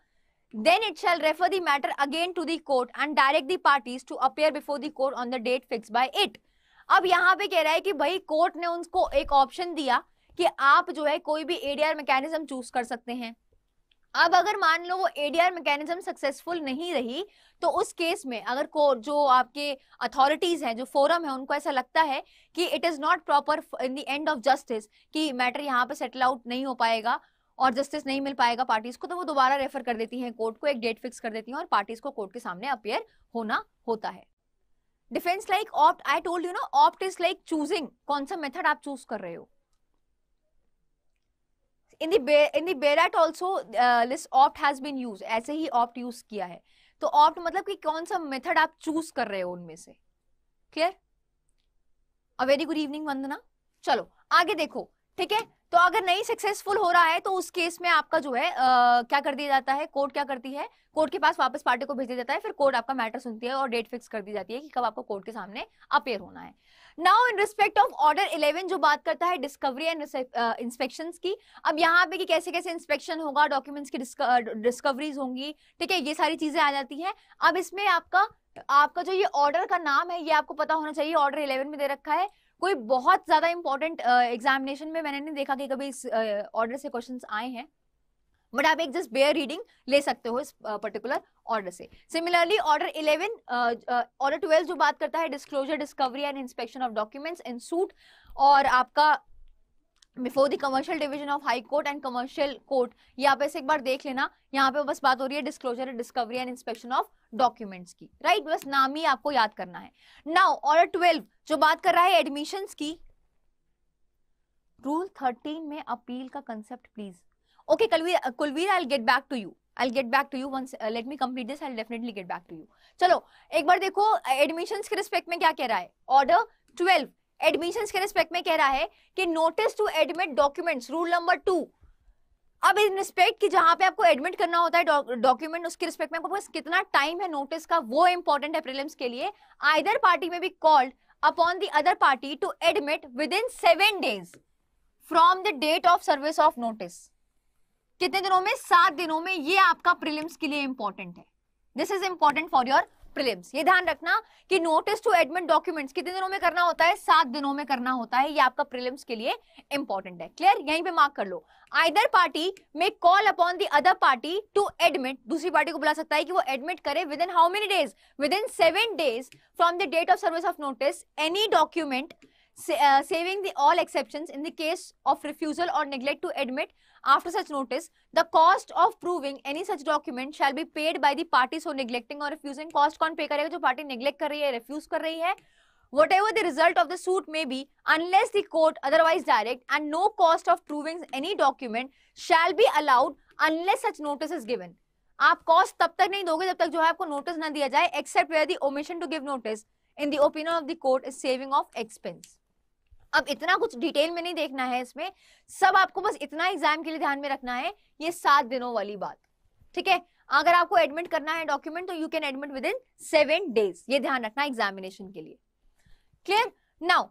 then it shall refer the matter again to the court and direct the parties to appear before the court on the date fixed by it. अब यहाँ पे कह रहा है कि भाई court ने उनको एक ऑप्शन दिया कि आप जो है कोई भी एडीआर मैकेनिज्म चूज कर सकते हैं अब अगर मान लो वो एडीआर मैकेनिज्म सक्सेसफुल नहीं रही तो उस केस में अगर को जो आपके अथॉरिटीज हैं जो फोरम है उनको ऐसा लगता है कि it is not proper in the end of justice कि मैटर यहाँ पे सेटल आउट नहीं हो पाएगा और जस्टिस नहीं मिल पाएगा पार्टीज को तो वो दोबारा रेफर कर देती हैं कोर्ट को एक डेट फिक्स कर देती हैं और पार्टीज को कोर्ट के सामने अपेयर होना होता है defence like opt I told you know opt is like choosing कौन सा मेथड आप चूज कर रहे हो इन the in bare act also this opt has been use ऐसे ही ऑप्ट यूज किया है तो ऑप्ट मतलब कि कौन सा मेथड आप चूज कर रहे हो उनमें से clear a very good evening Vandana चलो आगे देखो ठीक है तो अगर नहीं सक्सेसफुल हो रहा है तो उस केस में आपका जो है आ, क्या कर दिया जाता है कोर्ट क्या करती है कोर्ट के पास वापस पार्टी को भेज दिया जाता है फिर कोर्ट आपका मैटर सुनती है और डेट फिक्स कर दी जाती है कि कब आपको कोर्ट के सामने अपेयर होना है now in respect of order eleven जो बात करता है डिस्कवरी एंड इंस्पेक्शन की अब यहाँ पे कि कैसे कैसे इंस्पेक्शन होगा डॉक्यूमेंट्स की डिस्कवरीज होंगी ठीक है ये सारी चीजें आ जाती है अब इसमें आपका आपका जो ये ऑर्डर का नाम है ये आपको पता होना चाहिए ऑर्डर इलेवन में दे रखा है कोई बहुत ज्यादा इंपॉर्टेंट एग्जामिनेशन में मैंने नहीं देखा कि कभी इस ऑर्डर से क्वेश्चंस आए हैं बट आप एक जस्ट बेयर रीडिंग ले सकते हो इस पर्टिकुलर ऑर्डर से similarly order eleven order twelve जो बात करता है disclosure discovery and inspection of documents in suit और आपका before the commercial division of high court and commercial court यहाँ पे से एक बार देख लेना यहाँ पे बस बात हो रही है disclosure discovery and inspection of documents की राइट right? बस नाम ही आपको याद करना है नाउ और ट्वेल्व जो बात कर रहा है एडमिशन की रूल थर्टीन में अपील का concept please okay Kalveer Kulveer I get back to you I'll get back to you once. Uh, let me complete this. I'll definitely get back to you. चलो एक बार देखो एडमिशन के रिस्पेक्ट में क्या कह रहा है ऑर्डर ट्वेल्व एडमिशन के रिस्पेक्ट में कह रहा है कि notice to admit documents rule number two अब इन रिस्पेक्ट की जहां पे आपको एडमिट करना होता है डॉक्यूमेंट डौ, उसके रिस्पेक्ट में आपको कितना टाइम है नोटिस का वो इंपॉर्टेंट है प्रिलिम्स के लिए either party may be called upon the other party to admit within seven days from the date of service of notice कितने दिनों में सात दिनों में ये आपका प्रिलिम्स के लिए इंपॉर्टेंट है this is important for your prelims ये ध्यान रखना कि नोटिस टू एडमिट डॉक्यूमेंट्स कितने दिनों में करना होता है सात दिनों में करना होता है ये आपका प्रिलिम्स के लिए इंपॉर्टेंट है क्लियर यहीं पे मार्क कर लो either party may call upon the other party to admit दूसरी पार्टी को बुला सकता है कि वो एडमिट करे within how many days within seven days from the date of service of notice any document uh, saving the all exceptions in the case of refusal or neglect to admit after such notice, the cost of proving any such document shall be paid by the parties who neglecting or refusing. Cost कौन pay करेगा party neglect कर रही है, refuse कर रही है. Whatever the result of the suit may be, unless the court otherwise direct, and no cost of proving any document shall be allowed unless such notice is given. आप cost तब तक नहीं दोगे जब तक जो है आपको नोटिस ना दिया जाए except where the omission to give notice in the opinion of the court is saving of expense अब इतना कुछ डिटेल में नहीं देखना है इसमें सब आपको बस इतना एग्जाम के लिए ध्यान में रखना है ये सात दिनों वाली बात ठीक है अगर आपको एडमिट करना है डॉक्यूमेंट तो you can admit within seven days ये ध्यान रखना एग्जामिनेशन के लिए क्लियर नाउ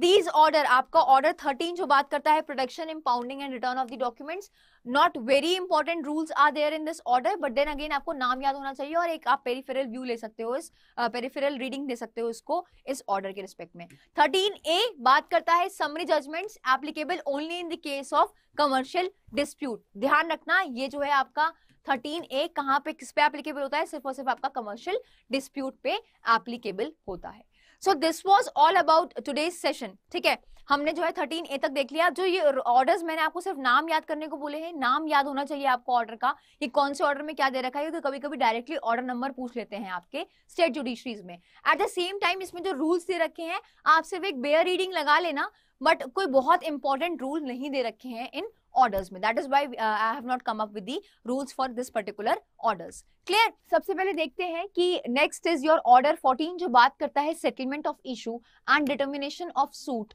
दीज ऑर्डर आपका ऑर्डर थर्टीन जो बात करता है production impounding and return of the documents not very important rules are there in this order but then again आपको नाम याद होना चाहिए और एक आप पेरीफेरल व्यू ले सकते हो इस पेरीफेरल uh, रीडिंग दे सकते हो इसको इस ऑर्डर के रिस्पेक्ट में थर्टीन ए बात करता है summary judgements applicable only in the case of commercial dispute ध्यान रखना ये जो है आपका थर्टीन ए कहाँ पे किस पे एप्लीकेबल होता है सिर्फ और सिर्फ आपका कमर्शियल डिस्प्यूट पे एप्लीकेबल होता है so this was all about today's session ठीक है हमने जो है थर्टीन ए तक देख लिया जो ये ऑर्डर्स मैंने आपको सिर्फ नाम याद करने को बोले हैं नाम याद होना चाहिए आपको ऑर्डर का ये कौन से ऑर्डर में क्या दे रखा है क्योंकि कभी कभी डायरेक्टली ऑर्डर नंबर पूछ लेते हैं आपके स्टेट जुडिशरीज में एट द सेम टाइम इसमें जो रूल्स दे रखे हैं आप सिर्फ एक बेयर रीडिंग लगा लेना बट कोई बहुत इंपॉर्टेंट रूल नहीं दे रखे हैं इन ऑर्डर्स में that is why I have not come up with the rules for this particular orders clear सबसे पहले देखते हैं कि नेक्स्ट इज योर ऑर्डर 14 जो बात करता है settlement of issue and determination of suit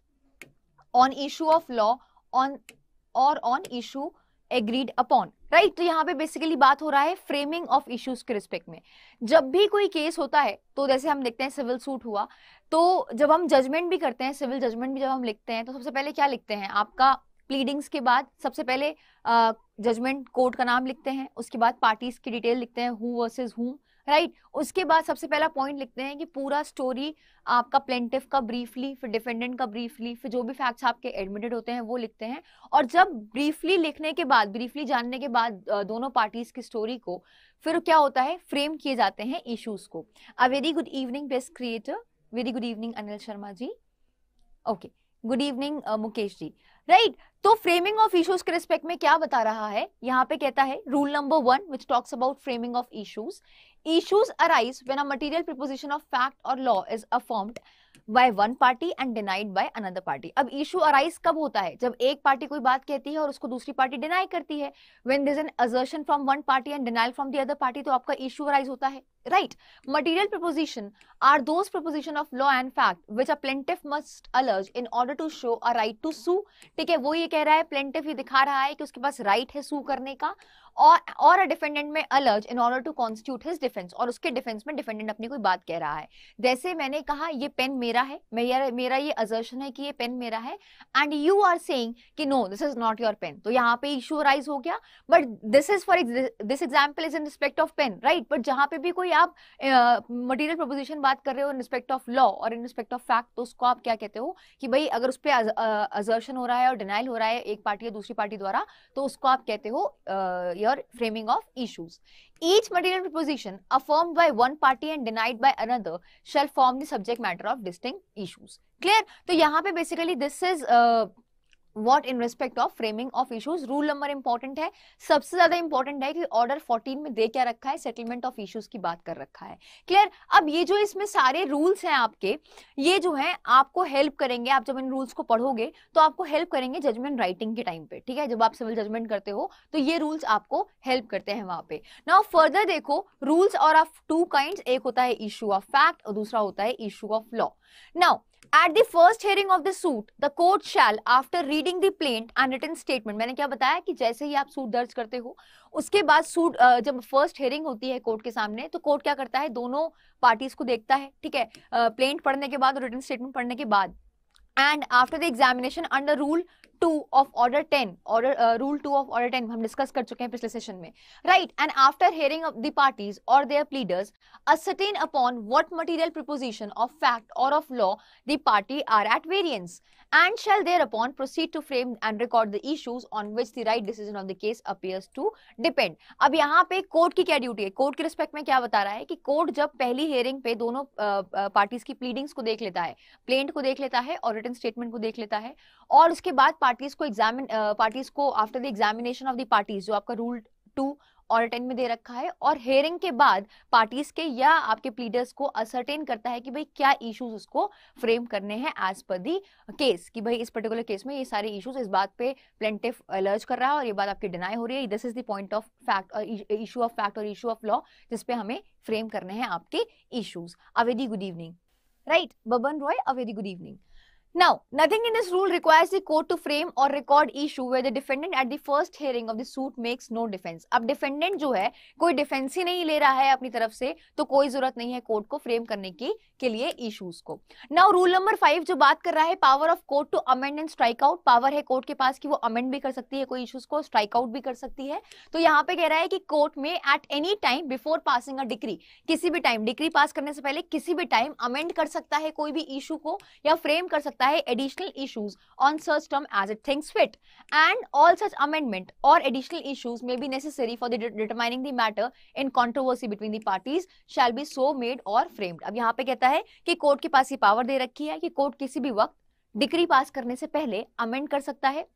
on issue of law on और on issue agreed upon right तो यहाँ पे बेसिकली बात हो रहा है फ्रेमिंग ऑफ इश्यूज के रिस्पेक्ट में जब भी कोई केस होता है तो जैसे हम देखते हैं सिविल सूट हुआ तो जब हम जजमेंट भी करते हैं सिविल जजमेंट भी जब हम लिखते हैं तो सबसे पहले क्या लिखते हैं आपका प्लीडिंग्स के बाद सबसे पहले जजमेंट कोर्ट का नाम लिखते हैं उसके बाद पार्टीज की डिटेल लिखते हैं हु वर्सेज हु राइट उसके बाद सबसे पहला पॉइंट लिखते हैं कि पूरा स्टोरी आपका प्लेंटिव का ब्रीफली फिर डिफेंडेंट का ब्रीफली फिर जो भी फैक्ट्स आपके एडमिटेड होते हैं वो लिखते हैं और जब ब्रीफली लिखने के बाद ब्रीफली जानने के बाद दोनों पार्टीज की स्टोरी को फिर क्या होता है फ्रेम किए जाते हैं इशूज को a very good evening best creator very good evening Anil Sharma ji okay good evening Mukesh ji right right? तो फ्रेमिंग ऑफ इश्यूज के रिस्पेक्ट में क्या बता रहा है यहाँ पे कहता है rule number one which talks about framing of issues issues arise when a material proposition of fact or law is affirmed by one party and denied by another party अब इशू अराइज कब होता है जब एक party कोई बात कहती है और उसको दूसरी पार्टी डिनाई करती है when this an assertion from one party and denial from the other party तो आपका इशू अराइज होता है right material proposition are those proposition of law and fact which a plaintiff must allege in order to show a right to sue ठीक है वो ये कह रहा है प्लेंटिफ ये दिखा रहा है कि उसके पास राइट right है सू करने का और a defendant may allege in order to constitute his defence और उसके डिफेंस में डिफेंडेंट अपनी कोई बात कह रहा है जैसे मैंने कहा ये पेन मेरा है मेरा मेरा ये अजर्शन है कि ये पेन मेरा है एंड यू आर सेइंग कि no this is not your pen तो यहाँ पे इशू राइज हो गया but this is for this example is in respect of pen right but जहाँ पे भी कोई आप मटीरियल uh, प्रोपोजिशन बात कर रहे हो इन रिस्पेक्ट ऑफ लॉ और इन रिस्पेक्ट ऑफ फैक्ट तो उसको आप क्या कहते हो कि भाई अगर उस पर अजर्शन हो रहा है और डिनाइल हो रहा है एक पार्टी या दूसरी पार्टी द्वारा तो उसको आप कहते हो uh, your framing of issues. Each material proposition affirmed by one party and denied by another shall form the subject matter of distinct issues. Clear? So, here basically this is uh, what in respect of framing of issues rule number important है सबसे ज्यादा important है कि order 14 में दे क्या रखा है settlement of issues की बात कर रखा है क्लियर अब ये जो इसमें सारे रूल्स हैं आपके ये जो है आपको हेल्प करेंगे आप जब इन रूल्स को पढ़ोगे तो आपको हेल्प करेंगे जजमेंट राइटिंग के टाइम पे ठीक है जब आप सिविल जजमेंट करते हो तो ये रूल्स आपको हेल्प करते हैं वहां पे नाउ फर्दर देखो rules are of two kind एक होता है इशू ऑफ फैक्ट और दूसरा होता है issue of law now at the first hearing of the suit the court shall after reading the plaint and written statement मैंने क्या बताया कि जैसे ही आप सूट दर्ज करते हो उसके बाद सूट जब फर्स्ट हेयरिंग होती है कोर्ट के सामने तो कोर्ट क्या करता है दोनों पार्टीज को देखता है ठीक है प्लेन पढ़ने के बाद और रिटर्न स्टेटमेंट पढ़ने के बाद and after the examination under rule two of order ten order rule two of order ten हम डिस्कस कर चुके हैं पिछले सेशन में right and after hearing of the parties or their pleaders ascertain upon what material proposition of fact or of law the party are at variance and shall thereupon proceed to frame and record the issues on which the right decision of the case appears to depend अब यहाँ पे court की क्या duty है court के respect में क्या बता रहा है कि कोर्ट जब पहली हेयरिंग पे दोनों पार्टीज uh, uh, की प्लीडिंग्स को देख लेता है प्लेंट को देख लेता है और रिटर्न स्टेटमेंट को देख लेता है और उसके बाद पार्टीज को एग्जामिन पार्टीज uh, को after the examination of the parties जो आपका रूल टू और टेन में दे रखा है और हेयरिंग के बाद पार्टीज के या आपके प्लीडर्स को असरटेन करता है कि भाई क्या इश्यूज उसको फ्रेम करने हैं एज पर दी केस कि भाई इस पर्टिकुलर केस में ये सारे इश्यूज इस बात पे प्लेंटिफ अलर्ज कर रहा है और ये बात आपकी डिनाई हो रही है this is the point of fact और इशू ऑफ फैक्ट और इशू ऑफ लॉ जिसपे हमें फ्रेम करने हैं आपके issues Avedi good evening right Baban Roy Avedi good evening Now, nothing in this rule requires the court to frame or record issue where the defendant at the first hearing of the suit makes no defense. अब defendant जो है कोई defense ही नहीं ले रहा है अपनी तरफ से तो कोई जरूरत नहीं है court को frame करने की के लिए issues को. Now, rule number फाइव जो बात कर रहा है power of court to amend and strike out. Power है court के पास कि वो amend भी कर सकती है कोई issues को strike out भी कर सकती है. तो यहाँ पे कह रहा है कि court में at any time before passing a decree किसी भी time decree pass करने से पहले किसी भी time amend कर सकता है कोई भी issue को या frame कर सकता सकता है एडिशनल इश्यूज ऑन सर्च term as it thinks fit and all such amendment or additional issues may be necessary for the determining the matter in controversy between the parties shall be so made or framed अब यहाँ पे कहता है कि कोर्ट के पास ये पावर दे रखी है कि कोर्ट किसी भी वक्त डिग्री पास करने से पहले अमेंड कर सकता है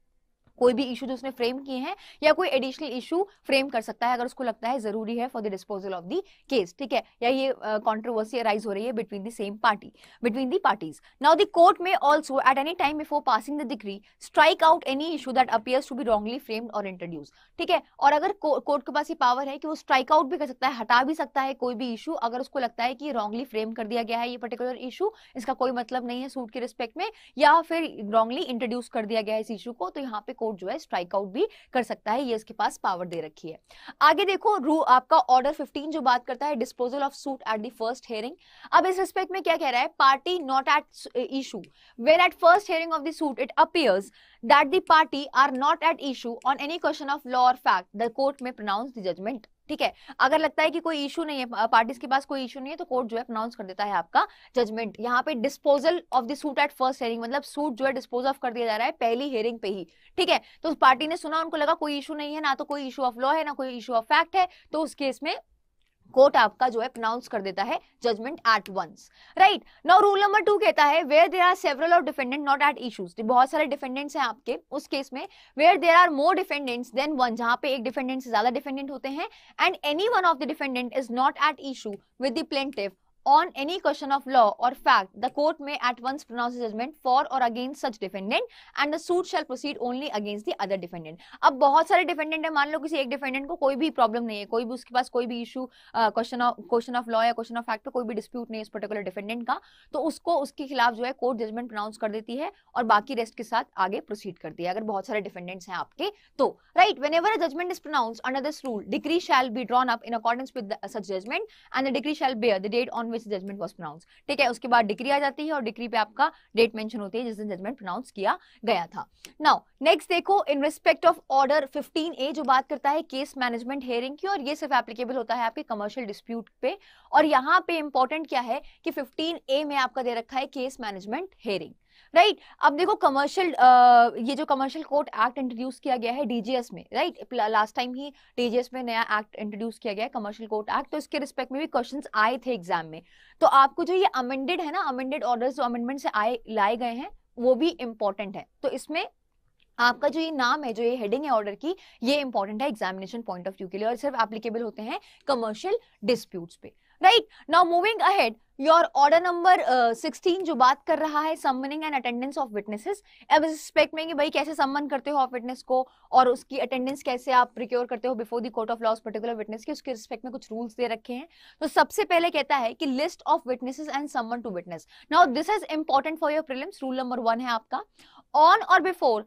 कोई भी इशू जो तो उसने फ्रेम किए हैं या कोई एडिशनल इशू फ्रेम कर सकता है अगर उसको लगता है जरूरी है for the disposal of the case ठीक है या ये कॉन्ट्रोवर्सी अराइज हो रही है between the same party between the parties now the court may also at any time before passing the decree strike out any issue that appears to be wrongly framed or introduce ठीक है और अगर court के पास ये power है कि वो स्ट्राइक आउट भी कर सकता है हटा भी सकता है कोई भी इशू अगर उसको लगता है कि रॉन्गली फ्रेम कर दिया गया है ये पर्टिकुलर इशू इसका कोई मतलब नहीं है सूट के रिस्पेक्ट में या फिर रॉन्गली इंट्रोड्यूस कर दिया गया है इस इशू को तो यहाँ पे कोर्ट आउट जो है स्ट्राइक आउट भी कर सकता है ये इसके पास पावर दे रखी है आगे देखो रू आपका ऑर्डर 15 जो बात करता है disposal of suit at the first hearing अब इस रिस्पेक्ट में क्या कह रहा है party not at issue where at first hearing of the suit it appears that the party are not at issue on any question of law और fact the court may pronounce the judgement ठीक है अगर लगता है कि कोई issue नहीं है पार्टीज के पास कोई इशू नहीं है तो कोर्ट जो है अनाउंस कर देता है आपका जजमेंट यहाँ पे disposal of the suit at first hearing मतलब सूट जो है डिस्पोज ऑफ कर दिया जा रहा है पहली हेयरिंग पे ही ठीक है तो पार्टी ने सुना उनको लगा कोई इशू नहीं है ना तो कोई इशू ऑफ लॉ है ना कोई इशू ऑफ फैक्ट है तो उस केस में कोर्ट आपका जो है प्रोनाउंस कर देता है judgement at once right now rule number two कहता है where there are several of defendant not at issues बहुत सारे डिफेंडेंट्स हैं आपके उस केस में where there are more defendants than one जहां पे एक डिफेंडेंट से ज्यादा डिफेंडेंट होते हैं and any one of the defendant is not at issue with the plaintiff on any question of law or fact, the court may at once pronounce judgment for or against such defendant and the suit shall proceed only against the other defendant. अब बहुत सारे defendant है मान लो किसी एक defendant को कोई भी problem नहीं है कोई भी उसके पास कोई भी issue question of question of law या question of fact पे कोई भी dispute नहीं है इस particular defendant का तो उसको उसके खिलाफ जो है court judgment pronounce कर देती है और बाकी rest के साथ आगे proceed करती है अगर बहुत सारे defendants हैं आपके तो right whenever a judgment is pronounced under this rule decree shall be drawn up in accordance with the, such judgment and the decree shall bear the date on which judgement was pronounce ठीक है उसके बाद decree आ जाती है और decree पे आपका date mention होती है जिस दिन जजमेंट प्रोनाउंस किया गया था नाउ नेक्स्ट देखो in respect of order 15 A जो बात करता है केस मैनेजमेंट हेयरिंग की और ये सिर्फ एप्लीकेबल होता है आपके कमर्शियल डिस्प्यूट पे और यहाँ पे इंपॉर्टेंट क्या है कि फिफ्टीन ए में आपका दे रखा है case management hearing right right? अब देखो कमर्शियल ये जो कमर्शियल कोर्ट एक्ट इंट्रोड्यूस किया गया है डीजीएस में राइट लास्ट टाइम ही डीजीएस में नया एक्ट इंट्रोड्यूस किया गया है कमर्शियल कोर्ट एक्ट तो इसके रिस्पेक्ट में भी क्वेश्चंस आए थे एग्जाम में तो आपको जो ये अमेंडेड है ना अमेंडेड ऑर्डर जो अमेंडमेंट से आए लाए गए हैं वो भी इम्पोर्टेंट है तो इसमें आपका जो ये नाम है जो ये हेडिंग है ऑर्डर की ये इंपॉर्टेंट है एग्जामिनेशन पॉइंट ऑफ व्यू के लिए और सिर्फ एप्लीकेबल होते हैं कमर्शियल डिस्प्यूट्स पे right now moving ahead your order number sixteen जो बात कर रहा है summoning and attendance of witnesses अब इस रिस्पेक्ट में कि भाई कैसे सम्मन करते हो आप विटनेस को और उसकी अटेंडेंस कैसे आप प्रिक्योर करते हो before the court of laws particular witness के उसके रिस्पेक्ट में कुछ रूल्स दे रखे हैं तो सबसे पहले कहता है कि list of witnesses and summon to witness now this is important for your prelims rule number one है आपका on or before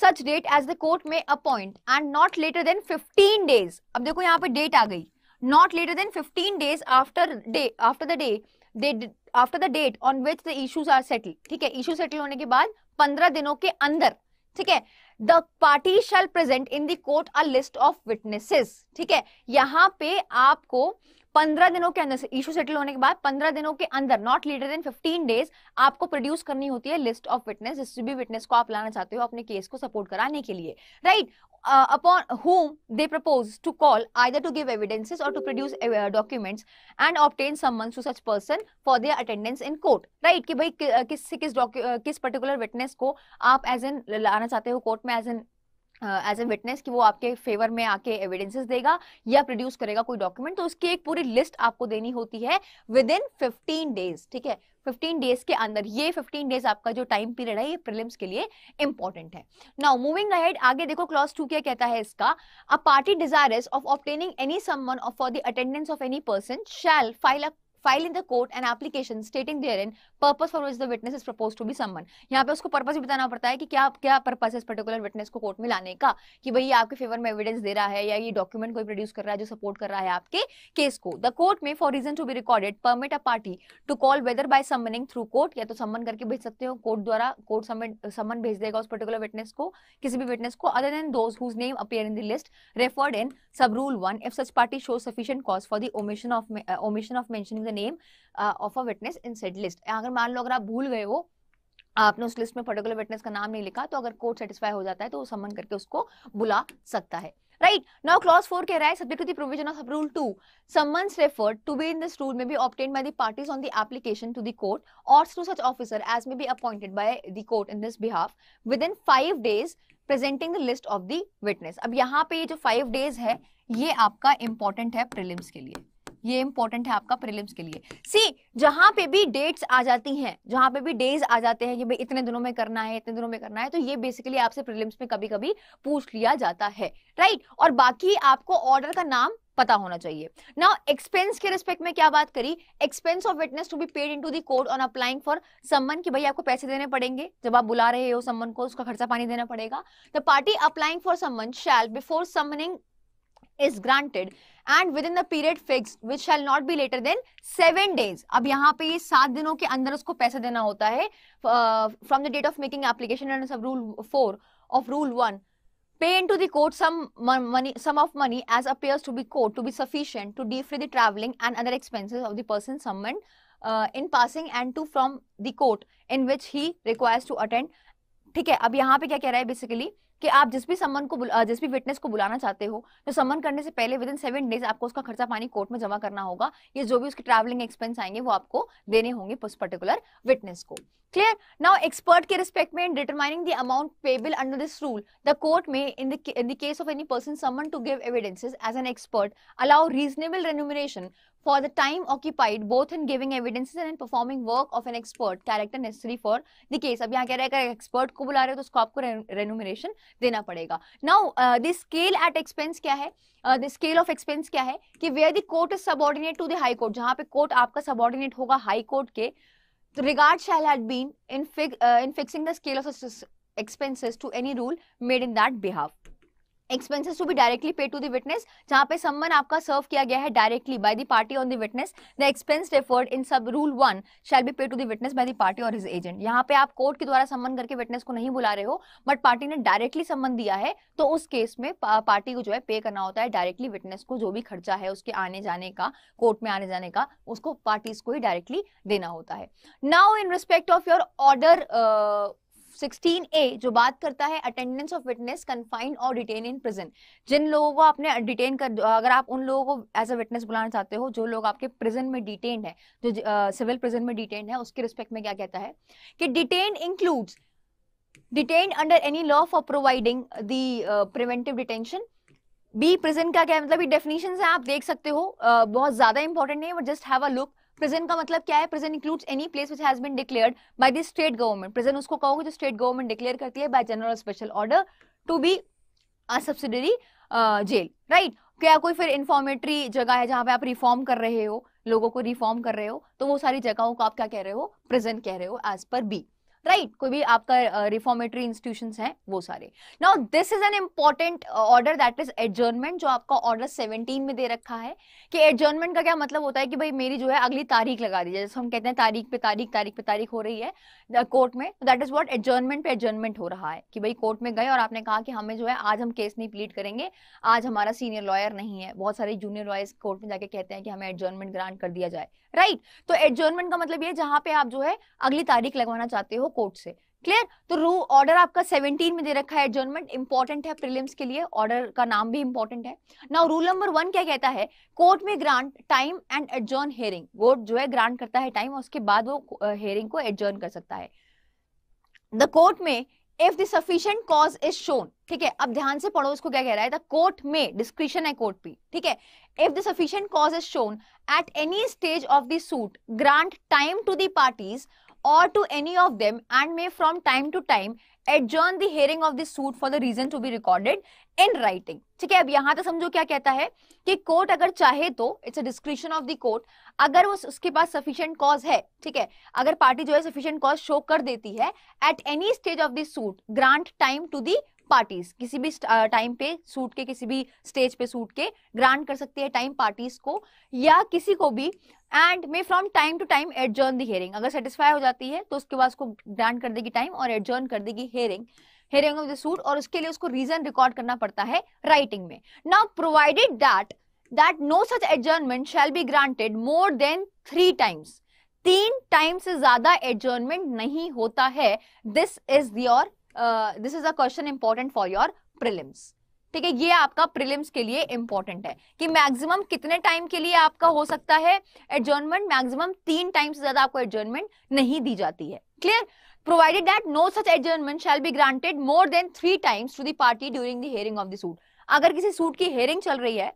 such date as the court में appoint and not later than fifteen days अब देखो यहाँ पे date आ गई not later than 15 days after day after the day they after the date on which the issues are settled ठीक है issue settle होने के बाद 15 दिनों के अंदर ठीक है the party shall present in the a list of witnesses ठीक है यहाँ पे आपको पंद्रह दिनों के अंदर इशू सेटल होने के बाद पंद्रह दिनों के अंदर not later than fifteen days आपको प्रोड्यूस करनी होती है लिस्ट ऑफ विटनेस जिस भी विटनेस को आप लाना चाहते हो अपने केस को सपोर्ट कराने के लिए right right? uh, upon whom they propose to call either to give evidences or to produce uh, documents and obtain summons to such person for their attendance in court right ki कि भाई कि, किस से uh, kis particular witness ko aap as in lana chahte ho court mein as in as a witness कि वो आपके favour में आके एविडेंसेस देगा या प्रोड्यूस करेगा कोई डॉक्यूमेंट तो उसकी एक पूरी लिस्ट आपको देनी होती है विद इन फिफ्टीन डेज ठीक है 15 डेज के अंदर ये 15 डेज आपका जो टाइम पीरियड है ये प्रिलिम्स के लिए इंपॉर्टेंट है नाउ मूविंग अहेड आगे देखो क्लॉज टू क्या कहता है इसका a party desirous of obtaining any summon for the attendance of any person shall file a file in the court an application stating therein purpose for which the witness is propose to be summon यहाँ पे उसको purpose भी बताना पड़ता है कि क्या क्या पर्पज है इस पर्टिकुलर विटनेस को कोर्ट में लाने का कि भाई ये आपके फेवर में एविडेंस दे रहा है या ये डॉक्यूमेंट कोई प्रोड्यूस कर रहा है जो सपोर्ट कर रहा है आपके केस को the court may for reason to be recorded permit a party to call whether by summoning through court या तो सम्मन करके भेज सकते हो कोर्ट द्वारा कोर्ट सम्मन भेज देगा उस पर्टिकुलर विटनेस को किसी भी विटनेस को other than those whose name appear in the list referred in sub rule one if such party show sufficient cause for the omission of omission of mentioning name of a witness in set list अगर मान लो अगर आप भूल गए हो आपने उस लिस्ट में पर्टिकुलर विटनेस का नाम नहीं लिखा तो अगर कोर्ट सेटिस्फाई हो जाता है तो वो समन करके उसको बुला सकता है राइट नाउ क्लॉज फोर कह रहा है subject to provision of rule two summons referred to be in this rule may be obtain by the parties on the application to the court or through such officer as may be appointed by the court in this behalf within five days presenting the list of the witness अब यहाँ पे ये जो five days है ये आपका important है prelims के लिए ये इंपॉर्टेंट है आपका प्रिलिम्स के लिए सी जहां पे भी डेट्स आ जाती हैं जहां पे भी डेज आ जाते हैं कि भाई इतने दिनों में करना है इतने दिनों में करना है तो ये बेसिकली आपसे प्रिलिम्स में कभी कभी पूछ लिया जाता है राइट right? और बाकी आपको ऑर्डर का नाम पता होना चाहिए नाउ एक्सपेंस के रिस्पेक्ट में क्या बात करी expense of witness to be paid into the court on applying for summon की भाई आपको पैसे देने पड़ेंगे जब आप बुला रहे हो सम्मन को उसका खर्चा पानी देना पड़ेगा the party applying for summon shall before summoning is granted and within the period fixed which shall not be later than seven days. अब यहाँ पे ये सात दिनों के अंदर उसको पैसा देना होता है from the date of making application under sub rule four of rule one. Pay into the court some money, sum of money as appears to be court to be sufficient to defray the travelling and other expenses of the person summoned uh, in passing and to from the court in which he requires to attend. ठीक है अब यहाँ पे क्या कह रहा है basically कि आप जिस भी समन को जिस भी विटनेस को बुलाना चाहते हो तो समन करने से पहले विद इन सेवन डेज आपको उसका खर्चा पानी कोर्ट में जमा करना होगा ये जो भी उसके ट्रैवलिंग एक्सपेंस आएंगे वो आपको देने होंगे उस पर्टिकुलर विटनेस को क्लियर नाउ एक्सपर्ट के रिस्पेक्ट में determining the amount payable under this rule the court में in the case of any person summon to give evidences as an expert allow reasonable remuneration for the time occupied both in giving evidences and in performing work of an expert character necessary for the case ab yahan अब यहाँ कह रहा है अगर expert को बुला रहे हो तो उसको आपको रेनुमरेशन देना पड़ेगा now the scale at expense क्या है द स्केल ऑफ एक्सपेंस क्या है कि where the court is subordinate to the high court जहाँ पे कोर्ट आपका सबॉर्डिनेट होगा हाई कोर्ट के regard shall had been in, fig, uh, in fixing the scale of expenses to any rule made in that behalf expenses to be directly pay to the witness जहाँ पे सम्मन आपका सर्व किया गया है directly by the party on the witness the expense referred in sub rule one shall be pay to the witness by the party or his agent यहाँ पे आप कोर्ट के द्वारा सम्मन करके विटनेस को नहीं बुला रहे हो बट पार्टी ने डायरेक्टली सम्मन दिया है तो उस केस में पार्टी को जो है पे करना होता है डायरेक्टली विटनेस को जो भी खर्चा है उसके आने जाने का कोर्ट में आने जाने का उसको पार्टीज को ही डायरेक्टली देना होता है now in respect of your order sixteen A जो बात करता है attendance of witness confined or detain in prison जिन लोगों को आपने डिटेन कर अगर आप उन लोगों को एज अ विटनेस बुलाना चाहते हो जो लोग आपके प्रिजन में डिटेन है जो सिविल uh, प्रिजन में डिटेन है उसके रिस्पेक्ट में क्या कहता है कि detain includes detain under any law for providing the preventive detention B prison का क्या मतलब ये डेफिनेशन है आप देख सकते हो uh, बहुत ज्यादा इंपॉर्टेंट नहीं है but just have a look present का मतलब क्या है present includes any place which has been declared by the state government present उसको कहोगे जो स्टेट गवर्नमेंट डिक्लेयर करती है by general special order to be a subsidiary jail right क्या कोई फिर इन्फॉर्मेटरी जगह है जहां पे आप रिफॉर्म कर रहे हो लोगों को रिफॉर्म कर रहे हो तो वो सारी जगहों को आप क्या कह रहे हो प्रेजेंट कह रहे हो as per B right right, कोई भी आपका रिफॉर्मेटरी इंस्टीट्यूशन है वो सारे now this is an important order that is adjournment जो आपका ऑर्डर 17 में दे रखा है कि एडजर्नमेंट का क्या मतलब होता है कि भाई मेरी जो है अगली तारीख लगा दी जैसे हम कहते हैं तारीख पे तारीख तारीख पे तारीख हो रही है कोर्ट में दैट इज वॉट एडजर्नमेंट पे एडजर्नमेंट हो रहा है कि भाई कोर्ट में गए और आपने कहा कि हमें जो है आज हम केस नहीं प्लीट करेंगे आज हमारा सीनियर लॉयर नहीं है बहुत सारे जूनियर लॉयर्स कोर्ट में जाके कहते हैं कि हमें एडजर्नमेंट ग्रांट कर दिया जाए राइट right? तो एडजर्नमेंट का मतलब ये जहाँ पे आप जो है अगली तारीख लगवाना चाहते हो कोर्ट से क्लियर तो रू ऑर्डर आपका 17 में दे रखा है एडजर्नमेंट इंपॉर्टेंट है प्रीलिम्स के लिए ऑर्डर का नाम भी इंपॉर्टेंट है नाउ रूल नंबर वन क्या कहता है कोर्ट में grant time and adjourn hearing court जो है ग्रांट करता है टाइम उसके बाद वो हेयरिंग को एडजर्न कर सकता है द कोर्ट में if the sufficient cause is shown ठीक है अब ध्यान से पढ़ो उसको क्या कह रहा है द कोर्ट में डिस्क्रिप्शन है कोर्ट भी ठीक है if the sufficient cause is shown at any stage of the suit grant time to the parties or to any of them and may from time to time adjourn the hearing of the suit for the reason to be recorded in writing ठीक है अब यहाँ तो समझो क्या कहता है कि कोर्ट अगर चाहे तो it's a discretion of the court अगर वो उसके पास सफिशियंट कॉज है ठीक है अगर पार्टी जो है सफिशियंट कॉज शो कर देती है at any stage of the suit grant time to the parties किसी भी टाइम पे सूट के किसी भी स्टेज पे सूट के ग्रांट कर सकती है टाइम पार्टीज को या किसी को भी and may from time to time adjourn the hearing अगर सेटिस्फाई हो जाती है तो उसके बाद उसको ग्रांट कर देगी टाइम और एडजर्न कर देगी hearing hearing of the suit और उसके लिए उसको रीजन रिकॉर्ड करना पड़ता है राइटिंग में now provided that that no such adjournment shall be granted more than three times तीन टाइम से ज्यादा एडजर्नमेंट नहीं होता है this is your this is a question important for your prelims ठीक है ये आपका प्रिलिम्स के लिए इंपॉर्टेंट है कि मैक्सिमम कितने टाइम के लिए आपका हो सकता है एडजर्नमेंट मैक्सिमम तीन टाइम से ज्यादा आपको एडजर्नमेंट नहीं दी जाती है clear provided that no such adjournment shall be granted more than three times to the during the hearing of दूट अगर किसी सूट की हेयरिंग चल रही है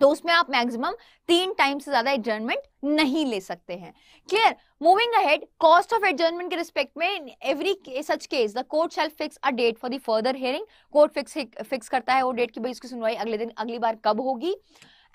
तो उसमें आप मैक्सिमम तीन टाइम से ज्यादा एडजर्नमेंट नहीं ले सकते हैं clear moving ahead cost of adjournment के रिस्पेक्ट में every such case the court shall fix a date for the further hearing court fix fix करता है वो डेट की भाई इसकी सुनवाई अगले दिन अगली बार कब होगी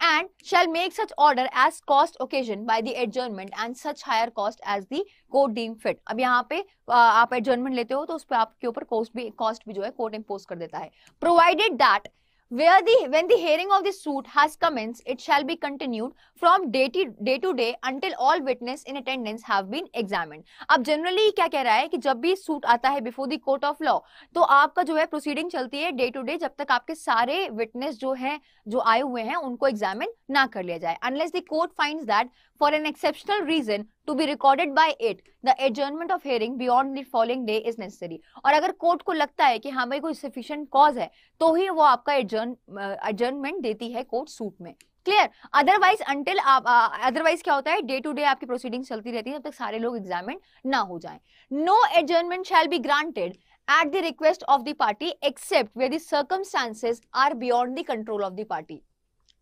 and shall make such order as cost occasioned by the adjournment and such higher cost as the court deem fit अब यहाँ पे आप adjournment लेते हो तो उस पर आपके ऊपर cost भी cost भी जो है court impose कर देता है provided that where the when the hearing of the suit has commenced it shall be continued from day to day to day until all witness in attendance have been examined ab generally kya keh raha hai ki jab bhi suit aata hai before the court of law to aapka jo hai proceeding chalti hai day to day jab tak aapke sare witness jo hain jo aaye hue hain unko examine na kar liya jaye unless the court finds that for an exceptional reason to be recorded by it the adjournment of hearing beyond the following day is necessary और अगर court को लगता है कि हाँ भाई कोई sufficient cause है तो ही वो आपका एडजर्नमेंट देती है कोर्ट सूट में क्लियर अदरवाइज अंटिल आप अदरवाइज क्या होता है डे टू डे आपकी प्रोसीडिंग चलती रहती है जब तक सारे लोग एग्जामिन ना हो जाए no adjournment shall be granted at the request of the party except where the are beyond the control of the party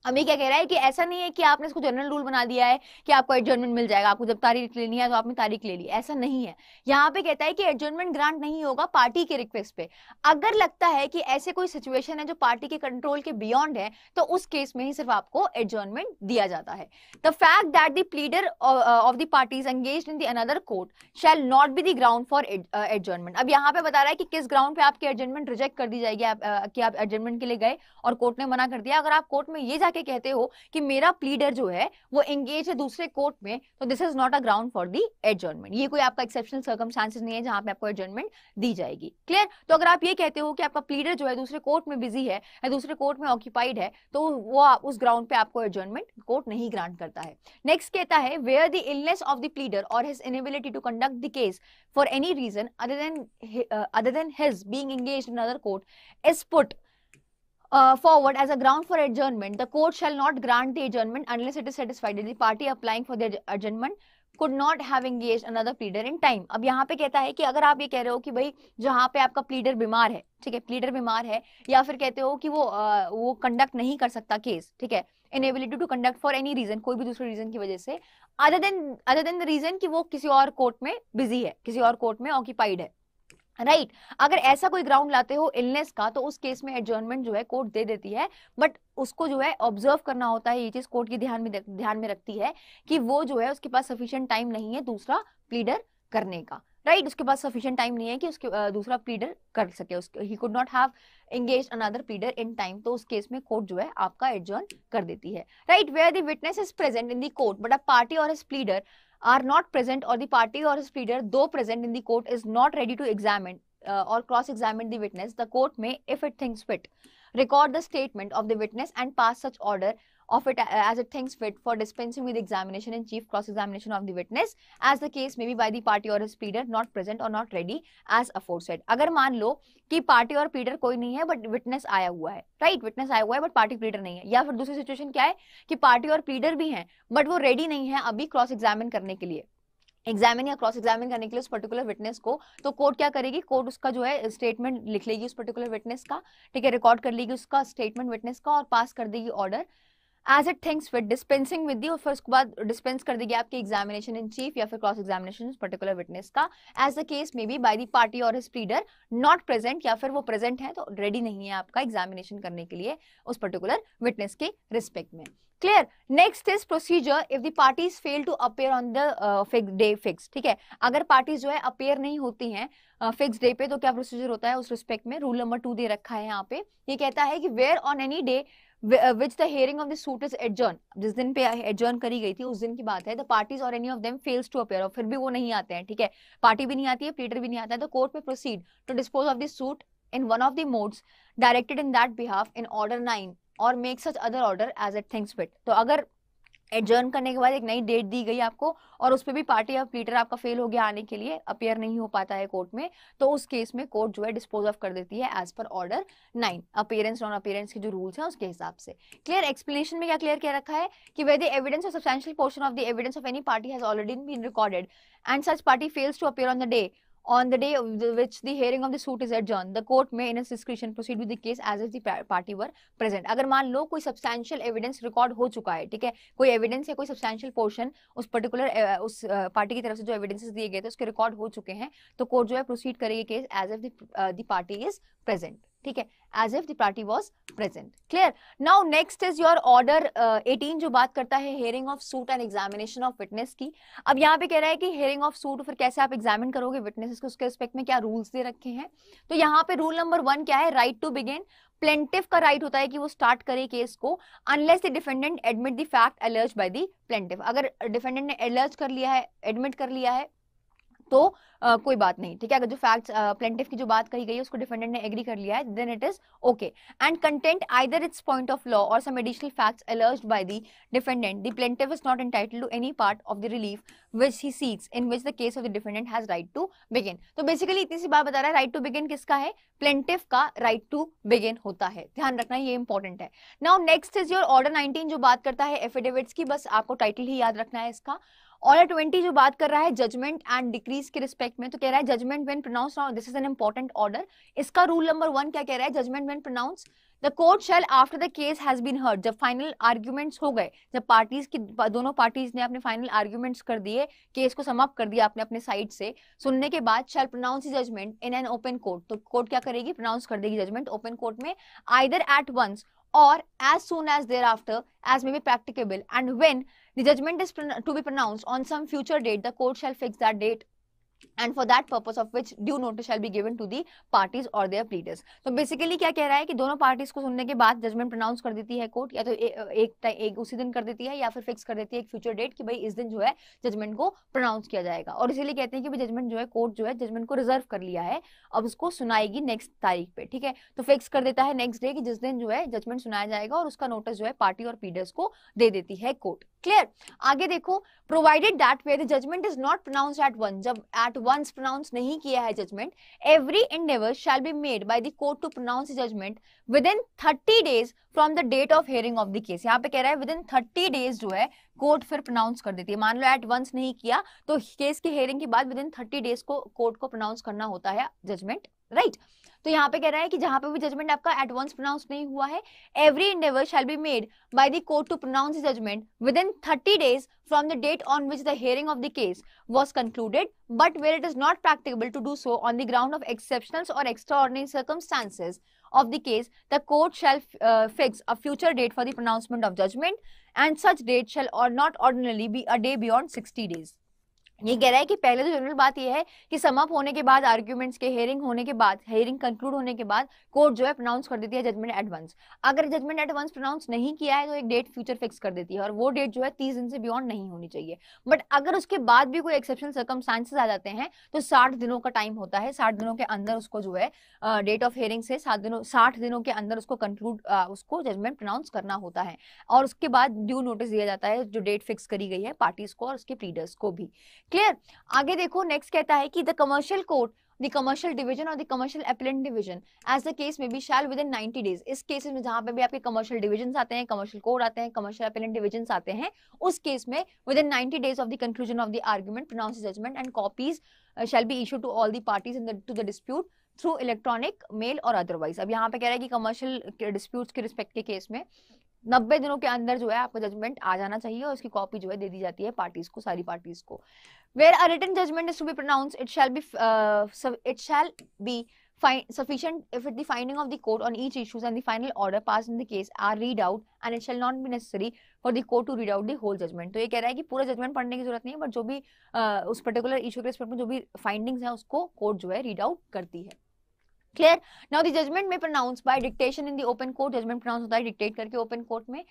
अभी क्या कह रहा है कि ऐसा नहीं है कि आपने इसको जनरल रूल बना दिया है कि आपको एडजमेंट मिल जाएगा आपको जब तारीख लेनी है तो आपने तारीख ले ली ऐसा नहीं है यहाँ पे कहता है कि एडजमेंट ग्रांट नहीं होगा पार्टी के रिक्वेस्ट पे अगर लगता है कि ऐसे कोई सिचुएशन है जो पार्टी के कंट्रोल के बियॉन्ड है तो उस केस में ही सिर्फ आपको एडजमेंट दिया जाता है the fact that the pleader of the engage in the another court shall not be the ground for adjournment अब यहाँ पे बता रहा है कि किस ग्राउंड पे आपकी एडजमेंट रिजेक्ट कर दी जाएगी आप, uh, कि आप एडजमेंट के लिए गए और कोर्ट ने मना कर दिया अगर आप कोर्ट में ये जाके कहते हो कि मेरा प्लीडर जो है वो एंगेज है दूसरे कोर्ट में तो this is not a ground for the adjournment ये कोई आपका एक्सेप्शनल सर्कम नहीं है जहां पे आपको एडजॉर्नमेंट दी जाएगी क्लियर तो अगर आप ये कहते हो कि आपका प्लीडर जो है दूसरे कोर्ट में बिजी है या दूसरे कोर्ट में ऑक्यूपाइड है तो वो उस ग्राउंड पे आपको एडजॉर्नमेंट कोर्ट नहीं ग्रांट करता है नेक्स्ट कहता है where the illness of the pleader or his inability to conduct the case for any reason other than other than his being engage in other court is put uh, forward as a ground for adjournment. The court shall not grant the adjournment unless it is satisfied that the party applying for the adjournment could not have engaged another pleader in time. ab yahan pe kehta hai ki agar aap ye keh rahe ho ki bhai jahan pe aapka pleader bimar hai theek hai pleader bimar hai ya fir kehte ho ki wo uh, wo conduct nahi kar sakta case theek hai inability to conduct for any reason koi bhi dusre reason ki wajah se other than other than the reason ki wo kisi aur court mein busy hai kisi aur court mein occupied hai right right. अगर ऐसा कोई ground लाते हो illness का तो उस case में adjournment जो है कोर्ट दे देती है बट उसको जो है ऑब्जर्व करना होता है ये चीज कोर्ट की ध्यान में ध्यान में रखती है कि वो जो है उसके पास सफिशियंट टाइम नहीं है दूसरा प्लीडर करने का राइट right? उसके पास सफिशियंट टाइम नहीं है कि उसके दूसरा प्लीडर कर सके उसके ही could not have engage another pleader in time तो उस केस में कोर्ट जो है आपका एडजर्न कर देती है right where the witness is present in the court but a party or his pleader are not present or the party or his pleader though present in the court is not ready to examine uh, or cross-examine the witness, the court may, if it thinks fit, record the statement of the witness and pass such order of it as it thinks fit for dispensing with examination and chief cross-examination of the witness as the case may be by the party or his pleader not present or not ready as aforesaid. agar maan lo ki party or pleader koi nahi hai but witness aaya hua hai right? witness aaya hua hai but party pleader nahi hai ya fir dusri situation kya hai ki party or pleader bhi hain but wo ready nahi hai abhi cross examine karne ke liye examine या cross examine करने के लिए उस particular witness को तो court क्या करेगी court उसका जो है स्टेटमेंट लिख लेगी उस पर्टिकुलर विटनेस का ठीक है रिकॉर्ड कर लेगी उसका स्टेटमेंट विटनेस का और पास कर देगी order as it thinks with dispensing with the और फिर उसके बाद डिस्पेंस कर देगी आपकी एग्जामिनेशन इन चीफ या फिर क्रॉस एग्जामिनेशन पर्टिकुलर विटनेस का as a case may be by the party or his not present या फिर वो प्रेजेंट है तो रेडी नहीं है आपका एग्जामिनेशन करने के लिए उस पर्टिकुलर विटनेस के रिस्पेक्ट में clear next is procedure if the parties fail to appear on the day fix ठीक है अगर पार्टीज जो है अपेयर नहीं होती हैं फिक्स uh, डे पे तो क्या प्रोसीजर होता है उस रिस्पेक्ट में रूल नंबर टू दे रखा है यहाँ पे ये कहता है कि where on any day which the hearing of the suit is adjourn जिस दिन पे एडजर्न करी गई थी उस दिन की बात है the parties or any of them fails to appear और फिर भी वो नहीं आते हैं ठीक है पार्टी भी नहीं आती है प्लीडर भी नहीं आता है द कोर्ट में proceed to dispose of the suit in one of the modes directed in that behalf in order nine or make such other order as it things fit तो अगर एडजर्न करने के बाद एक नई डेट दी गई आपको और उस पर भी पार्टी ऑफ लीडर आपका फेल हो गया आने के लिए अपेयर नहीं हो पाता है कोर्ट में तो उस केस में कोर्ट जो है डिस्पोज ऑफ कर देती है as per order nine appearance non appearance के जो रूल्स हैं उसके हिसाब से क्लियर एक्सप्लेनेशन में क्या क्लियर क्या रखा है कि where the evidence or substantial portion of the evidence of any party has already been recorded and such party fails to appear on the day on the day of the which the hearing of the suit is adjourned the court may in its discretion proceed with the case as if the party were present agar maan lo koi substantial evidence record ho chuka hai theek hai koi evidence ya koi substantial portion us particular uh, us uh, party ki taraf se jo evidences diye gaye the uske record ho chuke hain to court jo hai proceed karegi case as if the, uh, the party is present ठीक है as if party was present clear now next is your order eighteen जो बात करता है hearing of suit and examination of witness की अब यहाँ पे कह रहा है कि हेयरिंग ऑफ सूट फिर कैसे आप एग्जामिन करोगे विटनेसेस को उसके रिस्पेक्ट में क्या रूल्स दे रखे हैं तो यहाँ पे रूल नंबर वन क्या है राइट टू बिगेन प्लेंटिव का राइट होता है कि वो स्टार्ट करे केस को unless the defendant admit the fact alleged by the plaintiff अगर डिफेंडेंट ने अलर्ज कर लिया है एडमिट कर लिया है तो आ, कोई बात नहीं ठीक है अगर जो फैक्ट्स प्लेंटिफ की जो बात कही गई है उसको डिफेंडेंट ने एग्री कर लिया है then it is okay and contend either it's point of law or some additional facts alleged by the defendant the plaintiff is not entitle to any part of the relief which he seeks in which the case of the defendant has right to begin तो basically इतनी सी बात बता रहा है right to begin किसका है plaintiff का राइट टू बिगिन होता है ध्यान रखना ये इंपॉर्टेंट है now next is your order nineteen जो बात करता है एफिडेविट्स की बस आपको टाइटल ही याद रखना है इसका और ट्वेंटी जो बात कर रहा है जजमेंट एंड डिक्रीज के रिस्पेक्ट में तो कह रहा है judgment when pronounce this is an important order इसका रूल नंबर वन क्या कह रहा है judgment when pronounce the court shall after the case has been heard जब फाइनल आर्ग्यूमेंट्स हो गए जब पार्टीज की दोनों पार्टीज ने अपने फाइनल आर्ग्यूमेंट्स कर दिए केस को समाप्त कर दिया आपने अपने साइड से सुनने के बाद shall pronounce judgment in an open court तो कोर्ट क्या करेगी प्रोनाउंस कर देगी जजमेंट ओपन कोर्ट में either at once or as soon as thereafter as may be practicable and when The judgment is to be pronounced on some future date. The court shall fix that date and for that purpose of which due notice shall be given to the parties or their pleaders तो basically क्या कह रहा है कि दोनों parties को सुनने के बाद जजमेंट प्रोनाउंस कर देती है कोर्ट या तो ए, एक, एक उसी दिन कर देती है या फिर फिक्स कर देती है एक फ्यूचर डेट कि भाई इस दिन जो है जजमेंट को प्रोनाउंस किया जाएगा और इसीलिए कहते हैं कि भाई जजमेंट जो है कोर्ट जो है जजमेंट को रिजर्व कर लिया है अब उसको सुनाएगी नेक्स्ट तारीख पे ठीक है तो फिक्स कर देता है नेक्स्ट डे की जिस दिन जो है जजमेंट सुनाया जाएगा और उसका नोटिस जो है पार्टी और प्लीडर्स को दे देती है कोर्ट क्लियर आगे देखो provided that where the judgment is not pronounce at one जब एट वंस प्रोनाउंस नहीं किया है judgment every endeavour shall be made by the court to pronounce judgment within thirty days from the date of hearing of the case यहाँ पे कह रहा है within thirty days जो है कोर्ट फिर प्रोनाउंस कर देती है मान लो एट वंस नहीं किया तो केस की हेयरिंग के बाद विद इन थर्टी डेज को कोर्ट को प्रोनाउंस करना होता है जजमेंट राइट right? तो यहाँ पे कह रहा है कि जहां पे भी जजमेंट आपका एडवांस प्रोनाउंस नहीं हुआ है every endeavour shall be made by the court to pronounce judgment within thirty days from the date on which the hearing of the case was concluded but where it is not practicable to do so on the ground of exceptional or ordinary circumstances of the case, the court shall uh, fix a future date for the pronouncement of judgment and such date shall or not ordinarily be a day beyond 60 days. ये कह रहा है कि पहले तो general बात यह है कि समाप्त होने के बाद आर्ग्यूमेंट्स के हेयरिंग होने के बाद हेयरिंग कंक्लूड होने के बाद कोर्ट जो है प्रोनाउंस कर देती है जजमेंट एडवांस अगर जजमेंट एडवांस प्रोनाउंस नहीं किया है तो एक डेट फ्यूचर फिक्स कर देती है और वो डेट जो है तीस दिन से बियॉन्ड नहीं होनी चाहिए बट अगर उसके बाद भी कोई एक्सेप्शन सर्कमस्टांसेस आ जाते हैं तो साठ दिनों का टाइम होता है साठ दिनों के अंदर उसको जो है डेट ऑफ हेयरिंग से सात दिनों साठ दिनों के अंदर उसको कंक्लूड उसको जजमेंट प्रोनाउंस करना होता है और उसके बाद ड्यू नोटिस दिया जाता है जो डेट फिक्स करी गई है पार्टीज को और उसके प्लीडर्स को भी क्लियर आगे देखो नेक्स्ट कहता है कि the commercial court the commercial division or the commercial appellant division as the case may be shall within 90 days इस केस में जहां पे भी आपके commercial divisions आते हैं commercial court आते हैं commercial appellant divisions आते हैं उस केस में within 90 days of the conclusion of the argument pronounce judgment and copies uh, shall be issued to all the parties in the to the dispute through electronic mail or otherwise अब यहाँ पे कह रहा है कि commercial disputes के respect के case में नब्बे दिनों के अंदर जो है आपका जजमेंट आ जाना चाहिए और उसकी कॉपी जो है दे दी जाती है पार्टीज को सारी पार्टीज को where a written judgment is to be pronounced it shall be uh, it shall be fine sufficient if it the finding of the court on each issues and the final order passed in the case are read out and it shall not be necessary for the court to read out the whole judgment to ye keh raha hai ki pura judgment padhne ki zarurat nahi hai but jo bhi uh, उस particular issue के respect में जो भी findings हैं उसको court जो है read out करती है क्लियर नाउ द जजमेंट में pronounce by dictation in the open court judgment pronounce होता है डिक्टेट करके ओपन कोर्ट में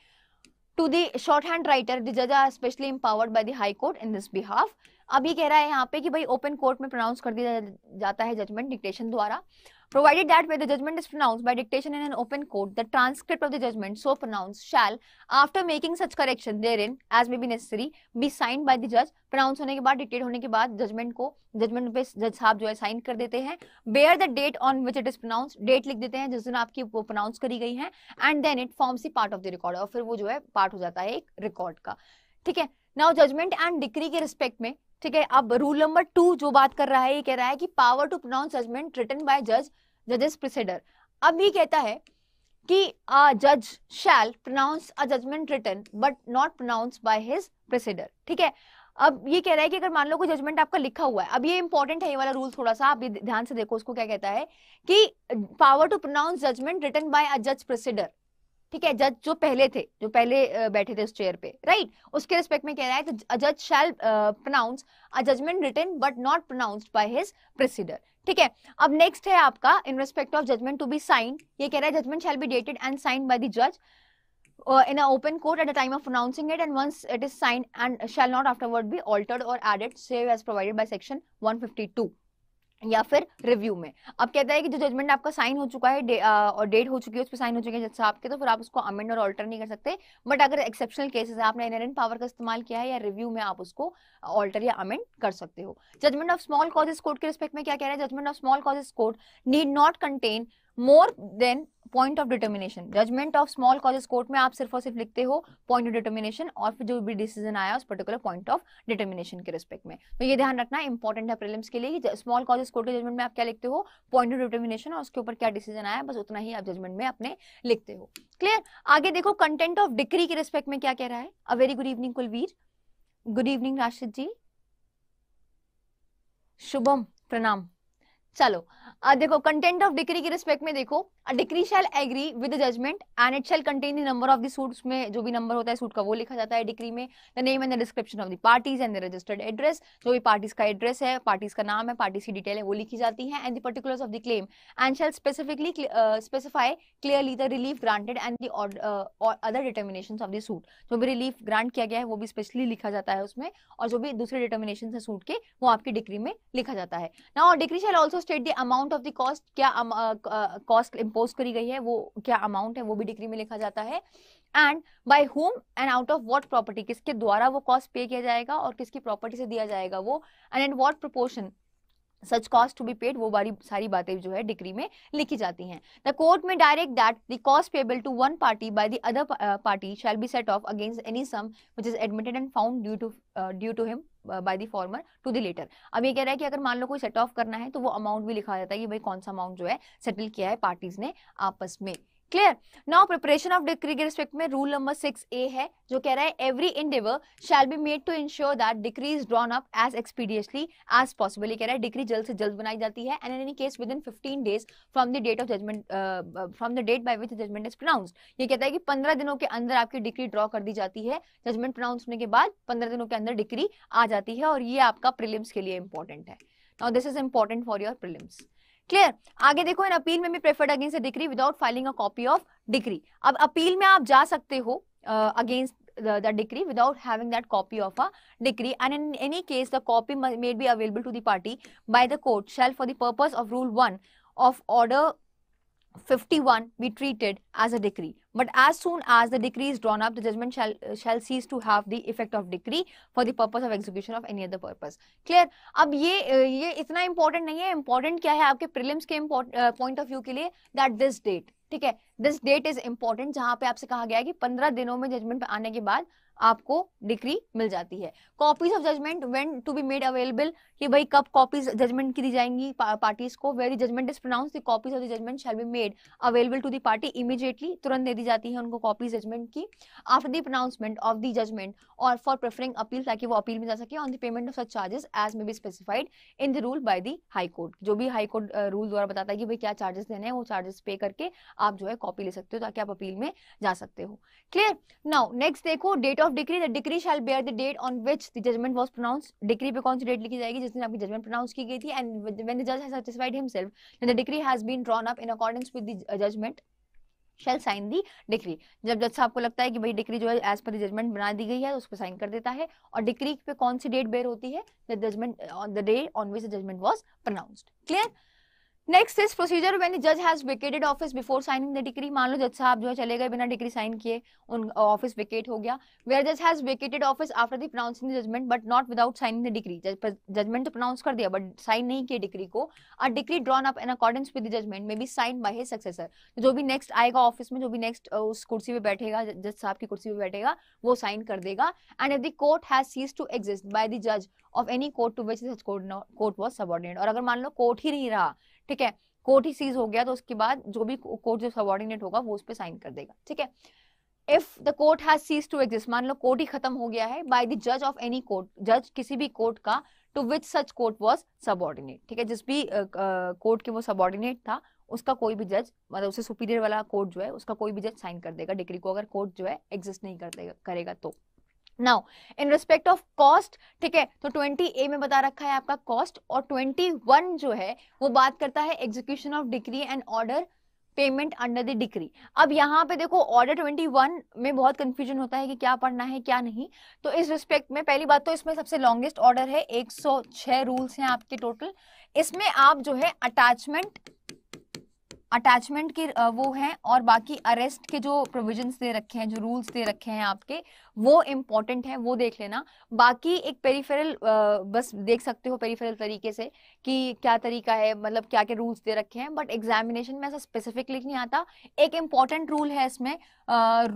to the short hand writer judge जज are specially by the high court court in this behalf कह रहा है यहाँ पे कि भाई ओपन कोर्ट में प्रोनाउंस कर दिया जाता है जजमेंट डिक्टेशन द्वारा provided that where the judgment is pronounced by dictation in an open court, the transcript of the judgment so pronounced shall, after making such correction therein as may be necessary, be signed by the judge. Pronounce hone ke baad dictate hone ke baad judgment ko judgment pe judge साहब jo hai sign kar dete hain bear the date on which it is pronounced date likh dete hain jis din aapki wo pronounce kari gayi hai and then it forms a part of the record aur fir wo jo hai part ho jata hai ek record ka theek hai now judgment and decree ke respect mein ठीक है अब rule number to जो बात कर रहा है ये कह रहा है कि power to pronounce judgement return bye जज जजेस प्रोसीडर अब ये कहता है कि अ जज shall pronounce a judgment written but not pronounce by his predecessor ठीक है अब ये कह रहा है कि अगर मान लो कोई जजमेंट आपका लिखा हुआ है अब ये इंपॉर्टेंट है ये वाला रूल थोड़ा सा आप ध्यान से देखो उसको क्या कहता है कि power to pronounce judgment written by a जज प्रोसीडर ठीक है जज जो पहले थे जो पहले बैठे थे उस चेयर पे राइट उसके रिस्पेक्ट में कह रहा है कि जज shall pronounce a judgment written but not pronounced by his predecessor ठीक है अब नेक्स्ट है आपका in respect of judgment to be sign ये कह रहा है judgment shall be dated and sign by the जज Uh, in an open court at the time of pronouncing it and once it is signed and shall not afterward be altered or added save as provided by section 152 या फिर review में अब कहता है कि जो judgement आपका sign हो चुका है डे, आ, और डेट हो चुकी है उस पर साइन हो चुके हैं जज साहब के तो फिर आप उसको अमेंड और ऑल्टर नहीं कर सकते बट अगर एक्सेप्शनल केसेस है आपने इनहेरेंट पावर का इस्तेमाल किया है या रिव्यू में आप उसको ऑल्टर या अमेंड कर सकते हो judgment of small causes court के रिस्पेक्ट में क्या कह रहे हैं judgment of small causes court need not contain more than point of determination judgment of small causes court में आप सिर्फ और सिर्फ लिखते हो पॉइंट ऑफ डिटर्मिनेशन और फिर जो भी डिसीजन आया उस पर्टिकुलर पॉइंट ऑफ डिटर्मिनेशन के रिस्पेक्ट में तो ये ध्यान रखना इंपॉर्टेंट है प्रिलिम्स के लिए स्मॉल कॉजेस कोर्ट के जजमेंट में आप क्या लिखते हो पॉइंट ऑफ डिटर्मिनेशन और उसके ऊपर क्या डिसीजन आया बस उतना ही आप जजमेंट में अपने लिखते हो क्लियर आगे देखो कंटेंट ऑफ डिक्री के रिस्पेक्ट में क्या कह रहा है अ very good evening Kulveer good evening Rashid ji Shubham प्रणाम चलो देखो कंटेंट ऑफ डिक्री के रिस्पेक्ट में देखो decree shall agree with judgment and it shall contain the number of the suits में जो भी नंबर होता है सूट का वो लिखा जाता है डिक्री में the name and the description of the parties and the registered address जो भी पार्टीज का एड्रेस है पार्टीज का नाम है पार्टीज की डिटेल है वो लिखी जाती है and the particulars of the claim and shall specifically specify clearly the relief granted and the other determination of the suit जो भी रिलीफ ग्रांट किया गया है वो भी स्पेशली लिखा जाता है उसमें और जो भी दूसरे डिटर्मिनेशन है सूट के वो आपकी डिक्री में लिखा जाता है ना और decree shall also also state the amount of the cost क्या cost um, impose uh, uh, करी गई है वो क्या अमाउंट है वो भी डिग्री में लिखा जाता है and by whom and out of what property किसके द्वारा वो कॉस्ट पे किया जाएगा और किसकी प्रॉपर्टी से दिया जाएगा वो and and what proportion such cost to be paid वो बारी सारी बातें जो है डिग्री में लिखी जाती हैं द कोर्ट में direct that the cost payable to one party by the other party shall be set off against any sum which is admitted and found due to due to him by the former to the latter अब ये कह रहा है कि अगर मान लो कोई set of करना है तो वो अमाउंट भी लिखा जाता है कि भाई कौन सा अमाउंट जो है सेटल किया है पार्टीज ने आपस में clear now preparation of decree के रिस्पेक्ट में रूल नंबर सिक्स ए है जो कह रहा है every endeavour shall be made to ensure that decree is drawn up as expeditiously as possible कह रहा है डिक्री जल्द से जल्द बनाई जाती है and any case within fifteen days from the date of judgment from the date by which judgment is pronounce ये कहता है कि पंद्रह दिनों के अंदर आपकी डिक्री ड्रॉ कर दी जाती है जजमेंट प्रोनाउंस होने के बाद पंद्रह दिनों के अंदर डिक्री आ जाती है और ये आपका प्रिलिम्स के लिए इंपॉर्टेंट है now this is important for your prelims clear आगे देखो इन अपील में भी preferred against a degree without filing a copy of degree अब अपील में आप जा सकते हो against the, the decree without having that copy of a decree and in any case the copy may be available to the party by the court shall for the purpose of rule 1 of order 51 be treated as a decree but as soon as the decree is drawn up the judgment shall shall cease to have the effect of decree for the purpose of execution of any other purpose clear अब ये ये इतना important नहीं है important क्या है आपके prelims के point of view के लिए that this date ठीक है दिस डेट इज इंपॉर्टेंट जहां पे आपसे कहा गया है कि पंद्रह दिनों में जजमेंट पे आने के बाद आपको डिक्री मिल जाती है copies of judgment when to be made available कि भाई कब कॉपीज जजमेंट की दी जाएंगी पार्टीज को where the judgment is pronounce the copies of the judgment shall be made available to the party immediately तुरंत दे दी जाती है उनको कॉपीज जजमेंट की after the pronouncement of the judgment और फॉर प्रेफरिंग अपील ताकि वो अपील में जा सके on the payment of such charges as may be specified in the rule by the high court जो भी हाई कोर्ट रूल द्वारा बताता है कि भाई क्या चार्जेस देने हैं वो चार्जेस पे करके आप जो है कॉपी ले सकते हो ताकि आप अपील में जा सकते हो क्लियर नाउ नेक्स्ट देखो date of degree the degree shall bear the date on which the judgment was pronounce degree पे कौन सी डेट लिखी जाएगी जिस दिन आपकी जजमेंट प्रोनाउंस की गई थी एंड वेन द जज has satisfied himself the degree has been drawn up in accordance with the judgment shall sign the decree जब जज साहब को लगता है कि भाई डिक्री जो है एज पर जजमेंट बना दी गई है तो उस पर साइन कर देता है और डिक्री पे कौन सी डेट बेयर होती है the judgment on the day on which the judgment was pronounced clear next is procedure when जज has vacated office before signing the degree मान लो जज साहब जो है चले गए बिना डिग्री साइन किए उन ऑफिस वेकेट हो गया वेयर जज has vacated office after the pronouncing judgment but not without signing the degree judgment तो प्रोनाउंस कर दिया बट साइन नहीं किए डिग्री को a degree drawn up in according with judgment may be sign by his successor जो भी next आएगा office में जो भी नेक्स्ट उस कुर्सी पर बैठेगा जज साहब की कुर्सी पर बैठेगा वो साइन कर देगा and if the court has cease to exist by the जज of any court to which court was subordinate और अगर मान लो कोर्ट ही नहीं रहा ठीक है कोर्ट ही सीज हो गया तो उसके बाद जो भी कोर्ट जो सबॉर्डिनेट होगा वो उस पर साइन कर देगा ठीक है if the court has cease to exist मान लो कोर्ट ही खत्म हो गया है बाय द जज ऑफ एनी कोर्ट जज किसी भी कोर्ट का to which such court was subordinate ठीक है जिस भी कोर्ट uh, के वो सबॉर्डिनेट था उसका कोई भी जज मतलब उसे सुपीरियर वाला कोर्ट जो है उसका कोई भी जज साइन कर देगा डिग्री को अगर कोर्ट जो है एग्जिस्ट नहीं कर देगा करेगा तो now in respect of cost ठीक है तो 20 ए में बता रखा है आपका कॉस्ट और 21 जो है वो बात करता है execution of degree and order payment under the degree अब यहाँ पे देखो ऑर्डर 21 में बहुत कंफ्यूजन होता है कि क्या पढ़ना है क्या नहीं तो इस रिस्पेक्ट में पहली बात तो इसमें सबसे लॉन्गेस्ट ऑर्डर है 106 रूल्स हैं आपके टोटल इसमें आप जो है अटैचमेंट अटैचमेंट के वो हैं और बाकी अरेस्ट के जो प्रोविजंस दे रखे हैं जो रूल्स दे रखे हैं आपके वो इम्पॉर्टेंट है वो देख लेना बाकी एक पेरीफेरल बस देख सकते हो पेरीफेरल तरीके से कि क्या तरीका है मतलब क्या क्या रूल्स दे रखे हैं बट एग्जामिनेशन में ऐसा स्पेसिफिकली नहीं आता एक इम्पॉर्टेंट रूल है इसमें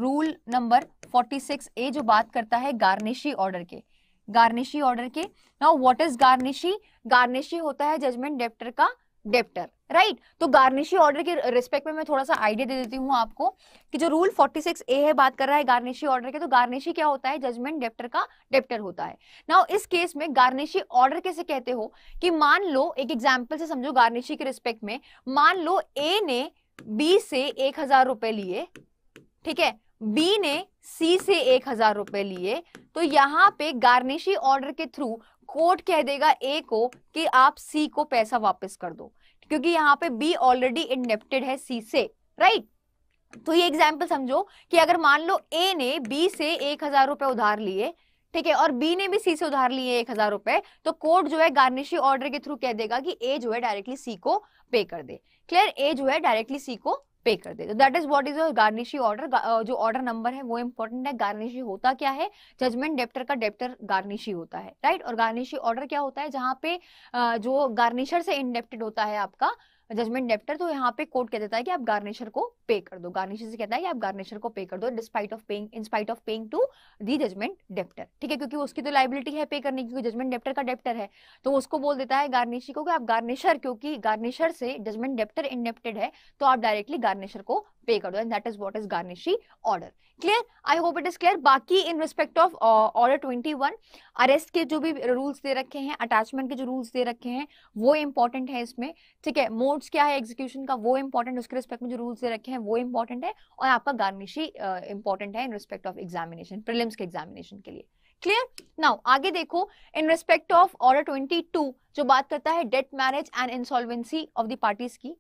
रूल नंबर फोर्टी ए जो बात करता है गार्निशी ऑर्डर के गार्निशी ऑर्डर के now what is garnishee garnishee होता है जजमेंट डेप्टर का डेप्टर राइट right? तो गार्निशी ऑर्डर के रिस्पेक्ट में मैं थोड़ा सा आइडिया दे देती हूँ आपको कि जो रूल 46 ए है बात कर रहा है गार्निशी ऑर्डर के तो गार्निशी क्या होता है जजमेंट डेप्टर का डेप्टर होता है नाउ इस केस में गार्निशी ऑर्डर कैसे कहते हो कि मान लो एक एग्जाम्पल से समझो गार्निशी के रिस्पेक्ट में मान लो ए ने बी से एक रुपए लिए ठीक है बी ने सी से एक हजार रुपए लिए तो यहाँ पे गार्निशी ऑर्डर के थ्रू कोर्ट कह देगा ए को कि आप सी को पैसा वापस कर दो क्योंकि यहाँ पे बी ऑलरेडी इंडेप्टेड है सी से राइट तो ये एग्जाम्पल समझो कि अगर मान लो ए ने बी से एक हजार रुपए उधार लिए ठीक है और बी ने भी सी से उधार लिए एक हजार रुपए तो कोर्ट जो है गार्निशी ऑर्डर के थ्रू कह देगा कि ए जो है डायरेक्टली सी को पे कर दे क्लियर ए जो है डायरेक्टली सी को पे कर देते that is what is your garnishee order जो ऑर्डर नंबर है वो इंपॉर्टेंट है गार्निशी होता क्या है जजमेंट डेप्टर का डेप्टर गार्निशी होता है राइट और गार्निशी ऑर्डर क्या होता है जहां पे जो गार्निशर से इंडेप्टेड होता है आपका जजमेंट डेप्टर तो यहाँ पे कोर्ट कह देता है कि आप गार्निशर को पे कर दो गार्निशर से कहता है कि आप गार्निशर को पे कर दो despite of paying in spite of paying to the judgment debtor ठीक है क्योंकि उसकी तो लाइबिलिटी है पे करने की क्योंकि जजमेंट डेप्टर का डेप्टर है तो उसको बोल देता है गार्निशी को कि आप गार्निशर क्योंकि गार्निशर से जजमेंट डेप्टर इंडेप्टेड है तो आप डायरेक्टली गार्निशर को पे कर दो and that is what is garnishee order clear I hope it is clear बाकी in respect of order twenty one arrest के जो भी रूल्स दे रखे हैं अटैचमेंट के जो रूल्स दे रखे हैं वो इंपॉर्टेंट है इसमें ठीक है मोड्स क्या है एग्जीक्यूशन का वो इंपॉर्टेंट उसके रिस्पेक्ट में जो रूल्स दे रखे हैं वो इंपॉर्टेंट है और आपका गार्निशी इंपॉर्टेंट uh, है in respect of examination prelims के एग्जामिनेशन के लिए क्लियर नाउ आगे देखो इन रिस्पेक्ट ऑफ ऑर्डर 22 जो बात करता है death marriage and insolvency of the parties की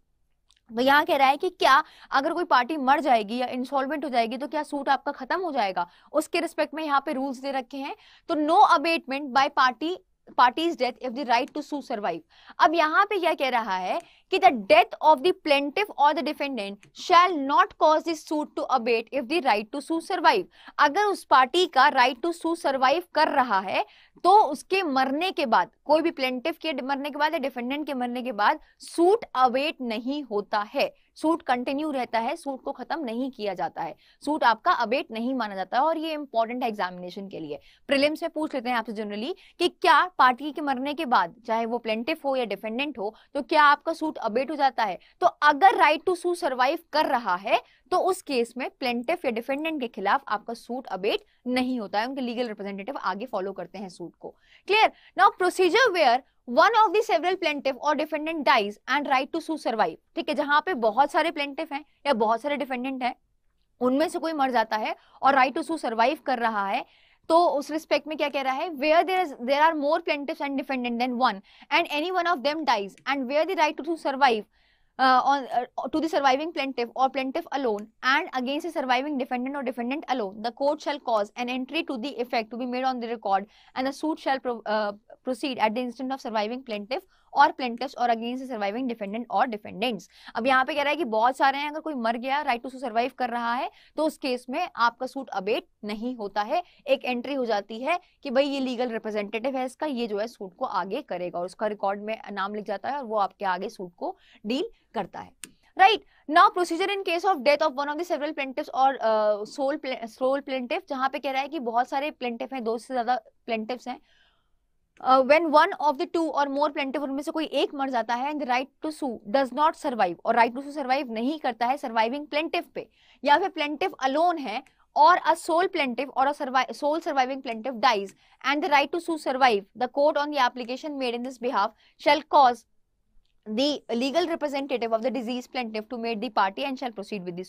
वो यहाँ कह रहा है कि क्या अगर कोई पार्टी मर जाएगी या इंसॉल्वेंट हो जाएगी तो क्या सूट आपका खत्म हो जाएगा उसके रिस्पेक्ट में यहाँ पे रूल्स दे रखे हैं तो no abatement by party parties death if the right to sue survive अब यहाँ पे क्या कह रहा है कि the death of the plaintiff और the defendant shall not cause this suit to abate if the right to sue survive अगर उस पार्टी का राइट टू सू सर्वाइव कर रहा है तो उसके मरने के बाद कोई भी प्लेंटिव के मरने के बाद या डिफेंडेंट के मरने के बाद सूट अवेट नहीं होता है सूट कंटिन्यू रहता है सूट को खत्म नहीं किया जाता है सूट आपका अवेट नहीं माना जाता है और ये इंपॉर्टेंट है एग्जामिनेशन के लिए प्रिलिम्स में पूछ लेते हैं आपसे जनरली कि क्या पार्टी के मरने के बाद चाहे वो प्लेंटिव हो या डिफेंडेंट हो तो क्या आपका सूट अबेट हो जाता है तो अगर राइट टू सू सर्वाइव कर रहा है तो उस केस में प्लेंटिफ या डिफेंडेंट के खिलाफ आपका सूट अबेट नहीं होता है उनके लीगल रिप्रेजेंटेटिव आगे फॉलो करते हैं सूट को clear now procedure where one of the several plaintiff और defendant dies and right to sue survive ठीक है जहां पे बहुत सारे प्लेंटिव हैं या बहुत सारे डिफेंडेंट हैं उनमें से कोई मर जाता है और राइट टू सू सर्वाइव कर रहा है तो उस रिस्पेक्ट में क्या कह रहा है where there there are more plaintiff and defendant then one and any one of them dies and where the right to survive on uh, to the surviving plaintiff or plaintiff alone and against the surviving defendant or defendant alone the court shall cause an entry to the effect to be made on the record and the suit shall pro uh, proceed at the instant of surviving plaintiff और plaintiffs और against surviving defendant और defendants अब यहाँ पे कह रहा है कि बहुत सारे हैं अगर कोई मर गया राइट टू सू सर्वाइव कर रहा है तो उस केस में आपका सूट अबेट नहीं होता है एक एंट्री हो जाती है कि भाई ये लीगल रिप्रेजेंटेटिव है इसका ये जो है सूट को आगे करेगा और उसका रिकॉर्ड में नाम लिख जाता है और वो आपके आगे सूट को डील करता है right now procedure in case of death of one of the several plaintiff और सोल सोल प्लेंटिव जहां पे कह रहा है कि बहुत सारे प्लेंटिव हैं दो से ज्यादा प्लेंटिव्स हैं when one of the two और मोर प्लेटिव उनमें से कोई एक मर जाता है and right to sue does not survive और राइट टू सू सर्वाइव नहीं करता है सर्वाइविंग प्लेंटिफ पे या फिर प्लेंटिफ अलोन है और अ सोल प्लेंटिव और sole surviving plaintiff dies and the right to sue survive the court on the made in this behalf shall cause the legal representative of the deceased plaintiff to made the party and shall proceed with the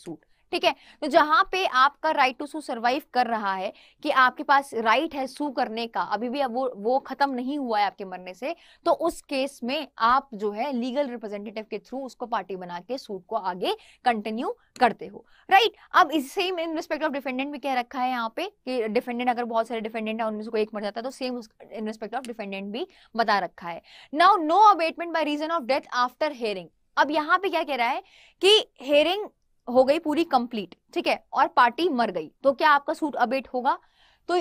ठीक है तो जहां पे आपका right to sue survive कर रहा है कि आपके पास राइट है सू करने का अभी भी वो वो खत्म नहीं हुआ है आपके मरने से तो उस केस में आप जो है लीगल रिप्रेजेंटेटिव के थ्रू उसको पार्टी बना के सूट को आगे कंटिन्यू करते हो राइट अब same in respect of defendant भी कह रखा है यहाँ पे कि डिफेंडेंट अगर बहुत सारे डिफेंडेंट है उनमें से कोई एक मर जाता है तो same in respect of defendant भी बता रखा है now no abatement by reason of death after hearing अब यहाँ पे क्या कह रहा है कि हेयरिंग हो गई पूरी कंप्लीट ठीक है और पार्टी मर गई तो क्या आपका सूट अबेट होगा तो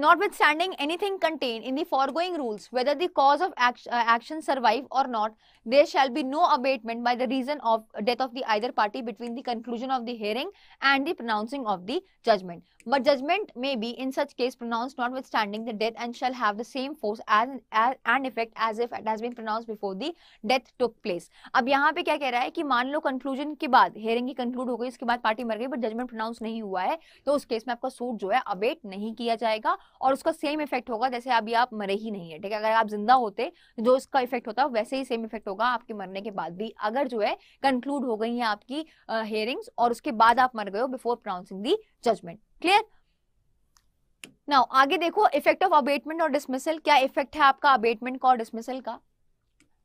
notwithstanding anything contain in the foregoing rules whether the cause of action survive or not there shall be no abatement by the reason of death of the either party between the conclusion of the hearing and the pronouncing of the judgment but judgment may be in such case pronounced notwithstanding the death and shall have the same force as, as and effect as if it has been pronounced before the death took place अब यहाँ पे क्या कह रहा है कि मान लो conclusion के बाद hearing ही conclude हो गई इसके बाद party मर गई but judgment pronounced नहीं हुआ है तो उस case में आपका suit जो है abate नहीं किया जाएगा और उसका same effect होगा जैसे अभी आप मरे ही नहीं है ठीक है अगर आप जिंदा होते जो इसका effect होता है वैसे ही सेम इफेक्ट होगा आपके मरने के बाद भी अगर जो है कंक्लूड हो गई है आपकी हेयरिंग्स और उसके बाद आप मर गए हो before pronouncing the judgment clear now आगे देखो effect of abatement or dismissal क्या इफेक्ट है आपका अबेटमेंट का और डिसमिसल का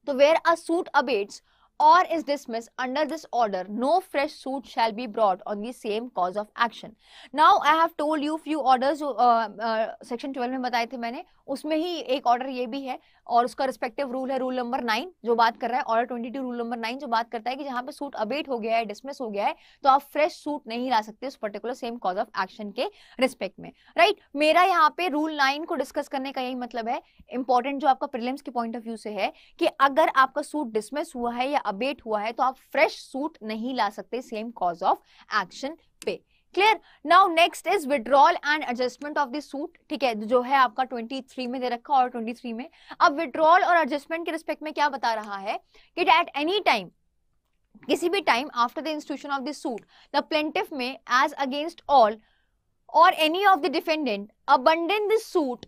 तो where a suit abates or is dismissed under this order, no fresh suit shall be brought on the same cause of action. Now I have told you few orders जो section uh, 12 uh, में बताए थे मैंने उसमें ही एक order ये भी है और उसका रिस्पेक्टिव रूल है रूल नंबर नाइन जो बात कर रहा है ऑर्डर 22 रूल नंबर नाइन जो बात करता है कि जहाँ पे सूट अबेट हो गया है डिसमिस हो गया है तो आप फ्रेश सूट नहीं ला सकते उस particular same cause of action के रिस्पेक्ट में राइट right? मेरा यहाँ पे रूल नाइन को डिस्कस करने का यही मतलब है इंपॉर्टेंट जो आपका प्रिलिम्स के पॉइंट ऑफ व्यू से है कि अगर आपका सूट डिसमिस हुआ है या अबेट हुआ है तो आप फ्रेश सूट नहीं ला सकते सेम कॉज ऑफ एक्शन पे clear now next is withdrawal and adjustment of the suit ठीक है जो है आपका 23 में दे रखा और 23 में अब विड्रॉल और एडजस्टमेंट के रिस्पेक्ट में क्या बता रहा है कि एट एनी टाइम किसी भी time after the institution of the suit the plaintiff may as against all और any of the defendant abandon the suit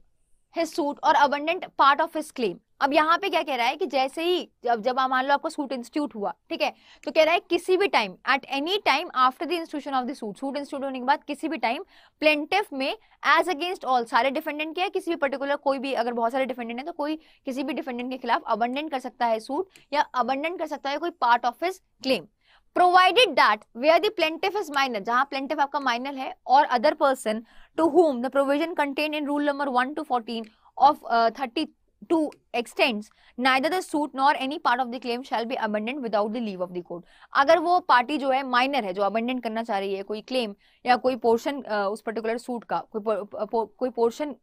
his suit or abundant part of his claim अब यहाँ पे क्या कह रहा है कि जैसे ही जब जब मान लो आपको सूट इंस्टीट्यूट हुआ ठीक है तो कह रहा है किसी भी time at any time after the institution of the suit suit institute होने के बाद किसी भी time plaintiff may as against all सारे डिफेंडेंट क्या है किसी भी पर्टिकुलर कोई भी अगर बहुत सारे डिफेंडेंट है तो कोई किसी भी डिफेंडेंट के खिलाफ अबंडेंट कर सकता है सूट या अबंडेंट कर सकता है कोई part of his claim provided that where the plaintiff is minor जहां plaintiff आपका minor है or other person to whom the provision contained in rule number one to fourteen of thirty uh, to extends neither the suit nor any part of the claim shall be abandoned without the leave of the court अगर वो party जो है minor है जो abandon करना चाह रही है koi क्लेम या कोई पोर्शन उस पर्टिकुलर सूट का कोई कोई portion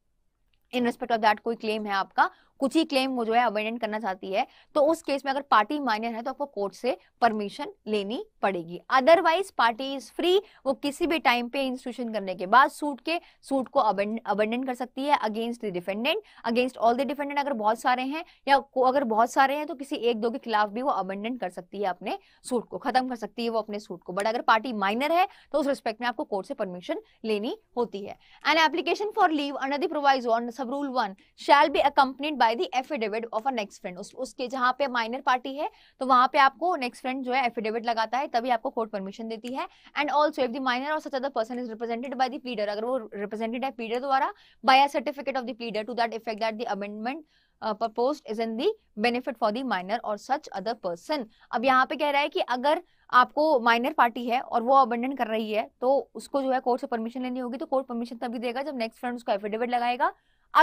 in respect of that कोई क्लेम है आपका कुछ ही क्लेम वो जो है अबेंडन करना चाहती है तो उस केस में अगर पार्टी माइनर है तो आपको कोर्ट से परमिशन लेनी पड़ेगी अदरवाइज पार्टी इज फ्री वो किसी भी टाइम पे इंस्टीट्यूशन करने के बाद सूट के सूट को अबेंडन कर सकती है against the defendant against all the defendant अगर बहुत सारे हैं या अगर बहुत सारे हैं तो किसी एक दो के खिलाफ भी वो अबेंडन कर सकती है अपने सूट को खत्म कर सकती है वो अपने सूट को बट अगर पार्टी माइनर है तो उस रिस्पेक्ट में आपको कोर्ट से परमिशन लेनी होती है and application for leave under the proviso on sub rule one shall be accompanied by by the affidavit of a next friend उसके जहाँ पे माइनर पार्टी है तो वहाँ पे आपको नेक्स्ट फ्रेंड जो है एफिडेविट लगाता है तभी आपको कोर्ट परमिशन देती है and also if the minor or such other person is represented by the pleader अगर वो रिप्रेजेंटेड है प्लीडर द्वारा by a certificate of the pleader to that effect that the amendment propose is in the benefit for the minor or such other person अब यहाँ पे कह रहा है कि अगर आपको माइनर पार्टी है और वो अबंडन कर रही है तो उसको जो है कोर्ट से परमिशन लेनी होगी तो कोर्ट परमिशन तभी देगा जब नेक्स्ट फ्रेंड उसको एफिडेविट लगाएगा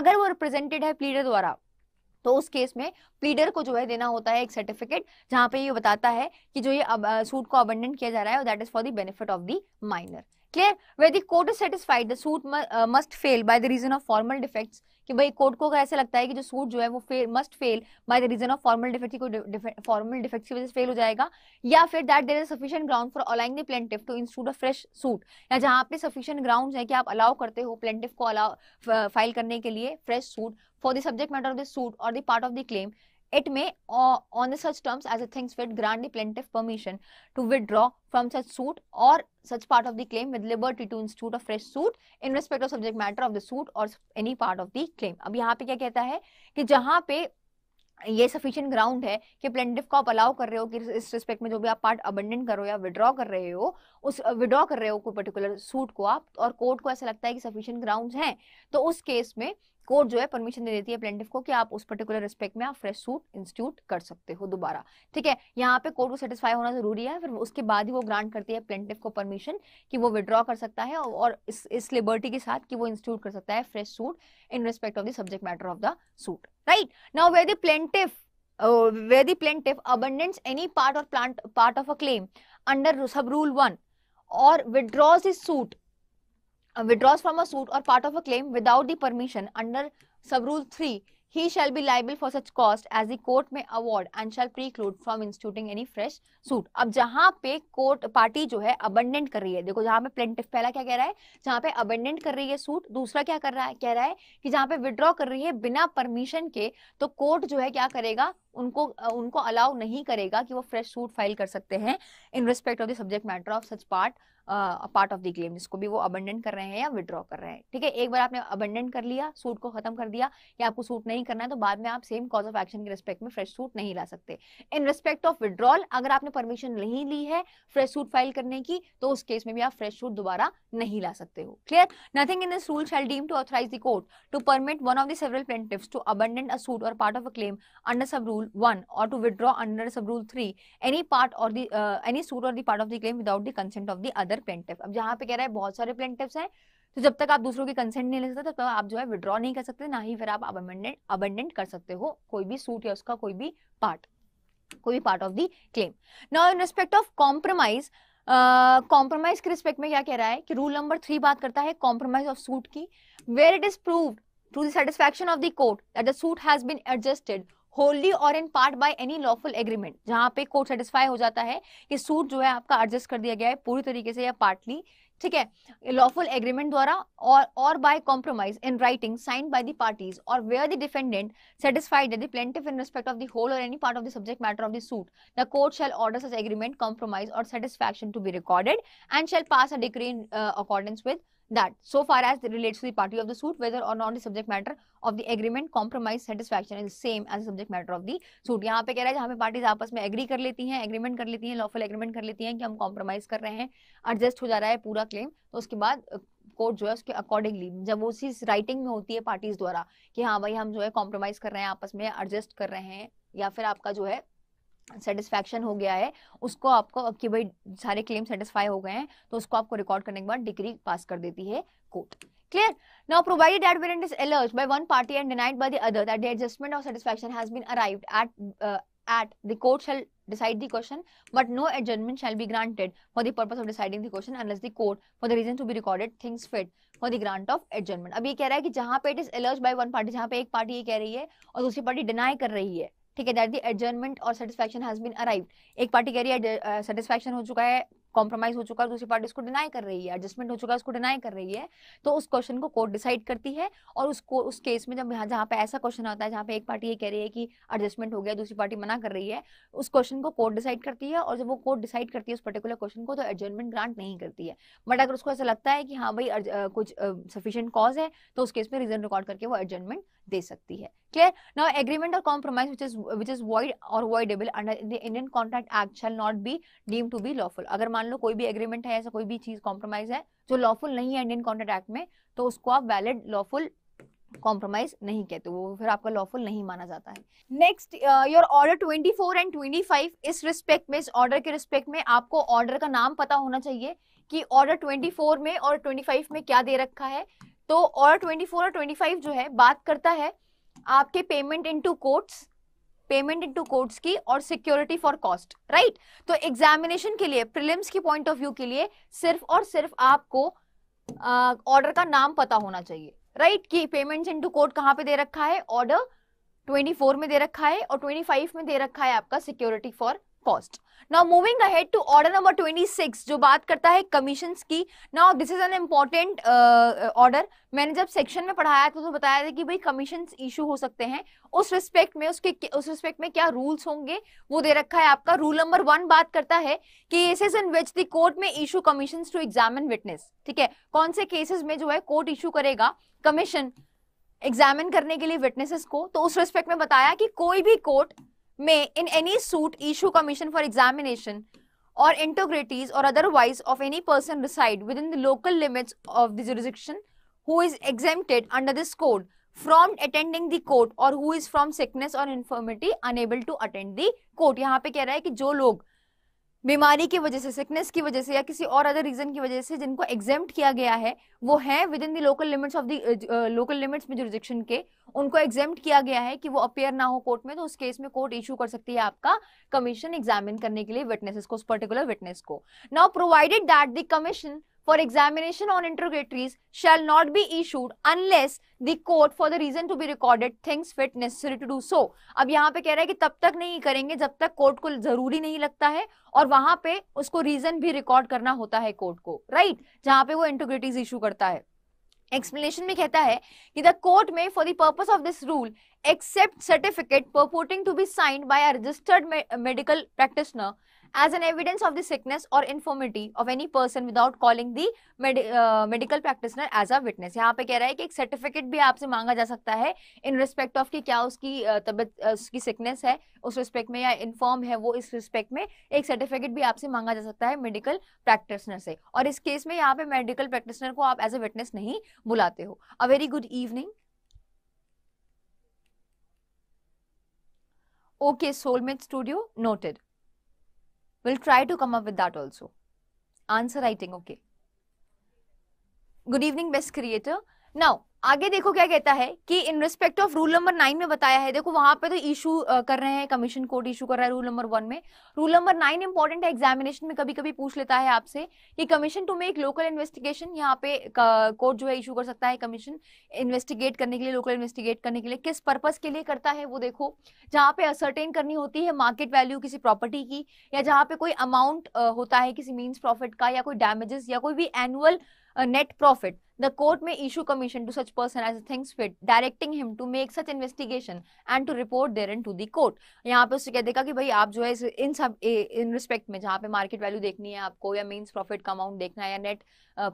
अगर वो रिप्रेजेंटेड है प्लीडर द्वारा तो उस केस में प्लीडर को जो है देना होता है एक सर्टिफिकेट जहां पे ये बताता है कि जो ये अब, आ, सूट को अबंडन किया जा रहा है that is for the benefit of the minor clear where the court is satisfied the suit must fail by the reason of formal defects कि भाई कोर्ट को ऐसे लगता है कि जो सूट जो है वो fail must fail by the reason of formal defect की फॉर्मल डिफेक्ट की वजह से फेल हो जाएगा या फिर that there is sufficient ground for allowing the plaintiff to institute a fresh suit या जहां पे सफिशियंट ग्राउंड है कि आप अलाउ करते हो प्लेंटिव को अलाउ फाइल करने के लिए fresh suit for the subject matter of the suit or the part of the claim, it may, uh, on the such terms as it thinks fit, grant the plaintiff permission to withdraw from such suit or such part of the claim with liberty to institute a fresh suit in respect of subject matter of the suit or any part of the claim. ab yahan pe kya kehta hai ki jahan pe ये sufficient ground है कि plaintiff को आप allow कर रहे हो कि इस रिस्पेक्ट में जो भी आप पार्ट अबंडन करो या विड्रॉ कर रहे हो उस विड्रॉ कर रहे हो कोई पर्टिकुलर सूट को आप और कोर्ट को ऐसा लगता है कि सफिशियंट ग्राउंड्स हैं तो उस केस में कोर्ट जो है परमिशन दे देती है प्लेंटिफ को कि आप उस पर्टिकुलर रिस्पेक्ट में आप फ्रेश सूट इंस्टीट्यूट कर सकते हो दोबारा ठीक है यहाँ पे कोर्ट को सेटिस्फाई होना जरूरी है फिर उसके बाद ही वो ग्रांट करती है प्लेंटिफ को परमिशन कि वो विड्रॉ कर सकता है और इस इस लिबर्टी के साथ कि वो इंस्टीट्यूट कर सकता है fresh suit in respect of the subject matter of the suit right now where the plaintiff where the abandons any part or plant part of a claim under sub rule one or withdraws his suit Uh, withdraws from a suit or part of a claim without the permission under subrule 3 he shall be liable for such cost as the court may award and shall preclude from instituting any fresh suit अब जहां पे court party जो है abundant कर रही है देखो जहां पे प्लेंटिफ पहला क्या कह रहा है जहां पे अबंडेंट कर रही है सूट दूसरा क्या कर रहा है कह रहा है कि जहां पे विड्रॉ कर रही है बिना परमिशन के तो कोर्ट जो है क्या करेगा उनको uh, उनको अलाउ नहीं करेगा कि वो फ्रेश सूट फाइल कर सकते हैं in respect of the subject matter of such part part of the claim जिसको भी वो अबंडेंट कर रहे हैं या विड्रॉ कर रहे हैं ठीक है एक बार आपने अबंडेंट कर लिया सूट को खत्म कर दिया या आपको सूट नहीं करना है तो बाद में आप सेम कॉज ऑफ एक्शन के रिस्पेक्ट में फ्रेश सूट नहीं ला सकते इन रिस्पेक्ट ऑफ विड्रॉल अगर आपने परमिशन नहीं ली है फ्रेश सूट फाइल करने की तो उस केस में भी आप फ्रेश सूट दोबारा नहीं ला सकते हो clear nothing in this rule shall deem to authorize the court to permit one of the several to to abandon a suit or part of a claim under subrule 1 or to withdraw under subrule 3 any part part the uh, any suit or the part of the claim without the consent of the other plaintiff अब जहाँ पे कह रहा है बहुत सारे प्लेंटिफ्स हैं तो जब तक आप दूसरों की कंसेंट नहीं ले सकते तब तक आप जो है विड्रॉ नहीं कर सकते ना ही फिर आप अबेंडेंट अबेंडेंट कर सकते हो कोई भी सूट या उसका कोई भी पार्ट कोई भी part of the claim now in respect of compromise compromise के रिस्पेक्ट में क्या कह रहा है कि रूल नंबर थ्री बात करता है कॉम्प्रोमाइज ऑफ सूट की where it is prove to the satisfaction of of court court that the suit has been wholly or in part by any lawful agreement जहां पे कोर्ट सेटिस्फाई हो जाता है कि सूट जो है आपका एडजस्ट कर दिया गया है पूरी तरीके से या पार्टली ठीक है लॉफुल एग्रीमेंट द्वारा और और by compromise in writing sign by the parties or where the defendant satisfied that the plaintiff in respect of the whole और any part of the subject matter of the suit the court shall order such agreement compromise or satisfaction to be recorded and shall pass a decree in accordance with that so far as it relates to the party of the suit whether or not the subject matter of the agreement compromise satisfaction is same as subject matter of the suit यहाँ पे कह रहा है जहाँ पे parties आपस में agree कर लेती हैं एग्रीमेंट कर लेती हैं लॉफुल एग्रीमेंट कर लेती हैं कि हम कॉम्प्रोमाइज कर रहे हैं एडजस्ट हो जा रहा है पूरा क्लेम तो उसके बाद कोर्ट uh, जो है उसके अकॉर्डिंगली जब वो चीज राइटिंग में होती है पार्टीज द्वारा कि हाँ भाई हम जो है कॉम्प्रोमाइज कर रहे हैं आपस में एडजस्ट कर रहे हैं या फिर आपका जो है सेटिस्फैक्शन हो गया है उसको आपको कि भाई सारे क्लेम सेटिस्फाई हो गए हैं तो उसको आपको रिकॉर्ड करने के बाद डिग्री पास कर देती है court clear now provided that variant is alleged by one party and denied by the other that the adjustment of satisfaction has been arrived at at the court shall decide the question but no adjustment shall be granted for the purpose of deciding the question unless the court for the reason to be recorded thinks fit for the grant of adjustment अब ये कह रहा है कि जहां पे it is alleged by one party जहां पे एक पार्टी ये कह रही है और दूसरी पार्टी डिनाई कर रही है ठीक है that adjournment or satisfaction has been arrive एक पार्टी कह रही है सेटिस्फेक्शन uh, हो चुका है कॉम्प्रोमाइज हो चुका है दूसरी पार्टी उसको डिनाई कर रही है एडजस्टमेंट हो चुका है उसको डिनाई कर रही है तो उस क्वेश्चन को कोर्ट डिसाइड करती है और उसको उस केस में जब यहाँ जहाँ पे ऐसा क्वेश्चन आता है जहाँ पे एक पार्टी ये कह रही है कि एडजस्टमेंट हो गया दूसरी पार्टी मना कर रही है उस क्वेश्चन को कोर्ट डिसाइड करती है और जब वो कोर्ट डिसाइड करती है उस पर्टिकुलर क्वेश्चन को तो एडजस्टमेंट ग्रांट नहीं करती है बट अगर उसको ऐसा लगता है कि हाँ भाई कुछ सफिशियंट कॉज है तो उस केस में रीजन रिकॉर्ड करके वो एडजस्टमेंट दे सकती है clear now agreement or compromise which is which is void or voidable under the Indian Contract Act shall not be deem to be lawful अगर मान लो कोई भी एग्रीमेंट है ऐसा कोई भी चीज कॉम्प्रोमाइज है जो लॉफुल नहीं है इंडियन कॉन्ट्रैक्ट एक्ट में तो उसको आप वैलिड लॉफुल कॉम्प्रोमाइज नहीं कहते वो फिर आपका लॉफुल नहीं माना जाता है नेक्स्ट योर ऑर्डर 24 एंड 25 इस रिस्पेक्ट में इस ऑर्डर के रिस्पेक्ट में आपको ऑर्डर का नाम पता होना चाहिए कि ऑर्डर 24 में और 25 में क्या दे रखा है तो और 24 और 25 जो है बात करता है आपके payment into courts payment into courts की और सिक्योरिटी फॉर कॉस्ट राइट तो एग्जामिनेशन के लिए प्रिलिम्स की पॉइंट ऑफ व्यू के लिए सिर्फ और सिर्फ आपको ऑर्डर का नाम पता होना चाहिए राइट right? कि पेमेंट्स इनटू कोर्ट कहाँ पे दे रखा है ऑर्डर 24 में दे रखा है और 25 में दे रखा है आपका security for cost. Now moving ahead to order number 26 जो बात करता है कमीशंस की now this is an important order मैंने जब सेक्शन में पढ़ाया था तो बताया था कि भाई कमीशन इशू हो सकते हैं उस रिस्पेक्ट में उसके उस रिस्पेक्ट में क्या रूल्स होंगे वो दे रखा है आपका रूल नंबर वन बात करता है cases in which the may issue commission to examine witness ठीक है कौन से केसेस में जो है कोर्ट इशू करेगा कमीशन एग्जामिन करने के लिए विटनेसेस को तो उस रिस्पेक्ट में बताया कि कोई भी court may in any suit issue commission for examination or integrities or otherwise of any person reside within the local limits of the jurisdiction who is exempted under this code from attending the court or who is from sickness or infirmity unable to attend the court यहाँ पे कह रहा है कि जो लोग बीमारी की वजह से सिकनेस की वजह से या किसी और अदर रीजन की वजह से जिनको एग्जाम किया गया है वो है within the local limits of the local limits में जुरिडिक्शन के उनको एग्जाम किया गया है कि वो अपेयर ना हो कोर्ट में तो उस केस में कोर्ट इशू कर सकती है आपका कमीशन एग्जामिन करने के लिए विटनेसेस को उस पर्टिकुलर विटनेस को now provided that the commission for examination on interrogatories shall not be issued unless the court for the reason to be recorded thinks fit necessary to do so ab yahan pe keh raha hai ki tab tak nahi karenge jab tak court ko zaruri nahi lagta hai aur wahan pe usko reason bhi record karna hota hai court ko right? jahan pe wo interrogatories issue karta hai explanation में कहता है कि the court may for the purpose of this rule accept certificate purporting to be signed by a registered medical practitioner as an evidence of sickness or or infirmity of any person without calling the med, uh, medical practitioner यहाँ पे कह रहा है कि एक certificate भी आपसे मांगा जा सकता है इन रिस्पेक्ट ऑफ की क्या उसकी uh, तबियत uh, उसकी सिकनेस है उस रिस्पेक्ट में या इन्फॉर्म है वो इस रिस्पेक्ट में एक सर्टिफिकेट भी आपसे मांगा जा सकता है मेडिकल प्रैक्टिसनर से और इस केस में यहाँ पे मेडिकल प्रैक्टिसनर को आप एज अ विटनेस नहीं बुलाते हो a very good evening okay soulmate studio noted We'll try to come up with that also. Answer writing, okay. Good evening, best creator. Now, आगे देखो क्या कहता है कि in respect of rule number nine में बताया है देखो वहां पे तो इशू कर रहे हैं कमीशन कोर्ट इशू कर रहा है रूल नंबर वन में रूल नंबर नाइन इंपॉर्टेंट है एग्जामिनेशन में कभी कभी पूछ लेता है आपसे कि commission to make local investigation यहाँ पे कोर्ट जो है इशू कर सकता है कमीशन इन्वेस्टिगेट करने के लिए लोकल इन्वेस्टिगेट करने के लिए किस पर्पज के लिए करता है वो देखो जहाँ पे असरटेन करनी होती है मार्केट वैल्यू किसी प्रॉपर्टी की या जहाँ पे कोई अमाउंट होता है किसी मीन्स प्रॉफिट का या कोई डैमेजेस या कोई भी annual net profit The court may issue commission to such person as thinks fit, directing him to make such investigation and to report therein to the court. यहाँ पे उससे कह देगा कि भाई आप जो है इन सब इन रिस्पेक्ट में जहाँ पे मार्केट वैल्यू देखनी है आपको या मीन्स प्रॉफिट का अमाउंट देखना है या नेट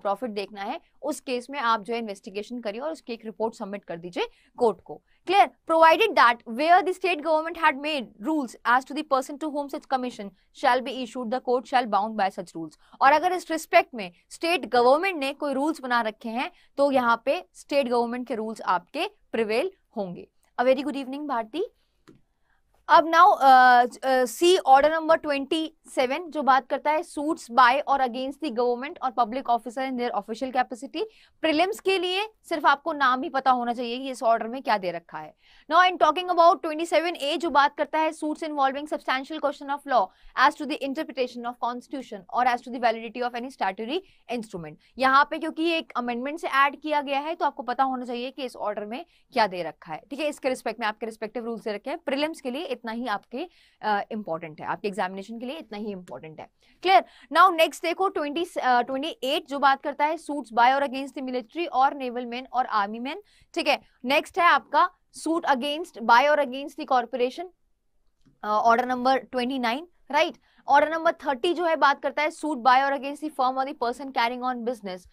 प्रॉफिट देखना है उस केस में आप जो है इन्वेस्टिगेशन करिए और उसकी एक रिपोर्ट सबमिट कर दीजिए कोर्ट को clear provided that where the state government had made rules as to the person to whom such commission shall be issued the court shall bound by such rules और अगर इस respect में state government ने कोई rules बना रखे हैं हैं तो यहाँ पे स्टेट गवर्नमेंट के रूल्स आपके प्रिवेल होंगे a very good evening Bharti अब नाउ सी ऑर्डर नंबर 27 जो बात करता है suits by or against the government or public officer in their official capacity prelims के लिए सिर्फ आपको नाम ही पता होना चाहिए कि इस ऑर्डर में क्या दे रखा है now in talking about 27 A जो बात करता है suits involving substantial question of law as to the interpretation of constitution or as to the validity of any statutory instrument यहाँ पे क्योंकि ये एक अमेंडमेंट से एड किया गया है तो आपको पता होना चाहिए कि इस ऑर्डर में क्या दे रखा है ठीक है इसके रिस्पेक्ट में आपके रिस्पेक्टिव रूल्स दे रखे हैं प्रिलिम्स के लिए इतना ही आपके इंपॉर्टेंट uh, है आपके एग्जामिनेशन के लिए इतना ही इंपॉर्टेंट है क्लियर नाउ नेक्स्ट देखो ट्वेंटी ट्वेंटी एट जो बात करता है suit by or against military or naval man or army man ठीक है नेक्स्ट है आपका suit against by or against the corporation order number twenty nine right order number thirty जो है बात करता है suit by or against the firm or the person carrying on business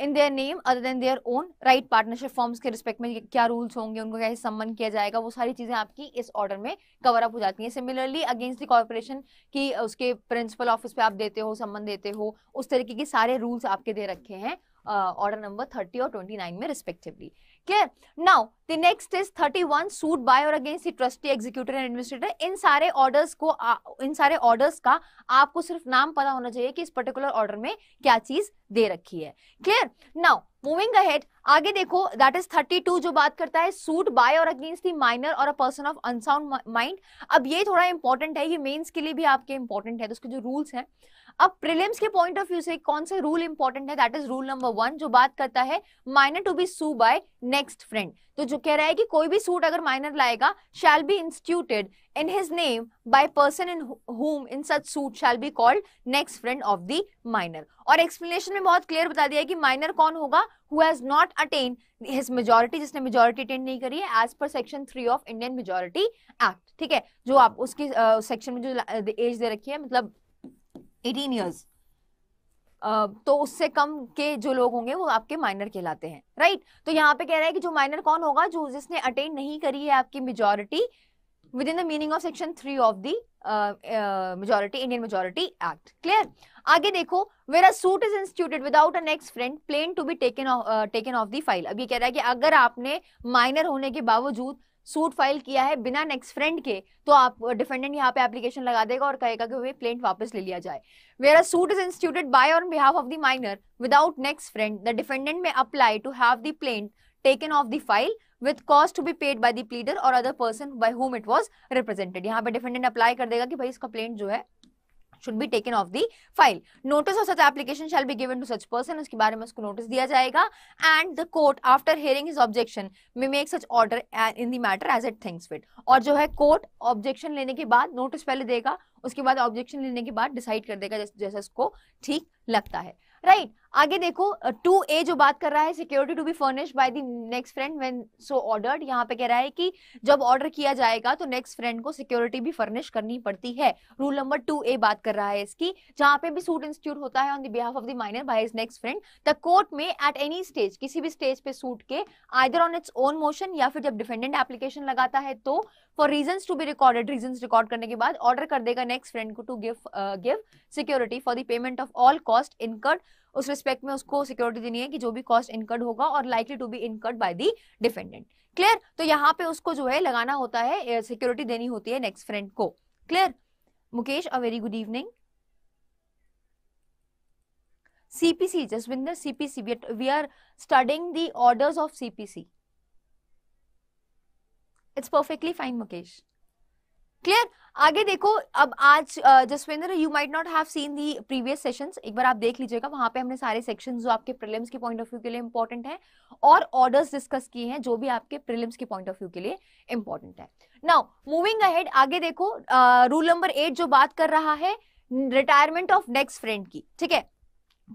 in their name other than their own right partnership forms के respect में क्या rules होंगे उनको कैसे सम्मान किया जाएगा वो सारी चीजें आपकी इस ऑर्डर में कवर अप हो जाती हैं सिमिलरली अगेंस्ट द कॉर्पोरेशन की उसके प्रिंसिपल ऑफिस पे आप देते हो सम्मान देते हो उस तरीके के सारे रूल्स आपके दे रखे हैं ऑर्डर नंबर थर्टी और ट्वेंटी नाइन में respectively now the next is thirty one suit by or against trustee executive and administrator इन सारे ऑर्डर्स को इन सारे ऑर्डर्स का आपको सिर्फ नाम पता होना चाहिए कि इस पर्टिकुलर ऑर्डर में क्या चीज दे रखी है क्लियर नाउ मूविंग अहेड आगे देखो दैट इज 32 जो बात करता है suit by or against the minor or a person of unsound mind अब ये थोड़ा इंपॉर्टेंट है ये मेन्स के लिए भी आपके इंपॉर्टेंट है तो उसके जो रूल्स हैं अब प्रीलिम्स के पॉइंट ऑफ व्यू से कौन सा रूल इंपॉर्टेंट है that is rule number one जो बात करता है minor to be sue by next friend तो जो कह रहा है कि कोई भी सूट अगर माइनर लाएगा shall be instituted in his name by person in whom in such suit shall be called next friend of the minor और एक्सप्लेनेशन में बहुत क्लियर बता दिया है कि माइनर कौन होगा who has not attain his majority जिसने मेजोरिटी अटेंड नहीं करी है as per section three of Indian majority act ठीक है जो आप उसकी सेक्शन uh, में जो एज दे रखी है मतलब एटीन ईयर्स तो उससे कम के जो लोग होंगे वो आपके माइनर कहलाते हैं राइट right? तो यहाँ पे कह रहा है कि जो माइनर कौन होगा जो जिसने अटेंड नहीं करी है आपकी majority within the meaning of section three of the majority Indian majority act clear आगे देखो where a suit is instituted without a next friend plaint to be taken taken off the file अब ये कह रहा है कि अगर आपने माइनर होने के बावजूद सूट फाइल किया है बिना नेक्स्ट फ्रेंड के तो आप डिफेंडेंट यहाँ पे एप्लीकेशन लगा देगा और कहेगा कि वे प्लेंट वापस ले लिया जाए where suit is instituted by on behalf of the minor without next friend the defendant में apply to have the plaint off off the file with cost to be paid by the pleader or other person by whom it was represented यहाँ पे defendant apply कर देगा कि भाई इस complaint जो है should be taken off the file. Notice of such application shall be given to such person. uske bare mein usko notice diya jayega and the court after hearing his objection may make such order in the matter as it thinks fit. aur jo hai court objection lene ke baad notice pehle dega uske baad objection lene ke baad decide kar dega jaisa usko theek lagta hai right? आगे देखो to ए जो बात कर रहा है security to be furnish by the next friend when so ordered यहाँ पे कह रहा है कि जब ऑर्डर किया जाएगा तो नेक्स्ट फ्रेंड को सिक्योरिटी भी फर्निश करनी पड़ती है रूल नंबर टू ए बात कर रहा है इसकी जहाँ पे भी सूट इंस्टीट्यूट होता है on the behalf of the minor by is next friend the court में एट एनी स्टेज किसी भी स्टेज पे सूट के either on its own motion या फिर जब डिफेंडेंट एप्लीकेशन लगाता है तो for reason to be recorded reason record करने के बाद ऑर्डर कर देगा नेक्स्ट फ्रेंड को to give give security for the payment of all cost incurred उस रिस्पेक्ट में उसको सिक्योरिटी देनी है कि जो भी कॉस्ट इनकर्ड होगा और likely to be incurred by the defendant clear तो यहाँ पे उसको जो है लगाना होता है सिक्योरिटी देनी होती है नेक्स्ट फ्रेंड को clear Mukesh a very good evening CPC, Jaswinder CPC, we are, we are studying the orders of CPC. It's perfectly fine, Mukesh. Clear आगे देखो अब आज Jaswinder you might not have seen the previous sessions एक बार आप देख लीजिएगा वहां पे हमने सारे सेक्शंस जो आपके प्रीलिम्स के पॉइंट ऑफ व्यू के लिए इंपॉर्टेंट है और ऑर्डर्स डिस्कस किए हैं जो भी आपके प्रीलिम्स के पॉइंट ऑफ व्यू के लिए इंपॉर्टेंट है नाउ मूविंग अहेड आगे देखो रूल नंबर एट जो बात कर रहा है रिटायरमेंट ऑफ नेक्स्ट फ्रेंड की ठीक है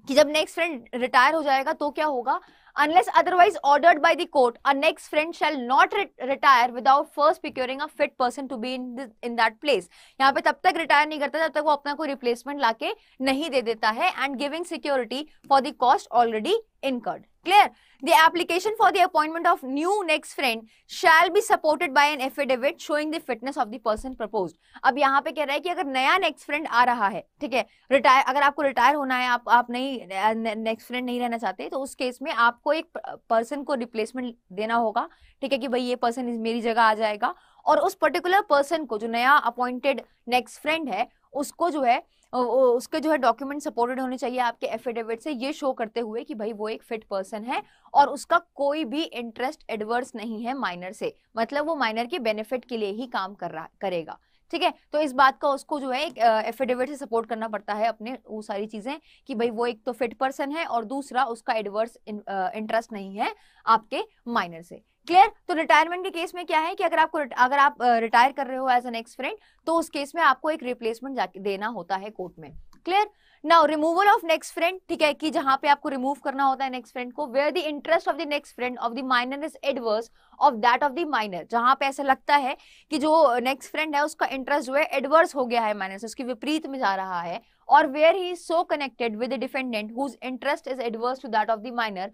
कि जब नेक्स्ट फ्रेंड रिटायर हो जाएगा तो क्या होगा unless otherwise ordered by the court, a next friend shall not re retire without first procuring a fit person to be in this, in that place. yahan pe tab tak retire nahi karta jab tak wo apna कोई replacement laake nahi de deta hai and giving security for the cost already incurred clear the application for the appointment of new next friend shall be supported by an affidavit showing the fitness of the person proposed ab yahan pe keh raha hai ki agar naya next friend aa raha hai theek hai retire agar aapko retire hona hai aap aap nahi next friend nahi rehna chahte to us case mein aap आपको एक person को replacement देना होगा ठीक है कि भाई ये पर्सन मेरी जगह आ जाएगा और उस पर्टिकुलर पर्सन को जो नया अपॉइंटेड नेक्स्ट फ्रेंड है उसको जो है उसके जो है डॉक्यूमेंट सपोर्टेड होने चाहिए आपके एफिडेविट से ये शो करते हुए कि भाई वो एक फिट पर्सन है और उसका कोई भी इंटरेस्ट एडवर्स नहीं है माइनर से मतलब वो माइनर के बेनिफिट के लिए ही काम कर रहा करेगा ठीक है तो इस बात का उसको जो है एक एफिडेविट से सपोर्ट करना पड़ता है अपने वो सारी चीजें कि भाई वो एक तो फिट पर्सन है और दूसरा उसका एडवर्स इंटरेस्ट नहीं है आपके माइनर से क्लियर तो रिटायरमेंट के केस में क्या है कि अगर आपको अगर आप रिटायर कर रहे हो एज एन एक्स फ्रेंड तो उस केस में आपको एक रिप्लेसमेंट देना होता है कोर्ट में clear now removal of next friend ठीक है कि जहां पे आपको रिमूव करना होता है नेक्स्ट फ्रेंड को where the interest of the next friend of the minor is adverse of that of the minor जहां पे ऐसा लगता है कि जो नेक्स्ट फ्रेंड है उसका इंटरेस्ट जो है एडवर्स हो गया है माइनर से उसके विपरीत में जा रहा है और where he is so connected with the defendant whose interest is adverse to that of the minor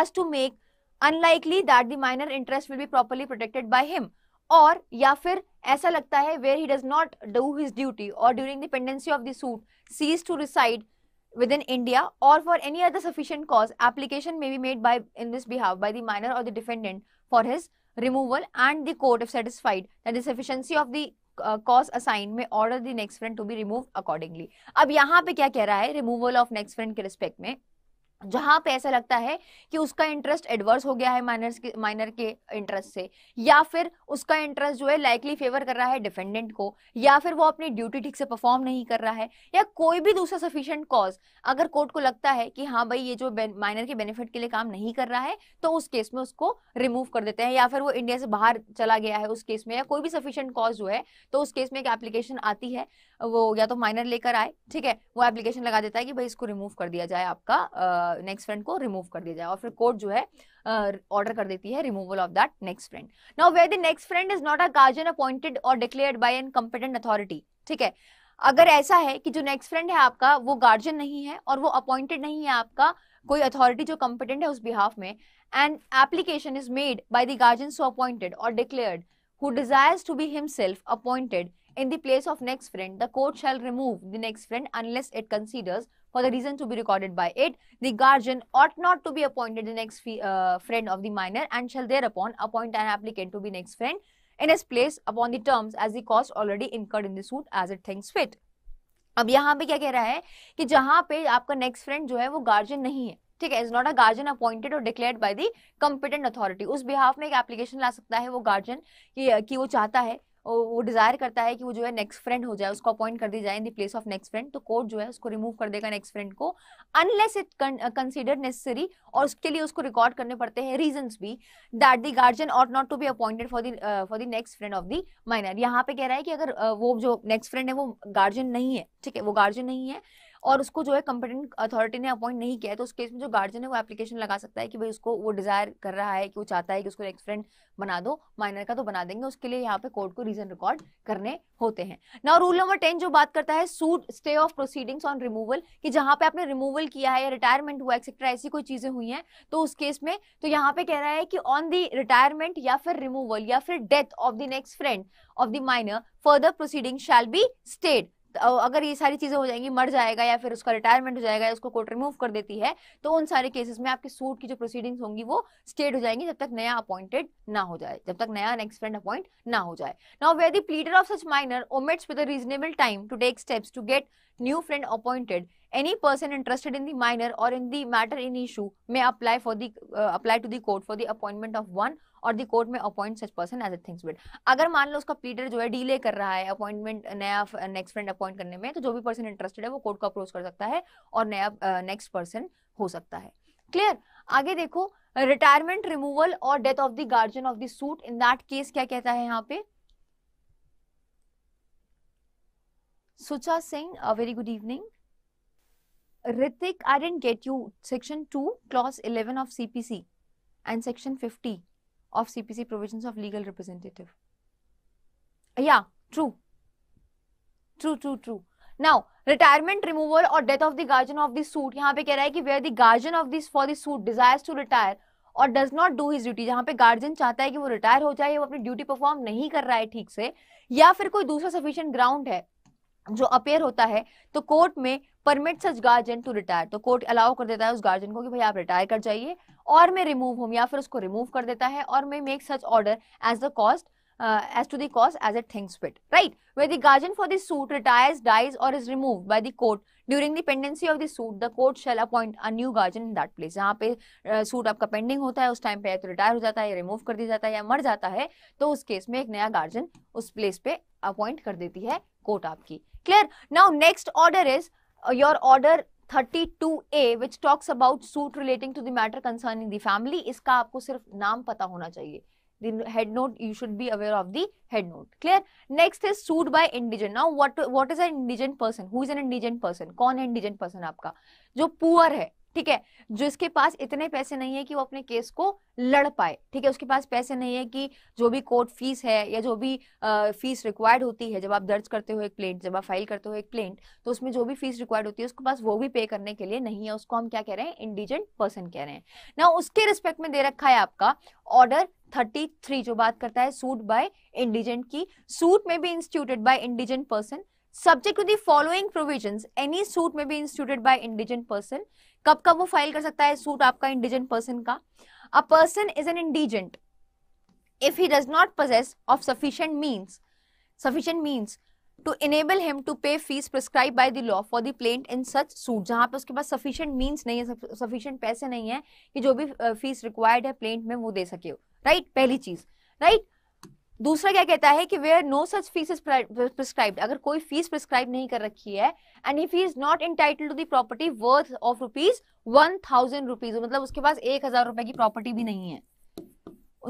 as to make unlikely that the minor interest will be properly protected by him और या फिर ऐसा लगता है where he does not do his duty or during dependency of the cease to reside within India or for any other sufficient cause application may be made by in this behalf by the or the defendant for his removal and the court if satisfied and the sufficiency of the cause assign may order the next friend to be remove accordingly अब यहाँ पे क्या कह रहा है removal of next friend के respect में जहां पे ऐसा लगता है कि उसका इंटरेस्ट एडवर्स हो गया है माइनर्स के माइनर के इंटरेस्ट से या फिर उसका इंटरेस्ट जो है लाइकली फेवर कर रहा है डिफेंडेंट को या फिर वो अपनी ड्यूटी ठीक से परफॉर्म नहीं कर रहा है या कोई भी दूसरा सफिशिएंट कॉज अगर कोर्ट को लगता है कि हाँ भाई ये जो माइनर के बेनिफिट के लिए काम नहीं कर रहा है तो उस केस में उसको रिमूव कर देते हैं या फिर वो इंडिया से बाहर चला गया है उस केस में या कोई भी सफिशियंट कॉज जो है तो उस केस में एक एप्लीकेशन आती है वो या तो माइनर लेकर आए ठीक है वो एप्लीकेशन लगा देता है कि भाई इसको रिमूव कर दिया जाए आपका नेक्स्ट फ्रेंड को रिमूव कर दिया जाए और फिर कोर्ट जो है ऑर्डर uh, कर देती है removal of that next friend now where the next friend is not a guardian appointed or declared by an competent authority ठीक है अगर ऐसा है कि जो नेक्स्ट फ्रेंड है आपका वो गार्जियन नहीं है और वो अपॉइंटेड नहीं है आपका कोई अथॉरिटी जो कम्पिटेंट है उस बिहाफ में and application is made by the guardian so appointed or declared who desires to be himself appointed in the place of next friend, the court shall remove the next friend unless it considers, for the reason to be recorded by it, the guardian ought not to be appointed the next uh, friend of the minor and shall thereupon appoint an applicant to be next friend in his place upon the terms as the cost already incurred in the suit as it thinks fit. अब यहाँ पे क्या कह रहा है कि जहाँ पे आपका नेक्स्ट फ्रेंड जो है वो गार्जियन नहीं है ठीक है is not a guardian appointed or declared by the competent authority उस बिहाफ में एक एप्लीकेशन ला सकता है वो गार्जियन कि, कि वो चाहता है वो डिज़ायर करता है कि वो जो है नेक्स्ट फ्रेंड हो जाए उसको अपॉइंट कर दी जाए in the place of next friend तो कोर्ट जो है उसको रिमूव कर देगा नेक्स्ट फ्रेंड को अनलेस इट कंसिडर नेसेसरी और उसके लिए उसको रिकॉर्ड करने पड़ते हैं रीजन भी that the guardian ought not to be appointed for the for the next friend of the minor यहाँ पे कह रहा है कि अगर uh, वो जो नेक्स्ट फ्रेंड है वो गार्जियन नहीं है ठीक है वो गार्जियन नहीं है और उसको जो है कंपिटेंट अथॉरिटी ने अपॉइंट नहीं किया है तो उस केस में जो गार्जियन है वो एप्लीकेशन लगा सकता है कि भाई उसको वो डिजायर कर रहा है कि वो चाहता है कि उसको नेक्स्ट फ्रेंड बना दो माइनर का तो बना देंगे उसके लिए यहाँ पे कोर्ट को रीजन रिकॉर्ड करने होते हैं नाउ रूल नंबर टेन जो बात करता है suit stay of proceedings on removal कि जहां पे आपने रिमूवल किया है या रिटायरमेंट हुआ एक्सेट्रा ऐसी कोई चीजें हुई हैं तो उस केस में तो यहाँ पे कह रहा है कि ऑन दी रिटायरमेंट या फिर रिमूवल या फिर death of the next friend of the minor further proceeding shall be stayed अगर ये सारी चीजें हो जाएंगी मर जाएगा या फिर उसका रिटायरमेंट हो जाएगा या उसको कोर्ट रिमूव कर देती है तो उन सारे केसेस में आपके सूट की जो प्रोसीडिंग्स होंगी वो स्टेट हो जाएंगी जब तक नया अपॉइंटेड ना हो जाए जब तक नया नेक्स्ट फ्रेंड अपॉइंट ना हो जाए now where the pleader of such minor omits with reasonable time to take steps to get new friend appointed any person interested in the minor or in the matter in issue may apply for the uh, apply to the court for the appointment of one or the court में appoint such person as it thinks fit अगर मान लो उसका pleader जो है delay कर रहा है appointment नया नेक्स्ट फ्रेंड अपॉइंट करने में तो जो भी पर्सन इंटरेस्टेड है वो कोर्ट को अप्रोच कर सकता है और नया नेक्स्ट पर्सन हो सकता है क्लियर आगे देखो retirement removal or death of the guardian of the suit in that case क्या कहता है यहाँ पे Sucha Singh a very good evening Ritik, I didn't get you section two clause eleven of CPC and section fifty of CPC provisions of legal representative. Yeah, true. True, true, true. Now, retirement removal or death of the guardian of the suit. यहाँ पे कह रहा है कि where the guardian of this for the suit desires to retire or does not do his duty. जहाँ पे guardian चाहता है कि वो retire हो जाए वो अपनी duty perform नहीं कर रहा है ठीक से या फिर कोई दूसरा sufficient ground है जो अपेयर होता है तो कोर्ट में permit such guardian to retire तो कोर्ट अलाउ कर देता है उस गार्जियन को कि भाई आप रिटायर कर जाइए और मैं रिमूव हूं या फिर उसको रिमूव कर देता है और may make such order as the cost as to those as it things fit right where the guardian for this suit retires dies or is remove by the court during the pendency of the the court shall appoint a new guardian in that place जहाँ पे suit uh, आपका pending होता है उस time पे या तो retire हो जाता है या रिमूव कर दिया जाता है या मर जाता है तो उस केस में एक नया गार्जियन उस प्लेस पे अपॉइंट कर देती है कोर्ट आपकी Clear? Now, next order is uh, your order 32A which talks about suit relating to the matter concerning the family. iska aapko sirf naam pata hona chahiye the head note you should be aware of the head note clear next is sued by indigent now what what is an indigent person who is an indigent person कौन hai indigent person aapka jo poor hai ठीक है जिसके पास इतने पैसे नहीं है कि वो अपने केस को लड़ पाए ठीक है उसके पास पैसे नहीं है कि जो भी कोर्ट फीस है या जो भी फीस रिक्वायर्ड होती है जब आप दर्ज करते हो एक प्लेंट जब आप फाइल करते हो एक प्लेंट तो उसमें जो भी फीस रिक्वायर्ड होती है उसके पास वो भी पे करने के लिए नहीं है उसको हम क्या कह रहे हैं इंडिजेंट पर्सन कह रहे हैं ना उसके रिस्पेक्ट में दे रखा है आपका ऑर्डर थ्री जो बात करता है सूट बाय इंडिजेंट की सूट में भी instituted by indigent person subject to the following provisions any suit में भी इंस्टीट्यूटेड बाय इंडिजेंट पर्सन कब कब वो फाइल कर सकता है सूट आपका इंडिजेंट पर्सन का a person is an indigent if he does not possess of sufficient means sufficient means to enable him to pay fees prescribe by the law for the plaint in such suit जहां पे उसके पास sufficient means नहीं है sufficient पैसे नहीं है कि जो भी फीस रिक्वायर्ड है प्लेंट में वो दे सके राइट right? पहली चीज राइट right? दूसरा क्या कहता है कि where no such fees is prescribe अगर कोई फीस प्रिस्क्राइब नहीं कर रखी है and if he is not title to the property worth of rupees one thousand rupees मतलब उसके पास एक हजार रुपए की प्रॉपर्टी भी नहीं है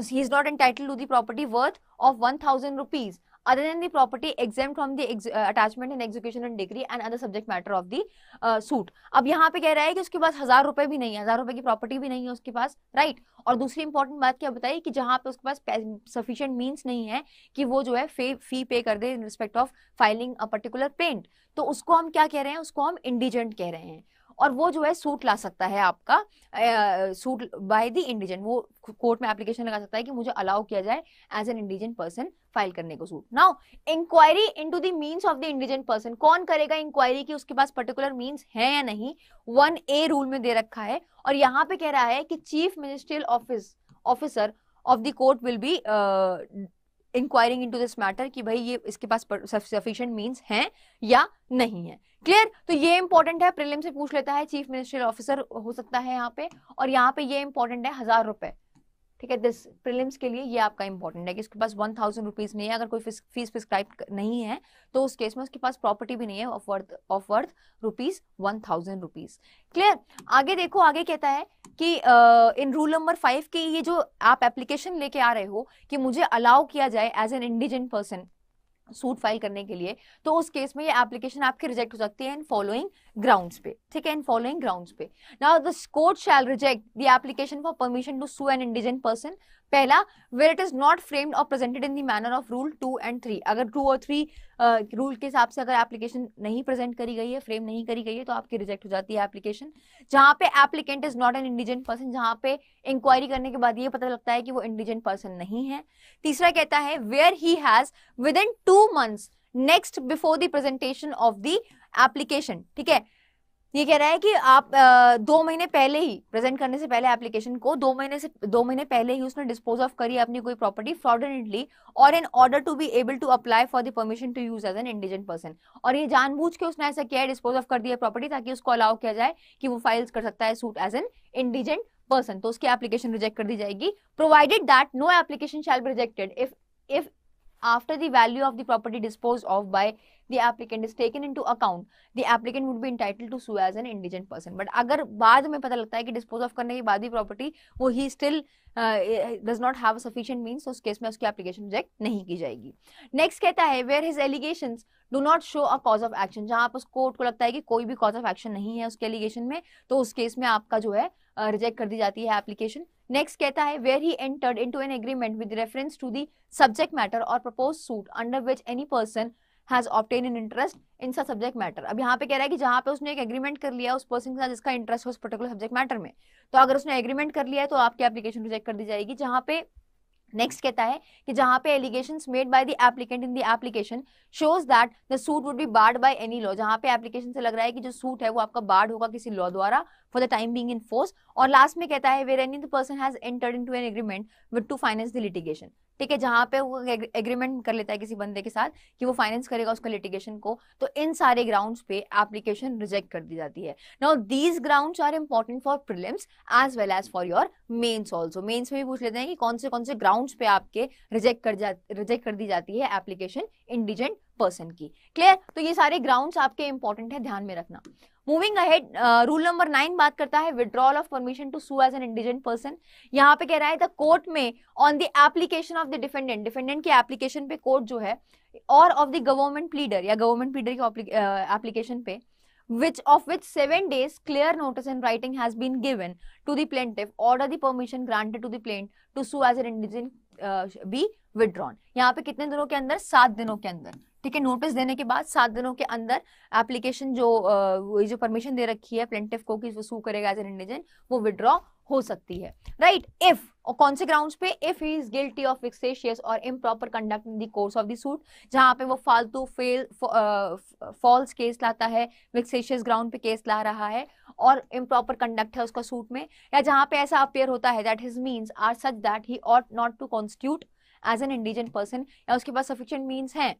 he is not title to property worth of one thousand rupees other than the property exempt from the ex, uh, attachment and execution and degree and other subject matter of the uh, suit अब यहाँ पे कह रहा है कि उसके पास हजार रुपए भी नहीं है हजार रुपए की प्रॉपर्टी भी नहीं है उसके पास राइट right? और दूसरी इंपॉर्टेंट बात क्या बताई कि जहाँ पे उसके पास सफिशियंट मीन्स नहीं है कि वो जो है फे फी पे कर दे in respect of filing a particular plaint तो उसको हम क्या कह रहे हैं उसको हम इंडिजेंट कह रहे हैं और वो जो है सूट ला सकता है आपका सूट बाय द इंडिजन वो कोर्ट में एप्लीकेशन लगा सकता है कि मुझे अलाउ किया जाए as an indigent person file करने को suit now inquiry into the means of the indigent person कौन करेगा इंक्वायरी की उसके पास पर्टिकुलर मींस है या नहीं वन ए रूल में दे रखा है और यहाँ पे कह रहा है कि chief ministerial office officer of the court will be inquiring to this matter कि भाई ये इसके पास सफिशियंट मीन्स हैं या नहीं है क्लियर तो ये इंपॉर्टेंट है प्रिलिम से पूछ लेता है चीफ मिनिस्ट्रियल ऑफिसर हो सकता है यहाँ पे और यहाँ पे ये इंपॉर्टेंट है हजार रुपए ठीक है दिस प्रिलिम्स के लिए ये आपका इंपॉर्टेंट है कि उसके पास वन थाउजेंड रुपीज नहीं है अगर कोई फीस प्रिस्क्राइब नहीं है तो उस केस में उसके पास प्रॉपर्टी भी नहीं है of worth of worth rupees one thousand rupees clear आगे देखो आगे कहता है कि इन रूल नंबर फाइव के ये जो आप एप्लीकेशन लेके आ रहे हो कि मुझे अलाउ किया जाए as an indigent person suit file करने के लिए तो उस केस में ये एप्लीकेशन आपकी रिजेक्ट हो सकती है इन फॉलोइंग ग्राउंड्स पे ठीक है इन फॉलोइंग ग्राउंड्स पे now the court shall reject the application for permission to sue an indigent person पहला where it is not framed or presented in the manner of rule two and three अगर two और three rule के हिसाब से अगर application नहीं present करी गई है फ्रेम नहीं करी गई है तो आपकी रिजेक्ट हो जाती है एप्लीकेशन जहां पे applicant is not an indigent person जहां पे इंक्वायरी करने के बाद ये पता लगता है कि वो इंडिजेंट पर्सन नहीं है तीसरा कहता है where he has within two months next before the presentation of the application ठीक है ये कह रहा है कि आप आ, दो महीने पहले ही प्रेजेंट करने से पहले एप्लीकेशन को दो महीने से दो महीने पहले ही उसने डिस्पोज ऑफ करी अपनी कोई property fraudulently or in order to be able to apply for the permission to use as an indigent person और ये जानबूझ के उसने ऐसा किया है डिस्पोज ऑफ कर दिया प्रॉपर्टी ताकि उसको अलाउ किया जाए कि वो फाइल्स कर सकता है suit as an indigent person तो उसकी एप्लीकेशन रिजेक्ट कर दी जाएगी provided that no application shall be rejected if if after the value of the property dispose of by the applicant is taken into account, the applicant would be entitled to sue as an indigent person. But अगर बाद में पता लगता है कि dispose of करने के बाद ही property वो he still uh, does not have a sufficient means, तो उस केस में उसकी application reject नहीं की जाएगी. Next कहता है where his allegations do not show a cause of action जहां आप उस कोर्ट को लगता है कि कोई भी कॉज ऑफ एक्शन नहीं है उसके एलिगेशन में तो उस केस में आपका जो है रिजेक्ट uh, कर दी जाती है एप्लीकेशन नेक्स्ट कहता है where he entered into an agreement with reference to the subject matter और propose suit under which any person has obtain in interest in सा सब्जेक्ट मैटर अब यहाँ पे कह रहा है कि जहां पे उसने एक एग्रीमेंट कर लिया उस पर्सन के साथ जिसका इंटरेस्ट है उस पर्टिकुलर सब्जेक्ट मैटर में तो अगर उसने एग्रीमेंट कर लिया है तो आपकी एप्लीकेशन रिजेक्ट कर दी जाएगी जहां पे नेक्स्ट कहता है कि जहां पे allegation made by the applicant in the application shows that the suit would be barred by any law जहां पे एप्लीकेशन से लग रहा है कि जो सूट है वो आपका बार्ड होगा किसी लॉ द्वारा for the time being in force और लास्ट में कहता है where any the person has entered into an agreement with to finance the litigation ठीक है जहां पे वो एग्रीमेंट कर लेता है किसी बंदे के साथ कि वो फाइनेंस करेगा उसका लिटिगेशन को तो इन सारे ग्राउंड्स पे एप्लीकेशन रिजेक्ट कर दी जाती है now these grounds are important for prelims as well as for your mains also mains में भी पूछ लेते हैं कि कौन से कौन से ग्राउंड पे आपके रिजेक्ट कर जा रिजेक्ट कर दी जाती है एप्लीकेशन इंडिजेंट पर्सन की क्लियर तो ये सारे ग्राउंड आपके इंपॉर्टेंट है ध्यान में रखना moving ahead rule number nine बात करता है withdrawal of permission to sue as an indigent person यहाँ पे कह रहा है द कोर्ट में on the application of the defendant defendant की एप्लीकेशन पे कोर्ट जो है और ऑफ द गवर्नमेंट प्लीडर या गवर्नमेंट प्लीडर की एप्लीकेशन पे which of which seven days clear notice in writing has been given to the plaintiff order the permission granted to the plaintiff to sue as an indigent uh, be withdrawn यहाँ पे कितने दिनों के अंदर सात दिनों के अंदर ठीक है नोटिस देने के बाद सात दिनों के अंदर एप्लीकेशन जो जो परमिशन दे रखी है प्लेंटिव को कि सू करेगा एज एन इंडिजन वो विड्रॉ हो सकती है राइट right, इफ और कौन से ग्राउंड्स पे if he is guilty of vexatious और improper conduct in the course of the suit जहां पे वो फालतू फेल फॉल्स केस लाता है विक्सेशियस ग्राउंड पे केस ला रहा है और इम प्रॉपर कंडक्ट है उसका सूट में या जहां पे ऐसा अपेयर होता है that his means are such that he ought not to constitute as an indigent person या उसके पास सफिशियंट मीन्स है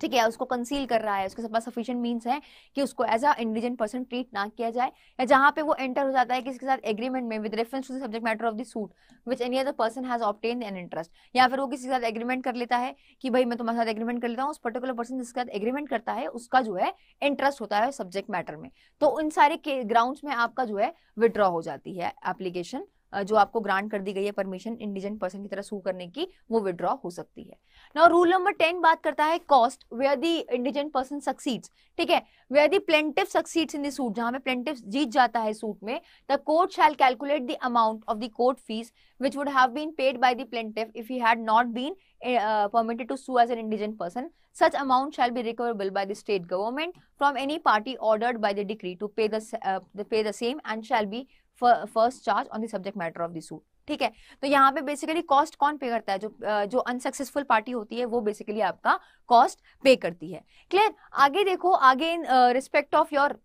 ठीक है उसको कंसील कर रहा है उसके पास सफिशियंट मीन्स है कि उसको as a indigent person treat ना किया जाए या जहां पे वो एंटर हो जाता है किसी के साथ एग्रीमेंट में with reference to the subject matter of the suit which any other person has obtain an interest या फिर वो किसी के साथ एग्रीमेंट कर लेता है कि भाई मैं तुम्हारे साथ एग्रीमेंट कर लेता हूँ उस पर्टिकुलर पर्सन जिसके साथ एग्रीमेंट करता है उसका जो है इंटरेस्ट होता है सब्जेक्ट मैटर में तो इन सारे ग्राउंड में आपका जो है विड्रॉ हो जाती है एप्लीकेशन जो आपको ग्रांट कर दी गई है परमिशन इंडिजेंट पर्सन की तरह सू करने की वो विड्रॉ हो सकती है नाउ रूल नंबर टेन बात करता है cost where the indigent person succeeds ठीक है where the plaintiff succeeds in the suit जहां पे प्लेंटिव जीत जाता है सूट में the court shall calculate the amount of the court fees which would have been paid by the plaintiff if he had not been uh, permitted to sue as an indigent person. Such amount shall be recoverable by the state government from any party ordered by the decree to pay the, uh, pay the same and shall be first charge on the subject matter of the suit ठीक है तो यहाँ पे basically cost कौन पे करता है जो जो अनसक्सेसफुल पार्टी होती है वो बेसिकली आपका कॉस्ट पे करती है क्लियर आगे देखो आगे in respect of your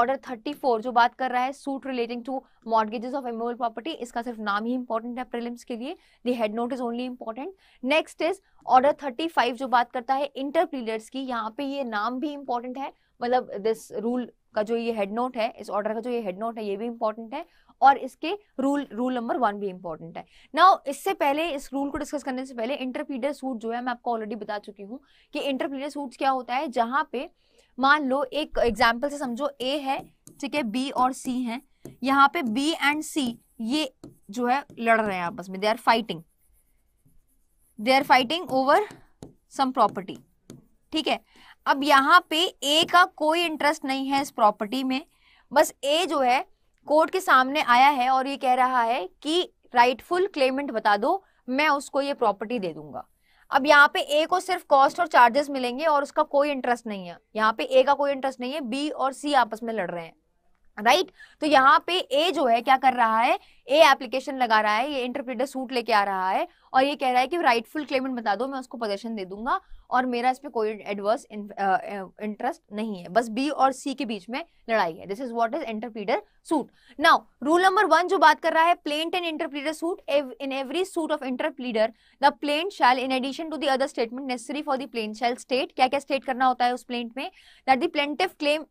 order 34 जो बात कर रहा है suit relating to mortgages of immovable property इसका सिर्फ नाम ही इंपॉर्टेंट है प्रिलिम्स के लिए the head note is only important next is order 35 जो बात करता है इंटर की यहाँ पे ये नाम भी इंपॉर्टेंट है मतलब दिस रूल का जो ये हेड नोट है इस ऑर्डर का जो ये हेड नोट है ये भी इंपॉर्टेंट है और इसके रूल रूल नंबर वन भी इंपॉर्टेंट है नाउ इससे पहले इस रूल को डिस्कस करने से पहले इंटरप्रीडर सूट जो है मैं आपको ऑलरेडी बता चुकी हूँ कि इंटरप्रीडर सूट क्या होता है जहां पे मान लो एक एग्जाम्पल से समझो ए है ठीक है बी और सी है यहाँ पे बी एंड सी ये जो है लड़ रहे हैं आपस में they are fighting they are fighting over some property ठीक है अब यहाँ पे ए का कोई इंटरेस्ट नहीं है इस प्रॉपर्टी में बस ए जो है कोर्ट के सामने आया है और ये कह रहा है कि राइटफुल क्लेमेंट बता दो मैं उसको ये प्रॉपर्टी दे दूंगा अब यहाँ पे ए को सिर्फ कॉस्ट और चार्जेस मिलेंगे और उसका कोई इंटरेस्ट नहीं है यहाँ पे ए का कोई इंटरेस्ट नहीं है बी और सी आपस में लड़ रहे हैं राइट right? तो यहाँ पे ए जो है क्या कर रहा है ए एप्लीकेशन लगा रहा है ये इंटरप्रेटर सूट लेके आ रहा है और ये कह रहा है कि राइटफुल क्लेमेंट बता दो मैं उसको पोजेशन दे दूंगा और मेरा इस पर कोई एडवर्स इंटरेस्ट uh, uh, नहीं है बस बी और सी के बीच में लड़ाई है this is what is interpleader suit now rule number one जो बात कर रहा है plaint and interpleader suit in every suit of interpleader the plaint shall in addition to the other statement necessary for the plaint shall state क्या क्या state करना होता है उस प्लेंट में that the plaintiff claim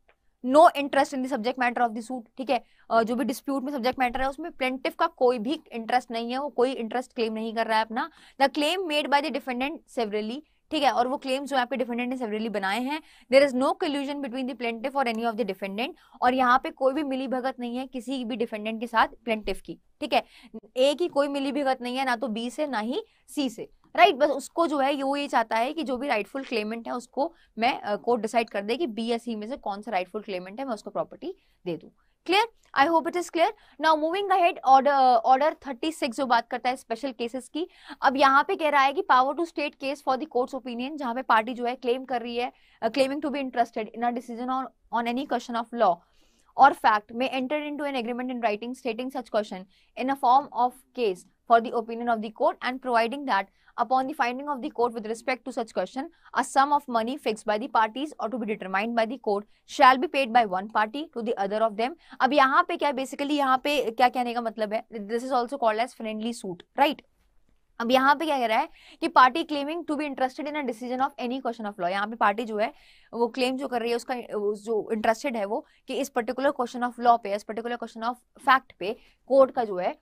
no interest in the subject matter of the suit ठीक है uh, जो भी डिस्प्यूट में सब्जेक्ट मैटर है उसमें प्लेंटिव का कोई भी इंटरेस्ट नहीं है वो कोई इंटरेस्ट क्लेम नहीं कर रहा है अपना the claim made by the defendant severally ठीक है और वो क्लेम्स जो आपके डिफेंडेंट ने सेवरली बनाए हैं there is no collusion between the plaintiff और एनी ऑफ द डिफेंडेंट और यहाँ पे कोई भी मिली भगत नहीं है किसी भी डिफेंडेंट के साथ प्लेंटिफ की ठीक है ए की कोई मिली भगत नहीं है ना तो बी से ना ही सी से राइट right, बस उसको जो है वो ये चाहता है कि जो भी राइटफुल क्लेमेंट है उसको मैं कोर्ट डिसाइड कर दे कि बी या सी में से कौन सा राइटफुल क्लेमेंट है मैं उसको प्रॉपर्टी दे दूँ clear I hope it is clear now moving ahead order order six जो बात करता है स्पेशल केसेस की अब यहाँ पे कह रहा है कि power to state case for the court's opinion जहाँ पे पार्टी जो है क्लेम कर रही है claiming to be interested in a decision on on any question of law और fact may enter into an agreement in writing stating such question in a form of case for the opinion of the court and providing that upon the finding of the court with respect to such question, a sum of money fixed by the parties or to be determined by the court shall be paid by one party to the other of them. Now, basically यहाँ पे This is also called as friendly suit, right? अब यहाँ पे क्या कह रहा है कि party claiming to be interested in a decision of any question of law यहाँ पे पार्टी जो है वो क्लेम जो कर रही है उसका जो इंटरेस्टेड है वो कि इस पर्टिकुलर क्वेश्चन ऑफ लॉ पे इस पर्टिकुलर क्वेश्चन ऑफ फैक्ट पे कोर्ट का जो है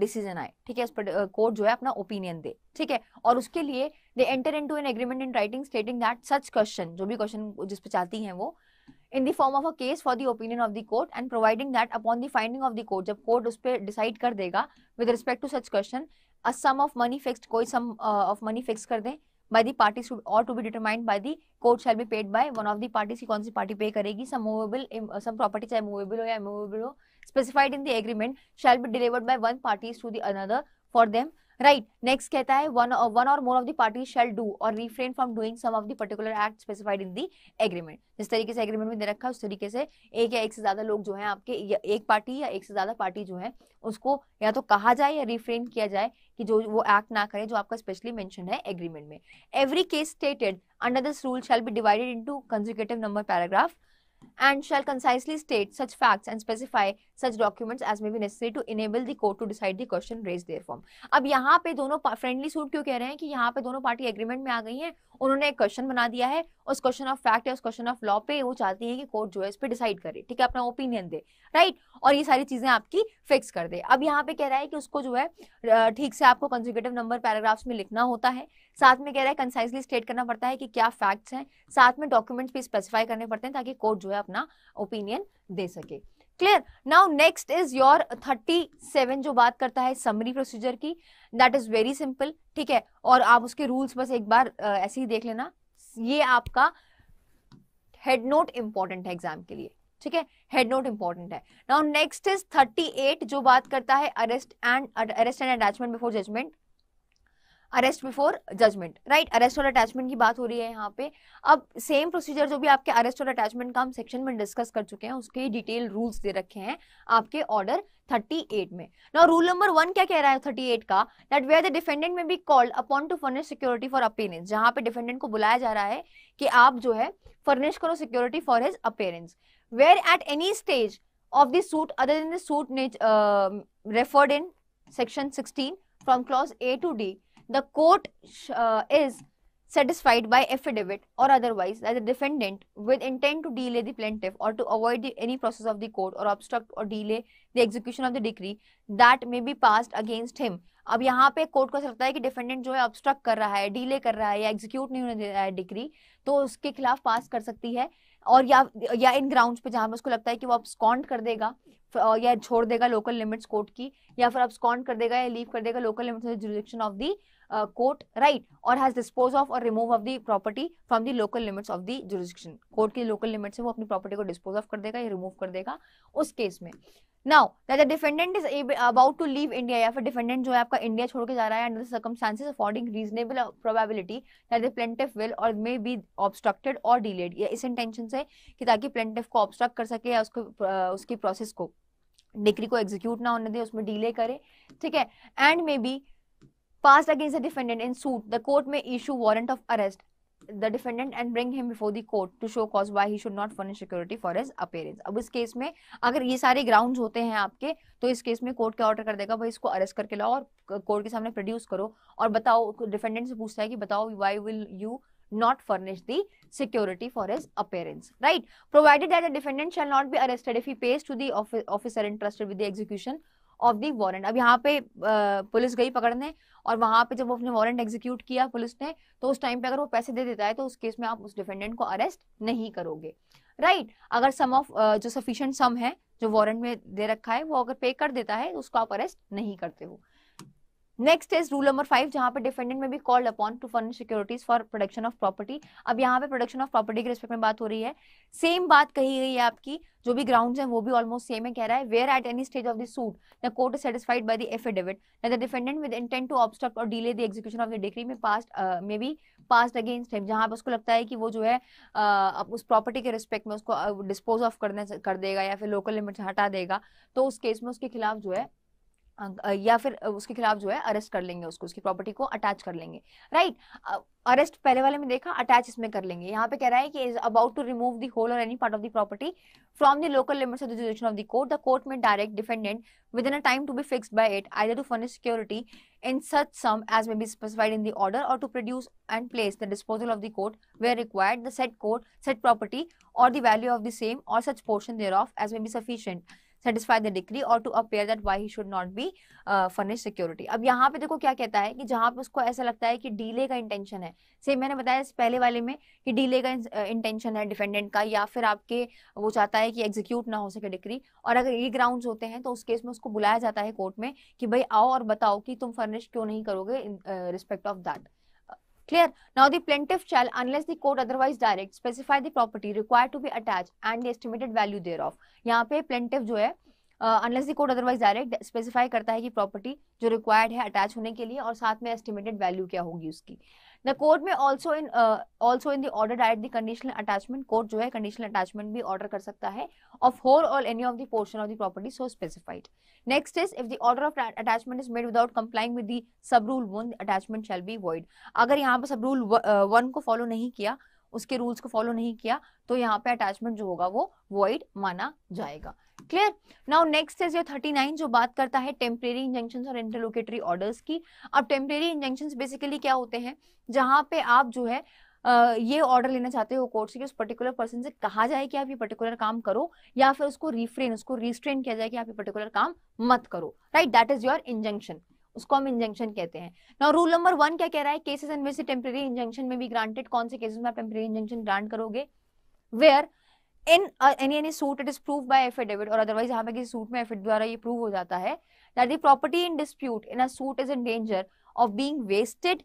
डिसीजन आए ठीक है कोर्ट जो है अपना ओपिनियन दे ठीक है और उसके लिए they enter into an agreement in writing stating that such question जो भी क्वेश्चन जिसपे चाहती है वो in the form of a case for the opinion of the court and providing that upon the finding of the court जब court उस decide कर देगा with respect to such question a sum of money fixed कोई sum uh, of money fixed कर दें by the parties or to be determined by the court shall be paid by one of the parties की कौन party pay पे करेगी some movable uh, some property चाहे movable हो या immovable हो specified in the agreement shall be delivered by one party to the another for them right next कहता है वन वन और more of the party shall do और refrain from doing some of the particular act specified in the agreement जिस तरीके से agreement में दे रखा है उस तरीके से एक या एक से ज्यादा लोग जो है आपके एक पार्टी या एक से ज्यादा पार्टी जो है उसको या तो कहा जाए या रिफ्रेन किया जाए कि जो वो एक्ट ना करे जो आपका स्पेशली मेंशन है एग्रीमेंट में every case stated under this rule shall be divided into consecutive number paragraph and shall concisely state such facts and specify such documents as may be necessary to enable the court to decide the question raised therefrom. अब यहाँ पे दोनों friendly suit क्यों कह रहे हैं कि यहाँ पे दोनों पार्टी एग्रीमेंट में आ गई हैं उन्होंने एक क्वेश्चन बना दिया है उस क्वेश्चन ऑफ फैक्ट या उस क्वेश्चन ऑफ लॉ पे वो चाहती है कि कोर्ट जो है इस पर डिसाइड करे ठीक है अपना ओपिनियन दे राइट और ये सारी चीजें आपकी फिक्स कर दे अब यहाँ पे कह रहा है कि उसको जो है ठीक से आपको कंजिक्यूटिव नंबर पैराग्राफ्स में लिखना होता है साथ में कह रहा है कंसाइजली स्टेट करना पड़ता है कि क्या फैक्ट्स हैं साथ में डॉक्यूमेंट्स भी स्पेसिफाई करने पड़ते हैं ताकि कोर्ट जो है अपना ओपिनियन दे सके clear now next is your 37 जो बात करता है समरी प्रोसीजर की दैट इज वेरी सिंपल ठीक है और आप उसके रूल्स बस एक बार ऐसे ही देख लेना ये आपका हेड नोट इंपॉर्टेंट है एग्जाम के लिए ठीक है हेड नोट इंपॉर्टेंट है नाउ नेक्स्ट इज 38 जो बात करता है arrest and arrest and attachment before judgment arrest before judgment right arrest और अटैचमेंट की बात हो रही है यहाँ पे अब सेम प्रोसीजर जो भी आपके अरेस्ट और अटैचमेंट का हम सेक्शन में डिस्कस कर चुके हैं उसके डिटेल रूल्स दे रखे हैं आपके ऑर्डर 38 में नाउ रूल नंबर वन क्या कह रहा है 38 का that where the defendant may be called upon to furnish security for appearance जहां पे डिफेंडेंट को बुलाया जा रहा है कि आप जो है फर्निश करो security for his appearance where at any stage of the suit other than the suit referred in section 16 from clause A to D the court is satisfied by affidavit और otherwise as a defendant with intent to delay the plaintiff और to avoid the any process of the court और obstruct और delay the execution of the decree that may be pass against him अब यहाँ पे court को ऐसा लगता है कि डिफेंडेंट जो है ऑब्स्ट्रक्ट कर रहा है डीले कर रहा है या एग्जीक्यूट नहीं होने दे रहा है डिग्री तो उसके खिलाफ पास कर सकती है और या या इन ग्राउंड पे जहां पे उसको लगता है कि वो स्कॉन्ड कर देगा या छोड़ देगा लोकल लिमिट्स कोर्ट की या फिर स्कॉन्ड कर देगा या लीव कर देगा local limits jurisdiction of the court right और हैज डिस्पोज ऑफ और remove of the property from the local limits of the jurisdiction court की लोकल लिमिट्स से वो अपनी प्रॉपर्टी को डिस्पोज ऑफ कर देगा या रिमूव कर देगा उस केस में now that the defendant is about to leave India या फिर डिफेंडेंट जो है आपका इंडिया छोड़ के जा रहा है under circumstances affording reasonable probability that the plaintiff will और मे बी ऑब्स्ट्रक्टेड और डिलेड या इस इंटेंशन से कि ताकि प्लेंटिफ को ऑब्स्ट्रक्ट कर सके या उसको uh, उसकी प्रोसेस को डिग्री को एग्जीक्यूट ना होने दे उसमें डिले करे ठीक है and may be pass against the defendant in suit the court में issue warrant of arrest the defendant and bring him before the court to show cause why he should not furnish security for his appearance अब इस case में अगर ये सारे ground होते हैं आपके तो इस केस में कोर्ट क्या ऑर्डर कर देगा भाई इसको अरेस्ट करके लाओ और कोर्ट के सामने प्रोड्यूस करो और बताओ डिफेंडेंट से पूछता है कि बताओ why will you not furnish the security for his appearance right provided that the defendant shall not be arrested if he pays to the officer entrusted with the execution of the warrant अब यहाँ पे police गई पकड़ने और वहां पे जब वो अपने वारंट एग्जीक्यूट किया पुलिस ने तो उस टाइम पे अगर वो पैसे दे देता है तो उस केस में आप उस डिफेंडेंट को अरेस्ट नहीं करोगे राइट right? अगर सम ऑफ जो सफिशियंट सम है जो वारंट में दे रखा है वो अगर पे कर देता है तो उसको आप अरेस्ट नहीं करते हो next is rule number five जहां पर defendant may be called upon to furnish securities for production of property अब यहाँ पे प्रोडक्शन ऑफ प्रॉपर्टी के रिस्पेक्ट में बात हो रही है सेम बात कही गई है आपकी जो भी ग्राउंड्स हैं वो भी ऑलमोस्ट सेम है कह रहा है where at any stage of the suit the court is satisfied by the affidavit the defendant with intent to obstruct और delay the execution of the decree may pass may be pass against him जहां पर उसको लगता है कि वो जो है uh, उस प्रॉपर्टी के रिस्पेक्ट में उसको डिस्पोज uh, ऑफ करने कर देगा या फिर लोकल लिमिट हटा देगा तो उस केस में उसके खिलाफ जो है या फिर उसके खिलाफ जो है अरेस्ट कर लेंगे उसको उसकी प्रॉपर्टी को अटैच कर लेंगे राइट अरेस्ट पहले वाले में देखा अटैच इसमें कर लेंगे यहाँ पे कह रहा है कि is about to remove the whole और any part of the property from the local limits of the jurisdiction of the court the court में direct defendant within a time to be fix by it either to furnish security in such sum as may be specified in the order और to produce and place the disposal of the court where required the said court set property और the value of the same और such portion thereof as may be sufficient satisfy the degree और to appear that why he should not be furnish security अब यहाँ पे देखो क्या कहता है कि जहाँ पे उसको ऐसा लगता है कि डीले का इंटेंशन है सेम मैंने बताया इस पहले वाले में कि डीले का इंटेंशन uh, है डिफेंडेंट का या फिर आपके वो चाहता है कि एग्जीक्यूट ना हो सके डिग्री और अगर ये ग्राउंड होते हैं तो उस केस में उसको बुलाया जाता है कोर्ट में कि भाई आओ और बताओ कि तुम फर्निश क्यों नहीं करोगे respect of that Clear? Now the plaintiff shall, unless the court otherwise direct, specify the property required to be attached and the estimated value thereof. yahan pe plaintiff जो है unless the court otherwise direct specify करता है कि property जो required है attach होने के लिए और साथ में एस्टिमेटेड वैल्यू क्या होगी उसकी the court may also in also in the order डायट द कंडीशनल अटैचमेंट कोर्ट जो है कंडीशनल अटैचमेंट भी ऑर्डर कर सकता है of whole all any of the portion of the property so specified next is if the order of attachment is made without complying with the sub rule one attachment shall be void अगर यहाँ पर सब rule one को follow नहीं किया उसके rules को follow नहीं किया तो यहाँ पे अटैचमेंट जो होगा वो वॉइड माना जाएगा clear now next is your nine जो बात करता है टेम्परेरी इंजेंशन और इंटरलोकेटरी ऑर्डर्स की अब टेम्परेरी इंजेंशन बेसिकली क्या होते हैं जहां पे आप जो है Uh, ये ऑर्डर लेना चाहते हो कोर्ट से कि उस पर्टिकुलर पर्सन से कहा जाए कि आप ये पर्टिकुलर काम करो या फिर उसको रिफ्रेन उसको रिस्ट्रेन किया जाए कि आप ये पर्टिकुलर काम मत करो right that is your injunction उसको हम इंजेंशन कहते हैं ना रूल नंबर वन क्या कह रहा है केसेस एंड से टेम्प्रेरी इंजेंशन में भी ग्रांटेड कौन से केसेस में आप टेम्परे इंजेंशन ग्रांट करोगे where in any any suit it is proved by affidavit और अदरवाइज यहाँ पे किसी सूट में एफिड द्वारा ये प्रूव हो जाता है that the property in dispute in a suit is in danger of being wasted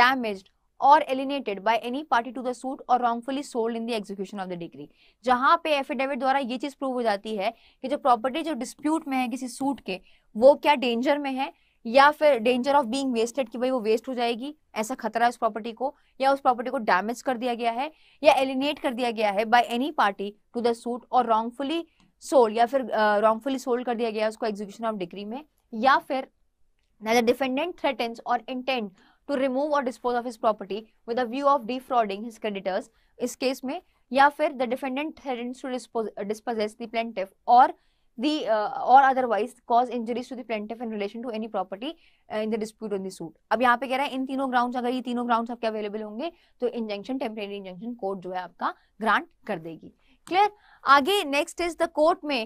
damaged or alienated by any party to the suit or wrongfully sold in the execution of the decree जहां पे affidavit द्वारा ये चीज prove हो जाती है कि जो प्रॉपर्टी जो डिस्प्यूट में है किसी सूट के वो क्या डेंजर में है या फिर डेंजर ऑफ बीइंग वेस्टेड कि भाई वो वेस्ट हो जाएगी ऐसा खतरा है उस प्रॉपर्टी को या उस प्रॉपर्टी को डैमेज कर दिया गया है या एलिनेट कर दिया गया है by any party to the suit or wrongfully sold या फिर रॉन्गफुली uh, सोल्ड कर दिया गया उसको एग्जीक्यूशन ऑफ डिग्री में या फिर defendant threat or intent to remove or dispose of his property with a view of defrauding his creditors इस केस में या फिर the defendant threat to dispose disposes the plaintiff or the uh, or otherwise cause injuries to the plaintiff in relation to any property uh, in the dispute on the suit ab yahan pe keh raha hai in तीनों grounds agar ye तीनों grounds aapke available honge to injunction temporary injunction court jo hai aapka grant kar degi clear aage next is the court may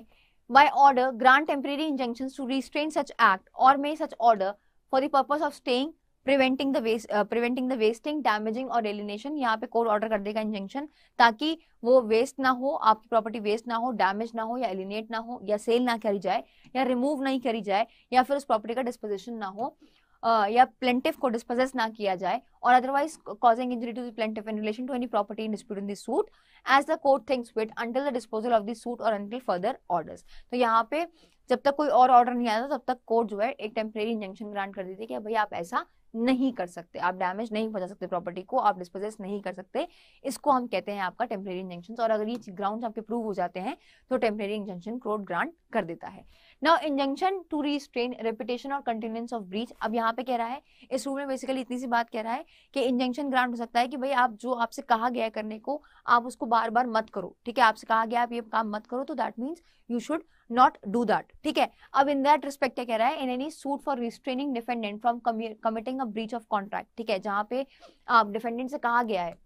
by order grant temporary injunctions to restrain such act or may such order for the purpose of staying preventing the waste preventing the wasting damaging or alienation यहाँ पे court order कर देगा injunction ताकि वो waste ना हो आपकी property waste ना हो डैमेज ना हो या एलिनेट ना हो या सेल ना करी जाए या रिमूव नहीं करी जाए या फिर उस प्रॉपर्टी का डिस्पोजिशन ना हो Uh, या प्लेंटिव को डिस्पोजेस ना किया जाए और otherwise causing injury to the in relation to any property in dispute in this suit as the court thinks fit until the disposal of this suit or until further orders तो यहाँ पे जब तक कोई और ऑर्डर नहीं आता तब तक कोर्ट जो है एक टेम्परेरी इंजंक्शन ग्रांट कर देती है कि भाई आप ऐसा नहीं कर सकते आप डैमेज नहीं पहुंचा सकते प्रॉपर्टी को आप डिस्पोजेस नहीं कर सकते इसको हम कहते हैं आपका टेम्परेरी इंजंक्शन और अगर ये ग्राउंड आपके प्रूव हो जाते हैं तो टेम्परेरी इंजंक्शन क्रोड ग्रांट कर देता है now injunction to restrain repetition or continuance of breach अब यहाँ पे कह रहा है इस रूल में बेसिकली इतनी सी बात कह रहा है कि इंजंक्शन ग्रांट हो सकता है कि भाई आप जो आपसे कहा गया करने को आप उसको बार बार मत करो ठीक है आपसे कहा गया आप ये काम मत करो तो that means you should not do that ठीक है अब इन दैट रिस्पेक्ट क्या कह रहा है in any suit for restraining defendant from committing a breach of contract ठीक है जहाँ पे आप डिफेंडेंट से कहा गया है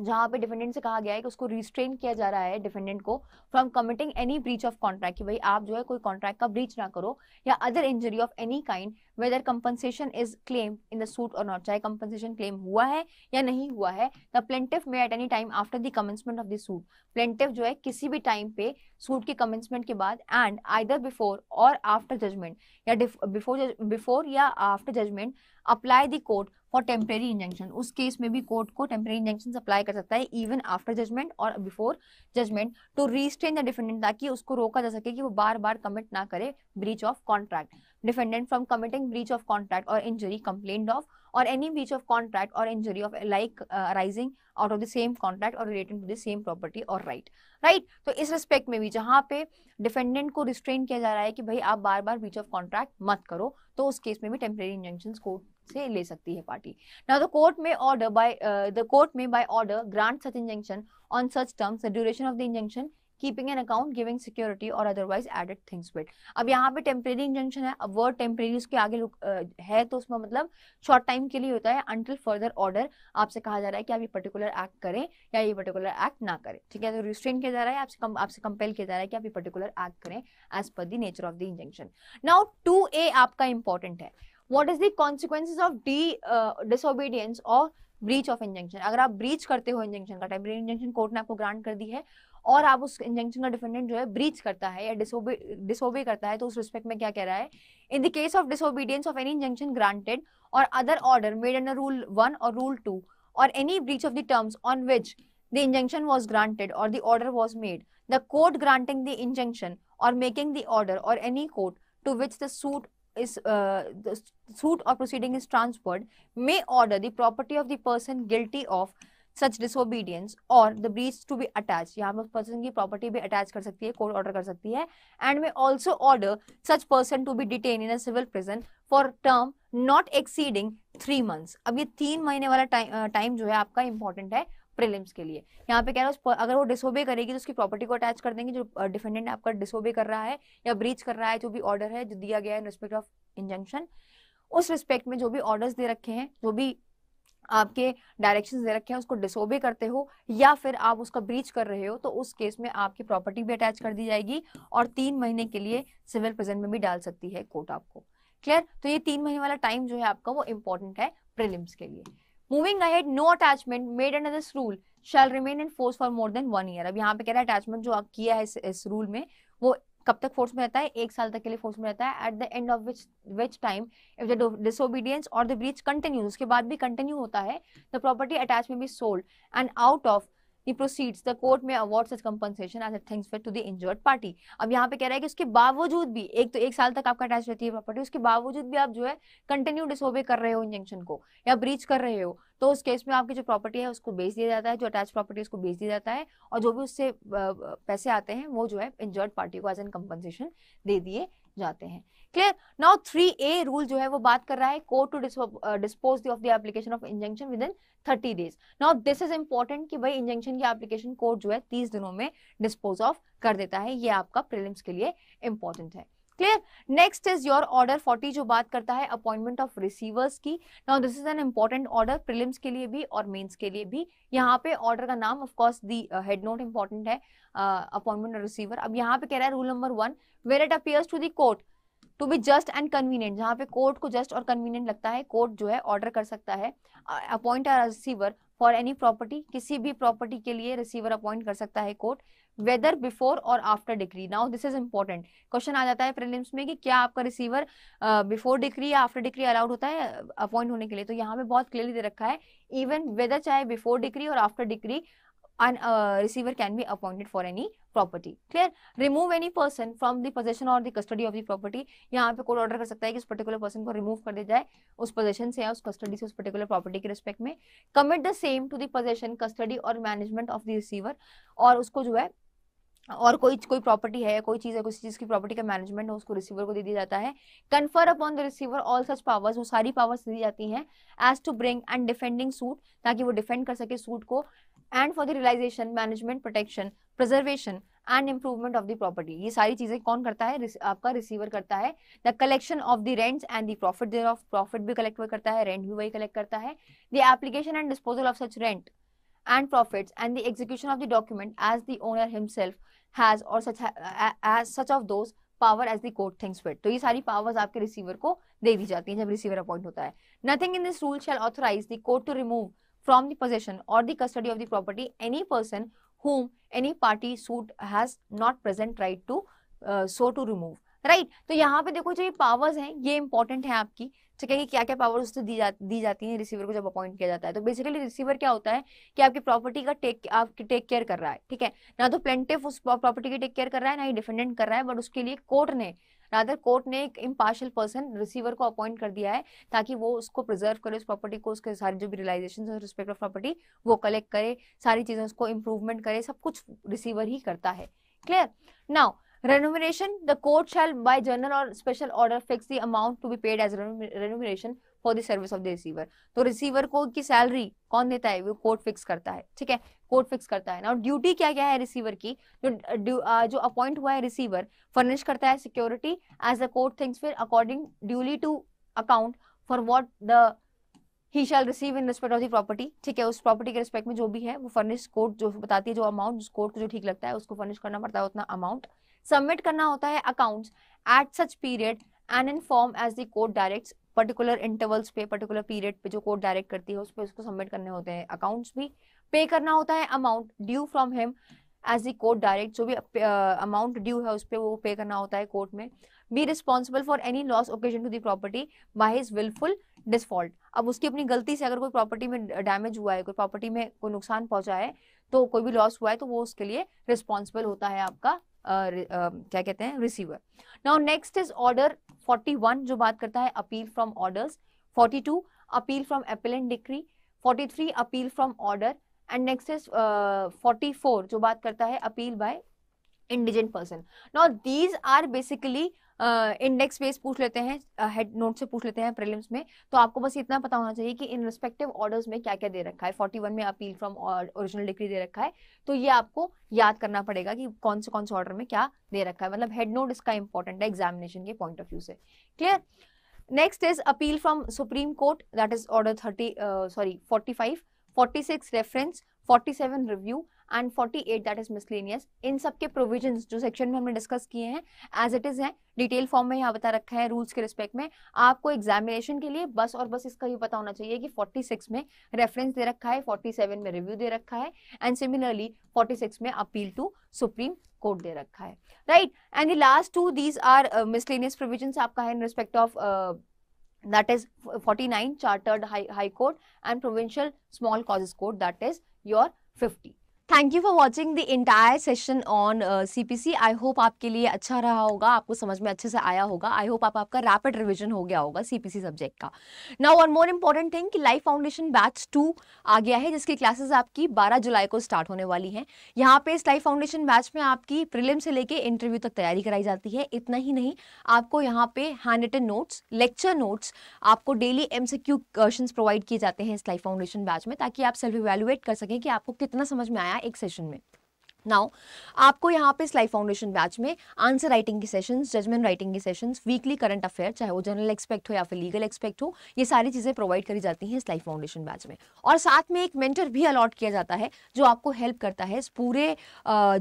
जहाँ पे डिफेंडेंट से कहा गया है कि उसको रिस्ट्रेन किया जा रहा है डिफेंडेंट को from committing any breach of contract कि भाई आप जो है कोई कॉन्ट्रैक्ट का ब्रीच ना करो या other injury of any kind whether compensation is claim in the suit or not चाहे कंपनसेशन क्लेम हुआ है या नहीं हुआ है the plaintiff may at any time after the commencement of the suit plaintiff जो है किसी भी टाइम पे सूट के कमेंसमेंट के बाद and either before or after judgment या बिफोर बिफोर या after judgment apply the court for temporary injunction उस केस में भी कोर्ट को टेम्परेरी इंजेंशन अप्लाई कर सकता है even after judgment or before judgment to restrain the defendant ताकि उसको रोका जा सके कि वो बार बार कमिट ना करे breach of contract defendant from committing breach of contract or injury complain of or any breach of contract or injury of like uh, arising out of the same contract or relating to the same property or right right तो इस respect में भी जहाँ पे defendant को restrain किया जा रहा है कि भाई आप बार बार ब्रीच ऑफ कॉन्ट्रैक्ट मत करो तो उस केस में भी टेम्परेरी इंजंक्शन को से ले सकती है पार्टी नाउ द कोर्ट में order by the court may by order grant such injunction on such terms the duration of the injunction keeping an account giving security or otherwise added things with अब यहाँ पे temporary injunction है अब word temporary उसके आगे है तो उसमें मतलब शॉर्ट टाइम के लिए होता है अंटिल फर्दर ऑर्डर आपसे कहा जा रहा है कि आप ये पर्टिकुलर एक्ट करें या ये पर्टिकुलर एक्ट ना करें ठीक है तो रिस्ट्रेन किया जा रहा है आपसे कम, आपसे कंपेल किया जा रहा है कि आप ये पर्टिकुलर एक्ट करें as per the nature of the injunction now two A आपका इंपॉर्टेंट है what is the consequence of the disobedience or breach of injunction अगर आप ब्रीच करते हो इंजंक्शन का टेम्परेरी इंजंक्शन कोर्ट ने आपको ग्रांट कर दी है और आप उस इंजंक्शन का डिफेंडेंट जो है ब्रीच करता है या डिसोबे डिसोबे करता है तो उस रिस्पेक्ट में क्या कह रहा है in the case of disobedience of any injunction granted or other order made under rule one or rule two or any breach of the terms on which the injunction was granted or the order was made, the court granting the injunction or making the order or any court to which the suit is uh, the suit or proceeding is transferred may order the property of the person guilty of such disobedience or the breach to be attach यहाँ पर person की property भी attach कर सकती है court order कर सकती है and may also order such person to be detain in a civil prison for term not exceeding three months अब ये तीन महीने वाला टाइम टाइम जो है आपका इंपॉर्टेंट है प्रिलिम्स के लिए यहाँ पे कह रहा है अगर वो डिसोबे करेगी तो उसकी प्रॉपर्टी को अटैच कर देंगे जो डिफेंडेंट आपका डिसोबे कर रहा है या ब्रीच कर रहा है जो भी ऑर्डर है जो दिया गया है इन रिस्पेक्ट ऑफ इंजंक्शन उस रिस्पेक्ट में जो भी ऑर्डर्स दे रखे हैं जो भी आपके डायरेक्शन दे रखे हैं उसको डिसोबे करते हो या फिर आप उसका ब्रीच कर रहे हो तो उस केस में आपकी प्रॉपर्टी भी अटैच कर दी जाएगी और तीन महीने के लिए सिविल प्रेजेंट में भी डाल सकती है कोर्ट आपको क्लियर तो ये तीन महीने वाला टाइम जो है आपका वो इम्पोर्टेंट है प्रिलिम्स के लिए moving ahead no attachment made under this rule shall remain in force for more than one year अब यहाँ पे कह रहा है अटैचमेंट जो आप किया है इस, इस रूल में वो कब तक फोर्स में रहता है एक साल तक के लिए फोर्स में रहता है at the end of which which time if the disobedience or the breach continue उसके बाद भी कंटिन्यू होता है the property attach may be sold and out of the proceeds the court may award such compensation as it thinks to the injured party अब यहाँ पे कह रहा है कि उसके बावजूद भी एक तो एक साल तक आपका अटैच रहती है प्रॉपर्टी उसके बावजूद भी आप जो है कंटिन्यू डिसोबे कर रहे हो इंजेक्शन को या ब्रीच कर रहे हो तो उस केस में आपकी जो प्रॉपर्टी है उसको बेच दिया जाता है जो अटैच प्रॉपर्टी उसको बेच दिया जाता है और जो भी उससे पैसे आते हैं वो जो है इंजर्ड पार्टी को एज एन कम्पनसेशन दे दिए जाते हैं clear now three A rule जो है वो बात कर रहा है court to dispose of the application of injunction within thirty days now this is important कि भाई इंजंक्शन की एप्लीकेशन कोर्ट जो है तीस दिनों में डिस्पोज ऑफ कर देता है ये आपका प्रिलिम्स के लिए इंपॉर्टेंट है clear next is your order 40 जो बात करता है अपॉइंटमेंट ऑफ रिसीवर्स की now this is an important order prelims के लिए भी और मेंस के लिए भी यहाँ पे ऑर्डर का नाम of course the head note important है अपॉइंटमेंट ऑफ रिसीवर अब यहाँ पे कह रहा है rule number one where it appears to the court to be just and convenient जहाँ पे कोर्ट को जस्ट और कन्वीनियंट लगता है कोर्ट जो है ऑर्डर कर सकता है appoint receiver for any property किसी भी प्रॉपर्टी के लिए रिसीवर अपॉइंट कर सकता है court whether before or after decree now this is important question आ जाता है प्रीलिम्स में कि क्या आपका रिसीवर बिफोर डिग्री या आफ्टर डिग्री अलाउड होता है अपॉइंट होने के लिए तो यहाँ पे बहुत क्लियरली दे रखा है इवन वेदर चाहे before decree or after decree and uh, receiver can be appointed for any property clear remove any person from the possession or the custody of the यहाँ पे कोर्ट ऑर्डर कर सकता है कि उस पर्टिकुलर पर्सन को remove कर दिया जाए उस पोजेशन से या उस कस्टडी से उस पर्टिकुलर प्रॉपर्टी के रिस्पेक्ट में commit the same to the possession custody or management of the receiver और उसको जो है और कोई कोई प्रॉपर्टी है कोई चीज़ है किसी चीज़ की प्रॉपर्टी का मैनेजमेंट है उसको रिसीवर को दे दिया जाता है confer upon the receiver all such powers वो सारी पावर्स दी जाती हैं as to bring and defending suit ताकि वो डिफेंड कर सके सूट को and for the realisation management protection preservation and improvement of the property ये सारी चीज़ें कौन करता है आपका रिसीवर करता है the collection of the rents and the profit thereof profit भी कलेक्ट करता है रेंट भी वही कलेक्ट करता है the application and disposal of such rent and profits and the execution of the document as the owner himself has or such as such of those power as the court thinks fit तो ये सारी powers आपके receiver को दे दी जाती है जब receiver appoint होता है nothing in this rule shall authorise the court to remove from the possession or the custody of the property any person whom any party suit has not present right to so to remove right तो यहाँ पे देखो जो ये powers हैं ये important है आपकी ठीक है कि क्या क्या पावर उससे दी जा दी जाती है रिसीवर को जब अपॉइंट किया जाता है तो बेसिकली रिसीवर क्या होता है कि आपकी प्रॉपर्टी का टेक आपकी टेक केयर कर रहा है ठीक है ना तो प्लेंटिफ उस प्रॉपर्टी की टेक केयर कर रहा है ना ही डिफेंडेंट कर रहा है बट उसके लिए कोर्ट ने राधर कोर्ट ने एक इम्पार्शल पर्सन रिसीवर को अपॉइंट कर दिया है ताकि वो उसको प्रिजर्व करे उस प्रॉपर्टी को उसके सारे जो भी रियलाइजेशन है रिस्पेक्ट ऑफ प्रॉपर्टी वो कलेक्ट करे सारी चीज़ें उसको इम्प्रूवमेंट करे सब कुछ रिसीवर ही करता है clear now Remuneration, the court shall by general or special order fix the amount to be paid as remuneration for the service of the receiver तो रिसीवर को की सैलरी कौन देता है वो कोर्ट फिक्स करता है ठीक है कोर्ट फिक्स करता है ना ड्यूटी क्या क्या है रिसीवर की जो जो अपॉइंट हुआ है रिसीवर फर्निश करता है security as the court thinks फिर according duly to account for what the he shall receive in respect of the property ठीक है उस प्रॉपर्टी के रिस्पेक्ट में जो भी है वो फर्निश कोर्ट जो बताती है जो अमाउंट कोर्ट को जो ठीक लगता है उसको फर्निश करना पड़ता है उतना अमाउंट सबमिट करना होता है account at such period and in form as the court direct particular intervals पे पर्टिकुलर पीरियड पे जो कोर्ट डायरेक्ट करती है उस पर उसको सबमिट करने होते हैं अकाउंट्स भी पे करना होता है amount due from him as the court direct जो भी अमाउंट ड्यू है उस पर वो पे करना होता है court may be responsible for any loss occasion to the property by his wilful default अब उसकी अपनी गलती से अगर कोई प्रॉपर्टी में डैमेज हुआ है कोई प्रॉपर्टी में कोई नुकसान पहुंचा है तो कोई भी लॉस हुआ है तो वो उसके लिए रिस्पॉन्सिबल होता है आपका क्या कहते हैं receiver now next is order 41 जो बात करता है appeal from orders 42 appeal from appellant decree 43 appeal from order and next is 44 जो बात करता है appeal by indigent person now these are basically index base पूछ लेते हैं हेड नोट से पूछ लेते हैं प्रीलिम्स में तो आपको बस इतना पता होना चाहिए कि इन रिस्पेक्टिव ऑर्डर्स में क्या क्या दे रखा है 41 में अपील फ्रॉम ओरिजिनल डिग्री दे रखा है तो ये आपको याद करना पड़ेगा कि कौन से कौन से ऑर्डर में क्या दे रखा है मतलब हेड नोट इसका इंपॉर्टेंट है एग्जामिनेशन के पॉइंट ऑफ व्यू से clear next is appeal from supreme court that is order thirty sorry forty five forty six reference forty seven review and 48 that is miscellaneous इन सबके provision जो section में हमने discuss किए हैं as it is है detail form में यहाँ बता रखा है रूल्स के रिस्पेक्ट में आपको एग्जामिनेशन के लिए बस और बस इसका ये पता होना चाहिए कि 46 में रेफरेंस दे रखा है 47 में रिव्यू दे रखा है एंड सिमिलरली 46 में अपील टू सुप्रीम कोर्ट दे रखा है right and the last two these are miscellaneous provision आपका है in respect of that is 49 nine chartered high court and provincial small causes court that is your 50 thank you for watching the entire session on C P C I hope आपके लिए अच्छा रहा होगा आपको समझ में अच्छे से आया होगा आई होप आप आपका रैपिड रिविजन हो गया होगा सी पी सी सब्जेक्ट का now one more important thing कि लाइफ फाउंडेशन बैच टू आ गया है जिसकी क्लासेज आपकी 12 जुलाई को स्टार्ट होने वाली हैं यहाँ पे इस लाइफ फाउंडेशन बैच में आपकी प्रिलिम से लेके इंटरव्यू तक तैयारी कराई जाती है इतना ही नहीं आपको यहाँ पे hand written notes lecture notes आपको डेली एम से क्यू क्वेश्चन प्रोवाइड किए जाते हैं इस लाइफ फाउंडेशन बैच में ताकि आप सेल्फ इवेलुएट कर सकें कि आपको कितना समझ में आया एक सेशन में नाउ आपको यहाँ पे स्लाइड फाउंडेशन बैच में आंसर राइटिंग की सेशंस जजमेंट राइटिंग की सेशंस वीकली करंट अफेयर चाहे वो जनरल एक्सपेक्ट हो या फिर लीगल एक्सपेक्ट हो ये सारी चीज़ें प्रोवाइड करी जाती हैं स्लाइड फाउंडेशन बैच में और साथ में एक मेंटर भी अलॉट किया जाता है जो आपको हेल्प करता है इस पूरे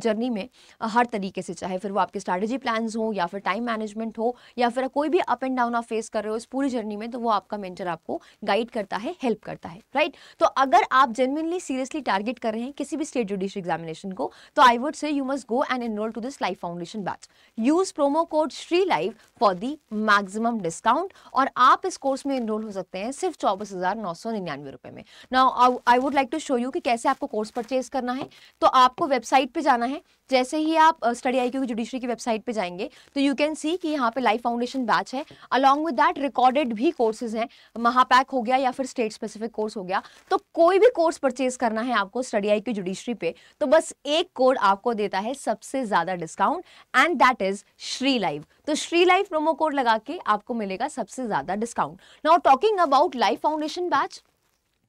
जर्नी में हर तरीके से चाहे फिर वो आपके स्ट्रैटेजी प्लान हो या फिर टाइम मैनेजमेंट हो या फिर कोई भी अप एंड डाउन आप फेस कर रहे हो इस पूरी जर्नी में तो वो आपका मेंटर आपको गाइड करता है हेल्प करता है राइट तो अगर आप जेनविनली सीरियसली टारगेट कर रहे हैं किसी भी स्टेट जुडिशियल एग्जामिनेशन को तो I would say you must go and enrol to this life foundation batch use promo code Shri life for the maximum discount और आप इस कोर्स में एनरोल हो सकते हैं सिर्फ चौबीस हजार नौ सौ निन्यानवे रुपए में now I would like to show you कि कैसे आपको कोर्स परचेज करना है तो आपको वेबसाइट पे जाना है जैसे ही आप स्टडी आई क्यू जुडिशरी की वेबसाइट पे जाएंगे तो यू कैन सी कि यहाँ पे लाइफ फाउंडेशन बैच है अलॉन्ग विद दैट रिकॉर्डेड भी कोर्सेज हैं महापैक हो गया या फिर स्टेट स्पेसिफिक कोर्स हो गया तो कोई भी कोर्स परचेज करना है आपको स्टडी आई क्यू जुडिशरी पे तो बस एक कोड आपको देता है सबसे ज़्यादा discount and that is Shri live तो श्री लाइव प्रोमो कोड लगा के आपको मिलेगा सबसे ज़्यादा discount now talking about life foundation batch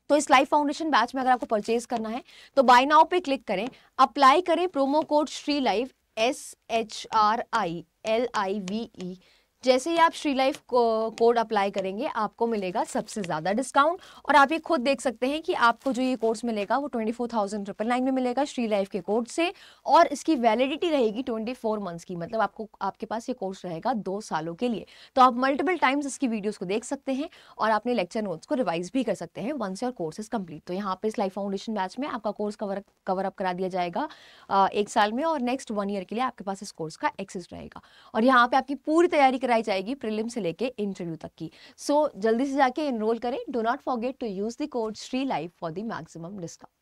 तो इस लाइफ फाउंडेशन बैच में अगर आपको परचेज करना है तो बाय नाउ पे क्लिक करें अप्लाई करें promo code Shri live S H R I L I V E जैसे ही आप श्री लाइफ कोड अप्लाई करेंगे आपको मिलेगा सबसे ज़्यादा डिस्काउंट और आप ये खुद देख सकते हैं कि आपको जो ये कोर्स मिलेगा वो twenty four thousand triple nine में मिलेगा श्री लाइफ के कोड से और इसकी वैलिडिटी रहेगी ट्वेंटी फोर मंथ्स की मतलब आपको आपके पास ये कोर्स रहेगा दो सालों के लिए तो आप मल्टीपल टाइम्स इसकी वीडियोज़ को देख सकते हैं और अपने लेक्चर नोट्स को रिवाइज भी कर सकते हैं once your course is complete तो यहाँ पर इस लाइफ फाउंडेशन बैच में आपका कोर्स कवर कवर अप करा दिया जाएगा एक साल में और नेक्स्ट वन ईयर के लिए आपके पास इस कोर्स का एक्सेस रहेगा और यहाँ पे आपकी पूरी तैयारी करा कराई जाएगी प्रिलिम से लेके इंटरव्यू तक की सो so, जल्दी से जाके इनरोल करें do not forget to use the code Shri life for the maximum discount